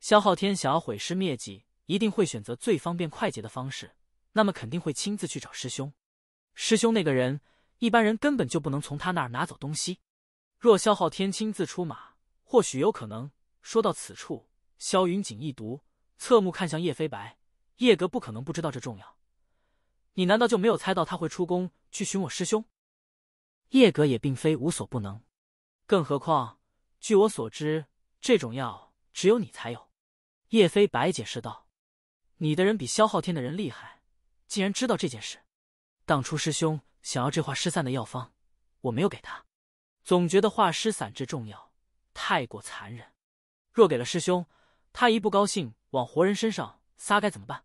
萧昊天想要毁尸灭迹，一定会选择最方便快捷的方式，那么肯定会亲自去找师兄。师兄那个人，一般人根本就不能从他那儿拿走东西。若萧昊天亲自出马，或许有可能。说到此处，萧云锦一读，侧目看向叶飞白，叶格不可能不知道这重要，你难道就没有猜到他会出宫去寻我师兄？叶格也并非无所不能，更何况，据我所知，这种药只有你才有。叶飞白解释道：“你的人比萧昊天的人厉害，竟然知道这件事。当初师兄想要这画尸散的药方，我没有给他，总觉得画尸散之重要太过残忍。若给了师兄，他一不高兴往活人身上撒该怎么办？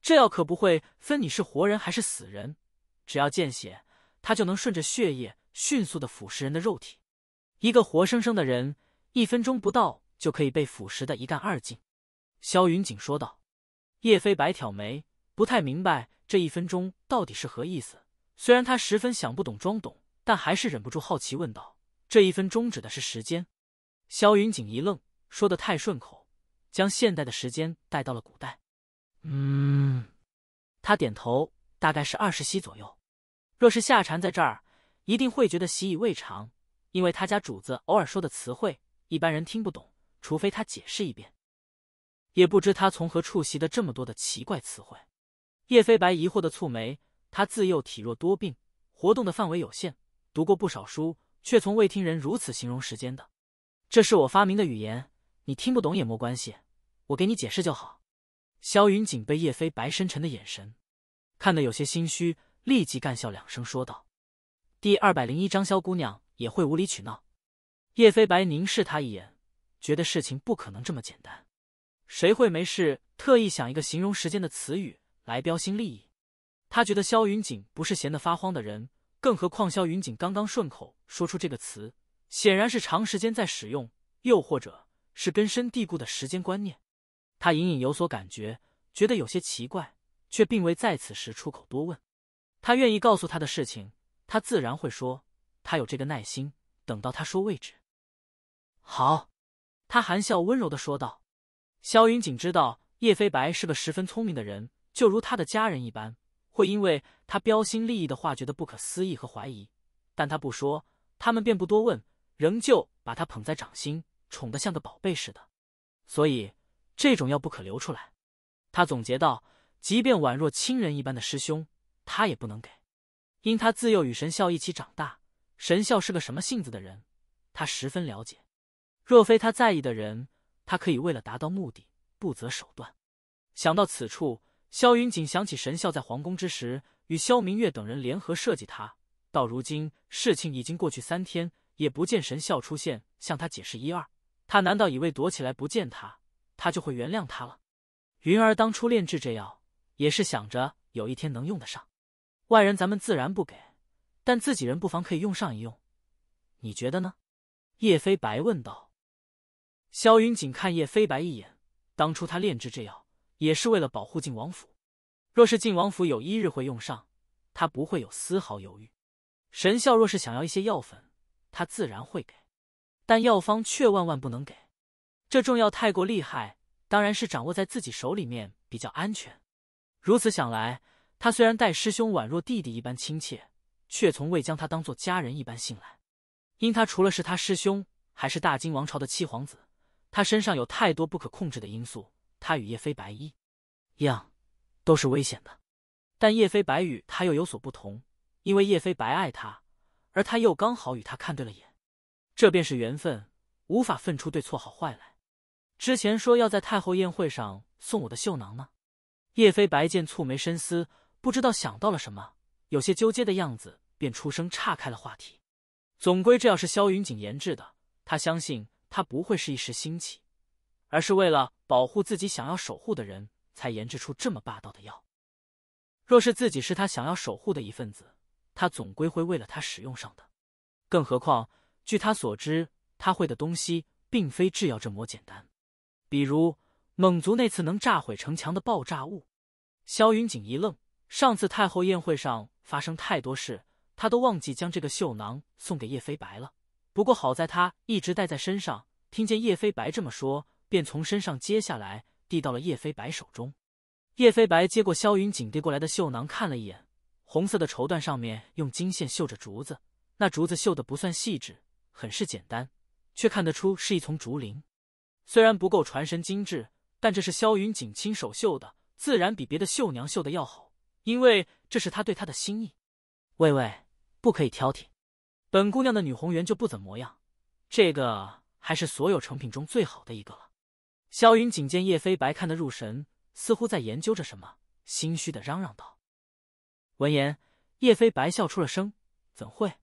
这药可不会分你是活人还是死人，只要见血，他就能顺着血液。”迅速的腐蚀人的肉体，一个活生生的人，一分钟不到就可以被腐蚀的一干二净。”萧云锦说道。叶飞白挑眉，不太明白这一分钟到底是何意思。虽然他十分想不懂装懂，但还是忍不住好奇问道：“这一分钟指的是时间？”萧云锦一愣，说的太顺口，将现代的时间带到了古代。嗯，他点头，大概是二十息左右。若是夏蝉在这儿。一定会觉得习以为常，因为他家主子偶尔说的词汇一般人听不懂，除非他解释一遍。也不知他从何处习得这么多的奇怪词汇。叶飞白疑惑的蹙眉，他自幼体弱多病，活动的范围有限，读过不少书，却从未听人如此形容时间的。这是我发明的语言，你听不懂也没关系，我给你解释就好。萧云锦被叶飞白深沉的眼神看得有些心虚，立即干笑两声说道。第二百零一章，萧姑娘也会无理取闹。叶飞白凝视他一眼，觉得事情不可能这么简单。谁会没事特意想一个形容时间的词语来标新立异？他觉得萧云锦不是闲得发慌的人，更何况萧云锦刚刚顺口说出这个词，显然是长时间在使用，又或者是根深蒂固的时间观念。他隐隐有所感觉，觉得有些奇怪，却并未在此时出口多问。他愿意告诉他的事情。他自然会说，他有这个耐心，等到他说位置，好，他含笑温柔的说道。萧云锦知道叶飞白是个十分聪明的人，就如他的家人一般，会因为他标新立异的话觉得不可思议和怀疑，但他不说，他们便不多问，仍旧把他捧在掌心，宠得像个宝贝似的。所以这种药不可流出来，他总结道，即便宛若亲人一般的师兄，他也不能给。因他自幼与神笑一起长大，神笑是个什么性子的人，他十分了解。若非他在意的人，他可以为了达到目的不择手段。想到此处，萧云锦想起神笑在皇宫之时与萧明月等人联合设计他，到如今事情已经过去三天，也不见神笑出现，向他解释一二。他难道以为躲起来不见他，他就会原谅他了？云儿当初炼制这药，也是想着有一天能用得上。外人咱们自然不给，但自己人不妨可以用上一用，你觉得呢？叶飞白问道。萧云锦看叶飞白一眼，当初他炼制这药也是为了保护晋王府，若是晋王府有一日会用上，他不会有丝毫犹豫。神笑若是想要一些药粉，他自然会给，但药方却万万不能给。这重药太过厉害，当然是掌握在自己手里面比较安全。如此想来。他虽然待师兄宛若弟弟一般亲切，却从未将他当做家人一般信赖。因他除了是他师兄，还是大金王朝的七皇子，他身上有太多不可控制的因素。他与叶飞白一样，都是危险的。但叶飞白与他又有所不同，因为叶飞白爱他，而他又刚好与他看对了眼，这便是缘分，无法分出对错好坏来。之前说要在太后宴会上送我的绣囊呢？叶飞白见蹙眉深思。不知道想到了什么，有些纠结的样子，便出声岔开了话题。总归这药是萧云锦研制的，他相信他不会是一时兴起，而是为了保护自己想要守护的人才研制出这么霸道的药。若是自己是他想要守护的一份子，他总归会为了他使用上的。更何况，据他所知，他会的东西并非制药这么简单，比如蒙族那次能炸毁城墙的爆炸物。萧云锦一愣。上次太后宴会上发生太多事，他都忘记将这个绣囊送给叶飞白了。不过好在他一直带在身上，听见叶飞白这么说，便从身上接下来递到了叶飞白手中。叶飞白接过萧云锦递过来的绣囊，看了一眼，红色的绸缎上面用金线绣着竹子，那竹子绣的不算细致，很是简单，却看得出是一丛竹林。虽然不够传神精致，但这是萧云锦亲手绣的，自然比别的绣娘绣的要好。因为这是他对他的心意，喂喂，不可以挑剔，本姑娘的女红缘就不怎么样，这个还是所有成品中最好的一个了。萧云锦见叶飞白看得入神，似乎在研究着什么，心虚的嚷嚷道。闻言，叶飞白笑出了声，怎会？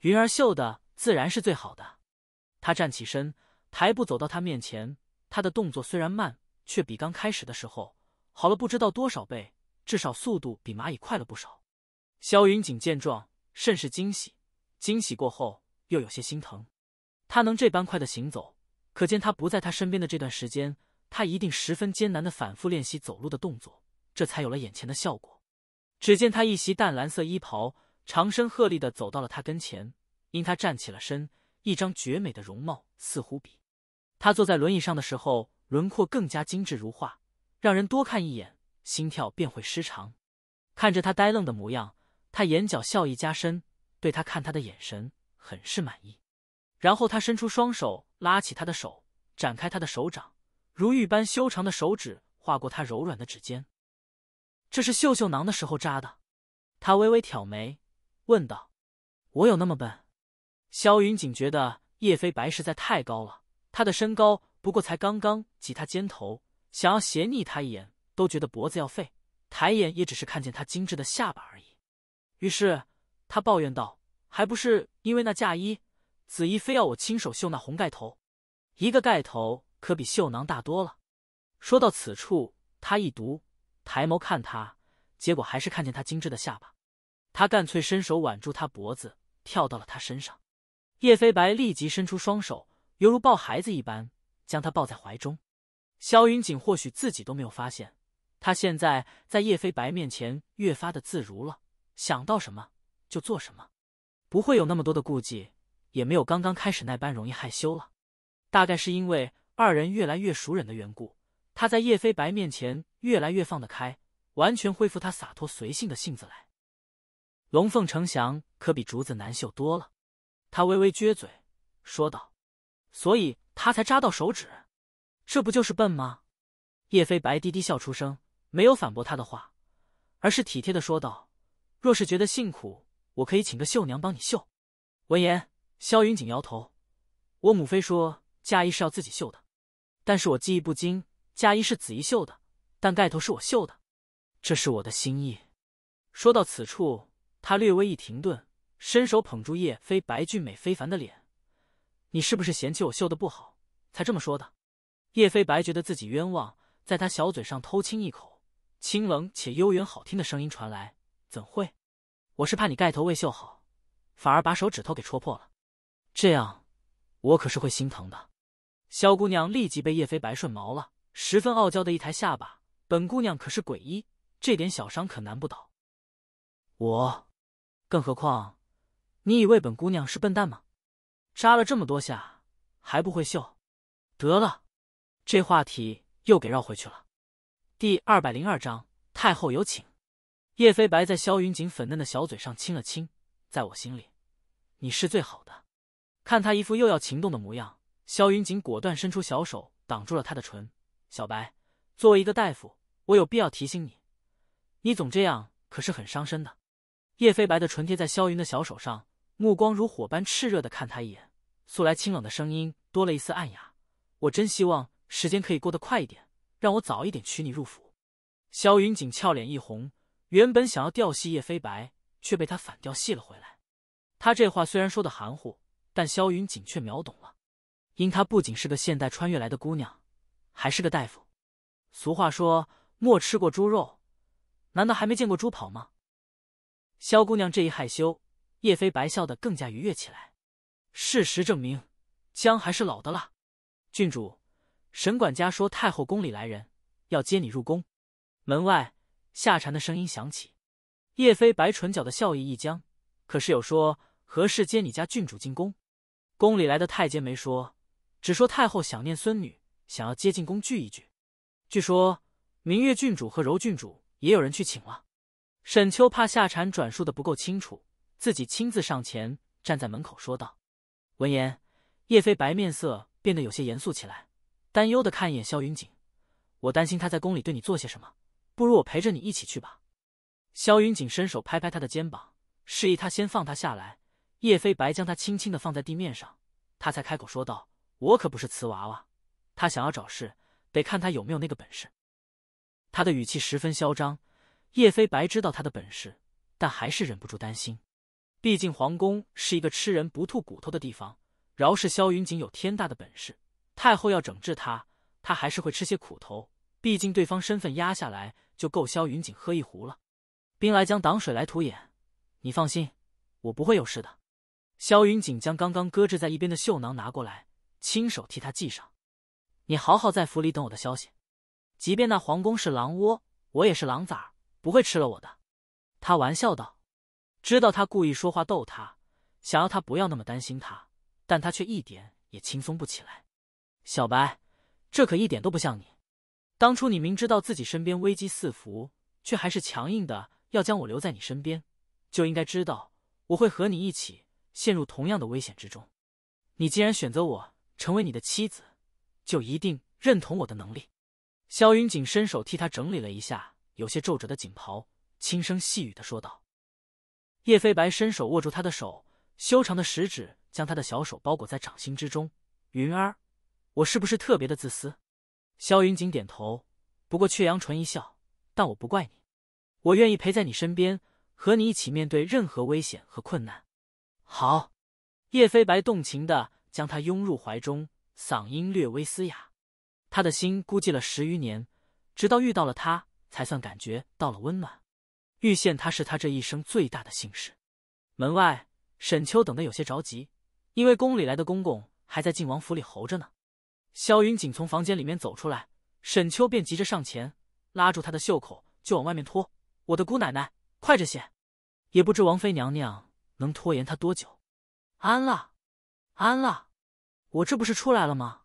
云儿绣的自然是最好的。他站起身，抬步走到他面前，他的动作虽然慢，却比刚开始的时候好了不知道多少倍。至少速度比蚂蚁快了不少。萧云锦见状甚是惊喜，惊喜过后又有些心疼。他能这般快的行走，可见他不在他身边的这段时间，他一定十分艰难的反复练习走路的动作，这才有了眼前的效果。只见他一袭淡蓝色衣袍，长身鹤立的走到了他跟前。因他站起了身，一张绝美的容貌似乎比他坐在轮椅上的时候轮廓更加精致如画，让人多看一眼。心跳便会失常。看着他呆愣的模样，他眼角笑意加深，对他看他的眼神很是满意。然后他伸出双手拉起他的手，展开他的手掌，如玉般修长的手指划过他柔软的指尖。这是绣绣囊的时候扎的。他微微挑眉，问道：“我有那么笨？”萧云锦觉得叶飞白实在太高了，他的身高不过才刚刚及他肩头，想要斜睨他一眼。都觉得脖子要废，抬眼也只是看见他精致的下巴而已。于是他抱怨道：“还不是因为那嫁衣，子怡非要我亲手绣那红盖头，一个盖头可比绣囊大多了。”说到此处，他一读，抬眸看他，结果还是看见他精致的下巴。他干脆伸手挽住他脖子，跳到了他身上。叶飞白立即伸出双手，犹如抱孩子一般，将他抱在怀中。萧云锦或许自己都没有发现。他现在在叶飞白面前越发的自如了，想到什么就做什么，不会有那么多的顾忌，也没有刚刚开始那般容易害羞了。大概是因为二人越来越熟稔的缘故，他在叶飞白面前越来越放得开，完全恢复他洒脱随性的性子来。龙凤呈祥可比竹子难绣多了，他微微撅嘴说道：“所以他才扎到手指，这不就是笨吗？”叶飞白低低笑出声。没有反驳他的话，而是体贴的说道：“若是觉得辛苦，我可以请个绣娘帮你绣。”闻言，萧云锦摇头：“我母妃说嫁衣是要自己绣的，但是我技艺不精，嫁衣是紫衣绣的，但盖头是我绣的，这是我的心意。”说到此处，他略微一停顿，伸手捧住叶飞白俊美非凡的脸：“你是不是嫌弃我绣的不好，才这么说的？”叶飞白觉得自己冤枉，在他小嘴上偷亲一口。清冷且悠远、好听的声音传来：“怎会？我是怕你盖头未绣好，反而把手指头给戳破了。这样，我可是会心疼的。”萧姑娘立即被叶飞白顺毛了，十分傲娇的一抬下巴：“本姑娘可是鬼医，这点小伤可难不倒我。更何况，你以为本姑娘是笨蛋吗？扎了这么多下，还不会绣？得了，这话题又给绕回去了。”第二百零二章，太后有请。叶飞白在萧云锦粉嫩的小嘴上亲了亲，在我心里，你是最好的。看他一副又要情动的模样，萧云锦果断伸出小手挡住了他的唇。小白，作为一个大夫，我有必要提醒你，你总这样可是很伤身的。叶飞白的唇贴在萧云的小手上，目光如火般炽热的看他一眼，素来清冷的声音多了一丝暗哑。我真希望时间可以过得快一点。让我早一点娶你入府。萧云锦俏脸一红，原本想要调戏叶飞白，却被他反调戏了回来。他这话虽然说的含糊，但萧云锦却秒懂了，因他不仅是个现代穿越来的姑娘，还是个大夫。俗话说，莫吃过猪肉，难道还没见过猪跑吗？萧姑娘这一害羞，叶飞白笑得更加愉悦起来。事实证明，姜还是老的辣，郡主。沈管家说：“太后宫里来人，要接你入宫。”门外夏蝉的声音响起。叶飞白唇角的笑意一僵。可是有说何事接你家郡主进宫？宫里来的太监没说，只说太后想念孙女，想要接进宫聚一聚。据说明月郡主和柔郡主也有人去请了。沈秋怕夏蝉转述的不够清楚，自己亲自上前站在门口说道。闻言，叶飞白面色变得有些严肃起来。担忧的看一眼萧云锦，我担心他在宫里对你做些什么，不如我陪着你一起去吧。萧云锦伸手拍拍他的肩膀，示意他先放他下来。叶飞白将他轻轻的放在地面上，他才开口说道：“我可不是瓷娃娃，他想要找事，得看他有没有那个本事。”他的语气十分嚣张。叶飞白知道他的本事，但还是忍不住担心，毕竟皇宫是一个吃人不吐骨头的地方。饶是萧云锦有天大的本事。太后要整治他，他还是会吃些苦头。毕竟对方身份压下来，就够萧云锦喝一壶了。兵来将挡，水来土掩。你放心，我不会有事的。萧云锦将刚刚搁置在一边的绣囊拿过来，亲手替他系上。你好好在府里等我的消息。即便那皇宫是狼窝，我也是狼崽，不会吃了我的。他玩笑道。知道他故意说话逗他，想要他不要那么担心他，但他却一点也轻松不起来。小白，这可一点都不像你。当初你明知道自己身边危机四伏，却还是强硬的要将我留在你身边，就应该知道我会和你一起陷入同样的危险之中。你既然选择我成为你的妻子，就一定认同我的能力。萧云锦伸手替他整理了一下有些皱褶的锦袍，轻声细语的说道。叶飞白伸手握住他的手，修长的食指将他的小手包裹在掌心之中，云儿。我是不是特别的自私？萧云锦点头，不过却扬唇一笑。但我不怪你，我愿意陪在你身边，和你一起面对任何危险和困难。好，叶飞白动情地将他拥入怀中，嗓音略微嘶哑。他的心估计了十余年，直到遇到了他，才算感觉到了温暖。遇见他是他这一生最大的幸事。门外，沈秋等得有些着急，因为宫里来的公公还在晋王府里候着呢。萧云锦从房间里面走出来，沈秋便急着上前拉住他的袖口，就往外面拖。我的姑奶奶，快着些！也不知王妃娘娘能拖延他多久。安了，安了，我这不是出来了吗？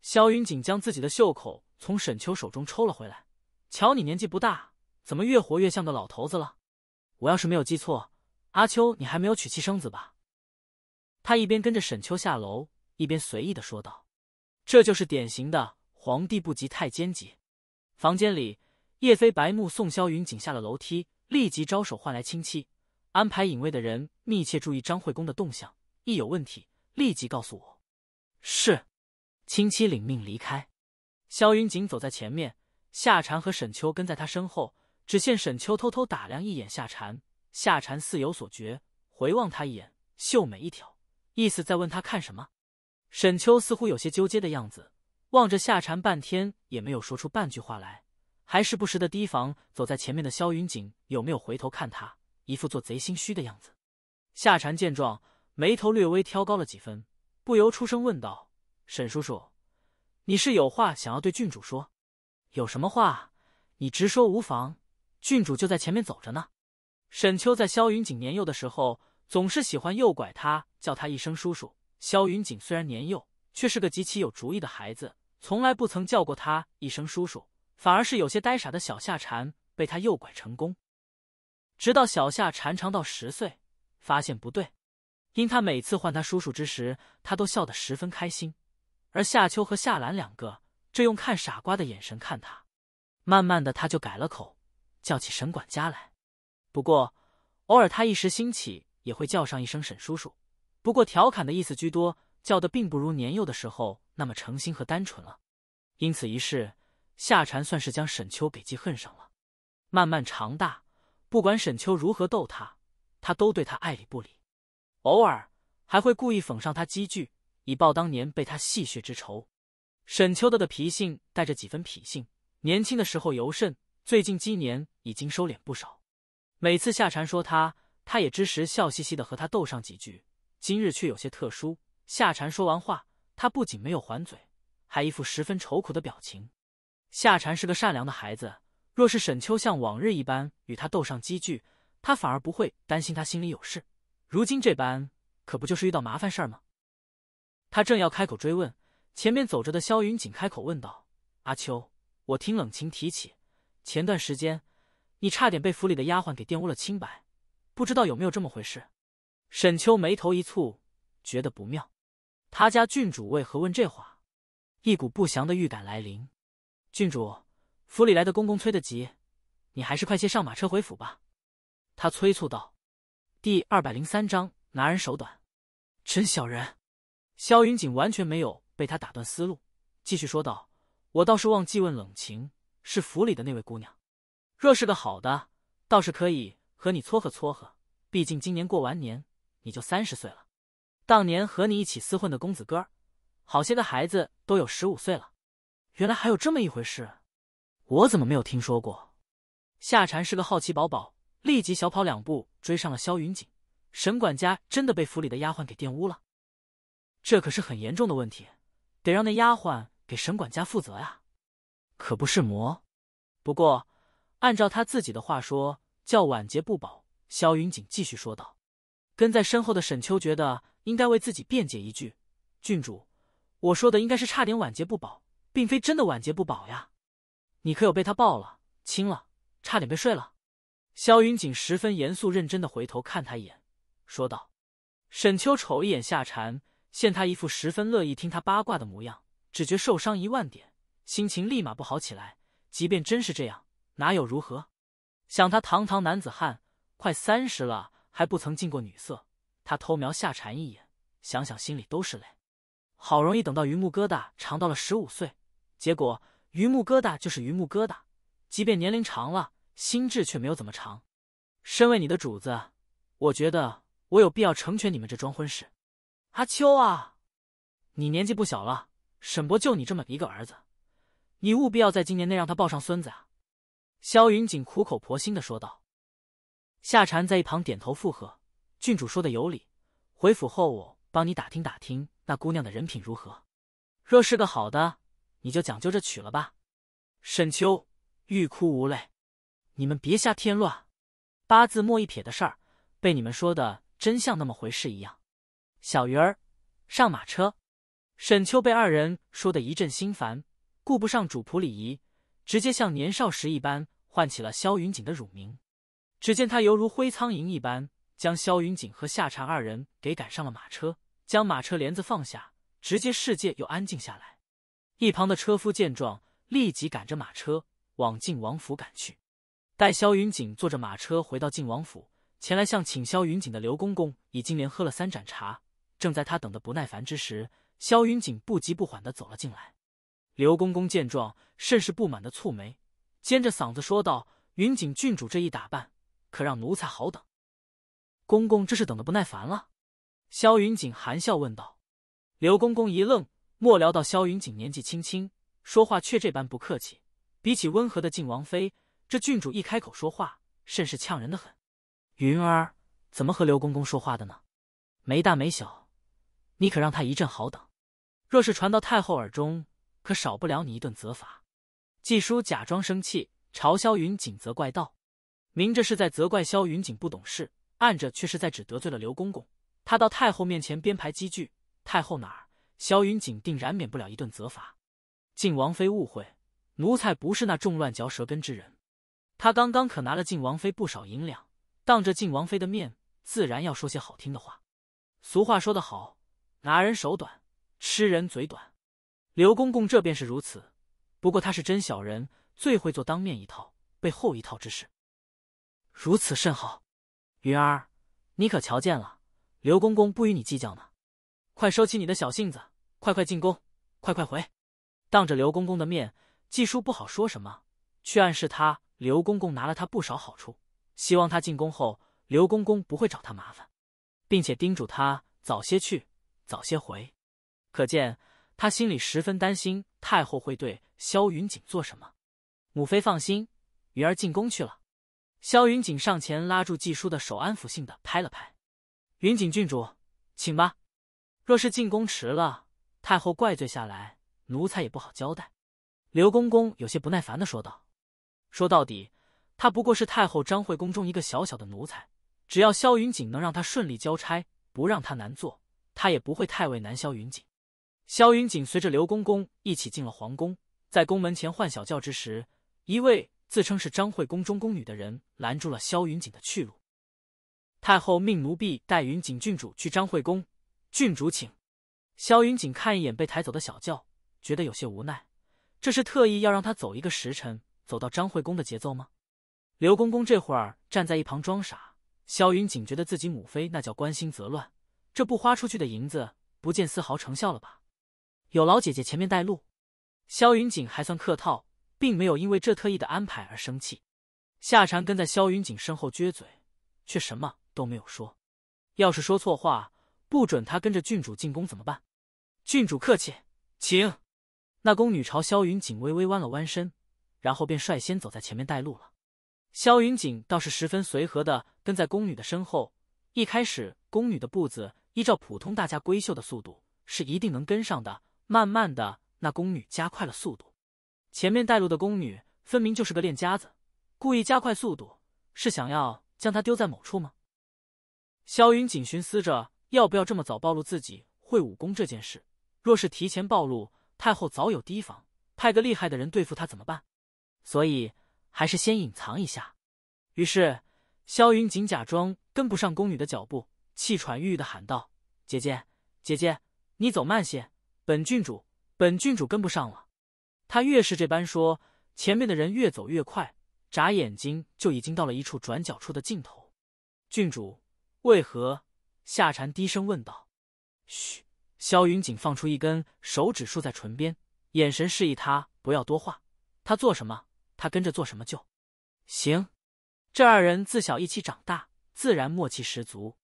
萧云锦将自己的袖口从沈秋手中抽了回来。瞧你年纪不大，怎么越活越像个老头子了？我要是没有记错，阿秋，你还没有娶妻生子吧？他一边跟着沈秋下楼，一边随意的说道。这就是典型的皇帝不及太监急。房间里，叶飞白目，宋霄云紧下了楼梯，立即招手换来亲妻，安排隐卫的人密切注意张惠公的动向，一有问题立即告诉我。是，亲妻领命离开。萧云锦走在前面，夏蝉和沈秋跟在他身后。只见沈秋偷偷打量一眼夏蝉，夏蝉似有所觉，回望他一眼，秀美一挑，意思在问他看什么。沈秋似乎有些纠结的样子，望着夏蝉，半天也没有说出半句话来，还时不时的提防走在前面的萧云锦有没有回头看他，一副做贼心虚的样子。夏蝉见状，眉头略微挑高了几分，不由出声问道：“沈叔叔，你是有话想要对郡主说？有什么话，你直说无妨。郡主就在前面走着呢。”沈秋在萧云锦年幼的时候，总是喜欢诱拐他，叫他一声叔叔。萧云锦虽然年幼，却是个极其有主意的孩子，从来不曾叫过他一声叔叔，反而是有些呆傻的小夏蝉被他诱拐成功。直到小夏蝉长到十岁，发现不对，因他每次唤他叔叔之时，他都笑得十分开心，而夏秋和夏兰两个，这用看傻瓜的眼神看他，慢慢的他就改了口，叫起沈管家来。不过，偶尔他一时兴起，也会叫上一声沈叔叔。不过，调侃的意思居多，叫的并不如年幼的时候那么诚心和单纯了。因此一事，夏蝉算是将沈秋给记恨上了。慢慢长大，不管沈秋如何逗他，他都对他爱理不理，偶尔还会故意讽上他几句，以报当年被他戏谑之仇。沈秋的的脾性带着几分脾性，年轻的时候尤甚，最近几年已经收敛不少。每次夏蝉说他，他也之时笑嘻嘻的和他逗上几句。今日却有些特殊。夏蝉说完话，他不仅没有还嘴，还一副十分愁苦的表情。夏蝉是个善良的孩子，若是沈秋像往日一般与他斗上几句，他反而不会担心他心里有事。如今这般，可不就是遇到麻烦事吗？他正要开口追问，前面走着的萧云锦开口问道：“阿秋，我听冷晴提起，前段时间你差点被府里的丫鬟给玷污了清白，不知道有没有这么回事？”沈秋眉头一蹙，觉得不妙。他家郡主为何问这话？一股不祥的预感来临。郡主府里来的公公催得急，你还是快些上马车回府吧。”他催促道。第二百零三章拿人手短，真小人。萧云锦完全没有被他打断思路，继续说道：“我倒是忘记问冷晴是府里的那位姑娘，若是个好的，倒是可以和你撮合撮合。毕竟今年过完年。”你就三十岁了，当年和你一起厮混的公子哥，好些个孩子都有十五岁了。原来还有这么一回事，我怎么没有听说过？夏蝉是个好奇宝宝，立即小跑两步追上了萧云锦。沈管家真的被府里的丫鬟给玷污了，这可是很严重的问题，得让那丫鬟给沈管家负责呀。可不是魔，不过按照他自己的话说，叫晚节不保。萧云锦继续说道。跟在身后的沈秋觉得应该为自己辩解一句：“郡主，我说的应该是差点晚节不保，并非真的晚节不保呀。你可有被他抱了、亲了，差点被睡了？”萧云锦十分严肃认真的回头看他一眼，说道。沈秋瞅一眼夏蝉，见他一副十分乐意听他八卦的模样，只觉受伤一万点，心情立马不好起来。即便真是这样，哪有如何？想他堂堂男子汉，快三十了。还不曾进过女色，他偷瞄夏蝉一眼，想想心里都是泪。好容易等到榆木疙瘩长到了十五岁，结果榆木疙瘩就是榆木疙瘩，即便年龄长了，心智却没有怎么长。身为你的主子，我觉得我有必要成全你们这桩婚事。阿秋啊，你年纪不小了，沈伯就你这么一个儿子，你务必要在今年内让他抱上孙子啊！萧云锦苦口婆心的说道。夏蝉在一旁点头附和，郡主说的有理。回府后，我帮你打听打听那姑娘的人品如何。若是个好的，你就讲究着娶了吧。沈秋欲哭无泪，你们别瞎添乱。八字墨一撇的事儿，被你们说的真像那么回事一样。小鱼儿，上马车。沈秋被二人说的，一阵心烦，顾不上主仆礼仪，直接像年少时一般唤起了萧云锦的乳名。只见他犹如灰苍蝇一般，将萧云锦和夏蝉二人给赶上了马车，将马车帘子放下，直接世界又安静下来。一旁的车夫见状，立即赶着马车往晋王府赶去。待萧云锦坐着马车回到晋王府，前来向请萧云锦的刘公公已经连喝了三盏茶，正在他等得不耐烦之时，萧云锦不急不缓的走了进来。刘公公见状，甚是不满的蹙眉，尖着嗓子说道：“云锦郡主这一打扮。”可让奴才好等，公公这是等的不耐烦了。萧云锦含笑问道：“刘公公一愣，莫聊到萧云锦年纪轻轻，说话却这般不客气。比起温和的晋王妃，这郡主一开口说话，甚是呛人的很。云儿怎么和刘公公说话的呢？没大没小，你可让他一阵好等。若是传到太后耳中，可少不了你一顿责罚。”季叔假装生气，朝萧云锦责怪道。明着是在责怪萧云锦不懂事，暗着却是在只得罪了刘公公。他到太后面前编排机具，太后哪儿萧云锦定然免不了一顿责罚。晋王妃误会，奴才不是那众乱嚼舌根之人。他刚刚可拿了晋王妃不少银两，当着晋王妃的面，自然要说些好听的话。俗话说得好，拿人手短，吃人嘴短。刘公公这便是如此。不过他是真小人，最会做当面一套，背后一套之事。如此甚好，云儿，你可瞧见了？刘公公不与你计较呢，快收起你的小性子，快快进宫，快快回。当着刘公公的面，纪叔不好说什么，却暗示他刘公公拿了他不少好处，希望他进宫后刘公公不会找他麻烦，并且叮嘱他早些去，早些回。可见他心里十分担心太后会对萧云锦做什么。母妃放心，云儿进宫去了。萧云锦上前拉住季叔的手，安抚性的拍了拍。云锦郡主，请吧。若是进宫迟了，太后怪罪下来，奴才也不好交代。刘公公有些不耐烦的说道。说到底，他不过是太后张惠宫中一个小小的奴才，只要萧云锦能让他顺利交差，不让他难做，他也不会太为难萧云锦。萧云锦随着刘公公一起进了皇宫，在宫门前换小轿之时，一位。自称是张惠宫中宫女的人拦住了萧云锦的去路。太后命奴婢带云锦郡主去张惠宫，郡主请。萧云锦看一眼被抬走的小轿，觉得有些无奈。这是特意要让他走一个时辰，走到张惠宫的节奏吗？刘公公这会儿站在一旁装傻。萧云锦觉得自己母妃那叫关心则乱，这不花出去的银子不见丝毫成效了吧？有劳姐姐前面带路。萧云锦还算客套。并没有因为这特意的安排而生气，夏蝉跟在萧云锦身后撅嘴，却什么都没有说。要是说错话，不准他跟着郡主进宫怎么办？郡主客气，请。那宫女朝萧云锦微微弯了弯身，然后便率先走在前面带路了。萧云锦倒是十分随和的跟在宫女的身后。一开始，宫女的步子依照普通大家闺秀的速度是一定能跟上的。慢慢的，那宫女加快了速度。前面带路的宫女分明就是个练家子，故意加快速度，是想要将她丢在某处吗？萧云锦寻思着要不要这么早暴露自己会武功这件事。若是提前暴露，太后早有提防，派个厉害的人对付他怎么办？所以还是先隐藏一下。于是萧云锦假装跟不上宫女的脚步，气喘吁吁的喊道：“姐姐，姐姐，你走慢些，本郡主，本郡主跟不上了。”他越是这般说，前面的人越走越快，眨眼睛就已经到了一处转角处的尽头。郡主，为何？夏蝉低声问道。嘘，萧云锦放出一根手指，竖在唇边，眼神示意他不要多话。他做什么，他跟着做什么就行。这二人自小一起长大，自然默契十足。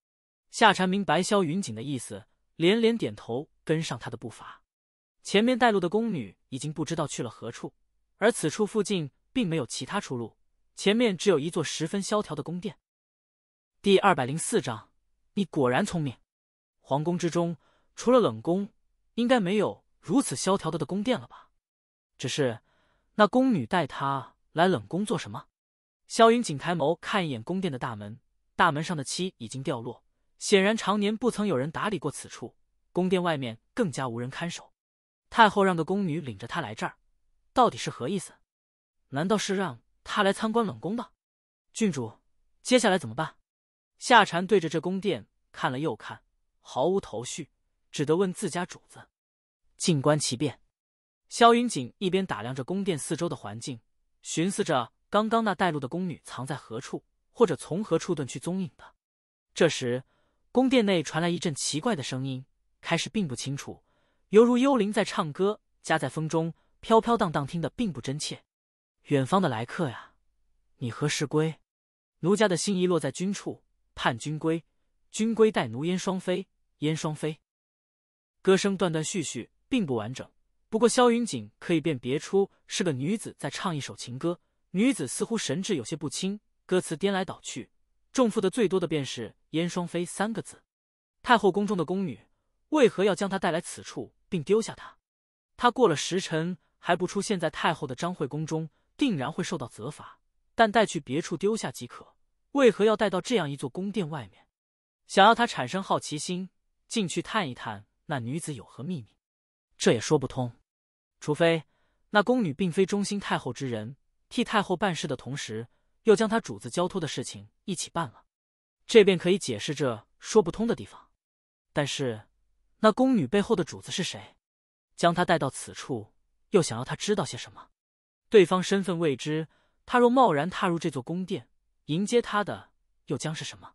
夏蝉明白萧云锦的意思，连连点头，跟上他的步伐。前面带路的宫女已经不知道去了何处，而此处附近并没有其他出路，前面只有一座十分萧条的宫殿。第二百零四章，你果然聪明。皇宫之中，除了冷宫，应该没有如此萧条的的宫殿了吧？只是，那宫女带他来冷宫做什么？萧云锦抬眸看一眼宫殿的大门，大门上的漆已经掉落，显然常年不曾有人打理过此处。宫殿外面更加无人看守。太后让个宫女领着她来这儿，到底是何意思？难道是让她来参观冷宫的？郡主，接下来怎么办？夏蝉对着这宫殿看了又看，毫无头绪，只得问自家主子：“静观其变。”萧云锦一边打量着宫殿四周的环境，寻思着刚刚那带路的宫女藏在何处，或者从何处遁去踪影的。这时，宫殿内传来一阵奇怪的声音，开始并不清楚。犹如幽灵在唱歌，夹在风中飘飘荡荡，听得并不真切。远方的来客呀，你何时归？奴家的心意落在君处，盼君归。君归待奴燕双飞，燕双飞。歌声断断续续，并不完整。不过萧云锦可以辨别出是个女子在唱一首情歌，女子似乎神志有些不清，歌词颠来倒去，重复的最多的便是“燕双飞”三个字。太后宫中的宫女为何要将她带来此处？并丢下他，他过了时辰还不出现在太后的张惠宫中，定然会受到责罚。但带去别处丢下即可，为何要带到这样一座宫殿外面？想要他产生好奇心，进去探一探那女子有何秘密，这也说不通。除非那宫女并非忠心太后之人，替太后办事的同时，又将她主子交托的事情一起办了，这便可以解释这说不通的地方。但是。那宫女背后的主子是谁？将她带到此处，又想要她知道些什么？对方身份未知，她若贸然踏入这座宫殿，迎接她的又将是什么？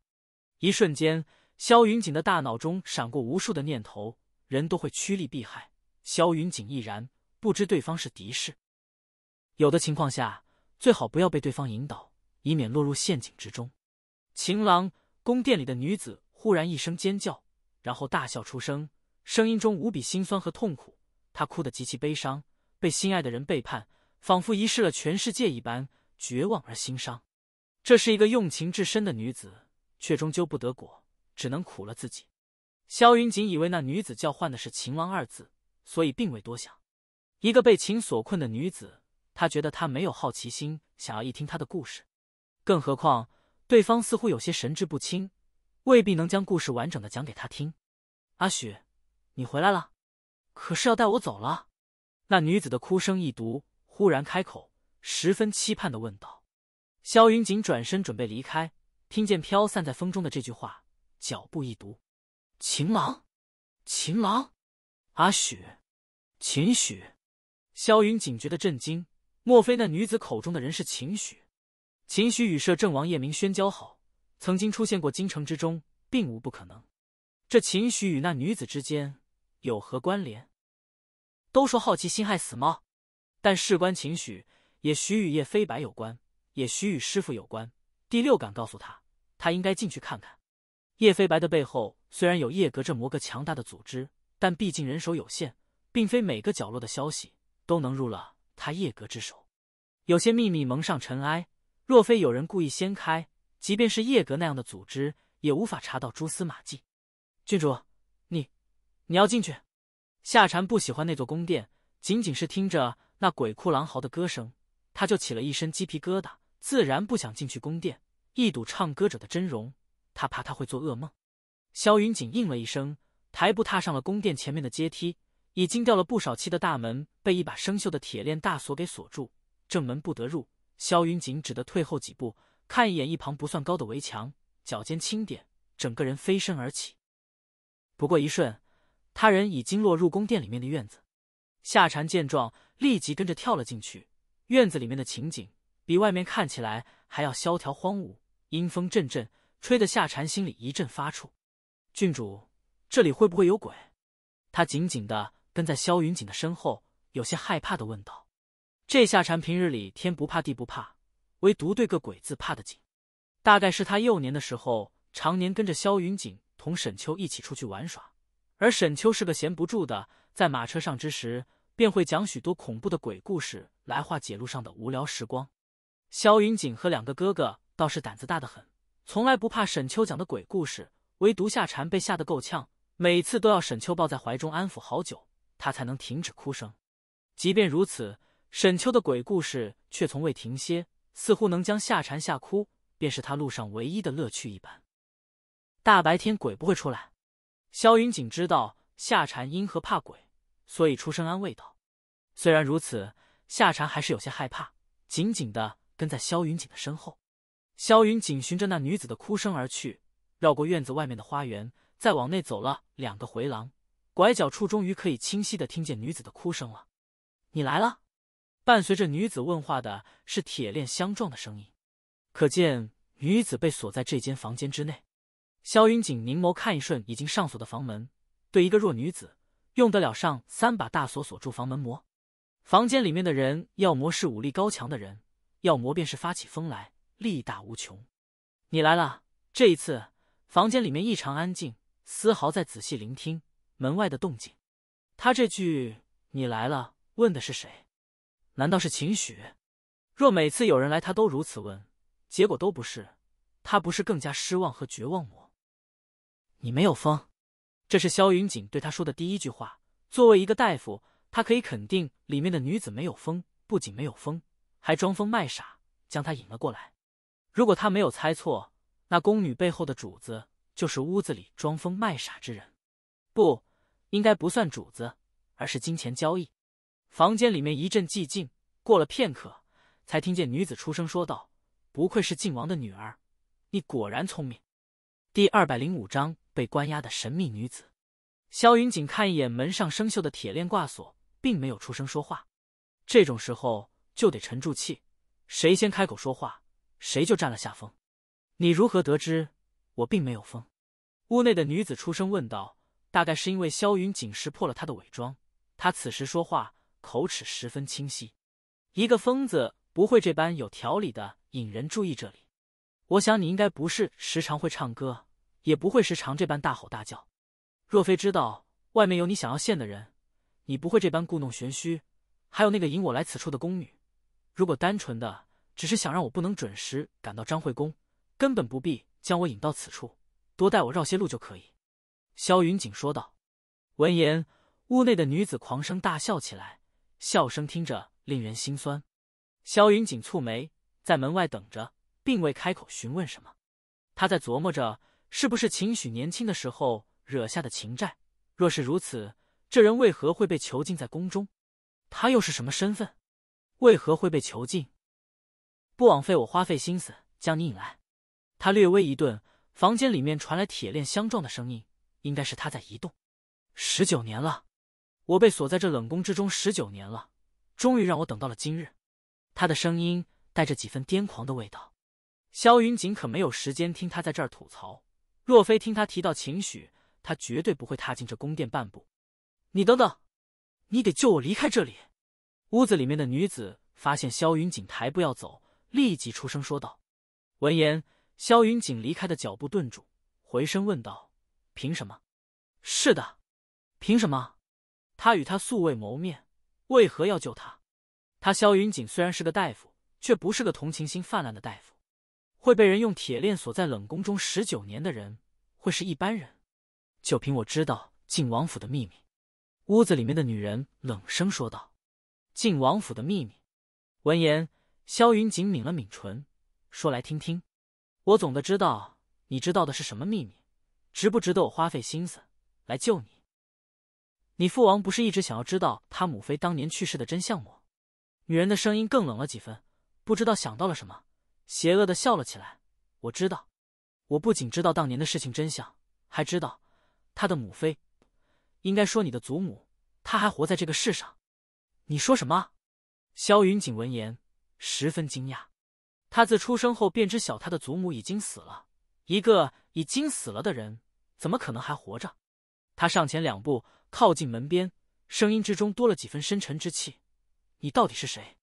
一瞬间，萧云锦的大脑中闪过无数的念头。人都会趋利避害，萧云锦亦然。不知对方是敌是友的情况下，最好不要被对方引导，以免落入陷阱之中。情郎，宫殿里的女子忽然一声尖叫，然后大笑出声。声音中无比心酸和痛苦，她哭得极其悲伤，被心爱的人背叛，仿佛遗失了全世界一般，绝望而心伤。这是一个用情至深的女子，却终究不得果，只能苦了自己。萧云锦以为那女子叫唤的是“秦王”二字，所以并未多想。一个被情所困的女子，他觉得她没有好奇心，想要一听她的故事。更何况，对方似乎有些神志不清，未必能将故事完整的讲给他听。阿雪。你回来了，可是要带我走了？那女子的哭声一读，忽然开口，十分期盼的问道：“萧云锦转身准备离开，听见飘散在风中的这句话，脚步一读，秦郎，秦郎，阿许，秦许。”萧云锦觉得震惊，莫非那女子口中的人是秦许？秦许与摄政王叶明轩交好，曾经出现过京城之中，并无不可能。这秦许与那女子之间。有何关联？都说好奇心害死猫，但事关情许，也许与叶飞白有关，也许与师傅有关。第六感告诉他，他应该进去看看。叶飞白的背后虽然有叶阁这么个强大的组织，但毕竟人手有限，并非每个角落的消息都能入了他叶阁之手。有些秘密蒙上尘埃，若非有人故意掀开，即便是叶阁那样的组织，也无法查到蛛丝马迹。郡主。你要进去？夏蝉不喜欢那座宫殿，仅仅是听着那鬼哭狼嚎的歌声，他就起了一身鸡皮疙瘩，自然不想进去宫殿一睹唱歌者的真容。他怕他会做噩梦。萧云锦应了一声，抬步踏上了宫殿前面的阶梯。已经掉了不少漆的大门被一把生锈的铁链大锁给锁住，正门不得入。萧云锦只得退后几步，看一眼一旁不算高的围墙，脚尖轻点，整个人飞身而起。不过一瞬。他人已经落入宫殿里面的院子，夏蝉见状，立即跟着跳了进去。院子里面的情景比外面看起来还要萧条荒芜，阴风阵阵，吹得夏蝉心里一阵发怵。郡主，这里会不会有鬼？他紧紧的跟在萧云锦的身后，有些害怕的问道。这夏蝉平日里天不怕地不怕，唯独对个鬼字怕得紧。大概是他幼年的时候，常年跟着萧云锦同沈秋一起出去玩耍。而沈秋是个闲不住的，在马车上之时，便会讲许多恐怖的鬼故事来化解路上的无聊时光。萧云锦和两个哥哥倒是胆子大得很，从来不怕沈秋讲的鬼故事，唯独夏蝉被吓得够呛，每次都要沈秋抱在怀中安抚好久，他才能停止哭声。即便如此，沈秋的鬼故事却从未停歇，似乎能将夏蝉吓哭，便是他路上唯一的乐趣一般。大白天鬼不会出来。萧云锦知道夏蝉因何怕鬼，所以出声安慰道：“虽然如此，夏蝉还是有些害怕，紧紧的跟在萧云锦的身后。”萧云锦循着那女子的哭声而去，绕过院子外面的花园，再往内走了两个回廊，拐角处终于可以清晰的听见女子的哭声了。“你来了。”伴随着女子问话的是铁链相撞的声音，可见女子被锁在这间房间之内。萧云锦凝眸看一瞬，已经上锁的房门。对一个弱女子，用得了上三把大锁锁住房门么？房间里面的人要魔是武力高强的人，要魔便是发起疯来，力大无穷。你来了。这一次，房间里面异常安静，丝毫在仔细聆听门外的动静。他这句“你来了”问的是谁？难道是秦许？若每次有人来，他都如此问，结果都不是，他不是更加失望和绝望么？你没有疯，这是萧云锦对他说的第一句话。作为一个大夫，他可以肯定里面的女子没有疯，不仅没有疯，还装疯卖傻，将他引了过来。如果他没有猜错，那宫女背后的主子就是屋子里装疯卖傻之人。不应该不算主子，而是金钱交易。房间里面一阵寂静，过了片刻，才听见女子出声说道：“不愧是靖王的女儿，你果然聪明。”第二百零五章被关押的神秘女子，萧云锦看一眼门上生锈的铁链挂锁，并没有出声说话。这种时候就得沉住气，谁先开口说话，谁就占了下风。你如何得知我并没有疯？屋内的女子出声问道。大概是因为萧云锦识破了她的伪装，她此时说话口齿十分清晰，一个疯子不会这般有条理的引人注意。这里。我想你应该不是时常会唱歌，也不会时常这般大吼大叫。若非知道外面有你想要见的人，你不会这般故弄玄虚。还有那个引我来此处的宫女，如果单纯的只是想让我不能准时赶到张惠宫，根本不必将我引到此处，多带我绕些路就可以。”萧云锦说道。闻言，屋内的女子狂声大笑起来，笑声听着令人心酸。萧云锦蹙眉，在门外等着。并未开口询问什么，他在琢磨着是不是秦许年轻的时候惹下的情债。若是如此，这人为何会被囚禁在宫中？他又是什么身份？为何会被囚禁？不枉费我花费心思将你引来。他略微一顿，房间里面传来铁链相撞的声音，应该是他在移动。十九年了，我被锁在这冷宫之中十九年了，终于让我等到了今日。他的声音带着几分癫狂的味道。萧云锦可没有时间听他在这儿吐槽。若非听他提到秦许，他绝对不会踏进这宫殿半步。你等等，你得救我离开这里。屋子里面的女子发现萧云锦抬步要走，立即出声说道。闻言，萧云锦离开的脚步顿住，回身问道：“凭什么？是的，凭什么？他与他素未谋面，为何要救他？他萧云锦虽然是个大夫，却不是个同情心泛滥的大夫。”会被人用铁链锁在冷宫中十九年的人，会是一般人？就凭我知道晋王府的秘密。屋子里面的女人冷声说道：“晋王府的秘密。”闻言，萧云锦抿了抿唇，说：“来听听，我总得知道你知道的是什么秘密，值不值得我花费心思来救你？你父王不是一直想要知道他母妃当年去世的真相吗？”女人的声音更冷了几分，不知道想到了什么。邪恶的笑了起来。我知道，我不仅知道当年的事情真相，还知道他的母妃，应该说你的祖母，她还活在这个世上。你说什么？萧云锦闻言十分惊讶。他自出生后便知晓他的祖母已经死了。一个已经死了的人，怎么可能还活着？他上前两步，靠近门边，声音之中多了几分深沉之气：“你到底是谁？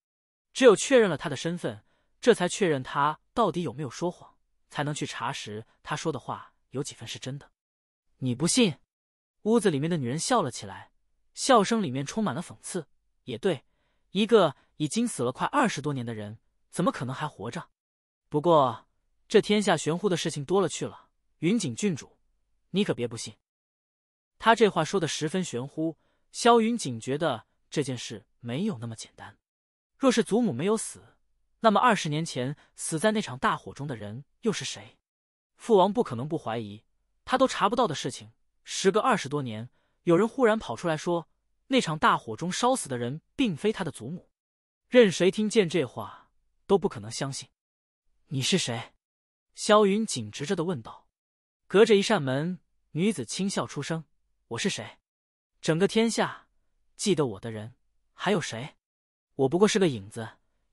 只有确认了他的身份。”这才确认他到底有没有说谎，才能去查实他说的话有几分是真的。你不信？屋子里面的女人笑了起来，笑声里面充满了讽刺。也对，一个已经死了快二十多年的人，怎么可能还活着？不过，这天下玄乎的事情多了去了。云锦郡主，你可别不信。他这话说的十分玄乎。萧云锦觉得这件事没有那么简单。若是祖母没有死，那么二十年前死在那场大火中的人又是谁？父王不可能不怀疑，他都查不到的事情，时隔二十多年，有人忽然跑出来说那场大火中烧死的人并非他的祖母，任谁听见这话都不可能相信。你是谁？萧云紧直着的问道。隔着一扇门，女子轻笑出声：“我是谁？整个天下记得我的人还有谁？我不过是个影子。”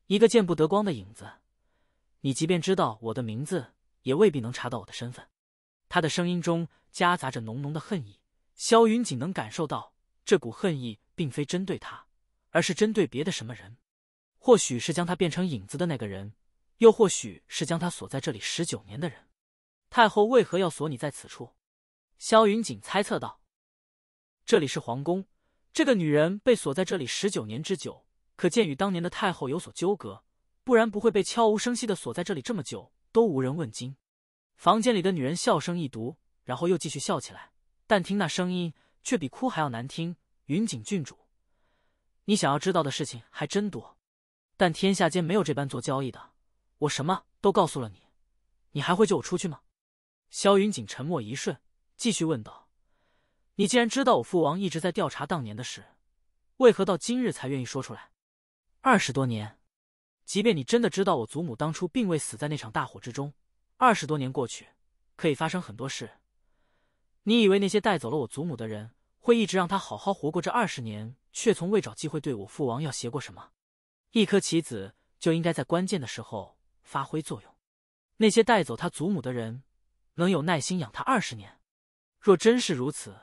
一个见不得光的影子，你即便知道我的名字，也未必能查到我的身份。他的声音中夹杂着浓浓的恨意，萧云锦能感受到这股恨意并非针对他，而是针对别的什么人，或许是将他变成影子的那个人，又或许是将他锁在这里十九年的人。太后为何要锁你在此处？萧云锦猜测道：“这里是皇宫，这个女人被锁在这里十九年之久。”可见与当年的太后有所纠葛，不然不会被悄无声息的锁在这里这么久，都无人问津。房间里的女人笑声一读，然后又继续笑起来，但听那声音却比哭还要难听。云锦郡主，你想要知道的事情还真多，但天下间没有这般做交易的。我什么都告诉了你，你还会救我出去吗？萧云锦沉默一瞬，继续问道：“你既然知道我父王一直在调查当年的事，为何到今日才愿意说出来？”二十多年，即便你真的知道我祖母当初并未死在那场大火之中，二十多年过去，可以发生很多事。你以为那些带走了我祖母的人会一直让他好好活过这二十年，却从未找机会对我父王要挟过什么？一颗棋子就应该在关键的时候发挥作用。那些带走他祖母的人，能有耐心养他二十年？若真是如此，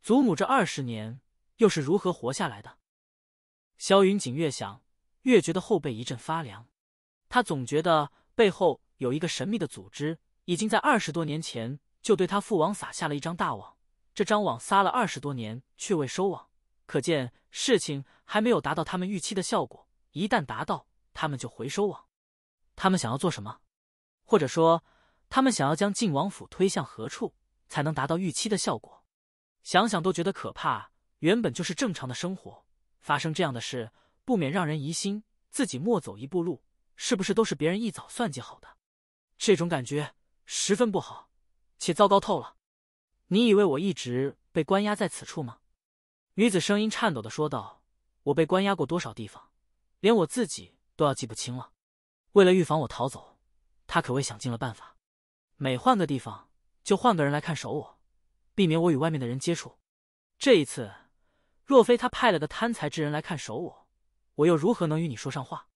祖母这二十年又是如何活下来的？萧云锦越想。越觉得后背一阵发凉，他总觉得背后有一个神秘的组织，已经在二十多年前就对他父王撒下了一张大网。这张网撒了二十多年，却未收网，可见事情还没有达到他们预期的效果。一旦达到，他们就回收网。他们想要做什么？或者说，他们想要将晋王府推向何处，才能达到预期的效果？想想都觉得可怕。原本就是正常的生活，发生这样的事。不免让人疑心，自己莫走一步路，是不是都是别人一早算计好的？这种感觉十分不好，且糟糕透了。你以为我一直被关押在此处吗？女子声音颤抖的说道：“我被关押过多少地方，连我自己都要记不清了。为了预防我逃走，他可谓想尽了办法，每换个地方就换个人来看守我，避免我与外面的人接触。这一次，若非他派了个贪财之人来看守我。”我又如何能与你说上话？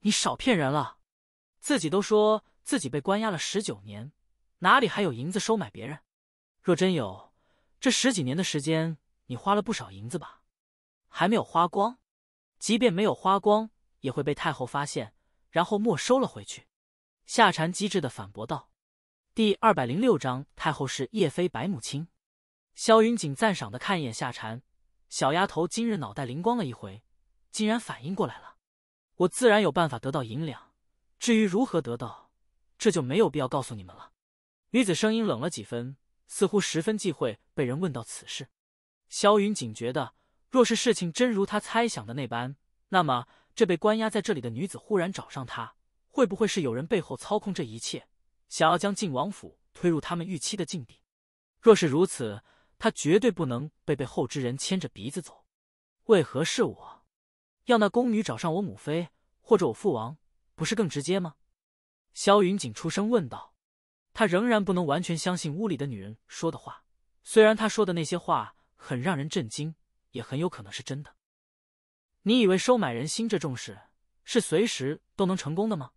你少骗人了，自己都说自己被关押了十九年，哪里还有银子收买别人？若真有，这十几年的时间你花了不少银子吧？还没有花光？即便没有花光，也会被太后发现，然后没收了回去。夏蝉机智的反驳道。第二百零六章太后是叶飞白母亲。萧云锦赞赏的看一眼夏蝉，小丫头今日脑袋灵光了一回。竟然反应过来了，我自然有办法得到银两，至于如何得到，这就没有必要告诉你们了。女子声音冷了几分，似乎十分忌讳被人问到此事。萧云警觉的，若是事情真如他猜想的那般，那么这被关押在这里的女子忽然找上他，会不会是有人背后操控这一切，想要将晋王府推入他们预期的境地？若是如此，他绝对不能被背后之人牵着鼻子走。为何是我？要那宫女找上我母妃或者我父王，不是更直接吗？萧云锦出声问道。他仍然不能完全相信屋里的女人说的话，虽然她说的那些话很让人震惊，也很有可能是真的。你以为收买人心这种事是随时都能成功的吗？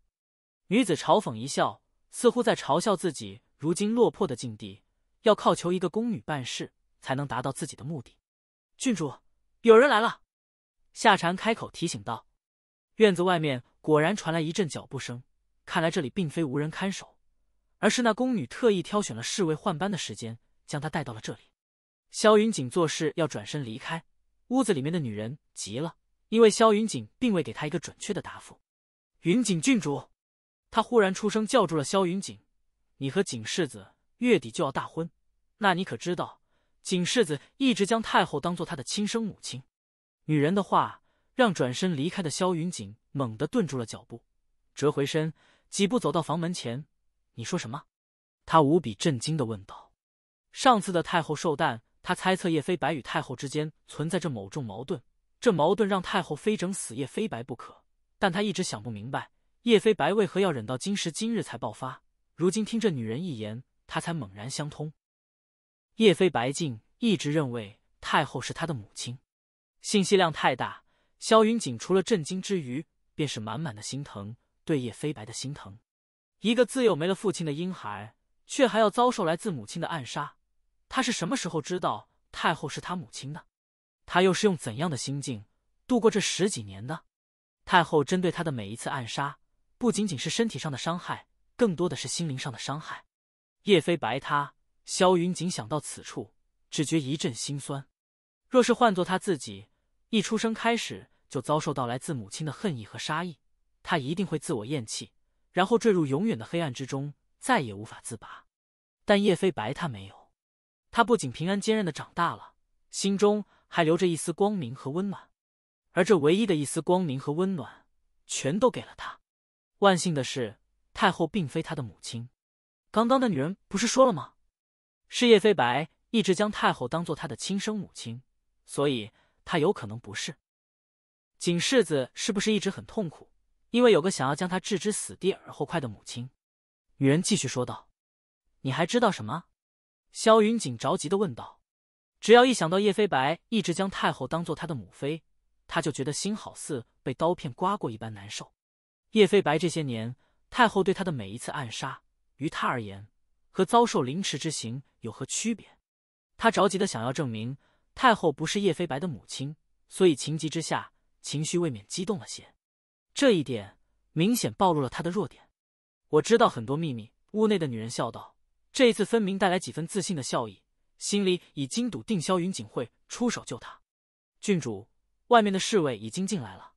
女子嘲讽一笑，似乎在嘲笑自己如今落魄的境地，要靠求一个宫女办事才能达到自己的目的。郡主，有人来了。夏蝉开口提醒道：“院子外面果然传来一阵脚步声，看来这里并非无人看守，而是那宫女特意挑选了侍卫换班的时间，将她带到了这里。”萧云锦做事要转身离开，屋子里面的女人急了，因为萧云锦并未给她一个准确的答复。“云锦郡主，”她忽然出声叫住了萧云锦，“你和景世子月底就要大婚，那你可知道，景世子一直将太后当做他的亲生母亲？”女人的话让转身离开的萧云锦猛地顿住了脚步，折回身，几步走到房门前。“你说什么？”他无比震惊的问道。上次的太后寿诞，他猜测叶飞白与太后之间存在着某种矛盾，这矛盾让太后非整死叶飞白不可。但他一直想不明白，叶飞白为何要忍到今时今日才爆发。如今听这女人一言，他才猛然相通。叶飞白竟一直认为太后是他的母亲。信息量太大，萧云锦除了震惊之余，便是满满的心疼，对叶飞白的心疼。一个自幼没了父亲的婴孩，却还要遭受来自母亲的暗杀，他是什么时候知道太后是他母亲的？他又是用怎样的心境度过这十几年的？太后针对他的每一次暗杀，不仅仅是身体上的伤害，更多的是心灵上的伤害。叶飞白，他萧云锦想到此处，只觉一阵心酸。若是换做他自己。一出生开始就遭受到来自母亲的恨意和杀意，他一定会自我厌弃，然后坠入永远的黑暗之中，再也无法自拔。但叶飞白他没有，他不仅平安坚韧的长大了，心中还留着一丝光明和温暖。而这唯一的一丝光明和温暖，全都给了他。万幸的是，太后并非他的母亲。刚刚的女人不是说了吗？是叶飞白一直将太后当做他的亲生母亲，所以。他有可能不是，景世子是不是一直很痛苦？因为有个想要将他置之死地而后快的母亲。女人继续说道：“你还知道什么？”萧云锦着急的问道。只要一想到叶飞白一直将太后当做他的母妃，他就觉得心好似被刀片刮过一般难受。叶飞白这些年，太后对他的每一次暗杀，于他而言，和遭受凌迟之刑有何区别？他着急的想要证明。太后不是叶飞白的母亲，所以情急之下情绪未免激动了些，这一点明显暴露了他的弱点。我知道很多秘密。屋内的女人笑道：“这一次分明带来几分自信的笑意，心里已经笃定萧云锦会出手救他。”郡主，外面的侍卫已经进来了。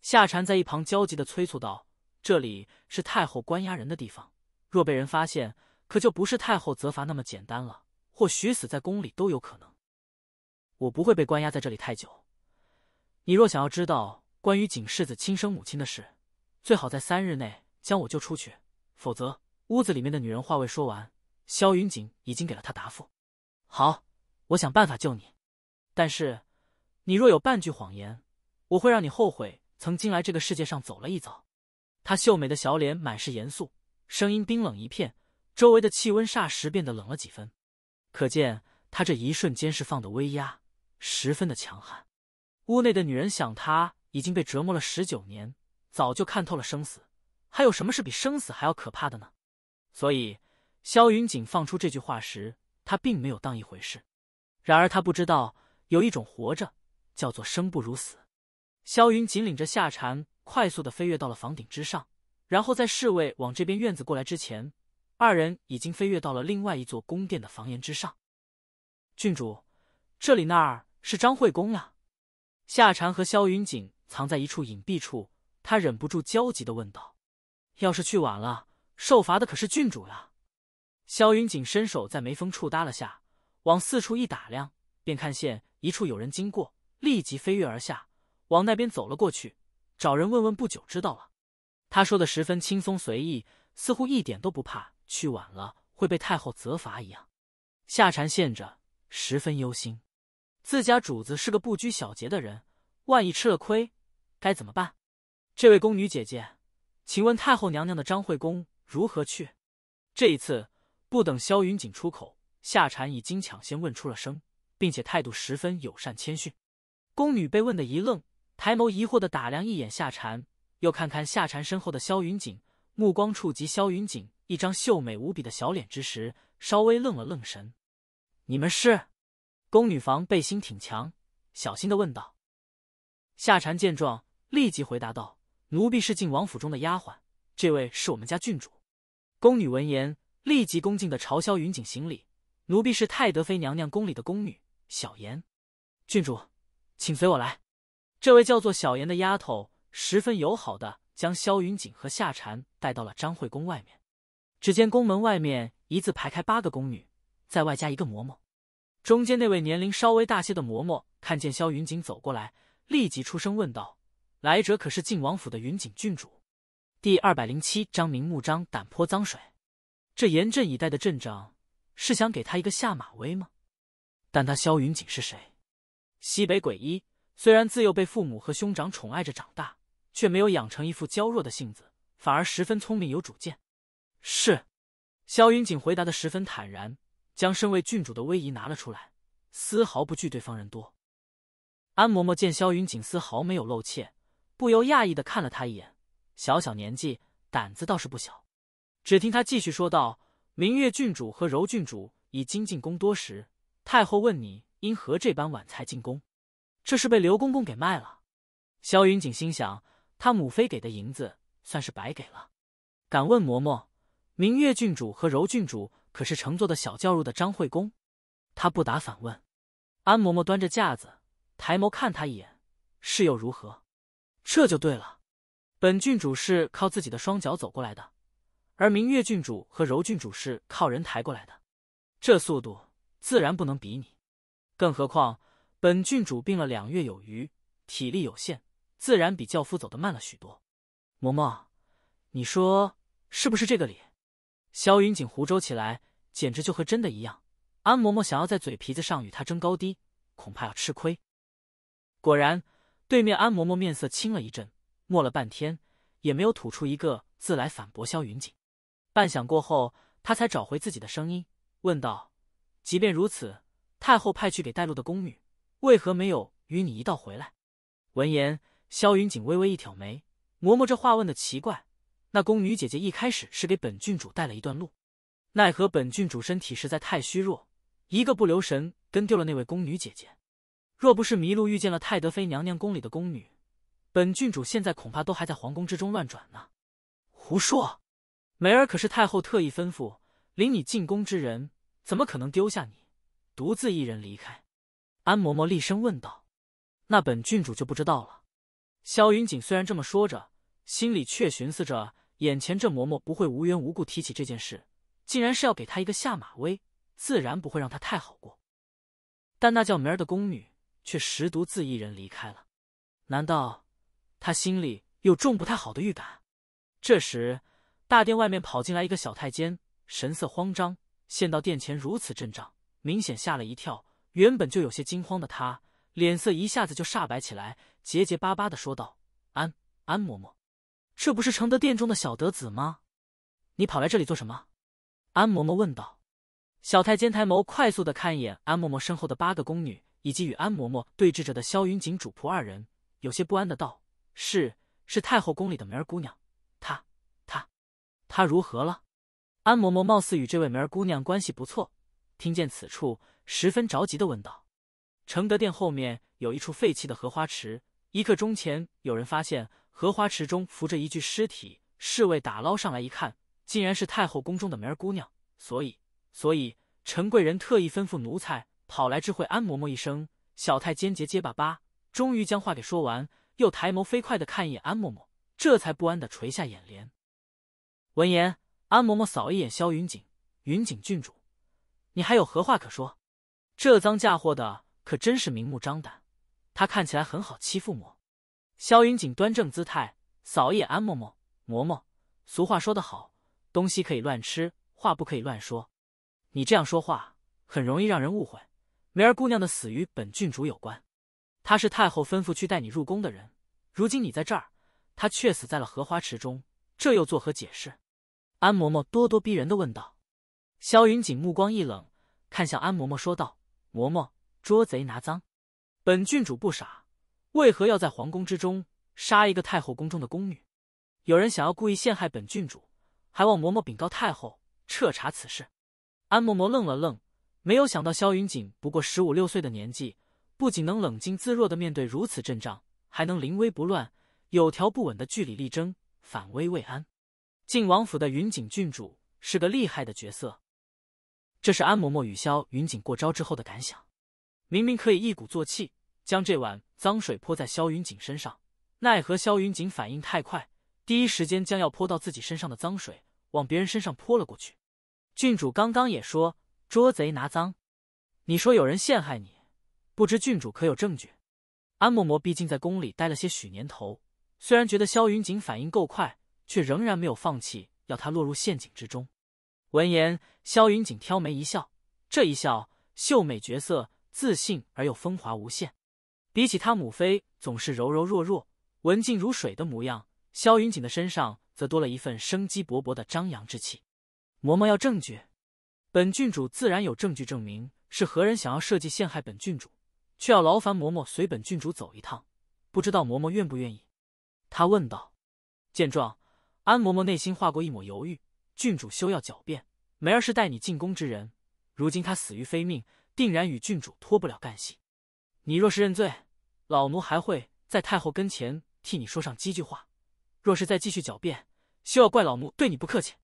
夏蝉在一旁焦急的催促道：“这里是太后关押人的地方，若被人发现，可就不是太后责罚那么简单了，或许死在宫里都有可能。”我不会被关押在这里太久。你若想要知道关于景世子亲生母亲的事，最好在三日内将我救出去，否则屋子里面的女人话未说完，萧云锦已经给了他答复。好，我想办法救你，但是你若有半句谎言，我会让你后悔曾经来这个世界上走了一遭。他秀美的小脸满是严肃，声音冰冷一片，周围的气温霎时变得冷了几分，可见他这一瞬间释放的威压。十分的强悍。屋内的女人想，他已经被折磨了十九年，早就看透了生死，还有什么是比生死还要可怕的呢？所以萧云锦放出这句话时，他并没有当一回事。然而他不知道，有一种活着，叫做生不如死。萧云锦领着夏蝉快速的飞跃到了房顶之上，然后在侍卫往这边院子过来之前，二人已经飞跃到了另外一座宫殿的房檐之上。郡主，这里那儿。是张惠公呀，夏蝉和萧云锦藏在一处隐蔽处，他忍不住焦急的问道：“要是去晚了，受罚的可是郡主呀？”萧云锦伸手在眉峰处搭了下，往四处一打量，便看见一处有人经过，立即飞跃而下，往那边走了过去，找人问问，不久知道了。他说的十分轻松随意，似乎一点都不怕去晚了会被太后责罚一样。夏蝉见着，十分忧心。自家主子是个不拘小节的人，万一吃了亏，该怎么办？这位宫女姐姐，请问太后娘娘的张惠宫如何去？这一次不等萧云锦出口，夏蝉已经抢先问出了声，并且态度十分友善谦逊。宫女被问的一愣，抬眸疑惑的打量一眼夏蝉，又看看夏蝉身后的萧云锦，目光触及萧云锦一张秀美无比的小脸之时，稍微愣了愣神。你们是？宫女房背心挺强，小心的问道：“夏蝉见状，立即回答道：‘奴婢是晋王府中的丫鬟，这位是我们家郡主。’”宫女闻言，立即恭敬的朝萧云锦行礼：“奴婢是泰德妃娘娘宫里的宫女小妍，郡主，请随我来。”这位叫做小妍的丫头十分友好的将萧云锦和夏蝉带到了张惠宫外面。只见宫门外面一字排开八个宫女，在外加一个嬷嬷。中间那位年龄稍微大些的嬷嬷看见萧云锦走过来，立即出声问道：“来者可是晋王府的云锦郡主？”第二百零七章明目张胆泼脏水。这严阵以待的阵仗，是想给他一个下马威吗？但他萧云锦是谁？西北鬼医，虽然自幼被父母和兄长宠爱着长大，却没有养成一副娇弱的性子，反而十分聪明有主见。是，萧云锦回答的十分坦然。将身为郡主的威仪拿了出来，丝毫不惧对方人多。安嬷嬷见萧云锦丝毫没有露怯，不由讶异的看了他一眼。小小年纪，胆子倒是不小。只听他继续说道：“明月郡主和柔郡主已经进宫多时，太后问你因何这般晚才进宫？这是被刘公公给卖了。”萧云锦心想，他母妃给的银子算是白给了。敢问嬷嬷，明月郡主和柔郡主？可是乘坐的小轿入的张惠公，他不答反问，安嬷嬷端着架子抬眸看他一眼，是又如何？这就对了，本郡主是靠自己的双脚走过来的，而明月郡主和柔郡主是靠人抬过来的，这速度自然不能比拟。更何况本郡主病了两月有余，体力有限，自然比轿夫走得慢了许多。嬷嬷，你说是不是这个理？萧云锦胡诌起来，简直就和真的一样。安嬷嬷想要在嘴皮子上与他争高低，恐怕要吃亏。果然，对面安嬷嬷面色青了一阵，默了半天，也没有吐出一个字来反驳萧云锦。半晌过后，他才找回自己的声音，问道：“即便如此，太后派去给带路的宫女，为何没有与你一道回来？”闻言，萧云锦微微一挑眉，嬷嬷这话问的奇怪。那宫女姐姐一开始是给本郡主带了一段路，奈何本郡主身体实在太虚弱，一个不留神跟丢了那位宫女姐姐。若不是迷路遇见了泰德妃娘娘宫里的宫女，本郡主现在恐怕都还在皇宫之中乱转呢。胡说！梅儿可是太后特意吩咐领你进宫之人，怎么可能丢下你独自一人离开？安嬷嬷厉声问道。那本郡主就不知道了。萧云锦虽然这么说着，心里却寻思着。眼前这嬷嬷不会无缘无故提起这件事，竟然是要给他一个下马威，自然不会让他太好过。但那叫梅儿的宫女却十独自一人离开了。难道她心里有种不太好的预感？这时，大殿外面跑进来一个小太监，神色慌张，见到殿前如此阵仗，明显吓了一跳。原本就有些惊慌的他，脸色一下子就煞白起来，结结巴巴的说道：“安安嬷嬷。”这不是承德殿中的小德子吗？你跑来这里做什么？安嬷嬷问道。小太监抬眸，快速的看一眼安嬷嬷身后的八个宫女，以及与安嬷嬷对峙着的萧云锦主仆二人，有些不安的道：“是，是太后宫里的梅儿姑娘，她、她、她如何了？”安嬷嬷貌似与这位梅儿姑娘关系不错，听见此处，十分着急的问道：“承德殿后面有一处废弃的荷花池，一刻钟前有人发现。”荷花池中浮着一具尸体，侍卫打捞上来一看，竟然是太后宫中的梅儿姑娘。所以，所以陈贵人特意吩咐奴才跑来知会安嬷嬷一声。小太监结结巴巴，终于将话给说完，又抬眸飞快的看一眼安嬷嬷，这才不安的垂下眼帘。闻言，安嬷嬷扫一眼萧云锦，云锦郡主，你还有何话可说？这脏嫁祸的可真是明目张胆，他看起来很好欺负么？萧云锦端正姿态，扫一眼安嬷嬷。嬷嬷，俗话说得好，东西可以乱吃，话不可以乱说。你这样说话，很容易让人误会。梅儿姑娘的死与本郡主有关，她是太后吩咐去带你入宫的人。如今你在这儿，她却死在了荷花池中，这又作何解释？安嬷嬷咄咄逼人地问道。萧云锦目光一冷，看向安嬷嬷说道：“嬷嬷，捉贼拿赃，本郡主不傻。”为何要在皇宫之中杀一个太后宫中的宫女？有人想要故意陷害本郡主，还望嬷嬷禀告太后，彻查此事。安嬷嬷愣了愣，没有想到萧云锦不过十五六岁的年纪，不仅能冷静自若的面对如此阵仗，还能临危不乱，有条不紊的据理力争，反危未安。晋王府的云锦郡主是个厉害的角色，这是安嬷嬷与萧云锦过招之后的感想。明明可以一鼓作气。将这碗脏水泼在萧云锦身上，奈何萧云锦反应太快，第一时间将要泼到自己身上的脏水往别人身上泼了过去。郡主刚刚也说，捉贼拿赃。你说有人陷害你，不知郡主可有证据？安嬷嬷毕竟在宫里待了些许年头，虽然觉得萧云锦反应够快，却仍然没有放弃要他落入陷阱之中。闻言，萧云锦挑眉一笑，这一笑秀美绝色，自信而又风华无限。比起他母妃总是柔柔弱弱、文静如水的模样，萧云锦的身上则多了一份生机勃勃的张扬之气。嬷嬷要证据，本郡主自然有证据证明是何人想要设计陷害本郡主，却要劳烦嬷嬷随本郡主走一趟，不知道嬷嬷愿不愿意？他问道。见状，安嬷嬷内心划过一抹犹豫。郡主休要狡辩，梅儿是带你进宫之人，如今他死于非命，定然与郡主脱不了干系。你若是认罪。老奴还会在太后跟前替你说上几句话。若是再继续狡辩，休要怪老奴对你不客气。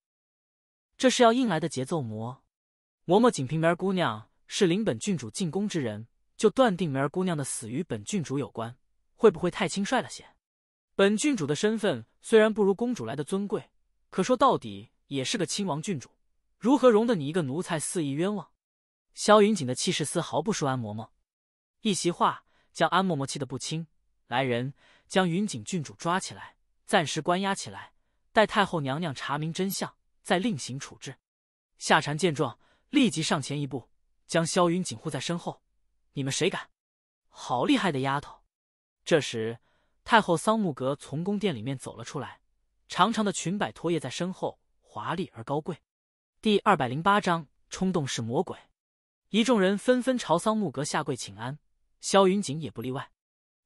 这是要硬来的节奏，嬷嬷，仅凭梅儿姑娘是林本郡主进宫之人，就断定梅儿姑娘的死与本郡主有关，会不会太轻率了些？本郡主的身份虽然不如公主来的尊贵，可说到底也是个亲王郡主，如何容得你一个奴才肆意冤枉？萧云锦的气势丝毫不输安嬷嬷，一席话。将安嬷嬷气得不轻，来人，将云锦郡主抓起来，暂时关押起来，待太后娘娘查明真相，再另行处置。夏蝉见状，立即上前一步，将萧云锦护在身后。你们谁敢？好厉害的丫头！这时，太后桑木格从宫殿里面走了出来，长长的裙摆拖曳在身后，华丽而高贵。第二百零八章：冲动是魔鬼。一众人纷纷朝桑木格下跪请安。萧云锦也不例外，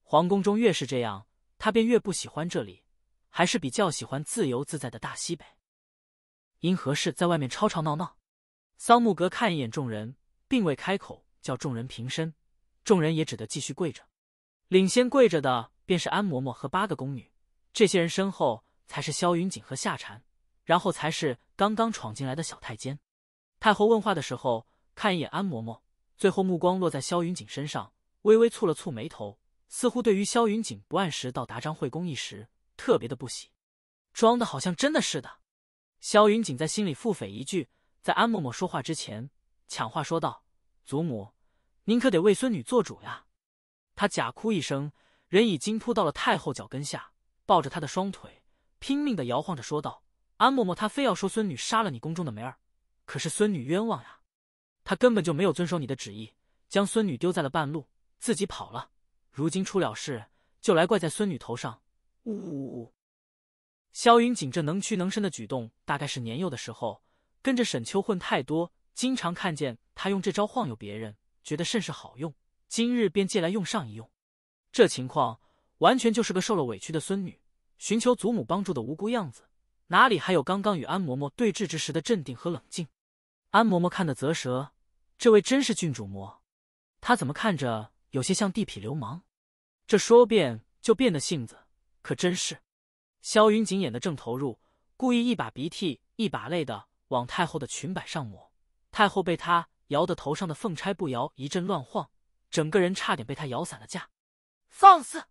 皇宫中越是这样，他便越不喜欢这里，还是比较喜欢自由自在的大西北。因何事在外面吵吵闹闹？桑木格看一眼众人，并未开口叫众人平身，众人也只得继续跪着。领先跪着的便是安嬷嬷和八个宫女，这些人身后才是萧云锦和夏蝉，然后才是刚刚闯进来的小太监。太后问话的时候，看一眼安嬷嬷，最后目光落在萧云锦身上。微微蹙了蹙眉头，似乎对于萧云锦不按时到达张惠公一时特别的不喜，装的好像真的似的。萧云锦在心里腹诽一句，在安嬷嬷说话之前，抢话说道：“祖母，您可得为孙女做主呀！”他假哭一声，人已经扑到了太后脚跟下，抱着她的双腿，拼命的摇晃着说道：“安嬷嬷，她非要说孙女杀了你宫中的梅儿，可是孙女冤枉呀！他根本就没有遵守你的旨意，将孙女丢在了半路。”自己跑了，如今出了事，就来怪在孙女头上。呜！呜呜！萧云锦这能屈能伸的举动，大概是年幼的时候跟着沈秋混太多，经常看见他用这招晃悠别人，觉得甚是好用。今日便借来用上一用。这情况完全就是个受了委屈的孙女，寻求祖母帮助的无辜样子，哪里还有刚刚与安嬷嬷对峙之时的镇定和冷静？安嬷嬷看得啧舌，这位真是郡主嬷，她怎么看着？有些像地痞流氓，这说变就变的性子可真是。萧云锦演的正投入，故意一把鼻涕一把泪的往太后的裙摆上抹，太后被他摇的头上的凤钗不摇一阵乱晃，整个人差点被他摇散了架。放肆！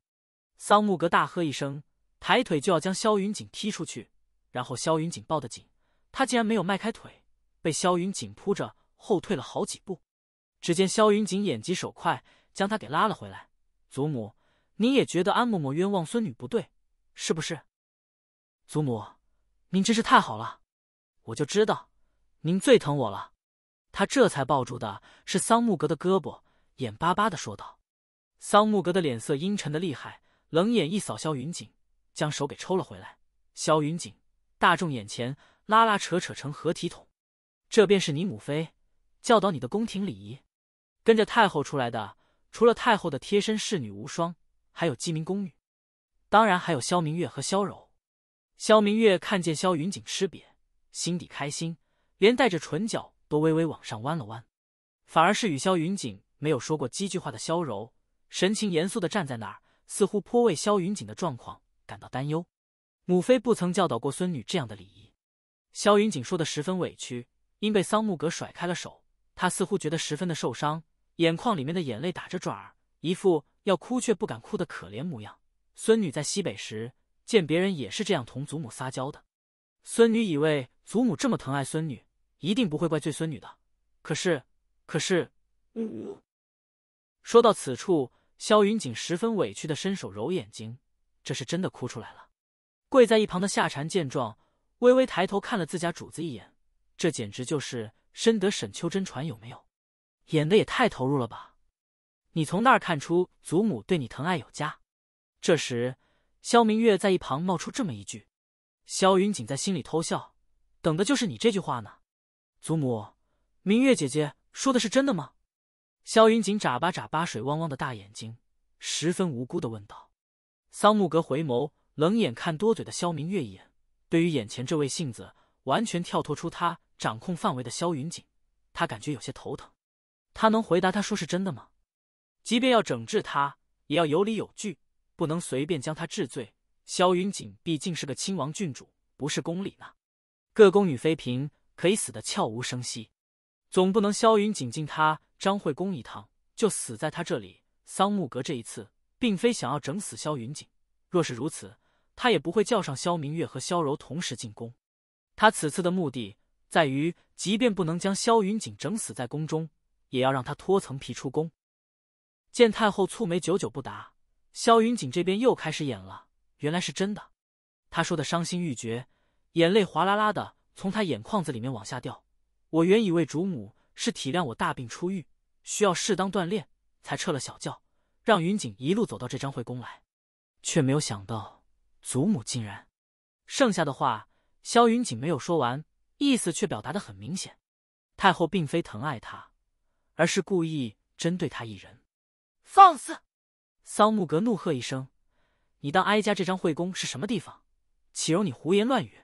桑木格大喝一声，抬腿就要将萧云锦踢出去，然后萧云锦抱得紧，他竟然没有迈开腿，被萧云锦扑着后退了好几步。只见萧云锦眼疾手快。将他给拉了回来，祖母，您也觉得安嬷嬷冤枉孙女不对，是不是？祖母，您真是太好了，我就知道您最疼我了。他这才抱住的是桑木格的胳膊，眼巴巴的说道。桑木格的脸色阴沉的厉害，冷眼一扫萧云锦，将手给抽了回来。萧云锦，大众眼前拉拉扯扯成何体统？这便是你母妃教导你的宫廷礼仪，跟着太后出来的。除了太后的贴身侍女无双，还有鸡鸣宫女，当然还有萧明月和萧柔。萧明月看见萧云锦吃瘪，心底开心，连带着唇角都微微往上弯了弯。反而是与萧云锦没有说过几句话的萧柔，神情严肃的站在那儿，似乎颇为萧云锦的状况感到担忧。母妃不曾教导过孙女这样的礼仪。萧云锦说的十分委屈，因被桑木格甩开了手，他似乎觉得十分的受伤。眼眶里面的眼泪打着转儿，一副要哭却不敢哭的可怜模样。孙女在西北时见别人也是这样同祖母撒娇的，孙女以为祖母这么疼爱孙女，一定不会怪罪孙女的。可是，可是，呜呜。说到此处，萧云锦十分委屈的伸手揉眼睛，这是真的哭出来了。跪在一旁的夏蝉见状，微微抬头看了自家主子一眼，这简直就是深得沈秋真传，有没有？演的也太投入了吧！你从那儿看出祖母对你疼爱有加？这时，萧明月在一旁冒出这么一句。萧云锦在心里偷笑，等的就是你这句话呢。祖母，明月姐姐说的是真的吗？萧云锦眨巴眨巴水汪汪的大眼睛，十分无辜的问道。桑木格回眸，冷眼看多嘴的萧明月一眼。对于眼前这位性子完全跳脱出他掌控范围的萧云锦，他感觉有些头疼。他能回答？他说是真的吗？即便要整治他，也要有理有据，不能随便将他治罪。萧云锦毕竟是个亲王郡主，不是宫里呢。各宫女妃嫔可以死得悄无声息，总不能萧云锦进他张惠宫一趟就死在他这里。桑木阁这一次并非想要整死萧云锦，若是如此，他也不会叫上萧明月和萧柔同时进宫。他此次的目的在于，即便不能将萧云锦整死在宫中。也要让他脱层皮出宫。见太后蹙眉，久久不答。萧云锦这边又开始演了，原来是真的。他说的伤心欲绝，眼泪哗啦啦的从他眼眶子里面往下掉。我原以为主母是体谅我大病初愈，需要适当锻炼，才撤了小轿，让云锦一路走到这张惠宫来，却没有想到祖母竟然……剩下的话，萧云锦没有说完，意思却表达的很明显：太后并非疼爱他。而是故意针对他一人，放肆！桑木格怒喝一声：“你当哀家这张会公是什么地方？岂容你胡言乱语！”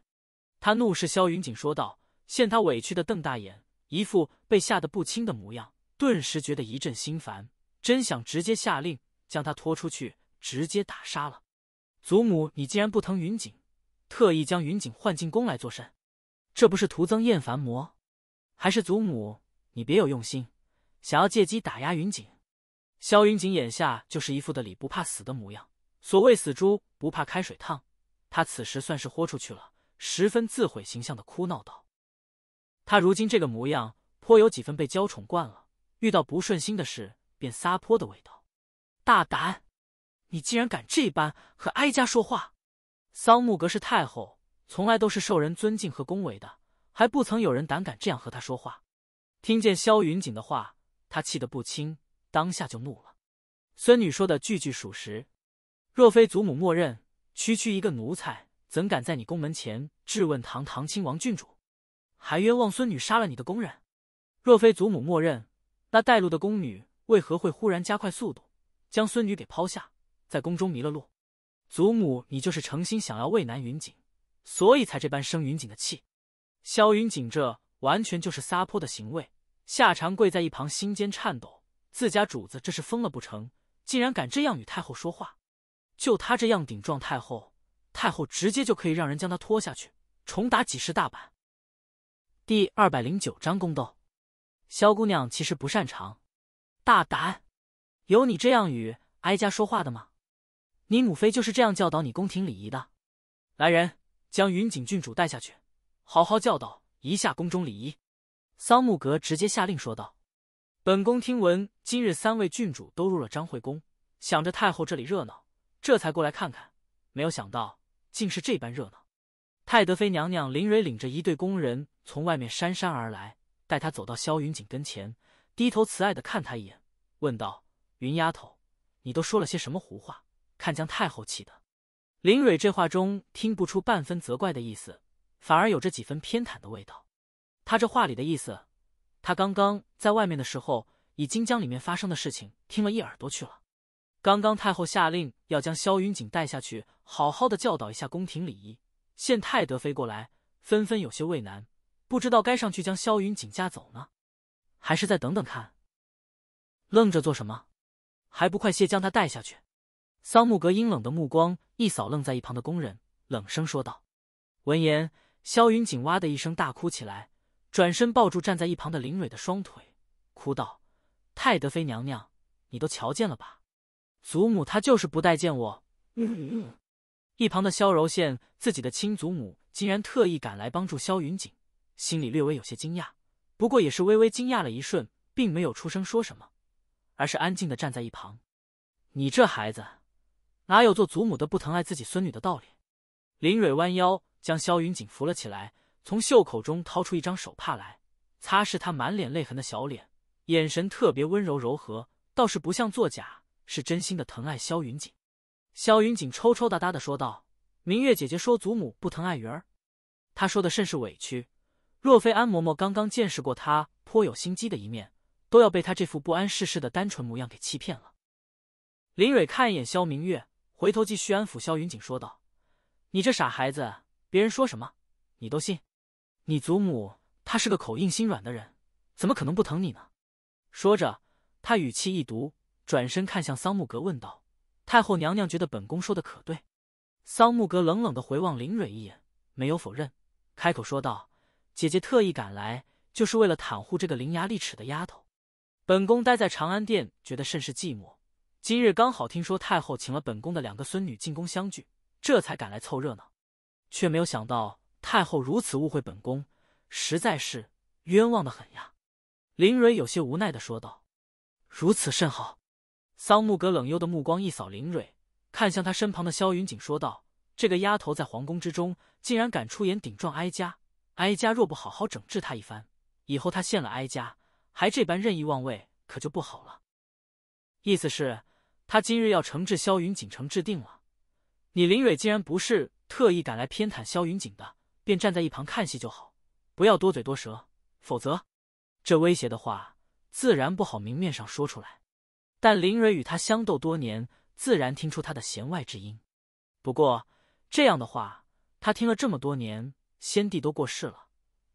他怒视萧云锦说道，见他委屈的瞪大眼，一副被吓得不轻的模样，顿时觉得一阵心烦，真想直接下令将他拖出去，直接打杀了。祖母，你既然不疼云锦，特意将云锦换进宫来作甚？这不是徒增厌烦魔，还是祖母你别有用心？想要借机打压云锦，萧云锦眼下就是一副的理不怕死的模样。所谓死猪不怕开水烫，他此时算是豁出去了，十分自毁形象的哭闹道：“他如今这个模样，颇有几分被娇宠惯了，遇到不顺心的事便撒泼的味道。”大胆！你竟然敢这般和哀家说话！桑木格是太后，从来都是受人尊敬和恭维的，还不曾有人胆敢这样和他说话。听见萧云锦的话。他气得不轻，当下就怒了。孙女说的句句属实，若非祖母默认，区区一个奴才怎敢在你宫门前质问堂堂亲王郡主，还冤枉孙女杀了你的宫人？若非祖母默认，那带路的宫女为何会忽然加快速度，将孙女给抛下，在宫中迷了路？祖母，你就是诚心想要为难云锦，所以才这般生云锦的气。萧云锦这完全就是撒泼的行为。夏常跪在一旁心尖颤抖，自家主子这是疯了不成？竟然敢这样与太后说话！就他这样顶撞太后，太后直接就可以让人将他拖下去，重打几十大板。第二百零九章宫斗。萧姑娘其实不擅长，大胆，有你这样与哀家说话的吗？你母妃就是这样教导你宫廷礼仪的。来人，将云锦郡主带下去，好好教导一下宫中礼仪。桑木格直接下令说道：“本宫听闻今日三位郡主都入了张惠宫，想着太后这里热闹，这才过来看看。没有想到竟是这般热闹。”泰德妃娘娘林蕊领着一队宫人从外面姗姗而来，带她走到萧云锦跟前，低头慈爱的看她一眼，问道：“云丫头，你都说了些什么胡话？看将太后气的。”林蕊这话中听不出半分责怪的意思，反而有着几分偏袒的味道。他这话里的意思，他刚刚在外面的时候，已经将里面发生的事情听了一耳朵去了。刚刚太后下令要将萧云锦带下去，好好的教导一下宫廷礼仪。现太德妃过来，纷纷有些为难，不知道该上去将萧云锦架走呢，还是再等等看。愣着做什么？还不快些将他带下去！桑木格阴冷的目光一扫，愣在一旁的工人，冷声说道。闻言，萧云锦哇的一声大哭起来。转身抱住站在一旁的林蕊的双腿，哭道：“太德妃娘娘，你都瞧见了吧？祖母她就是不待见我。”一旁的萧柔见自己的亲祖母竟然特意赶来帮助萧云锦，心里略微有些惊讶，不过也是微微惊讶了一瞬，并没有出声说什么，而是安静的站在一旁。你这孩子，哪有做祖母的不疼爱自己孙女的道理？林蕊弯腰将萧云锦扶了起来。从袖口中掏出一张手帕来，擦拭他满脸泪痕的小脸，眼神特别温柔柔和，倒是不像作假，是真心的疼爱萧云锦。萧云锦抽抽搭搭的说道：“明月姐姐说祖母不疼爱云儿，她说的甚是委屈。若非安嬷嬷刚刚见识过她颇有心机的一面，都要被她这副不谙世事的单纯模样给欺骗了。”林蕊看一眼萧明月，回头继续安抚萧云锦说道：“你这傻孩子，别人说什么你都信？”你祖母她是个口硬心软的人，怎么可能不疼你呢？说着，他语气一毒，转身看向桑木格，问道：“太后娘娘觉得本宫说的可对？”桑木格冷冷的回望林蕊一眼，没有否认，开口说道：“姐姐特意赶来，就是为了袒护这个伶牙俐齿的丫头。本宫待在长安殿，觉得甚是寂寞，今日刚好听说太后请了本宫的两个孙女进宫相聚，这才赶来凑热闹，却没有想到。”太后如此误会本宫，实在是冤枉的很呀。”林蕊有些无奈的说道。“如此甚好。”桑木格冷幽的目光一扫，林蕊看向他身旁的萧云锦说道：“这个丫头在皇宫之中竟然敢出言顶撞哀家，哀家若不好好整治她一番，以后她陷了哀家，还这般任意妄为，可就不好了。”意思是，他今日要惩治萧云锦，成制定了。你林蕊竟然不是特意赶来偏袒萧云锦的。便站在一旁看戏就好，不要多嘴多舌。否则，这威胁的话自然不好明面上说出来。但林蕊与他相斗多年，自然听出他的弦外之音。不过这样的话，他听了这么多年，先帝都过世了，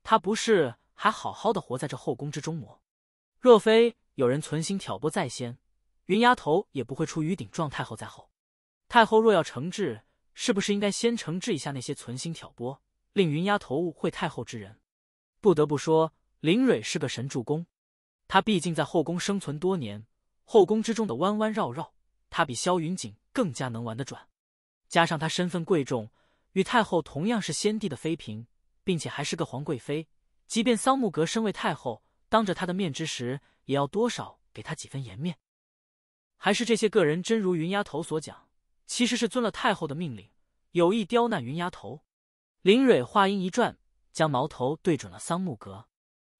他不是还好好的活在这后宫之中吗？若非有人存心挑拨在先，云丫头也不会出于顶撞太后在后。太后若要惩治，是不是应该先惩治一下那些存心挑拨？令云丫头误会太后之人，不得不说，林蕊是个神助攻。她毕竟在后宫生存多年，后宫之中的弯弯绕绕，她比萧云锦更加能玩得转。加上她身份贵重，与太后同样是先帝的妃嫔，并且还是个皇贵妃。即便桑木格身为太后，当着她的面之时，也要多少给她几分颜面。还是这些个人真如云丫头所讲，其实是遵了太后的命令，有意刁难云丫头。林蕊话音一转，将矛头对准了桑木阁。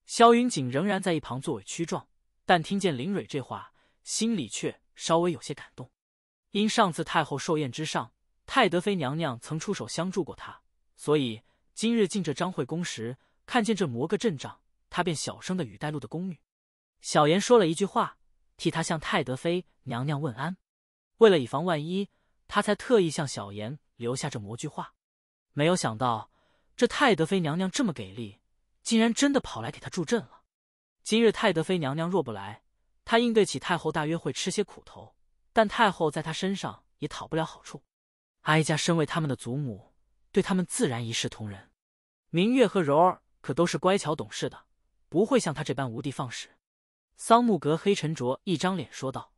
萧云锦仍然在一旁作委屈状，但听见林蕊这话，心里却稍微有些感动。因上次太后寿宴之上，太德妃娘娘曾出手相助过他，所以今日进这张惠宫时，看见这魔个阵仗，他便小声的与带路的宫女小言说了一句话，替他向太德妃娘娘问安。为了以防万一，他才特意向小言留下这魔句话。没有想到，这太德妃娘娘这么给力，竟然真的跑来给她助阵了。今日太德妃娘娘若不来，她应对起太后大约会吃些苦头，但太后在她身上也讨不了好处。哀家身为他们的祖母，对他们自然一视同仁。明月和柔儿可都是乖巧懂事的，不会像她这般无的放矢。”桑木格黑沉着一张脸说道。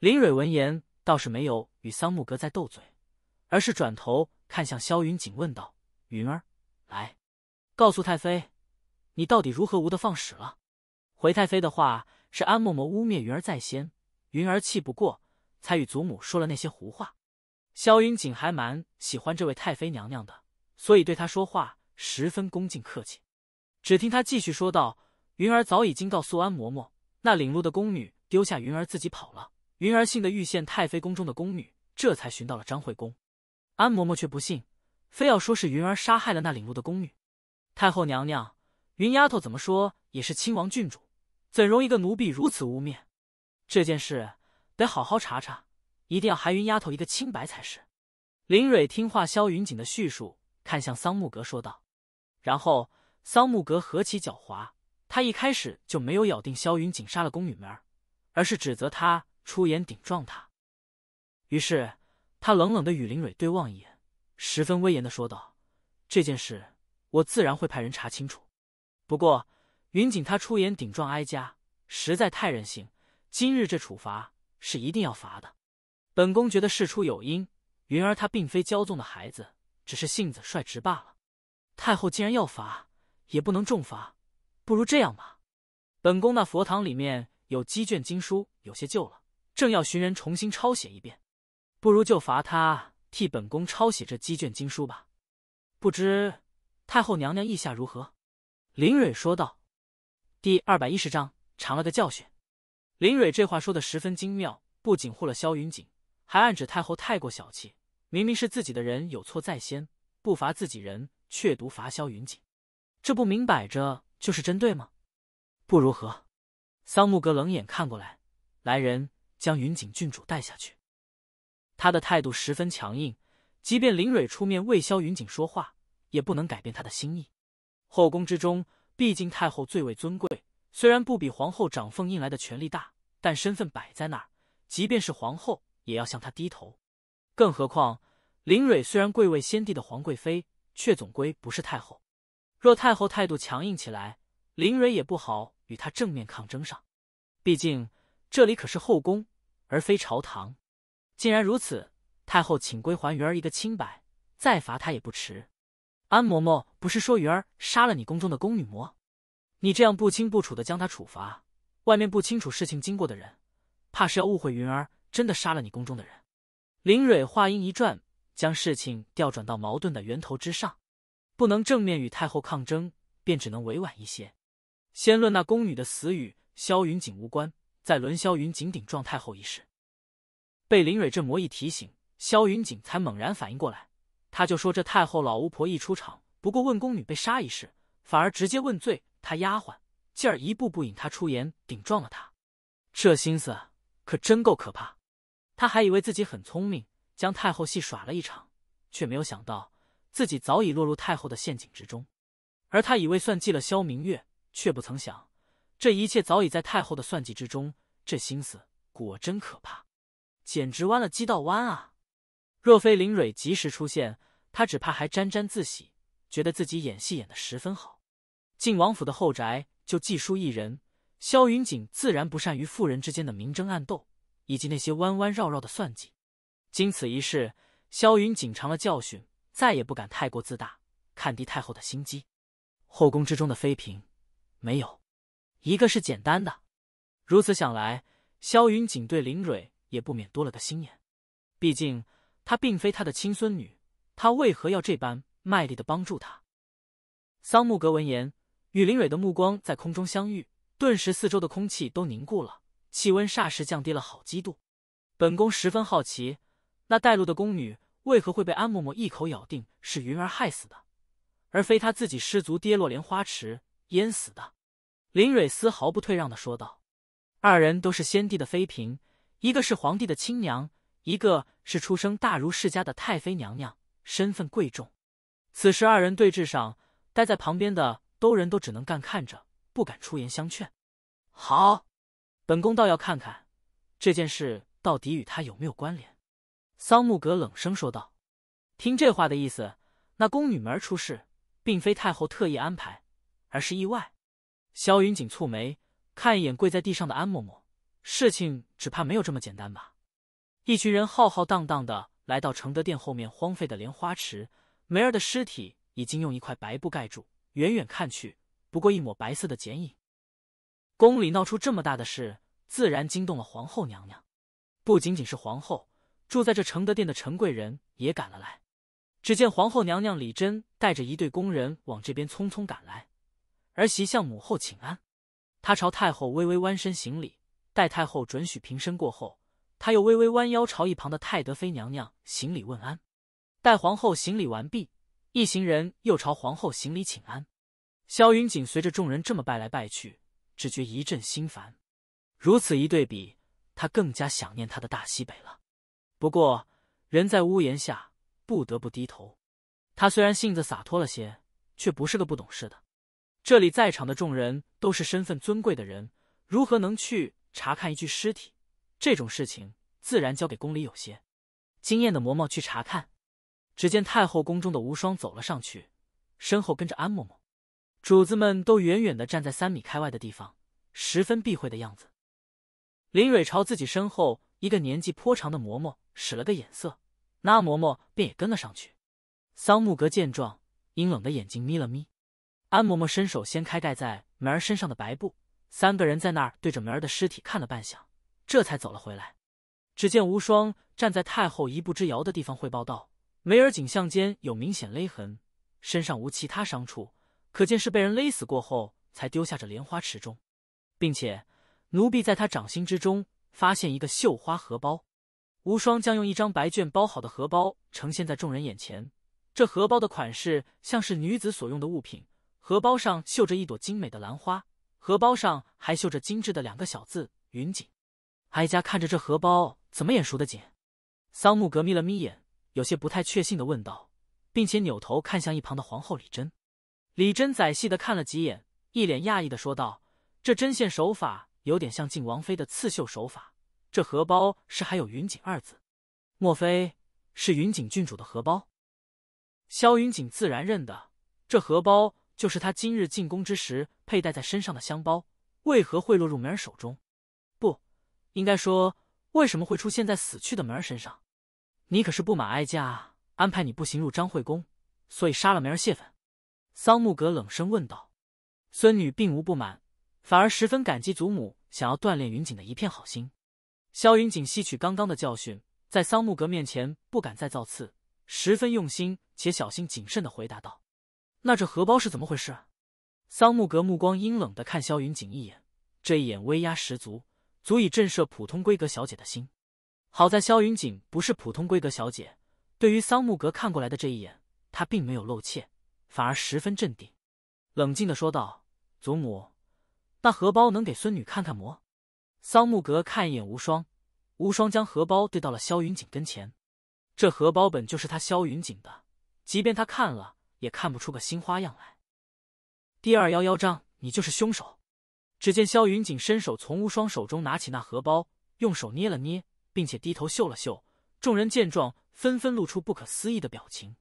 林蕊闻言倒是没有与桑木格在斗嘴。而是转头看向萧云锦，问道：“云儿，来，告诉太妃，你到底如何无的放矢了？”回太妃的话是安嬷嬷污蔑云儿在先，云儿气不过，才与祖母说了那些胡话。萧云锦还蛮喜欢这位太妃娘娘的，所以对她说话十分恭敬客气。只听她继续说道：“云儿早已经告诉安嬷嬷，那领路的宫女丢下云儿自己跑了，云儿信的遇膳太妃宫中的宫女，这才寻到了张惠公。”安嬷嬷却不信，非要说是云儿杀害了那领路的宫女。太后娘娘，云丫头怎么说也是亲王郡主，怎容一个奴婢如此污蔑？这件事得好好查查，一定要还云丫头一个清白才是。林蕊听话，萧云锦的叙述，看向桑木格说道。然后桑木格何其狡猾，他一开始就没有咬定萧云锦杀了宫女们儿，而是指责他出言顶撞他。于是。他冷冷的与林蕊对望一眼，十分威严的说道：“这件事我自然会派人查清楚。不过云锦他出言顶撞哀家，实在太任性。今日这处罚是一定要罚的。本宫觉得事出有因，云儿她并非骄纵的孩子，只是性子率直罢了。太后既然要罚，也不能重罚。不如这样吧，本宫那佛堂里面有鸡卷经书，有些旧了，正要寻人重新抄写一遍。”不如就罚他替本宫抄写这几卷经书吧，不知太后娘娘意下如何？”林蕊说道。第二百一十章尝了个教训。林蕊这话说的十分精妙，不仅护了萧云锦，还暗指太后太过小气。明明是自己的人有错在先，不罚自己人，却独罚萧云锦，这不明摆着就是针对吗？不如何，桑木格冷眼看过来，来人，将云锦郡主带下去。他的态度十分强硬，即便林蕊出面为萧云锦说话，也不能改变他的心意。后宫之中，毕竟太后最为尊贵，虽然不比皇后掌凤印来的权力大，但身份摆在那儿，即便是皇后也要向她低头。更何况林蕊虽然贵为先帝的皇贵妃，却总归不是太后。若太后态度强硬起来，林蕊也不好与她正面抗争上。毕竟这里可是后宫，而非朝堂。既然如此，太后请归还云儿一个清白，再罚他也不迟。安嬷嬷不是说云儿杀了你宫中的宫女么？你这样不清不楚的将他处罚，外面不清楚事情经过的人，怕是要误会云儿真的杀了你宫中的人。林蕊话音一转，将事情调转到矛盾的源头之上，不能正面与太后抗争，便只能委婉一些。先论那宫女的死与萧云锦无关，再论萧云锦顶撞太后一事。被林蕊这魔一提醒，萧云锦才猛然反应过来。他就说：“这太后老巫婆一出场，不过问宫女被杀一事，反而直接问罪她丫鬟，继而一步步引她出言顶撞了她。这心思可真够可怕。他还以为自己很聪明，将太后戏耍了一场，却没有想到自己早已落入太后的陷阱之中。而他以为算计了萧明月，却不曾想这一切早已在太后的算计之中。这心思果真可怕。”简直弯了鸡道弯啊！若非林蕊及时出现，他只怕还沾沾自喜，觉得自己演戏演得十分好。晋王府的后宅就季淑一人，萧云锦自然不善于妇人之间的明争暗斗，以及那些弯弯绕绕的算计。经此一事，萧云锦尝了教训，再也不敢太过自大，看低太后的心机。后宫之中的妃嫔，没有一个是简单的。如此想来，萧云锦对林蕊。也不免多了个心眼，毕竟她并非他的亲孙女，他为何要这般卖力的帮助她？桑木格闻言，与林蕊的目光在空中相遇，顿时四周的空气都凝固了，气温霎时降低了好几度。本宫十分好奇，那带路的宫女为何会被安嬷嬷一口咬定是云儿害死的，而非她自己失足跌落莲花池淹死的？林蕊丝毫不退让的说道：“二人都是先帝的妃嫔。”一个是皇帝的亲娘，一个是出生大儒世家的太妃娘娘，身份贵重。此时二人对峙上，待在旁边的都人都只能干看着，不敢出言相劝。好，本宫倒要看看这件事到底与他有没有关联。”桑木格冷声说道。听这话的意思，那宫女门儿出事，并非太后特意安排，而是意外。萧云锦蹙眉，看一眼跪在地上的安嬷嬷。事情只怕没有这么简单吧？一群人浩浩荡荡的来到承德殿后面荒废的莲花池，梅儿的尸体已经用一块白布盖住，远远看去不过一抹白色的剪影。宫里闹出这么大的事，自然惊动了皇后娘娘。不仅仅是皇后，住在这承德殿的陈贵人也赶了来。只见皇后娘娘李贞带着一队宫人往这边匆匆赶来，儿媳向母后请安，她朝太后微微弯身行礼。待太后准许平身过后，他又微微弯腰朝一旁的太德妃娘娘行礼问安。待皇后行礼完毕，一行人又朝皇后行礼请安。萧云锦随着众人这么拜来拜去，只觉一阵心烦。如此一对比，他更加想念他的大西北了。不过，人在屋檐下，不得不低头。他虽然性子洒脱了些，却不是个不懂事的。这里在场的众人都是身份尊贵的人，如何能去？查看一具尸体，这种事情自然交给宫里有些经验的嬷嬷去查看。只见太后宫中的无双走了上去，身后跟着安嬷嬷，主子们都远远的站在三米开外的地方，十分避讳的样子。林蕊朝自己身后一个年纪颇长的嬷嬷使了个眼色，那嬷嬷便也跟了上去。桑木格见状，阴冷的眼睛眯了眯。安嬷嬷伸手掀开盖在梅儿身上的白布。三个人在那儿对着梅儿的尸体看了半晌，这才走了回来。只见无双站在太后一步之遥的地方汇报道：“梅儿颈项间有明显勒痕，身上无其他伤处，可见是被人勒死过后才丢下这莲花池中，并且奴婢在她掌心之中发现一个绣花荷包。”无双将用一张白绢包好的荷包呈现在众人眼前，这荷包的款式像是女子所用的物品，荷包上绣着一朵精美的兰花。荷包上还绣着精致的两个小字“云锦”，哀家看着这荷包怎么眼熟的紧？桑木格眯了眯眼，有些不太确信的问道，并且扭头看向一旁的皇后李贞。李贞仔细的看了几眼，一脸讶异的说道：“这针线手法有点像靖王妃的刺绣手法，这荷包是还有‘云锦’二字，莫非是云锦郡主的荷包？”萧云锦自然认得这荷包。就是他今日进宫之时佩戴在身上的香包，为何会落入梅儿手中？不应该说为什么会出现在死去的梅儿身上？你可是不满哀家安排你不行入张惠宫，所以杀了梅儿泄愤？桑木格冷声问道。孙女并无不满，反而十分感激祖母想要锻炼云锦的一片好心。萧云锦吸取刚刚的教训，在桑木格面前不敢再造次，十分用心且小心谨慎地回答道。那这荷包是怎么回事？桑木格目光阴冷的看萧云锦一眼，这一眼威压十足，足以震慑普通规格小姐的心。好在萧云锦不是普通规格小姐，对于桑木格看过来的这一眼，她并没有露怯，反而十分镇定，冷静的说道：“祖母，那荷包能给孙女看看么？”桑木格看一眼无双，无双将荷包递到了萧云锦跟前。这荷包本就是他萧云锦的，即便他看了。也看不出个新花样来。第二幺幺章，你就是凶手。只见萧云锦伸手从无双手中拿起那荷包，用手捏了捏，并且低头嗅了嗅。众人见状，纷纷露出不可思议的表情。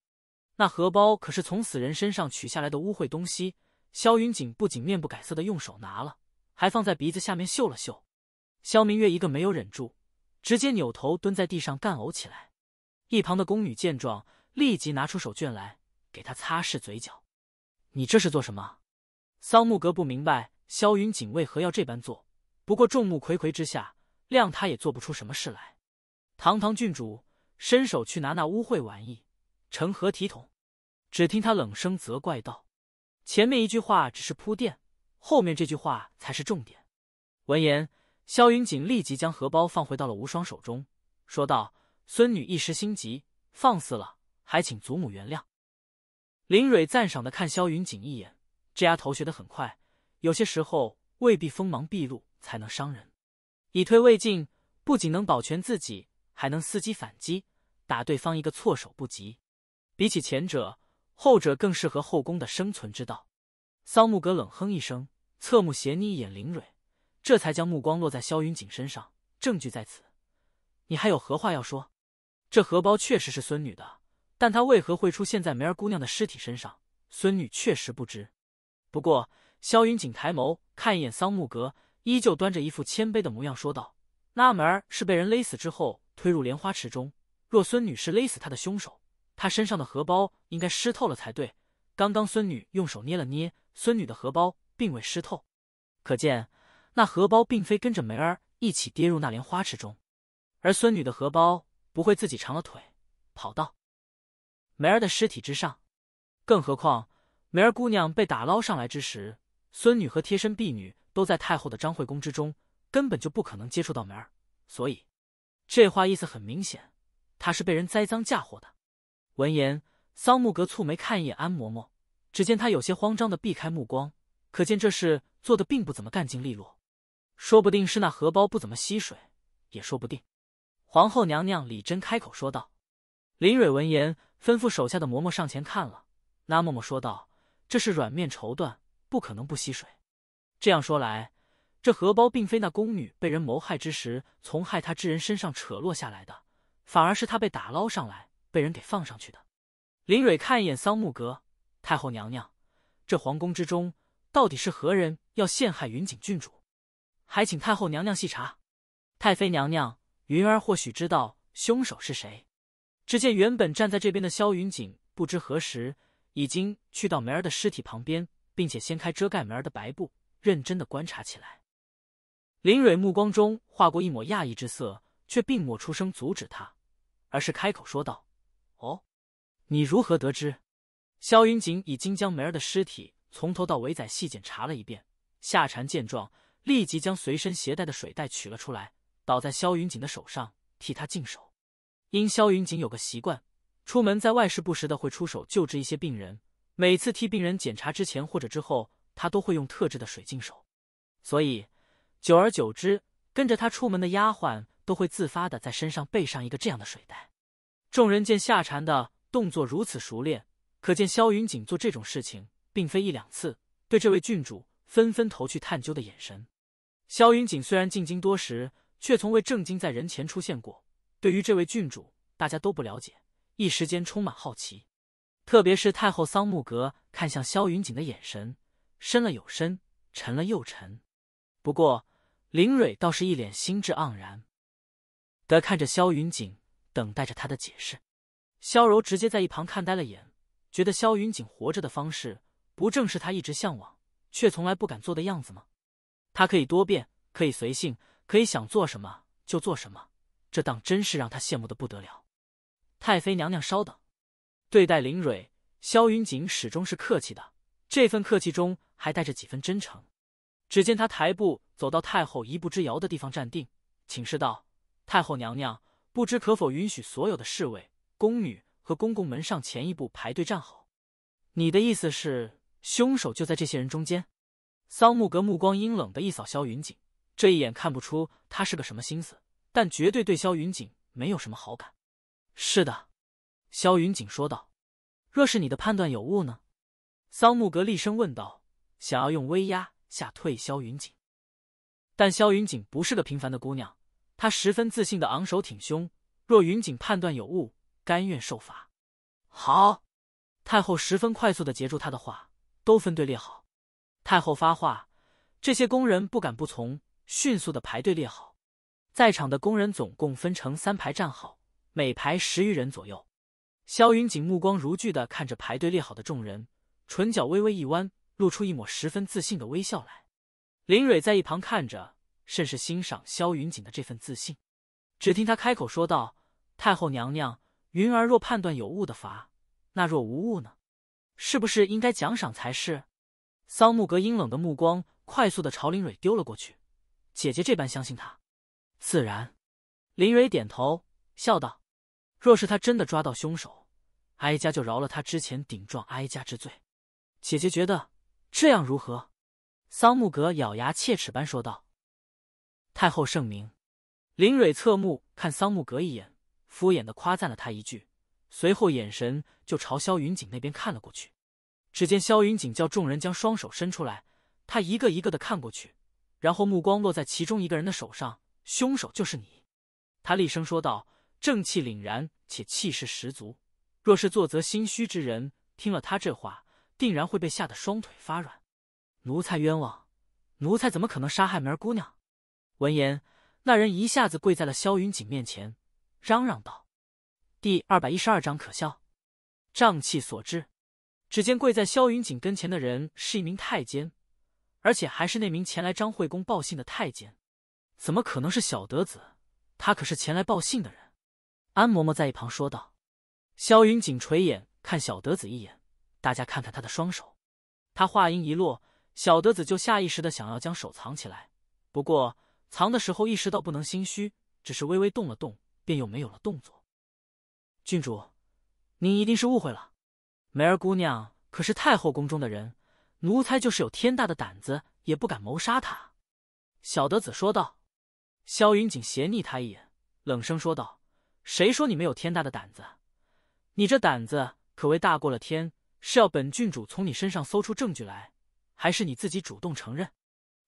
那荷包可是从死人身上取下来的污秽东西，萧云锦不仅面不改色的用手拿了，还放在鼻子下面嗅了嗅。萧明月一个没有忍住，直接扭头蹲在地上干呕起来。一旁的宫女见状，立即拿出手绢来。给他擦拭嘴角，你这是做什么？桑木格不明白萧云锦为何要这般做，不过众目睽睽之下，谅他也做不出什么事来。堂堂郡主伸手去拿那污秽玩意，成何体统？只听他冷声责怪道：“前面一句话只是铺垫，后面这句话才是重点。”闻言，萧云锦立即将荷包放回到了无双手中，说道：“孙女一时心急，放肆了，还请祖母原谅。”林蕊赞赏地看萧云锦一眼，这丫头学得很快，有些时候未必锋芒毕露才能伤人，以退为进不仅能保全自己，还能伺机反击，打对方一个措手不及。比起前者，后者更适合后宫的生存之道。桑木格冷哼一声，侧目斜睨一眼林蕊，这才将目光落在萧云锦身上。证据在此，你还有何话要说？这荷包确实是孙女的。但他为何会出现在梅儿姑娘的尸体身上？孙女确实不知。不过，萧云锦抬眸看一眼桑木阁，依旧端着一副谦卑的模样说道：“那梅儿是被人勒死之后推入莲花池中。若孙女是勒死她的凶手，她身上的荷包应该湿透了才对。刚刚孙女用手捏了捏孙女的荷包，并未湿透，可见那荷包并非跟着梅儿一起跌入那莲花池中。而孙女的荷包不会自己长了腿，跑到。”梅儿的尸体之上，更何况梅儿姑娘被打捞上来之时，孙女和贴身婢女都在太后的张惠宫之中，根本就不可能接触到梅儿。所以，这话意思很明显，她是被人栽赃嫁祸的。闻言，桑木格蹙眉看一眼安嬷嬷，只见她有些慌张的避开目光，可见这事做的并不怎么干净利落。说不定是那荷包不怎么吸水，也说不定。皇后娘娘李贞开口说道。林蕊闻言。吩咐手下的嬷嬷上前看了，那嬷嬷说道：“这是软面绸缎，不可能不吸水。”这样说来，这荷包并非那宫女被人谋害之时从害她之人身上扯落下来的，反而是她被打捞上来，被人给放上去的。林蕊看一眼桑木阁太后娘娘，这皇宫之中到底是何人要陷害云锦郡主？还请太后娘娘细查。太妃娘娘，云儿或许知道凶手是谁。只见原本站在这边的萧云锦，不知何时已经去到梅儿的尸体旁边，并且掀开遮盖梅儿的白布，认真的观察起来。林蕊目光中划过一抹讶异之色，却并没出声阻止他，而是开口说道：“哦，你如何得知？”萧云锦已经将梅儿的尸体从头到尾仔细检查了一遍。夏蝉见状，立即将随身携带的水袋取了出来，倒在萧云锦的手上，替他净手。因萧云锦有个习惯，出门在外时不时的会出手救治一些病人。每次替病人检查之前或者之后，他都会用特制的水净手，所以久而久之，跟着他出门的丫鬟都会自发的在身上备上一个这样的水袋。众人见夏蝉的动作如此熟练，可见萧云锦做这种事情并非一两次。对这位郡主，纷纷投去探究的眼神。萧云锦虽然进京多时，却从未正经在人前出现过。对于这位郡主，大家都不了解，一时间充满好奇。特别是太后桑木格看向萧云锦的眼神，深了又深，沉了又沉。不过林蕊倒是一脸兴致盎然得看着萧云锦，等待着他的解释。萧柔直接在一旁看呆了眼，觉得萧云锦活着的方式，不正是他一直向往却从来不敢做的样子吗？他可以多变，可以随性，可以想做什么就做什么。这当真是让他羡慕的不得了。太妃娘娘稍等，对待林蕊，萧云锦始终是客气的，这份客气中还带着几分真诚。只见他抬步走到太后一步之遥的地方站定，请示道：“太后娘娘，不知可否允许所有的侍卫、宫女和公公们上前一步排队站好？”你的意思是，凶手就在这些人中间？桑木格目光阴冷的一扫萧云锦，这一眼看不出他是个什么心思。但绝对对萧云锦没有什么好感。是的，萧云锦说道：“若是你的判断有误呢？”桑木格厉声问道，想要用威压吓退萧云锦。但萧云锦不是个平凡的姑娘，她十分自信的昂首挺胸。若云锦判断有误，甘愿受罚。好，太后十分快速的截住他的话：“都分队列好。”太后发话，这些工人不敢不从，迅速的排队列好。在场的工人总共分成三排站好，每排十余人左右。萧云锦目光如炬的看着排队列好的众人，唇角微微一弯，露出一抹十分自信的微笑来。林蕊在一旁看着，甚是欣赏萧云锦的这份自信。只听他开口说道：“太后娘娘，云儿若判断有误的罚，那若无误呢？是不是应该奖赏才是？”桑木格阴冷的目光快速的朝林蕊丢了过去。姐姐这般相信他。自然，林蕊点头笑道：“若是他真的抓到凶手，哀家就饶了他之前顶撞哀家之罪。”姐姐觉得这样如何？”桑木格咬牙切齿般说道。“太后圣明。”林蕊侧目看桑木格一眼，敷衍的夸赞了他一句，随后眼神就朝萧云锦那边看了过去。只见萧云锦叫众人将双手伸出来，他一个一个的看过去，然后目光落在其中一个人的手上。凶手就是你！”他厉声说道，正气凛然且气势十足。若是做则心虚之人，听了他这话，定然会被吓得双腿发软。奴才冤枉！奴才怎么可能杀害梅儿姑娘？闻言，那人一下子跪在了萧云锦面前，嚷嚷道：“第二百一十二章可笑，瘴气所致。”只见跪在萧云锦跟前的人是一名太监，而且还是那名前来张惠公报信的太监。怎么可能是小德子？他可是前来报信的人。安嬷嬷在一旁说道。萧云锦垂眼看小德子一眼，大家看看他的双手。他话音一落，小德子就下意识的想要将手藏起来，不过藏的时候意识到不能心虚，只是微微动了动，便又没有了动作。郡主，您一定是误会了。梅儿姑娘可是太后宫中的人，奴才就是有天大的胆子也不敢谋杀她。小德子说道。萧云锦斜睨他一眼，冷声说道：“谁说你没有天大的胆子？你这胆子可谓大过了天！是要本郡主从你身上搜出证据来，还是你自己主动承认？”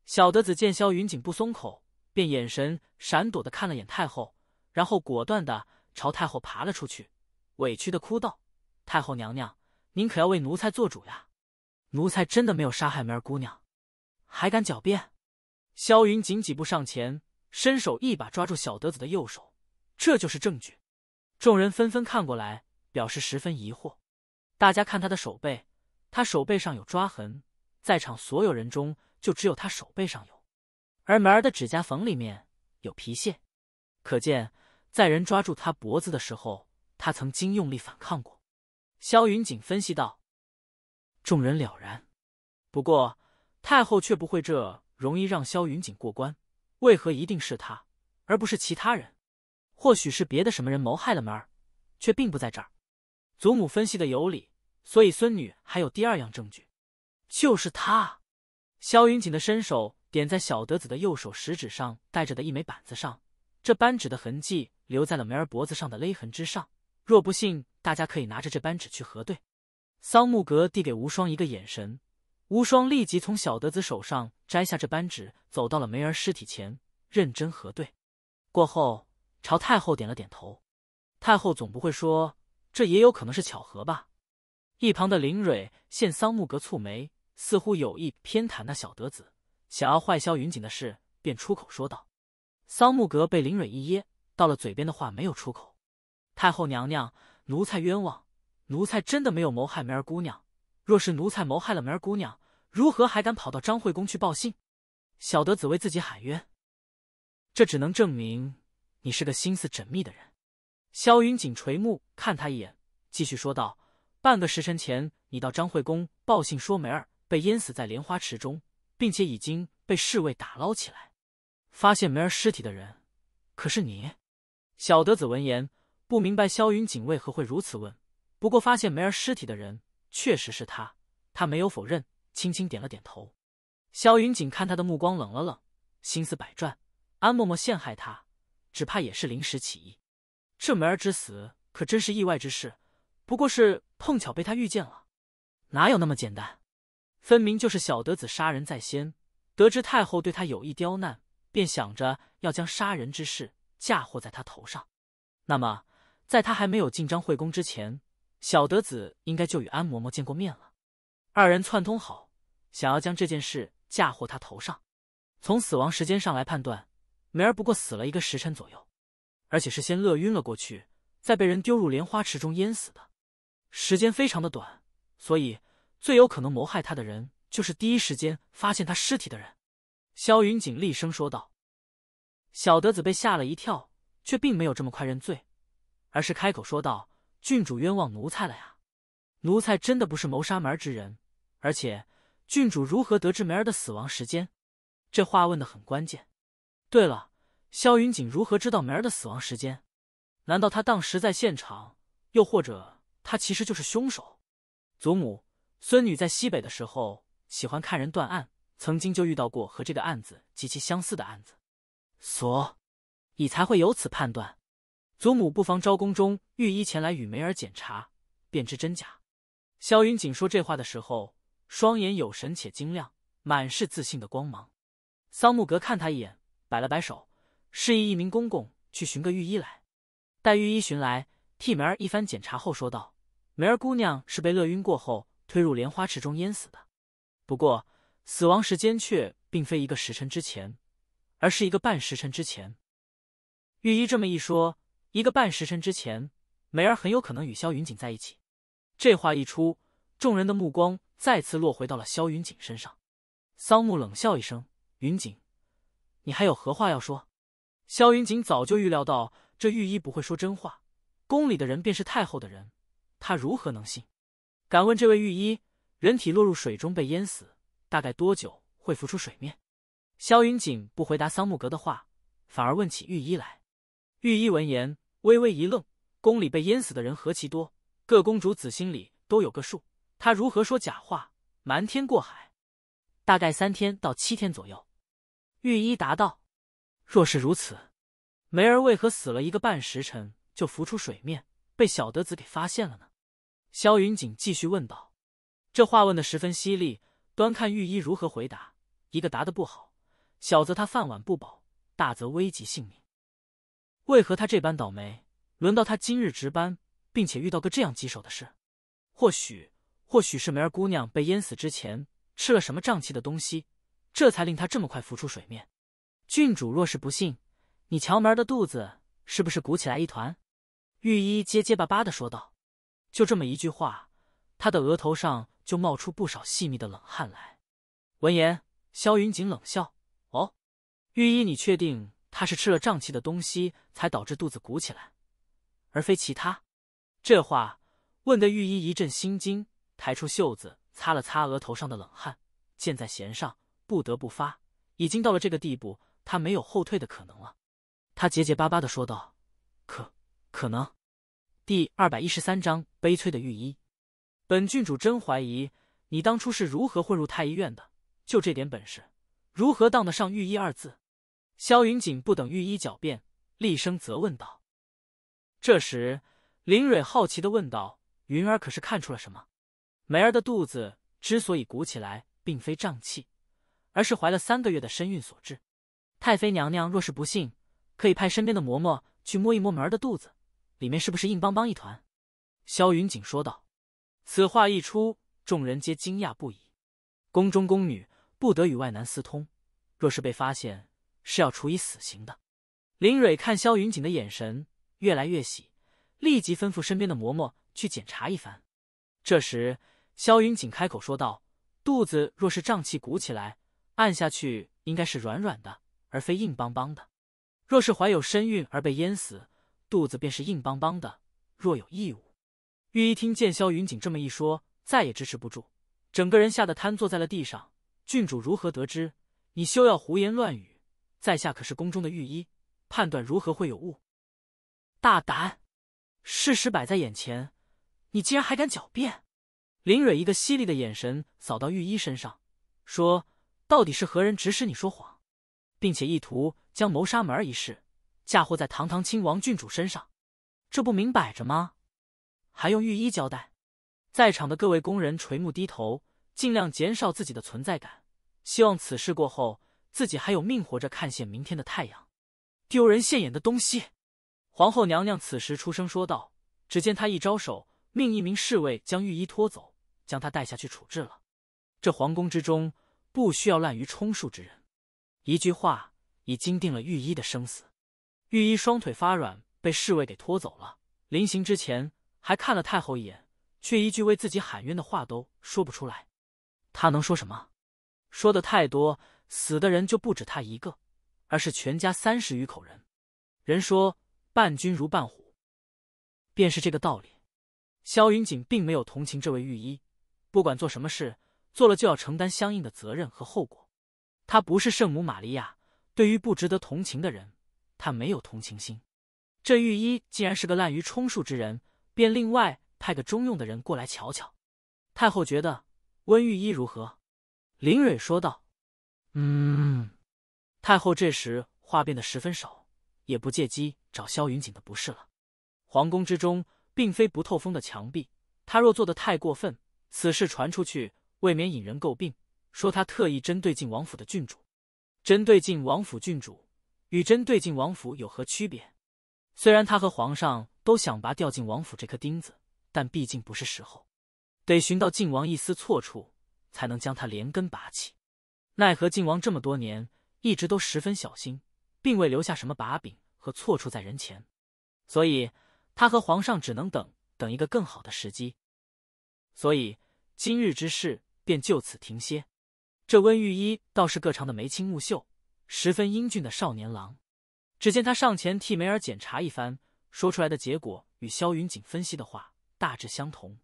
小德子见萧云锦不松口，便眼神闪躲的看了眼太后，然后果断的朝太后爬了出去，委屈的哭道：“太后娘娘，您可要为奴才做主呀！奴才真的没有杀害梅儿姑娘，还敢狡辩？”萧云锦几步上前。伸手一把抓住小德子的右手，这就是证据。众人纷纷看过来，表示十分疑惑。大家看他的手背，他手背上有抓痕，在场所有人中就只有他手背上有。而梅儿的指甲缝里面有皮屑，可见在人抓住他脖子的时候，他曾经用力反抗过。萧云锦分析道。众人了然，不过太后却不会，这容易让萧云锦过关。为何一定是他，而不是其他人？或许是别的什么人谋害了梅儿，却并不在这儿。祖母分析的有理，所以孙女还有第二样证据，就是他。萧云锦的伸手点在小德子的右手食指上带着的一枚板子上，这扳指的痕迹留在了梅儿脖子上的勒痕之上。若不信，大家可以拿着这扳指去核对。桑木格递给无双一个眼神。无双立即从小德子手上摘下这扳指，走到了梅儿尸体前，认真核对，过后朝太后点了点头。太后总不会说这也有可能是巧合吧？一旁的林蕊见桑木格蹙眉，似乎有意偏袒那小德子，想要坏萧云锦的事，便出口说道。桑木格被林蕊一噎，到了嘴边的话没有出口。太后娘娘，奴才冤枉，奴才真的没有谋害梅儿姑娘。若是奴才谋害了梅儿姑娘，如何还敢跑到张惠公去报信？小德子为自己喊冤，这只能证明你是个心思缜密的人。萧云锦垂目看他一眼，继续说道：“半个时辰前，你到张惠公报信，说梅儿被淹死在莲花池中，并且已经被侍卫打捞起来。发现梅儿尸体的人，可是你？”小德子闻言，不明白萧云锦为何会如此问，不过发现梅儿尸体的人。确实是他，他没有否认，轻轻点了点头。萧云锦看他的目光冷了冷，心思百转。安默默陷害他，只怕也是临时起意。这梅儿之死可真是意外之事，不过是碰巧被他遇见了。哪有那么简单？分明就是小德子杀人在先，得知太后对他有意刁难，便想着要将杀人之事嫁祸在他头上。那么，在他还没有进张惠宫之前。小德子应该就与安嬷嬷见过面了，二人串通好，想要将这件事嫁祸他头上。从死亡时间上来判断，梅儿不过死了一个时辰左右，而且是先乐晕了过去，再被人丢入莲花池中淹死的，时间非常的短，所以最有可能谋害他的人就是第一时间发现他尸体的人。”萧云锦厉声说道。小德子被吓了一跳，却并没有这么快认罪，而是开口说道。郡主冤枉奴才了呀，奴才真的不是谋杀门之人。而且，郡主如何得知梅儿的死亡时间？这话问的很关键。对了，萧云锦如何知道梅儿的死亡时间？难道他当时在现场？又或者他其实就是凶手？祖母，孙女在西北的时候喜欢看人断案，曾经就遇到过和这个案子极其相似的案子，所以才会有此判断。祖母不妨召宫中御医前来与梅儿检查，便知真假。萧云锦说这话的时候，双眼有神且晶亮，满是自信的光芒。桑木格看他一眼，摆了摆手，示意一名公公去寻个御医来。待御医寻来，替梅儿一番检查后，说道：“梅儿姑娘是被乐晕过后推入莲花池中淹死的，不过死亡时间却并非一个时辰之前，而是一个半时辰之前。”御医这么一说。一个半时辰之前，梅儿很有可能与萧云锦在一起。这话一出，众人的目光再次落回到了萧云锦身上。桑木冷笑一声：“云锦，你还有何话要说？”萧云锦早就预料到这御医不会说真话，宫里的人便是太后的人，他如何能信？敢问这位御医，人体落入水中被淹死，大概多久会浮出水面？萧云锦不回答桑木格的话，反而问起御医来。御医闻言。微微一愣，宫里被淹死的人何其多，各公主子心里都有个数。她如何说假话，瞒天过海？大概三天到七天左右，御医答道。若是如此，梅儿为何死了一个半时辰就浮出水面，被小德子给发现了呢？萧云锦继续问道。这话问的十分犀利，端看御医如何回答。一个答的不好，小则他饭碗不保，大则危及性命。为何他这般倒霉？轮到他今日值班，并且遇到个这样棘手的事。或许，或许是梅儿姑娘被淹死之前吃了什么胀气的东西，这才令他这么快浮出水面。郡主若是不信，你瞧梅儿的肚子是不是鼓起来一团？御医结结巴巴的说道。就这么一句话，他的额头上就冒出不少细密的冷汗来。闻言，萧云锦冷笑：“哦，御医，你确定？”他是吃了胀气的东西才导致肚子鼓起来，而非其他。这话问得御医一阵心惊，抬出袖子擦了擦额头上的冷汗。箭在弦上，不得不发。已经到了这个地步，他没有后退的可能了。他结结巴巴的说道：“可可能？”第二百一十三章悲催的御医。本郡主真怀疑你当初是如何混入太医院的？就这点本事，如何当得上御医二字？萧云锦不等御医狡辩，厉声责问道。这时，林蕊好奇的问道：“云儿可是看出了什么？”梅儿的肚子之所以鼓起来，并非胀气，而是怀了三个月的身孕所致。太妃娘娘若是不信，可以派身边的嬷嬷去摸一摸梅儿的肚子，里面是不是硬邦邦一团？”萧云锦说道。此话一出，众人皆惊讶不已。宫中宫女不得与外男私通，若是被发现，是要处以死刑的。林蕊看萧云锦的眼神越来越喜，立即吩咐身边的嬷嬷去检查一番。这时，萧云锦开口说道：“肚子若是胀气鼓起来，按下去应该是软软的，而非硬邦邦的。若是怀有身孕而被淹死，肚子便是硬邦邦的。若有异物。”御医听见萧云锦这么一说，再也支持不住，整个人吓得瘫坐在了地上。郡主如何得知？你休要胡言乱语！在下可是宫中的御医，判断如何会有误？大胆！事实摆在眼前，你竟然还敢狡辩！林蕊一个犀利的眼神扫到御医身上，说：“到底是何人指使你说谎，并且意图将谋杀门一事嫁祸在堂堂亲王郡主身上？这不明摆着吗？还用御医交代？”在场的各位工人垂目低头，尽量减少自己的存在感，希望此事过后。自己还有命活着，看见明天的太阳，丢人现眼的东西！皇后娘娘此时出声说道。只见她一招手，命一名侍卫将御医拖走，将他带下去处置了。这皇宫之中不需要滥竽充数之人。一句话，已经定了御医的生死。御医双腿发软，被侍卫给拖走了。临行之前，还看了太后一眼，却一句为自己喊冤的话都说不出来。他能说什么？说的太多。死的人就不止他一个，而是全家三十余口人。人说伴君如伴虎，便是这个道理。萧云锦并没有同情这位御医，不管做什么事，做了就要承担相应的责任和后果。他不是圣母玛利亚，对于不值得同情的人，他没有同情心。这御医既然是个滥竽充数之人，便另外派个中用的人过来瞧瞧。太后觉得温御医如何？林蕊说道。嗯，太后这时话变得十分少，也不借机找萧云锦的不是了。皇宫之中并非不透风的墙壁，他若做的太过分，此事传出去，未免引人诟病，说他特意针对晋王府的郡主，针对晋王府郡主，与针对晋王府有何区别？虽然他和皇上都想拔掉晋王府这颗钉子，但毕竟不是时候，得寻到晋王一丝错处，才能将他连根拔起。奈何靖王这么多年一直都十分小心，并未留下什么把柄和错处在人前，所以他和皇上只能等，等一个更好的时机。所以今日之事便就此停歇。这温御医倒是个长得眉清目秀、十分英俊的少年郎，只见他上前替梅儿检查一番，说出来的结果与萧云锦分析的话大致相同。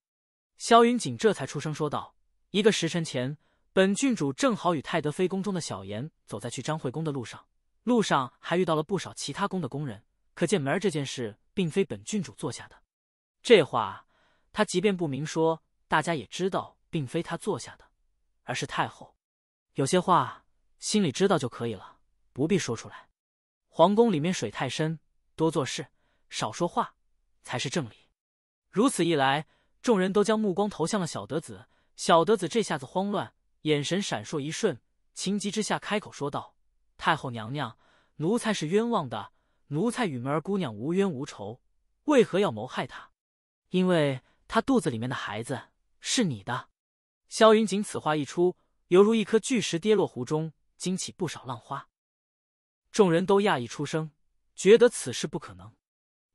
萧云锦这才出声说道：“一个时辰前。”本郡主正好与泰德妃宫中的小颜走在去张惠宫的路上，路上还遇到了不少其他宫的工人，可见门这件事并非本郡主做下的。这话他即便不明说，大家也知道并非他做下的，而是太后。有些话心里知道就可以了，不必说出来。皇宫里面水太深，多做事，少说话，才是正理。如此一来，众人都将目光投向了小德子。小德子这下子慌乱。眼神闪烁一瞬，情急之下开口说道：“太后娘娘，奴才是冤枉的。奴才与梅儿姑娘无冤无仇，为何要谋害她？因为她肚子里面的孩子是你的。”萧云锦此话一出，犹如一颗巨石跌落湖中，惊起不少浪花。众人都讶异出声，觉得此事不可能。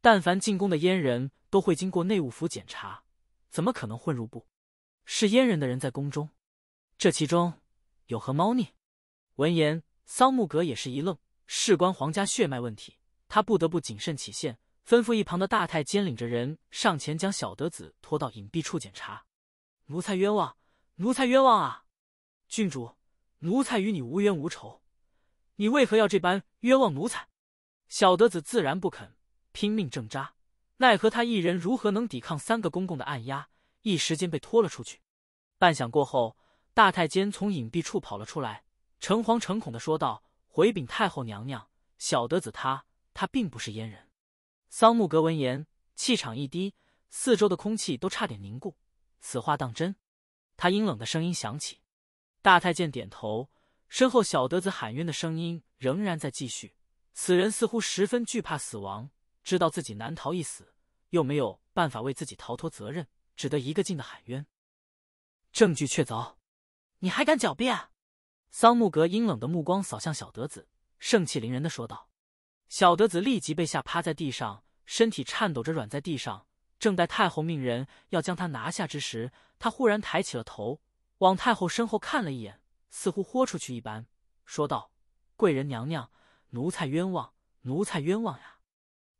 但凡进宫的阉人都会经过内务府检查，怎么可能混入部？是阉人的人在宫中？这其中有何猫腻？闻言，桑木格也是一愣。事关皇家血脉问题，他不得不谨慎起见，吩咐一旁的大太监领着人上前，将小德子拖到隐蔽处检查。奴才冤枉，奴才冤枉啊！郡主，奴才与你无冤无仇，你为何要这般冤枉奴才？小德子自然不肯，拼命挣扎，奈何他一人如何能抵抗三个公公的按压？一时间被拖了出去。半晌过后。大太监从隐蔽处跑了出来，诚惶诚恐的说道：“回禀太后娘娘，小德子他他并不是阉人。”桑木格闻言，气场一低，四周的空气都差点凝固。此话当真？他阴冷的声音响起。大太监点头，身后小德子喊冤的声音仍然在继续。此人似乎十分惧怕死亡，知道自己难逃一死，又没有办法为自己逃脱责任，只得一个劲的喊冤。证据确凿。你还敢狡辩！桑木格阴冷的目光扫向小德子，盛气凌人的说道。小德子立即被吓趴在地上，身体颤抖着软在地上。正待太后命人要将他拿下之时，他忽然抬起了头，往太后身后看了一眼，似乎豁出去一般，说道：“贵人娘娘，奴才冤枉，奴才冤枉呀！”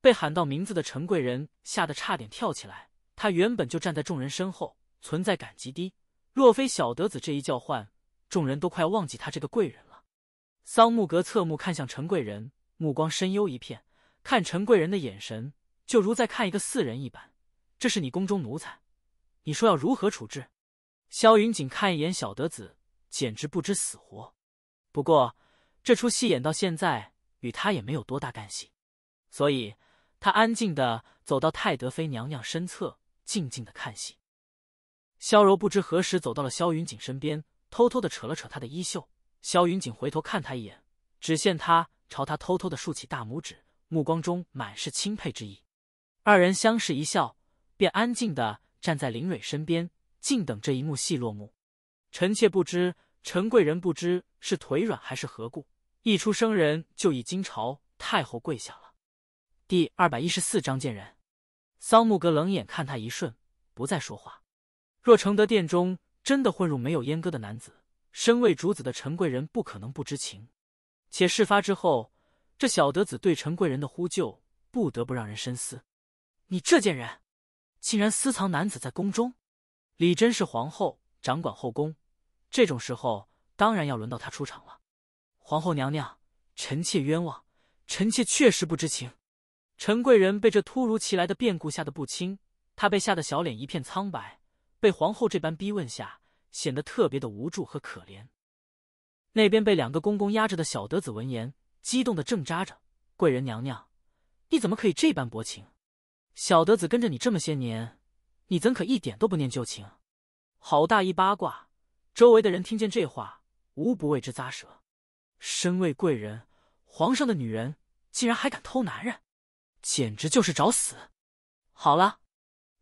被喊到名字的陈贵人吓得差点跳起来，他原本就站在众人身后，存在感极低。若非小德子这一叫唤，众人都快要忘记他这个贵人了。桑木格侧目看向陈贵人，目光深幽一片，看陈贵人的眼神就如在看一个死人一般。这是你宫中奴才，你说要如何处置？萧云锦看一眼小德子，简直不知死活。不过这出戏演到现在，与他也没有多大干系，所以他安静的走到泰德妃娘娘身侧，静静的看戏。萧柔不知何时走到了萧云锦身边，偷偷的扯了扯他的衣袖。萧云锦回头看他一眼，只见他朝他偷偷的竖起大拇指，目光中满是钦佩之意。二人相视一笑，便安静的站在林蕊身边，静等这一幕戏落幕。臣妾不知，陈贵人不知是腿软还是何故，一出生人就已经朝太后跪下了。第二百一十四章见人。桑木格冷眼看他一瞬，不再说话。若承德殿中真的混入没有阉割的男子，身为主子的陈贵人不可能不知情。且事发之后，这小德子对陈贵人的呼救，不得不让人深思。你这贱人，竟然私藏男子在宫中！李贞是皇后，掌管后宫，这种时候当然要轮到她出场了。皇后娘娘，臣妾冤枉，臣妾确实不知情。陈贵人被这突如其来的变故吓得不轻，她被吓得小脸一片苍白。被皇后这般逼问下，显得特别的无助和可怜。那边被两个公公压着的小德子闻言，激动的挣扎着：“贵人娘娘，你怎么可以这般薄情？小德子跟着你这么些年，你怎可一点都不念旧情？”好大一八卦，周围的人听见这话，无不为之咂舌。身为贵人、皇上的女人，竟然还敢偷男人，简直就是找死！好了。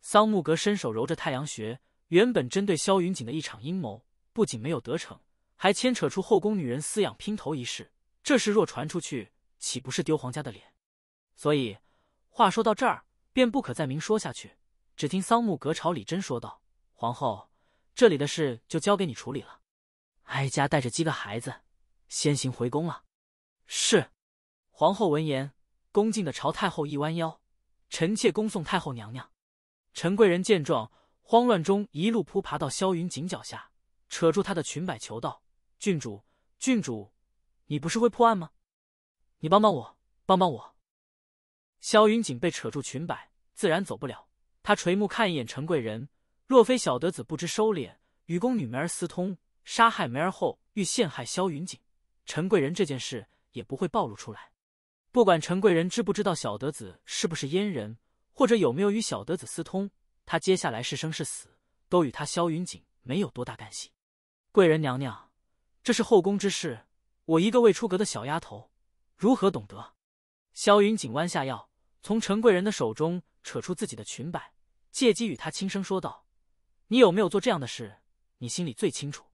桑木格伸手揉着太阳穴，原本针对萧云锦的一场阴谋，不仅没有得逞，还牵扯出后宫女人私养姘头一事。这事若传出去，岂不是丢皇家的脸？所以话说到这儿，便不可再明说下去。只听桑木格朝李贞说道：“皇后，这里的事就交给你处理了。哀家带着几个孩子，先行回宫了。”是。皇后闻言，恭敬的朝太后一弯腰：“臣妾恭送太后娘娘。”陈贵人见状，慌乱中一路扑爬到萧云锦脚下，扯住他的裙摆求道：“郡主，郡主，你不是会破案吗？你帮帮我，帮帮我！”萧云锦被扯住裙摆，自然走不了。他垂目看一眼陈贵人，若非小德子不知收敛，与宫女梅儿私通，杀害梅儿后欲陷害萧云锦，陈贵人这件事也不会暴露出来。不管陈贵人知不知道小德子是不是阉人。或者有没有与小德子私通？他接下来是生是死，都与他萧云锦没有多大干系。贵人娘娘，这是后宫之事，我一个未出阁的小丫头，如何懂得？萧云锦弯下腰，从陈贵人的手中扯出自己的裙摆，借机与她轻声说道：“你有没有做这样的事？你心里最清楚。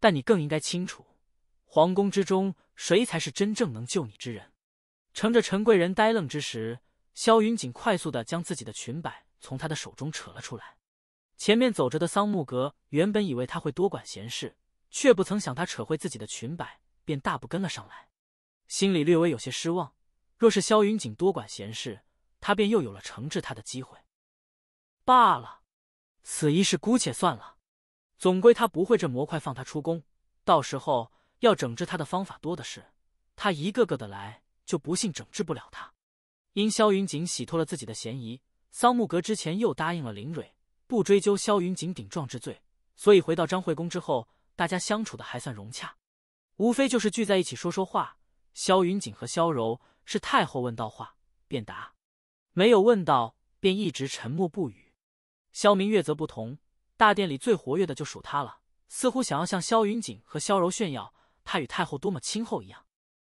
但你更应该清楚，皇宫之中谁才是真正能救你之人。”乘着陈贵人呆愣之时。萧云锦快速的将自己的裙摆从他的手中扯了出来，前面走着的桑木格原本以为他会多管闲事，却不曾想他扯回自己的裙摆，便大步跟了上来，心里略微有些失望。若是萧云锦多管闲事，他便又有了惩治他的机会。罢了，此一事姑且算了，总归他不会这模快放他出宫，到时候要整治他的方法多的是，他一个个的来，就不信整治不了他。因萧云锦洗脱了自己的嫌疑，桑木格之前又答应了林蕊不追究萧云锦顶撞之罪，所以回到张惠宫之后，大家相处的还算融洽，无非就是聚在一起说说话。萧云锦和萧柔是太后问到话便答，没有问到便一直沉默不语。萧明月则不同，大殿里最活跃的就属他了，似乎想要向萧云锦和萧柔炫耀他与太后多么亲厚一样。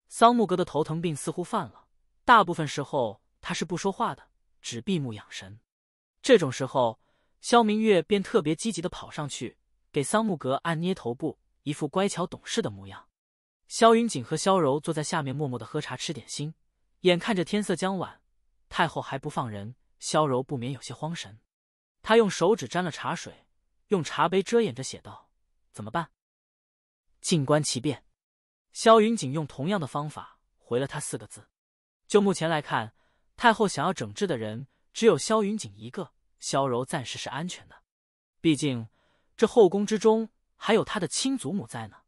桑木格的头疼病似乎犯了。大部分时候他是不说话的，只闭目养神。这种时候，萧明月便特别积极的跑上去给桑木格按捏头部，一副乖巧懂事的模样。萧云锦和萧柔坐在下面默默的喝茶吃点心，眼看着天色将晚，太后还不放人，萧柔不免有些慌神。他用手指沾了茶水，用茶杯遮掩着写道：“怎么办？”“静观其变。”萧云锦用同样的方法回了他四个字。就目前来看，太后想要整治的人只有萧云锦一个，萧柔暂时是安全的。毕竟这后宫之中还有她的亲祖母在呢。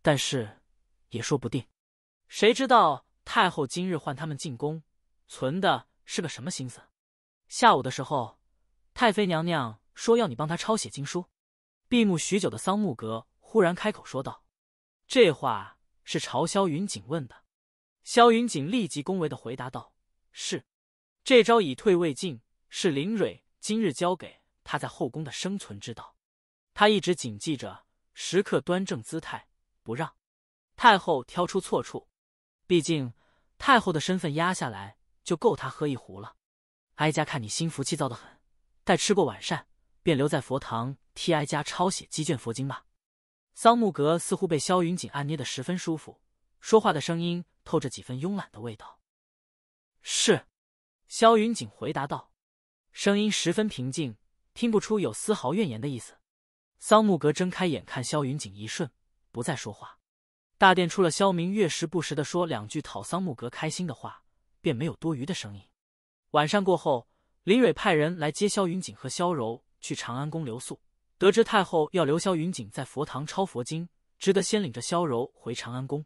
但是也说不定，谁知道太后今日唤他们进宫，存的是个什么心思？下午的时候，太妃娘娘说要你帮她抄写经书。闭目许久的桑木格忽然开口说道：“这话是朝萧云锦问的。”萧云锦立即恭维的回答道：“是，这招以退为进，是林蕊今日教给他在后宫的生存之道。他一直谨记着，时刻端正姿态，不让太后挑出错处。毕竟太后的身份压下来，就够他喝一壶了。哀家看你心浮气躁的很，待吃过晚膳，便留在佛堂替哀家抄写几卷佛经吧。”桑木阁似乎被萧云锦按捏的十分舒服，说话的声音。透着几分慵懒的味道，是，萧云锦回答道，声音十分平静，听不出有丝毫怨言的意思。桑木格睁开眼，看萧云锦一瞬，不再说话。大殿出了萧明月时不时的说两句讨桑木格开心的话，便没有多余的声音。晚上过后，林蕊派人来接萧云锦和萧柔去长安宫留宿，得知太后要留萧云锦在佛堂抄佛经，只得先领着萧柔回长安宫。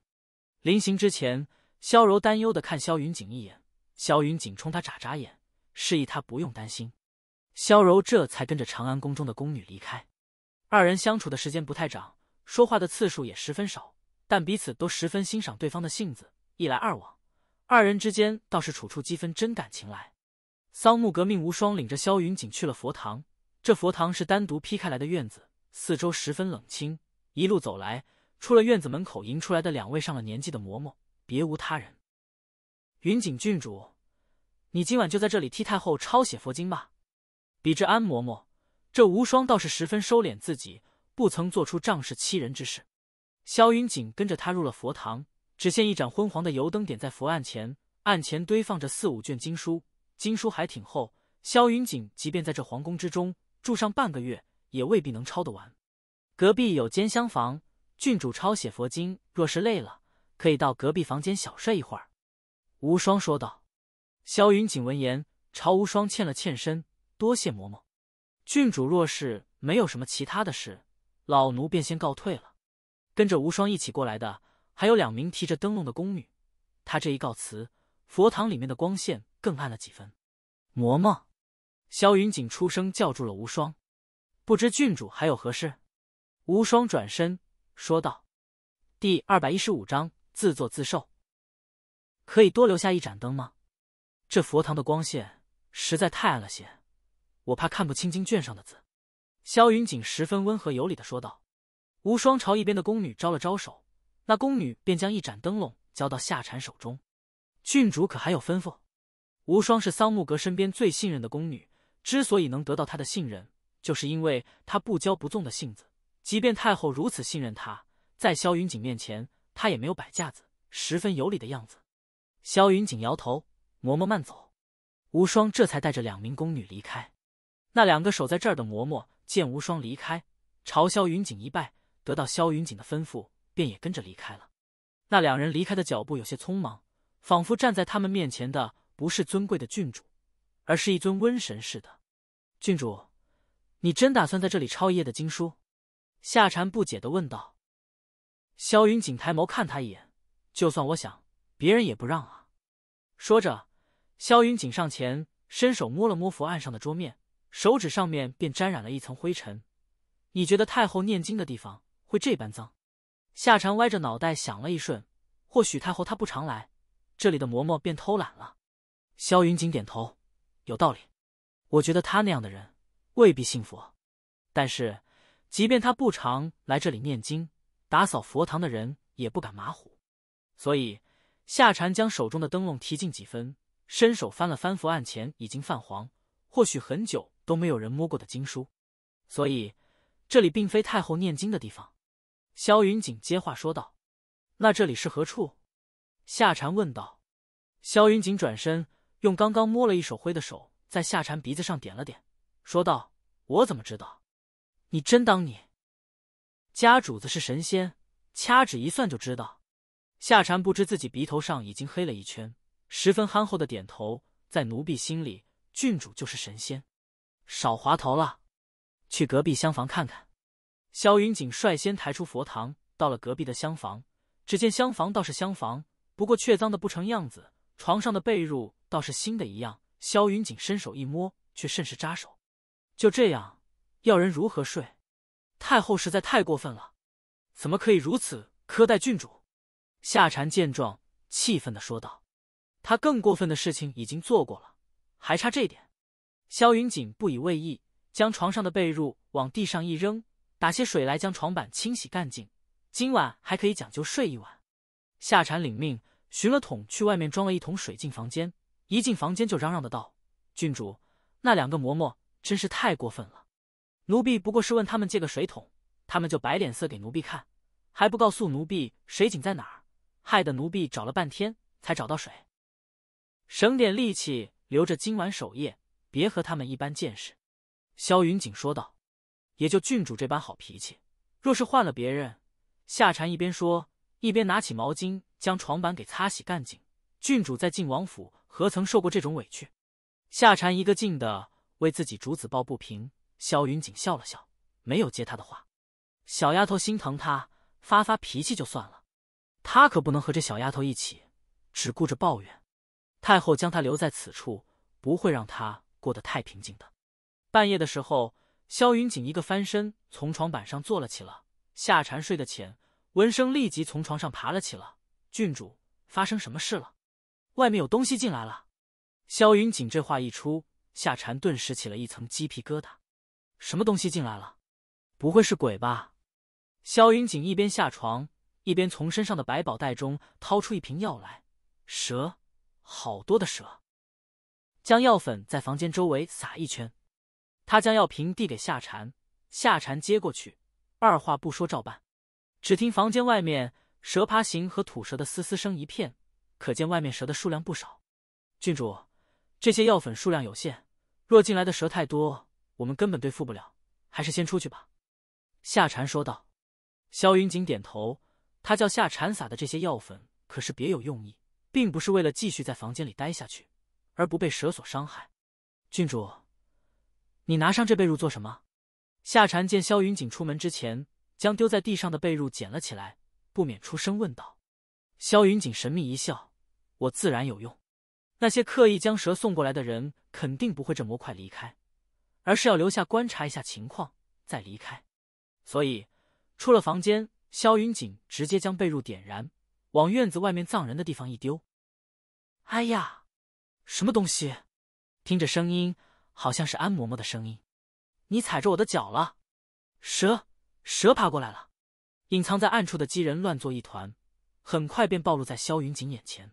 临行之前，萧柔担忧的看萧云锦一眼，萧云锦冲他眨眨眼，示意他不用担心。萧柔这才跟着长安宫中的宫女离开。二人相处的时间不太长，说话的次数也十分少，但彼此都十分欣赏对方的性子，一来二往，二人之间倒是处处积分真感情来。桑木革命无双领着萧云锦去了佛堂，这佛堂是单独劈开来的院子，四周十分冷清，一路走来。出了院子门口，迎出来的两位上了年纪的嬷嬷，别无他人。云锦郡主，你今晚就在这里替太后抄写佛经吧。比之安嬷嬷，这无双倒是十分收敛自己，不曾做出仗势欺人之事。萧云锦跟着他入了佛堂，只见一盏昏黄的油灯点在佛案前，案前堆放着四五卷经书，经书还挺厚。萧云锦即便在这皇宫之中住上半个月，也未必能抄得完。隔壁有间厢房。郡主抄写佛经，若是累了，可以到隔壁房间小睡一会儿。”无双说道。萧云锦闻言，朝无双欠了欠身：“多谢嬷嬷。郡主若是没有什么其他的事，老奴便先告退了。”跟着无双一起过来的还有两名提着灯笼的宫女。他这一告辞，佛堂里面的光线更暗了几分。嬷嬷，萧云锦出声叫住了无双：“不知郡主还有何事？”无双转身。说道：“第二百一十五章自作自受。可以多留下一盏灯吗？这佛堂的光线实在太暗了些，我怕看不清经卷上的字。”萧云锦十分温和有礼的说道。无双朝一边的宫女招了招手，那宫女便将一盏灯笼交到夏蝉手中。“郡主可还有吩咐？”无双是桑木格身边最信任的宫女，之所以能得到他的信任，就是因为他不骄不纵的性子。即便太后如此信任他，在萧云锦面前，他也没有摆架子，十分有礼的样子。萧云锦摇头：“嬷嬷慢走。”无双这才带着两名宫女离开。那两个守在这儿的嬷嬷见无双离开，朝萧云锦一拜，得到萧云锦的吩咐，便也跟着离开了。那两人离开的脚步有些匆忙，仿佛站在他们面前的不是尊贵的郡主，而是一尊瘟神似的。郡主，你真打算在这里抄一夜的经书？夏蝉不解的问道：“萧云锦抬眸看他一眼，就算我想，别人也不让啊。”说着，萧云锦上前伸手摸了摸佛案上的桌面，手指上面便沾染了一层灰尘。你觉得太后念经的地方会这般脏？夏蝉歪着脑袋想了一瞬，或许太后她不常来，这里的嬷嬷便偷懒了。萧云锦点头，有道理。我觉得她那样的人未必信佛，但是……即便他不常来这里念经，打扫佛堂的人也不敢马虎。所以夏蝉将手中的灯笼提近几分，伸手翻了翻佛案前已经泛黄、或许很久都没有人摸过的经书。所以这里并非太后念经的地方。萧云锦接话说道：“那这里是何处？”夏蝉问道。萧云锦转身，用刚刚摸了一手灰的手在夏蝉鼻子上点了点，说道：“我怎么知道？”你真当你家主子是神仙，掐指一算就知道。夏蝉不知自己鼻头上已经黑了一圈，十分憨厚的点头。在奴婢心里，郡主就是神仙，少滑头了。去隔壁厢房看看。萧云锦率先抬出佛堂，到了隔壁的厢房，只见厢房倒是厢房，不过却脏的不成样子。床上的被褥倒是新的，一样。萧云锦伸手一摸，却甚是扎手。就这样。要人如何睡？太后实在太过分了，怎么可以如此苛待郡主？夏蝉见状，气愤的说道：“她更过分的事情已经做过了，还差这点。”萧云锦不以为意，将床上的被褥往地上一扔，打些水来将床板清洗干净。今晚还可以讲究睡一晚。夏蝉领命，寻了桶去外面装了一桶水进房间。一进房间就嚷嚷的道：“郡主，那两个嬷嬷真是太过分了。”奴婢不过是问他们借个水桶，他们就摆脸色给奴婢看，还不告诉奴婢水井在哪儿，害得奴婢找了半天才找到水。省点力气，留着今晚守夜，别和他们一般见识。”萧云锦说道。“也就郡主这般好脾气，若是换了别人……”夏蝉一边说，一边拿起毛巾将床板给擦洗干净。郡主在晋王府何曾受过这种委屈？夏蝉一个劲的为自己主子抱不平。萧云锦笑了笑，没有接他的话。小丫头心疼他，发发脾气就算了，他可不能和这小丫头一起只顾着抱怨。太后将她留在此处，不会让她过得太平静的。半夜的时候，萧云锦一个翻身从床板上坐了起来。夏蝉睡得浅，闻声立即从床上爬了起来。郡主，发生什么事了？外面有东西进来了。萧云锦这话一出，夏蝉顿时起了一层鸡皮疙瘩。什么东西进来了？不会是鬼吧？萧云锦一边下床，一边从身上的百宝袋中掏出一瓶药来。蛇，好多的蛇！将药粉在房间周围撒一圈。他将药瓶递给夏蝉，夏蝉接过去，二话不说照办。只听房间外面蛇爬行和吐舌的嘶嘶声一片，可见外面蛇的数量不少。郡主，这些药粉数量有限，若进来的蛇太多。我们根本对付不了，还是先出去吧。”夏蝉说道。萧云锦点头。他叫夏蝉撒的这些药粉可是别有用意，并不是为了继续在房间里待下去而不被蛇所伤害。郡主，你拿上这被褥做什么？”夏蝉见萧云锦出门之前将丢在地上的被褥捡了起来，不免出声问道。萧云锦神秘一笑：“我自然有用。那些刻意将蛇送过来的人，肯定不会这么快离开。”而是要留下观察一下情况，再离开。所以出了房间，萧云锦直接将被褥点燃，往院子外面藏人的地方一丢。哎呀，什么东西？听着声音，好像是安嬷嬷的声音。你踩着我的脚了！蛇，蛇爬过来了！隐藏在暗处的鸡人乱作一团，很快便暴露在萧云锦眼前。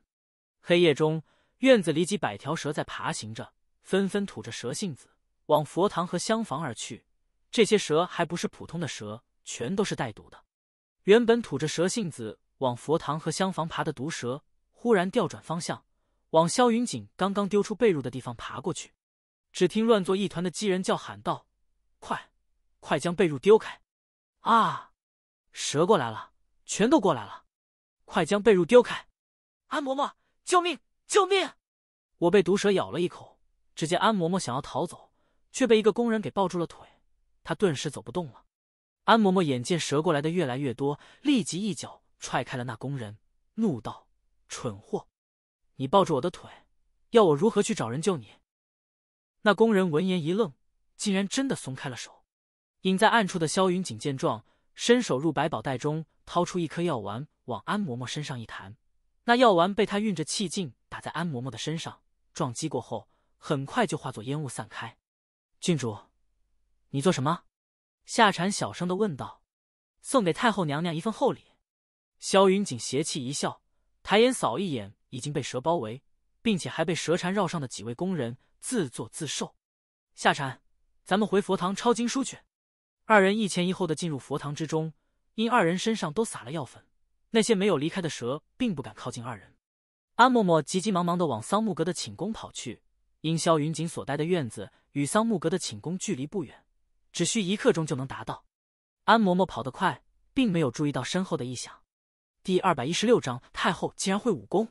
黑夜中，院子里几百条蛇在爬行着，纷纷吐着蛇信子。往佛堂和厢房而去，这些蛇还不是普通的蛇，全都是带毒的。原本吐着蛇信子往佛堂和厢房爬的毒蛇，忽然调转方向，往萧云锦刚刚丢出被褥的地方爬过去。只听乱作一团的鸡人叫喊道：“快，快将被褥丢开！啊，蛇过来了，全都过来了！快将被褥丢开！安嬷嬷，救命，救命！”我被毒蛇咬了一口，只见安嬷嬷想要逃走。却被一个工人给抱住了腿，他顿时走不动了。安嬷嬷眼见蛇过来的越来越多，立即一脚踹开了那工人，怒道：“蠢货，你抱住我的腿，要我如何去找人救你？”那工人闻言一愣，竟然真的松开了手。隐在暗处的萧云锦见状，伸手入百宝袋中，掏出一颗药丸，往安嬷嬷身上一弹。那药丸被他运着气劲打在安嬷嬷的身上，撞击过后，很快就化作烟雾散开。郡主，你做什么？夏蝉小声的问道。送给太后娘娘一份厚礼。萧云锦邪气一笑，抬眼扫一眼已经被蛇包围，并且还被蛇缠绕上的几位宫人，自作自受。夏蝉，咱们回佛堂抄经书去。二人一前一后的进入佛堂之中，因二人身上都撒了药粉，那些没有离开的蛇并不敢靠近二人。安嬷嬷急急忙忙的往桑木阁的寝宫跑去，因萧云锦所待的院子。与桑木阁的寝宫距离不远，只需一刻钟就能达到。安嬷嬷跑得快，并没有注意到身后的异响。第二百一十六章：太后竟然会武功。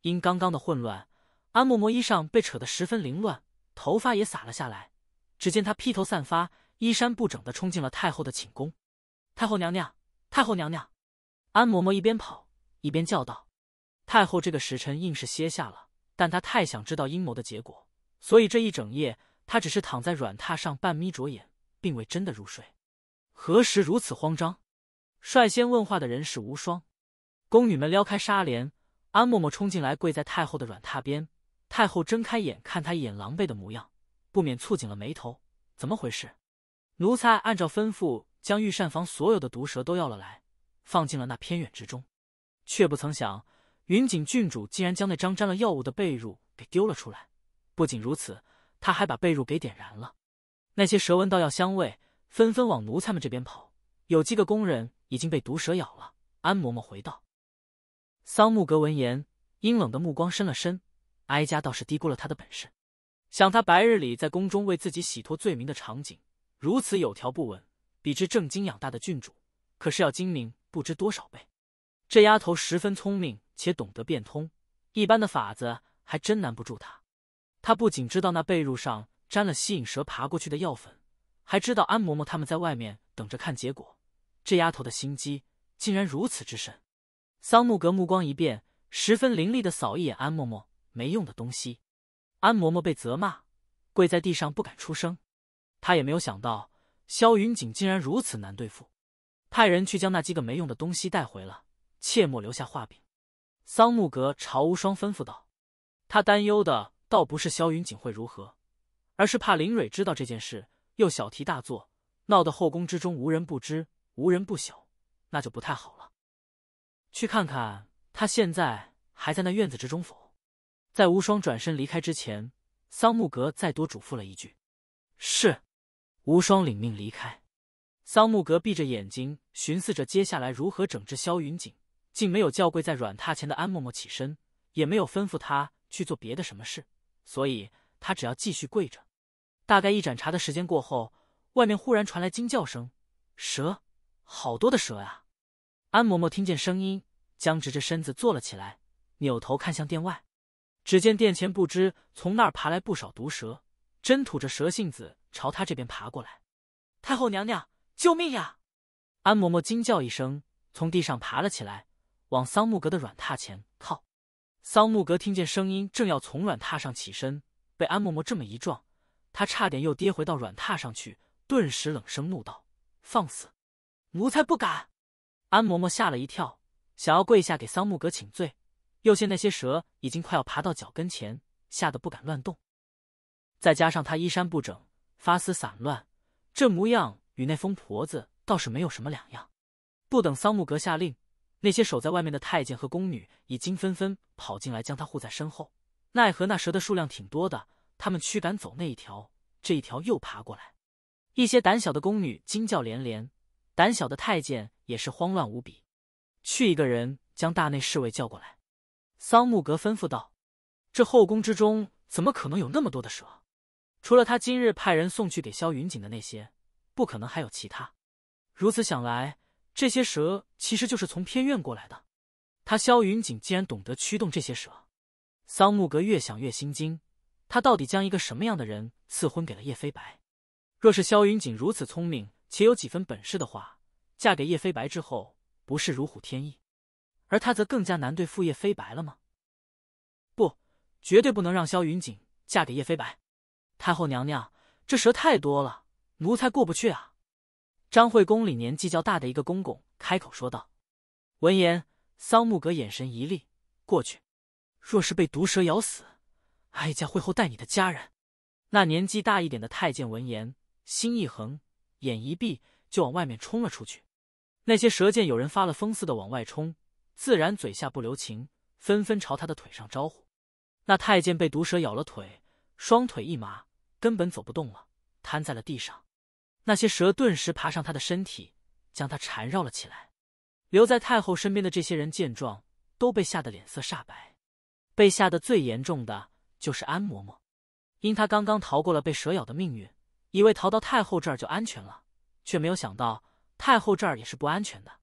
因刚刚的混乱，安嬷嬷衣裳被扯得十分凌乱，头发也洒了下来。只见她披头散发、衣衫不整的冲进了太后的寝宫。太后娘娘，太后娘娘！安嬷嬷一边跑一边叫道：“太后这个时辰硬是歇下了，但她太想知道阴谋的结果。”所以这一整夜，他只是躺在软榻上，半眯着眼，并未真的入睡。何时如此慌张？率先问话的人是无双。宫女们撩开纱帘，安嬷嬷冲进来，跪在太后的软榻边。太后睁开眼，看她一眼狼狈的模样，不免蹙紧了眉头。怎么回事？奴才按照吩咐，将御膳房所有的毒蛇都要了来，放进了那偏远之中，却不曾想，云锦郡主竟然将那张沾了药物的被褥给丢了出来。不仅如此，他还把被褥给点燃了。那些蛇闻到药香味，纷纷往奴才们这边跑。有几个工人已经被毒蛇咬了。安嬷嬷回道：“桑木格闻言，阴冷的目光深了深。哀家倒是低估了他的本事。想他白日里在宫中为自己洗脱罪名的场景，如此有条不紊，比之正经养大的郡主，可是要精明不知多少倍。这丫头十分聪明，且懂得变通，一般的法子还真难不住她。”他不仅知道那被褥上沾了吸引蛇爬过去的药粉，还知道安嬷嬷他们在外面等着看结果。这丫头的心机竟然如此之深。桑木格目光一变，十分凌厉的扫一眼安嬷嬷，没用的东西。安嬷嬷被责骂，跪在地上不敢出声。他也没有想到萧云锦竟然如此难对付。派人去将那几个没用的东西带回了，切莫留下画柄。桑木格朝无双吩咐道，他担忧的。倒不是萧云锦会如何，而是怕林蕊知道这件事又小题大做，闹得后宫之中无人不知、无人不晓，那就不太好了。去看看他现在还在那院子之中否？在无双转身离开之前，桑木格再多嘱咐了一句：“是。”无双领命离开。桑木格闭着眼睛寻思着接下来如何整治萧云锦，竟没有叫跪在软榻前的安嬷嬷起身，也没有吩咐他去做别的什么事。所以他只要继续跪着。大概一盏茶的时间过后，外面忽然传来惊叫声：“蛇，好多的蛇呀！”安嬷嬷听见声音，僵直着身子坐了起来，扭头看向殿外，只见殿前不知从那儿爬来不少毒蛇，真吐着蛇信子朝他这边爬过来。“太后娘娘，救命呀！”安嬷嬷惊叫一声，从地上爬了起来，往桑木阁的软榻前靠。桑木格听见声音，正要从软榻上起身，被安嬷嬷这么一撞，他差点又跌回到软榻上去，顿时冷声怒道：“放肆！”奴才不敢。安嬷嬷吓了一跳，想要跪下给桑木格请罪，又见那些蛇已经快要爬到脚跟前，吓得不敢乱动。再加上他衣衫不整，发丝散乱，这模样与那疯婆子倒是没有什么两样。不等桑木格下令。那些守在外面的太监和宫女已经纷纷跑进来，将他护在身后。奈何那蛇的数量挺多的，他们驱赶走那一条，这一条又爬过来。一些胆小的宫女惊叫连连，胆小的太监也是慌乱无比。去一个人将大内侍卫叫过来，桑木格吩咐道：“这后宫之中怎么可能有那么多的蛇？除了他今日派人送去给萧云锦的那些，不可能还有其他。如此想来。”这些蛇其实就是从偏院过来的。他萧云锦竟然懂得驱动这些蛇，桑木格越想越心惊。他到底将一个什么样的人赐婚给了叶飞白？若是萧云锦如此聪明且有几分本事的话，嫁给叶飞白之后不是如虎添翼？而他则更加难对付叶飞白了吗？不，绝对不能让萧云锦嫁给叶飞白！太后娘娘，这蛇太多了，奴才过不去啊！张惠宫里年纪较大的一个公公开口说道。闻言，桑木格眼神一厉，过去。若是被毒蛇咬死，哀家会后带你的家人。那年纪大一点的太监闻言，心一横，眼一闭，就往外面冲了出去。那些蛇见有人发了疯似的往外冲，自然嘴下不留情，纷纷朝他的腿上招呼。那太监被毒蛇咬了腿，双腿一麻，根本走不动了，瘫在了地上。那些蛇顿时爬上他的身体，将他缠绕了起来。留在太后身边的这些人见状，都被吓得脸色煞白。被吓得最严重的就是安嬷嬷，因她刚刚逃过了被蛇咬的命运，以为逃到太后这儿就安全了，却没有想到太后这儿也是不安全的。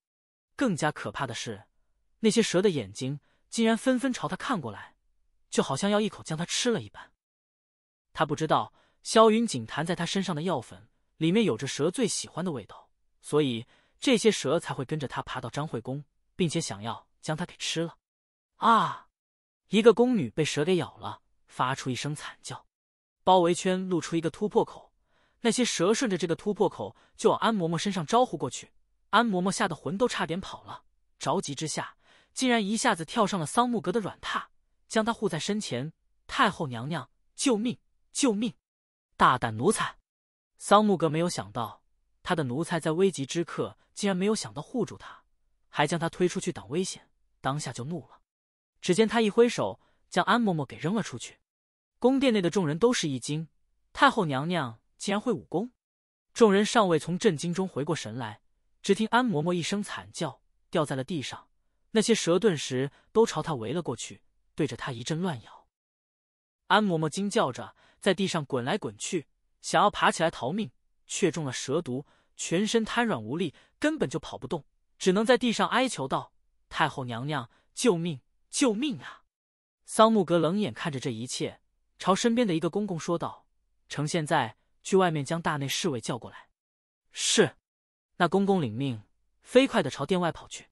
更加可怕的是，那些蛇的眼睛竟然纷纷朝他看过来，就好像要一口将他吃了一般。他不知道萧云锦弹在他身上的药粉。里面有着蛇最喜欢的味道，所以这些蛇才会跟着他爬到张惠宫，并且想要将他给吃了。啊！一个宫女被蛇给咬了，发出一声惨叫。包围圈露出一个突破口，那些蛇顺着这个突破口就往安嬷嬷身上招呼过去。安嬷嬷吓得魂都差点跑了，着急之下竟然一下子跳上了桑木阁的软榻，将她护在身前。太后娘娘，救命！救命！大胆奴才！桑木格没有想到，他的奴才在危急之刻竟然没有想到护住他，还将他推出去挡危险，当下就怒了。只见他一挥手，将安嬷嬷给扔了出去。宫殿内的众人都是一惊：太后娘娘竟然会武功！众人尚未从震惊中回过神来，只听安嬷嬷一声惨叫，掉在了地上。那些蛇顿时都朝他围了过去，对着他一阵乱咬。安嬷嬷惊叫着，在地上滚来滚去。想要爬起来逃命，却中了蛇毒，全身瘫软无力，根本就跑不动，只能在地上哀求道：“太后娘娘，救命，救命啊！”桑木格冷眼看着这一切，朝身边的一个公公说道：“呈，现在去外面将大内侍卫叫过来。”是。那公公领命，飞快的朝殿外跑去。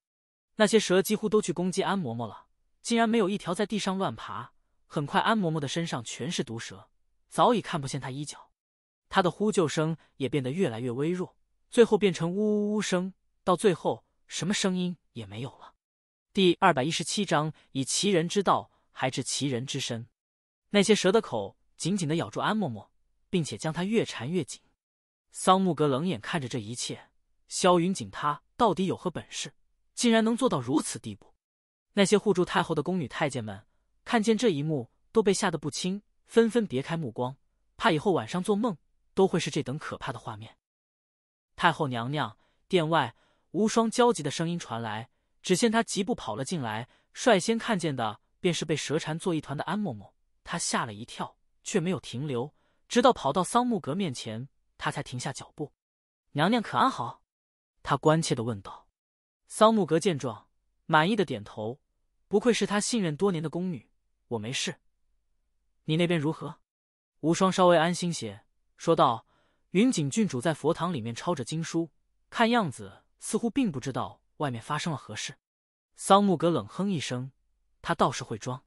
那些蛇几乎都去攻击安嬷嬷了，竟然没有一条在地上乱爬。很快，安嬷嬷的身上全是毒蛇，早已看不见她衣角。他的呼救声也变得越来越微弱，最后变成呜呜呜声，到最后什么声音也没有了。第二百一十七章：以其人之道还治其人之身。那些蛇的口紧紧的咬住安默默，并且将他越缠越紧。桑木格冷眼看着这一切，萧云锦他到底有何本事，竟然能做到如此地步？那些护住太后的宫女太监们看见这一幕，都被吓得不轻，纷纷别开目光，怕以后晚上做梦。都会是这等可怕的画面。太后娘娘，殿外无双焦急的声音传来。只见她疾步跑了进来，率先看见的便是被蛇缠作一团的安嬷嬷。她吓了一跳，却没有停留，直到跑到桑木格面前，她才停下脚步。娘娘可安好？她关切的问道。桑木格见状，满意的点头。不愧是他信任多年的宫女，我没事。你那边如何？无双稍微安心些。说道：“云锦郡主在佛堂里面抄着经书，看样子似乎并不知道外面发生了何事。”桑木格冷哼一声：“他倒是会装。”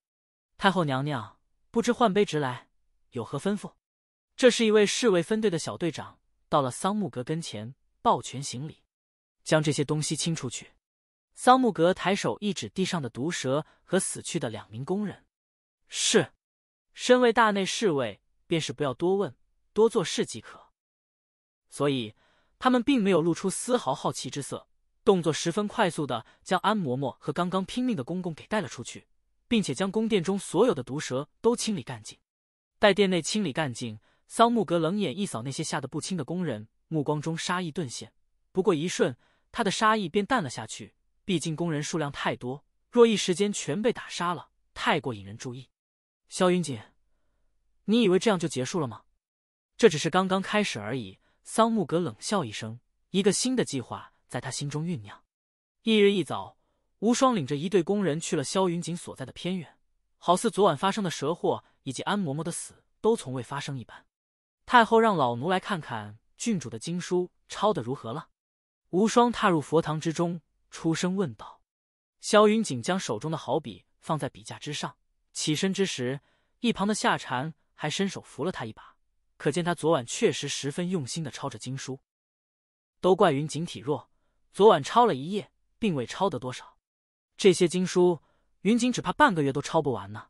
太后娘娘不知换卑职来有何吩咐？这是一位侍卫分队的小队长，到了桑木格跟前，抱拳行礼，将这些东西清出去。桑木格抬手一指地上的毒蛇和死去的两名工人：“是，身为大内侍卫，便是不要多问。”多做事即可，所以他们并没有露出丝毫好奇之色，动作十分快速的将安嬷嬷和刚刚拼命的公公给带了出去，并且将宫殿中所有的毒蛇都清理干净。待殿内清理干净，桑木格冷眼一扫那些吓得不轻的工人，目光中杀意顿现。不过一瞬，他的杀意便淡了下去，毕竟工人数量太多，若一时间全被打杀了，太过引人注意。萧云锦，你以为这样就结束了吗？这只是刚刚开始而已。桑木格冷笑一声，一个新的计划在他心中酝酿。翌日一早，无双领着一队工人去了萧云锦所在的偏远，好似昨晚发生的蛇祸以及安嬷嬷的死都从未发生一般。太后让老奴来看看郡主的经书抄得如何了。无双踏入佛堂之中，出声问道：“萧云锦，将手中的好笔放在笔架之上，起身之时，一旁的夏蝉还伸手扶了他一把。”可见他昨晚确实十分用心的抄着经书，都怪云锦体弱，昨晚抄了一夜，并未抄得多少。这些经书，云锦只怕半个月都抄不完呢。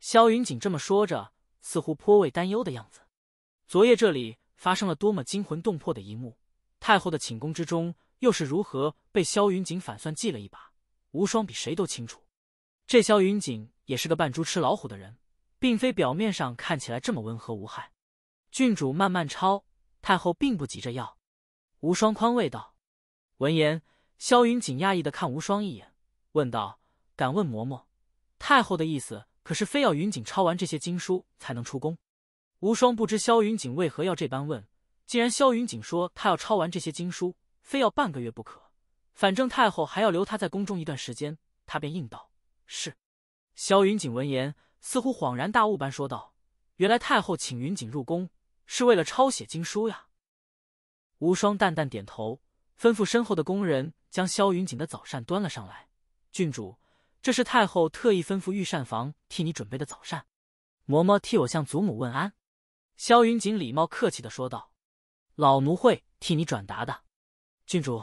萧云锦这么说着，似乎颇为担忧的样子。昨夜这里发生了多么惊魂动魄的一幕，太后的寝宫之中又是如何被萧云锦反算计了一把？无双比谁都清楚，这萧云锦也是个扮猪吃老虎的人，并非表面上看起来这么温和无害。郡主慢慢抄，太后并不急着要。无双宽慰道。闻言，萧云锦讶异的看无双一眼，问道：“敢问嬷嬷，太后的意思可是非要云锦抄完这些经书才能出宫？”无双不知萧云锦为何要这般问，既然萧云锦说他要抄完这些经书，非要半个月不可，反正太后还要留他在宫中一段时间，他便应道：“是。”萧云锦闻言，似乎恍然大悟般说道：“原来太后请云锦入宫。”是为了抄写经书呀。无双淡淡点头，吩咐身后的工人将萧云锦的早膳端了上来。郡主，这是太后特意吩咐御膳房替你准备的早膳。嬷嬷替我向祖母问安。萧云锦礼貌客气的说道：“老奴会替你转达的。”郡主，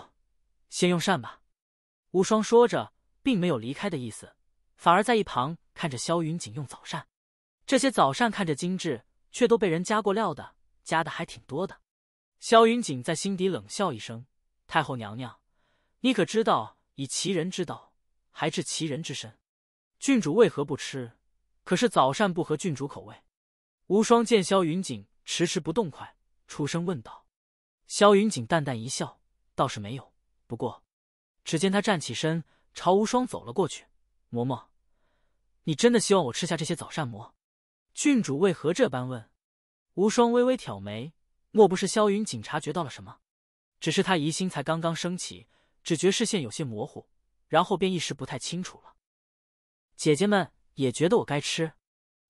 先用膳吧。无双说着，并没有离开的意思，反而在一旁看着萧云锦用早膳。这些早膳看着精致，却都被人加过料的。加的还挺多的，萧云锦在心底冷笑一声：“太后娘娘，你可知道，以其人之道还治其人之身？郡主为何不吃？可是早膳不合郡主口味？”无双见萧云锦迟迟不动筷，出声问道。萧云锦淡淡一笑：“倒是没有，不过……”只见他站起身，朝无双走了过去。“嬷嬷，你真的希望我吃下这些早膳馍？郡主为何这般问？”无双微微挑眉，莫不是萧云锦察觉到了什么？只是他疑心才刚刚升起，只觉视线有些模糊，然后便一时不太清楚了。姐姐们也觉得我该吃，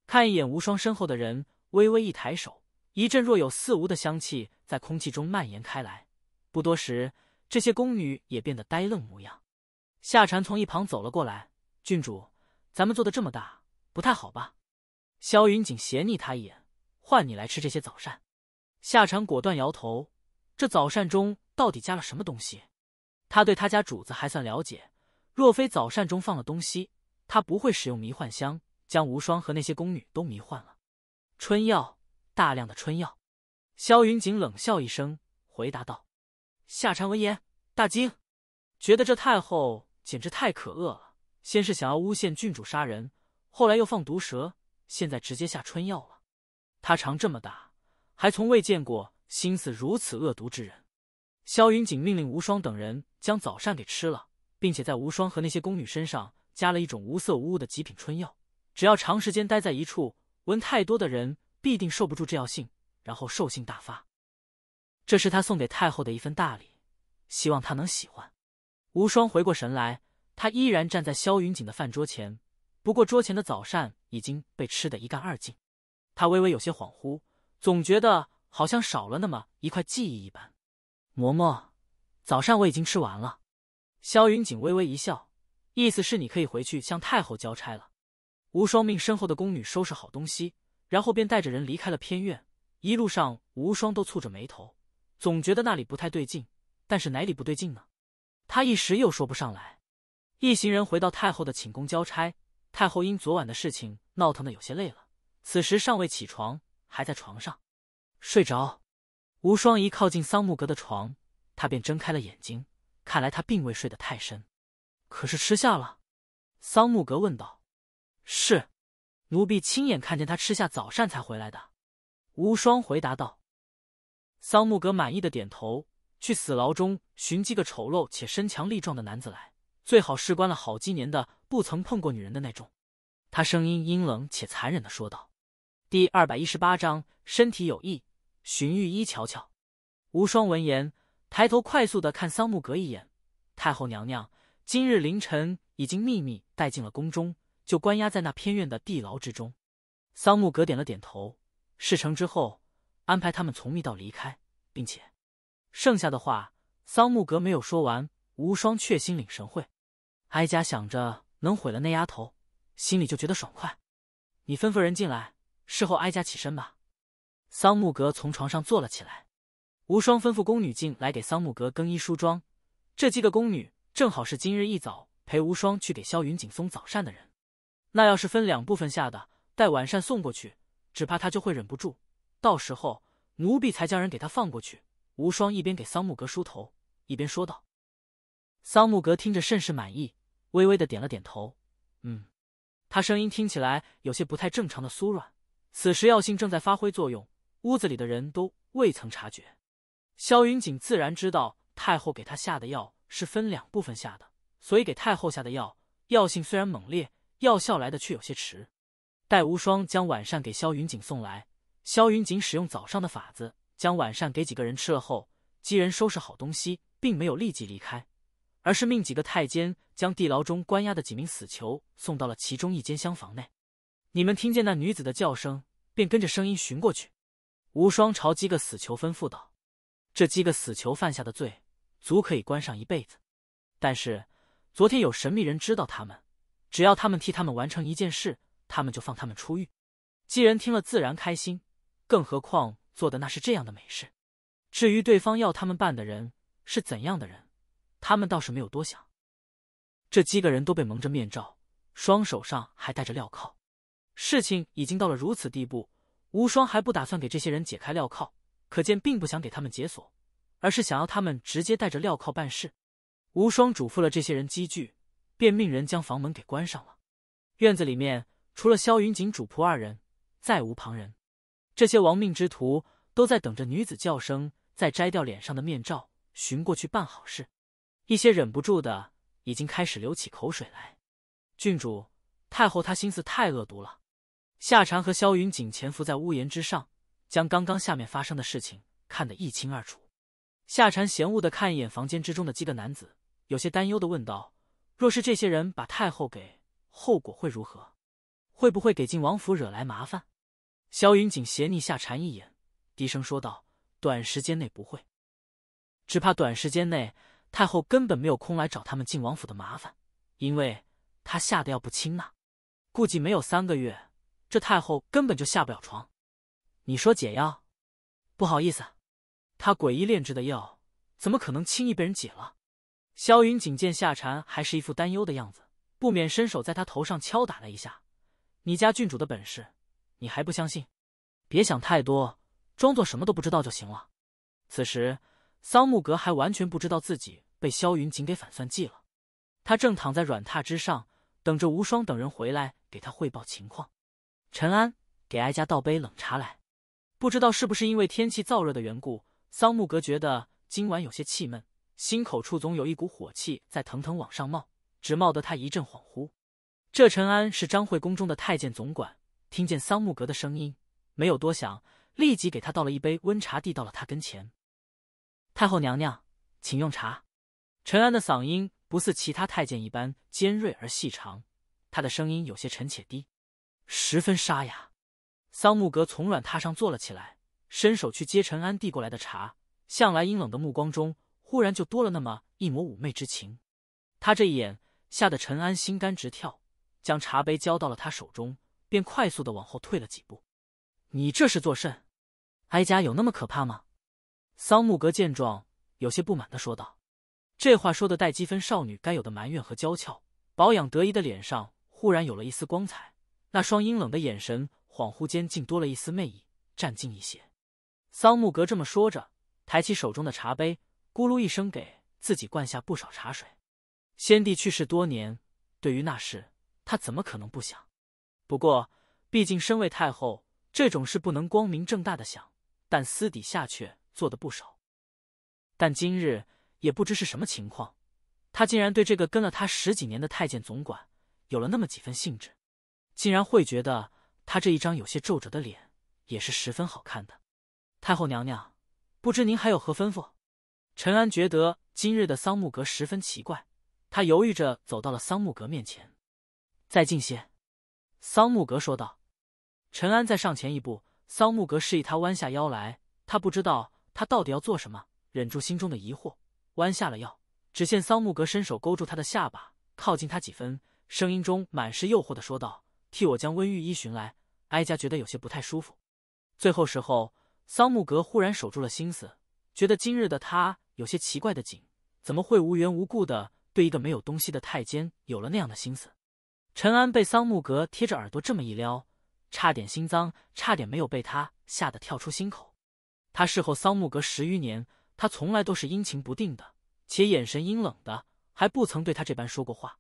看一眼无双身后的人，微微一抬手，一阵若有似无的香气在空气中蔓延开来。不多时，这些宫女也变得呆愣模样。夏蝉从一旁走了过来，郡主，咱们做的这么大，不太好吧？萧云锦斜睨他一眼。换你来吃这些早膳，夏蝉果断摇头。这早膳中到底加了什么东西？他对他家主子还算了解，若非早膳中放了东西，他不会使用迷幻香将无双和那些宫女都迷幻了。春药，大量的春药。萧云锦冷笑一声，回答道：“夏蝉闻言大惊，觉得这太后简直太可恶了。先是想要诬陷郡主杀人，后来又放毒蛇，现在直接下春药了。”他长这么大，还从未见过心思如此恶毒之人。萧云锦命令无双等人将早膳给吃了，并且在无双和那些宫女身上加了一种无色无物的极品春药。只要长时间待在一处，闻太多的人必定受不住这药性，然后兽性大发。这是他送给太后的一份大礼，希望她能喜欢。无双回过神来，他依然站在萧云锦的饭桌前，不过桌前的早膳已经被吃得一干二净。他微微有些恍惚，总觉得好像少了那么一块记忆一般。嬷嬷，早膳我已经吃完了。萧云锦微微一笑，意思是你可以回去向太后交差了。无双命身后的宫女收拾好东西，然后便带着人离开了偏院。一路上，无双都蹙着眉头，总觉得那里不太对劲，但是哪里不对劲呢？他一时又说不上来。一行人回到太后的寝宫交差，太后因昨晚的事情闹腾的有些累了。此时尚未起床，还在床上睡着。无双一靠近桑木格的床，他便睁开了眼睛。看来他并未睡得太深，可是吃下了。桑木格问道：“是？”奴婢亲眼看见他吃下早膳才回来的。”无双回答道。桑木格满意的点头，去死牢中寻几个丑陋且身强力壮的男子来，最好是关了好几年的、不曾碰过女人的那种。”他声音阴冷且残忍的说道。第二百一十八章身体有异，寻玉一瞧瞧。无双闻言，抬头快速的看桑木格一眼。太后娘娘今日凌晨已经秘密带进了宫中，就关押在那偏院的地牢之中。桑木格点了点头，事成之后安排他们从密道离开，并且，剩下的话桑木格没有说完，无双却心领神会。哀家想着能毁了那丫头，心里就觉得爽快。你吩咐人进来。事后，哀家起身吧。桑木格从床上坐了起来，无双吩咐宫女进来给桑木格更衣梳妆。这几个宫女正好是今日一早陪无双去给萧云锦送早膳的人。那要是分两部分下的，待晚膳送过去，只怕他就会忍不住。到时候，奴婢才将人给他放过去。无双一边给桑木格梳头，一边说道：“桑木格听着甚是满意，微微的点了点头，嗯。”他声音听起来有些不太正常的酥软。此时药性正在发挥作用，屋子里的人都未曾察觉。萧云锦自然知道太后给他下的药是分两部分下的，所以给太后下的药药性虽然猛烈，药效来的却有些迟。戴无双将晚膳给萧云锦送来，萧云锦使用早上的法子将晚膳给几个人吃了后，几人收拾好东西，并没有立即离开，而是命几个太监将地牢中关押的几名死囚送到了其中一间厢房内。你们听见那女子的叫声，便跟着声音寻过去。无双朝几个死囚吩咐道：“这几个死囚犯下的罪，足可以关上一辈子。但是昨天有神秘人知道他们，只要他们替他们完成一件事，他们就放他们出狱。”既人听了自然开心，更何况做的那是这样的美事。至于对方要他们办的人是怎样的人，他们倒是没有多想。这几个人都被蒙着面罩，双手上还戴着镣铐。事情已经到了如此地步，无双还不打算给这些人解开镣铐，可见并不想给他们解锁，而是想要他们直接带着镣铐办事。无双嘱咐了这些人积聚，便命人将房门给关上了。院子里面除了萧云锦主仆二人，再无旁人。这些亡命之徒都在等着女子叫声，再摘掉脸上的面罩，寻过去办好事。一些忍不住的已经开始流起口水来。郡主、太后，她心思太恶毒了。夏蝉和萧云锦潜伏在屋檐之上，将刚刚下面发生的事情看得一清二楚。夏蝉嫌恶的看一眼房间之中的几个男子，有些担忧的问道：“若是这些人把太后给，后果会如何？会不会给晋王府惹来麻烦？”萧云锦斜睨夏蝉一眼，低声说道：“短时间内不会，只怕短时间内太后根本没有空来找他们晋王府的麻烦，因为她吓得要不轻呢，估计没有三个月。”这太后根本就下不了床。你说解药？不好意思，她诡异炼制的药怎么可能轻易被人解了？萧云锦见夏蝉还是一副担忧的样子，不免伸手在她头上敲打了一下。你家郡主的本事，你还不相信？别想太多，装作什么都不知道就行了。此时，桑木格还完全不知道自己被萧云锦给反算计了。他正躺在软榻之上，等着无双等人回来给他汇报情况。陈安，给哀家倒杯冷茶来。不知道是不是因为天气燥热的缘故，桑木格觉得今晚有些气闷，心口处总有一股火气在腾腾往上冒，直冒得他一阵恍惚。这陈安是张惠宫中的太监总管，听见桑木格的声音，没有多想，立即给他倒了一杯温茶，递到了他跟前。太后娘娘，请用茶。陈安的嗓音不似其他太监一般尖锐而细长，他的声音有些沉且低。十分沙哑，桑木格从软榻上坐了起来，伸手去接陈安递过来的茶。向来阴冷的目光中，忽然就多了那么一抹妩媚之情。他这一眼，吓得陈安心肝直跳，将茶杯交到了他手中，便快速的往后退了几步。你这是做甚？哀家有那么可怕吗？桑木格见状，有些不满的说道。这话说的带积分少女该有的埋怨和娇俏，保养得宜的脸上忽然有了一丝光彩。那双阴冷的眼神，恍惚间竟多了一丝魅意，占尽一些。桑木格这么说着，抬起手中的茶杯，咕噜一声给自己灌下不少茶水。先帝去世多年，对于那事，他怎么可能不想？不过，毕竟身为太后，这种事不能光明正大的想，但私底下却做的不少。但今日也不知是什么情况，他竟然对这个跟了他十几年的太监总管，有了那么几分兴致。竟然会觉得他这一张有些皱褶的脸也是十分好看的。太后娘娘，不知您还有何吩咐？陈安觉得今日的桑木格十分奇怪，他犹豫着走到了桑木格面前。再近些，桑木格说道。陈安再上前一步，桑木格示意他弯下腰来。他不知道他到底要做什么，忍住心中的疑惑，弯下了腰。只见桑木格伸手勾住他的下巴，靠近他几分，声音中满是诱惑的说道。替我将温御医寻来，哀家觉得有些不太舒服。最后时候，桑木格忽然守住了心思，觉得今日的他有些奇怪的紧，怎么会无缘无故的对一个没有东西的太监有了那样的心思？陈安被桑木格贴着耳朵这么一撩，差点心脏差点没有被他吓得跳出心口。他侍候桑木格十余年，他从来都是阴晴不定的，且眼神阴冷的，还不曾对他这般说过话，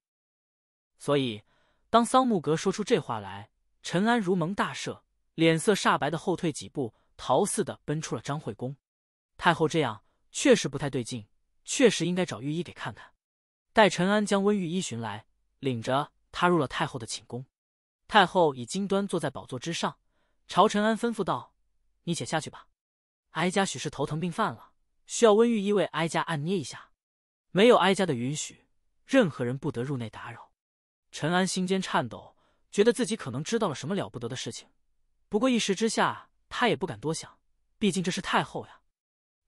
所以。当桑木格说出这话来，陈安如蒙大赦，脸色煞白的后退几步，逃似的奔出了张惠宫。太后这样确实不太对劲，确实应该找御医给看看。待陈安将温御医寻来，领着他入了太后的寝宫。太后已金端坐在宝座之上，朝陈安吩咐道：“你且下去吧。哀家许是头疼病犯了，需要温御医为哀家按捏一下。没有哀家的允许，任何人不得入内打扰。”陈安心间颤抖，觉得自己可能知道了什么了不得的事情。不过一时之下，他也不敢多想，毕竟这是太后呀。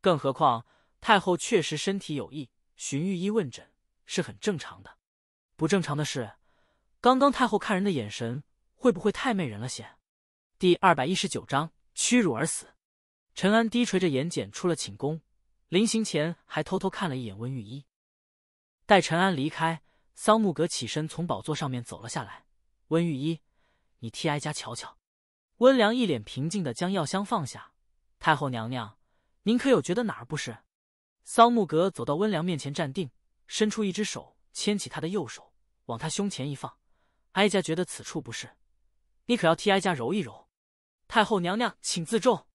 更何况太后确实身体有异，寻御医问诊是很正常的。不正常的是，刚刚太后看人的眼神，会不会太媚人了些？第二百一十九章屈辱而死。陈安低垂着眼睑出了寝宫，临行前还偷偷看了一眼温御医。待陈安离开。桑木格起身从宝座上面走了下来，温御医，你替哀家瞧瞧。温良一脸平静的将药箱放下，太后娘娘，您可有觉得哪儿不适？桑木格走到温良面前站定，伸出一只手牵起他的右手，往他胸前一放，哀家觉得此处不适，你可要替哀家揉一揉。太后娘娘，请自重。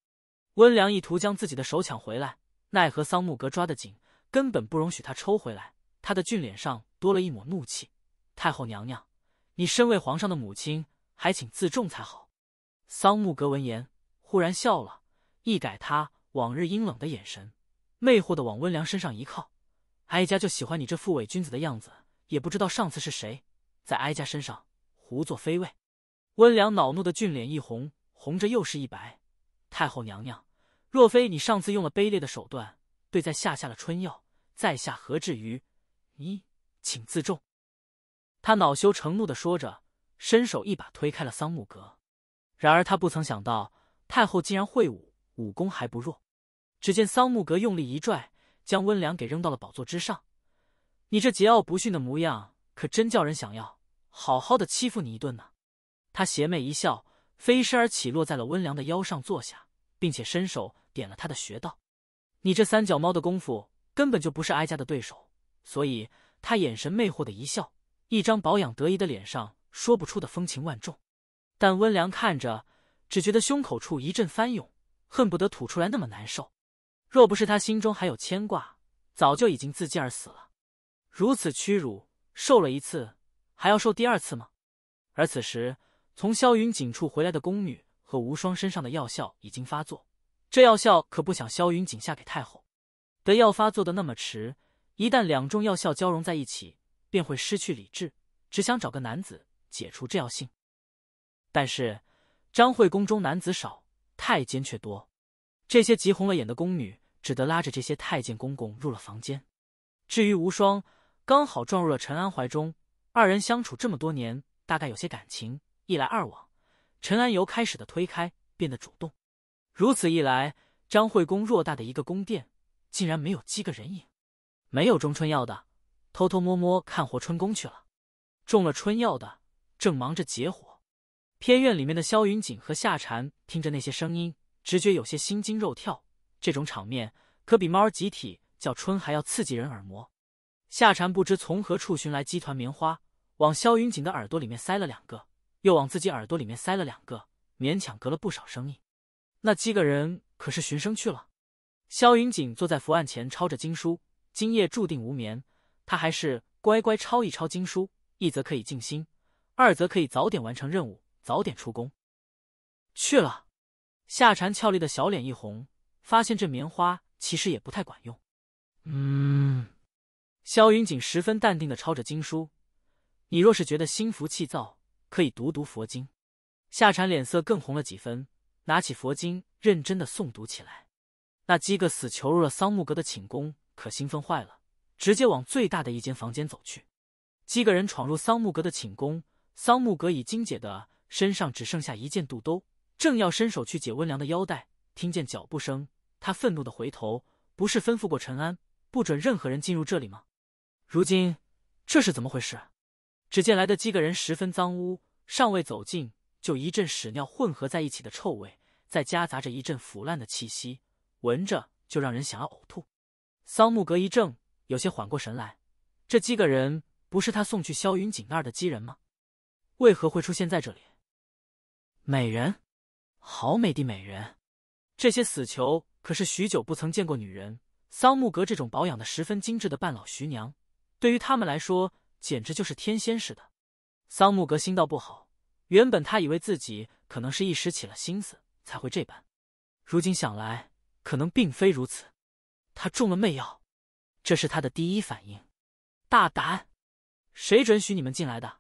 温良意图将自己的手抢回来，奈何桑木格抓得紧，根本不容许他抽回来。他的俊脸上多了一抹怒气。太后娘娘，你身为皇上的母亲，还请自重才好。桑木格闻言，忽然笑了，一改他往日阴冷的眼神，魅惑的往温良身上一靠。哀家就喜欢你这副伪君子的样子。也不知道上次是谁在哀家身上胡作非为。温良恼怒的俊脸一红，红着又是一白。太后娘娘，若非你上次用了卑劣的手段对在下下了春药，在下何至于？你请自重，他恼羞成怒的说着，伸手一把推开了桑木格。然而他不曾想到太后竟然会武，武功还不弱。只见桑木格用力一拽，将温良给扔到了宝座之上。你这桀骜不驯的模样，可真叫人想要好好的欺负你一顿呢！他邪魅一笑，飞身而起，落在了温良的腰上坐下，并且伸手点了他的穴道。你这三脚猫的功夫，根本就不是哀家的对手。所以，他眼神魅惑的一笑，一张保养得宜的脸上说不出的风情万种。但温良看着，只觉得胸口处一阵翻涌，恨不得吐出来，那么难受。若不是他心中还有牵挂，早就已经自尽而死了。如此屈辱，受了一次，还要受第二次吗？而此时，从萧云锦处回来的宫女和无双身上的药效已经发作，这药效可不想萧云锦下给太后得药发作的那么迟。一旦两中药效交融在一起，便会失去理智，只想找个男子解除这药性。但是张惠宫中男子少，太监却多，这些急红了眼的宫女只得拉着这些太监公公入了房间。至于无双，刚好撞入了陈安怀中，二人相处这么多年，大概有些感情。一来二往，陈安由开始的推开变得主动，如此一来，张惠宫偌大的一个宫殿竟然没有几个人影。没有中春药的，偷偷摸摸看活春宫去了；中了春药的，正忙着解火。偏院里面的萧云锦和夏蝉听着那些声音，直觉有些心惊肉跳。这种场面可比猫儿集体叫春还要刺激人耳膜。夏蝉不知从何处寻来鸡团棉花，往萧云锦的耳朵里面塞了两个，又往自己耳朵里面塞了两个，勉强隔了不少声音。那几个人可是寻声去了。萧云锦坐在伏案前抄着经书。今夜注定无眠，他还是乖乖抄一抄经书，一则可以静心，二则可以早点完成任务，早点出宫去了。夏蝉俏丽的小脸一红，发现这棉花其实也不太管用。
嗯，
萧云锦十分淡定的抄着经书。你若是觉得心浮气躁，可以读读佛经。夏蝉脸色更红了几分，拿起佛经认真的诵读起来。那几个死囚入了桑木阁的寝宫。可兴奋坏了，直接往最大的一间房间走去。几个人闯入桑木阁的寝宫，桑木阁已经解的身上只剩下一件肚兜，正要伸手去解温良的腰带，听见脚步声，他愤怒的回头：“不是吩咐过陈安，不准任何人进入这里吗？如今这是怎么回事？”只见来的几个人十分脏污，尚未走近，就一阵屎尿混合在一起的臭味，在夹杂着一阵腐烂的气息，闻着就让人想要呕吐。桑木格一怔，有些缓过神来。这几个人不是他送去萧云锦那儿的鸡人吗？为何会出现在这里？美人，好美的美人！这些死囚可是许久不曾见过女人。桑木格这种保养的十分精致的半老徐娘，对于他们来说简直就是天仙似的。桑木格心道不好，原本他以为自己可能是一时起了心思才会这般，如今想来，可能并非如此。他中了媚药，这是他的第一反应。大胆，谁准许你们进来的？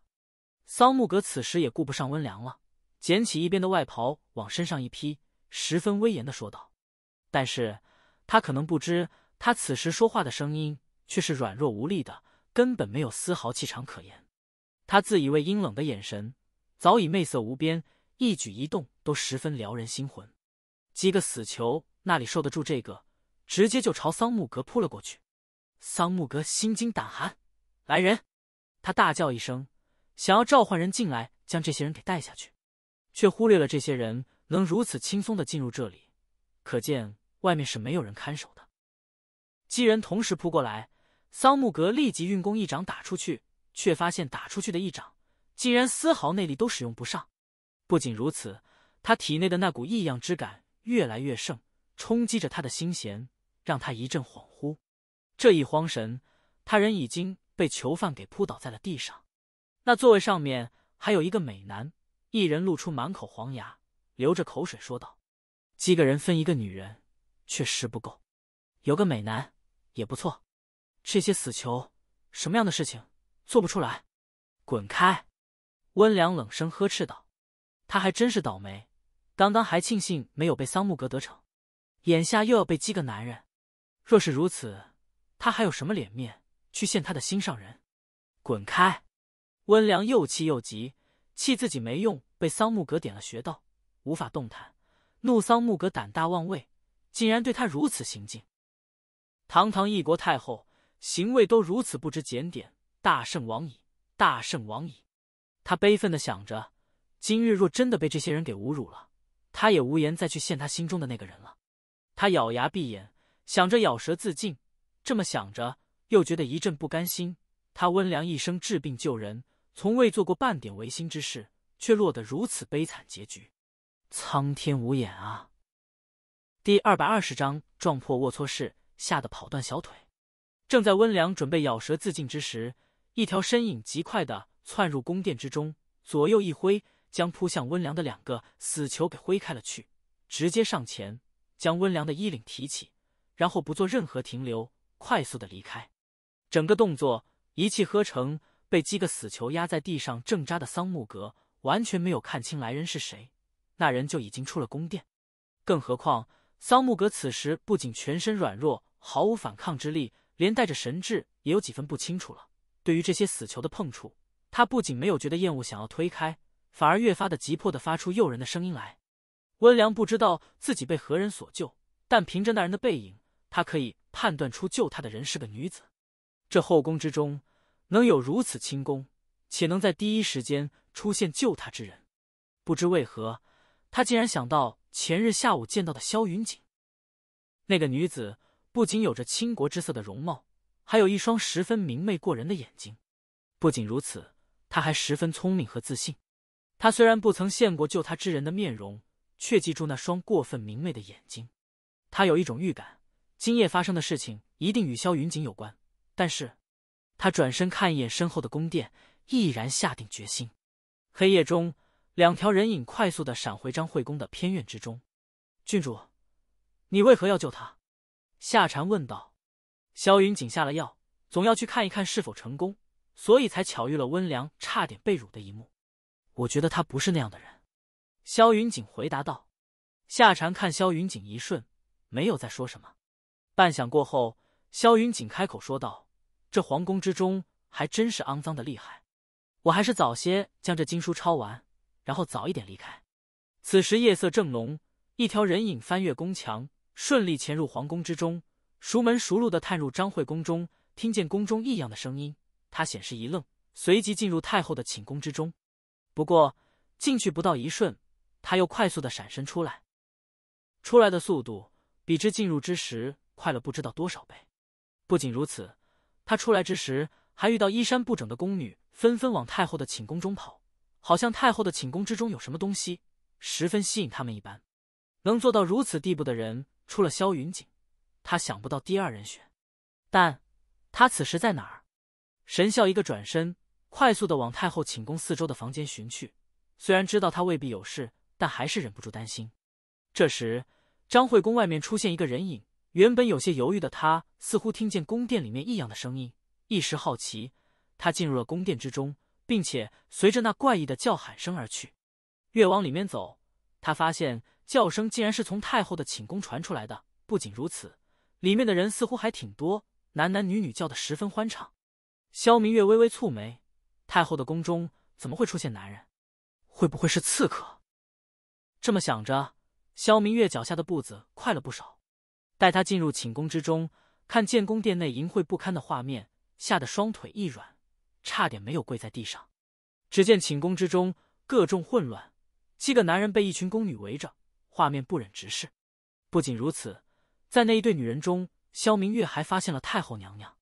桑木格此时也顾不上温良了，捡起一边的外袍往身上一披，十分威严的说道。但是他可能不知，他此时说话的声音却是软弱无力的，根本没有丝毫气场可言。他自以为阴冷的眼神早已媚色无边，一举一动都十分撩人心魂。几个死囚哪里受得住这个？直接就朝桑木格扑了过去，桑木格心惊胆寒，来人！他大叫一声，想要召唤人进来将这些人给带下去，却忽略了这些人能如此轻松的进入这里，可见外面是没有人看守的。几人同时扑过来，桑木格立即运功一掌打出去，却发现打出去的一掌竟然丝毫内力都使用不上。不仅如此，他体内的那股异样之感越来越盛，冲击着他的心弦。让他一阵恍惚，这一慌神，他人已经被囚犯给扑倒在了地上。那座位上面还有一个美男，一人露出满口黄牙，流着口水说道：“几个人分一个女人，确实不够，有个美男也不错。”这些死囚什么样的事情做不出来？滚开！温良冷声呵斥道：“他还真是倒霉，刚刚还庆幸没有被桑木格得逞，眼下又要被几个男人。”若是如此，他还有什么脸面去见他的心上人？滚开！温良又气又急，气自己没用，被桑木格点了穴道，无法动弹；怒桑木格胆大妄为，竟然对他如此行径。堂堂一国太后，行为都如此不知检点，大圣亡矣！大圣亡矣！他悲愤的想着：今日若真的被这些人给侮辱了，他也无颜再去见他心中的那个人了。他咬牙闭眼。想着咬舌自尽，这么想着，又觉得一阵不甘心。他温良一生治病救人，从未做过半点违心之事，却落得如此悲惨结局，苍天无眼啊！第二百二十章撞破龌龊事，吓得跑断小腿。正在温良准备咬舌自尽之时，一条身影极快的窜入宫殿之中，左右一挥，将扑向温良的两个死囚给挥开了去，直接上前将温良的衣领提起。然后不做任何停留，快速的离开，整个动作一气呵成。被几个死囚压在地上挣扎的桑木格完全没有看清来人是谁，那人就已经出了宫殿。更何况桑木格此时不仅全身软弱，毫无反抗之力，连带着神智也有几分不清楚了。对于这些死囚的碰触，他不仅没有觉得厌恶，想要推开，反而越发的急迫的发出诱人的声音来。温良不知道自己被何人所救，但凭着那人的背影。他可以判断出救他的人是个女子，这后宫之中能有如此轻功，且能在第一时间出现救他之人，不知为何，他竟然想到前日下午见到的萧云锦。那个女子不仅有着倾国之色的容貌，还有一双十分明媚过人的眼睛。不仅如此，她还十分聪明和自信。他虽然不曾见过救他之人的面容，却记住那双过分明媚的眼睛。他有一种预感。今夜发生的事情一定与萧云锦有关，但是，他转身看一眼身后的宫殿，毅然下定决心。黑夜中，两条人影快速的闪回张惠宫的偏院之中。郡主，你为何要救他？夏蝉问道。萧云锦下了药，总要去看一看是否成功，所以才巧遇了温良差点被辱的一幕。我觉得他不是那样的人。萧云锦回答道。夏蝉看萧云锦一瞬，没有再说什么。半晌过后，萧云锦开口说道：“这皇宫之中还真是肮脏的厉害，我还是早些将这经书抄完，然后早一点离开。”此时夜色正浓，一条人影翻越宫墙，顺利潜入皇宫之中，熟门熟路的探入张惠宫中，听见宫中异样的声音，他显示一愣，随即进入太后的寝宫之中。不过进去不到一瞬，他又快速的闪身出来，出来的速度比之进入之时。快了不知道多少倍，不仅如此，他出来之时还遇到衣衫不整的宫女纷纷往太后的寝宫中跑，好像太后的寝宫之中有什么东西，十分吸引他们一般。能做到如此地步的人，除了萧云锦，他想不到第二人选。但，他此时在哪儿？神笑一个转身，快速的往太后寝宫四周的房间寻去。虽然知道他未必有事，但还是忍不住担心。这时，张惠宫外面出现一个人影。原本有些犹豫的他，似乎听见宫殿里面异样的声音，一时好奇，他进入了宫殿之中，并且随着那怪异的叫喊声而去。越往里面走，他发现叫声竟然是从太后的寝宫传出来的。不仅如此，里面的人似乎还挺多，男男女女叫得十分欢畅。萧明月微微蹙眉，太后的宫中怎么会出现男人？会不会是刺客？这么想着，萧明月脚下的步子快了不少。待他进入寝宫之中，看见宫殿内淫秽不堪的画面，吓得双腿一软，差点没有跪在地上。只见寝宫之中各种混乱，七个男人被一群宫女围着，画面不忍直视。不仅如此，在那一对女人中，萧明月还发现了太后娘娘。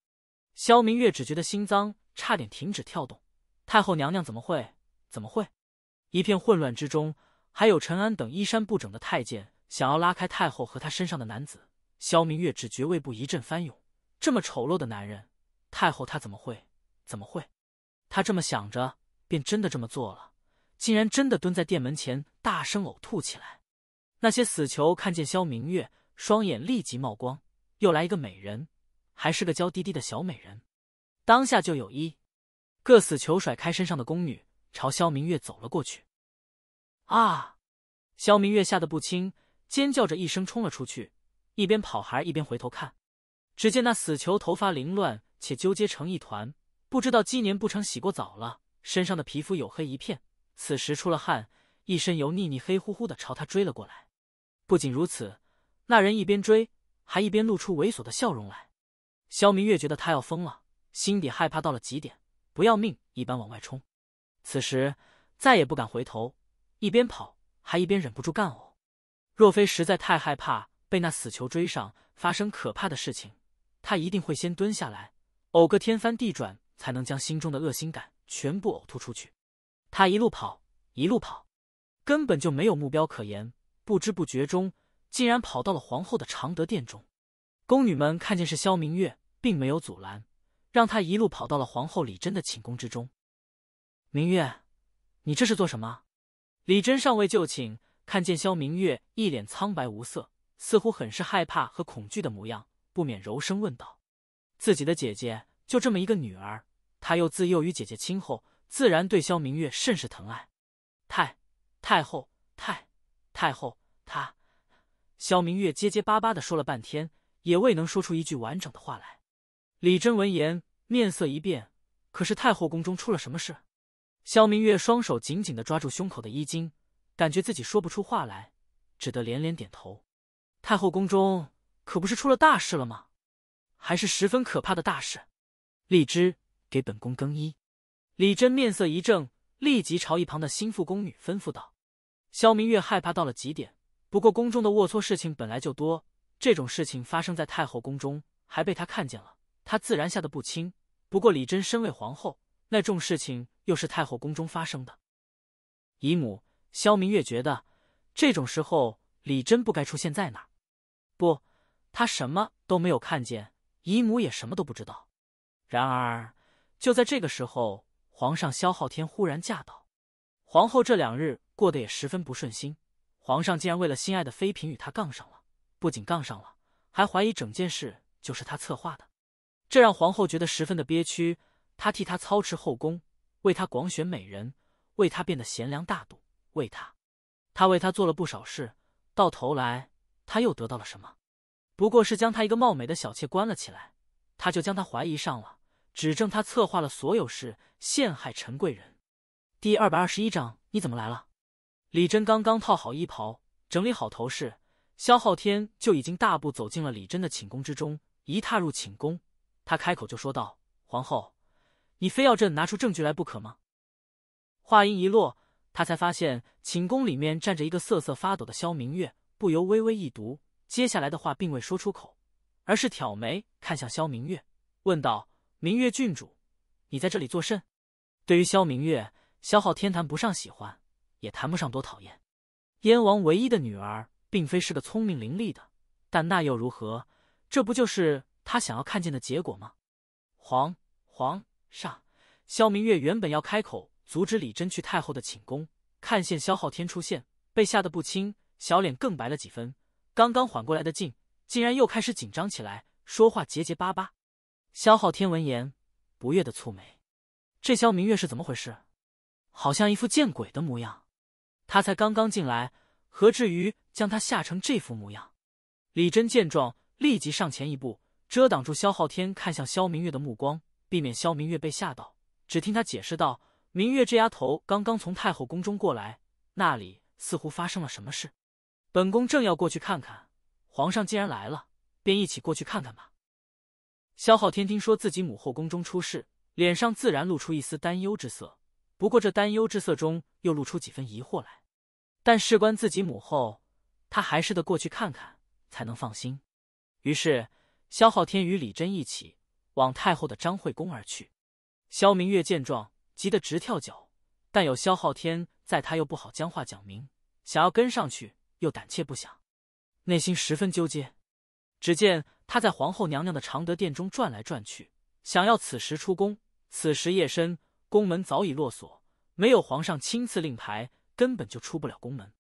萧明月只觉得心脏差点停止跳动，太后娘娘怎么会？怎么会？一片混乱之中，还有陈安等衣衫不整的太监想要拉开太后和她身上的男子。萧明月只觉胃部一阵翻涌，这么丑陋的男人，太后她怎么会？怎么会？她这么想着，便真的这么做了，竟然真的蹲在殿门前大声呕吐起来。那些死囚看见萧明月，双眼立即冒光，又来一个美人，还是个娇滴滴的小美人，当下就有一，个死囚甩开身上的宫女，朝萧明月走了过去。啊！萧明月吓得不轻，尖叫着一声冲了出去。一边跑还一边回头看，只见那死囚头发凌乱且纠结成一团，不知道几年不曾洗过澡了，身上的皮肤黝黑一片，此时出了汗，一身油腻腻黑乎乎的朝他追了过来。不仅如此，那人一边追还一边露出猥琐的笑容来。肖明月觉得他要疯了，心底害怕到了极点，不要命一般往外冲，此时再也不敢回头，一边跑还一边忍不住干呕。若非实在太害怕。被那死囚追上，发生可怕的事情，他一定会先蹲下来，呕个天翻地转，才能将心中的恶心感全部呕吐出去。他一路跑，一路跑，根本就没有目标可言，不知不觉中竟然跑到了皇后的常德殿中。宫女们看见是萧明月，并没有阻拦，让他一路跑到了皇后李贞的寝宫之中。明月，你这是做什么？李贞尚未就寝，看见萧明月一脸苍白无色。似乎很是害怕和恐惧的模样，不免柔声问道：“自己的姐姐就这么一个女儿，她又自幼与姐姐亲厚，自然对萧明月甚是疼爱。”太太后，太太后，她萧明月结结巴巴的说了半天，也未能说出一句完整的话来。李贞闻言，面色一变。可是太后宫中出了什么事？萧明月双手紧紧的抓住胸口的衣襟，感觉自己说不出话来，只得连连点头。太后宫中可不是出了大事了吗？还是十分可怕的大事。荔枝，给本宫更衣。李珍面色一正，立即朝一旁的心腹宫女吩咐道。萧明月害怕到了极点，不过宫中的龌龊事情本来就多，这种事情发生在太后宫中，还被她看见了，她自然吓得不轻。不过李珍身为皇后，那种事情又是太后宫中发生的，姨母萧明月觉得，这种时候李珍不该出现在那。不，他什么都没有看见，姨母也什么都不知道。然而就在这个时候，皇上萧昊天忽然驾到。皇后这两日过得也十分不顺心，皇上竟然为了心爱的妃嫔与他杠上了，不仅杠上了，还怀疑整件事就是他策划的，这让皇后觉得十分的憋屈。她替他操持后宫，为他广选美人，为他变得贤良大度，为他，他为他做了不少事，到头来。他又得到了什么？不过是将他一个貌美的小妾关了起来，他就将他怀疑上了，指证他策划了所有事，陷害陈贵人。第二百二十一章，你怎么来了？李贞刚刚套好衣袍，整理好头饰，萧昊天就已经大步走进了李贞的寝宫之中。一踏入寝宫，他开口就说道：“皇后，你非要朕拿出证据来不可吗？”话音一落，他才发现寝宫里面站着一个瑟瑟发抖的萧明月。不由微微一读，接下来的话并未说出口，而是挑眉看向萧明月，问道：“明月郡主，你在这里做甚？”对于萧明月，萧浩天谈不上喜欢，也谈不上多讨厌。燕王唯一的女儿，并非是个聪明伶俐的，但那又如何？这不就是他想要看见的结果吗？皇皇上，萧明月原本要开口阻止李珍去太后的寝宫，看见萧浩天出现，被吓得不轻。小脸更白了几分，刚刚缓过来的劲，竟然又开始紧张起来，说话结结巴巴。萧昊天闻言不悦的蹙眉，这萧明月是怎么回事？好像一副见鬼的模样。他才刚刚进来，何至于将他吓成这副模样？李真见状，立即上前一步，遮挡住萧昊天看向萧明月的目光，避免萧明月被吓到。只听他解释道：“明月这丫头刚刚从太后宫中过来，那里似乎发生了什么事。”本宫正要过去看看，皇上既然来了，便一起过去看看吧。萧昊天听说自己母后宫中出事，脸上自然露出一丝担忧之色，不过这担忧之色中又露出几分疑惑来。但事关自己母后，他还是得过去看看才能放心。于是，萧昊天与李贞一起往太后的张惠宫而去。萧明月见状，急得直跳脚，但有萧昊天在，他又不好将话讲明，想要跟上去。又胆怯不想，内心十分纠结。只见他在皇后娘娘的常德殿中转来转去，想要此时出宫。此时夜深，宫门早已落锁，没有皇上亲赐令牌，根本就出不了宫门。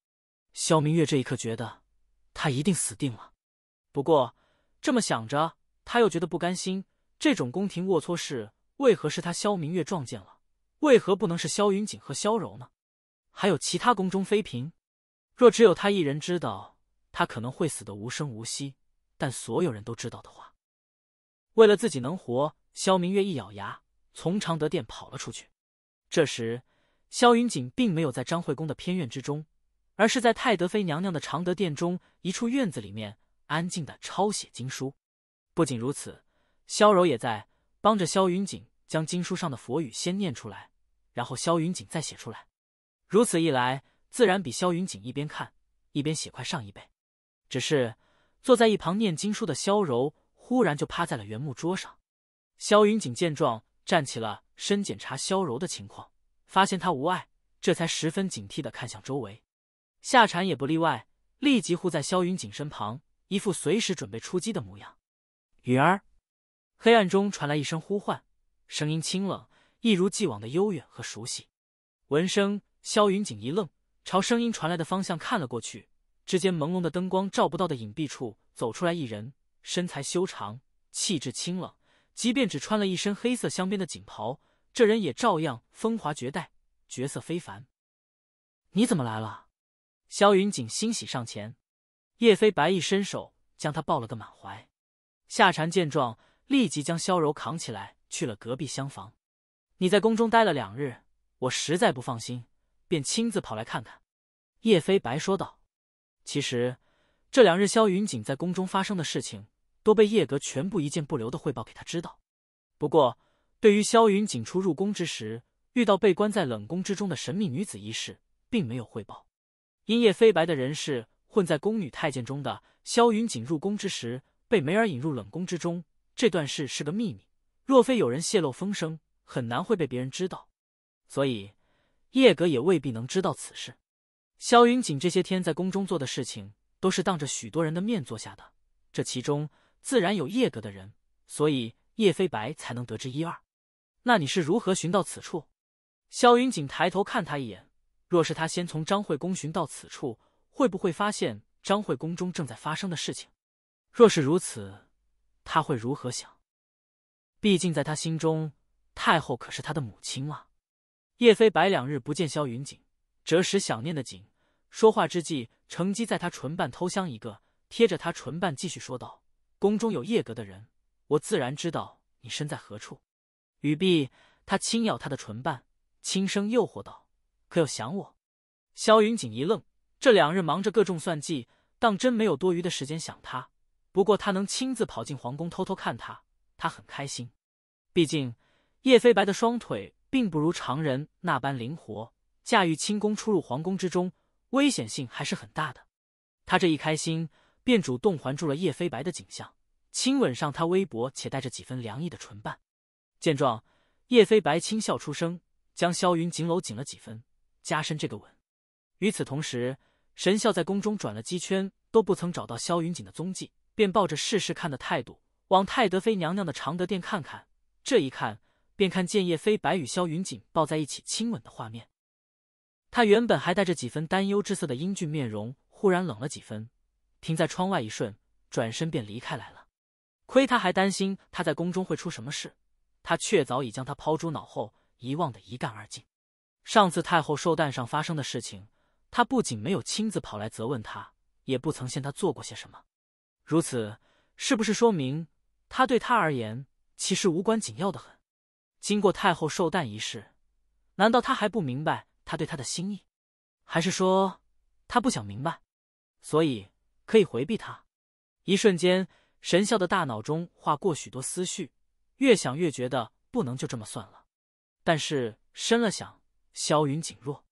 萧明月这一刻觉得，他一定死定了。不过这么想着，他又觉得不甘心。这种宫廷龌龊事，为何是他萧明月撞见了？为何不能是萧云锦和萧柔呢？还有其他宫中妃嫔？若只有他一人知道，他可能会死得无声无息；但所有人都知道的话，为了自己能活，萧明月一咬牙，从常德殿跑了出去。这时，萧云锦并没有在张惠公的偏院之中，而是在泰德妃娘娘的常德殿中一处院子里面，安静的抄写经书。不仅如此，萧柔也在帮着萧云锦将经书上的佛语先念出来，然后萧云锦再写出来。如此一来。自然比萧云锦一边看一边写快上一倍，只是坐在一旁念经书的萧柔忽然就趴在了原木桌上。萧云锦见状，站起了身，检查萧柔的情况，发现她无碍，这才十分警惕地看向周围。夏蝉也不例外，立即护在萧云锦身旁，一副随时准备出击的模样。雨儿，黑暗中传来一声呼唤，声音清冷，一如既往的悠远和熟悉。闻声，萧云锦一愣。朝声音传来的方向看了过去，只见朦胧的灯光照不到的隐蔽处走出来一人，身材修长，气质清冷，即便只穿了一身黑色镶边的锦袍，这人也照样风华绝代，绝色非凡。你怎么来了？萧云锦欣喜上前，叶飞白一伸手将他抱了个满怀。夏蝉见状，立即将萧柔扛起来去了隔壁厢房。你在宫中待了两日，我实在不放心。便亲自跑来看看，叶飞白说道：“其实这两日萧云锦在宫中发生的事情，都被叶阁全部一件不留的汇报给他知道。不过，对于萧云锦初入宫之时遇到被关在冷宫之中的神秘女子一事，并没有汇报。因叶飞白的人是混在宫女太监中的，萧云锦入宫之时被梅儿引入冷宫之中，这段事是个秘密，若非有人泄露风声，很难会被别人知道。所以。”叶阁也未必能知道此事。萧云锦这些天在宫中做的事情，都是当着许多人的面做下的，这其中自然有叶阁的人，所以叶飞白才能得知一二。那你是如何寻到此处？萧云锦抬头看他一眼，若是他先从张惠宫寻到此处，会不会发现张惠宫中正在发生的事情？若是如此，他会如何想？毕竟在他心中，太后可是他的母亲啊。叶飞白两日不见萧云锦，着实想念的紧。说话之际，乘机在他唇瓣偷香一个，贴着他唇瓣继续说道：“宫中有叶阁的人，我自然知道你身在何处。”语毕，他轻咬他的唇瓣，轻声诱惑道：“可有想我？”萧云锦一愣，这两日忙着各种算计，当真没有多余的时间想他。不过他能亲自跑进皇宫偷偷看他，他很开心。毕竟叶飞白的双腿。并不如常人那般灵活，驾驭轻功出入皇宫之中，危险性还是很大的。他这一开心，便主动环住了叶飞白的颈项，亲吻上他微薄且带着几分凉意的唇瓣。见状，叶飞白轻笑出声，将萧云锦搂紧了几分，加深这个吻。与此同时，神笑在宫中转了几圈，都不曾找到萧云锦的踪迹，便抱着试试看的态度往太德妃娘娘的常德殿看看。这一看。便看见叶飞、白与萧云锦抱在一起亲吻的画面，他原本还带着几分担忧之色的英俊面容忽然冷了几分，停在窗外一瞬，转身便离开来了。亏他还担心他在宫中会出什么事，他却早已将他抛诸脑后，遗忘的一干二净。上次太后寿诞上发生的事情，他不仅没有亲自跑来责问他，也不曾向他做过些什么。如此，是不是说明他对他而言其实无关紧要的很？经过太后寿诞一事，难道他还不明白他对他的心意？还是说他不想明白，所以可以回避他？一瞬间，神笑的大脑中划过许多思绪，越想越觉得不能就这么算了。但是深了想，萧云锦若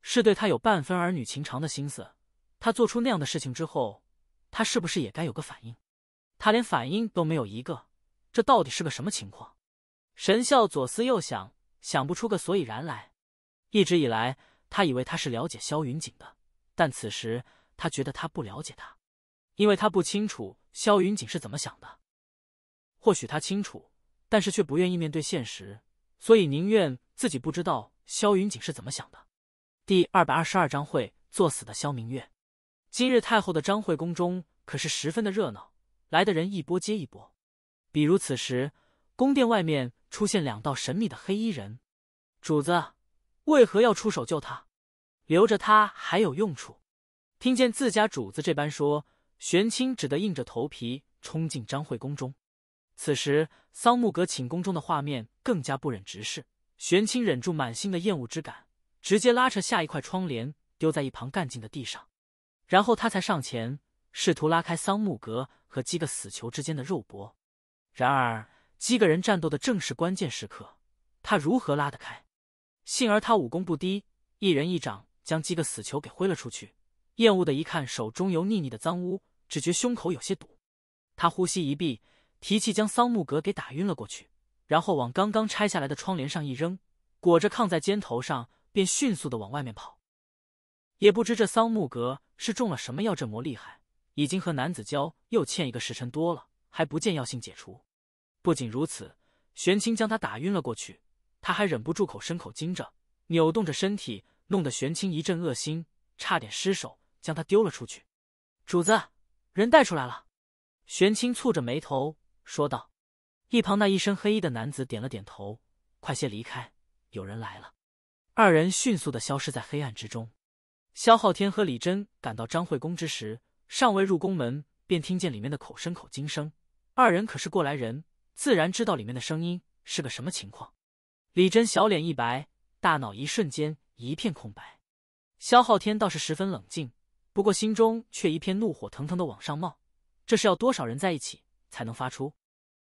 是对他有半分儿女情长的心思，他做出那样的事情之后，他是不是也该有个反应？他连反应都没有一个，这到底是个什么情况？神笑左思右想，想不出个所以然来。一直以来，他以为他是了解萧云锦的，但此时他觉得他不了解他，因为他不清楚萧云锦是怎么想的。或许他清楚，但是却不愿意面对现实，所以宁愿自己不知道萧云锦是怎么想的。第二百二十二章会作死的萧明月。今日太后的张惠宫中可是十分的热闹，来的人一波接一波。比如此时，宫殿外面。出现两道神秘的黑衣人，主子为何要出手救他？留着他还有用处。听见自家主子这般说，玄清只得硬着头皮冲进张惠宫中。此时桑木阁寝宫中的画面更加不忍直视，玄清忍住满心的厌恶之感，直接拉扯下一块窗帘，丢在一旁干净的地上，然后他才上前，试图拉开桑木阁和几个死囚之间的肉搏，然而。几个人战斗的正是关键时刻，他如何拉得开？幸而他武功不低，一人一掌将几个死囚给挥了出去。厌恶的一看手中油腻腻的脏污，只觉胸口有些堵，他呼吸一闭，提气将桑木格给打晕了过去，然后往刚刚拆下来的窗帘上一扔，裹着炕在肩头上，便迅速的往外面跑。也不知这桑木格是中了什么药，这魔厉害，已经和男子交又欠一个时辰多了，还不见药性解除。不仅如此，玄清将他打晕了过去，他还忍不住口生口惊着，扭动着身体，弄得玄清一阵恶心，差点失手将他丢了出去。主子，人带出来了。玄清蹙着眉头说道。一旁那一身黑衣的男子点了点头：“快些离开，有人来了。”二人迅速的消失在黑暗之中。萧昊天和李真赶到张惠宫之时，尚未入宫门，便听见里面的口声口惊声。二人可是过来人。自然知道里面的声音是个什么情况，李真小脸一白，大脑一瞬间一片空白。萧昊天倒是十分冷静，不过心中却一片怒火腾腾的往上冒。这是要多少人在一起才能发出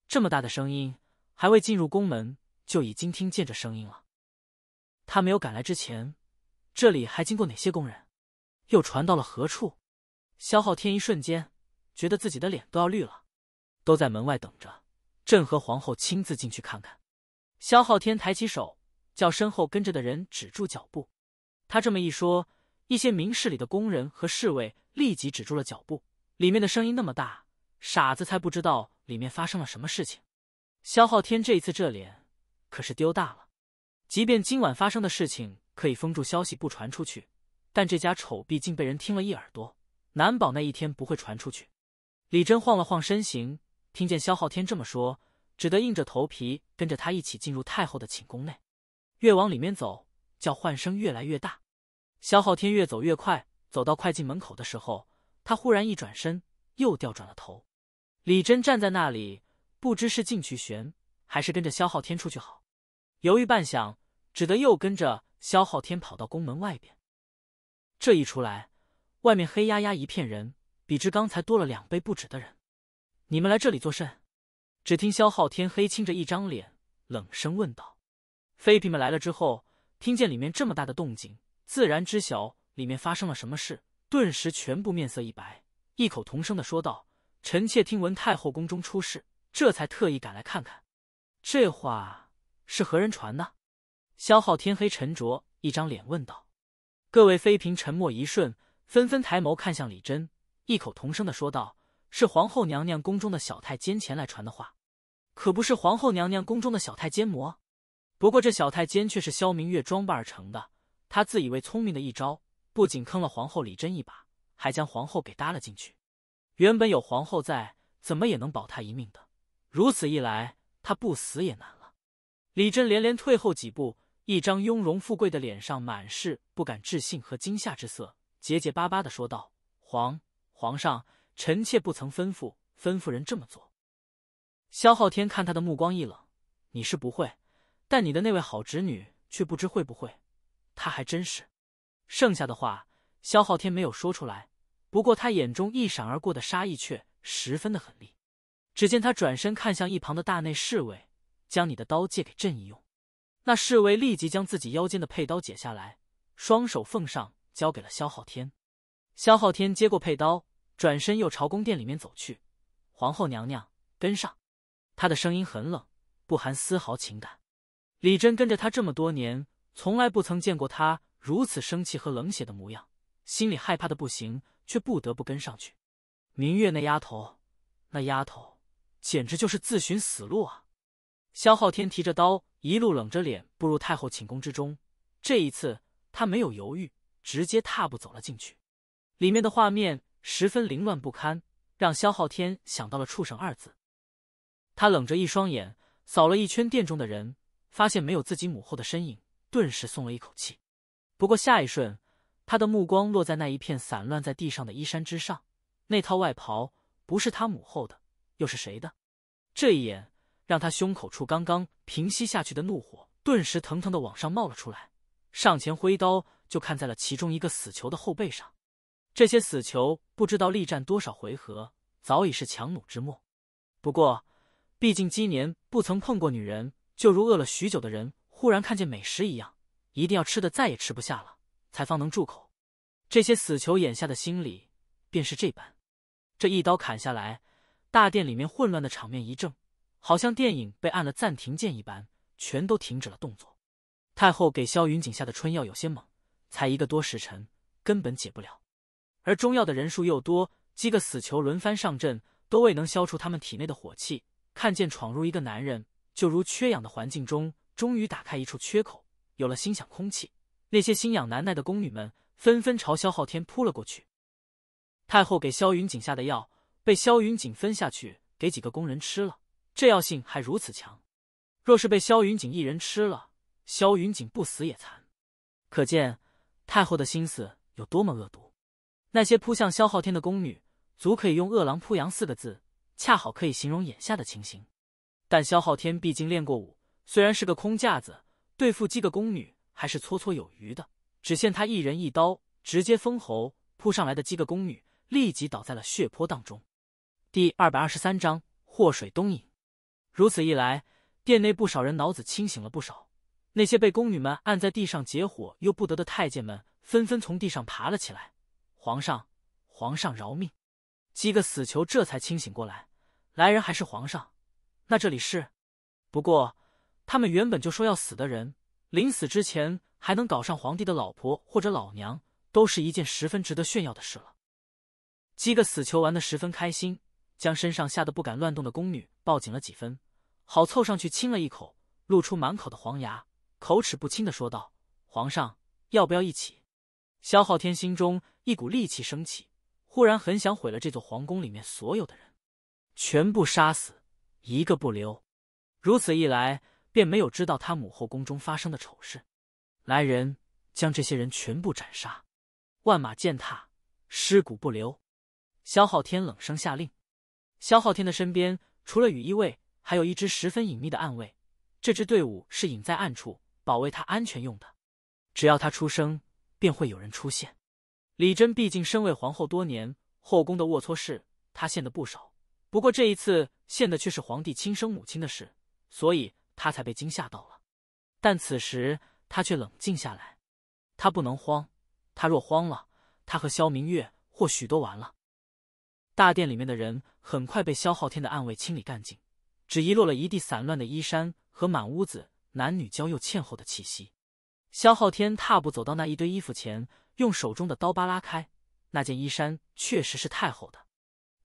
这么大的声音？还未进入宫门，就已经听见这声音了。他没有赶来之前，这里还经过哪些工人？又传到了何处？萧昊天一瞬间觉得自己的脸都要绿了，都在门外等着。朕和皇后亲自进去看看。萧昊天抬起手，叫身后跟着的人止住脚步。他这么一说，一些明事理的工人和侍卫立即止住了脚步。里面的声音那么大，傻子才不知道里面发生了什么事情。萧昊天这一次这脸可是丢大了。即便今晚发生的事情可以封住消息不传出去，但这家丑婢竟被人听了一耳朵，难保那一天不会传出去。李真晃了晃身形。听见萧昊天这么说，只得硬着头皮跟着他一起进入太后的寝宫内。越往里面走，叫唤声越来越大。萧昊天越走越快，走到快进门口的时候，他忽然一转身，又调转了头。李珍站在那里，不知是进去悬，还是跟着萧昊天出去好，犹豫半晌，只得又跟着萧昊天跑到宫门外边。这一出来，外面黑压压一片人，比之刚才多了两倍不止的人。你们来这里作甚？只听萧昊天黑青着一张脸，冷声问道。妃嫔们来了之后，听见里面这么大的动静，自然知晓里面发生了什么事，顿时全部面色一白，异口同声的说道：“臣妾听闻太后宫中出事，这才特意赶来看看。”这话是何人传的？萧昊天黑沉着一张脸问道。各位妃嫔沉默一瞬，纷纷抬眸看向李贞，异口同声的说道。是皇后娘娘宫中的小太监前来传的话，可不是皇后娘娘宫中的小太监魔。不过这小太监却是萧明月装扮而成的，他自以为聪明的一招，不仅坑了皇后李贞一把，还将皇后给搭了进去。原本有皇后在，怎么也能保她一命的，如此一来，她不死也难了。李贞连连退后几步，一张雍容富贵的脸上满是不敢置信和惊吓之色，结结巴巴的说道：“皇皇上。”臣妾不曾吩咐，吩咐人这么做。萧昊天看他的目光一冷：“你是不会，但你的那位好侄女却不知会不会。她还真是。”剩下的话，萧昊天没有说出来。不过他眼中一闪而过的杀意却十分的狠厉。只见他转身看向一旁的大内侍卫：“将你的刀借给朕一用。”那侍卫立即将自己腰间的佩刀解下来，双手奉上，交给了萧昊天。萧昊天接过佩刀。转身又朝宫殿里面走去，皇后娘娘跟上。她的声音很冷，不含丝毫情感。李真跟着她这么多年，从来不曾见过她如此生气和冷血的模样，心里害怕的不行，却不得不跟上去。明月那丫头，那丫头简直就是自寻死路啊！萧昊天提着刀，一路冷着脸步入太后寝宫之中。这一次，他没有犹豫，直接踏步走了进去。里面的画面。十分凌乱不堪，让萧昊天想到了“畜生”二字。他冷着一双眼扫了一圈殿中的人，发现没有自己母后的身影，顿时松了一口气。不过下一瞬，他的目光落在那一片散乱在地上的衣衫之上，那套外袍不是他母后的，又是谁的？这一眼让他胸口处刚刚平息下去的怒火顿时腾腾的往上冒了出来，上前挥刀就砍在了其中一个死囚的后背上。这些死囚不知道力战多少回合，早已是强弩之末。不过，毕竟鸡年不曾碰过女人，就如饿了许久的人忽然看见美食一样，一定要吃的再也吃不下了，才方能住口。这些死囚眼下的心理便是这般。这一刀砍下来，大殿里面混乱的场面一怔，好像电影被按了暂停键一般，全都停止了动作。太后给萧云锦下的春药有些猛，才一个多时辰，根本解不了。而中药的人数又多，几个死囚轮番上阵，都未能消除他们体内的火气。看见闯入一个男人，就如缺氧的环境中，终于打开一处缺口，有了心想空气。那些心痒难耐的宫女们纷纷朝萧昊天扑了过去。太后给萧云锦下的药，被萧云锦分下去给几个宫人吃了，这药性还如此强。若是被萧云锦一人吃了，萧云锦不死也残，可见太后的心思有多么恶毒。那些扑向萧昊天的宫女，足可以用“饿狼扑羊”四个字，恰好可以形容眼下的情形。但萧昊天毕竟练过武，虽然是个空架子，对付几个宫女还是绰绰有余的。只见他一人一刀，直接封喉，扑上来的几个宫女立即倒在了血泊当中。第二百二十三章祸水东引。如此一来，殿内不少人脑子清醒了不少。那些被宫女们按在地上结伙又不得的太监们，纷纷从地上爬了起来。皇上，皇上饶命！几个死囚这才清醒过来。来人还是皇上，那这里是？不过他们原本就说要死的人，临死之前还能搞上皇帝的老婆或者老娘，都是一件十分值得炫耀的事了。几个死囚玩得十分开心，将身上吓得不敢乱动的宫女抱紧了几分，好凑上去亲了一口，露出满口的黄牙，口齿不清的说道：“皇上，要不要一起？”萧昊天心中。一股戾气升起，忽然很想毁了这座皇宫里面所有的人，全部杀死，一个不留。如此一来，便没有知道他母后宫中发生的丑事。来人，将这些人全部斩杀，万马践踏，尸骨不留。萧昊天冷声下令。萧昊天的身边除了羽衣卫，还有一支十分隐秘的暗卫，这支队伍是隐在暗处保卫他安全用的。只要他出声，便会有人出现。李珍毕竟身为皇后多年，后宫的龌龊事她陷的不少。不过这一次陷的却是皇帝亲生母亲的事，所以她才被惊吓到了。但此时她却冷静下来，她不能慌，她若慌了，她和萧明月或许都完了。大殿里面的人很快被萧昊天的暗卫清理干净，只遗落了一地散乱的衣衫和满屋子男女交又欠后的气息。萧昊天踏步走到那一堆衣服前。用手中的刀疤拉开那件衣衫，确实是太后的。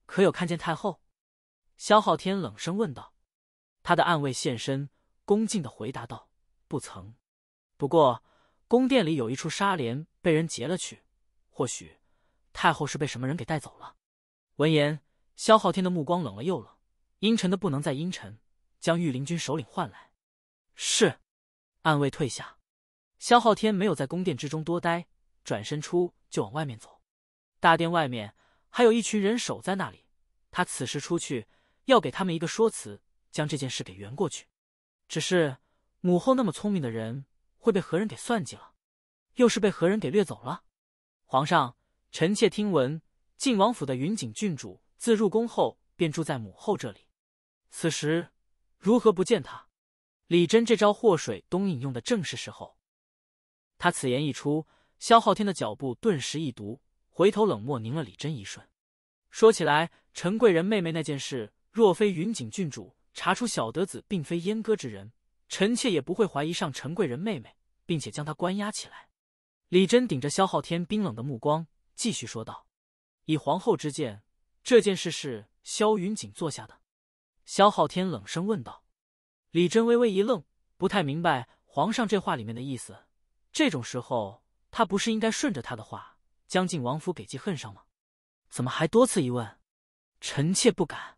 可有看见太后？萧昊天冷声问道。他的暗卫现身，恭敬的回答道：“不曾。不过宫殿里有一处纱帘被人劫了去，或许太后是被什么人给带走了。”闻言，萧昊天的目光冷了又冷，阴沉的不能再阴沉，将御林军首领唤来。是，暗卫退下。萧昊天没有在宫殿之中多待。转身出，就往外面走。大殿外面还有一群人守在那里。他此时出去，要给他们一个说辞，将这件事给圆过去。只是母后那么聪明的人，会被何人给算计了？又是被何人给掠走了？皇上，臣妾听闻晋王府的云锦郡主自入宫后便住在母后这里，此时如何不见她？李贞这招祸水东引用的正是时候。他此言一出。萧昊天的脚步顿时一堵，回头冷漠凝了李真一瞬。说起来，陈贵人妹妹那件事，若非云锦郡主查出小德子并非阉割之人，臣妾也不会怀疑上陈贵人妹妹，并且将她关押起来。李真顶着萧昊天冰冷的目光，继续说道：“以皇后之见，这件事是萧云锦做下的。”萧昊天冷声问道。李真微微一愣，不太明白皇上这话里面的意思。这种时候。他不是应该顺着他的话，将晋王府给记恨上吗？怎么还多次一问？臣妾不敢，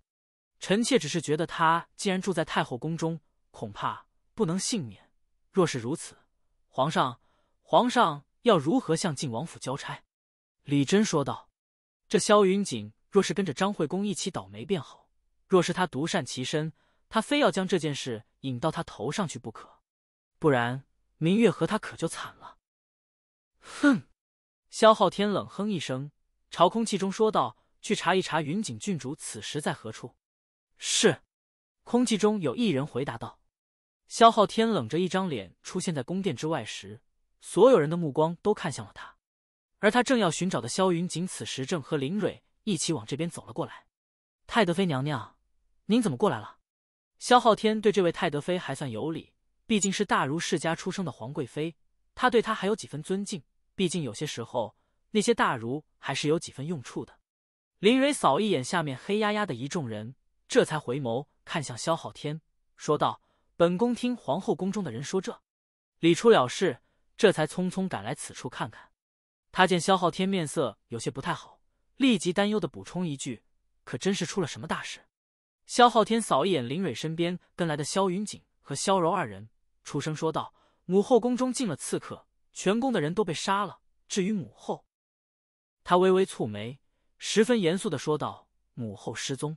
臣妾只是觉得他既然住在太后宫中，恐怕不能幸免。若是如此，皇上，皇上要如何向晋王府交差？李贞说道：“这萧云锦若是跟着张惠公一起倒霉便好，若是他独善其身，他非要将这件事引到他头上去不可，不然明月和他可就惨了。”哼，萧昊天冷哼一声，朝空气中说道：“去查一查云锦郡主此时在何处。”是，空气中有一人回答道。萧昊天冷着一张脸出现在宫殿之外时，所有人的目光都看向了他。而他正要寻找的萧云锦此时正和林蕊一起往这边走了过来。泰德妃娘娘，您怎么过来了？萧昊天对这位泰德妃还算有礼，毕竟是大儒世家出生的皇贵妃，他对她还有几分尊敬。毕竟有些时候，那些大儒还是有几分用处的。林蕊扫一眼下面黑压压的一众人，这才回眸看向萧昊天，说道：“本宫听皇后宫中的人说，这李出了事，这才匆匆赶来此处看看。”他见萧昊天面色有些不太好，立即担忧的补充一句：“可真是出了什么大事？”萧昊天扫一眼林蕊身边跟来的萧云锦和萧柔二人，出声说道：“母后宫中进了刺客。”全宫的人都被杀了。至于母后，他微微蹙眉，十分严肃的说道：“母后失踪。”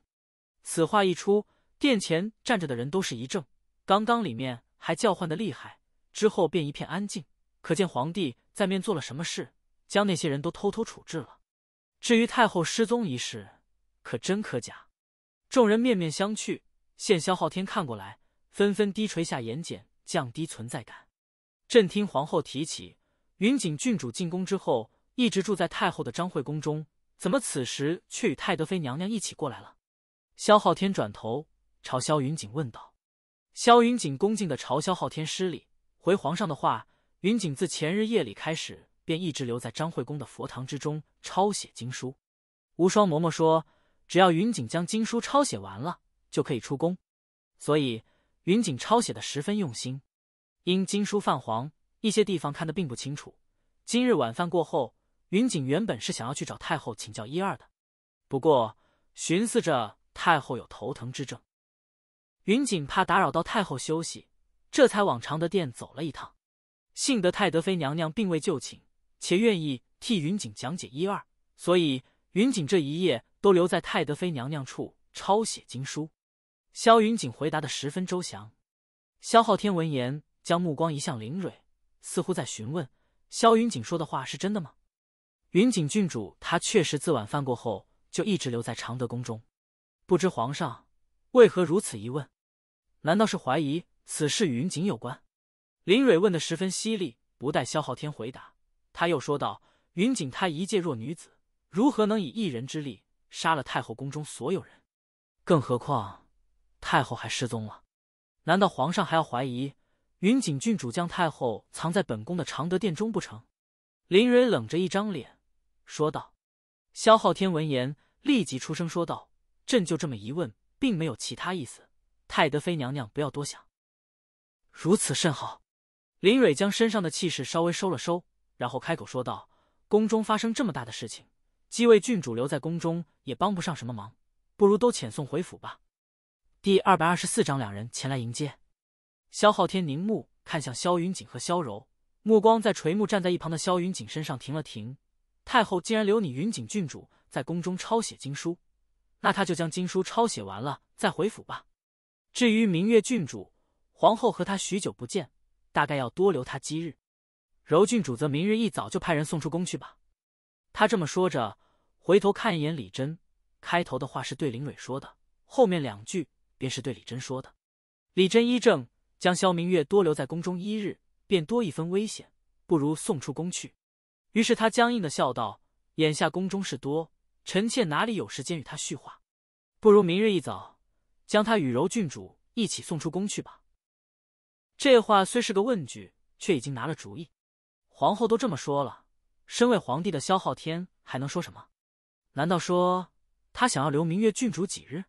此话一出，殿前站着的人都是一怔。刚刚里面还叫唤的厉害，之后便一片安静，可见皇帝在面做了什么事，将那些人都偷偷处置了。至于太后失踪一事，可真可假？众人面面相觑。现萧昊天看过来，纷纷低垂下眼睑，降低存在感。朕听皇后提起，云锦郡主进宫之后，一直住在太后的张惠宫中，怎么此时却与太德妃娘娘一起过来了？萧昊天转头朝萧云锦问道。萧云锦恭敬的朝萧昊天施礼，回皇上的话：云锦自前日夜里开始，便一直留在张惠宫的佛堂之中抄写经书。无双嬷嬷说，只要云锦将经书抄写完了，就可以出宫，所以云锦抄写的十分用心。因经书泛黄，一些地方看得并不清楚。今日晚饭过后，云锦原本是想要去找太后请教一二的，不过寻思着太后有头疼之症，云锦怕打扰到太后休息，这才往常德殿走了一趟。幸得太德妃娘娘并未就寝，且愿意替云锦讲解一二，所以云锦这一夜都留在太德妃娘娘处抄写经书。萧云锦回答的十分周详，萧昊天闻言。将目光移向林蕊，似乎在询问萧云锦说的话是真的吗？云锦郡主，她确实自晚饭过后就一直留在常德宫中，不知皇上为何如此一问？难道是怀疑此事与云锦有关？林蕊问的十分犀利，不待萧昊天回答，他又说道：“云锦，她一介弱女子，如何能以一人之力杀了太后宫中所有人？更何况太后还失踪了，难道皇上还要怀疑？”云锦郡主将太后藏在本宫的常德殿中不成？林蕊冷着一张脸说道。萧昊天闻言立即出声说道：“朕就这么一问，并没有其他意思，太德妃娘娘不要多想。”如此甚好。林蕊将身上的气势稍微收了收，然后开口说道：“宫中发生这么大的事情，几位郡主留在宫中也帮不上什么忙，不如都遣送回府吧。”第二百二十四章，两人前来迎接。萧昊天凝目看向萧云锦和萧柔，目光在垂目站在一旁的萧云锦身上停了停。太后既然留你云锦郡主在宫中抄写经书，那他就将经书抄写完了再回府吧。至于明月郡主，皇后和她许久不见，大概要多留她几日。柔郡主则明日一早就派人送出宫去吧。他这么说着，回头看一眼李真。开头的话是对林蕊说的，后面两句便是对李真说的。李真一怔。将萧明月多留在宫中一日，便多一分危险，不如送出宫去。于是他僵硬的笑道：“眼下宫中事多，臣妾哪里有时间与他叙话？不如明日一早将他与柔郡主一起送出宫去吧。”这话虽是个问句，却已经拿了主意。皇后都这么说了，身为皇帝的萧昊天还能说什么？难道说他想要留明月郡主几日？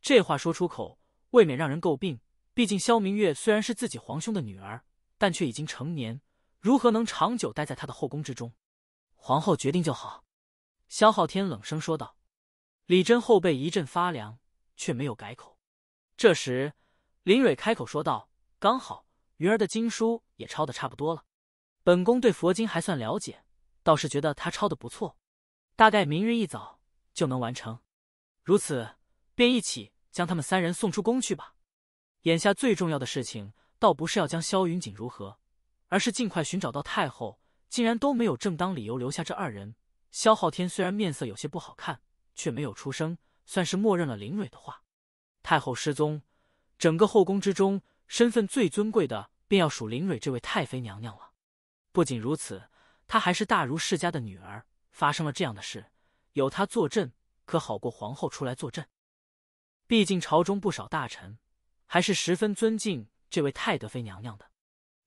这话说出口，未免让人诟病。毕竟萧明月虽然是自己皇兄的女儿，但却已经成年，如何能长久待在他的后宫之中？皇后决定就好。”萧昊天冷声说道。李贞后背一阵发凉，却没有改口。这时，林蕊开口说道：“刚好云儿的经书也抄的差不多了，本宫对佛经还算了解，倒是觉得他抄的不错。大概明日一早就能完成。如此，便一起将他们三人送出宫去吧。”眼下最重要的事情，倒不是要将萧云锦如何，而是尽快寻找到太后。竟然都没有正当理由留下这二人。萧昊天虽然面色有些不好看，却没有出声，算是默认了林蕊的话。太后失踪，整个后宫之中，身份最尊贵的便要数林蕊这位太妃娘娘了。不仅如此，她还是大儒世家的女儿。发生了这样的事，有她坐镇，可好过皇后出来坐镇。毕竟朝中不少大臣。还是十分尊敬这位太德妃娘娘的。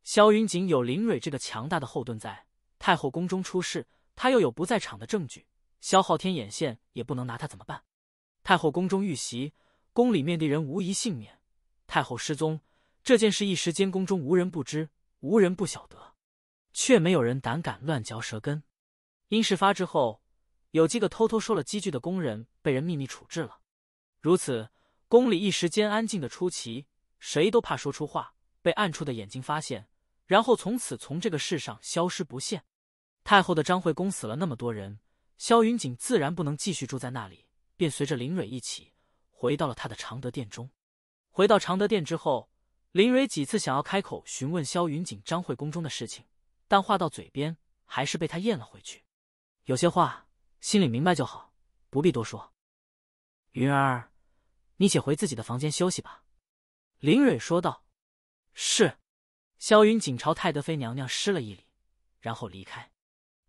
萧云锦有林蕊这个强大的后盾在太后宫中出事，他又有不在场的证据，萧昊天眼线也不能拿他怎么办？太后宫中遇袭，宫里面的人无一幸免。太后失踪这件事，一时间宫中无人不知，无人不晓得，却没有人胆敢乱嚼舌根。因事发之后，有几个偷偷说了几句的工人，被人秘密处置了。如此。宫里一时间安静的出奇，谁都怕说出话被暗处的眼睛发现，然后从此从这个世上消失不见。太后的张惠宫死了那么多人，萧云锦自然不能继续住在那里，便随着林蕊一起回到了他的常德殿中。回到常德殿之后，林蕊几次想要开口询问萧云锦张惠宫中的事情，但话到嘴边还是被他咽了回去。有些话心里明白就好，不必多说，云儿。你且回自己的房间休息吧。”林蕊说道。“是。”萧云锦朝泰德妃娘娘施了一礼，然后离开。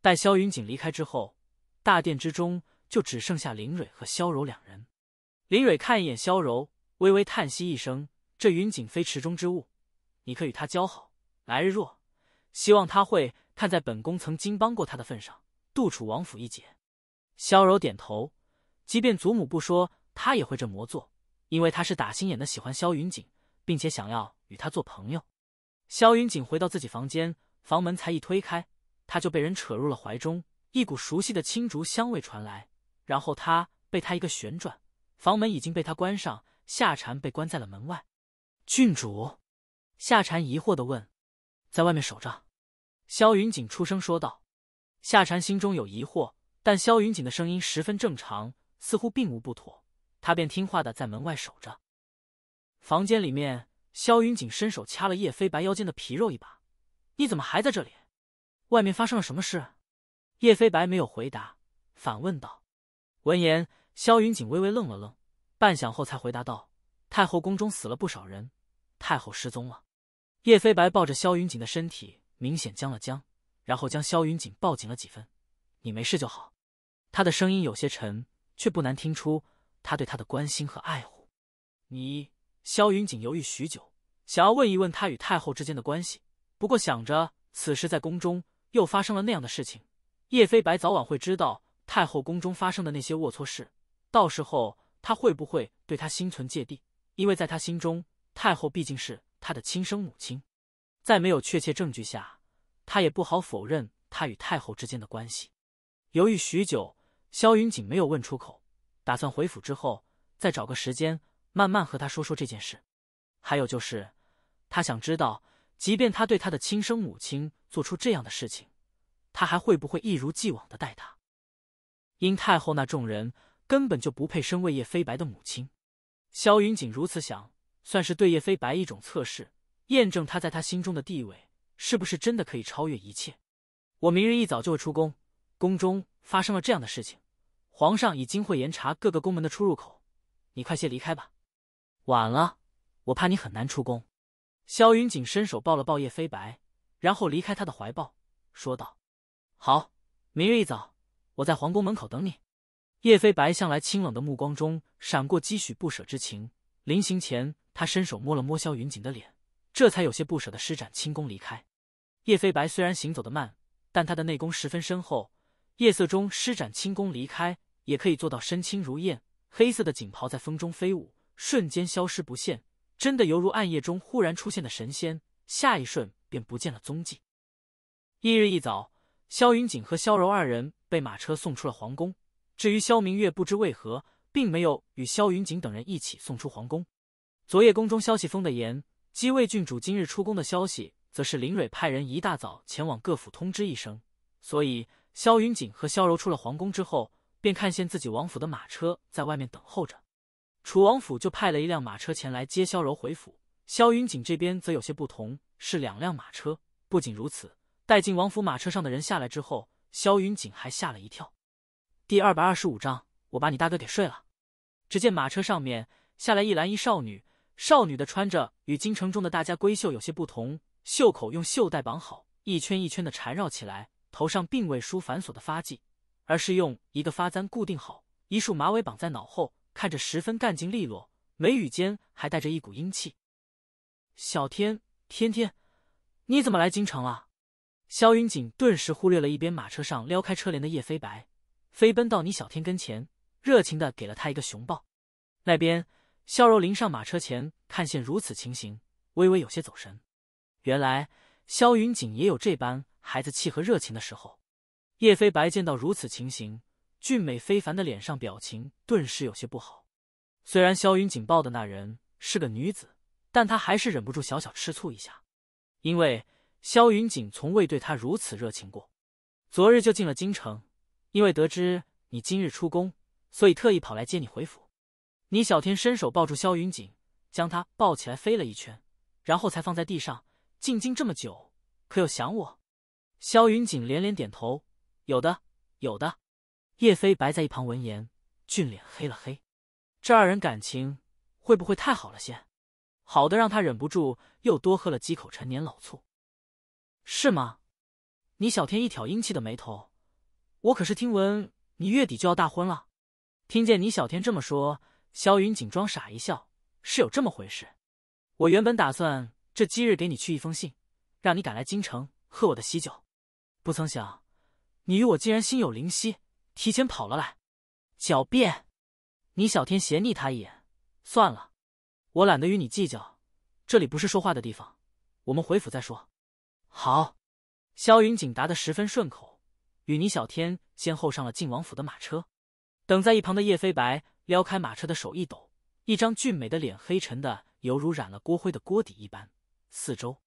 待萧云锦离开之后，大殿之中就只剩下林蕊和萧柔两人。林蕊看一眼萧柔，微微叹息一声：“这云锦非池中之物，你可与他交好。来日若希望他会看在本宫曾经帮过他的份上，杜楚王府一劫。”萧柔点头，即便祖母不说，他也会这么做。因为他是打心眼的喜欢萧云锦，并且想要与他做朋友。萧云锦回到自己房间，房门才一推开，他就被人扯入了怀中，一股熟悉的青竹香味传来，然后他被他一个旋转，房门已经被他关上，夏蝉被关在了门外。郡主，夏蝉疑惑的问：“在外面守着。”萧云锦出声说道。夏蝉心中有疑惑，但萧云锦的声音十分正常，似乎并无不妥。他便听话的在门外守着，房间里面，萧云锦伸手掐了叶飞白腰间的皮肉一把，“你怎么还在这里？外面发生了什么事？”叶飞白没有回答，反问道。闻言，萧云锦微微愣了愣，半晌后才回答道：“太后宫中死了不少人，太后失踪了。”叶飞白抱着萧云锦的身体明显僵了僵，然后将萧云锦抱紧了几分，“你没事就好。”他的声音有些沉，却不难听出。他对她的关心和爱护。你萧云锦犹豫许久，想要问一问他与太后之间的关系，不过想着此时在宫中又发生了那样的事情，叶飞白早晚会知道太后宫中发生的那些龌龊事，到时候他会不会对他心存芥蒂？因为在他心中，太后毕竟是他的亲生母亲，在没有确切证据下，他也不好否认他与太后之间的关系。犹豫许久，萧云锦没有问出口。打算回府之后，再找个时间慢慢和他说说这件事。还有就是，他想知道，即便他对他的亲生母亲做出这样的事情，他还会不会一如既往的待他？因太后那众人根本就不配身为叶飞白的母亲。萧云锦如此想，算是对叶飞白一种测试，验证他在他心中的地位是不是真的可以超越一切。我明日一早就会出宫，宫中发生了这样的事情。皇上已经会严查各个宫门的出入口，你快些离开吧。晚了，我怕你很难出宫。萧云锦伸手抱了抱叶飞白，然后离开他的怀抱，说道：“好，明日一早，我在皇宫门口等你。”叶飞白向来清冷的目光中闪过几许不舍之情，临行前，他伸手摸了摸萧云锦的脸，这才有些不舍的施展轻功离开。叶飞白虽然行走的慢，但他的内功十分深厚。夜色中施展轻功离开，也可以做到身轻如燕。黑色的锦袍在风中飞舞，瞬间消失不见，真的犹如暗夜中忽然出现的神仙，下一瞬便不见了踪迹。翌日一早，萧云锦和萧柔二人被马车送出了皇宫。至于萧明月，不知为何，并没有与萧云锦等人一起送出皇宫。昨夜宫中消息封的严，姬卫郡主今日出宫的消息，则是林蕊派人一大早前往各府通知一声，所以。萧云锦和萧柔出了皇宫之后，便看见自己王府的马车在外面等候着。楚王府就派了一辆马车前来接萧柔回府。萧云锦这边则有些不同，是两辆马车。不仅如此，带进王府马车上的人下来之后，萧云锦还吓了一跳。第二百二十五章，我把你大哥给睡了。只见马车上面下来一男一少女，少女的穿着与京城中的大家闺秀有些不同，袖口用袖带绑好，一圈一圈的缠绕起来。头上并未梳繁琐的发髻，而是用一个发簪固定好一束马尾绑在脑后，看着十分干净利落，眉宇间还带着一股英气。小天天天，你怎么来京城了？萧云锦顿时忽略了一边马车上撩开车帘的叶飞白，飞奔到你小天跟前，热情的给了他一个熊抱。那边萧柔临上马车前，看见如此情形，微微有些走神。原来萧云锦也有这般。孩子气和热情的时候，叶飞白见到如此情形，俊美非凡的脸上表情顿时有些不好。虽然萧云锦抱的那人是个女子，但他还是忍不住小小吃醋一下，因为萧云锦从未对他如此热情过。昨日就进了京城，因为得知你今日出宫，所以特意跑来接你回府。倪小天伸手抱住萧云锦，将他抱起来飞了一圈，然后才放在地上。进京这么久，可有想我？萧云锦连连点头，有的，有的。叶飞白在一旁闻言，俊脸黑了黑。这二人感情会不会太好了些？好的让他忍不住又多喝了几口陈年老醋。是吗？你小天一挑阴气的眉头，我可是听闻你月底就要大婚了。听见你小天这么说，萧云锦装傻一笑，是有这么回事。我原本打算这今日给你去一封信，让你赶来京城喝我的喜酒。不曾想，你与我竟然心有灵犀，提前跑了来。狡辩！你小天斜睨他一眼，算了，我懒得与你计较。这里不是说话的地方，我们回府再说。好。萧云锦答得十分顺口，与倪小天先后上了晋王府的马车。等在一旁的叶飞白撩开马车的手一抖，一张俊美的脸黑沉的犹如染了锅灰的锅底一般。四周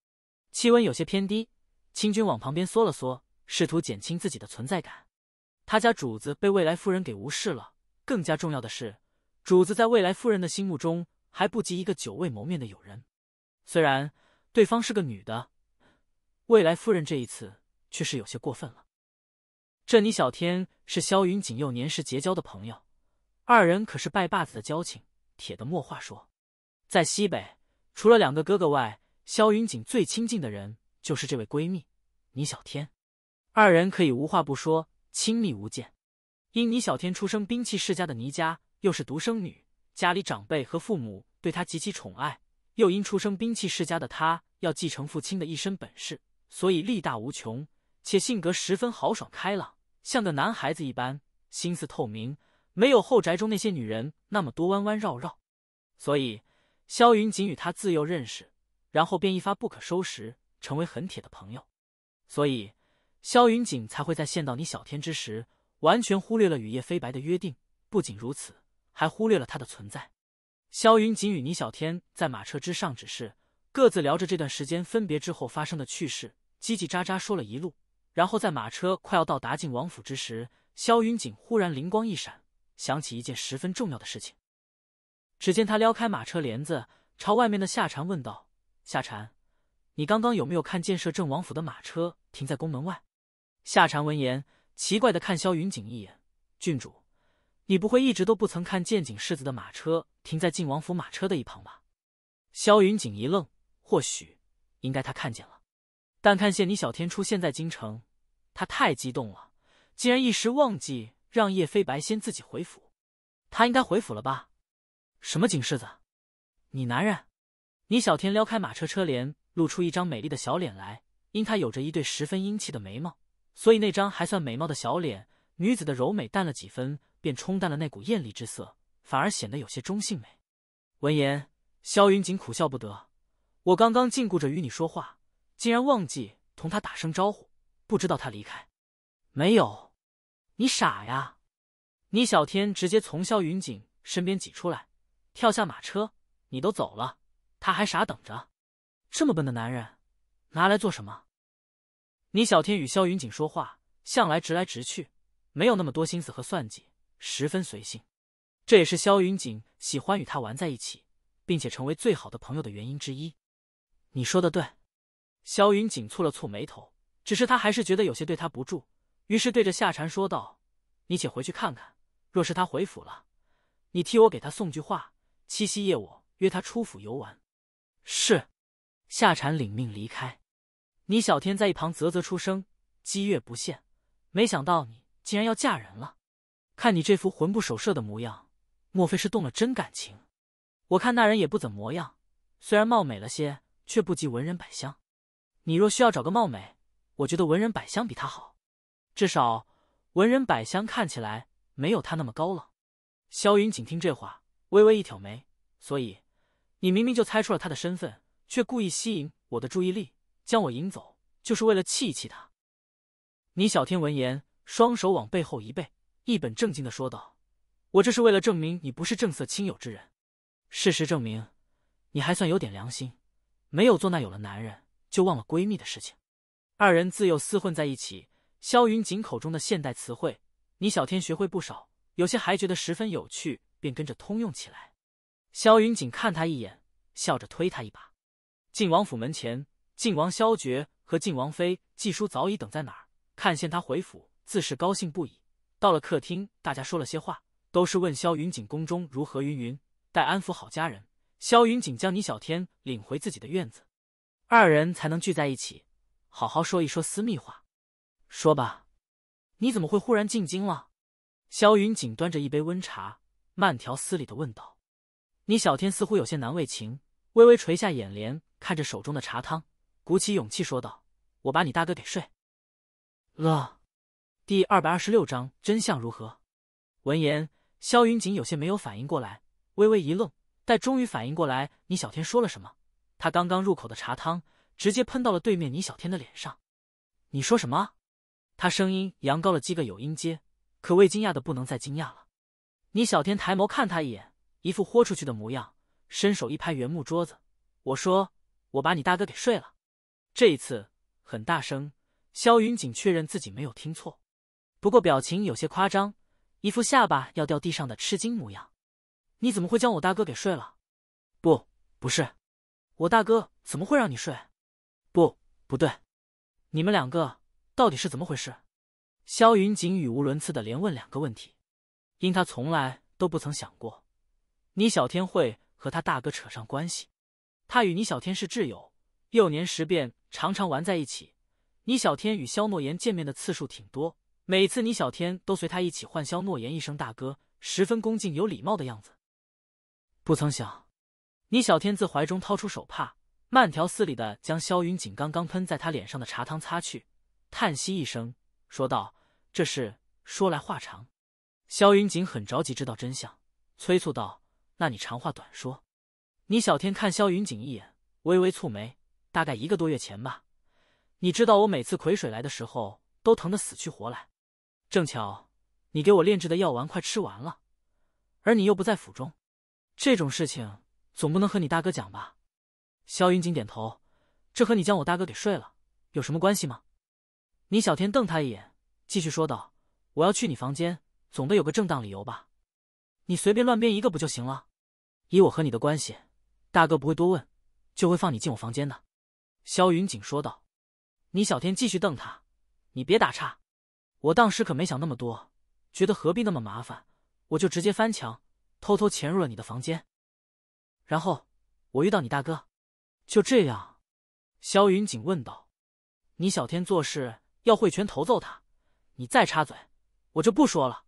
气温有些偏低，清军往旁边缩了缩。试图减轻自己的存在感，他家主子被未来夫人给无视了。更加重要的是，主子在未来夫人的心目中还不及一个久未谋面的友人。虽然对方是个女的，未来夫人这一次却是有些过分了。这倪小天是萧云锦幼年时结交的朋友，二人可是拜把子的交情，铁的莫话说。在西北，除了两个哥哥外，萧云锦最亲近的人就是这位闺蜜倪小天。二人可以无话不说，亲密无间。因倪小天出生兵器世家的倪家，又是独生女，家里长辈和父母对她极其宠爱。又因出生兵器世家的她，要继承父亲的一身本事，所以力大无穷，且性格十分豪爽开朗，像个男孩子一般，心思透明，没有后宅中那些女人那么多弯弯绕绕。所以，萧云锦与他自幼认识，然后便一发不可收拾，成为很铁的朋友。所以。萧云锦才会在见到你小天之时，完全忽略了雨夜飞白的约定。不仅如此，还忽略了他的存在。萧云锦与倪小天在马车之上，只是各自聊着这段时间分别之后发生的趣事，叽叽喳喳说了一路。然后在马车快要到达晋王府之时，萧云锦忽然灵光一闪，想起一件十分重要的事情。只见他撩开马车帘子，朝外面的夏蝉问道：“夏蝉，你刚刚有没有看见摄政王府的马车停在宫门外？”夏蝉闻言，奇怪的看萧云锦一眼：“郡主，你不会一直都不曾看见景世子的马车停在晋王府马车的一旁吧？”萧云锦一愣，或许应该他看见了，但看见倪小天出现在京城，他太激动了，竟然一时忘记让叶飞白先自己回府。他应该回府了吧？什么景世子？你男人？倪小天撩开马车车帘，露出一张美丽的小脸来，因他有着一对十分英气的眉毛。所以那张还算美貌的小脸，女子的柔美淡了几分，便冲淡了那股艳丽之色，反而显得有些中性美。闻言，萧云锦苦笑不得，我刚刚禁锢着与你说话，竟然忘记同他打声招呼，不知道他离开没有？你傻呀！倪小天直接从萧云锦身边挤出来，跳下马车，你都走了，他还傻等着？这么笨的男人，拿来做什么？倪小天与萧云锦说话向来直来直去，没有那么多心思和算计，十分随性。这也是萧云锦喜欢与他玩在一起，并且成为最好的朋友的原因之一。你说的对。萧云锦蹙了蹙眉头，只是他还是觉得有些对他不住，于是对着夏蝉说道：“你且回去看看，若是他回府了，你替我给他送句话。七夕夜我约他出府游玩。”是。夏蝉领命离开。倪小天在一旁啧啧出声，姬月不屑，没想到你竟然要嫁人了。看你这副魂不守舍的模样，莫非是动了真感情？我看那人也不怎么样，虽然貌美了些，却不及文人百香。你若需要找个貌美，我觉得文人百香比他好，至少文人百香看起来没有他那么高冷。萧云锦听这话，微微一挑眉。所以，你明明就猜出了他的身份，却故意吸引我的注意力。将我引走，就是为了气一气他。倪小天闻言，双手往背后一背，一本正经的说道：“我这是为了证明你不是正色亲友之人。事实证明，你还算有点良心，没有做那有了男人就忘了闺蜜的事情。”二人自幼厮混在一起，萧云锦口中的现代词汇，倪小天学会不少，有些还觉得十分有趣，便跟着通用起来。萧云锦看他一眼，笑着推他一把，进王府门前。晋王萧觉和晋王妃季叔早已等在哪儿，看见他回府，自是高兴不已。到了客厅，大家说了些话，都是问萧云锦宫中如何。云云待安抚好家人，萧云锦将倪小天领回自己的院子，二人才能聚在一起，好好说一说私密话。说吧，你怎么会忽然进京了？萧云锦端着一杯温茶，慢条斯理的问道。倪小天似乎有些难为情，微微垂下眼帘，看着手中的茶汤。鼓起勇气说道：“我把你大哥给睡了。”第二百二十六章真相如何？闻言，萧云锦有些没有反应过来，微微一愣。待终于反应过来，倪小天说了什么？他刚刚入口的茶汤直接喷到了对面倪小天的脸上。你说什么？他声音扬高了几个有音阶，可谓惊讶的不能再惊讶了。倪小天抬眸看他一眼，一副豁出去的模样，伸手一拍原木桌子：“我说，我把你大哥给睡了。”这一次很大声，萧云锦确认自己没有听错，不过表情有些夸张，一副下巴要掉地上的吃惊模样。你怎么会将我大哥给睡了？不，不是，我大哥怎么会让你睡？不，不对，你们两个到底是怎么回事？萧云锦语无伦次的连问两个问题，因他从来都不曾想过，倪小天会和他大哥扯上关系。他与倪小天是挚友，幼年时便。常常玩在一起，倪小天与萧诺言见面的次数挺多，每次倪小天都随他一起唤萧诺言一声大哥，十分恭敬有礼貌的样子。不曾想，倪小天自怀中掏出手帕，慢条斯理的将萧云锦刚刚喷在他脸上的茶汤擦去，叹息一声，说道：“这事说来话长。”萧云锦很着急知道真相，催促道：“那你长话短说。”倪小天看萧云锦一眼，微微蹙眉。大概一个多月前吧，你知道我每次癸水来的时候都疼得死去活来。正巧你给我炼制的药丸快吃完了，而你又不在府中，这种事情总不能和你大哥讲吧？萧云锦点头，这和你将我大哥给睡了有什么关系吗？倪小天瞪他一眼，继续说道：“我要去你房间，总得有个正当理由吧？你随便乱编一个不就行了？以我和你的关系，大哥不会多问，就会放你进我房间的。”萧云锦说道：“你小天，继续瞪他，你别打岔。我当时可没想那么多，觉得何必那么麻烦，我就直接翻墙，偷偷潜入了你的房间。然后我遇到你大哥，就这样。”萧云锦问道：“你小天，做事要会拳头揍他，你再插嘴，我就不说了。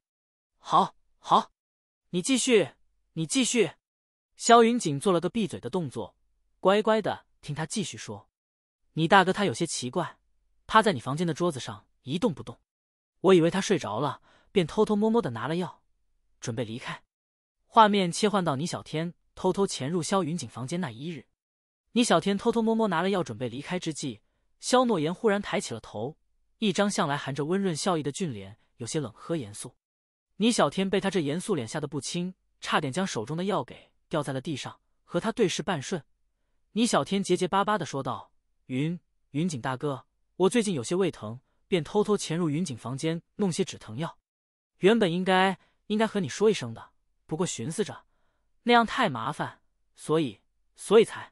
好，好，你继续，你继续。”萧云锦做了个闭嘴的动作，乖乖的听他继续说。你大哥他有些奇怪，趴在你房间的桌子上一动不动，我以为他睡着了，便偷偷摸摸的拿了药，准备离开。画面切换到倪小天偷偷潜入萧云锦房间那一日，倪小天偷偷摸摸拿了药准备离开之际，萧诺言忽然抬起了头，一张向来含着温润笑意的俊脸有些冷呵严肃。倪小天被他这严肃脸吓得不轻，差点将手中的药给掉在了地上，和他对视半瞬，倪小天结结巴巴的说道。云云锦大哥，我最近有些胃疼，便偷偷潜入云锦房间弄些止疼药。原本应该应该和你说一声的，不过寻思着那样太麻烦，所以所以才。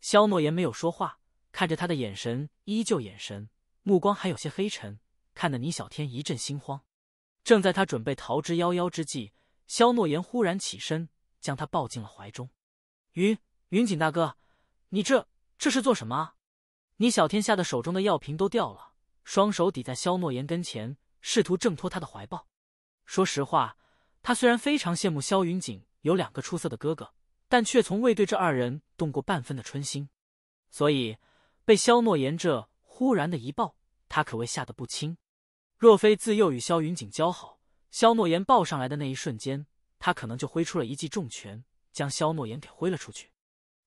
肖诺言没有说话，看着他的眼神依旧眼神目光还有些黑沉，看得倪小天一阵心慌。正在他准备逃之夭夭之际，肖诺言忽然起身，将他抱进了怀中。云云锦大哥，你这。这是做什么？倪小天吓得手中的药瓶都掉了，双手抵在萧诺言跟前，试图挣脱他的怀抱。说实话，他虽然非常羡慕萧云锦有两个出色的哥哥，但却从未对这二人动过半分的春心。所以，被萧诺言这忽然的一抱，他可谓吓得不轻。若非自幼与萧云锦交好，萧诺言抱上来的那一瞬间，他可能就挥出了一记重拳，将萧诺言给挥了出去。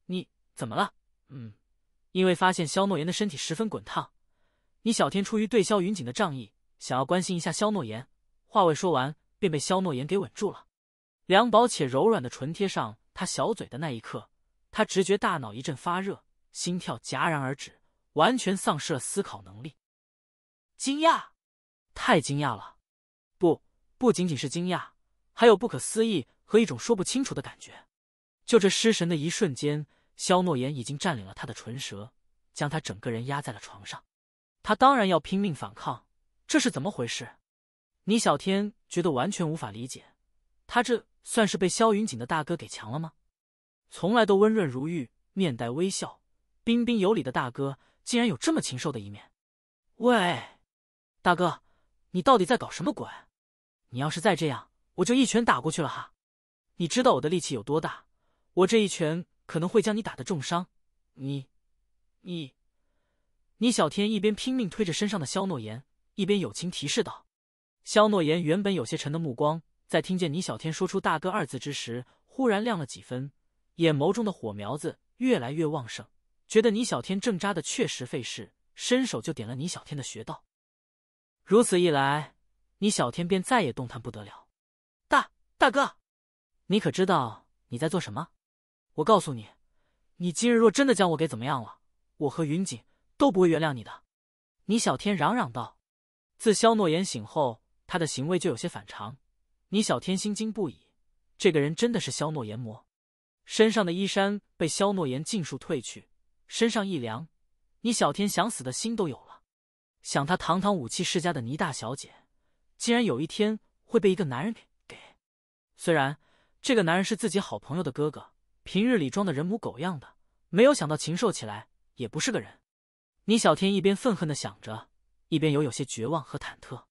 你怎么了？嗯。因为发现肖诺言的身体十分滚烫，你小天出于对肖云锦的仗义，想要关心一下肖诺言，话未说完，便被肖诺言给稳住了。凉薄且柔软的唇贴上他小嘴的那一刻，他直觉大脑一阵发热，心跳戛然而止，完全丧失了思考能力。惊讶，太惊讶了！不，不仅仅是惊讶，还有不可思议和一种说不清楚的感觉。就这失神的一瞬间。萧诺言已经占领了他的唇舌，将他整个人压在了床上。他当然要拼命反抗，这是怎么回事？倪小天觉得完全无法理解。他这算是被萧云锦的大哥给强了吗？从来都温润如玉、面带微笑、彬彬有礼的大哥，竟然有这么禽兽的一面！喂，大哥，你到底在搞什么鬼？你要是再这样，我就一拳打过去了哈！你知道我的力气有多大？我这一拳。可能会将你打得重伤，你，你，你小天一边拼命推着身上的肖诺言，一边友情提示道：“肖诺言原本有些沉的目光，在听见你小天说出‘大哥’二字之时，忽然亮了几分，眼眸中的火苗子越来越旺盛。觉得你小天挣扎的确实费事，伸手就点了你小天的穴道。如此一来，你小天便再也动弹不得了。大大哥，你可知道你在做什么？”我告诉你，你今日若真的将我给怎么样了，我和云锦都不会原谅你的。倪小天嚷嚷道。自萧诺言醒后，他的行为就有些反常。倪小天心惊不已，这个人真的是萧诺言魔。身上的衣衫被萧诺言尽数褪去，身上一凉，倪小天想死的心都有了。想他堂堂武器世家的倪大小姐，竟然有一天会被一个男人给给。虽然这个男人是自己好朋友的哥哥。平日里装的人模狗样的，没有想到禽兽起来也不是个人。倪小天一边愤恨的想着，一边有有些绝望和忐忑。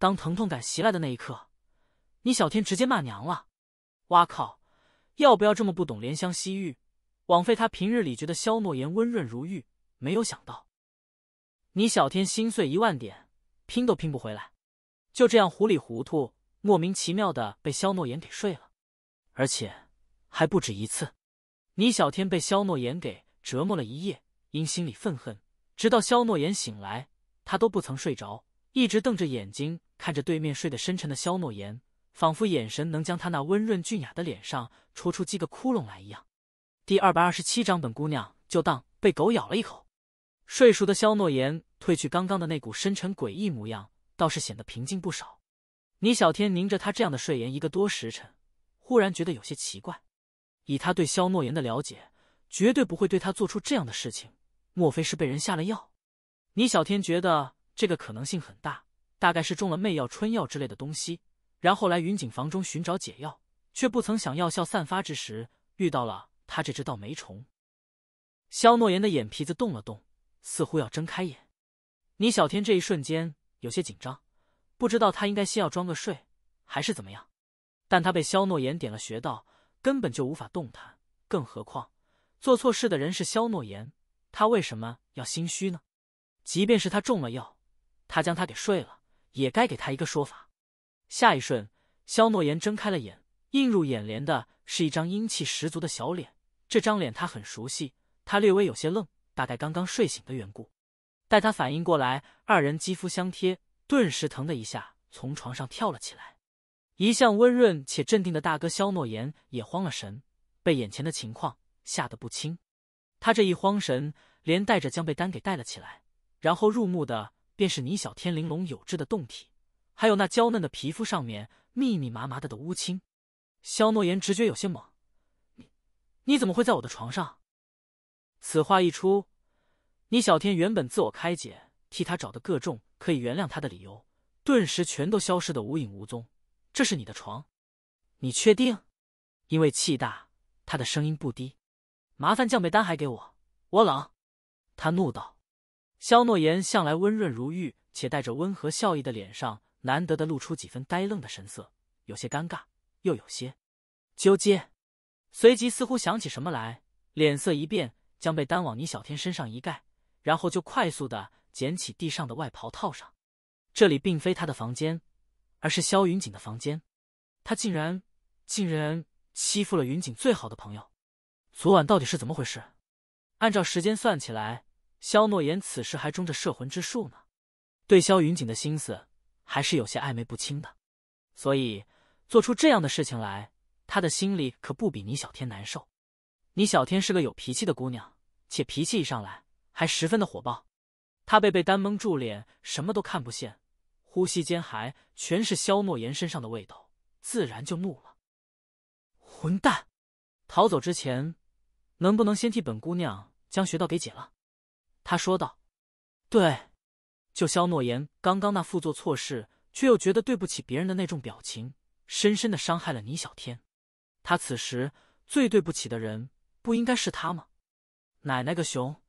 当疼痛感袭来的那一刻，倪小天直接骂娘了：“哇靠！要不要这么不懂怜香惜玉？枉费他平日里觉得萧诺言温润如玉，没有想到，倪小天心碎一万点，拼都拼不回来。就这样糊里糊涂、莫名其妙的被萧诺言给睡了，而且……”还不止一次，倪小天被萧诺言给折磨了一夜，因心里愤恨，直到萧诺言醒来，他都不曾睡着，一直瞪着眼睛看着对面睡得深沉的萧诺言，仿佛眼神能将他那温润俊雅的脸上戳出几个窟窿来一样。第二百二十七章，本姑娘就当被狗咬了一口。睡熟的萧诺言褪去刚刚的那股深沉诡异模样，倒是显得平静不少。倪小天凝着他这样的睡颜一个多时辰，忽然觉得有些奇怪。以他对萧诺言的了解，绝对不会对他做出这样的事情。莫非是被人下了药？倪小天觉得这个可能性很大，大概是中了媚药、春药之类的东西，然后来云锦房中寻找解药，却不曾想药效散发之时，遇到了他这只倒霉虫。萧诺言的眼皮子动了动，似乎要睁开眼。倪小天这一瞬间有些紧张，不知道他应该先要装个睡，还是怎么样。但他被萧诺言点了穴道。根本就无法动弹，更何况做错事的人是肖诺言，他为什么要心虚呢？即便是他中了药，他将他给睡了，也该给他一个说法。下一瞬，肖诺言睁开了眼，映入眼帘的是一张英气十足的小脸，这张脸他很熟悉，他略微有些愣，大概刚刚睡醒的缘故。待他反应过来，二人肌肤相贴，顿时疼的一下从床上跳了起来。一向温润且镇定的大哥萧诺言也慌了神，被眼前的情况吓得不轻。他这一慌神，连带着将被单给带了起来。然后入目的便是倪小天玲珑有致的胴体，还有那娇嫩的皮肤上面密密麻麻的的乌青。萧诺言直觉有些懵：“你你怎么会在我的床上？”此话一出，倪小天原本自我开解、替他找的各种可以原谅他的理由，顿时全都消失的无影无踪。这是你的床，你确定？因为气大，他的声音不低。麻烦将被单还给我，我冷。他怒道。肖诺言向来温润如玉，且带着温和笑意的脸上，难得的露出几分呆愣的神色，有些尴尬，又有些纠结。随即似乎想起什么来，脸色一变，将被单往倪小天身上一盖，然后就快速的捡起地上的外袍套上。这里并非他的房间。而是萧云锦的房间，他竟然竟然欺负了云锦最好的朋友，昨晚到底是怎么回事？按照时间算起来，萧诺言此时还中着摄魂之术呢，对萧云锦的心思还是有些暧昧不清的，所以做出这样的事情来，他的心里可不比倪小天难受。倪小天是个有脾气的姑娘，且脾气一上来还十分的火爆，他被被单蒙住脸，什么都看不见。呼吸间还全是萧诺言身上的味道，自然就怒了。混蛋，逃走之前，能不能先替本姑娘将穴道给解了？他说道。对，就萧诺言刚刚那副做错事却又觉得对不起别人的那种表情，深深的伤害了倪小天。他此时最对不起的人，不应该是他吗？奶奶个熊，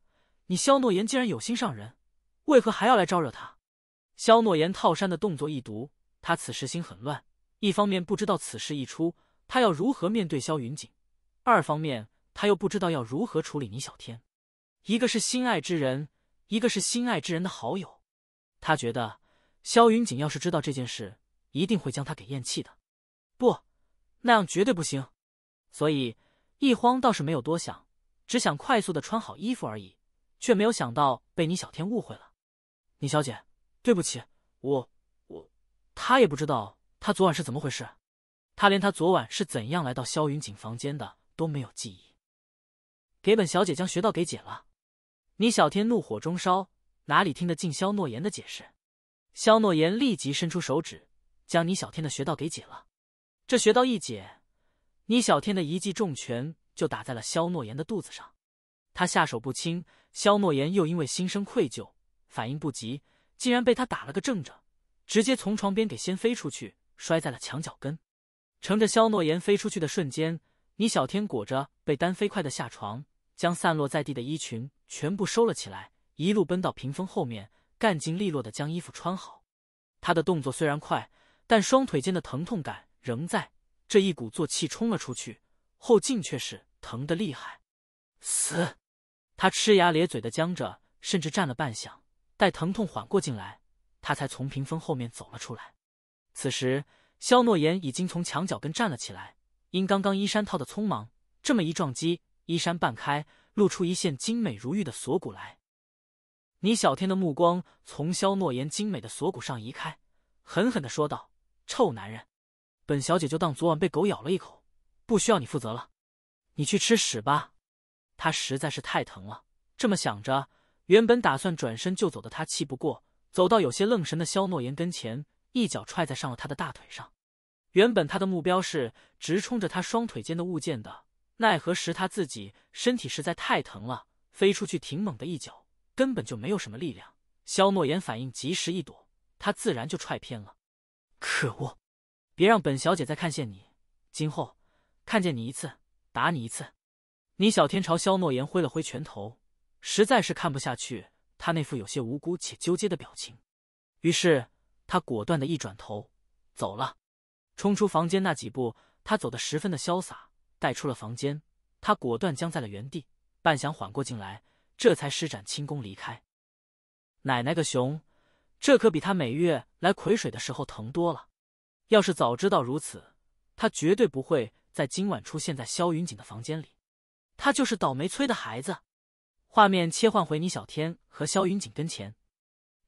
你萧诺言既然有心上人，为何还要来招惹他？萧诺言套衫的动作一读，他此时心很乱。一方面不知道此事一出，他要如何面对萧云锦；二方面他又不知道要如何处理倪小天。一个是心爱之人，一个是心爱之人的好友。他觉得萧云锦要是知道这件事，一定会将他给咽气的。不，那样绝对不行。所以一慌倒是没有多想，只想快速的穿好衣服而已，却没有想到被倪小天误会了。倪小姐。对不起，我我，他也不知道他昨晚是怎么回事，他连他昨晚是怎样来到萧云锦房间的都没有记忆。给本小姐将穴道给解了。倪小天怒火中烧，哪里听得进萧诺言的解释？萧诺言立即伸出手指，将倪小天的穴道给解了。这穴道一解，倪小天的一记重拳就打在了萧诺言的肚子上。他下手不轻，萧诺言又因为心生愧疚，反应不及。竟然被他打了个正着，直接从床边给掀飞出去，摔在了墙角根。乘着萧诺言飞出去的瞬间，倪小天裹着被单飞快的下床，将散落在地的衣裙全部收了起来，一路奔到屏风后面，干净利落的将衣服穿好。他的动作虽然快，但双腿间的疼痛感仍在。这一鼓作气冲了出去，后劲却是疼得厉害。死！他呲牙咧嘴的僵着，甚至站了半响。待疼痛缓过劲来，他才从屏风后面走了出来。此时，萧诺言已经从墙角跟站了起来，因刚刚衣衫套的匆忙，这么一撞击，衣衫半开，露出一线精美如玉的锁骨来。倪小天的目光从萧诺言精美的锁骨上移开，狠狠的说道：“臭男人，本小姐就当昨晚被狗咬了一口，不需要你负责了，你去吃屎吧！”他实在是太疼了，这么想着。原本打算转身就走的他气不过，走到有些愣神的萧诺言跟前，一脚踹在上了他的大腿上。原本他的目标是直冲着他双腿间的物件的，奈何时他自己身体实在太疼了，飞出去挺猛的一脚，根本就没有什么力量。萧诺言反应及时一躲，他自然就踹偏了。可恶！别让本小姐再看见你，今后看见你一次打你一次。倪小天朝萧诺言挥了挥拳头。实在是看不下去他那副有些无辜且纠结的表情，于是他果断的一转头走了。冲出房间那几步，他走得十分的潇洒。带出了房间，他果断僵在了原地，半晌缓过劲来，这才施展轻功离开。奶奶个熊，这可比他每月来葵水的时候疼多了。要是早知道如此，他绝对不会在今晚出现在萧云锦的房间里。他就是倒霉催的孩子。画面切换回倪小天和萧云锦跟前，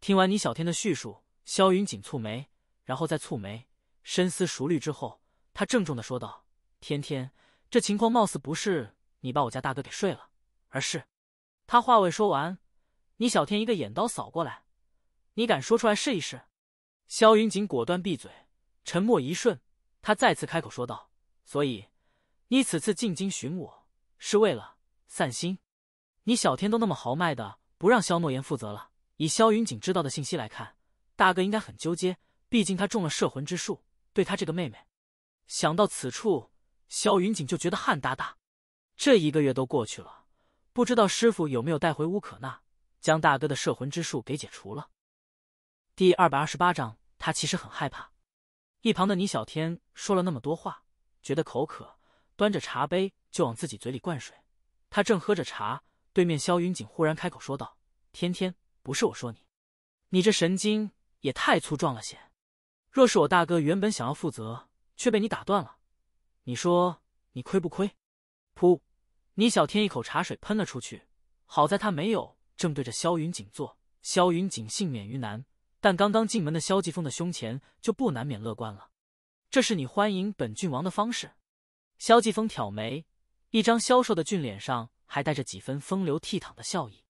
听完倪小天的叙述，萧云锦蹙眉，然后再蹙眉，深思熟虑之后，他郑重的说道：“天天，这情况貌似不是你把我家大哥给睡了，而是……”他话未说完，倪小天一个眼刀扫过来，“你敢说出来试一试？”萧云锦果断闭嘴，沉默一瞬，他再次开口说道：“所以，你此次进京寻我，是为了散心。”你小天都那么豪迈的，不让萧诺言负责了。以萧云锦知道的信息来看，大哥应该很纠结，毕竟他中了摄魂之术，对他这个妹妹。想到此处，萧云锦就觉得汗哒哒。这一个月都过去了，不知道师傅有没有带回乌可娜，将大哥的摄魂之术给解除了。第二百二十八章，他其实很害怕。一旁的倪小天说了那么多话，觉得口渴，端着茶杯就往自己嘴里灌水。他正喝着茶。对面，萧云锦忽然开口说道：“天天，不是我说你，你这神经也太粗壮了些。若是我大哥原本想要负责，却被你打断了，你说你亏不亏？”噗！倪小天一口茶水喷了出去，好在他没有正对着萧云锦坐，萧云锦幸免于难。但刚刚进门的萧继风的胸前就不难免乐观了。这是你欢迎本郡王的方式？萧继风挑眉，一张消瘦的俊脸上。还带着几分风流倜傥的笑意，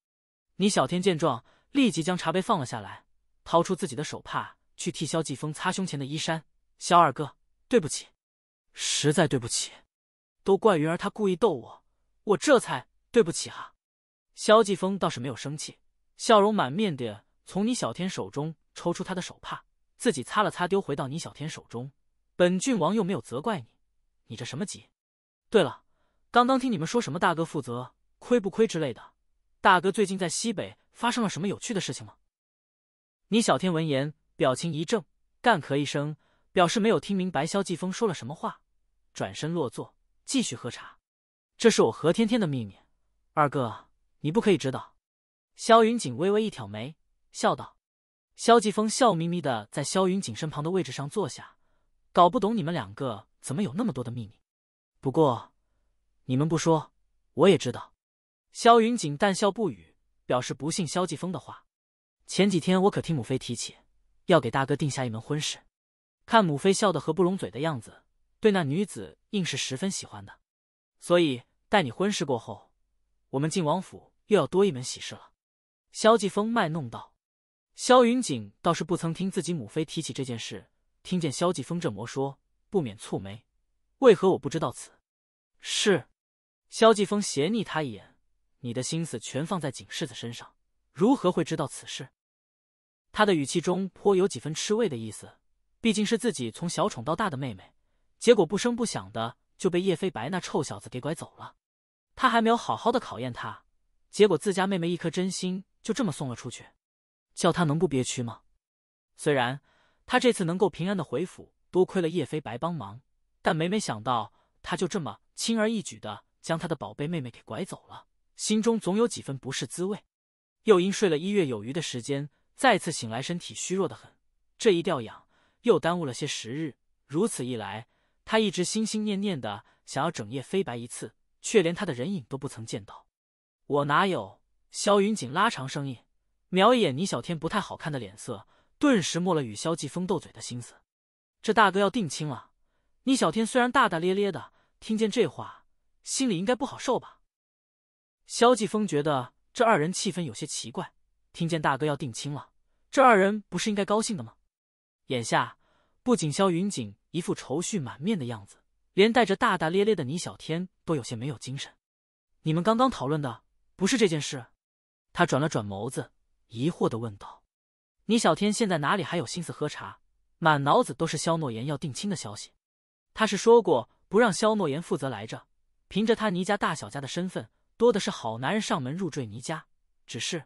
倪小天见状，立即将茶杯放了下来，掏出自己的手帕去替萧继峰擦胸前的衣衫。萧二哥，对不起，实在对不起，都怪云儿，他故意逗我，我这才对不起哈。萧继峰倒是没有生气，笑容满面的从倪小天手中抽出他的手帕，自己擦了擦，丢回到倪小天手中。本郡王又没有责怪你，你这什么急？对了。刚刚听你们说什么大哥负责亏不亏之类的，大哥最近在西北发生了什么有趣的事情吗？你小天闻言表情一怔，干咳一声，表示没有听明白萧继风说了什么话，转身落座，继续喝茶。这是我何天天的秘密，二哥你不可以知道。萧云锦微微一挑眉，笑道。萧继风笑眯眯的在萧云锦身旁的位置上坐下，搞不懂你们两个怎么有那么多的秘密，不过。你们不说，我也知道。萧云锦淡笑不语，表示不信萧继风的话。前几天我可听母妃提起，要给大哥定下一门婚事。看母妃笑得合不拢嘴的样子，对那女子硬是十分喜欢的。所以待你婚事过后，我们晋王府又要多一门喜事了。萧继风卖弄道。萧云锦倒是不曾听自己母妃提起这件事，听见萧继风这么说，不免蹙眉。为何我不知道此？是。萧继风斜睨他一眼：“你的心思全放在景世子身上，如何会知道此事？”他的语气中颇有几分吃味的意思。毕竟是自己从小宠到大的妹妹，结果不声不响的就被叶飞白那臭小子给拐走了。他还没有好好的考验他，结果自家妹妹一颗真心就这么送了出去，叫他能不憋屈吗？虽然他这次能够平安的回府，多亏了叶飞白帮忙，但每每想到他就这么轻而易举的。将他的宝贝妹妹给拐走了，心中总有几分不是滋味。又因睡了一月有余的时间，再次醒来，身体虚弱的很。这一调养又耽误了些时日。如此一来，他一直心心念念的想要整夜飞白一次，却连他的人影都不曾见到。我哪有？萧云锦拉长声音，瞄一眼倪小天不太好看的脸色，顿时没了与萧继风斗嘴的心思。这大哥要定亲了。倪小天虽然大大咧咧的，听见这话。心里应该不好受吧？萧继峰觉得这二人气氛有些奇怪。听见大哥要定亲了，这二人不是应该高兴的吗？眼下不仅萧云锦一副愁绪满面的样子，连带着大大咧咧的倪小天都有些没有精神。你们刚刚讨论的不是这件事？他转了转眸子，疑惑的问道。倪小天现在哪里还有心思喝茶，满脑子都是萧诺言要定亲的消息。他是说过不让萧诺言负责来着。凭着他倪家大小家的身份，多的是好男人上门入赘倪家。只是，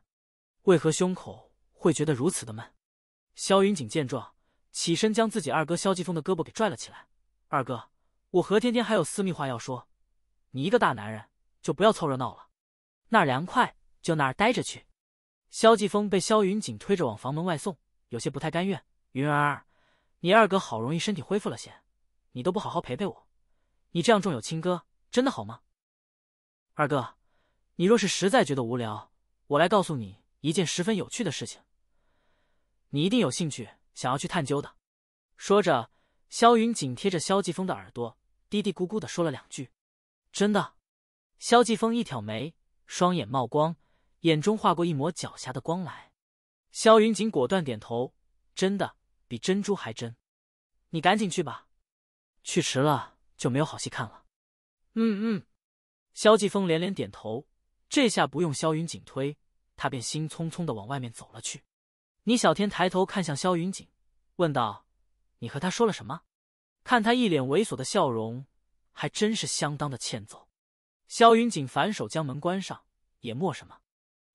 为何胸口会觉得如此的闷？萧云锦见状，起身将自己二哥萧继峰的胳膊给拽了起来。二哥，我何天天还有私密话要说，你一个大男人就不要凑热闹了。那儿凉快，就那儿待着去。萧继峰被萧云锦推着往房门外送，有些不太甘愿。云儿，你二哥好容易身体恢复了些，你都不好好陪陪我，你这样重有亲哥。真的好吗，二哥？你若是实在觉得无聊，我来告诉你一件十分有趣的事情，你一定有兴趣想要去探究的。说着，萧云紧贴着萧继风的耳朵嘀嘀咕咕的说了两句。真的？萧继风一挑眉，双眼冒光，眼中划过一抹狡黠的光来。萧云锦果断点头，真的比珍珠还真。你赶紧去吧，去迟了就没有好戏看了。嗯嗯，萧继峰连连点头，这下不用萧云锦推，他便兴匆匆的往外面走了去。倪小天抬头看向萧云锦，问道：“你和他说了什么？”看他一脸猥琐的笑容，还真是相当的欠揍。萧云锦反手将门关上，也没什么，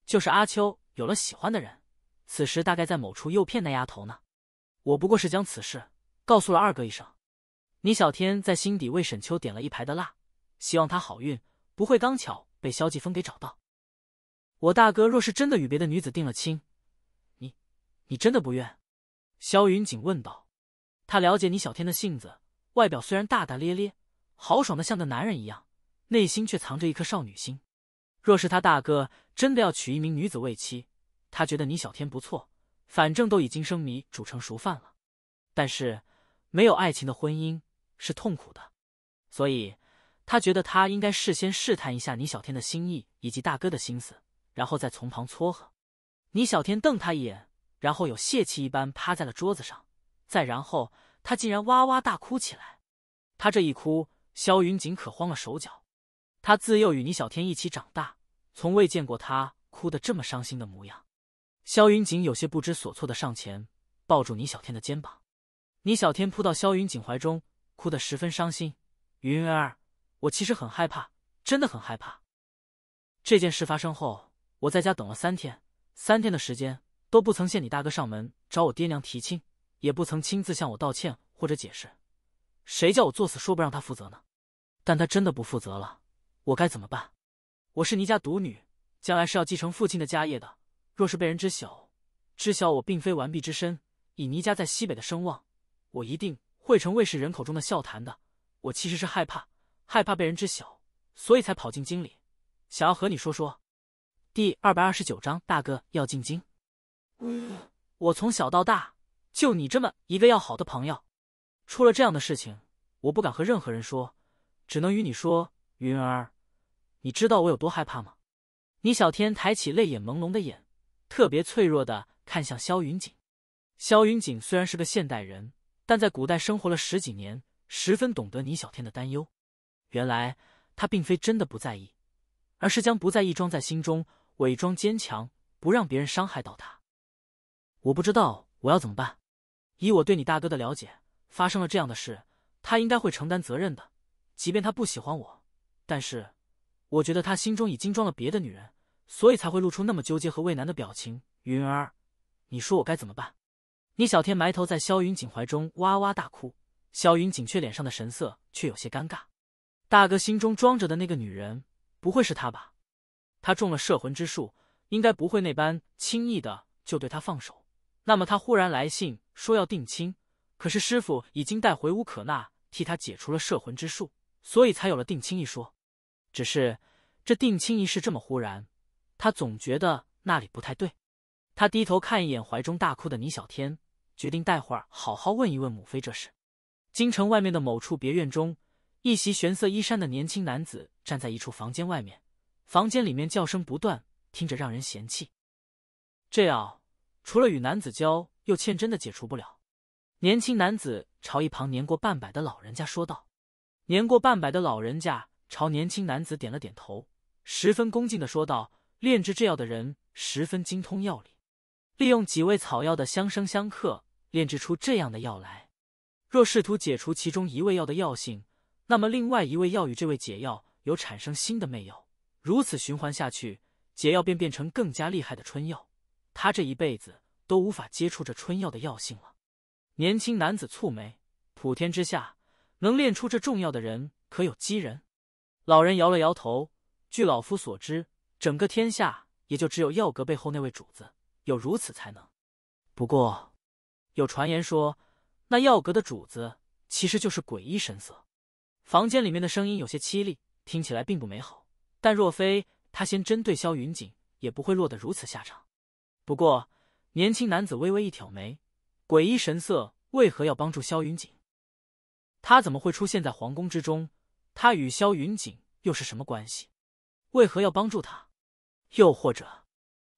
就是阿秋有了喜欢的人，此时大概在某处诱骗那丫头呢。我不过是将此事告诉了二哥一声。倪小天在心底为沈秋点了一排的蜡。希望他好运，不会刚巧被萧继峰给找到。我大哥若是真的与别的女子定了亲，你，你真的不愿？萧云锦问道。他了解倪小天的性子，外表虽然大大咧咧、豪爽的像个男人一样，内心却藏着一颗少女心。若是他大哥真的要娶一名女子为妻，他觉得倪小天不错，反正都已经生米煮成熟饭了。但是，没有爱情的婚姻是痛苦的，所以。他觉得他应该事先试探一下倪小天的心意以及大哥的心思，然后再从旁撮合。倪小天瞪他一眼，然后有泄气一般趴在了桌子上，再然后他竟然哇哇大哭起来。他这一哭，萧云锦可慌了手脚。他自幼与倪小天一起长大，从未见过他哭得这么伤心的模样。萧云锦有些不知所措的上前抱住倪小天的肩膀，倪小天扑到萧云锦怀中，哭得十分伤心。云儿。我其实很害怕，真的很害怕。这件事发生后，我在家等了三天，三天的时间都不曾见你大哥上门找我爹娘提亲，也不曾亲自向我道歉或者解释。谁叫我作死说不让他负责呢？但他真的不负责了，我该怎么办？我是倪家独女，将来是要继承父亲的家业的。若是被人知晓，知晓我并非完璧之身，以倪家在西北的声望，我一定会成为世人口中的笑谈的。我其实是害怕。害怕被人知晓，所以才跑进京里，想要和你说说。第二百二十九章，大哥要进京。我从小到大就你这么一个要好的朋友，出了这样的事情，我不敢和任何人说，只能与你说。云儿，你知道我有多害怕吗？倪小天抬起泪眼朦胧的眼，特别脆弱的看向萧云锦。萧云锦虽然是个现代人，但在古代生活了十几年，十分懂得倪小天的担忧。原来他并非真的不在意，而是将不在意装在心中，伪装坚强，不让别人伤害到他。我不知道我要怎么办。以我对你大哥的了解，发生了这样的事，他应该会承担责任的。即便他不喜欢我，但是我觉得他心中已经装了别的女人，所以才会露出那么纠结和为难的表情。云儿，你说我该怎么办？倪小天埋头在萧云锦怀中哇哇大哭，萧云锦却脸上的神色却有些尴尬。大哥心中装着的那个女人，不会是他吧？他中了摄魂之术，应该不会那般轻易的就对他放手。那么他忽然来信说要定亲，可是师傅已经带回乌可那替他解除了摄魂之术，所以才有了定亲一说。只是这定亲一事这么忽然，他总觉得那里不太对。他低头看一眼怀中大哭的倪小天，决定待会儿好好问一问母妃这事。京城外面的某处别院中。一袭玄色衣衫的年轻男子站在一处房间外面，房间里面叫声不断，听着让人嫌弃。这药除了与男子交又欠真的解除不了。年轻男子朝一旁年过半百的老人家说道：“年过半百的老人家朝年轻男子点了点头，十分恭敬的说道：‘炼制这药的人十分精通药理，利用几味草药的相生相克，炼制出这样的药来。若试图解除其中一味药的药性，’”那么，另外一味药与这位解药有产生新的魅药，如此循环下去，解药便变成更加厉害的春药。他这一辈子都无法接触这春药的药性了。年轻男子蹙眉：“普天之下能炼出这重要的人，可有几人？”老人摇了摇头：“据老夫所知，整个天下也就只有药阁背后那位主子有如此才能。不过，有传言说，那药阁的主子其实就是诡异神色。”房间里面的声音有些凄厉，听起来并不美好。但若非他先针对萧云锦，也不会落得如此下场。不过，年轻男子微微一挑眉，诡异神色为何要帮助萧云锦？他怎么会出现在皇宫之中？他与萧云锦又是什么关系？为何要帮助他？又或者，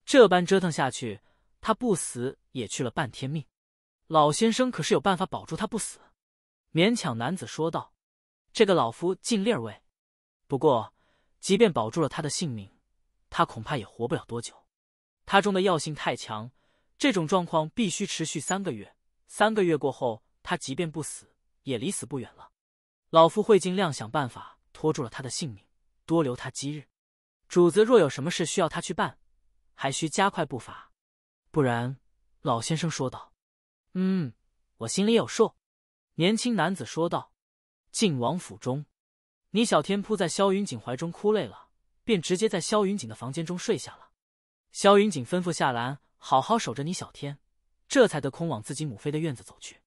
这般折腾下去，他不死也去了半天命。老先生可是有办法保住他不死？勉强男子说道。这个老夫尽力而为，不过，即便保住了他的性命，他恐怕也活不了多久。他中的药性太强，这种状况必须持续三个月。三个月过后，他即便不死，也离死不远了。老夫会尽量想办法拖住了他的性命，多留他几日。主子若有什么事需要他去办，还需加快步伐。不然，老先生说道。嗯，我心里有数。”年轻男子说道。晋王府中，倪小天扑在萧云锦怀中哭累了，便直接在萧云锦的房间中睡下了。萧云锦吩咐夏兰好好守着倪小天，这才得空往自己母妃的院子走去。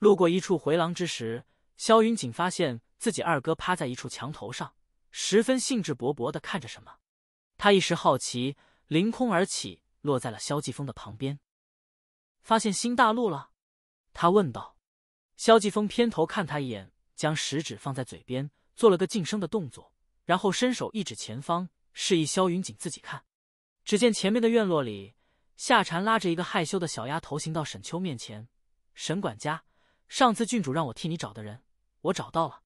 路过一处回廊之时，萧云锦发现自己二哥趴在一处墙头上，十分兴致勃勃的看着什么。他一时好奇，凌空而起，落在了萧继峰的旁边。发现新大陆了？他问道。萧继峰偏头看他一眼。将食指放在嘴边，做了个噤声的动作，然后伸手一指前方，示意萧云锦自己看。只见前面的院落里，夏蝉拉着一个害羞的小丫头行到沈秋面前。沈管家，上次郡主让我替你找的人，我找到了，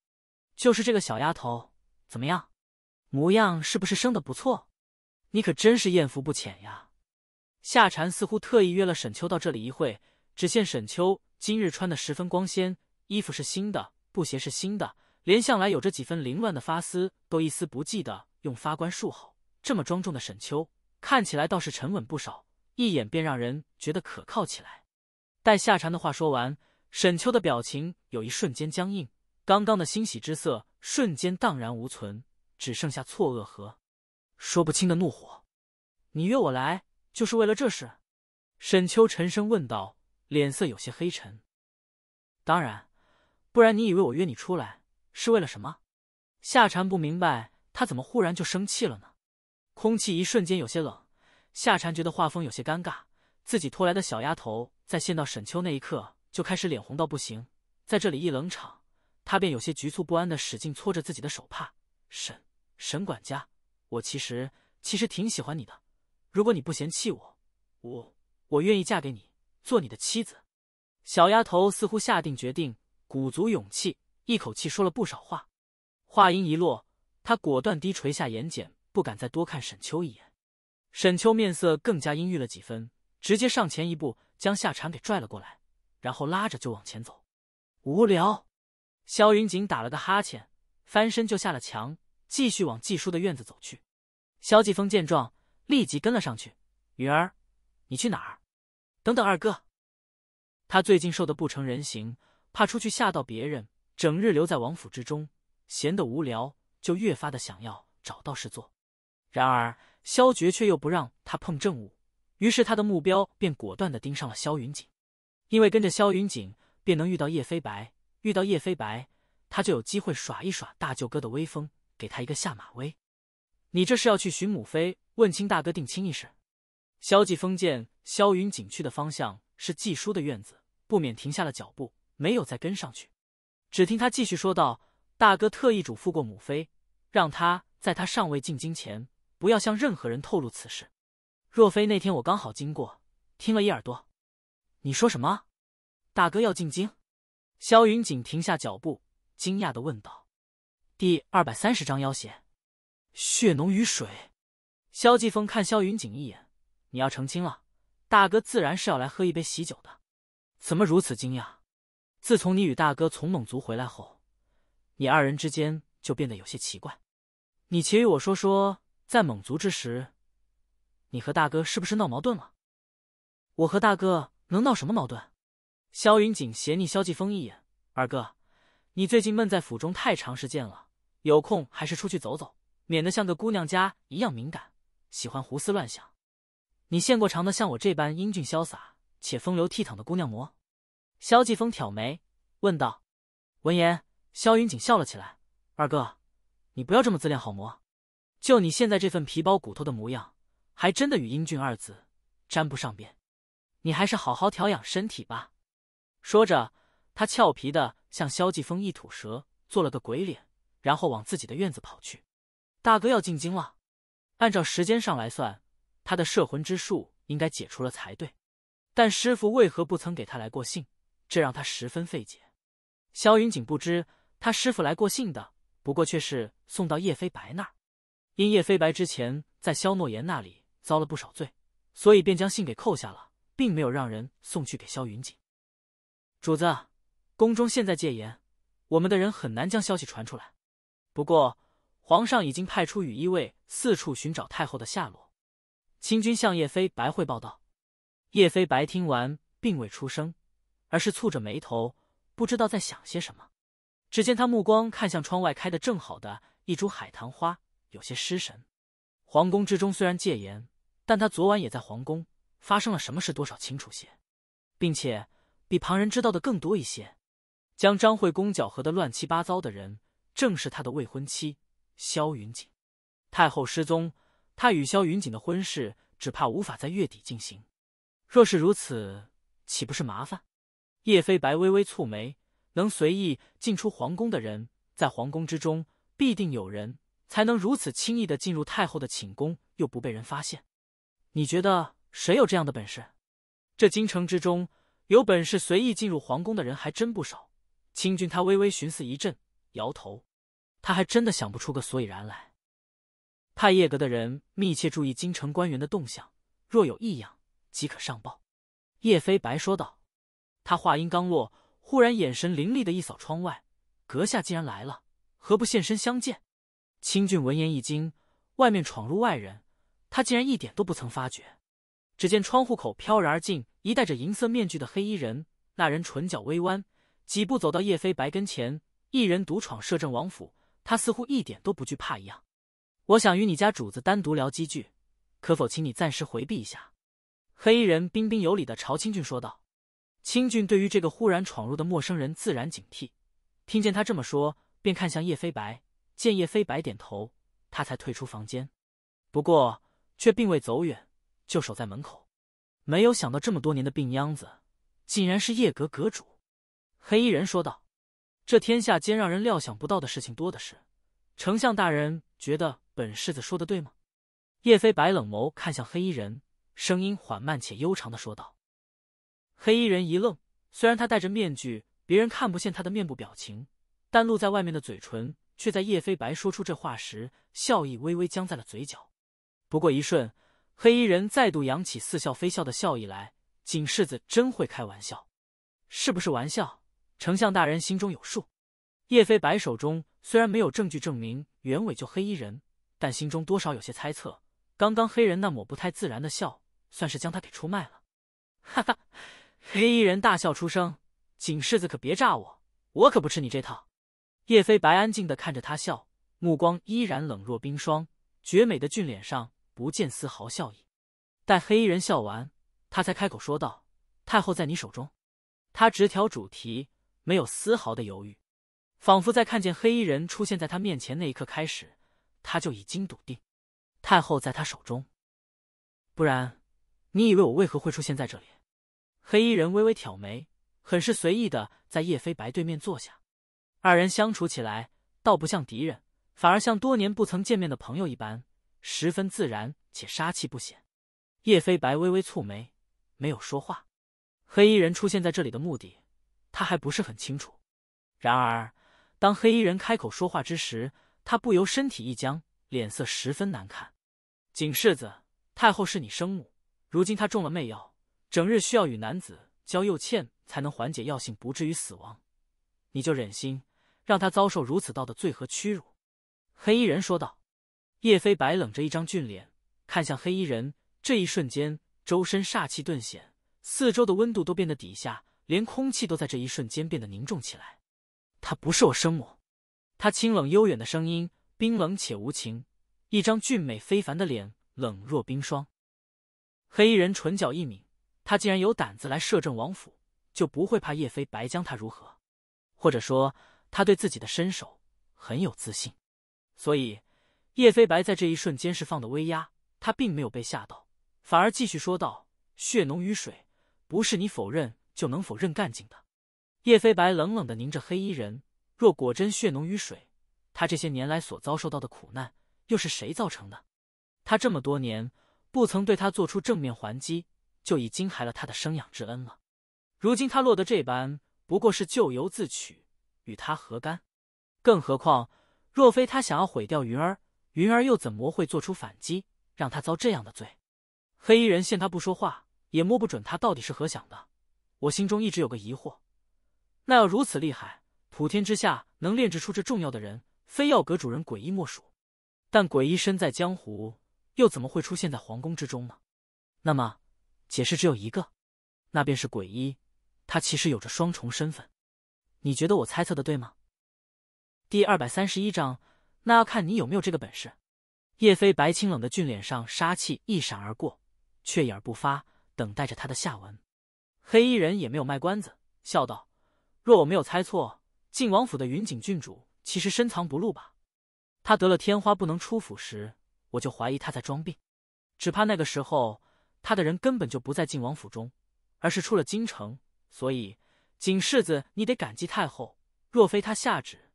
就是这个小丫头。怎么样，模样是不是生的不错？你可真是艳福不浅呀！夏蝉似乎特意约了沈秋到这里一会。只见沈秋今日穿的十分光鲜，衣服是新的。布鞋是新的，连向来有着几分凌乱的发丝都一丝不计的用发冠束好。这么庄重的沈秋看起来倒是沉稳不少，一眼便让人觉得可靠起来。待夏蝉的话说完，沈秋的表情有一瞬间僵硬，刚刚的欣喜之色瞬间荡然无存，只剩下错愕和说不清的怒火。你约我来就是为了这事？沈秋沉声问道，脸色有些黑沉。当然。不然你以为我约你出来是为了什么？夏蝉不明白，他怎么忽然就生气了呢？空气一瞬间有些冷，夏蝉觉得画风有些尴尬。自己拖来的小丫头，在见到沈秋那一刻就开始脸红到不行，在这里一冷场，她便有些局促不安的使劲搓着自己的手帕。沈沈管家，我其实其实挺喜欢你的，如果你不嫌弃我，我我愿意嫁给你，做你的妻子。小丫头似乎下定决定。鼓足勇气，一口气说了不少话。话音一落，他果断低垂下眼睑，不敢再多看沈秋一眼。沈秋面色更加阴郁了几分，直接上前一步，将夏蝉给拽了过来，然后拉着就往前走。无聊。萧云锦打了个哈欠，翻身就下了墙，继续往季叔的院子走去。萧继峰见状，立即跟了上去。“云儿，你去哪儿？”“等等，二哥。”他最近瘦的不成人形。怕出去吓到别人，整日留在王府之中，闲得无聊，就越发的想要找到事做。然而萧绝却又不让他碰政务，于是他的目标便果断的盯上了萧云锦。因为跟着萧云锦，便能遇到叶飞白，遇到叶飞白，他就有机会耍一耍大舅哥的威风，给他一个下马威。你这是要去寻母妃，问清大哥定亲一事？萧继风见萧云锦去的方向是季叔的院子，不免停下了脚步。没有再跟上去，只听他继续说道：“大哥特意嘱咐过母妃，让他在他尚未进京前，不要向任何人透露此事。若非那天我刚好经过，听了一耳朵。”“你说什么？”“大哥要进京？”萧云锦停下脚步，惊讶的问道。“第二百三十章要挟，血浓于水。”萧继峰看萧云锦一眼：“你要成亲了，大哥自然是要来喝一杯喜酒的，怎么如此惊讶？”自从你与大哥从蒙族回来后，你二人之间就变得有些奇怪。你且与我说说，在蒙族之时，你和大哥是不是闹矛盾了？我和大哥能闹什么矛盾？萧云锦斜睨萧继风一眼：“二哥，你最近闷在府中太长时间了，有空还是出去走走，免得像个姑娘家一样敏感，喜欢胡思乱想。你见过长得像我这般英俊潇洒且风流倜傥的姑娘么？萧继风挑眉问道，闻言，萧云锦笑了起来：“二哥，你不要这么自恋好吗？就你现在这份皮包骨头的模样，还真的与英俊二字沾不上边。你还是好好调养身体吧。”说着，他俏皮的向萧继风一吐舌，做了个鬼脸，然后往自己的院子跑去。大哥要进京了，按照时间上来算，他的摄魂之术应该解除了才对，但师傅为何不曾给他来过信？这让他十分费解。萧云锦不知他师傅来过信的，不过却是送到叶飞白那儿。因叶飞白之前在萧诺言那里遭了不少罪，所以便将信给扣下了，并没有让人送去给萧云锦。主子，宫中现在戒严，我们的人很难将消息传出来。不过皇上已经派出羽衣卫四处寻找太后的下落。清军向叶飞白汇报道，叶飞白听完并未出声。而是蹙着眉头，不知道在想些什么。只见他目光看向窗外开的正好的一株海棠花，有些失神。皇宫之中虽然戒严，但他昨晚也在皇宫，发生了什么事多少清楚些，并且比旁人知道的更多一些。将张惠公搅和的乱七八糟的人，正是他的未婚妻萧云锦。太后失踪，他与萧云锦的婚事只怕无法在月底进行。若是如此，岂不是麻烦？叶飞白微微蹙眉，能随意进出皇宫的人，在皇宫之中必定有人才能如此轻易的进入太后的寝宫，又不被人发现。你觉得谁有这样的本事？这京城之中有本事随意进入皇宫的人还真不少。清军他微微寻思一阵，摇头，他还真的想不出个所以然来。派液阁的人密切注意京城官员的动向，若有异样，即可上报。叶飞白说道。他话音刚落，忽然眼神凌厉的一扫窗外，阁下竟然来了，何不现身相见？清俊闻言一惊，外面闯入外人，他竟然一点都不曾发觉。只见窗户口飘然而进一戴着银色面具的黑衣人，那人唇角微弯，几步走到叶飞白跟前。一人独闯摄政王府，他似乎一点都不惧怕一样。我想与你家主子单独聊几句，可否请你暂时回避一下？黑衣人彬彬有礼的朝清俊说道。清俊对于这个忽然闯入的陌生人自然警惕，听见他这么说，便看向叶飞白。见叶飞白点头，他才退出房间。不过却并未走远，就守在门口。没有想到这么多年的病秧子，竟然是叶阁阁主。黑衣人说道：“这天下间让人料想不到的事情多的是。丞相大人觉得本世子说的对吗？”叶飞白冷眸看向黑衣人，声音缓慢且悠长的说道。黑衣人一愣，虽然他戴着面具，别人看不见他的面部表情，但露在外面的嘴唇却在叶飞白说出这话时，笑意微微僵在了嘴角。不过一瞬，黑衣人再度扬起似笑非笑的笑意来。景世子真会开玩笑，是不是玩笑？丞相大人心中有数。叶飞白手中虽然没有证据证明原委，就黑衣人，但心中多少有些猜测。刚刚黑人那抹不太自然的笑，算是将他给出卖了。哈哈。黑衣人大笑出声：“景世子可别诈我，我可不吃你这套。”叶飞白安静的看着他笑，目光依然冷若冰霜，绝美的俊脸上不见丝毫笑意。待黑衣人笑完，他才开口说道：“太后在你手中。”他直挑主题，没有丝毫的犹豫，仿佛在看见黑衣人出现在他面前那一刻开始，他就已经笃定，太后在他手中。不然，你以为我为何会出现在这里？黑衣人微微挑眉，很是随意的在叶飞白对面坐下。二人相处起来，倒不像敌人，反而像多年不曾见面的朋友一般，十分自然且杀气不显。叶飞白微微蹙眉，没有说话。黑衣人出现在这里的目的，他还不是很清楚。然而，当黑衣人开口说话之时，他不由身体一僵，脸色十分难看。景世子，太后是你生母，如今她中了媚药。整日需要与男子交又欠，才能缓解药性，不至于死亡。你就忍心让他遭受如此大的罪和屈辱？黑衣人说道。叶飞白冷着一张俊脸，看向黑衣人。这一瞬间，周身煞气顿显，四周的温度都变得底下，连空气都在这一瞬间变得凝重起来。她不是我生母。他清冷悠远的声音，冰冷且无情。一张俊美非凡的脸，冷若冰霜。黑衣人唇角一抿。他既然有胆子来摄政王府，就不会怕叶飞白将他如何，或者说他对自己的身手很有自信。所以叶飞白在这一瞬间释放的威压，他并没有被吓到，反而继续说道：“血浓于水，不是你否认就能否认干净的。”叶飞白冷冷的凝着黑衣人，若果真血浓于水，他这些年来所遭受到的苦难又是谁造成的？他这么多年不曾对他做出正面还击。就已经害了他的生养之恩了。如今他落得这般，不过是咎由自取，与他何干？更何况，若非他想要毁掉云儿，云儿又怎么会做出反击，让他遭这样的罪？黑衣人见他不说话，也摸不准他到底是何想的。我心中一直有个疑惑：那要如此厉害，普天之下能炼制出这重要的人，非要阁主人鬼医莫属。但鬼医身在江湖，又怎么会出现在皇宫之中呢？那么？解释只有一个，那便是鬼医，他其实有着双重身份。你觉得我猜测的对吗？第二百三十一章，那要看你有没有这个本事。叶飞白清冷的俊脸上杀气一闪而过，却一而不发，等待着他的下文。黑衣人也没有卖关子，笑道：“若我没有猜错，晋王府的云锦郡主其实深藏不露吧？他得了天花不能出府时，我就怀疑他在装病，只怕那个时候。”他的人根本就不在晋王府中，而是出了京城，所以景世子，你得感激太后。若非他下旨，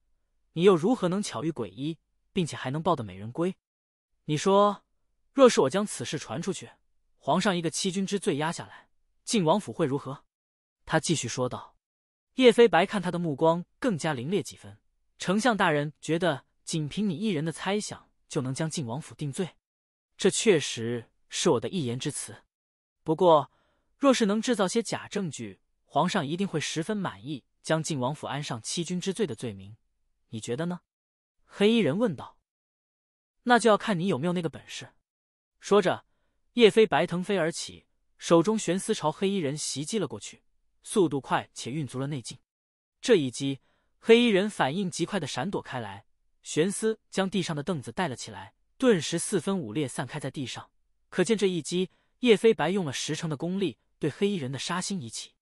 你又如何能巧遇鬼医，并且还能抱得美人归？你说，若是我将此事传出去，皇上一个欺君之罪压下来，晋王府会如何？他继续说道。叶飞白看他的目光更加凌冽几分。丞相大人觉得，仅凭你一人的猜想就能将晋王府定罪？这确实。是我的一言之词，不过若是能制造些假证据，皇上一定会十分满意，将晋王府安上欺君之罪的罪名。你觉得呢？黑衣人问道。那就要看你有没有那个本事。说着，叶飞白腾飞而起，手中悬丝朝黑衣人袭击了过去，速度快且运足了内劲。这一击，黑衣人反应极快的闪躲开来，悬丝将地上的凳子带了起来，顿时四分五裂散开在地上。可见这一击，叶飞白用了十成的功力，对黑衣人的杀心已起。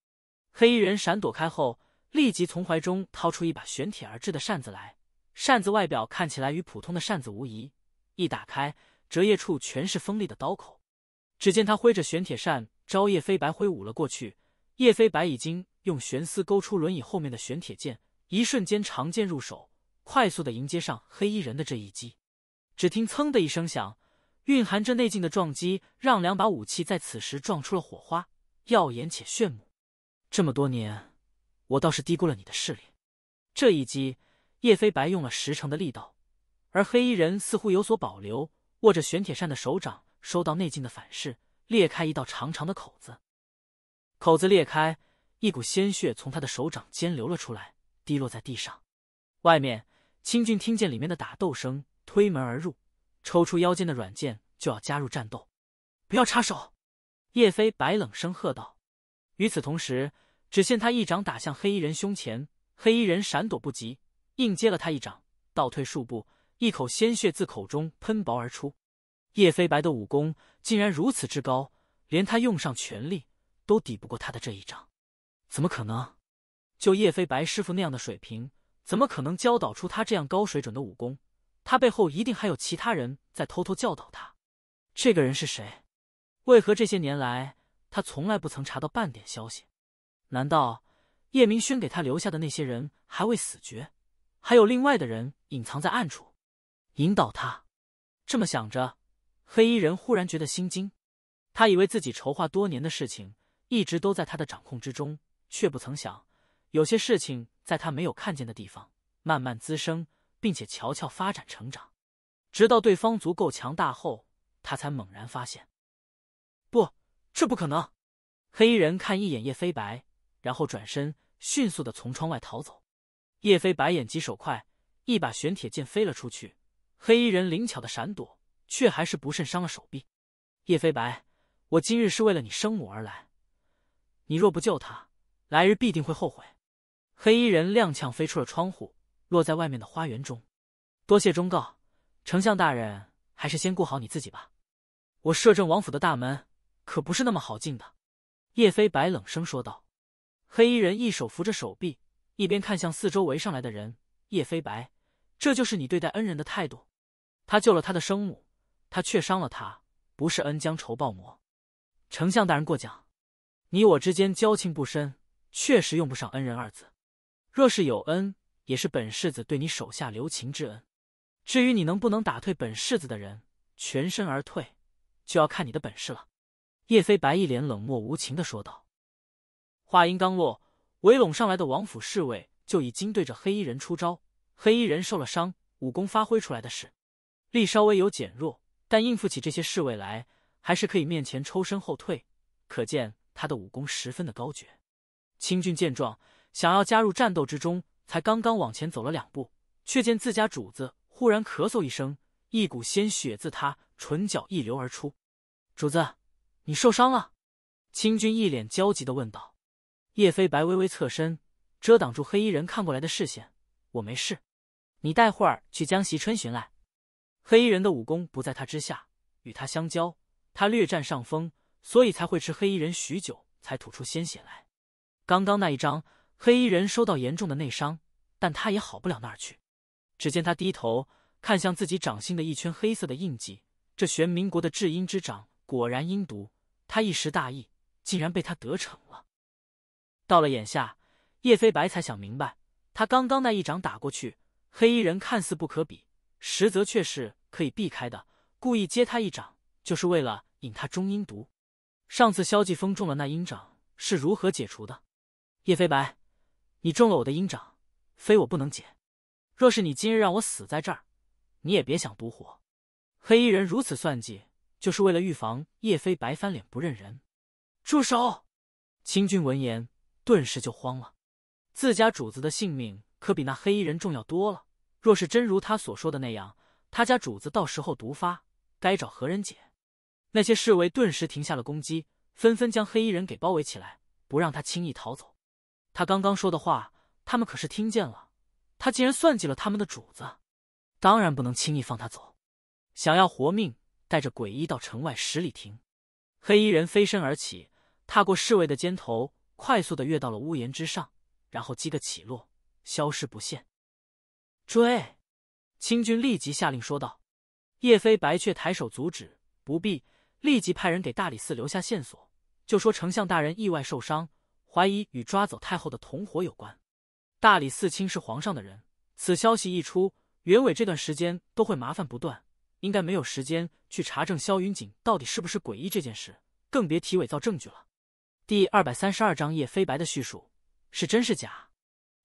黑衣人闪躲开后，立即从怀中掏出一把玄铁而制的扇子来。扇子外表看起来与普通的扇子无疑，一打开，折叶处全是锋利的刀口。只见他挥着玄铁扇朝叶飞白挥舞了过去。叶飞白已经用玄丝勾出轮椅后面的玄铁剑，一瞬间长剑入手，快速的迎接上黑衣人的这一击。只听“噌”的一声响。蕴含着内劲的撞击，让两把武器在此时撞出了火花，耀眼且炫目。这么多年，我倒是低估了你的势力。这一击，叶飞白用了十成的力道，而黑衣人似乎有所保留，握着玄铁扇的手掌收到内劲的反噬，裂开一道长长的口子。口子裂开，一股鲜血从他的手掌间流了出来，滴落在地上。外面，清俊听见里面的打斗声，推门而入。抽出腰间的软剑，就要加入战斗。不要插手！叶飞白冷声喝道。与此同时，只见他一掌打向黑衣人胸前，黑衣人闪躲不及，硬接了他一掌，倒退数步，一口鲜血自口中喷薄而出。叶飞白的武功竟然如此之高，连他用上全力都抵不过他的这一掌，怎么可能？就叶飞白师傅那样的水平，怎么可能教导出他这样高水准的武功？他背后一定还有其他人在偷偷教导他，这个人是谁？为何这些年来他从来不曾查到半点消息？难道叶明轩给他留下的那些人还未死绝，还有另外的人隐藏在暗处，引导他？这么想着，黑衣人忽然觉得心惊。他以为自己筹划多年的事情一直都在他的掌控之中，却不曾想有些事情在他没有看见的地方慢慢滋生。并且悄悄发展成长，直到对方足够强大后，他才猛然发现，不，这不可能。黑衣人看一眼叶飞白，然后转身，迅速的从窗外逃走。叶飞白眼疾手快，一把玄铁剑飞了出去。黑衣人灵巧的闪躲，却还是不慎伤了手臂。叶飞白，我今日是为了你生母而来，你若不救他，来日必定会后悔。黑衣人踉跄飞出了窗户。落在外面的花园中，多谢忠告，丞相大人还是先顾好你自己吧。我摄政王府的大门可不是那么好进的。叶飞白冷声说道。黑衣人一手扶着手臂，一边看向四周围上来的人。叶飞白，这就是你对待恩人的态度？他救了他的生母，他却伤了他，不是恩将仇报吗？丞相大人过奖，你我之间交情不深，确实用不上“恩人”二字。若是有恩。也是本世子对你手下留情之恩，至于你能不能打退本世子的人，全身而退，就要看你的本事了。”叶飞白一脸冷漠无情的说道。话音刚落，围拢上来的王府侍卫就已经对着黑衣人出招。黑衣人受了伤，武功发挥出来的是力稍微有减弱，但应付起这些侍卫来，还是可以面前抽身后退，可见他的武功十分的高绝。清俊见状，想要加入战斗之中。才刚刚往前走了两步，却见自家主子忽然咳嗽一声，一股鲜血自他唇角溢流而出。主子，你受伤了？清军一脸焦急地问道。叶飞白微微侧身，遮挡住黑衣人看过来的视线。我没事，你待会儿去江喜春寻来。黑衣人的武功不在他之下，与他相交，他略占上风，所以才会吃黑衣人许久才吐出鲜血来。刚刚那一张。黑衣人受到严重的内伤，但他也好不了那儿去。只见他低头看向自己掌心的一圈黑色的印记，这玄冥国的至阴之掌果然阴毒。他一时大意，竟然被他得逞了。到了眼下，叶飞白才想明白，他刚刚那一掌打过去，黑衣人看似不可比，实则却是可以避开的。故意接他一掌，就是为了引他中阴毒。上次萧继风中了那阴掌，是如何解除的？叶飞白。你中了我的阴掌，非我不能解。若是你今日让我死在这儿，你也别想独活。黑衣人如此算计，就是为了预防叶飞白翻脸不认人。住手！清军闻言顿时就慌了，自家主子的性命可比那黑衣人重要多了。若是真如他所说的那样，他家主子到时候毒发，该找何人解？那些侍卫顿时停下了攻击，纷纷将黑衣人给包围起来，不让他轻易逃走。他刚刚说的话，他们可是听见了。他竟然算计了他们的主子，当然不能轻易放他走。想要活命，带着鬼医到城外十里亭。黑衣人飞身而起，踏过侍卫的肩头，快速的跃到了屋檐之上，然后击个起落，消失不见。追！清军立即下令说道。叶飞白却抬手阻止：“不必，立即派人给大理寺留下线索，就说丞相大人意外受伤。”怀疑与抓走太后的同伙有关，大理寺卿是皇上的人，此消息一出，袁伟这段时间都会麻烦不断，应该没有时间去查证萧云锦到底是不是诡异这件事，更别提伪造证据了。第二百三十二章叶飞白的叙述是真是假？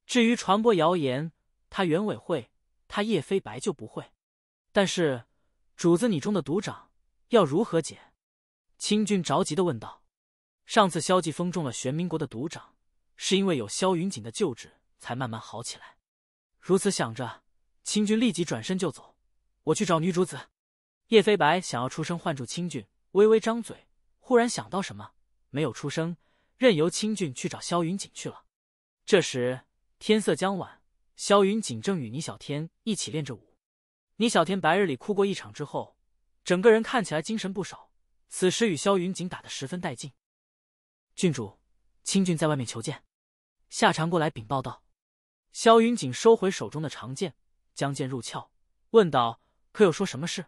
至于传播谣言，他袁伟会，他叶飞白就不会。但是主子你中的毒掌要如何解？清军着急的问道。上次萧继风中了玄明国的毒掌，是因为有萧云锦的救治才慢慢好起来。如此想着，清俊立即转身就走，我去找女主子。叶飞白想要出声唤住清俊，微微张嘴，忽然想到什么，没有出声，任由清俊去找萧云锦去了。这时天色将晚，萧云锦正与倪小天一起练着舞。倪小天白日里哭过一场之后，整个人看起来精神不少，此时与萧云锦打得十分带劲。郡主，清俊在外面求见。夏蝉过来禀报道。萧云锦收回手中的长剑，将剑入鞘，问道：“可有说什么事？”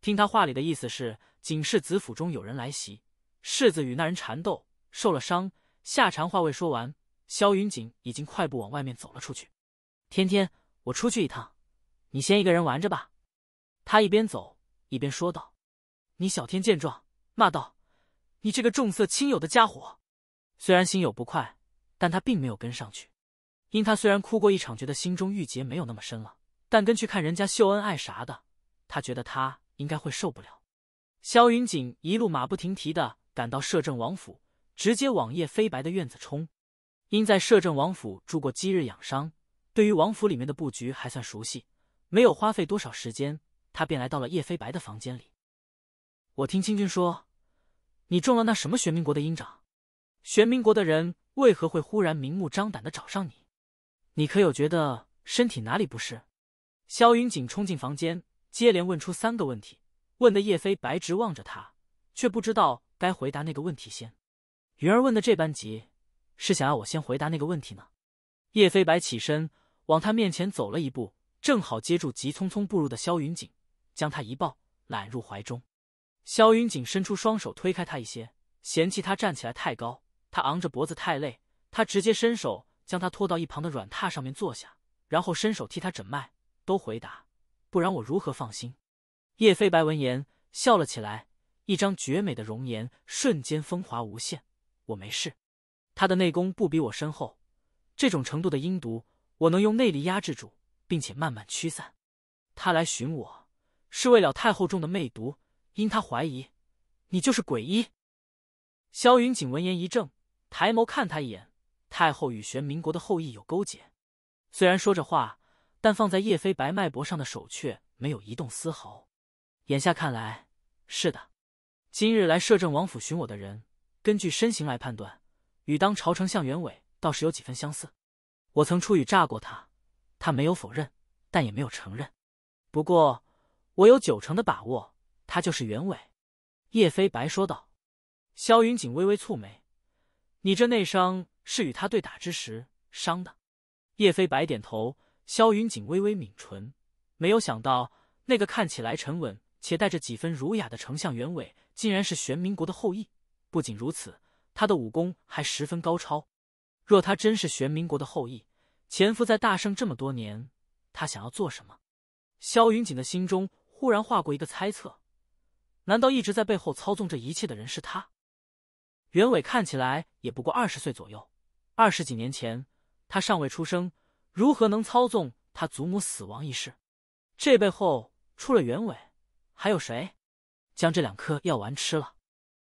听他话里的意思是，景世子府中有人来袭，世子与那人缠斗，受了伤。夏蝉话未说完，萧云锦已经快步往外面走了出去。天天，我出去一趟，你先一个人玩着吧。他一边走一边说道。你小天见状，骂道：“你这个重色轻友的家伙！”虽然心有不快，但他并没有跟上去，因他虽然哭过一场，觉得心中郁结没有那么深了，但跟去看人家秀恩爱啥的，他觉得他应该会受不了。萧云锦一路马不停蹄的赶到摄政王府，直接往叶飞白的院子冲。因在摄政王府住过几日养伤，对于王府里面的布局还算熟悉，没有花费多少时间，他便来到了叶飞白的房间里。我听清君说，你中了那什么玄冥国的阴掌。玄明国的人为何会忽然明目张胆的找上你？你可有觉得身体哪里不适？萧云锦冲进房间，接连问出三个问题，问的叶飞白直望着他，却不知道该回答那个问题先。云儿问的这般急，是想要我先回答那个问题呢？叶飞白起身往他面前走了一步，正好接住急匆匆步入的萧云锦，将他一抱揽入怀中。萧云锦伸出双手推开他一些，嫌弃他站起来太高。他昂着脖子太累，他直接伸手将他拖到一旁的软榻上面坐下，然后伸手替他诊脉。都回答，不然我如何放心？叶飞白闻言笑了起来，一张绝美的容颜瞬间风华无限。我没事，他的内功不比我深厚，这种程度的阴毒，我能用内力压制住，并且慢慢驱散。他来寻我，是为了太后中的媚毒，因他怀疑，你就是鬼医。萧云锦闻言一怔。抬眸看他一眼，太后与玄民国的后裔有勾结。虽然说着话，但放在叶飞白脉搏上的手却没有移动丝毫。眼下看来，是的。今日来摄政王府寻我的人，根据身形来判断，与当朝丞相袁伟倒是有几分相似。我曾出语诈过他，他没有否认，但也没有承认。不过，我有九成的把握，他就是袁伟。叶飞白说道。萧云锦微微蹙眉。你这内伤是与他对打之时伤的。叶飞白点头，萧云锦微微抿唇，没有想到那个看起来沉稳且带着几分儒雅的丞相袁伟，竟然是玄冥国的后裔。不仅如此，他的武功还十分高超。若他真是玄冥国的后裔，潜伏在大圣这么多年，他想要做什么？萧云锦的心中忽然划过一个猜测：难道一直在背后操纵这一切的人是他？袁伟看起来也不过二十岁左右，二十几年前他尚未出生，如何能操纵他祖母死亡一事？这背后出了袁伟，还有谁？将这两颗药丸吃了。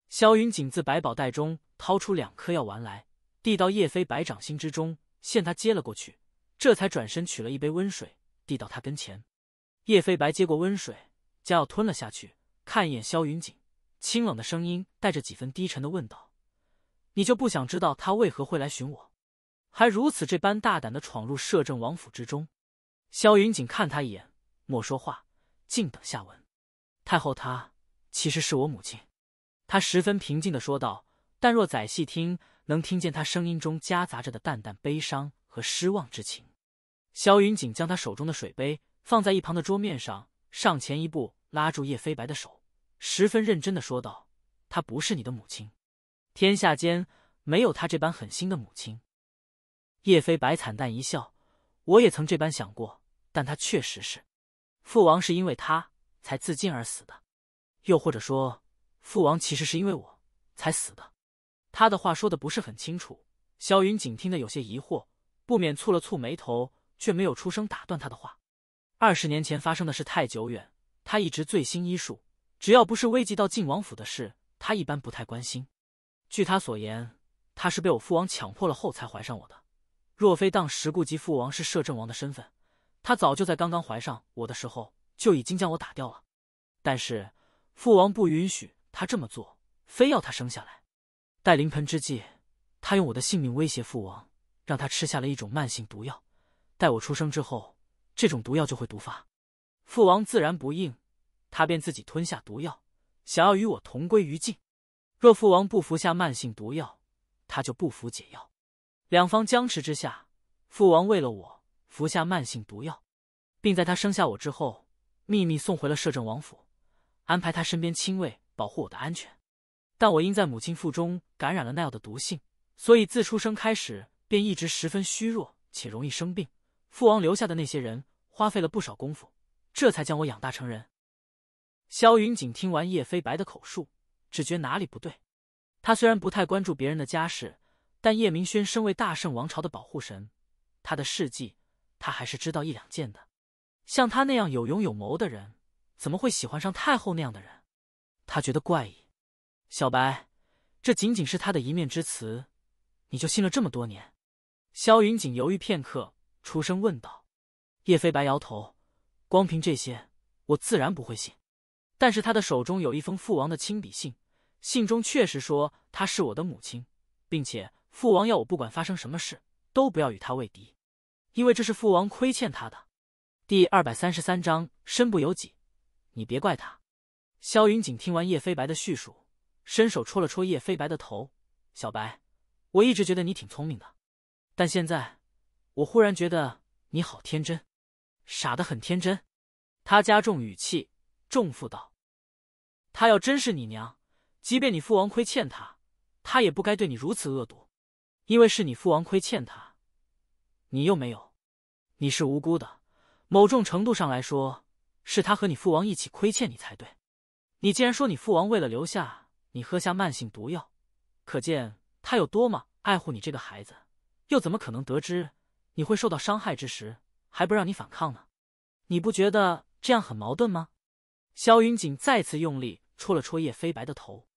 萧云锦自百宝袋中掏出两颗药丸来，递到叶飞白掌心之中，现他接了过去，这才转身取了一杯温水，递到他跟前。叶飞白接过温水，将药吞了下去，看一眼萧云锦，清冷的声音带着几分低沉的问道。你就不想知道他为何会来寻我，还如此这般大胆的闯入摄政王府之中？萧云锦看他一眼，莫说话，静等下文。太后，她其实是我母亲。他十分平静的说道，但若仔细听，能听见他声音中夹杂着的淡淡悲伤和失望之情。萧云锦将他手中的水杯放在一旁的桌面上，上前一步，拉住叶飞白的手，十分认真的说道：“她不是你的母亲。”天下间没有他这般狠心的母亲。叶飞白惨淡一笑：“我也曾这般想过，但他确实是。父王是因为他才自尽而死的，又或者说，父王其实是因为我才死的。”他的话说的不是很清楚，萧云锦听得有些疑惑，不免蹙了蹙眉头，却没有出声打断他的话。二十年前发生的事太久远，他一直醉心医术，只要不是危及到晋王府的事，他一般不太关心。据他所言，他是被我父王强迫了后才怀上我的。若非当时顾及父王是摄政王的身份，他早就在刚刚怀上我的时候就已经将我打掉了。但是父王不允许他这么做，非要他生下来。待临盆之际，他用我的性命威胁父王，让他吃下了一种慢性毒药。待我出生之后，这种毒药就会毒发。父王自然不应，他便自己吞下毒药，想要与我同归于尽。若父王不服下慢性毒药，他就不服解药。两方僵持之下，父王为了我服下慢性毒药，并在他生下我之后，秘密送回了摄政王府，安排他身边亲卫保护我的安全。但我因在母亲腹中感染了那药的毒性，所以自出生开始便一直十分虚弱且容易生病。父王留下的那些人花费了不少功夫，这才将我养大成人。萧云锦听完叶飞白的口述。只觉哪里不对。他虽然不太关注别人的家事，但叶明轩身为大圣王朝的保护神，他的事迹他还是知道一两件的。像他那样有勇有谋的人，怎么会喜欢上太后那样的人？他觉得怪异。小白，这仅仅是他的一面之词，你就信了这么多年？萧云锦犹豫片刻，出声问道。叶飞白摇头：“光凭这些，我自然不会信。但是他的手中有一封父王的亲笔信。”信中确实说她是我的母亲，并且父王要我不管发生什么事都不要与她为敌，因为这是父王亏欠她的。第二百三十三章身不由己，你别怪他。萧云锦听完叶飞白的叙述，伸手戳了戳叶飞白的头：“小白，我一直觉得你挺聪明的，但现在我忽然觉得你好天真，傻得很天真。”他加重语气，重负道：“他要真是你娘。”即便你父王亏欠他，他也不该对你如此恶毒，因为是你父王亏欠他，你又没有，你是无辜的。某种程度上来说，是他和你父王一起亏欠你才对。你既然说你父王为了留下你喝下慢性毒药，可见他有多么爱护你这个孩子，又怎么可能得知你会受到伤害之时还不让你反抗呢？你不觉得这样很矛盾吗？萧云锦再次用力戳了戳叶飞白的头。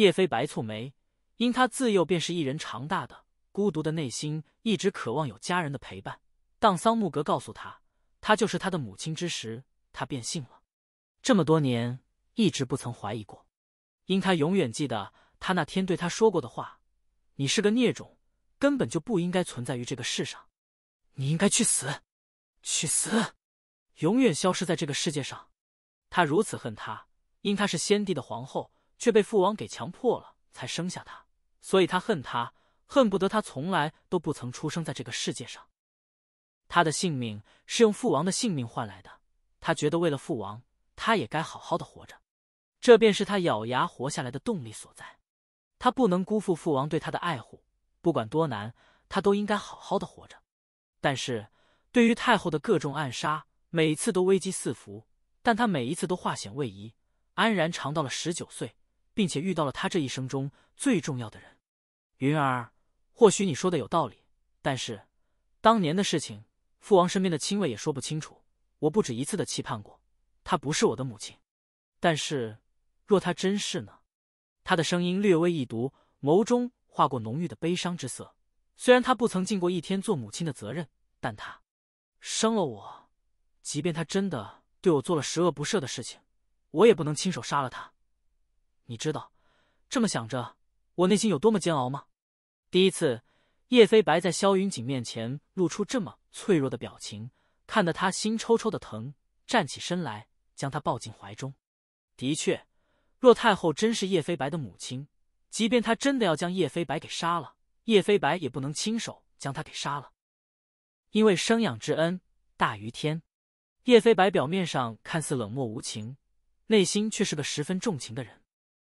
叶飞白蹙眉，因他自幼便是一人长大的，孤独的内心一直渴望有家人的陪伴。当桑木格告诉他，他就是他的母亲之时，他便信了。这么多年，一直不曾怀疑过。因他永远记得他那天对他说过的话：“你是个孽种，根本就不应该存在于这个世上，你应该去死，去死，永远消失在这个世界上。”他如此恨他，因他是先帝的皇后。却被父王给强迫了，才生下他，所以他恨他，恨不得他从来都不曾出生在这个世界上。他的性命是用父王的性命换来的，他觉得为了父王，他也该好好的活着，这便是他咬牙活下来的动力所在。他不能辜负父王对他的爱护，不管多难，他都应该好好的活着。但是，对于太后的各种暗杀，每次都危机四伏，但他每一次都化险为夷，安然长到了十九岁。并且遇到了他这一生中最重要的人，云儿。或许你说的有道理，但是当年的事情，父王身边的亲卫也说不清楚。我不止一次的期盼过，她不是我的母亲。但是若她真是呢？他的声音略微一读，眸中划过浓郁的悲伤之色。虽然他不曾尽过一天做母亲的责任，但他生了我。即便他真的对我做了十恶不赦的事情，我也不能亲手杀了他。你知道这么想着，我内心有多么煎熬吗？第一次，叶飞白在萧云锦面前露出这么脆弱的表情，看得他心抽抽的疼。站起身来，将他抱进怀中。的确，若太后真是叶飞白的母亲，即便她真的要将叶飞白给杀了，叶飞白也不能亲手将他给杀了，因为生养之恩大于天。叶飞白表面上看似冷漠无情，内心却是个十分重情的人。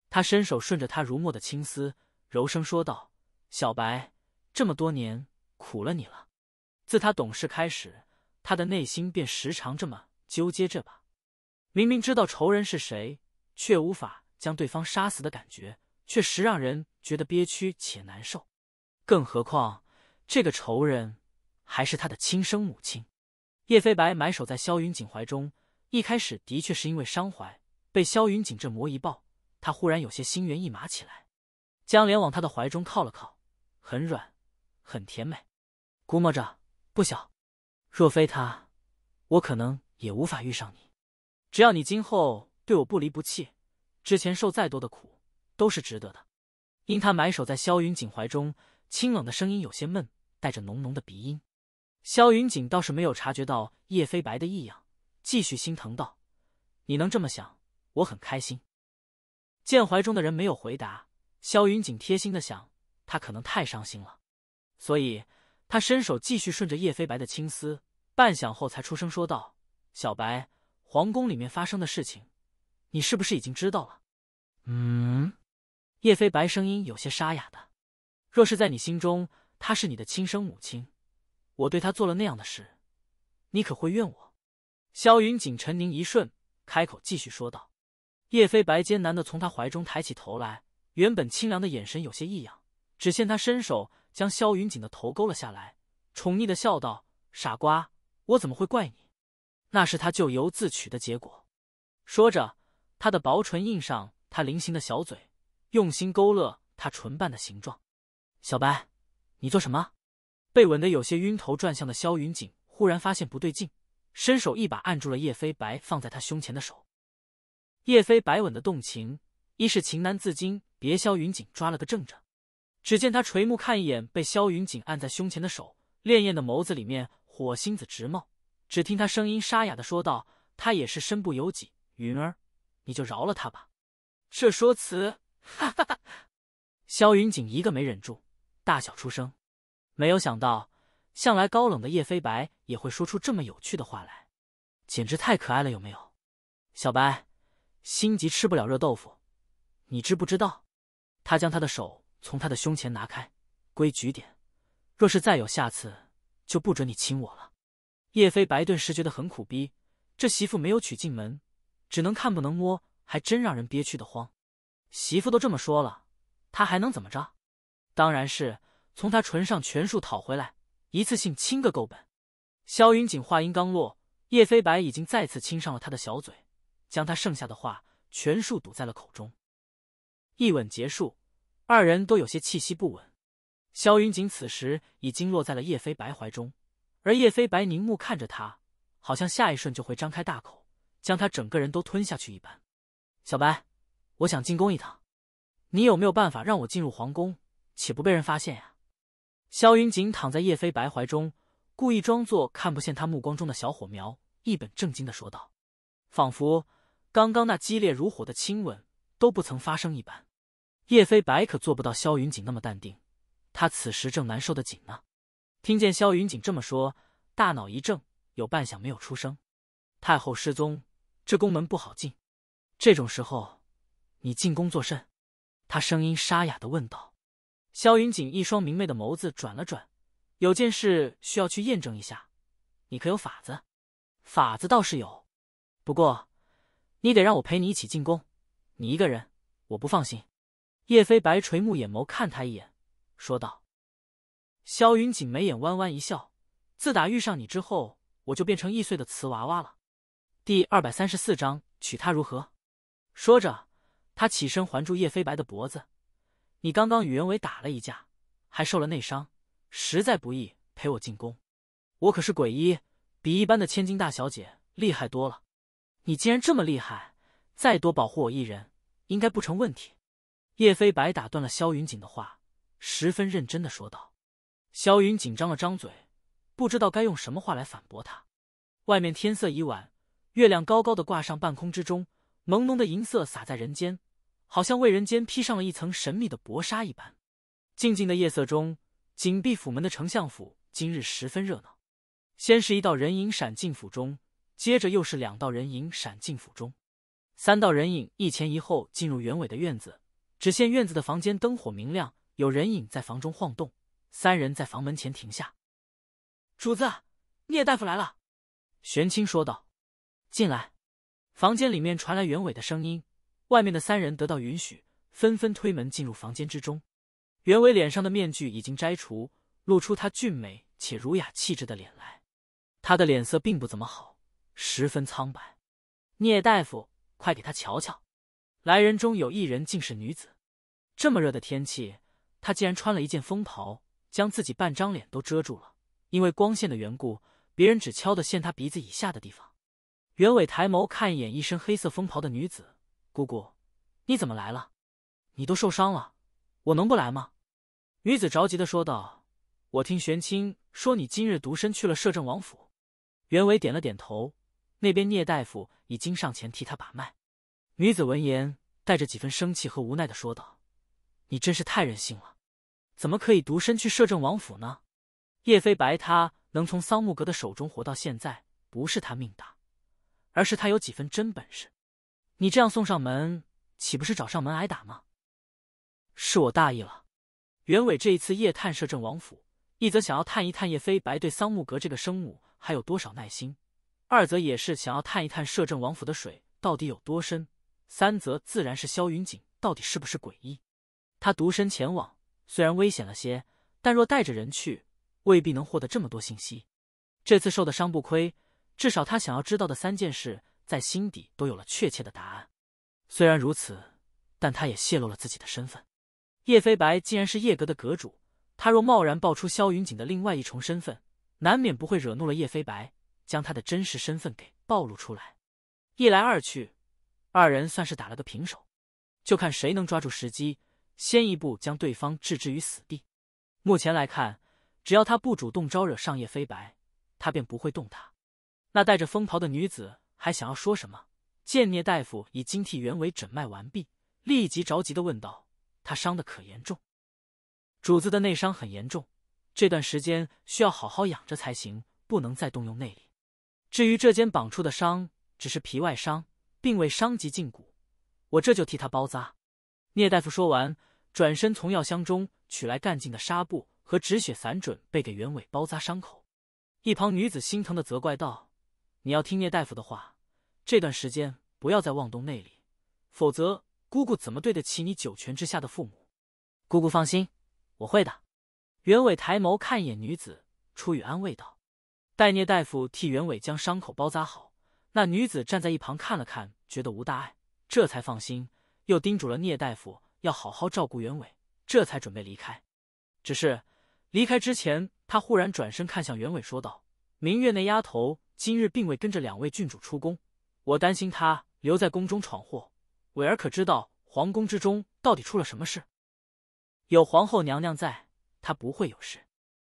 他伸手顺着他如墨的青丝，柔声说道：“小白，这么多年苦了你了。”自他懂事开始，他的内心便时常这么纠结着吧。明明知道仇人是谁，却无法将对方杀死的感觉，确实让人觉得憋屈且难受。更何况这个仇人还是他的亲生母亲。叶飞白埋首在萧云锦怀中，一开始的确是因为伤怀，被萧云锦这魔一抱。他忽然有些心猿意马起来，将脸往他的怀中靠了靠，很软，很甜美。估摸着不小，若非他，我可能也无法遇上你。只要你今后对我不离不弃，之前受再多的苦都是值得的。因他埋首在萧云锦怀中，清冷的声音有些闷，带着浓浓的鼻音。萧云锦倒是没有察觉到叶飞白的异样，继续心疼道：“你能这么想，我很开心。”见怀中的人没有回答，萧云锦贴心的想，他可能太伤心了，所以他伸手继续顺着叶飞白的青丝，半晌后才出声说道：“小白，皇宫里面发生的事情，你是不是已经知道了？”嗯，叶飞白声音有些沙哑的：“若是在你心中，她是你的亲生母亲，我对她做了那样的事，你可会怨我？”萧云锦沉凝一瞬，开口继续说道。叶飞白艰难的从他怀中抬起头来，原本清凉的眼神有些异样。只见他伸手将萧云锦的头勾了下来，宠溺的笑道：“傻瓜，我怎么会怪你？那是他咎由自取的结果。”说着，他的薄唇印上他菱形的小嘴，用心勾勒他唇瓣的形状。小白，你做什么？被吻得有些晕头转向的萧云锦忽然发现不对劲，伸手一把按住了叶飞白放在他胸前的手。叶飞白稳的动情，一是情难自禁，别萧云锦抓了个正着。只见他垂目看一眼被萧云锦按在胸前的手，潋滟的眸子里面火星子直冒。只听他声音沙哑的说道：“他也是身不由己，云儿，你就饶了他吧。”这说辞，哈哈哈！萧云锦一个没忍住，大笑出声。没有想到，向来高冷的叶飞白也会说出这么有趣的话来，简直太可爱了，有没有？小白。心急吃不了热豆腐，你知不知道？他将他的手从他的胸前拿开，规矩点，若是再有下次，就不准你亲我了。叶飞白顿时觉得很苦逼，这媳妇没有娶进门，只能看不能摸，还真让人憋屈的慌。媳妇都这么说了，他还能怎么着？当然是从他唇上全数讨回来，一次性亲个够本。萧云锦话音刚落，叶飞白已经再次亲上了他的小嘴。将他剩下的话全数堵在了口中，一吻结束，二人都有些气息不稳。萧云锦此时已经落在了叶飞白怀中，而叶飞白凝目看着他，好像下一瞬就会张开大口将他整个人都吞下去一般。小白，我想进宫一趟，你有没有办法让我进入皇宫且不被人发现呀？萧云锦躺在叶飞白怀中，故意装作看不见他目光中的小火苗，一本正经的说道，仿佛。刚刚那激烈如火的亲吻都不曾发生一般，叶飞白可做不到萧云锦那么淡定，他此时正难受的紧呢。听见萧云锦这么说，大脑一怔，有半晌没有出声。太后失踪，这宫门不好进，这种时候，你进宫作甚？他声音沙哑的问道。萧云锦一双明媚的眸子转了转，有件事需要去验证一下，你可有法子？法子倒是有，不过。你得让我陪你一起进宫，你一个人，我不放心。叶飞白垂目眼眸看他一眼，说道：“萧云锦眉眼弯弯一笑，自打遇上你之后，我就变成易碎的瓷娃娃了。”第二百三十四章娶她如何？说着，他起身环住叶飞白的脖子：“你刚刚与袁伟打了一架，还受了内伤，实在不易陪我进宫。我可是鬼医，比一般的千金大小姐厉害多了。”你竟然这么厉害，再多保护我一人，应该不成问题。叶飞白打断了萧云锦的话，十分认真的说道。萧云锦张了张嘴，不知道该用什么话来反驳他。外面天色已晚，月亮高高的挂上半空之中，朦胧的银色洒在人间，好像为人间披上了一层神秘的薄纱一般。静静的夜色中，紧闭府门的丞相府今日十分热闹。先是一道人影闪进府中。接着又是两道人影闪进府中，三道人影一前一后进入袁伟的院子。只见院子的房间灯火明亮，有人影在房中晃动。三人在房门前停下。“主子，聂大夫来了。”玄清说道。“进来。”房间里面传来袁伟的声音。外面的三人得到允许，纷纷推门进入房间之中。袁伟脸上的面具已经摘除，露出他俊美且儒雅气质的脸来。他的脸色并不怎么好。十分苍白，聂大夫，快给他瞧瞧！来人中有一人竟是女子，这么热的天气，她竟然穿了一件风袍，将自己半张脸都遮住了。因为光线的缘故，别人只敲得现她鼻子以下的地方。袁伟抬眸看一眼一身黑色风袍的女子，姑姑，你怎么来了？你都受伤了，我能不来吗？女子着急的说道：“我听玄清说你今日独身去了摄政王府。”袁伟点了点头。那边，聂大夫已经上前替他把脉。女子闻言，带着几分生气和无奈的说道：“你真是太任性了，怎么可以独身去摄政王府呢？”叶飞白他能从桑木格的手中活到现在，不是他命大，而是他有几分真本事。你这样送上门，岂不是找上门挨打吗？是我大意了。袁伟这一次夜探摄政王府，一则想要探一探叶飞白对桑木格这个生母还有多少耐心。二则也是想要探一探摄政王府的水到底有多深，三则自然是萧云锦到底是不是诡异。他独身前往，虽然危险了些，但若带着人去，未必能获得这么多信息。这次受的伤不亏，至少他想要知道的三件事，在心底都有了确切的答案。虽然如此，但他也泄露了自己的身份。叶飞白既然是叶阁的阁主，他若贸然爆出萧云锦的另外一重身份，难免不会惹怒了叶飞白。将他的真实身份给暴露出来，一来二去，二人算是打了个平手，就看谁能抓住时机，先一步将对方置之于死地。目前来看，只要他不主动招惹上叶飞白，他便不会动他。那戴着风袍的女子还想要说什么，见聂大夫已经替原为诊脉完毕，立即着急的问道：“他伤的可严重？主子的内伤很严重，这段时间需要好好养着才行，不能再动用内力。”至于这肩膀处的伤，只是皮外伤，并未伤及胫骨。我这就替他包扎。”聂大夫说完，转身从药箱中取来干净的纱布和止血散，准备给袁伟包扎伤口。一旁女子心疼的责怪道：“你要听聂大夫的话，这段时间不要再妄动内力，否则姑姑怎么对得起你九泉之下的父母？”姑姑放心，我会的。”袁伟抬眸看一眼女子，出语安慰道。待聂大夫替袁伟将伤口包扎好，那女子站在一旁看了看，觉得无大碍，这才放心，又叮嘱了聂大夫要好好照顾袁伟，这才准备离开。只是离开之前，她忽然转身看向袁伟，说道：“明月那丫头今日并未跟着两位郡主出宫，我担心她留在宫中闯祸。伟儿可知道皇宫之中到底出了什么事？有皇后娘娘在，她不会有事。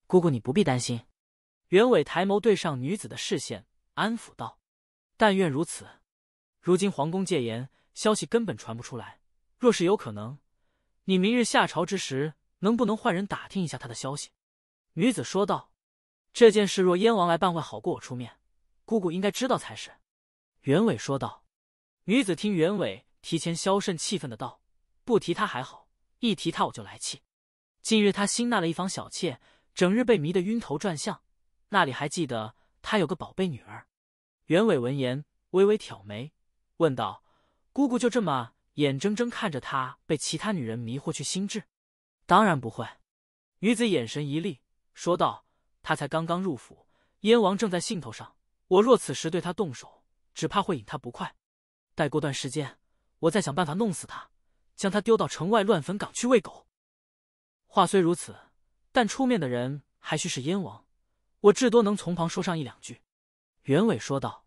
姑姑，你不必担心。”袁伟抬眸对上女子的视线，安抚道：“但愿如此。如今皇宫戒严，消息根本传不出来。若是有可能，你明日下朝之时，能不能换人打听一下他的消息？”女子说道：“这件事若燕王来办会好过我出面，姑姑应该知道才是。”袁伟说道。女子听袁伟提前消甚气愤的道：“不提他还好，一提他我就来气。近日他新纳了一房小妾，整日被迷得晕头转向。”那里还记得他有个宝贝女儿。袁伟闻言微微挑眉，问道：“姑姑就这么眼睁睁看着他被其他女人迷惑去心智？”“当然不会。”女子眼神一厉，说道：“他才刚刚入府，燕王正在兴头上，我若此时对他动手，只怕会引他不快。待过段时间，我再想办法弄死他，将他丢到城外乱坟岗去喂狗。”话虽如此，但出面的人还需是燕王。我至多能从旁说上一两句。”袁伟说道。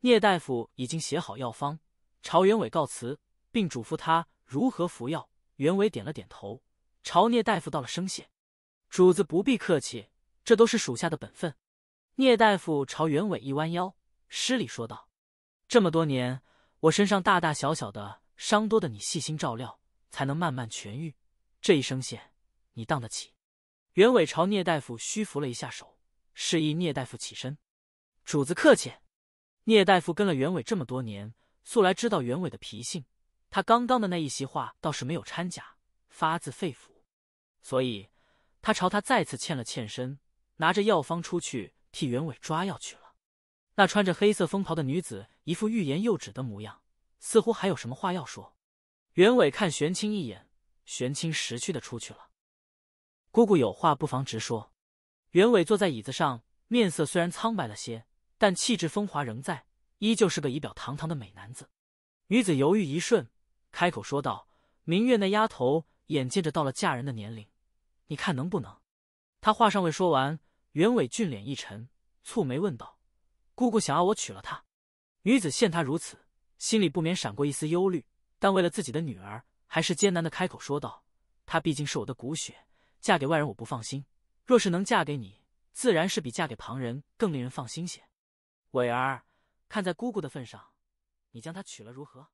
聂大夫已经写好药方，朝袁伟告辞，并嘱咐他如何服药。袁伟点了点头，朝聂大夫道了声谢：“主子不必客气，这都是属下的本分。”聂大夫朝袁伟一弯腰，施礼说道：“这么多年，我身上大大小小的伤，多的你细心照料，才能慢慢痊愈。这一声谢，你当得起。”袁伟朝聂大夫虚扶了一下手。示意聂大夫起身，主子客气。聂大夫跟了袁伟这么多年，素来知道袁伟的脾性，他刚刚的那一席话倒是没有掺假，发自肺腑。所以，他朝他再次欠了欠身，拿着药方出去替袁伟抓药去了。那穿着黑色风袍的女子一副欲言又止的模样，似乎还有什么话要说。袁伟看玄清一眼，玄清识趣的出去了。姑姑有话不妨直说。袁伟坐在椅子上，面色虽然苍白了些，但气质风华仍在，依旧是个仪表堂堂的美男子。女子犹豫一瞬，开口说道：“明月那丫头，眼见着到了嫁人的年龄，你看能不能？”他话尚未说完，袁伟俊脸一沉，蹙眉问道：“姑姑想要我娶了她？”女子见他如此，心里不免闪过一丝忧虑，但为了自己的女儿，还是艰难的开口说道：“她毕竟是我的骨血，嫁给外人我不放心。”若是能嫁给你，自然是比嫁给旁人更令人放心些。伟儿，看在姑姑的份上，你将她娶了如何？